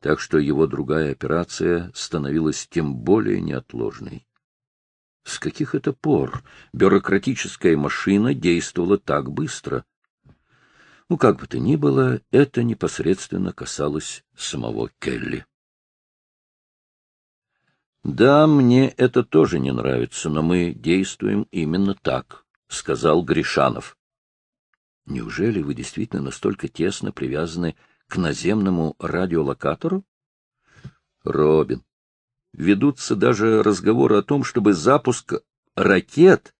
так что его другая операция становилась тем более неотложной. С каких это пор бюрократическая машина действовала так быстро? Ну, как бы то ни было, это непосредственно касалось самого Келли. «Да, мне это тоже не нравится, но мы действуем именно так», — сказал Гришанов. «Неужели вы действительно настолько тесно привязаны к наземному радиолокатору?» «Робин, ведутся даже разговоры о том, чтобы запуск ракет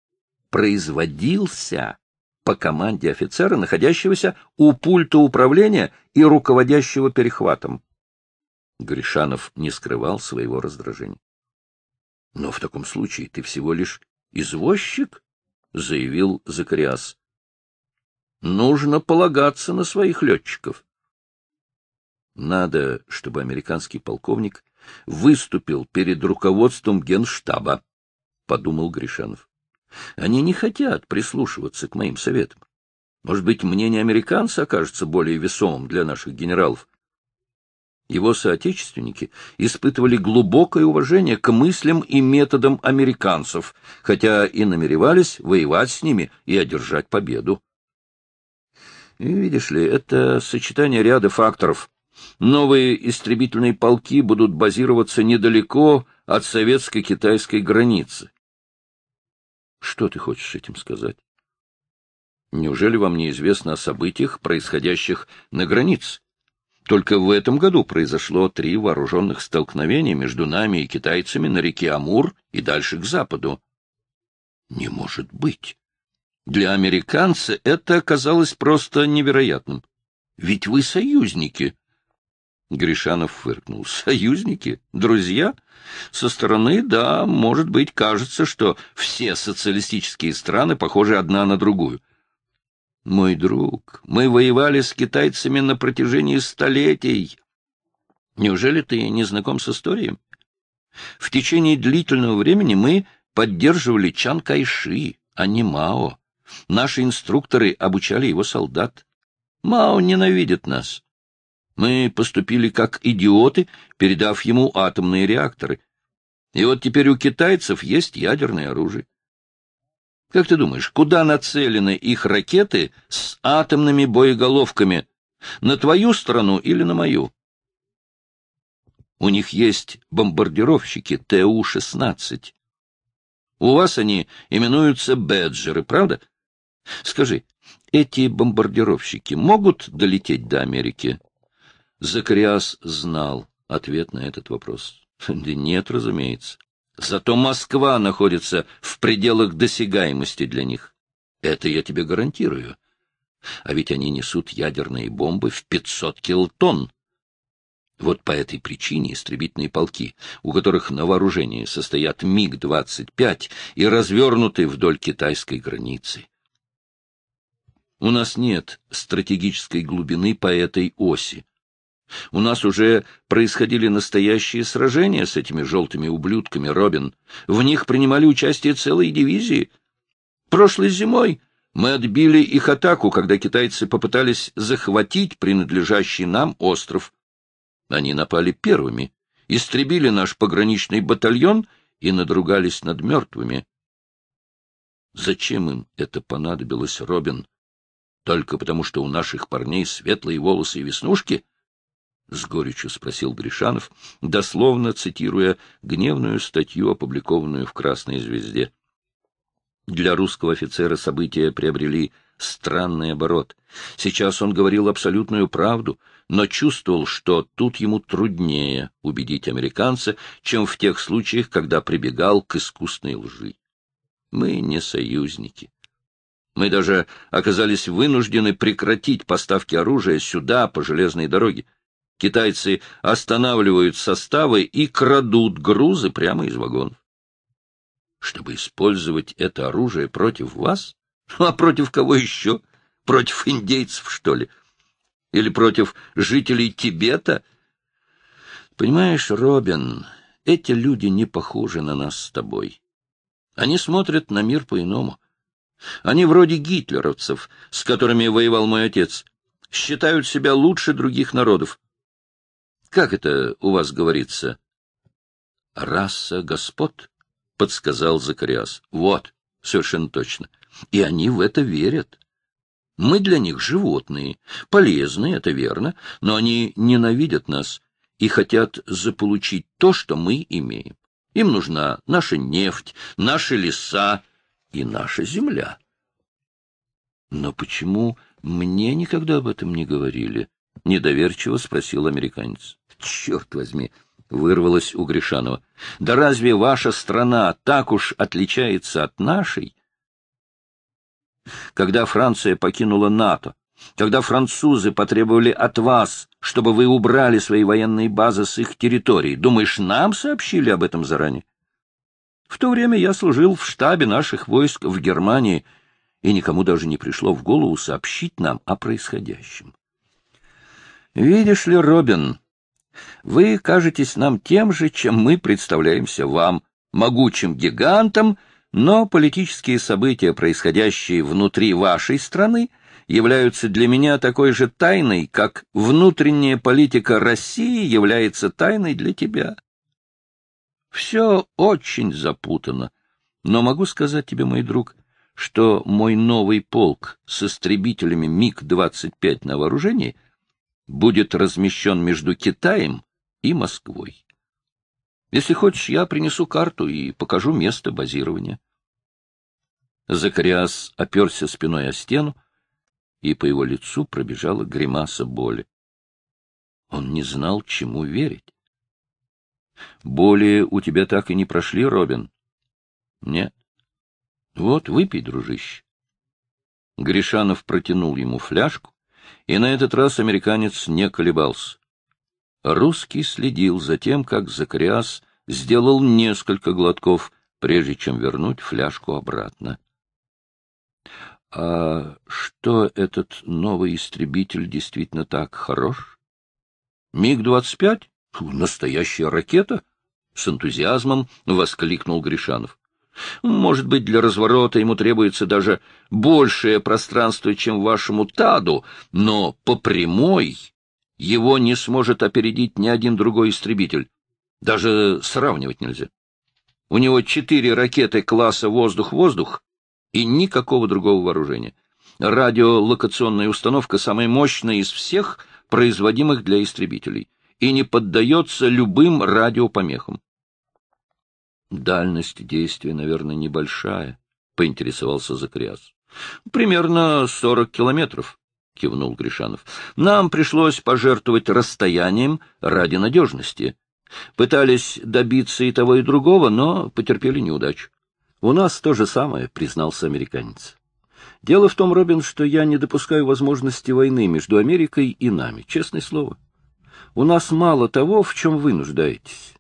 производился по команде офицера, находящегося у пульта управления и руководящего перехватом. Гришанов не скрывал своего раздражения. — Но в таком случае ты всего лишь извозчик, — заявил Закариас. — Нужно полагаться на своих летчиков. Надо, чтобы американский полковник выступил перед руководством генштаба, — подумал Гришанов. Они не хотят прислушиваться к моим советам. Может быть, мнение американца окажется более весомым для наших генералов. Его соотечественники испытывали глубокое уважение к мыслям и методам американцев, хотя и намеревались воевать с ними и одержать победу. И, видишь ли, это сочетание ряда факторов, Новые истребительные полки будут базироваться недалеко от советско-китайской границы. Что ты хочешь этим сказать? Неужели вам неизвестно о событиях, происходящих на границе? Только в этом году произошло три вооруженных столкновения между нами и китайцами на реке Амур и дальше к западу. Не может быть. Для американца это оказалось просто невероятным. Ведь вы союзники. Гришанов фыркнул. «Союзники? Друзья? Со стороны, да, может быть, кажется, что все социалистические страны похожи одна на другую. Мой друг, мы воевали с китайцами на протяжении столетий. Неужели ты не знаком с историей? В течение длительного времени мы поддерживали Чан Кайши, а не Мао. Наши инструкторы обучали его солдат. Мао ненавидит нас» Мы поступили как идиоты, передав ему атомные реакторы. И вот теперь у китайцев есть ядерное оружие. Как ты думаешь, куда нацелены их ракеты с атомными боеголовками? На твою страну или на мою? У них есть бомбардировщики ТУ-16. У вас они именуются бэджеры, правда? Скажи, эти бомбардировщики могут долететь до Америки? Закариас знал ответ на этот вопрос. Да нет, разумеется. Зато Москва находится в пределах досягаемости для них. Это я тебе гарантирую. А ведь они несут ядерные бомбы в 500 килотонн. Вот по этой причине истребительные полки, у которых на вооружении состоят МиГ-25 и развернуты вдоль китайской границы. У нас нет стратегической глубины по этой оси. У нас уже происходили настоящие сражения с этими желтыми ублюдками, Робин. В них принимали участие целые дивизии. Прошлой зимой мы отбили их атаку, когда китайцы попытались захватить принадлежащий нам остров. Они напали первыми, истребили наш пограничный батальон и надругались над мертвыми. Зачем им это понадобилось, Робин? Только потому, что у наших парней светлые волосы и веснушки —— с горечью спросил Гришанов, дословно цитируя гневную статью, опубликованную в «Красной звезде». Для русского офицера события приобрели странный оборот. Сейчас он говорил абсолютную правду, но чувствовал, что тут ему труднее убедить американца, чем в тех случаях, когда прибегал к искусной лжи. Мы не союзники. Мы даже оказались вынуждены прекратить поставки оружия сюда, по железной дороге. Китайцы останавливают составы и крадут грузы прямо из вагонов. Чтобы использовать это оружие против вас? Ну, а против кого еще? Против индейцев, что ли? Или против жителей Тибета? Понимаешь, Робин, эти люди не похожи на нас с тобой. Они смотрят на мир по-иному. Они вроде гитлеровцев, с которыми воевал мой отец, считают себя лучше других народов. Как это у вас говорится? — Раса господ, — подсказал Закариас. — Вот, совершенно точно. И они в это верят. Мы для них животные, полезные, это верно, но они ненавидят нас и хотят заполучить то, что мы имеем. Им нужна наша нефть, наши леса и наша земля. — Но почему мне никогда об этом не говорили? — недоверчиво спросил американец. Черт возьми! — вырвалось у Гришанова. — Да разве ваша страна так уж отличается от нашей? Когда Франция покинула НАТО, когда французы потребовали от вас, чтобы вы убрали свои военные базы с их территории, думаешь, нам сообщили об этом заранее? В то время я служил в штабе наших войск в Германии, и никому даже не пришло в голову сообщить нам о происходящем. Видишь ли, Робин, вы кажетесь нам тем же, чем мы представляемся вам, могучим гигантом, но политические события, происходящие внутри вашей страны, являются для меня такой же тайной, как внутренняя политика России является тайной для тебя. Все очень запутано, но могу сказать тебе, мой друг, что мой новый полк с истребителями МиГ-25 на вооружении — будет размещен между Китаем и Москвой. Если хочешь, я принесу карту и покажу место базирования. Закариас оперся спиной о стену, и по его лицу пробежала гримаса боли. Он не знал, чему верить. Боли у тебя так и не прошли, Робин? Нет. Вот, выпей, дружище. Гришанов протянул ему фляжку, и на этот раз американец не колебался. Русский следил за тем, как Закариас сделал несколько глотков, прежде чем вернуть фляжку обратно. — А что этот новый истребитель действительно так хорош? — Миг-25? Настоящая ракета! — с энтузиазмом воскликнул Гришанов. Может быть, для разворота ему требуется даже большее пространство, чем вашему Таду, но по прямой его не сможет опередить ни один другой истребитель. Даже сравнивать нельзя. У него четыре ракеты класса «воздух-воздух» и никакого другого вооружения. Радиолокационная установка самая мощная из всех, производимых для истребителей, и не поддается любым радиопомехам. Дальность действия, наверное, небольшая, — поинтересовался Закряс. — Примерно сорок километров, — кивнул Гришанов. — Нам пришлось пожертвовать расстоянием ради надежности. Пытались добиться и того, и другого, но потерпели неудачу. — У нас то же самое, — признался американец. — Дело в том, Робин, что я не допускаю возможности войны между Америкой и нами, честное слово. У нас мало того, в чем вы нуждаетесь.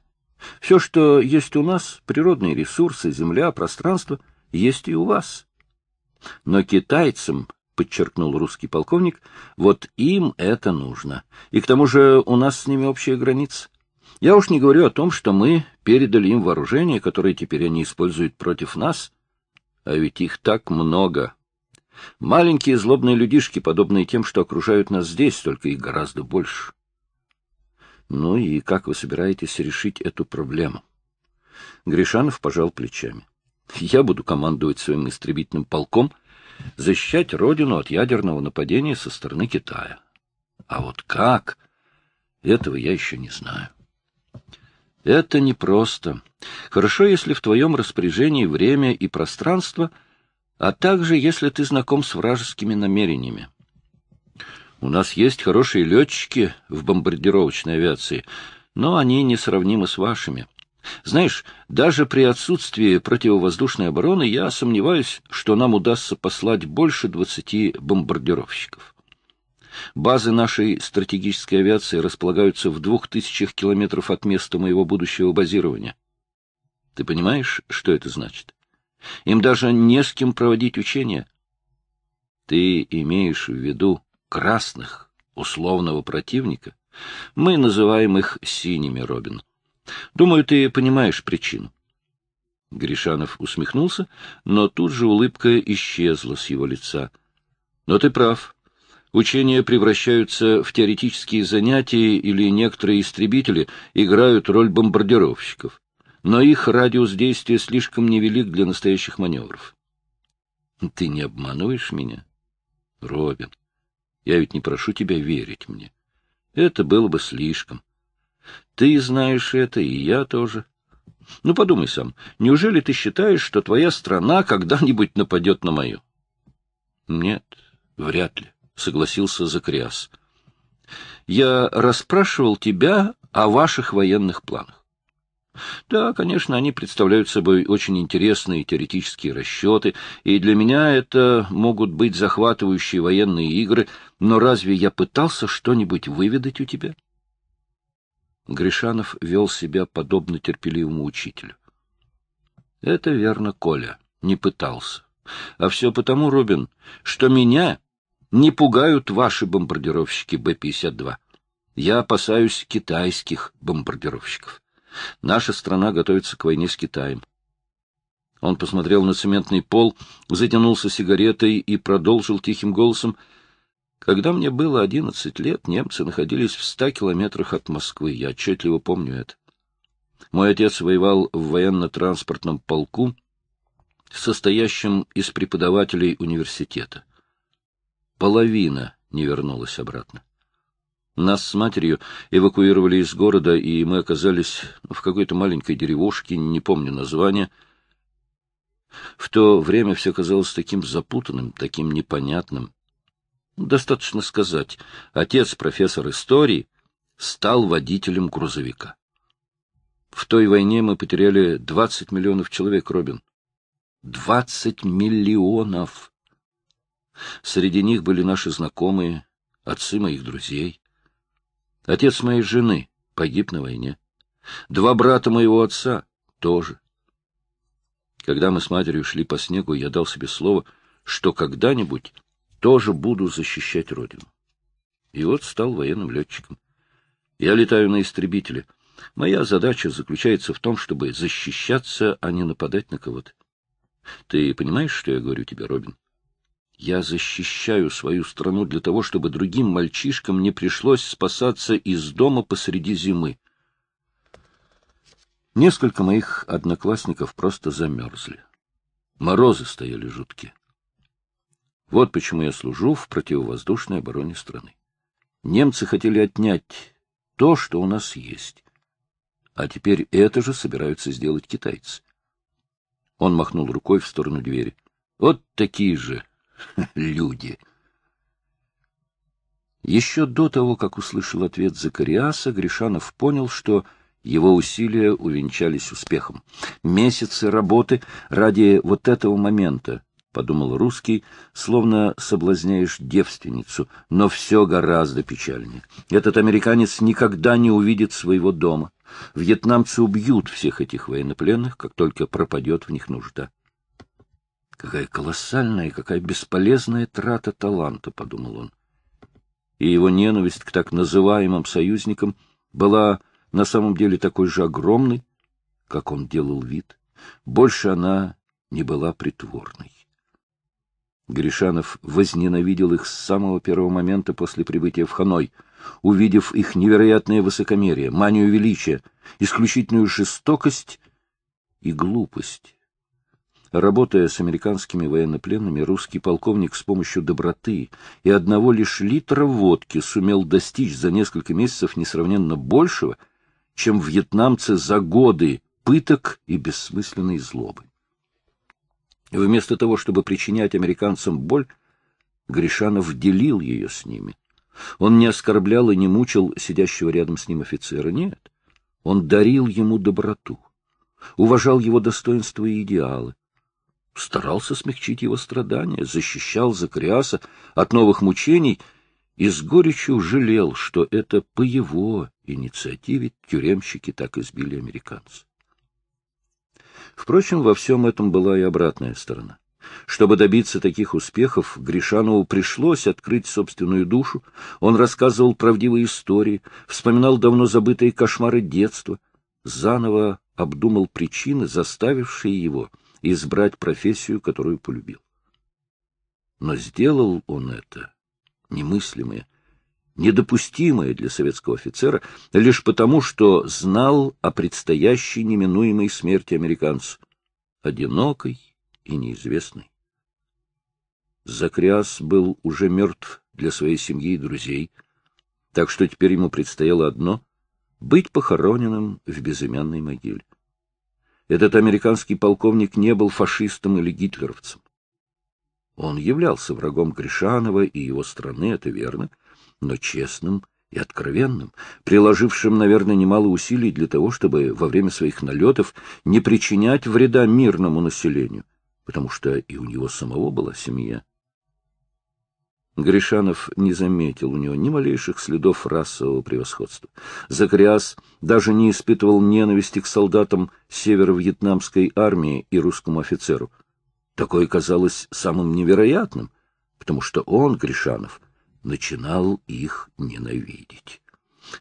Все, что есть у нас, природные ресурсы, земля, пространство, есть и у вас. Но китайцам, подчеркнул русский полковник, вот им это нужно. И к тому же у нас с ними общая граница. Я уж не говорю о том, что мы передали им вооружение, которое теперь они используют против нас. А ведь их так много. Маленькие злобные людишки, подобные тем, что окружают нас здесь, только их гораздо больше. Ну и как вы собираетесь решить эту проблему? Гришанов пожал плечами. Я буду командовать своим истребительным полком, защищать родину от ядерного нападения со стороны Китая. А вот как? Этого я еще не знаю. Это непросто. Хорошо, если в твоем распоряжении время и пространство, а также если ты знаком с вражескими намерениями. У нас есть хорошие летчики в бомбардировочной авиации, но они несравнимы с вашими. Знаешь, даже при отсутствии противовоздушной обороны я сомневаюсь, что нам удастся послать больше 20 бомбардировщиков. Базы нашей стратегической авиации располагаются в двух тысячах километров от места моего будущего базирования. Ты понимаешь, что это значит? Им даже не с кем проводить учения. Ты имеешь в виду красных условного противника. Мы называем их синими, Робин. Думаю, ты понимаешь причину. Гришанов усмехнулся, но тут же улыбка исчезла с его лица. Но ты прав. Учения превращаются в теоретические занятия или некоторые истребители играют роль бомбардировщиков. Но их радиус действия слишком невелик для настоящих маневров. Ты не обманываешь меня, Робин? Я ведь не прошу тебя верить мне. Это было бы слишком. Ты знаешь это, и я тоже. Ну, подумай сам, неужели ты считаешь, что твоя страна когда-нибудь нападет на мою? — Нет, вряд ли, — согласился Закриас. — Я расспрашивал тебя о ваших военных планах. Да, конечно, они представляют собой очень интересные теоретические расчеты, и для меня это могут быть захватывающие военные игры, но разве я пытался что-нибудь выведать у тебя? Гришанов вел себя подобно терпеливому учителю. — Это верно, Коля, не пытался. А все потому, Рубин, что меня не пугают ваши бомбардировщики Б-52. Я опасаюсь китайских бомбардировщиков. Наша страна готовится к войне с Китаем. Он посмотрел на цементный пол, затянулся сигаретой и продолжил тихим голосом. Когда мне было одиннадцать лет, немцы находились в ста километрах от Москвы. Я отчетливо помню это. Мой отец воевал в военно-транспортном полку, состоящем из преподавателей университета. Половина не вернулась обратно. Нас с матерью эвакуировали из города, и мы оказались в какой-то маленькой деревушке, не помню названия. В то время все казалось таким запутанным, таким непонятным. Достаточно сказать, отец, профессор истории, стал водителем грузовика. В той войне мы потеряли 20 миллионов человек, Робин. 20 миллионов! Среди них были наши знакомые, отцы моих друзей. Отец моей жены погиб на войне. Два брата моего отца тоже. Когда мы с матерью шли по снегу, я дал себе слово, что когда-нибудь тоже буду защищать родину. И вот стал военным летчиком. Я летаю на истребителе. Моя задача заключается в том, чтобы защищаться, а не нападать на кого-то. Ты понимаешь, что я говорю тебе, Робин? Я защищаю свою страну для того, чтобы другим мальчишкам не пришлось спасаться из дома посреди зимы. Несколько моих одноклассников просто замерзли. Морозы стояли жуткие. Вот почему я служу в противовоздушной обороне страны. Немцы хотели отнять то, что у нас есть. А теперь это же собираются сделать китайцы. Он махнул рукой в сторону двери. Вот такие же Люди. Еще до того, как услышал ответ Закариаса, Гришанов понял, что его усилия увенчались успехом. Месяцы работы ради вот этого момента, подумал русский, словно соблазняешь девственницу, но все гораздо печальнее. Этот американец никогда не увидит своего дома. Вьетнамцы убьют всех этих военнопленных, как только пропадет в них нужда. Какая колоссальная, какая бесполезная трата таланта, — подумал он. И его ненависть к так называемым союзникам была на самом деле такой же огромной, как он делал вид. Больше она не была притворной. Гришанов возненавидел их с самого первого момента после прибытия в Ханой, увидев их невероятное высокомерие, манию величия, исключительную жестокость и глупость. Работая с американскими военнопленными, русский полковник с помощью доброты и одного лишь литра водки сумел достичь за несколько месяцев несравненно большего, чем вьетнамцы за годы пыток и бессмысленной злобы. Вместо того, чтобы причинять американцам боль, Гришанов делил ее с ними. Он не оскорблял и не мучил сидящего рядом с ним офицера, нет. Он дарил ему доброту, уважал его достоинства и идеалы, старался смягчить его страдания, защищал закриаса от новых мучений и с горечью жалел, что это по его инициативе тюремщики так избили американцев. Впрочем, во всем этом была и обратная сторона. Чтобы добиться таких успехов, Гришанову пришлось открыть собственную душу. Он рассказывал правдивые истории, вспоминал давно забытые кошмары детства, заново обдумал причины, заставившие его — избрать профессию, которую полюбил. Но сделал он это немыслимое, недопустимое для советского офицера лишь потому, что знал о предстоящей неминуемой смерти американца одинокой и неизвестной. Закряс был уже мертв для своей семьи и друзей, так что теперь ему предстояло одно — быть похороненным в безымянной могиле. Этот американский полковник не был фашистом или гитлеровцем. Он являлся врагом Гришанова и его страны, это верно, но честным и откровенным, приложившим, наверное, немало усилий для того, чтобы во время своих налетов не причинять вреда мирному населению, потому что и у него самого была семья. Гришанов не заметил у него ни малейших следов расового превосходства. Закриас даже не испытывал ненависти к солдатам северо-вьетнамской армии и русскому офицеру. Такое казалось самым невероятным, потому что он, Гришанов, начинал их ненавидеть.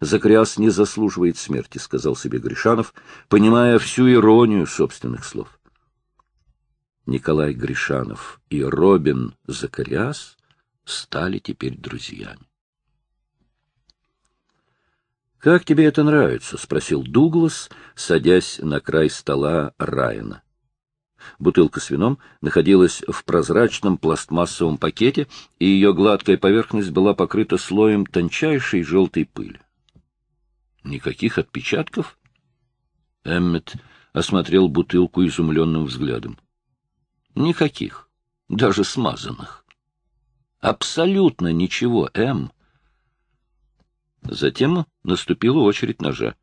«Закриас не заслуживает смерти», — сказал себе Гришанов, понимая всю иронию собственных слов. Николай Гришанов и Робин Закариас стали теперь друзьями. «Как тебе это нравится?» — спросил Дуглас, садясь на край стола Райана. Бутылка с вином находилась в прозрачном пластмассовом пакете, и ее гладкая поверхность была покрыта слоем тончайшей желтой пыли. «Никаких отпечатков?» Эммет осмотрел бутылку изумленным взглядом. «Никаких, даже смазанных». Абсолютно ничего, М. Затем наступила очередь ножа.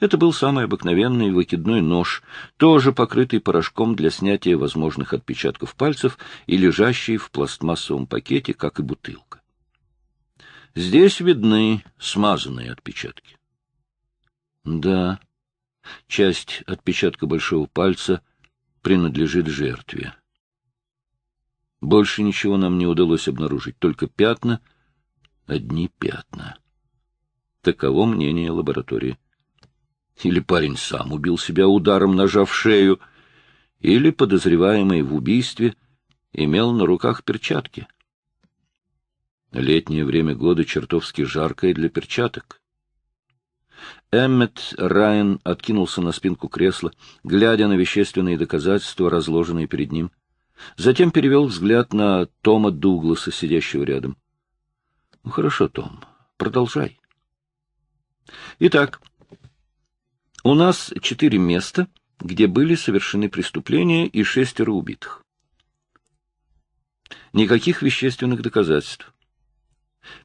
Это был самый обыкновенный выкидной нож, тоже покрытый порошком для снятия возможных отпечатков пальцев и лежащий в пластмассовом пакете, как и бутылка. Здесь видны смазанные отпечатки. Да, часть отпечатка большого пальца принадлежит жертве. Больше ничего нам не удалось обнаружить, только пятна, одни пятна. Таково мнение лаборатории. Или парень сам убил себя ударом, ножа в шею, или подозреваемый в убийстве имел на руках перчатки. Летнее время года чертовски жаркое для перчаток. Эммет Райан откинулся на спинку кресла, глядя на вещественные доказательства, разложенные перед ним. Затем перевел взгляд на Тома Дугласа, сидящего рядом. — Ну хорошо, Том, продолжай. — Итак, у нас четыре места, где были совершены преступления и шестеро убитых. Никаких вещественных доказательств.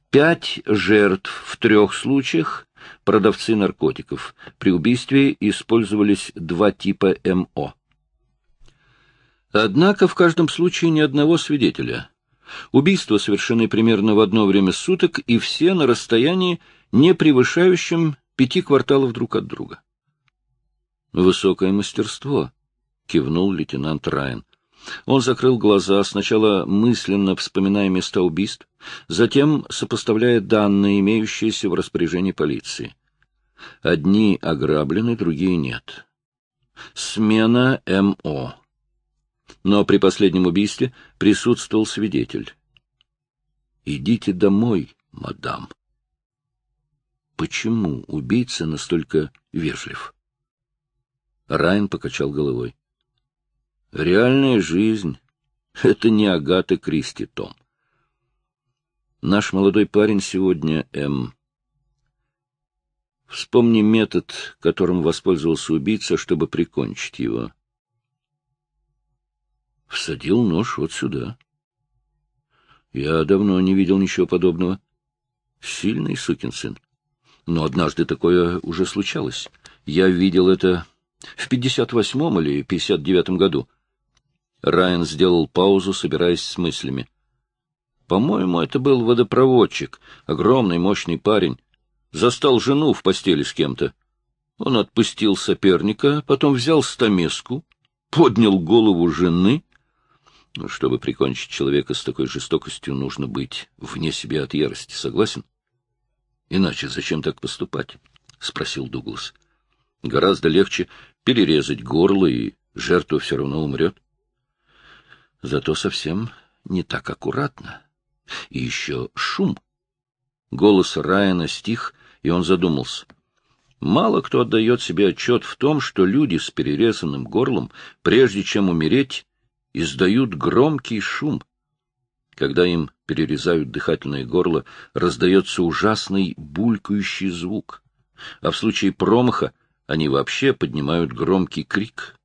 Пять жертв в трех случаях – продавцы наркотиков. При убийстве использовались два типа МО. Однако в каждом случае ни одного свидетеля. Убийства совершены примерно в одно время суток, и все на расстоянии, не превышающем пяти кварталов друг от друга. «Высокое мастерство», — кивнул лейтенант Райан. Он закрыл глаза, сначала мысленно вспоминая места убийств, затем сопоставляя данные, имеющиеся в распоряжении полиции. Одни ограблены, другие нет. Смена МО но при последнем убийстве присутствовал свидетель. «Идите домой, мадам». Почему убийца настолько вежлив? Райан покачал головой. Реальная жизнь — это не Агата Кристи, Том. Наш молодой парень сегодня М. Эм, вспомни метод, которым воспользовался убийца, чтобы прикончить его всадил нож вот сюда. Я давно не видел ничего подобного. Сильный сукин сын. Но однажды такое уже случалось. Я видел это в 58-м или 59-м году. Райан сделал паузу, собираясь с мыслями. По-моему, это был водопроводчик, огромный мощный парень. Застал жену в постели с кем-то. Он отпустил соперника, потом взял стамеску, поднял голову жены чтобы прикончить человека с такой жестокостью, нужно быть вне себя от ярости, согласен? Иначе зачем так поступать? — спросил Дуглас. — Гораздо легче перерезать горло, и жертва все равно умрет. Зато совсем не так аккуратно. И еще шум. Голос Райана стих, и он задумался. Мало кто отдает себе отчет в том, что люди с перерезанным горлом, прежде чем умереть, издают громкий шум. Когда им перерезают дыхательное горло, раздается ужасный булькающий звук. А в случае промаха они вообще поднимают громкий крик.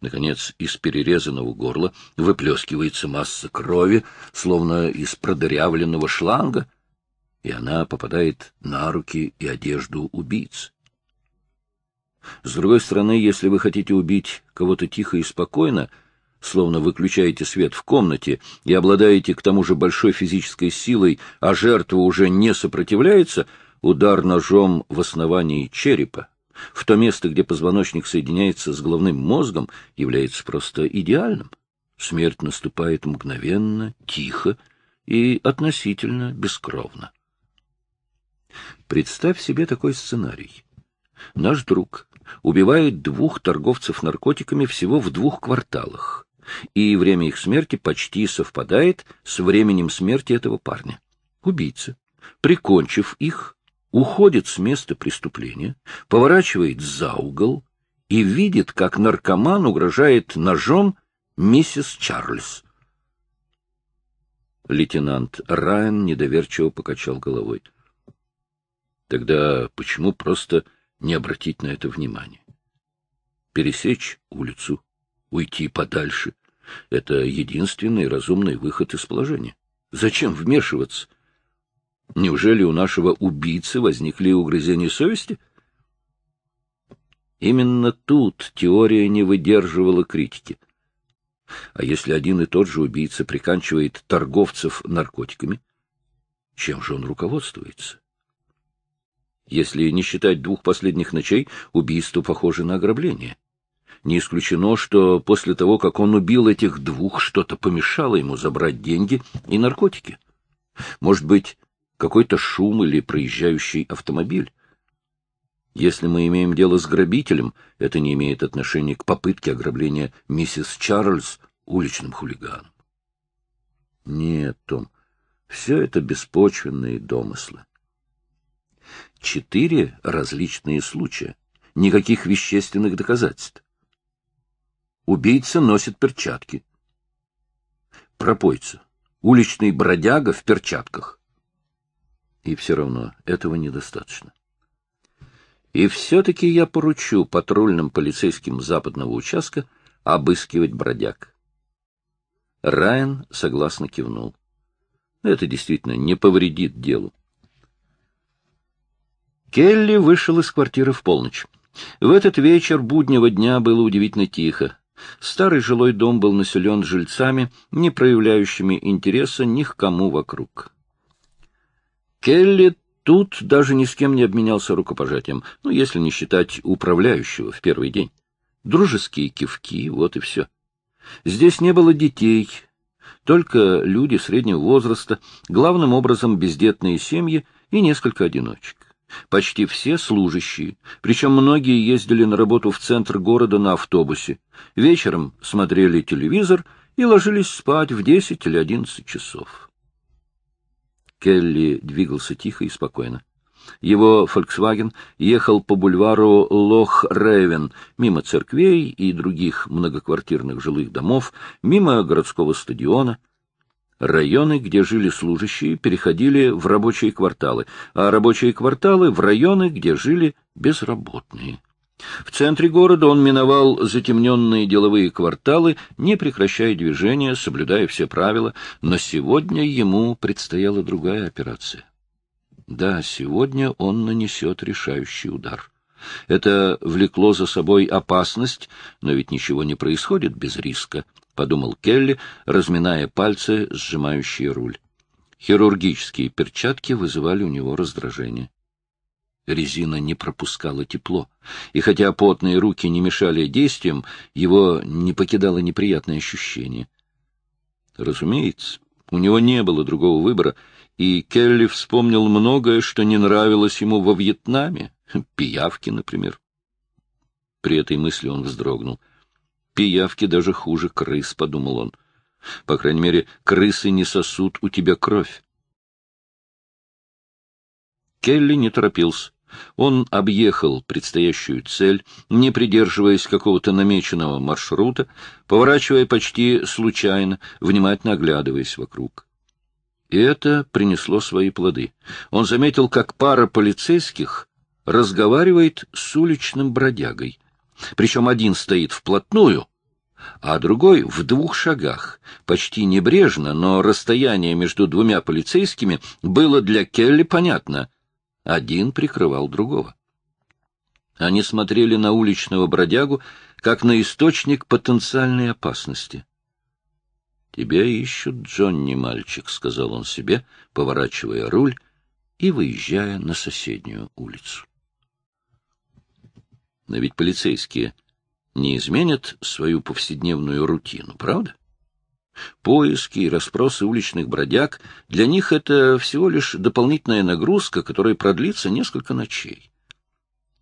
Наконец, из перерезанного горла выплескивается масса крови, словно из продырявленного шланга, и она попадает на руки и одежду убийц. С другой стороны, если вы хотите убить кого-то тихо и спокойно, словно выключаете свет в комнате и обладаете к тому же большой физической силой, а жертва уже не сопротивляется, удар ножом в основании черепа, в то место, где позвоночник соединяется с головным мозгом, является просто идеальным. Смерть наступает мгновенно, тихо и относительно бескровно. Представь себе такой сценарий. Наш друг убивает двух торговцев наркотиками всего в двух кварталах и время их смерти почти совпадает с временем смерти этого парня. Убийца, прикончив их, уходит с места преступления, поворачивает за угол и видит, как наркоман угрожает ножом миссис Чарльз. Лейтенант Райан недоверчиво покачал головой. Тогда почему просто не обратить на это внимание? Пересечь улицу, уйти подальше. Это единственный разумный выход из положения. Зачем вмешиваться? Неужели у нашего убийцы возникли угрызения совести? Именно тут теория не выдерживала критики. А если один и тот же убийца приканчивает торговцев наркотиками, чем же он руководствуется? Если не считать двух последних ночей, убийство похоже на ограбление. Не исключено, что после того, как он убил этих двух, что-то помешало ему забрать деньги и наркотики. Может быть, какой-то шум или проезжающий автомобиль. Если мы имеем дело с грабителем, это не имеет отношения к попытке ограбления миссис Чарльз уличным хулиганом. Нет, Том, все это беспочвенные домыслы. Четыре различные случая, никаких вещественных доказательств. Убийца носит перчатки. Пропойца. Уличный бродяга в перчатках. И все равно этого недостаточно. И все-таки я поручу патрульным полицейским западного участка обыскивать бродяг. Райан согласно кивнул. Это действительно не повредит делу. Келли вышел из квартиры в полночь. В этот вечер буднего дня было удивительно тихо. Старый жилой дом был населен жильцами, не проявляющими интереса ни к кому вокруг. Келли тут даже ни с кем не обменялся рукопожатием, ну, если не считать управляющего в первый день. Дружеские кивки, вот и все. Здесь не было детей, только люди среднего возраста, главным образом бездетные семьи и несколько одиночек. Почти все служащие, причем многие ездили на работу в центр города на автобусе, вечером смотрели телевизор и ложились спать в 10 или 11 часов. Келли двигался тихо и спокойно. Его «Фольксваген» ехал по бульвару Лох-Ревен, мимо церквей и других многоквартирных жилых домов, мимо городского стадиона — Районы, где жили служащие, переходили в рабочие кварталы, а рабочие кварталы — в районы, где жили безработные. В центре города он миновал затемненные деловые кварталы, не прекращая движения, соблюдая все правила, но сегодня ему предстояла другая операция. Да, сегодня он нанесет решающий удар. Это влекло за собой опасность, но ведь ничего не происходит без риска подумал Келли, разминая пальцы, сжимающие руль. Хирургические перчатки вызывали у него раздражение. Резина не пропускала тепло, и хотя потные руки не мешали действиям, его не покидало неприятное ощущение. Разумеется, у него не было другого выбора, и Келли вспомнил многое, что не нравилось ему во Вьетнаме, пиявки, например. При этой мысли он вздрогнул. Пиявки даже хуже крыс, — подумал он. По крайней мере, крысы не сосут у тебя кровь. Келли не торопился. Он объехал предстоящую цель, не придерживаясь какого-то намеченного маршрута, поворачивая почти случайно, внимательно оглядываясь вокруг. И это принесло свои плоды. Он заметил, как пара полицейских разговаривает с уличным бродягой. Причем один стоит вплотную, а другой в двух шагах, почти небрежно, но расстояние между двумя полицейскими было для Келли понятно. Один прикрывал другого. Они смотрели на уличного бродягу, как на источник потенциальной опасности. «Тебя ищут, Джонни, мальчик», — сказал он себе, поворачивая руль и выезжая на соседнюю улицу. Но ведь полицейские не изменят свою повседневную рутину, правда? Поиски и расспросы уличных бродяг для них это всего лишь дополнительная нагрузка, которая продлится несколько ночей.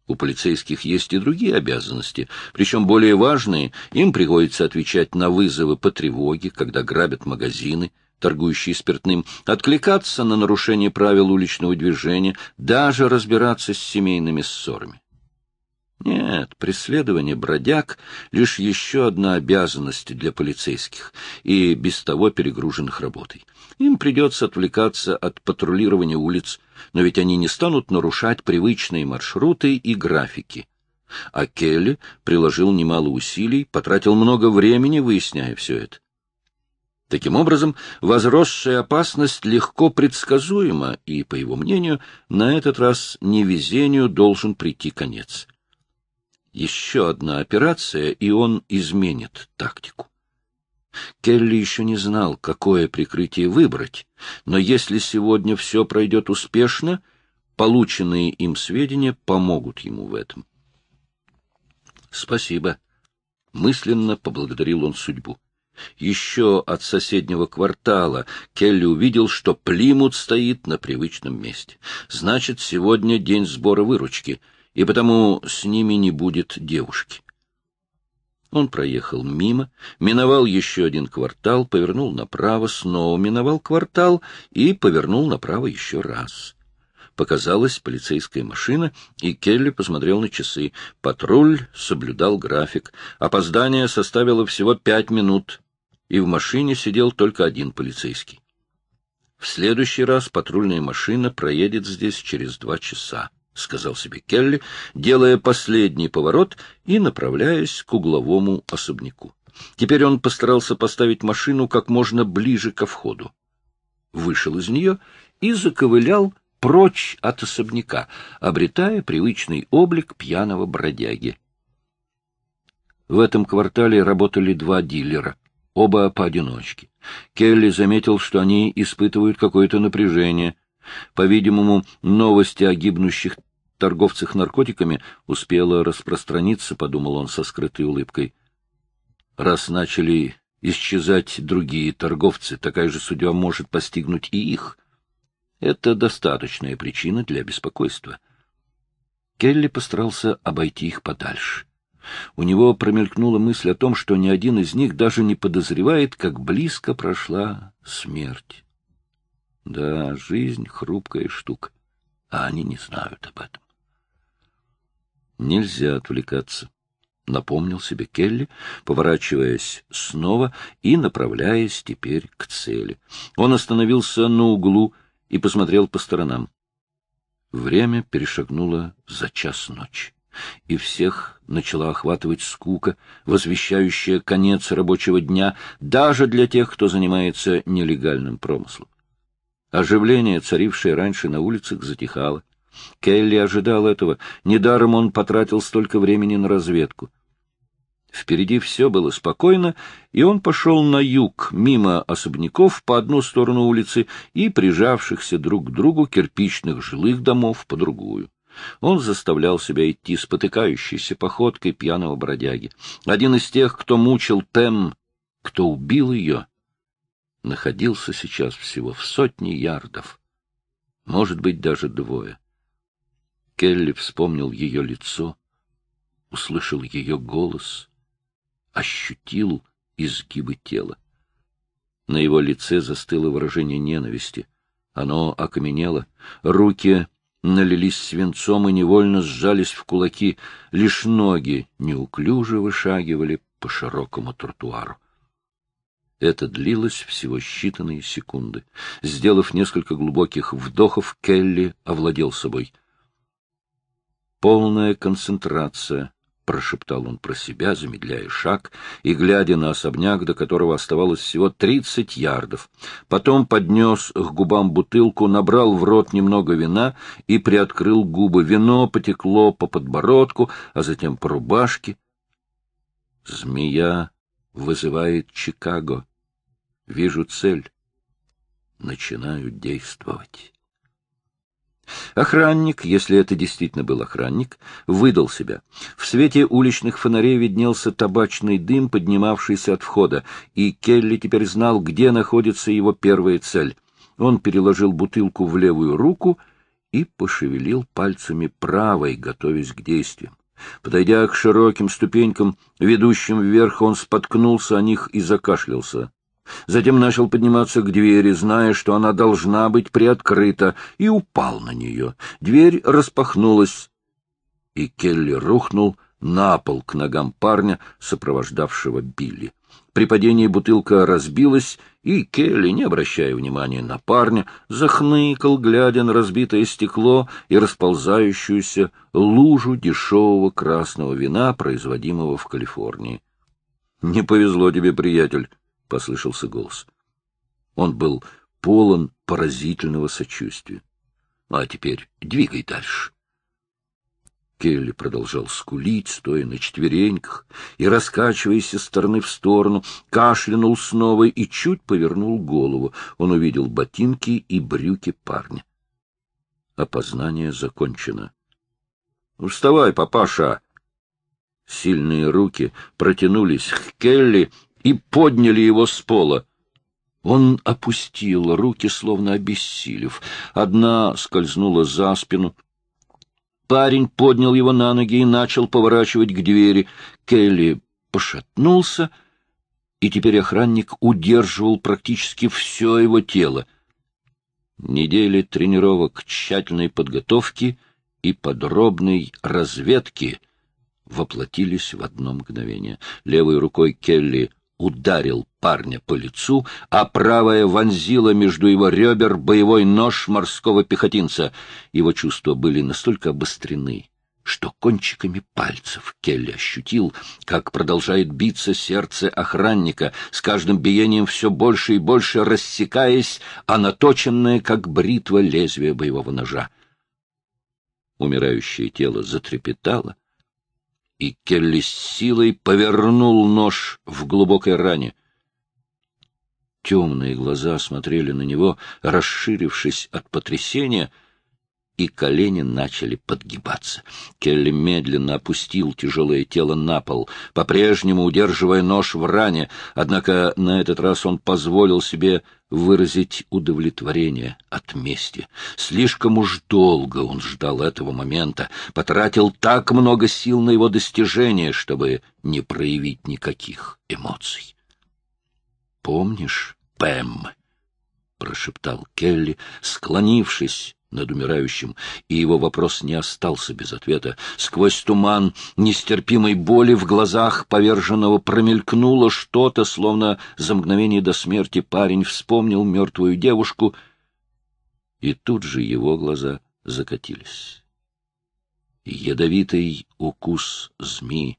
У полицейских есть и другие обязанности, причем более важные. Им приходится отвечать на вызовы по тревоге, когда грабят магазины, торгующие спиртным, откликаться на нарушение правил уличного движения, даже разбираться с семейными ссорами. Нет, преследование бродяг — лишь еще одна обязанность для полицейских и без того перегруженных работой. Им придется отвлекаться от патрулирования улиц, но ведь они не станут нарушать привычные маршруты и графики. А Келли приложил немало усилий, потратил много времени, выясняя все это. Таким образом, возросшая опасность легко предсказуема, и, по его мнению, на этот раз невезению должен прийти конец. Еще одна операция, и он изменит тактику. Келли еще не знал, какое прикрытие выбрать, но если сегодня все пройдет успешно, полученные им сведения помогут ему в этом. «Спасибо», — мысленно поблагодарил он судьбу. Еще от соседнего квартала Келли увидел, что Плимут стоит на привычном месте. Значит, сегодня день сбора выручки — и потому с ними не будет девушки. Он проехал мимо, миновал еще один квартал, повернул направо, снова миновал квартал и повернул направо еще раз. Показалась полицейская машина, и Келли посмотрел на часы. Патруль соблюдал график. Опоздание составило всего пять минут, и в машине сидел только один полицейский. В следующий раз патрульная машина проедет здесь через два часа. — сказал себе Келли, делая последний поворот и направляясь к угловому особняку. Теперь он постарался поставить машину как можно ближе ко входу. Вышел из нее и заковылял прочь от особняка, обретая привычный облик пьяного бродяги. В этом квартале работали два дилера, оба поодиночке. Келли заметил, что они испытывают какое-то напряжение — по-видимому, новости о гибнущих торговцах наркотиками успела распространиться, подумал он со скрытой улыбкой. Раз начали исчезать другие торговцы, такая же судьба может постигнуть и их. Это достаточная причина для беспокойства. Келли постарался обойти их подальше. У него промелькнула мысль о том, что ни один из них даже не подозревает, как близко прошла смерть. Да, жизнь — хрупкая штука, а они не знают об этом. Нельзя отвлекаться, — напомнил себе Келли, поворачиваясь снова и направляясь теперь к цели. Он остановился на углу и посмотрел по сторонам. Время перешагнуло за час ночи, и всех начала охватывать скука, возвещающая конец рабочего дня даже для тех, кто занимается нелегальным промыслом. Оживление, царившее раньше на улицах, затихало. Келли ожидал этого. Недаром он потратил столько времени на разведку. Впереди все было спокойно, и он пошел на юг, мимо особняков по одну сторону улицы и прижавшихся друг к другу кирпичных жилых домов по другую. Он заставлял себя идти спотыкающейся походкой пьяного бродяги. Один из тех, кто мучил Пэм, кто убил ее, находился сейчас всего в сотне ярдов. Может быть, даже двое. Келли вспомнил ее лицо, услышал ее голос, ощутил изгибы тела. На его лице застыло выражение ненависти. Оно окаменело, руки налились свинцом и невольно сжались в кулаки, лишь ноги неуклюже вышагивали по широкому тротуару. Это длилось всего считанные секунды. Сделав несколько глубоких вдохов, Келли овладел собой полная концентрация, — прошептал он про себя, замедляя шаг и глядя на особняк, до которого оставалось всего тридцать ярдов. Потом поднес к губам бутылку, набрал в рот немного вина и приоткрыл губы. Вино потекло по подбородку, а затем по рубашке. Змея вызывает Чикаго. Вижу цель. Начинаю действовать. Охранник, если это действительно был охранник, выдал себя. В свете уличных фонарей виднелся табачный дым, поднимавшийся от входа, и Келли теперь знал, где находится его первая цель. Он переложил бутылку в левую руку и пошевелил пальцами правой, готовясь к действиям. Подойдя к широким ступенькам, ведущим вверх, он споткнулся о них и закашлялся. Затем начал подниматься к двери, зная, что она должна быть приоткрыта, и упал на нее. Дверь распахнулась, и Келли рухнул на пол к ногам парня, сопровождавшего Билли. При падении бутылка разбилась, и Келли, не обращая внимания на парня, захныкал, глядя на разбитое стекло и расползающуюся лужу дешевого красного вина, производимого в Калифорнии. — Не повезло тебе, приятель, — послышался голос. Он был полон поразительного сочувствия. — А теперь двигай дальше. Келли продолжал скулить, стоя на четвереньках и раскачиваясь из стороны в сторону, кашлянул снова и чуть повернул голову. Он увидел ботинки и брюки парня. Опознание закончено. — Вставай, папаша! Сильные руки протянулись к Келли, и подняли его с пола. Он опустил руки, словно обессилев. Одна скользнула за спину. Парень поднял его на ноги и начал поворачивать к двери. Келли пошатнулся, и теперь охранник удерживал практически все его тело. Недели тренировок, тщательной подготовки и подробной разведки воплотились в одно мгновение. Левой рукой Келли ударил парня по лицу, а правая вонзила между его ребер боевой нож морского пехотинца. Его чувства были настолько обострены, что кончиками пальцев Келли ощутил, как продолжает биться сердце охранника, с каждым биением все больше и больше рассекаясь, а наточенное, как бритва лезвие боевого ножа. Умирающее тело затрепетало, и Келли с силой повернул нож в глубокой ране. Темные глаза смотрели на него, расширившись от потрясения — и колени начали подгибаться. Келли медленно опустил тяжелое тело на пол, по-прежнему удерживая нож в ране, однако на этот раз он позволил себе выразить удовлетворение от мести. Слишком уж долго он ждал этого момента, потратил так много сил на его достижение, чтобы не проявить никаких эмоций. «Помнишь, Пэм?» — прошептал Келли, склонившись, над умирающим, и его вопрос не остался без ответа. Сквозь туман нестерпимой боли в глазах поверженного промелькнуло что-то, словно за мгновение до смерти парень вспомнил мертвую девушку, и тут же его глаза закатились. Ядовитый укус змеи.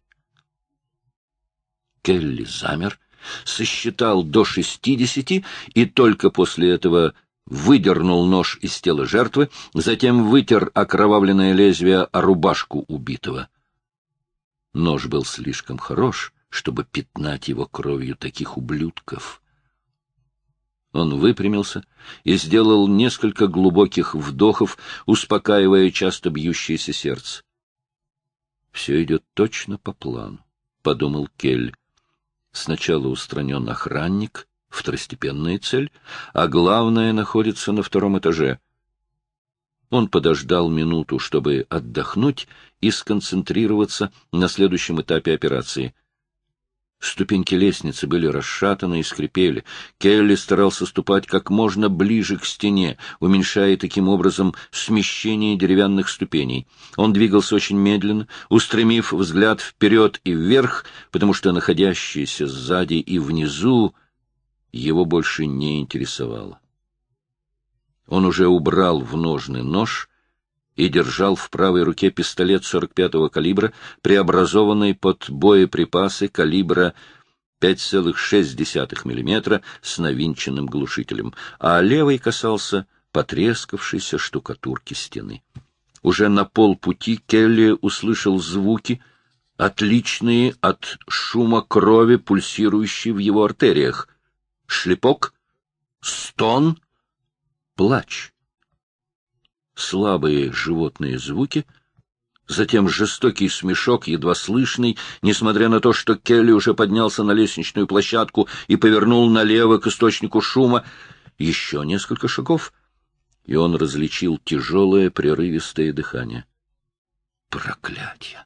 Келли замер, сосчитал до шестидесяти и только после этого выдернул нож из тела жертвы, затем вытер окровавленное лезвие о рубашку убитого. Нож был слишком хорош, чтобы пятнать его кровью таких ублюдков. Он выпрямился и сделал несколько глубоких вдохов, успокаивая часто бьющееся сердце. «Все идет точно по плану», — подумал Кель. Сначала устранен охранник, второстепенная цель, а главная находится на втором этаже. Он подождал минуту, чтобы отдохнуть и сконцентрироваться на следующем этапе операции. Ступеньки лестницы были расшатаны и скрипели. Келли старался ступать как можно ближе к стене, уменьшая таким образом смещение деревянных ступеней. Он двигался очень медленно, устремив взгляд вперед и вверх, потому что находящиеся сзади и внизу его больше не интересовало. Он уже убрал в ножны нож и держал в правой руке пистолет 45-го калибра, преобразованный под боеприпасы калибра 5,6 мм с навинченным глушителем, а левый касался потрескавшейся штукатурки стены. Уже на полпути Келли услышал звуки, отличные от шума крови, пульсирующей в его артериях — шлепок, стон, плач. Слабые животные звуки, затем жестокий смешок, едва слышный, несмотря на то, что Келли уже поднялся на лестничную площадку и повернул налево к источнику шума, еще несколько шагов, и он различил тяжелое прерывистое дыхание. Проклятье!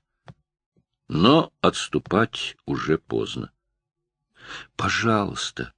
Но отступать уже поздно. «Пожалуйста!»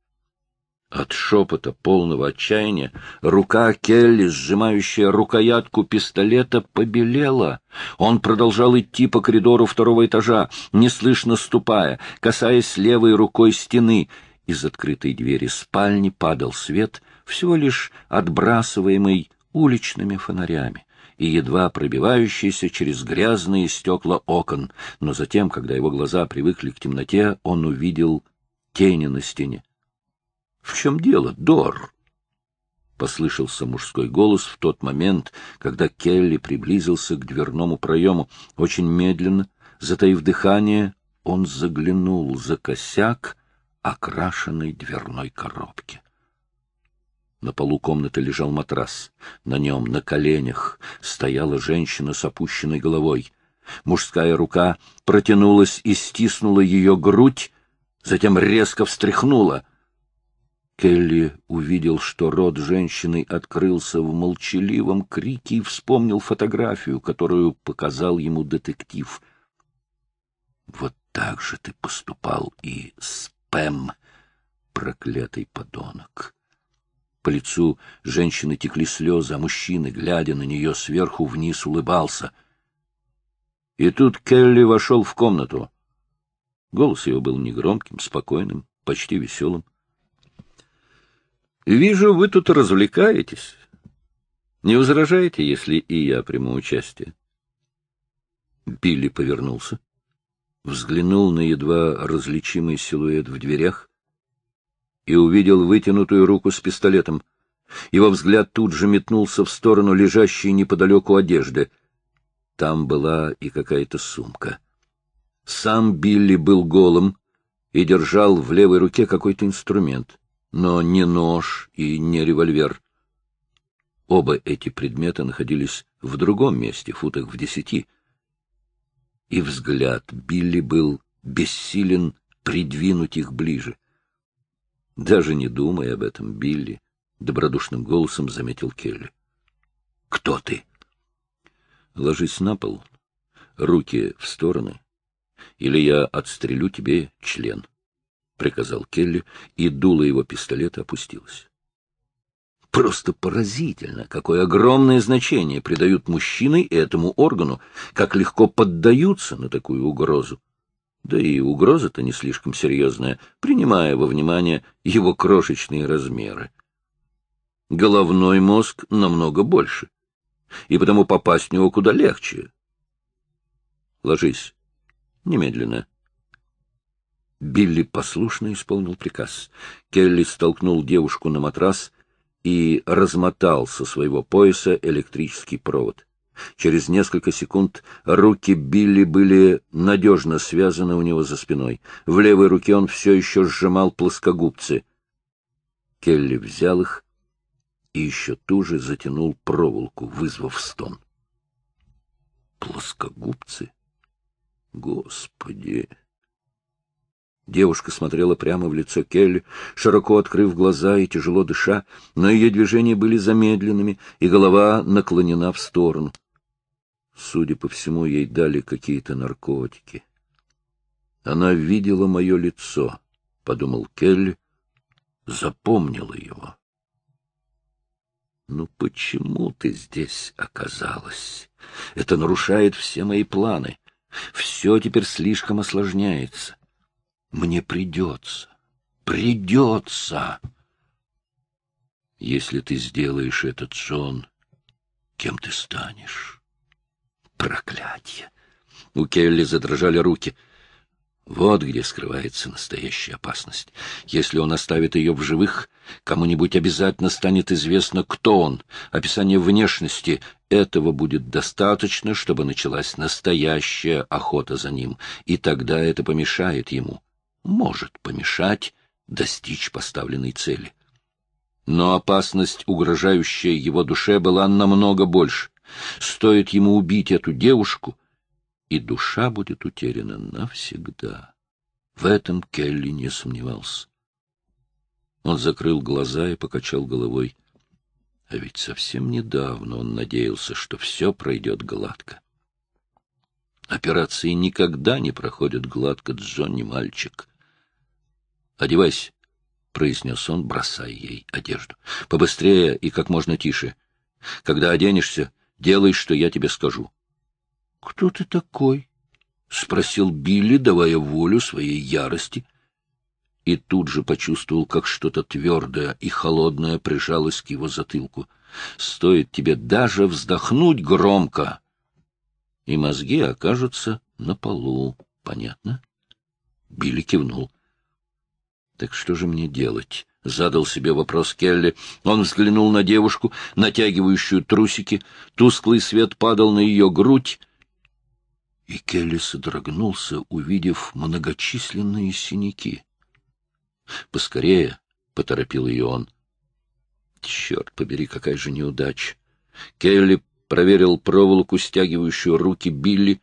От шепота, полного отчаяния, рука Келли, сжимающая рукоятку пистолета, побелела. Он продолжал идти по коридору второго этажа, неслышно ступая, касаясь левой рукой стены. Из открытой двери спальни падал свет, всего лишь отбрасываемый уличными фонарями и едва пробивающийся через грязные стекла окон, но затем, когда его глаза привыкли к темноте, он увидел тени на стене. В чем дело, Дор? — послышался мужской голос в тот момент, когда Келли приблизился к дверному проему. Очень медленно, затаив дыхание, он заглянул за косяк окрашенной дверной коробки. На полу комнаты лежал матрас. На нем, на коленях, стояла женщина с опущенной головой. Мужская рука протянулась и стиснула ее грудь, затем резко встряхнула — Келли увидел, что рот женщины открылся в молчаливом крике и вспомнил фотографию, которую показал ему детектив. «Вот так же ты поступал и с Пэм, проклятый подонок!» По лицу женщины текли слезы, а мужчина, глядя на нее сверху вниз, улыбался. И тут Келли вошел в комнату. Голос его был негромким, спокойным, почти веселым. Вижу, вы тут развлекаетесь. Не возражаете, если и я приму участие? Билли повернулся, взглянул на едва различимый силуэт в дверях и увидел вытянутую руку с пистолетом. Его взгляд тут же метнулся в сторону лежащей неподалеку одежды. Там была и какая-то сумка. Сам Билли был голым и держал в левой руке какой-то инструмент — но не нож и не револьвер. Оба эти предмета находились в другом месте, футах в десяти. И взгляд Билли был бессилен придвинуть их ближе. Даже не думая об этом, Билли добродушным голосом заметил Келли. — Кто ты? — Ложись на пол, руки в стороны, или я отстрелю тебе член. —— приказал Келли, и дуло его пистолета опустилось. Просто поразительно, какое огромное значение придают мужчины этому органу, как легко поддаются на такую угрозу. Да и угроза-то не слишком серьезная, принимая во внимание его крошечные размеры. Головной мозг намного больше, и потому попасть в него куда легче. — Ложись. — Немедленно. — Билли послушно исполнил приказ. Келли столкнул девушку на матрас и размотал со своего пояса электрический провод. Через несколько секунд руки Билли были надежно связаны у него за спиной. В левой руке он все еще сжимал плоскогубцы. Келли взял их и еще туже затянул проволоку, вызвав стон. Плоскогубцы? Господи! Девушка смотрела прямо в лицо Келли, широко открыв глаза и тяжело дыша, но ее движения были замедленными, и голова наклонена в сторону. Судя по всему, ей дали какие-то наркотики. Она видела мое лицо, — подумал Келли, — запомнила его. «Ну почему ты здесь оказалась? Это нарушает все мои планы. Все теперь слишком осложняется. Мне придется. Придется. Если ты сделаешь этот сон, кем ты станешь? Проклятье! У Келли задрожали руки. Вот где скрывается настоящая опасность. Если он оставит ее в живых, кому-нибудь обязательно станет известно, кто он. Описание внешности этого будет достаточно, чтобы началась настоящая охота за ним, и тогда это помешает ему может помешать достичь поставленной цели. Но опасность, угрожающая его душе, была намного больше. Стоит ему убить эту девушку, и душа будет утеряна навсегда. В этом Келли не сомневался. Он закрыл глаза и покачал головой. А ведь совсем недавно он надеялся, что все пройдет гладко. Операции никогда не проходят гладко, Джонни мальчик. Одевайся, — произнес он, бросая ей одежду. — Побыстрее и как можно тише. Когда оденешься, делай, что я тебе скажу. — Кто ты такой? — спросил Билли, давая волю своей ярости. И тут же почувствовал, как что-то твердое и холодное прижалось к его затылку. — Стоит тебе даже вздохнуть громко! И мозги окажутся на полу. Понятно? Билли кивнул. Так что же мне делать? — задал себе вопрос Келли. Он взглянул на девушку, натягивающую трусики. Тусклый свет падал на ее грудь. И Келли содрогнулся, увидев многочисленные синяки. «Поскорее!» — поторопил ее он. «Черт побери, какая же неудача!» Келли проверил проволоку, стягивающую руки Билли,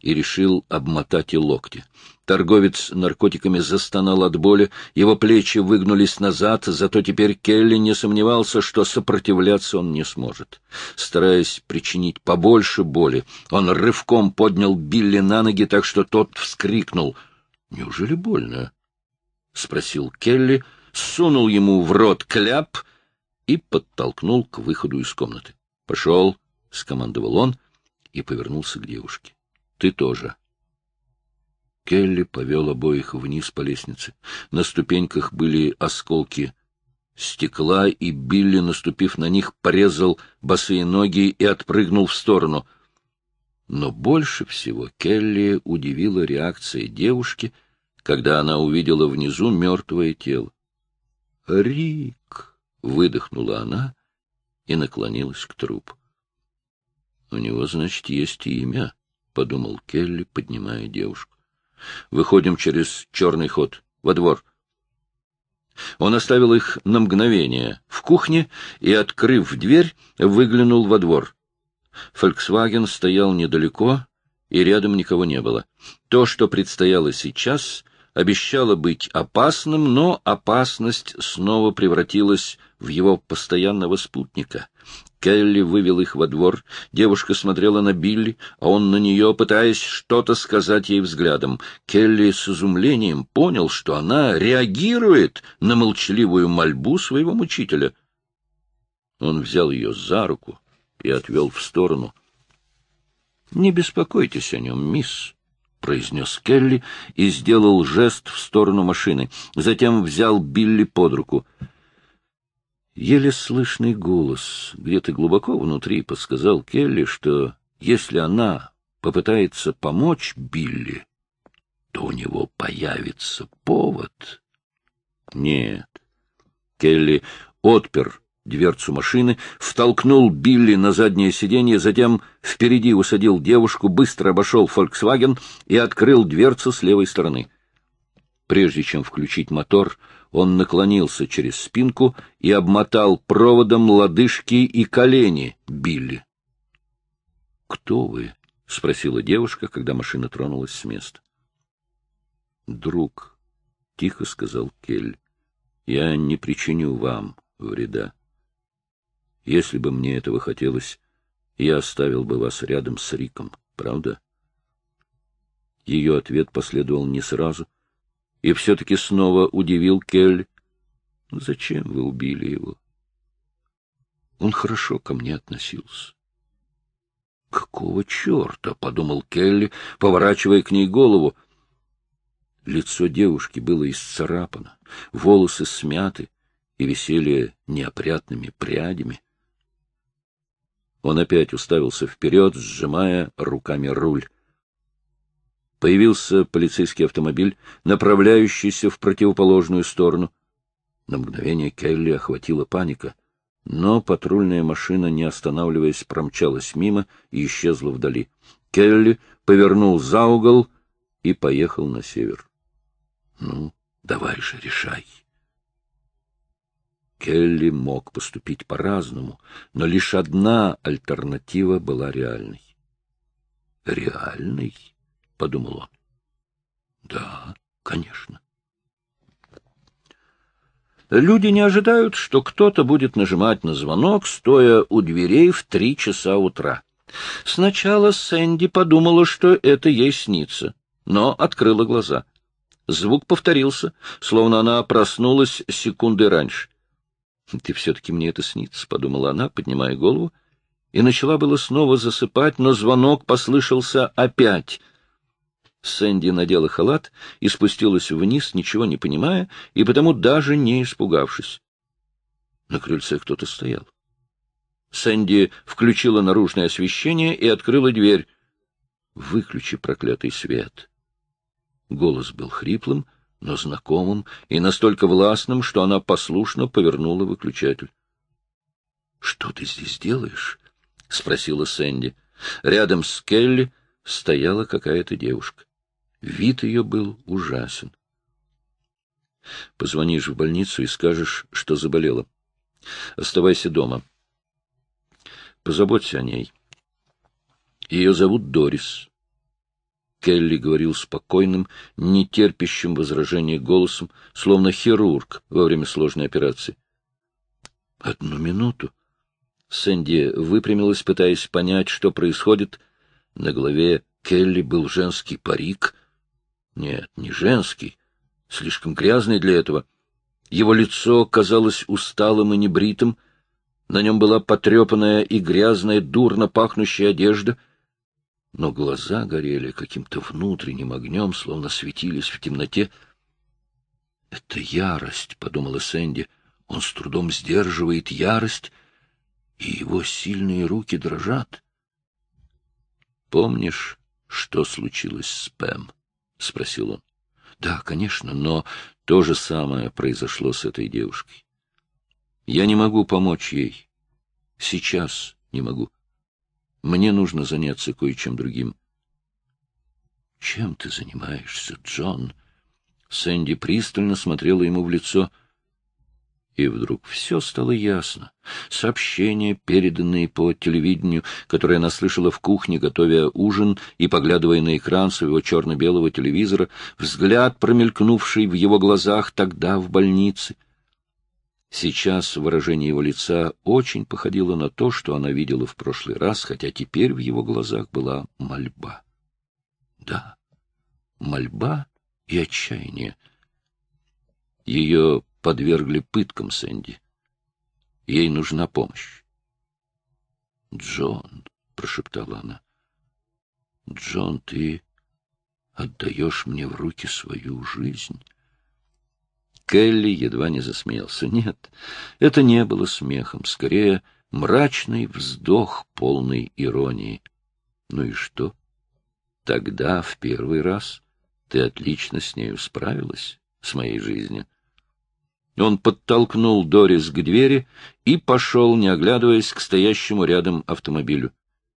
и решил обмотать и локти. Торговец наркотиками застонал от боли, его плечи выгнулись назад, зато теперь Келли не сомневался, что сопротивляться он не сможет. Стараясь причинить побольше боли, он рывком поднял Билли на ноги так, что тот вскрикнул. «Неужели больно?» — спросил Келли, сунул ему в рот кляп и подтолкнул к выходу из комнаты. «Пошел!» — скомандовал он и повернулся к девушке. Ты тоже. Келли повел обоих вниз по лестнице. На ступеньках были осколки стекла, и Билли, наступив на них, порезал босые ноги и отпрыгнул в сторону. Но больше всего Келли удивила реакция девушки, когда она увидела внизу мертвое тело. «Рик!» — выдохнула она и наклонилась к трупу. «У него, значит, есть имя», подумал Келли, поднимая девушку. «Выходим через черный ход, во двор». Он оставил их на мгновение в кухне и, открыв дверь, выглянул во двор. «Фольксваген» стоял недалеко, и рядом никого не было. То, что предстояло сейчас, обещало быть опасным, но опасность снова превратилась в его постоянного спутника — Келли вывел их во двор. Девушка смотрела на Билли, а он на нее, пытаясь что-то сказать ей взглядом. Келли с изумлением понял, что она реагирует на молчаливую мольбу своего мучителя. Он взял ее за руку и отвел в сторону. — Не беспокойтесь о нем, мисс, — произнес Келли и сделал жест в сторону машины. Затем взял Билли под руку. — Еле слышный голос где-то глубоко внутри подсказал Келли, что если она попытается помочь Билли, то у него появится повод. Нет. Келли отпер дверцу машины, втолкнул Билли на заднее сиденье, затем впереди усадил девушку, быстро обошел «Фольксваген» и открыл дверцу с левой стороны. Прежде чем включить мотор, он наклонился через спинку и обмотал проводом лодыжки и колени Билли. — Кто вы? — спросила девушка, когда машина тронулась с места. — Друг, — тихо сказал Кель, — я не причиню вам вреда. Если бы мне этого хотелось, я оставил бы вас рядом с Риком, правда? Ее ответ последовал не сразу — и все-таки снова удивил Кель. «Зачем вы убили его?» Он хорошо ко мне относился. «Какого черта?» — подумал Келли, поворачивая к ней голову. Лицо девушки было исцарапано, волосы смяты и висели неопрятными прядями. Он опять уставился вперед, сжимая руками руль. Появился полицейский автомобиль, направляющийся в противоположную сторону. На мгновение Келли охватила паника, но патрульная машина, не останавливаясь, промчалась мимо и исчезла вдали. Келли повернул за угол и поехал на север. — Ну, давай же, решай. Келли мог поступить по-разному, но лишь одна альтернатива была реальной. Реальной? — подумал он. — Да, конечно. Люди не ожидают, что кто-то будет нажимать на звонок, стоя у дверей в три часа утра. Сначала Сэнди подумала, что это ей снится, но открыла глаза. Звук повторился, словно она проснулась секунды раньше. — Ты все-таки мне это снится, — подумала она, поднимая голову, и начала было снова засыпать, но звонок послышался опять. Сэнди надела халат и спустилась вниз, ничего не понимая и потому даже не испугавшись. На крыльце кто-то стоял. Сэнди включила наружное освещение и открыла дверь. «Выключи проклятый свет!» Голос был хриплым, но знакомым и настолько властным, что она послушно повернула выключатель. «Что ты здесь делаешь?» — спросила Сэнди. Рядом с Келли стояла какая-то девушка. Вид ее был ужасен. Позвонишь в больницу и скажешь, что заболела. Оставайся дома. Позаботься о ней. Ее зовут Дорис. Келли говорил спокойным, нетерпящим возражений голосом, словно хирург во время сложной операции. — Одну минуту. Сэнди выпрямилась, пытаясь понять, что происходит. На голове Келли был женский парик — нет, не женский, слишком грязный для этого. Его лицо казалось усталым и небритым, на нем была потрепанная и грязная, дурно пахнущая одежда, но глаза горели каким-то внутренним огнем, словно светились в темноте. — Это ярость, — подумала Сэнди. Он с трудом сдерживает ярость, и его сильные руки дрожат. — Помнишь, что случилось с Пэм? — спросил он. — Да, конечно, но то же самое произошло с этой девушкой. Я не могу помочь ей. Сейчас не могу. Мне нужно заняться кое-чем другим. — Чем ты занимаешься, Джон? Сэнди пристально смотрела ему в лицо — и вдруг все стало ясно. Сообщения, переданные по телевидению, которое она слышала в кухне, готовя ужин и поглядывая на экран своего черно-белого телевизора, взгляд, промелькнувший в его глазах тогда в больнице. Сейчас выражение его лица очень походило на то, что она видела в прошлый раз, хотя теперь в его глазах была мольба. Да, мольба и отчаяние. Ее подвергли пыткам Сэнди. Ей нужна помощь. — Джон, — прошептала она, — Джон, ты отдаешь мне в руки свою жизнь. Келли едва не засмеялся. Нет, это не было смехом, скорее мрачный вздох, полный иронии. Ну и что? Тогда, в первый раз, ты отлично с нею справилась, с моей жизнью. Он подтолкнул Дорис к двери и пошел, не оглядываясь, к стоящему рядом автомобилю.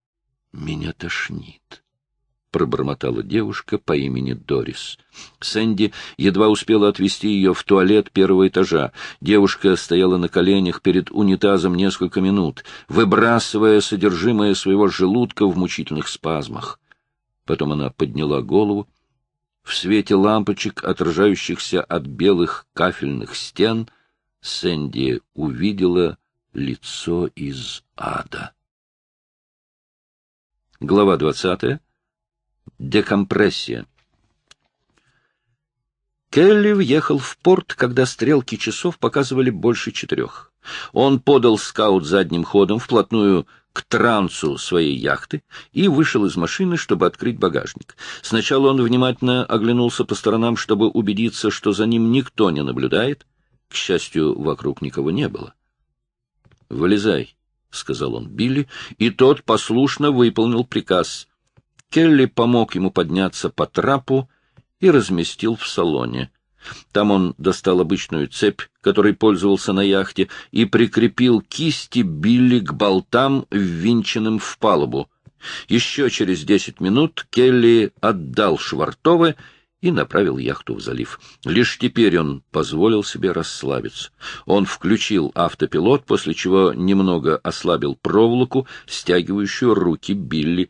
— Меня тошнит, — пробормотала девушка по имени Дорис. Сэнди едва успела отвезти ее в туалет первого этажа. Девушка стояла на коленях перед унитазом несколько минут, выбрасывая содержимое своего желудка в мучительных спазмах. Потом она подняла голову в свете лампочек, отражающихся от белых кафельных стен, Сэнди увидела лицо из ада. Глава двадцатая. Декомпрессия. Келли въехал в порт, когда стрелки часов показывали больше четырех. Он подал скаут задним ходом, вплотную к трансу своей яхты и вышел из машины, чтобы открыть багажник. Сначала он внимательно оглянулся по сторонам, чтобы убедиться, что за ним никто не наблюдает. К счастью, вокруг никого не было. «Вылезай», — сказал он Билли, и тот послушно выполнил приказ. Келли помог ему подняться по трапу и разместил в салоне. Там он достал обычную цепь, которой пользовался на яхте, и прикрепил кисти Билли к болтам, ввинченным в палубу. Еще через десять минут Келли отдал швартовы и направил яхту в залив. Лишь теперь он позволил себе расслабиться. Он включил автопилот, после чего немного ослабил проволоку, стягивающую руки Билли,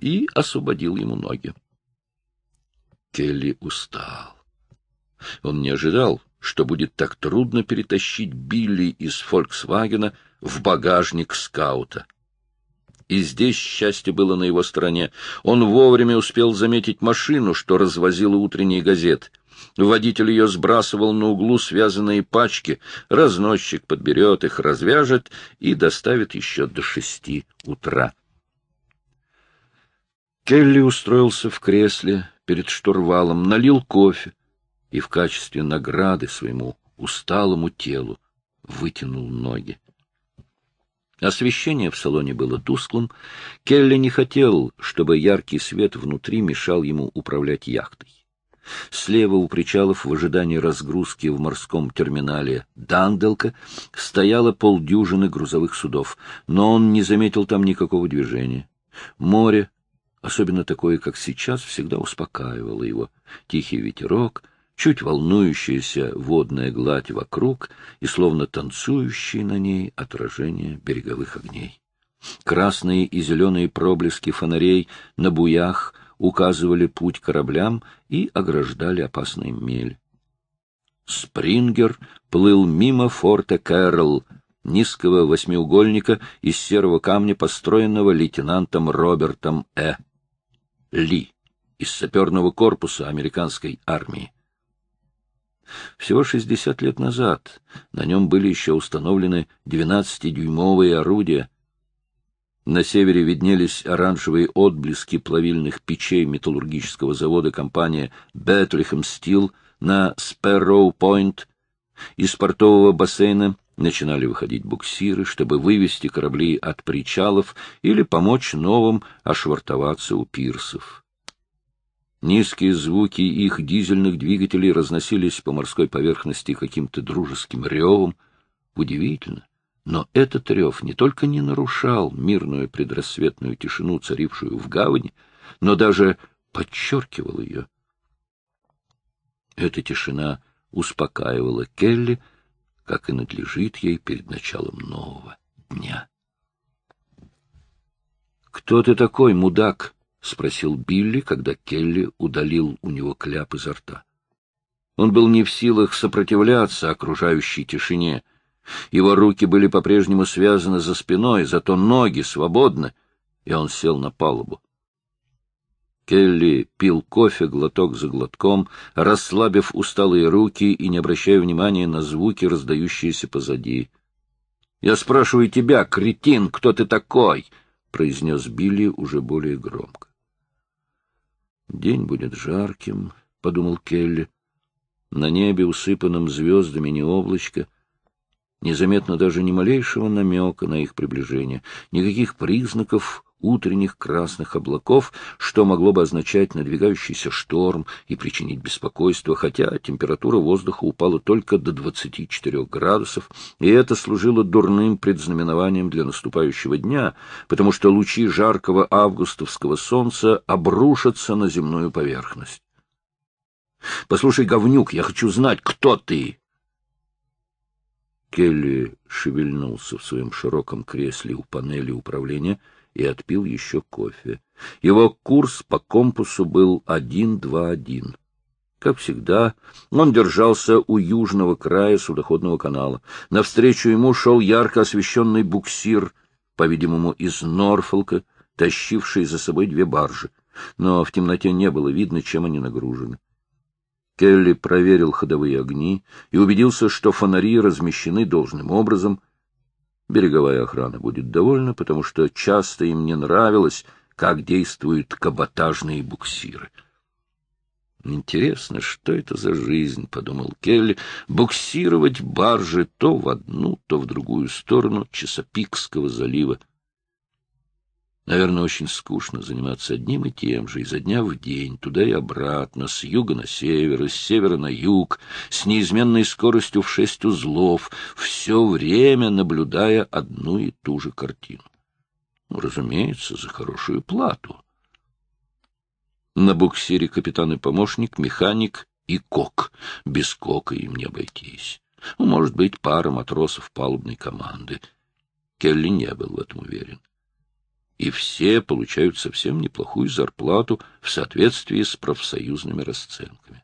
и освободил ему ноги. Келли устал. Он не ожидал, что будет так трудно перетащить Билли из «Фольксвагена» в багажник скаута. И здесь счастье было на его стороне. Он вовремя успел заметить машину, что развозила утренние газеты. Водитель ее сбрасывал на углу связанные пачки. Разносчик подберет их, развяжет и доставит еще до шести утра. Келли устроился в кресле перед штурвалом, налил кофе, и в качестве награды своему усталому телу вытянул ноги. Освещение в салоне было тусклым. Келли не хотел, чтобы яркий свет внутри мешал ему управлять яхтой. Слева у причалов в ожидании разгрузки в морском терминале Данделка стояло полдюжины грузовых судов, но он не заметил там никакого движения. Море, особенно такое, как сейчас, всегда успокаивало его. Тихий ветерок — чуть волнующаяся водная гладь вокруг и словно танцующие на ней отражения береговых огней. Красные и зеленые проблески фонарей на буях указывали путь кораблям и ограждали опасный мель. Спрингер плыл мимо форта Кэрролл, низкого восьмиугольника из серого камня, построенного лейтенантом Робертом Э. Ли из саперного корпуса американской армии. Всего 60 лет назад на нем были еще установлены 12-дюймовые орудия. На севере виднелись оранжевые отблески плавильных печей металлургического завода компании «Бетлихем Стил» на Спэрроу-Пойнт. Из портового бассейна начинали выходить буксиры, чтобы вывести корабли от причалов или помочь новым ошвартоваться у пирсов. Низкие звуки их дизельных двигателей разносились по морской поверхности каким-то дружеским ревом. Удивительно, но этот рев не только не нарушал мирную предрассветную тишину, царившую в гавани, но даже подчеркивал ее. Эта тишина успокаивала Келли, как и надлежит ей перед началом нового дня. «Кто ты такой, мудак?» — спросил Билли, когда Келли удалил у него кляп изо рта. Он был не в силах сопротивляться окружающей тишине. Его руки были по-прежнему связаны за спиной, зато ноги свободны, и он сел на палубу. Келли пил кофе глоток за глотком, расслабив усталые руки и не обращая внимания на звуки, раздающиеся позади. — Я спрашиваю тебя, кретин, кто ты такой? — произнес Билли уже более громко. День будет жарким, — подумал Келли. На небе, усыпанном звездами, не облачко, незаметно даже ни малейшего намека на их приближение, никаких признаков утренних красных облаков, что могло бы означать надвигающийся шторм и причинить беспокойство, хотя температура воздуха упала только до 24 градусов, и это служило дурным предзнаменованием для наступающего дня, потому что лучи жаркого августовского солнца обрушатся на земную поверхность. «Послушай, говнюк, я хочу знать, кто ты!» Келли шевельнулся в своем широком кресле у панели управления — и отпил еще кофе. Его курс по компасу был 1-2-1. Как всегда, он держался у южного края судоходного канала. Навстречу ему шел ярко освещенный буксир, по-видимому, из Норфолка, тащивший за собой две баржи. Но в темноте не было видно, чем они нагружены. Келли проверил ходовые огни и убедился, что фонари размещены должным образом — Береговая охрана будет довольна, потому что часто им не нравилось, как действуют каботажные буксиры. «Интересно, что это за жизнь?» — подумал Келли. «Буксировать баржи то в одну, то в другую сторону Чесопикского залива. Наверное, очень скучно заниматься одним и тем же, изо дня в день, туда и обратно, с юга на север, с севера на юг, с неизменной скоростью в шесть узлов, все время наблюдая одну и ту же картину. Ну, разумеется, за хорошую плату. На буксире капитан и помощник, механик и кок. Без кока им не обойтись. Ну, может быть, пара матросов палубной команды. Келли не был в этом уверен и все получают совсем неплохую зарплату в соответствии с профсоюзными расценками.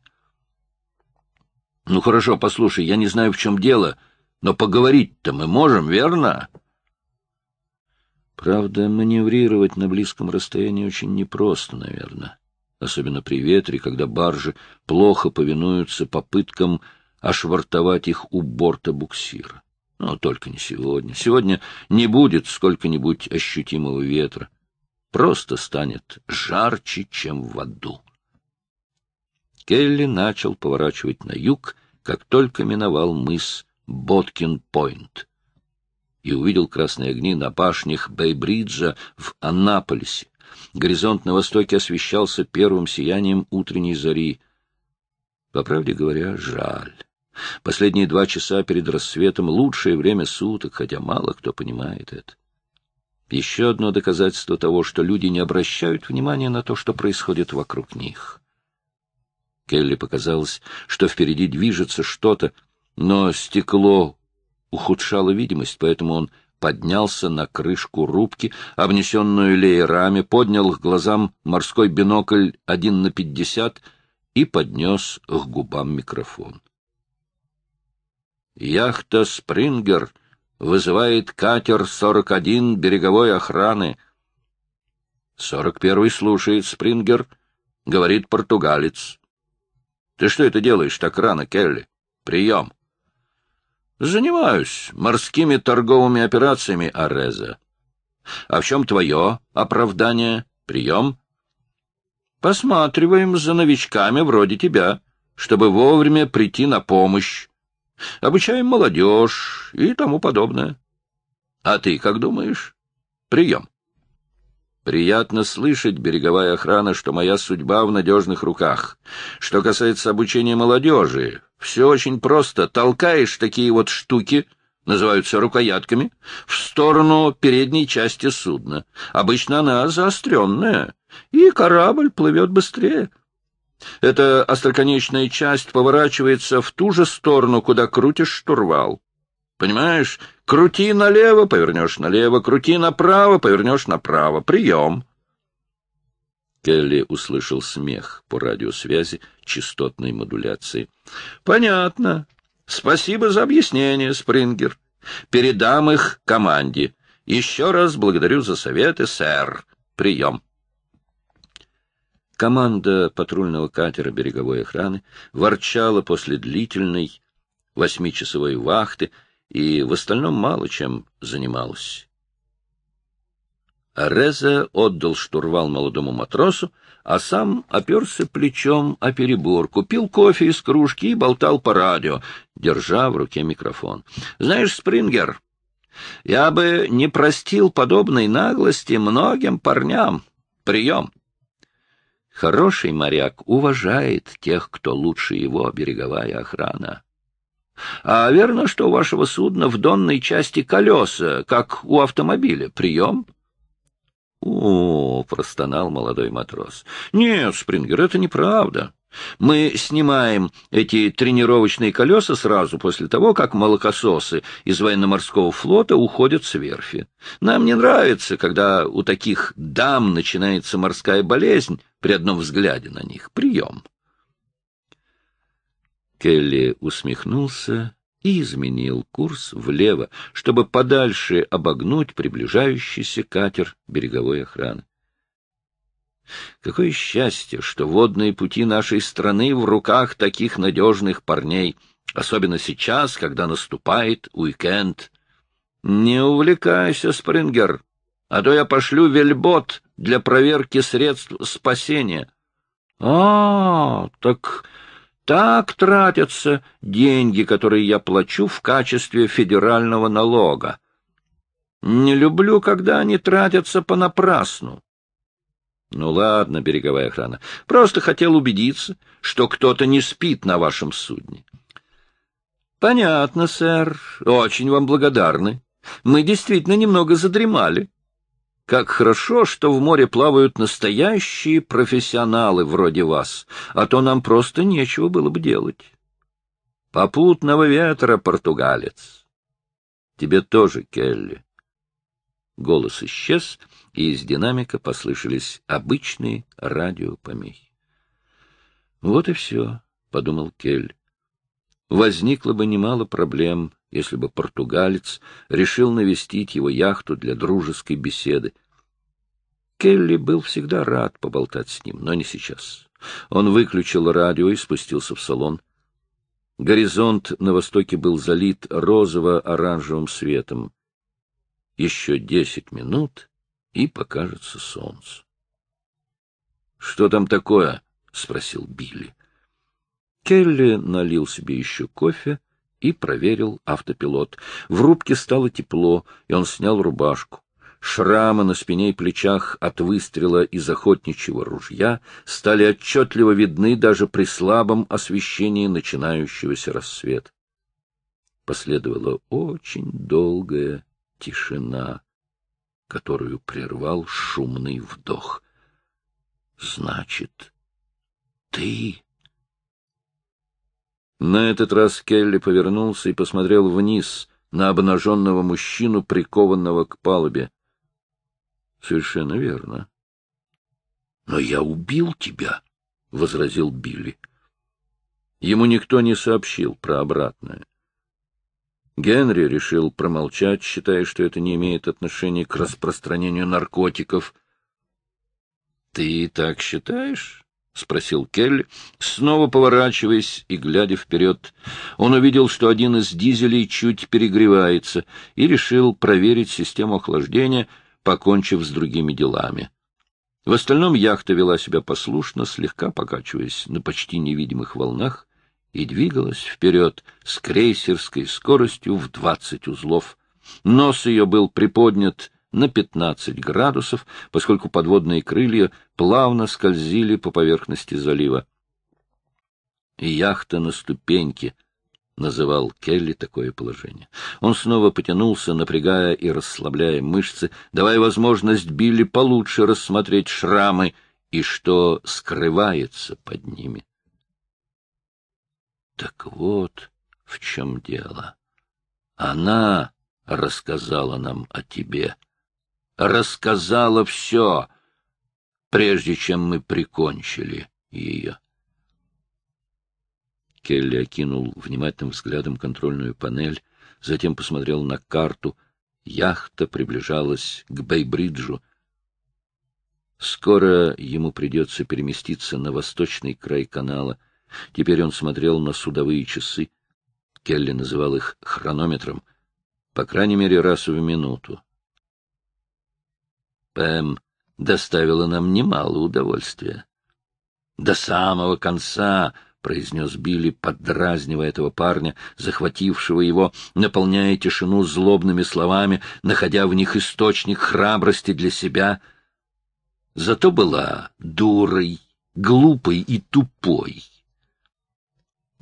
«Ну хорошо, послушай, я не знаю, в чем дело, но поговорить-то мы можем, верно?» Правда, маневрировать на близком расстоянии очень непросто, наверное, особенно при ветре, когда баржи плохо повинуются попыткам ошвартовать их у борта буксира. Но только не сегодня. Сегодня не будет сколько-нибудь ощутимого ветра. Просто станет жарче, чем в аду. Келли начал поворачивать на юг, как только миновал мыс Боткин-Пойнт и увидел красные огни на башнях Бейбриджа в Аннаполисе. Горизонт на востоке освещался первым сиянием утренней зари. По правде говоря, жаль. Последние два часа перед рассветом — лучшее время суток, хотя мало кто понимает это. Еще одно доказательство того, что люди не обращают внимания на то, что происходит вокруг них. Келли показалось, что впереди движется что-то, но стекло ухудшало видимость, поэтому он поднялся на крышку рубки, обнесенную леерами, поднял к глазам морской бинокль один на пятьдесят и поднес к губам микрофон. Яхта «Спрингер» вызывает катер 41 береговой охраны. 41-й слушает «Спрингер», — говорит португалец. — Ты что это делаешь так рано, Келли? Прием. — Занимаюсь морскими торговыми операциями, Ареза. — А в чем твое оправдание? Прием. — Посматриваем за новичками вроде тебя, чтобы вовремя прийти на помощь обучаем молодежь и тому подобное. А ты как думаешь? Прием. Приятно слышать, береговая охрана, что моя судьба в надежных руках. Что касается обучения молодежи, все очень просто. Толкаешь такие вот штуки, называются рукоятками, в сторону передней части судна. Обычно она заостренная, и корабль плывет быстрее. Эта остроконечная часть поворачивается в ту же сторону, куда крутишь штурвал. Понимаешь? Крути налево, повернешь налево, крути направо, повернешь направо. Прием. Келли услышал смех по радиосвязи частотной модуляции. — Понятно. Спасибо за объяснение, Спрингер. Передам их команде. Еще раз благодарю за советы, сэр. Прием. Команда патрульного катера береговой охраны ворчала после длительной восьмичасовой вахты и в остальном мало чем занималась. Реза отдал штурвал молодому матросу, а сам оперся плечом о переборку, пил кофе из кружки и болтал по радио, держа в руке микрофон. «Знаешь, Спрингер, я бы не простил подобной наглости многим парням. Прием!» Хороший моряк уважает тех, кто лучше его береговая охрана. А верно, что у вашего судна в донной части колеса, как у автомобиля, прием? — О, — простонал молодой матрос. — Нет, Спрингер, это неправда. Мы снимаем эти тренировочные колеса сразу после того, как молокососы из военно-морского флота уходят с верфи. Нам не нравится, когда у таких дам начинается морская болезнь при одном взгляде на них. Прием. Келли усмехнулся и изменил курс влево, чтобы подальше обогнуть приближающийся катер береговой охраны. Какое счастье, что водные пути нашей страны в руках таких надежных парней, особенно сейчас, когда наступает уикенд. Не увлекайся, Спрингер, а то я пошлю вельбот для проверки средств спасения. А, так так тратятся деньги, которые я плачу в качестве федерального налога. Не люблю, когда они тратятся понапрасну. Ну ладно, береговая охрана, просто хотел убедиться, что кто-то не спит на вашем судне. Понятно, сэр, очень вам благодарны. Мы действительно немного задремали. Как хорошо, что в море плавают настоящие профессионалы вроде вас, а то нам просто нечего было бы делать. Попутного ветра, португалец. Тебе тоже, Келли. Голос исчез, — и из динамика послышались обычные радиопомехи. «Вот и все», — подумал Кель. «Возникло бы немало проблем, если бы португалец решил навестить его яхту для дружеской беседы. Келли был всегда рад поболтать с ним, но не сейчас. Он выключил радио и спустился в салон. Горизонт на востоке был залит розово-оранжевым светом. Еще десять минут — и покажется солнце. — Что там такое? — спросил Билли. Келли налил себе еще кофе и проверил автопилот. В рубке стало тепло, и он снял рубашку. Шрамы на спине и плечах от выстрела из охотничьего ружья стали отчетливо видны даже при слабом освещении начинающегося рассвета. Последовала очень долгая тишина которую прервал шумный вдох. — Значит, ты... На этот раз Келли повернулся и посмотрел вниз на обнаженного мужчину, прикованного к палубе. — Совершенно верно. — Но я убил тебя, — возразил Билли. Ему никто не сообщил про обратное. Генри решил промолчать, считая, что это не имеет отношения к распространению наркотиков. — Ты так считаешь? — спросил Келли, снова поворачиваясь и глядя вперед. Он увидел, что один из дизелей чуть перегревается, и решил проверить систему охлаждения, покончив с другими делами. В остальном яхта вела себя послушно, слегка покачиваясь на почти невидимых волнах, и двигалась вперед с крейсерской скоростью в двадцать узлов. Нос ее был приподнят на пятнадцать градусов, поскольку подводные крылья плавно скользили по поверхности залива. «Яхта на ступеньке», — называл Келли такое положение. Он снова потянулся, напрягая и расслабляя мышцы, давая возможность Билли получше рассмотреть шрамы и что скрывается под ними. Так вот, в чем дело. Она рассказала нам о тебе. Рассказала все, прежде чем мы прикончили ее. Келли окинул внимательным взглядом контрольную панель, затем посмотрел на карту. Яхта приближалась к Бейбриджу. Скоро ему придется переместиться на восточный край канала — Теперь он смотрел на судовые часы. Келли называл их хронометром, по крайней мере, раз в минуту. Пэм доставила нам немало удовольствия. — До самого конца! — произнес Билли, поддразнивая этого парня, захватившего его, наполняя тишину злобными словами, находя в них источник храбрости для себя. Зато была дурой, глупой и тупой.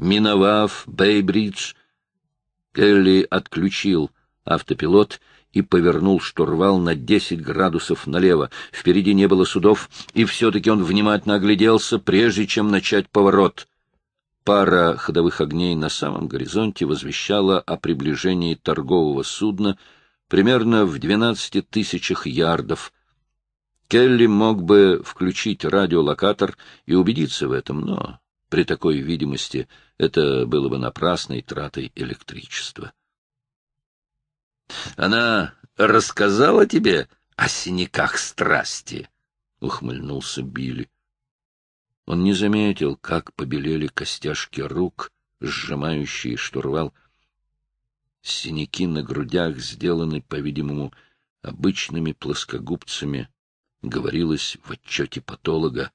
Миновав Бейбридж, Келли отключил автопилот и повернул штурвал на 10 градусов налево. Впереди не было судов, и все-таки он внимательно огляделся, прежде чем начать поворот. Пара ходовых огней на самом горизонте возвещала о приближении торгового судна примерно в 12 тысячах ярдов. Келли мог бы включить радиолокатор и убедиться в этом, но при такой видимости это было бы напрасной тратой электричества. — Она рассказала тебе о синяках страсти? — ухмыльнулся Билли. Он не заметил, как побелели костяшки рук, сжимающие штурвал. Синяки на грудях сделаны, по-видимому, обычными плоскогубцами, говорилось в отчете патолога.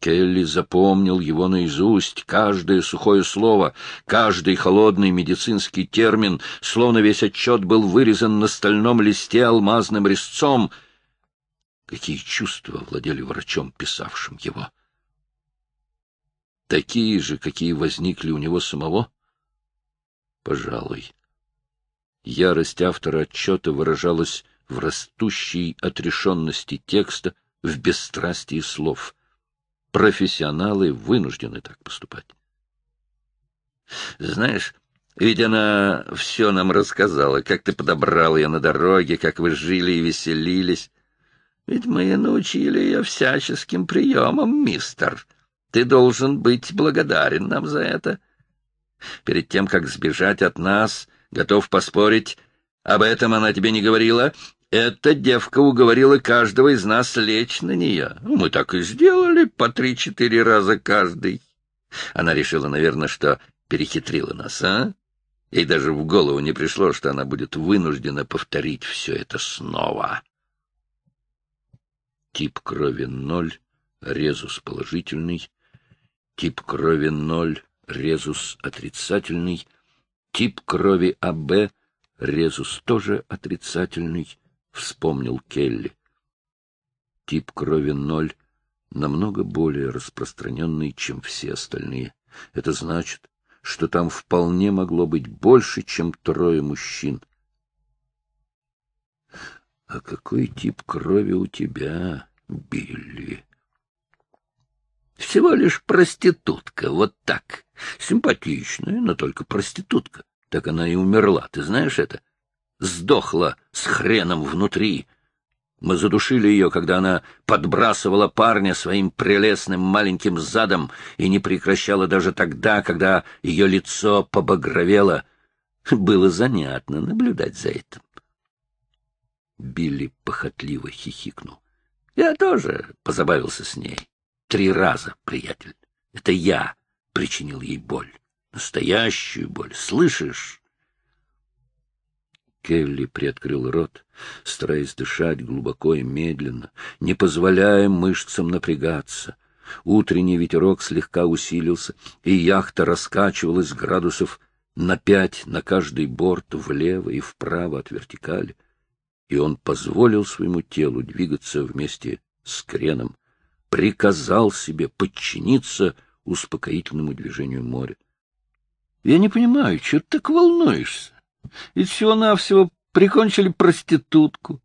Келли запомнил его наизусть, каждое сухое слово, каждый холодный медицинский термин, словно весь отчет был вырезан на стальном листе алмазным резцом. Какие чувства владели врачом, писавшим его? Такие же, какие возникли у него самого? Пожалуй. Ярость автора отчета выражалась в растущей отрешенности текста, в бесстрастии слов — профессионалы вынуждены так поступать. Знаешь, ведь она все нам рассказала, как ты подобрал ее на дороге, как вы жили и веселились. Ведь мы научили ее всяческим приемам, мистер. Ты должен быть благодарен нам за это. Перед тем, как сбежать от нас, готов поспорить, об этом она тебе не говорила, эта девка уговорила каждого из нас лечь на нее. Ну, мы так и сделали по три-четыре раза каждый. Она решила, наверное, что перехитрила нас, а? Ей даже в голову не пришло, что она будет вынуждена повторить все это снова. Тип крови ноль, резус положительный. Тип крови ноль, резус отрицательный. Тип крови АБ, резус тоже отрицательный вспомнил Келли. Тип крови ноль намного более распространенный, чем все остальные. Это значит, что там вполне могло быть больше, чем трое мужчин. — А какой тип крови у тебя, Билли? — Всего лишь проститутка, вот так. Симпатичная, но только проститутка. Так она и умерла, ты знаешь это? — сдохла с хреном внутри. Мы задушили ее, когда она подбрасывала парня своим прелестным маленьким задом и не прекращала даже тогда, когда ее лицо побагровело. Было занятно наблюдать за этим. Билли похотливо хихикнул. Я тоже позабавился с ней. Три раза, приятель. Это я причинил ей боль. Настоящую боль. Слышишь? Келли приоткрыл рот, стараясь дышать глубоко и медленно, не позволяя мышцам напрягаться. Утренний ветерок слегка усилился, и яхта раскачивалась градусов на пять на каждый борт влево и вправо от вертикали, и он позволил своему телу двигаться вместе с креном, приказал себе подчиниться успокоительному движению моря. — Я не понимаю, что ты так волнуешься? И всего-навсего прикончили проститутку.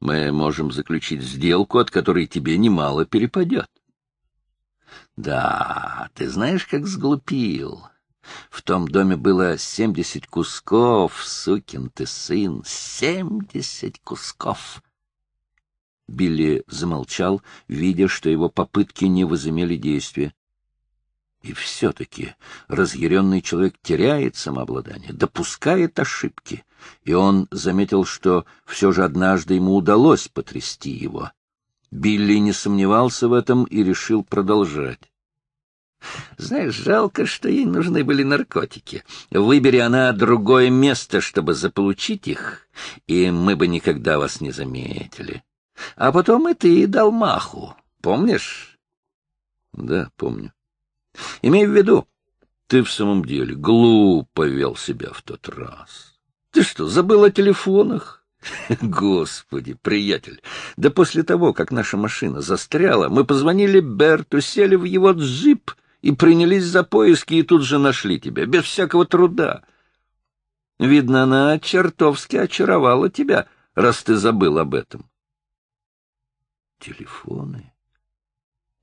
Мы можем заключить сделку, от которой тебе немало перепадет. Да, ты знаешь, как сглупил. В том доме было семьдесят кусков, сукин ты сын, семьдесят кусков. Билли замолчал, видя, что его попытки не возымели действия. И все-таки разъяренный человек теряет самообладание, допускает ошибки, и он заметил, что все же однажды ему удалось потрясти его. Билли не сомневался в этом и решил продолжать. Знаешь, жалко, что ей нужны были наркотики. Выбери она другое место, чтобы заполучить их, и мы бы никогда вас не заметили. А потом и ты дал маху, помнишь? Да, помню. Имей в виду, ты в самом деле глупо вел себя в тот раз. Ты что, забыл о телефонах? Господи, приятель, да после того, как наша машина застряла, мы позвонили Берту, сели в его джип и принялись за поиски, и тут же нашли тебя, без всякого труда. Видно, она чертовски очаровала тебя, раз ты забыл об этом. Телефоны?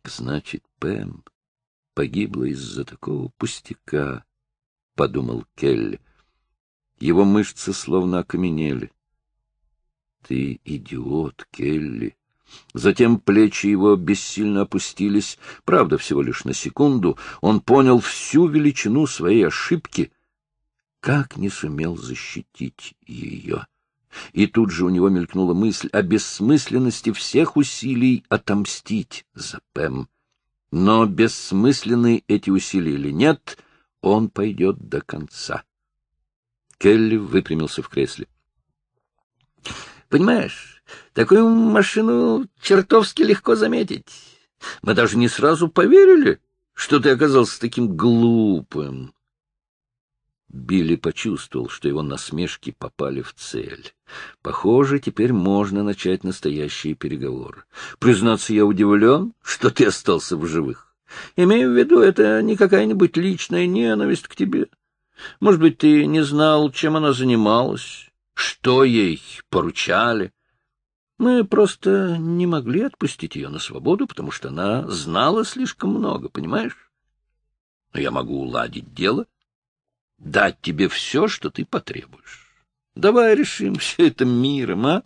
Значит, Пэм погибла из-за такого пустяка, — подумал Келли. Его мышцы словно окаменели. — Ты идиот, Келли! Затем плечи его бессильно опустились, правда, всего лишь на секунду. Он понял всю величину своей ошибки, как не сумел защитить ее. И тут же у него мелькнула мысль о бессмысленности всех усилий отомстить за Пэм. Но бессмысленны эти усилия или нет, он пойдет до конца. Келли выпрямился в кресле. «Понимаешь, такую машину чертовски легко заметить. Мы даже не сразу поверили, что ты оказался таким глупым. Билли почувствовал, что его насмешки попали в цель. Похоже, теперь можно начать настоящие переговоры. Признаться, я удивлен, что ты остался в живых. Имею в виду, это не какая-нибудь личная ненависть к тебе. Может быть, ты не знал, чем она занималась, что ей поручали. Мы просто не могли отпустить ее на свободу, потому что она знала слишком много, понимаешь? я могу уладить дело. — дать тебе все, что ты потребуешь. Давай решим все это миром, а?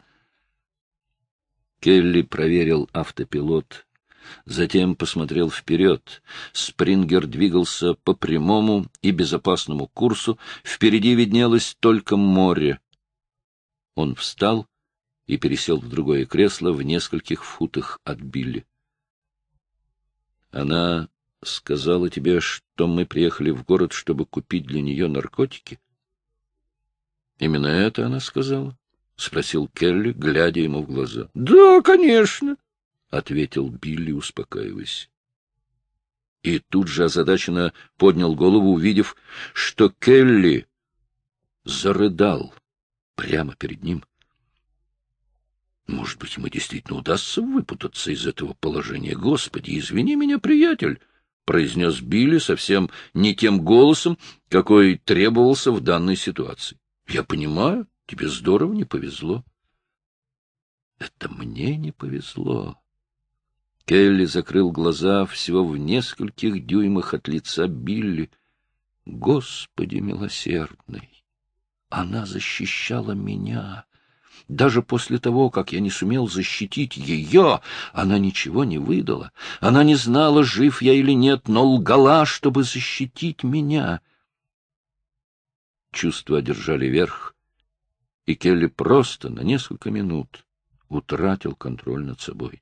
Келли проверил автопилот, затем посмотрел вперед. Спрингер двигался по прямому и безопасному курсу, впереди виднелось только море. Он встал и пересел в другое кресло в нескольких футах от Билли. Она сказала тебе, что мы приехали в город, чтобы купить для нее наркотики? — Именно это она сказала? — спросил Келли, глядя ему в глаза. — Да, конечно, — ответил Билли, успокаиваясь. И тут же озадаченно поднял голову, увидев, что Келли зарыдал прямо перед ним. Может быть, ему действительно удастся выпутаться из этого положения. Господи, извини меня, приятель! — произнес Билли совсем не тем голосом, какой требовался в данной ситуации. — Я понимаю, тебе здорово не повезло. — Это мне не повезло. Келли закрыл глаза всего в нескольких дюймах от лица Билли. Господи милосердный! Она защищала меня, даже после того, как я не сумел защитить ее, она ничего не выдала. Она не знала, жив я или нет, но лгала, чтобы защитить меня. Чувства одержали верх, и Келли просто на несколько минут утратил контроль над собой.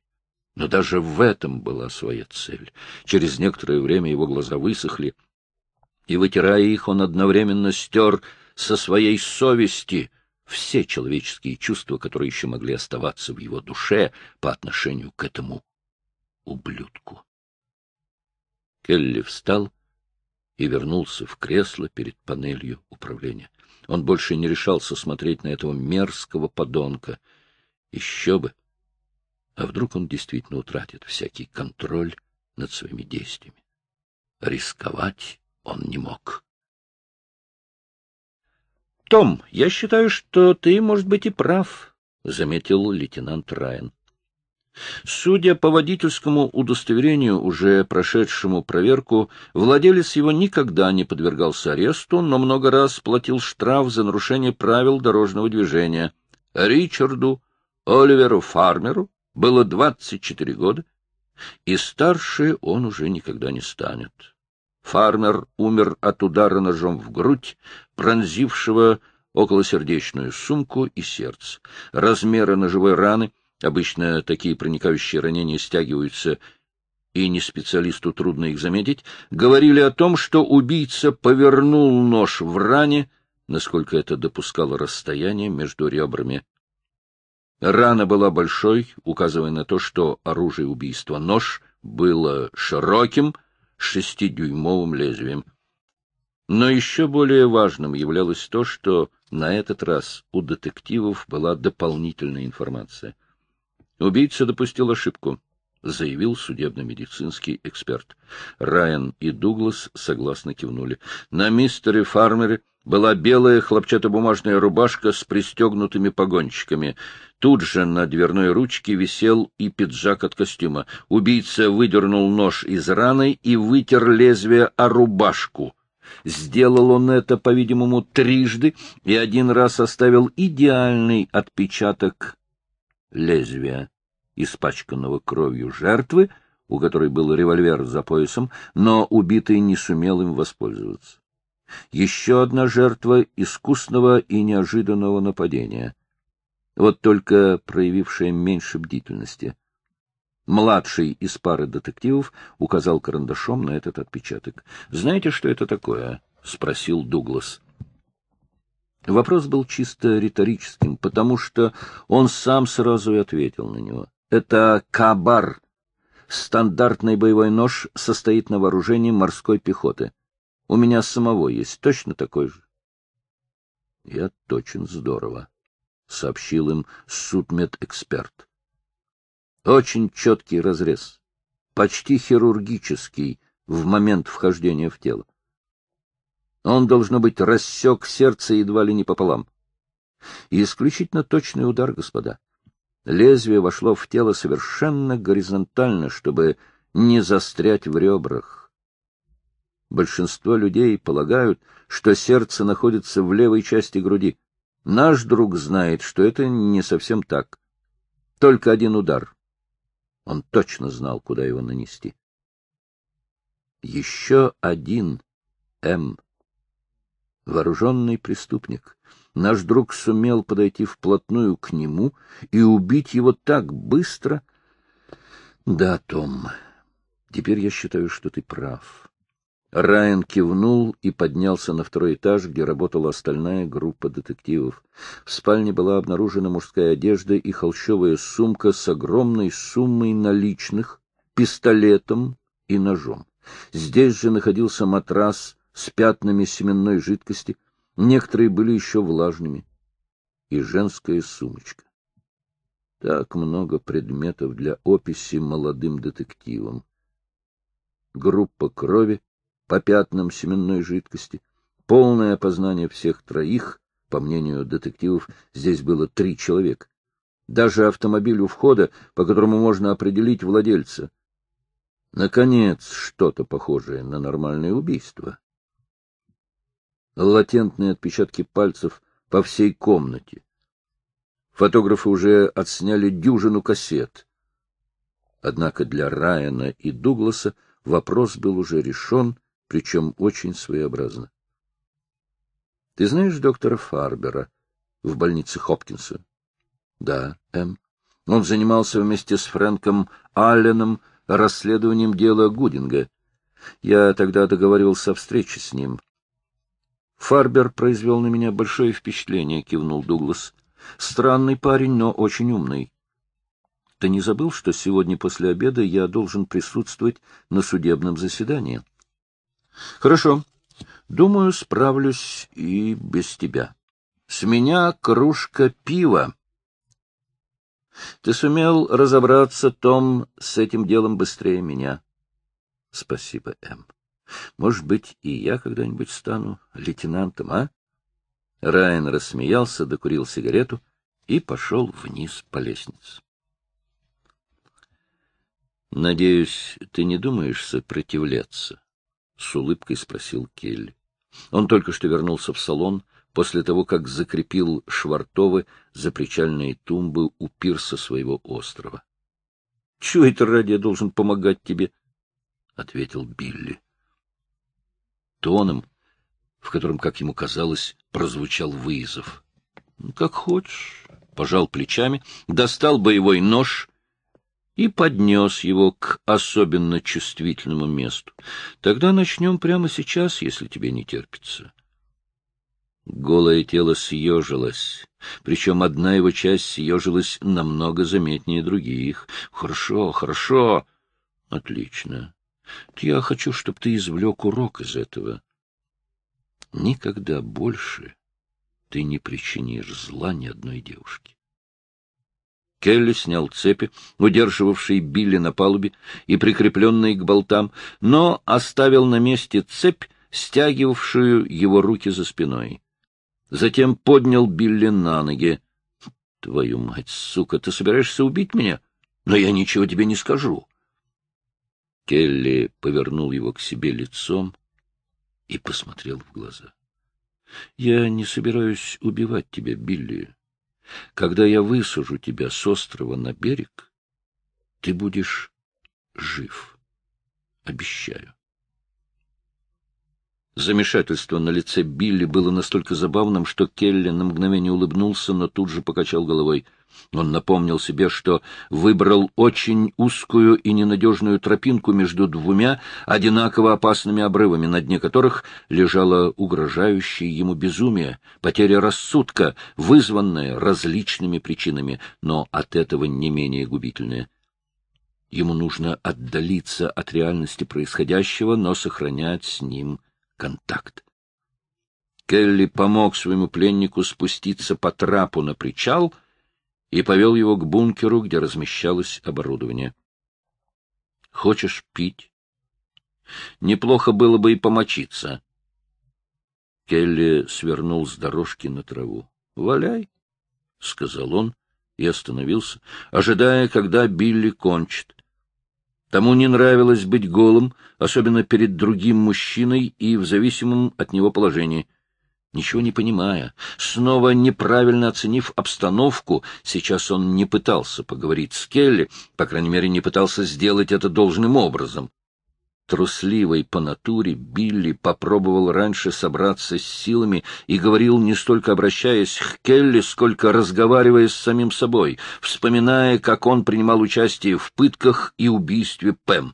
Но даже в этом была своя цель. Через некоторое время его глаза высохли, и, вытирая их, он одновременно стер со своей совести — все человеческие чувства, которые еще могли оставаться в его душе по отношению к этому ублюдку. Келли встал и вернулся в кресло перед панелью управления. Он больше не решался смотреть на этого мерзкого подонка. Еще бы! А вдруг он действительно утратит всякий контроль над своими действиями? Рисковать он не мог. Том, я считаю, что ты, может быть, и прав, — заметил лейтенант Райан. Судя по водительскому удостоверению, уже прошедшему проверку, владелец его никогда не подвергался аресту, но много раз платил штраф за нарушение правил дорожного движения. Ричарду Оливеру Фармеру было 24 года, и старше он уже никогда не станет. Фармер умер от удара ножом в грудь, пронзившего околосердечную сумку и сердце. Размеры ножевой раны, обычно такие проникающие ранения стягиваются, и не специалисту трудно их заметить, говорили о том, что убийца повернул нож в ране, насколько это допускало расстояние между ребрами. Рана была большой, указывая на то, что оружие убийства нож было широким — шестидюймовым лезвием. Но еще более важным являлось то, что на этот раз у детективов была дополнительная информация. Убийца допустил ошибку, заявил судебно-медицинский эксперт. Райан и Дуглас согласно кивнули. На мистере Фармере была белая хлопчатобумажная рубашка с пристегнутыми погонщиками. Тут же на дверной ручке висел и пиджак от костюма. Убийца выдернул нож из раны и вытер лезвие о рубашку. Сделал он это, по-видимому, трижды и один раз оставил идеальный отпечаток лезвия, испачканного кровью жертвы, у которой был револьвер за поясом, но убитый не сумел им воспользоваться. Еще одна жертва искусного и неожиданного нападения. Вот только проявившая меньше бдительности. Младший из пары детективов указал карандашом на этот отпечаток. «Знаете, что это такое?» — спросил Дуглас. Вопрос был чисто риторическим, потому что он сам сразу и ответил на него. Это кабар. Стандартный боевой нож состоит на вооружении морской пехоты. У меня самого есть точно такой же. — Я точен здорово, — сообщил им судмедэксперт. — Очень четкий разрез, почти хирургический в момент вхождения в тело. Он, должно быть, рассек сердце едва ли не пополам. И исключительно точный удар, господа. Лезвие вошло в тело совершенно горизонтально, чтобы не застрять в ребрах. Большинство людей полагают, что сердце находится в левой части груди. Наш друг знает, что это не совсем так. Только один удар. Он точно знал, куда его нанести. Еще один М. Вооруженный преступник. Наш друг сумел подойти вплотную к нему и убить его так быстро. Да, Том, теперь я считаю, что ты прав. Райан кивнул и поднялся на второй этаж, где работала остальная группа детективов. В спальне была обнаружена мужская одежда и холщовая сумка с огромной суммой наличных, пистолетом и ножом. Здесь же находился матрас с пятнами семенной жидкости, некоторые были еще влажными, и женская сумочка. Так много предметов для описи молодым детективам. Группа крови по пятнам семенной жидкости. Полное опознание всех троих, по мнению детективов, здесь было три человека. Даже автомобиль у входа, по которому можно определить владельца. Наконец, что-то похожее на нормальное убийство. Латентные отпечатки пальцев по всей комнате. Фотографы уже отсняли дюжину кассет. Однако для Райана и Дугласа вопрос был уже решен — причем очень своеобразно. — Ты знаешь доктора Фарбера в больнице Хопкинса? — Да, М. Он занимался вместе с Фрэнком Алленом расследованием дела Гудинга. Я тогда договорился о встрече с ним. Фарбер произвел на меня большое впечатление, — кивнул Дуглас. — Странный парень, но очень умный. Ты не забыл, что сегодня после обеда я должен присутствовать на судебном заседании? — Хорошо. Думаю, справлюсь и без тебя. С меня кружка пива. Ты сумел разобраться, Том, с этим делом быстрее меня. Спасибо, М. Может быть, и я когда-нибудь стану лейтенантом, а? Райан рассмеялся, докурил сигарету и пошел вниз по лестнице. Надеюсь, ты не думаешь сопротивляться? с улыбкой спросил Келли. Он только что вернулся в салон после того, как закрепил Швартовы за причальные тумбы у пирса своего острова. — Чего это ради я должен помогать тебе? — ответил Билли. Тоном, в котором, как ему казалось, прозвучал вызов. — ну, Как хочешь. — пожал плечами, достал боевой нож и поднес его к особенно чувствительному месту. Тогда начнем прямо сейчас, если тебе не терпится. Голое тело съежилось, причем одна его часть съежилась намного заметнее других. Хорошо, хорошо. Отлично. Я хочу, чтобы ты извлек урок из этого. Никогда больше ты не причинишь зла ни одной девушке. Келли снял цепи, удерживавшие Билли на палубе и прикрепленные к болтам, но оставил на месте цепь, стягивавшую его руки за спиной. Затем поднял Билли на ноги. — Твою мать, сука, ты собираешься убить меня? Но я ничего тебе не скажу. Келли повернул его к себе лицом и посмотрел в глаза. — Я не собираюсь убивать тебя, Билли. Когда я высажу тебя с острова на берег, ты будешь жив. Обещаю. Замешательство на лице Билли было настолько забавным, что Келли на мгновение улыбнулся, но тут же покачал головой — он напомнил себе, что выбрал очень узкую и ненадежную тропинку между двумя одинаково опасными обрывами, на дне которых лежало угрожающее ему безумие, потеря рассудка, вызванная различными причинами, но от этого не менее губительная. Ему нужно отдалиться от реальности происходящего, но сохранять с ним контакт. Келли помог своему пленнику спуститься по трапу на причал — и повел его к бункеру, где размещалось оборудование. — Хочешь пить? — Неплохо было бы и помочиться. Келли свернул с дорожки на траву. — Валяй, — сказал он и остановился, ожидая, когда Билли кончит. Тому не нравилось быть голым, особенно перед другим мужчиной и в зависимом от него положении — ничего не понимая, снова неправильно оценив обстановку, сейчас он не пытался поговорить с Келли, по крайней мере, не пытался сделать это должным образом. Трусливый по натуре Билли попробовал раньше собраться с силами и говорил, не столько обращаясь к Келли, сколько разговаривая с самим собой, вспоминая, как он принимал участие в пытках и убийстве Пэм.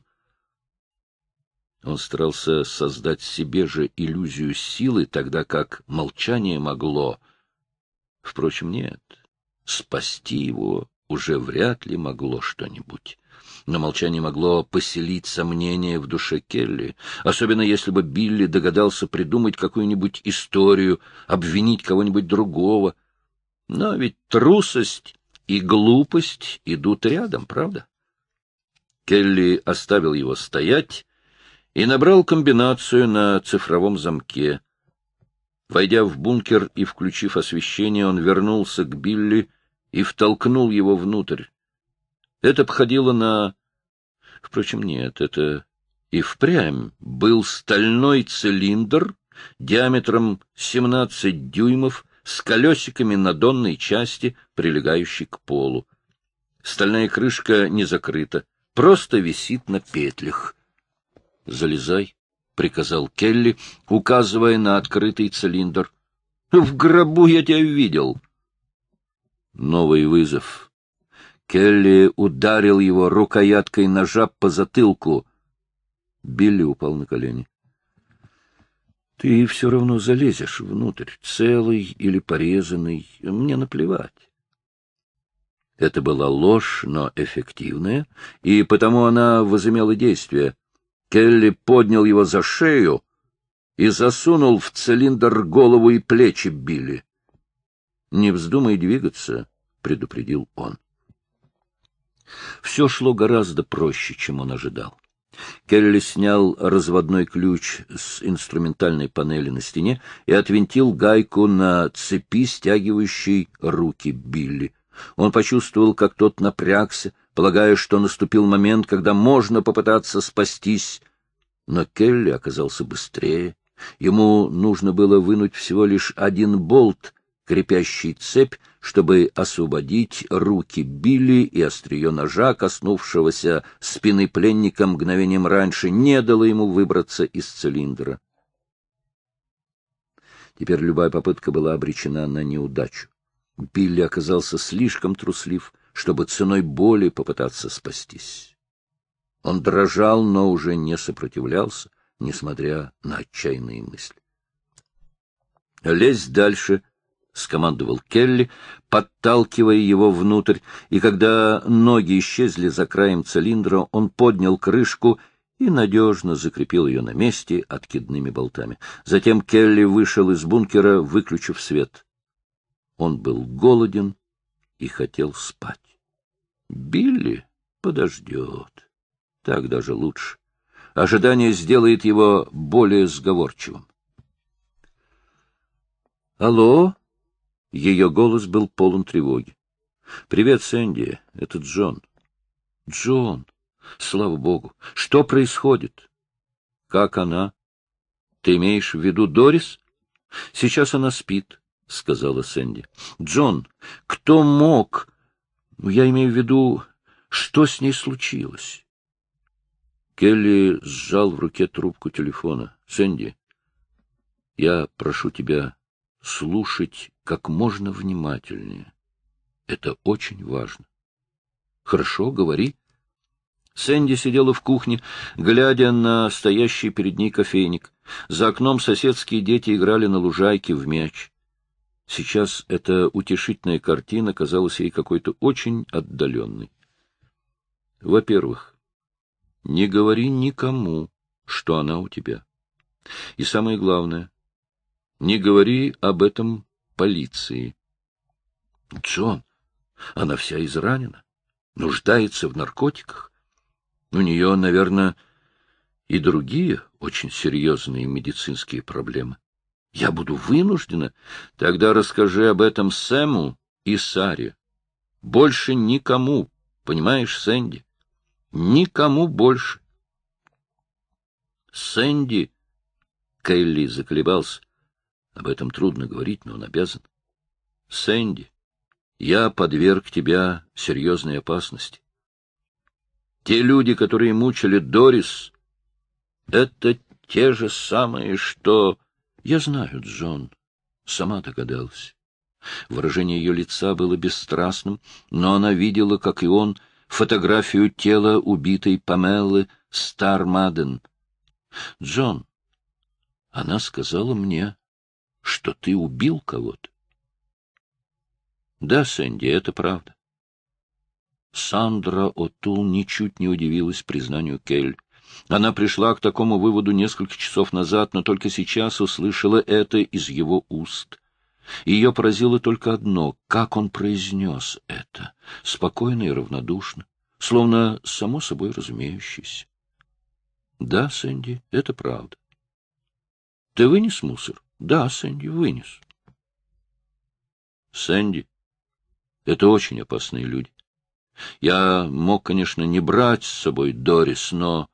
Он старался создать себе же иллюзию силы, тогда как молчание могло. Впрочем, нет, спасти его уже вряд ли могло что-нибудь. Но молчание могло поселить сомнения в душе Келли, особенно если бы Билли догадался придумать какую-нибудь историю, обвинить кого-нибудь другого. Но ведь трусость и глупость идут рядом, правда? Келли оставил его стоять, и набрал комбинацию на цифровом замке. Войдя в бункер и включив освещение, он вернулся к Билли и втолкнул его внутрь. Это походило на... Впрочем, нет, это и впрямь был стальной цилиндр диаметром 17 дюймов с колесиками на донной части, прилегающей к полу. Стальная крышка не закрыта, просто висит на петлях. Залезай, — приказал Келли, указывая на открытый цилиндр. — В гробу я тебя видел. Новый вызов. Келли ударил его рукояткой ножа по затылку. Билли упал на колени. — Ты все равно залезешь внутрь, целый или порезанный, мне наплевать. Это была ложь, но эффективная, и потому она возымела действие. Келли поднял его за шею и засунул в цилиндр голову и плечи Билли. — Не вздумай двигаться, — предупредил он. Все шло гораздо проще, чем он ожидал. Келли снял разводной ключ с инструментальной панели на стене и отвинтил гайку на цепи, стягивающей руки Билли. Он почувствовал, как тот напрягся, полагая, что наступил момент, когда можно попытаться спастись. Но Келли оказался быстрее. Ему нужно было вынуть всего лишь один болт, крепящий цепь, чтобы освободить руки Билли, и острие ножа, коснувшегося спины пленника мгновением раньше, не дало ему выбраться из цилиндра. Теперь любая попытка была обречена на неудачу. Билли оказался слишком труслив, чтобы ценой боли попытаться спастись. Он дрожал, но уже не сопротивлялся, несмотря на отчаянные мысли. «Лезь дальше», — скомандовал Келли, подталкивая его внутрь, и когда ноги исчезли за краем цилиндра, он поднял крышку и надежно закрепил ее на месте откидными болтами. Затем Келли вышел из бункера, выключив свет. Он был голоден и хотел спать. Билли подождет. Так даже лучше. Ожидание сделает его более сговорчивым. «Алло?» Ее голос был полон тревоги. «Привет, Сэнди. Это Джон». «Джон! Слава богу! Что происходит?» «Как она?» «Ты имеешь в виду Дорис?» «Сейчас она спит», — сказала Сэнди. «Джон, кто мог...» Ну, я имею в виду, что с ней случилось? Келли сжал в руке трубку телефона. — Сэнди, я прошу тебя слушать как можно внимательнее. Это очень важно. — Хорошо, говори. Сэнди сидела в кухне, глядя на стоящий перед ней кофейник. За окном соседские дети играли на лужайке в мяч. Сейчас эта утешительная картина казалась ей какой-то очень отдаленной. Во-первых, не говори никому, что она у тебя. И самое главное, не говори об этом полиции. Джон, она вся изранена, нуждается в наркотиках. У нее, наверное, и другие очень серьезные медицинские проблемы. Я буду вынуждена? Тогда расскажи об этом Сэму и Саре. Больше никому, понимаешь, Сэнди? Никому больше. Сэнди, Кэлли заколебался. Об этом трудно говорить, но он обязан. Сэнди, я подверг тебя серьезной опасности. Те люди, которые мучили Дорис, это те же самые, что... Я знаю, Джон. Сама догадалась. Выражение ее лица было бесстрастным, но она видела, как и он, фотографию тела убитой Памеллы Стармаден. «Джон, она сказала мне, что ты убил кого-то». «Да, Сэнди, это правда». Сандра Отул ничуть не удивилась признанию Кель. Она пришла к такому выводу несколько часов назад, но только сейчас услышала это из его уст. Ее поразило только одно — как он произнес это, спокойно и равнодушно, словно само собой разумеющееся. — Да, Сэнди, это правда. — Ты вынес мусор? — Да, Сэнди, вынес. — Сэнди, это очень опасные люди. Я мог, конечно, не брать с собой Дорис, но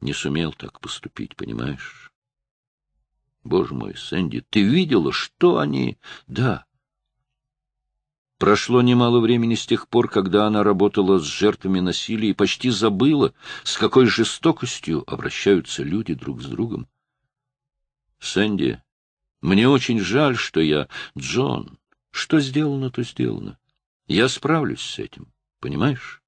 не сумел так поступить, понимаешь? Боже мой, Сэнди, ты видела, что они... Да. Прошло немало времени с тех пор, когда она работала с жертвами насилия и почти забыла, с какой жестокостью обращаются люди друг с другом. Сэнди, мне очень жаль, что я... Джон, что сделано, то сделано. Я справлюсь с этим, понимаешь?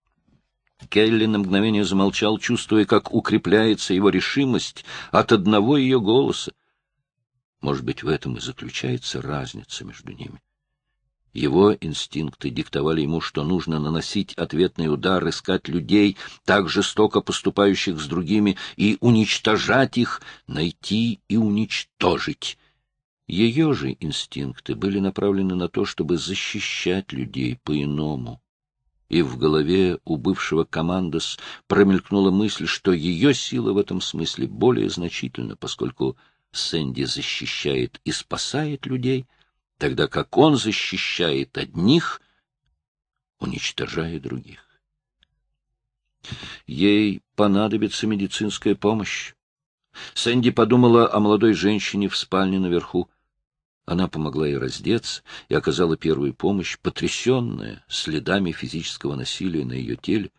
Келли на мгновение замолчал, чувствуя, как укрепляется его решимость от одного ее голоса. Может быть, в этом и заключается разница между ними. Его инстинкты диктовали ему, что нужно наносить ответный удар, искать людей, так жестоко поступающих с другими, и уничтожать их, найти и уничтожить. Ее же инстинкты были направлены на то, чтобы защищать людей по-иному и в голове у бывшего командос промелькнула мысль, что ее сила в этом смысле более значительна, поскольку Сэнди защищает и спасает людей, тогда как он защищает одних, уничтожая других. Ей понадобится медицинская помощь. Сэнди подумала о молодой женщине в спальне наверху. Она помогла ей раздеться и оказала первую помощь, потрясенная следами физического насилия на ее теле.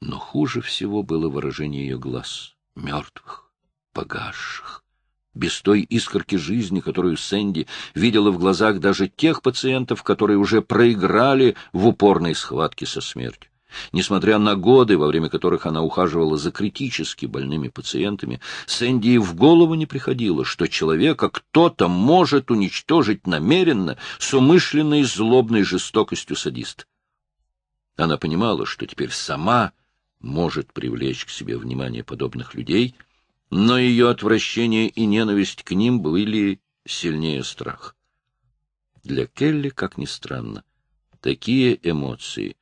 Но хуже всего было выражение ее глаз, мертвых, погасших, без той искорки жизни, которую Сэнди видела в глазах даже тех пациентов, которые уже проиграли в упорной схватке со смертью. Несмотря на годы, во время которых она ухаживала за критически больными пациентами, Сэнди в голову не приходило, что человека кто-то может уничтожить намеренно с умышленной злобной жестокостью садист. Она понимала, что теперь сама может привлечь к себе внимание подобных людей, но ее отвращение и ненависть к ним были сильнее страх. Для Келли, как ни странно, такие эмоции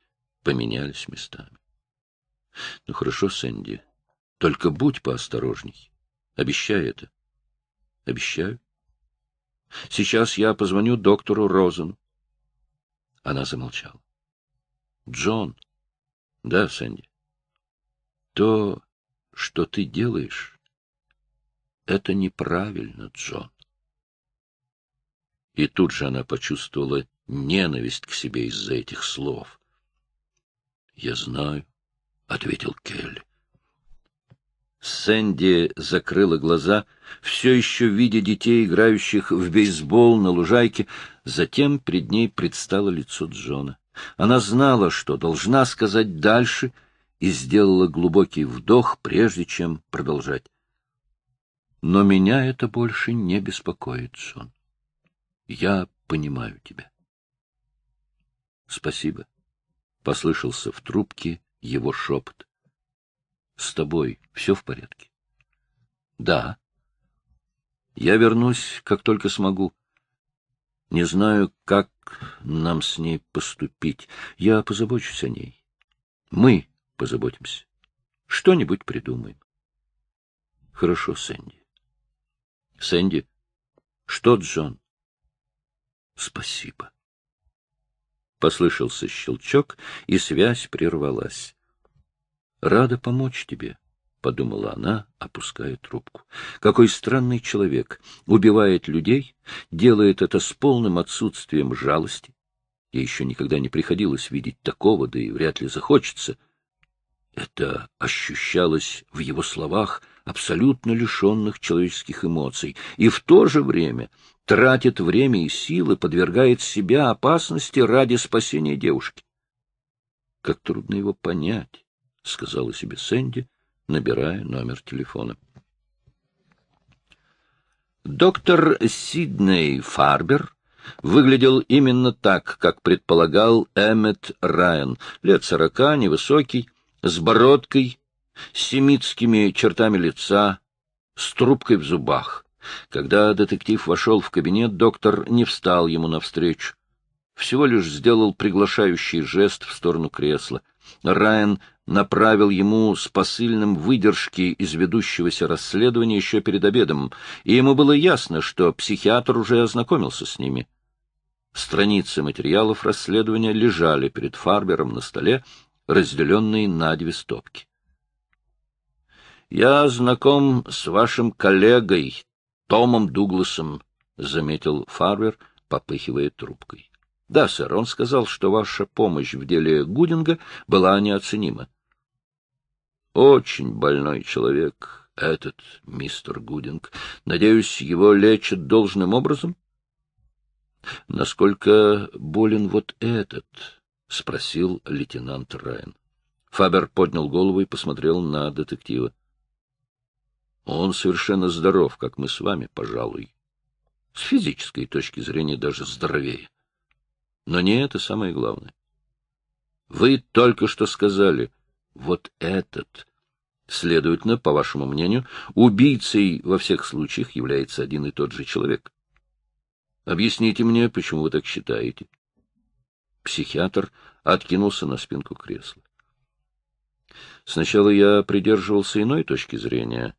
поменялись местами. — Ну хорошо, Сэнди, только будь поосторожней. Обещай это. — Обещаю. — Сейчас я позвоню доктору Розену. Она замолчала. — Джон. — Да, Сэнди. — То, что ты делаешь... Это неправильно, Джон. И тут же она почувствовала ненависть к себе из-за этих слов. Я знаю, — ответил Келли. Сэнди закрыла глаза, все еще видя детей, играющих в бейсбол на лужайке. Затем пред ней предстало лицо Джона. Она знала, что должна сказать дальше, и сделала глубокий вдох, прежде чем продолжать. Но меня это больше не беспокоит, Джон. Я понимаю тебя. Спасибо. — послышался в трубке его шепот. — С тобой все в порядке? — Да. — Я вернусь, как только смогу. Не знаю, как нам с ней поступить. Я позабочусь о ней. Мы позаботимся. Что-нибудь придумаем. — Хорошо, Сэнди. — Сэнди, что Джон? — Спасибо. — Послышался щелчок, и связь прервалась. — Рада помочь тебе, — подумала она, опуская трубку. — Какой странный человек. Убивает людей, делает это с полным отсутствием жалости. Ей еще никогда не приходилось видеть такого, да и вряд ли захочется. Это ощущалось в его словах, абсолютно лишенных человеческих эмоций, и в то же время тратит время и силы, подвергает себя опасности ради спасения девушки. — Как трудно его понять, — сказала себе Сэнди, набирая номер телефона. Доктор Сидней Фарбер выглядел именно так, как предполагал Эммет Райан, лет сорока, невысокий, с бородкой, с семитскими чертами лица, с трубкой в зубах — когда детектив вошел в кабинет, доктор не встал ему навстречу. Всего лишь сделал приглашающий жест в сторону кресла. Райан направил ему с посыльным выдержки из ведущегося расследования еще перед обедом, и ему было ясно, что психиатр уже ознакомился с ними. Страницы материалов расследования лежали перед Фарбером на столе, разделенные на две стопки. «Я знаком с вашим коллегой Томом Дугласом, — заметил Фарвер, попыхивая трубкой. — Да, сэр, он сказал, что ваша помощь в деле Гудинга была неоценима. — Очень больной человек этот мистер Гудинг. Надеюсь, его лечат должным образом? — Насколько болен вот этот? — спросил лейтенант Райан. Фабер поднял голову и посмотрел на детектива. Он совершенно здоров, как мы с вами, пожалуй. С физической точки зрения даже здоровее. Но не это самое главное. Вы только что сказали, вот этот. Следовательно, по вашему мнению, убийцей во всех случаях является один и тот же человек. Объясните мне, почему вы так считаете. Психиатр откинулся на спинку кресла. Сначала я придерживался иной точки зрения,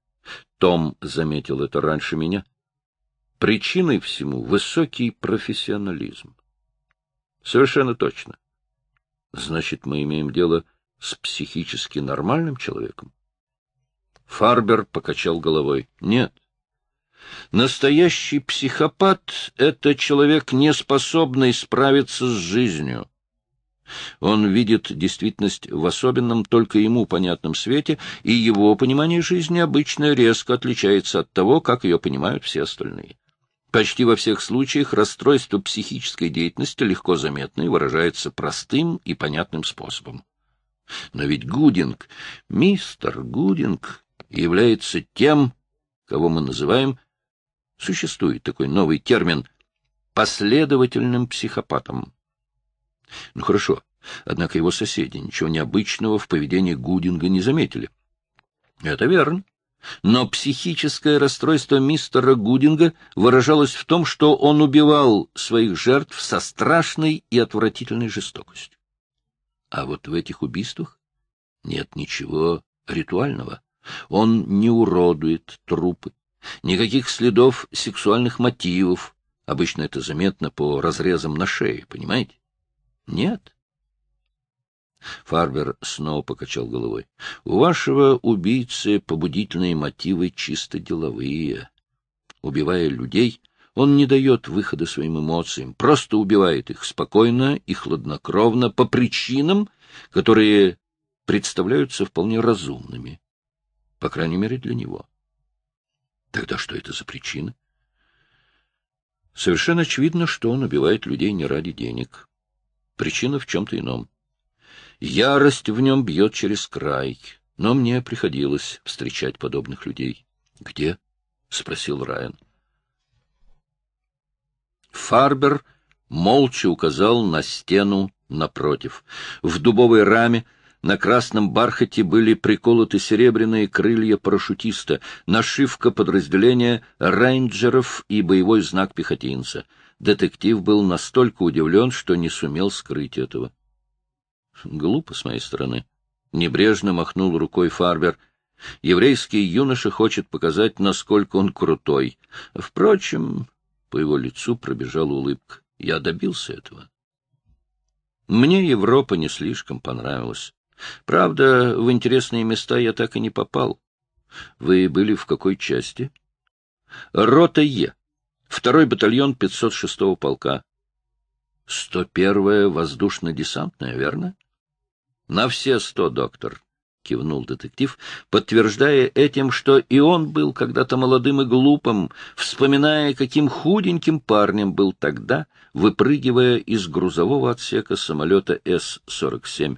том заметил это раньше меня. Причиной всему высокий профессионализм. Совершенно точно. Значит, мы имеем дело с психически нормальным человеком? Фарбер покачал головой. Нет. Настоящий психопат — это человек, не способный справиться с жизнью. Он видит действительность в особенном, только ему понятном свете, и его понимание жизни обычно резко отличается от того, как ее понимают все остальные. Почти во всех случаях расстройство психической деятельности легко заметно и выражается простым и понятным способом. Но ведь Гудинг, мистер Гудинг, является тем, кого мы называем, существует такой новый термин, последовательным психопатом. Ну хорошо, однако его соседи ничего необычного в поведении Гудинга не заметили. Это верно. Но психическое расстройство мистера Гудинга выражалось в том, что он убивал своих жертв со страшной и отвратительной жестокостью. А вот в этих убийствах нет ничего ритуального. Он не уродует трупы. Никаких следов сексуальных мотивов. Обычно это заметно по разрезам на шее, понимаете? Нет. Фарбер снова покачал головой. У вашего убийцы побудительные мотивы чисто деловые. Убивая людей, он не дает выхода своим эмоциям, просто убивает их спокойно и хладнокровно по причинам, которые представляются вполне разумными. По крайней мере, для него. Тогда что это за причины? Совершенно очевидно, что он убивает людей не ради денег. Причина в чем-то ином. Ярость в нем бьет через край, но мне приходилось встречать подобных людей. — Где? — спросил Райан. Фарбер молча указал на стену напротив. В дубовой раме на красном бархате были приколоты серебряные крылья парашютиста, нашивка подразделения рейнджеров и боевой знак пехотинца — детектив был настолько удивлен, что не сумел скрыть этого. Глупо с моей стороны. Небрежно махнул рукой Фарбер. Еврейский юноша хочет показать, насколько он крутой. Впрочем, по его лицу пробежала улыбка. Я добился этого. Мне Европа не слишком понравилась. Правда, в интересные места я так и не попал. Вы были в какой части? Рота Е второй батальон 506-го полка. 101-я воздушно-десантная, верно? На все сто, доктор, кивнул детектив, подтверждая этим, что и он был когда-то молодым и глупым, вспоминая, каким худеньким парнем был тогда, выпрыгивая из грузового отсека самолета С-47.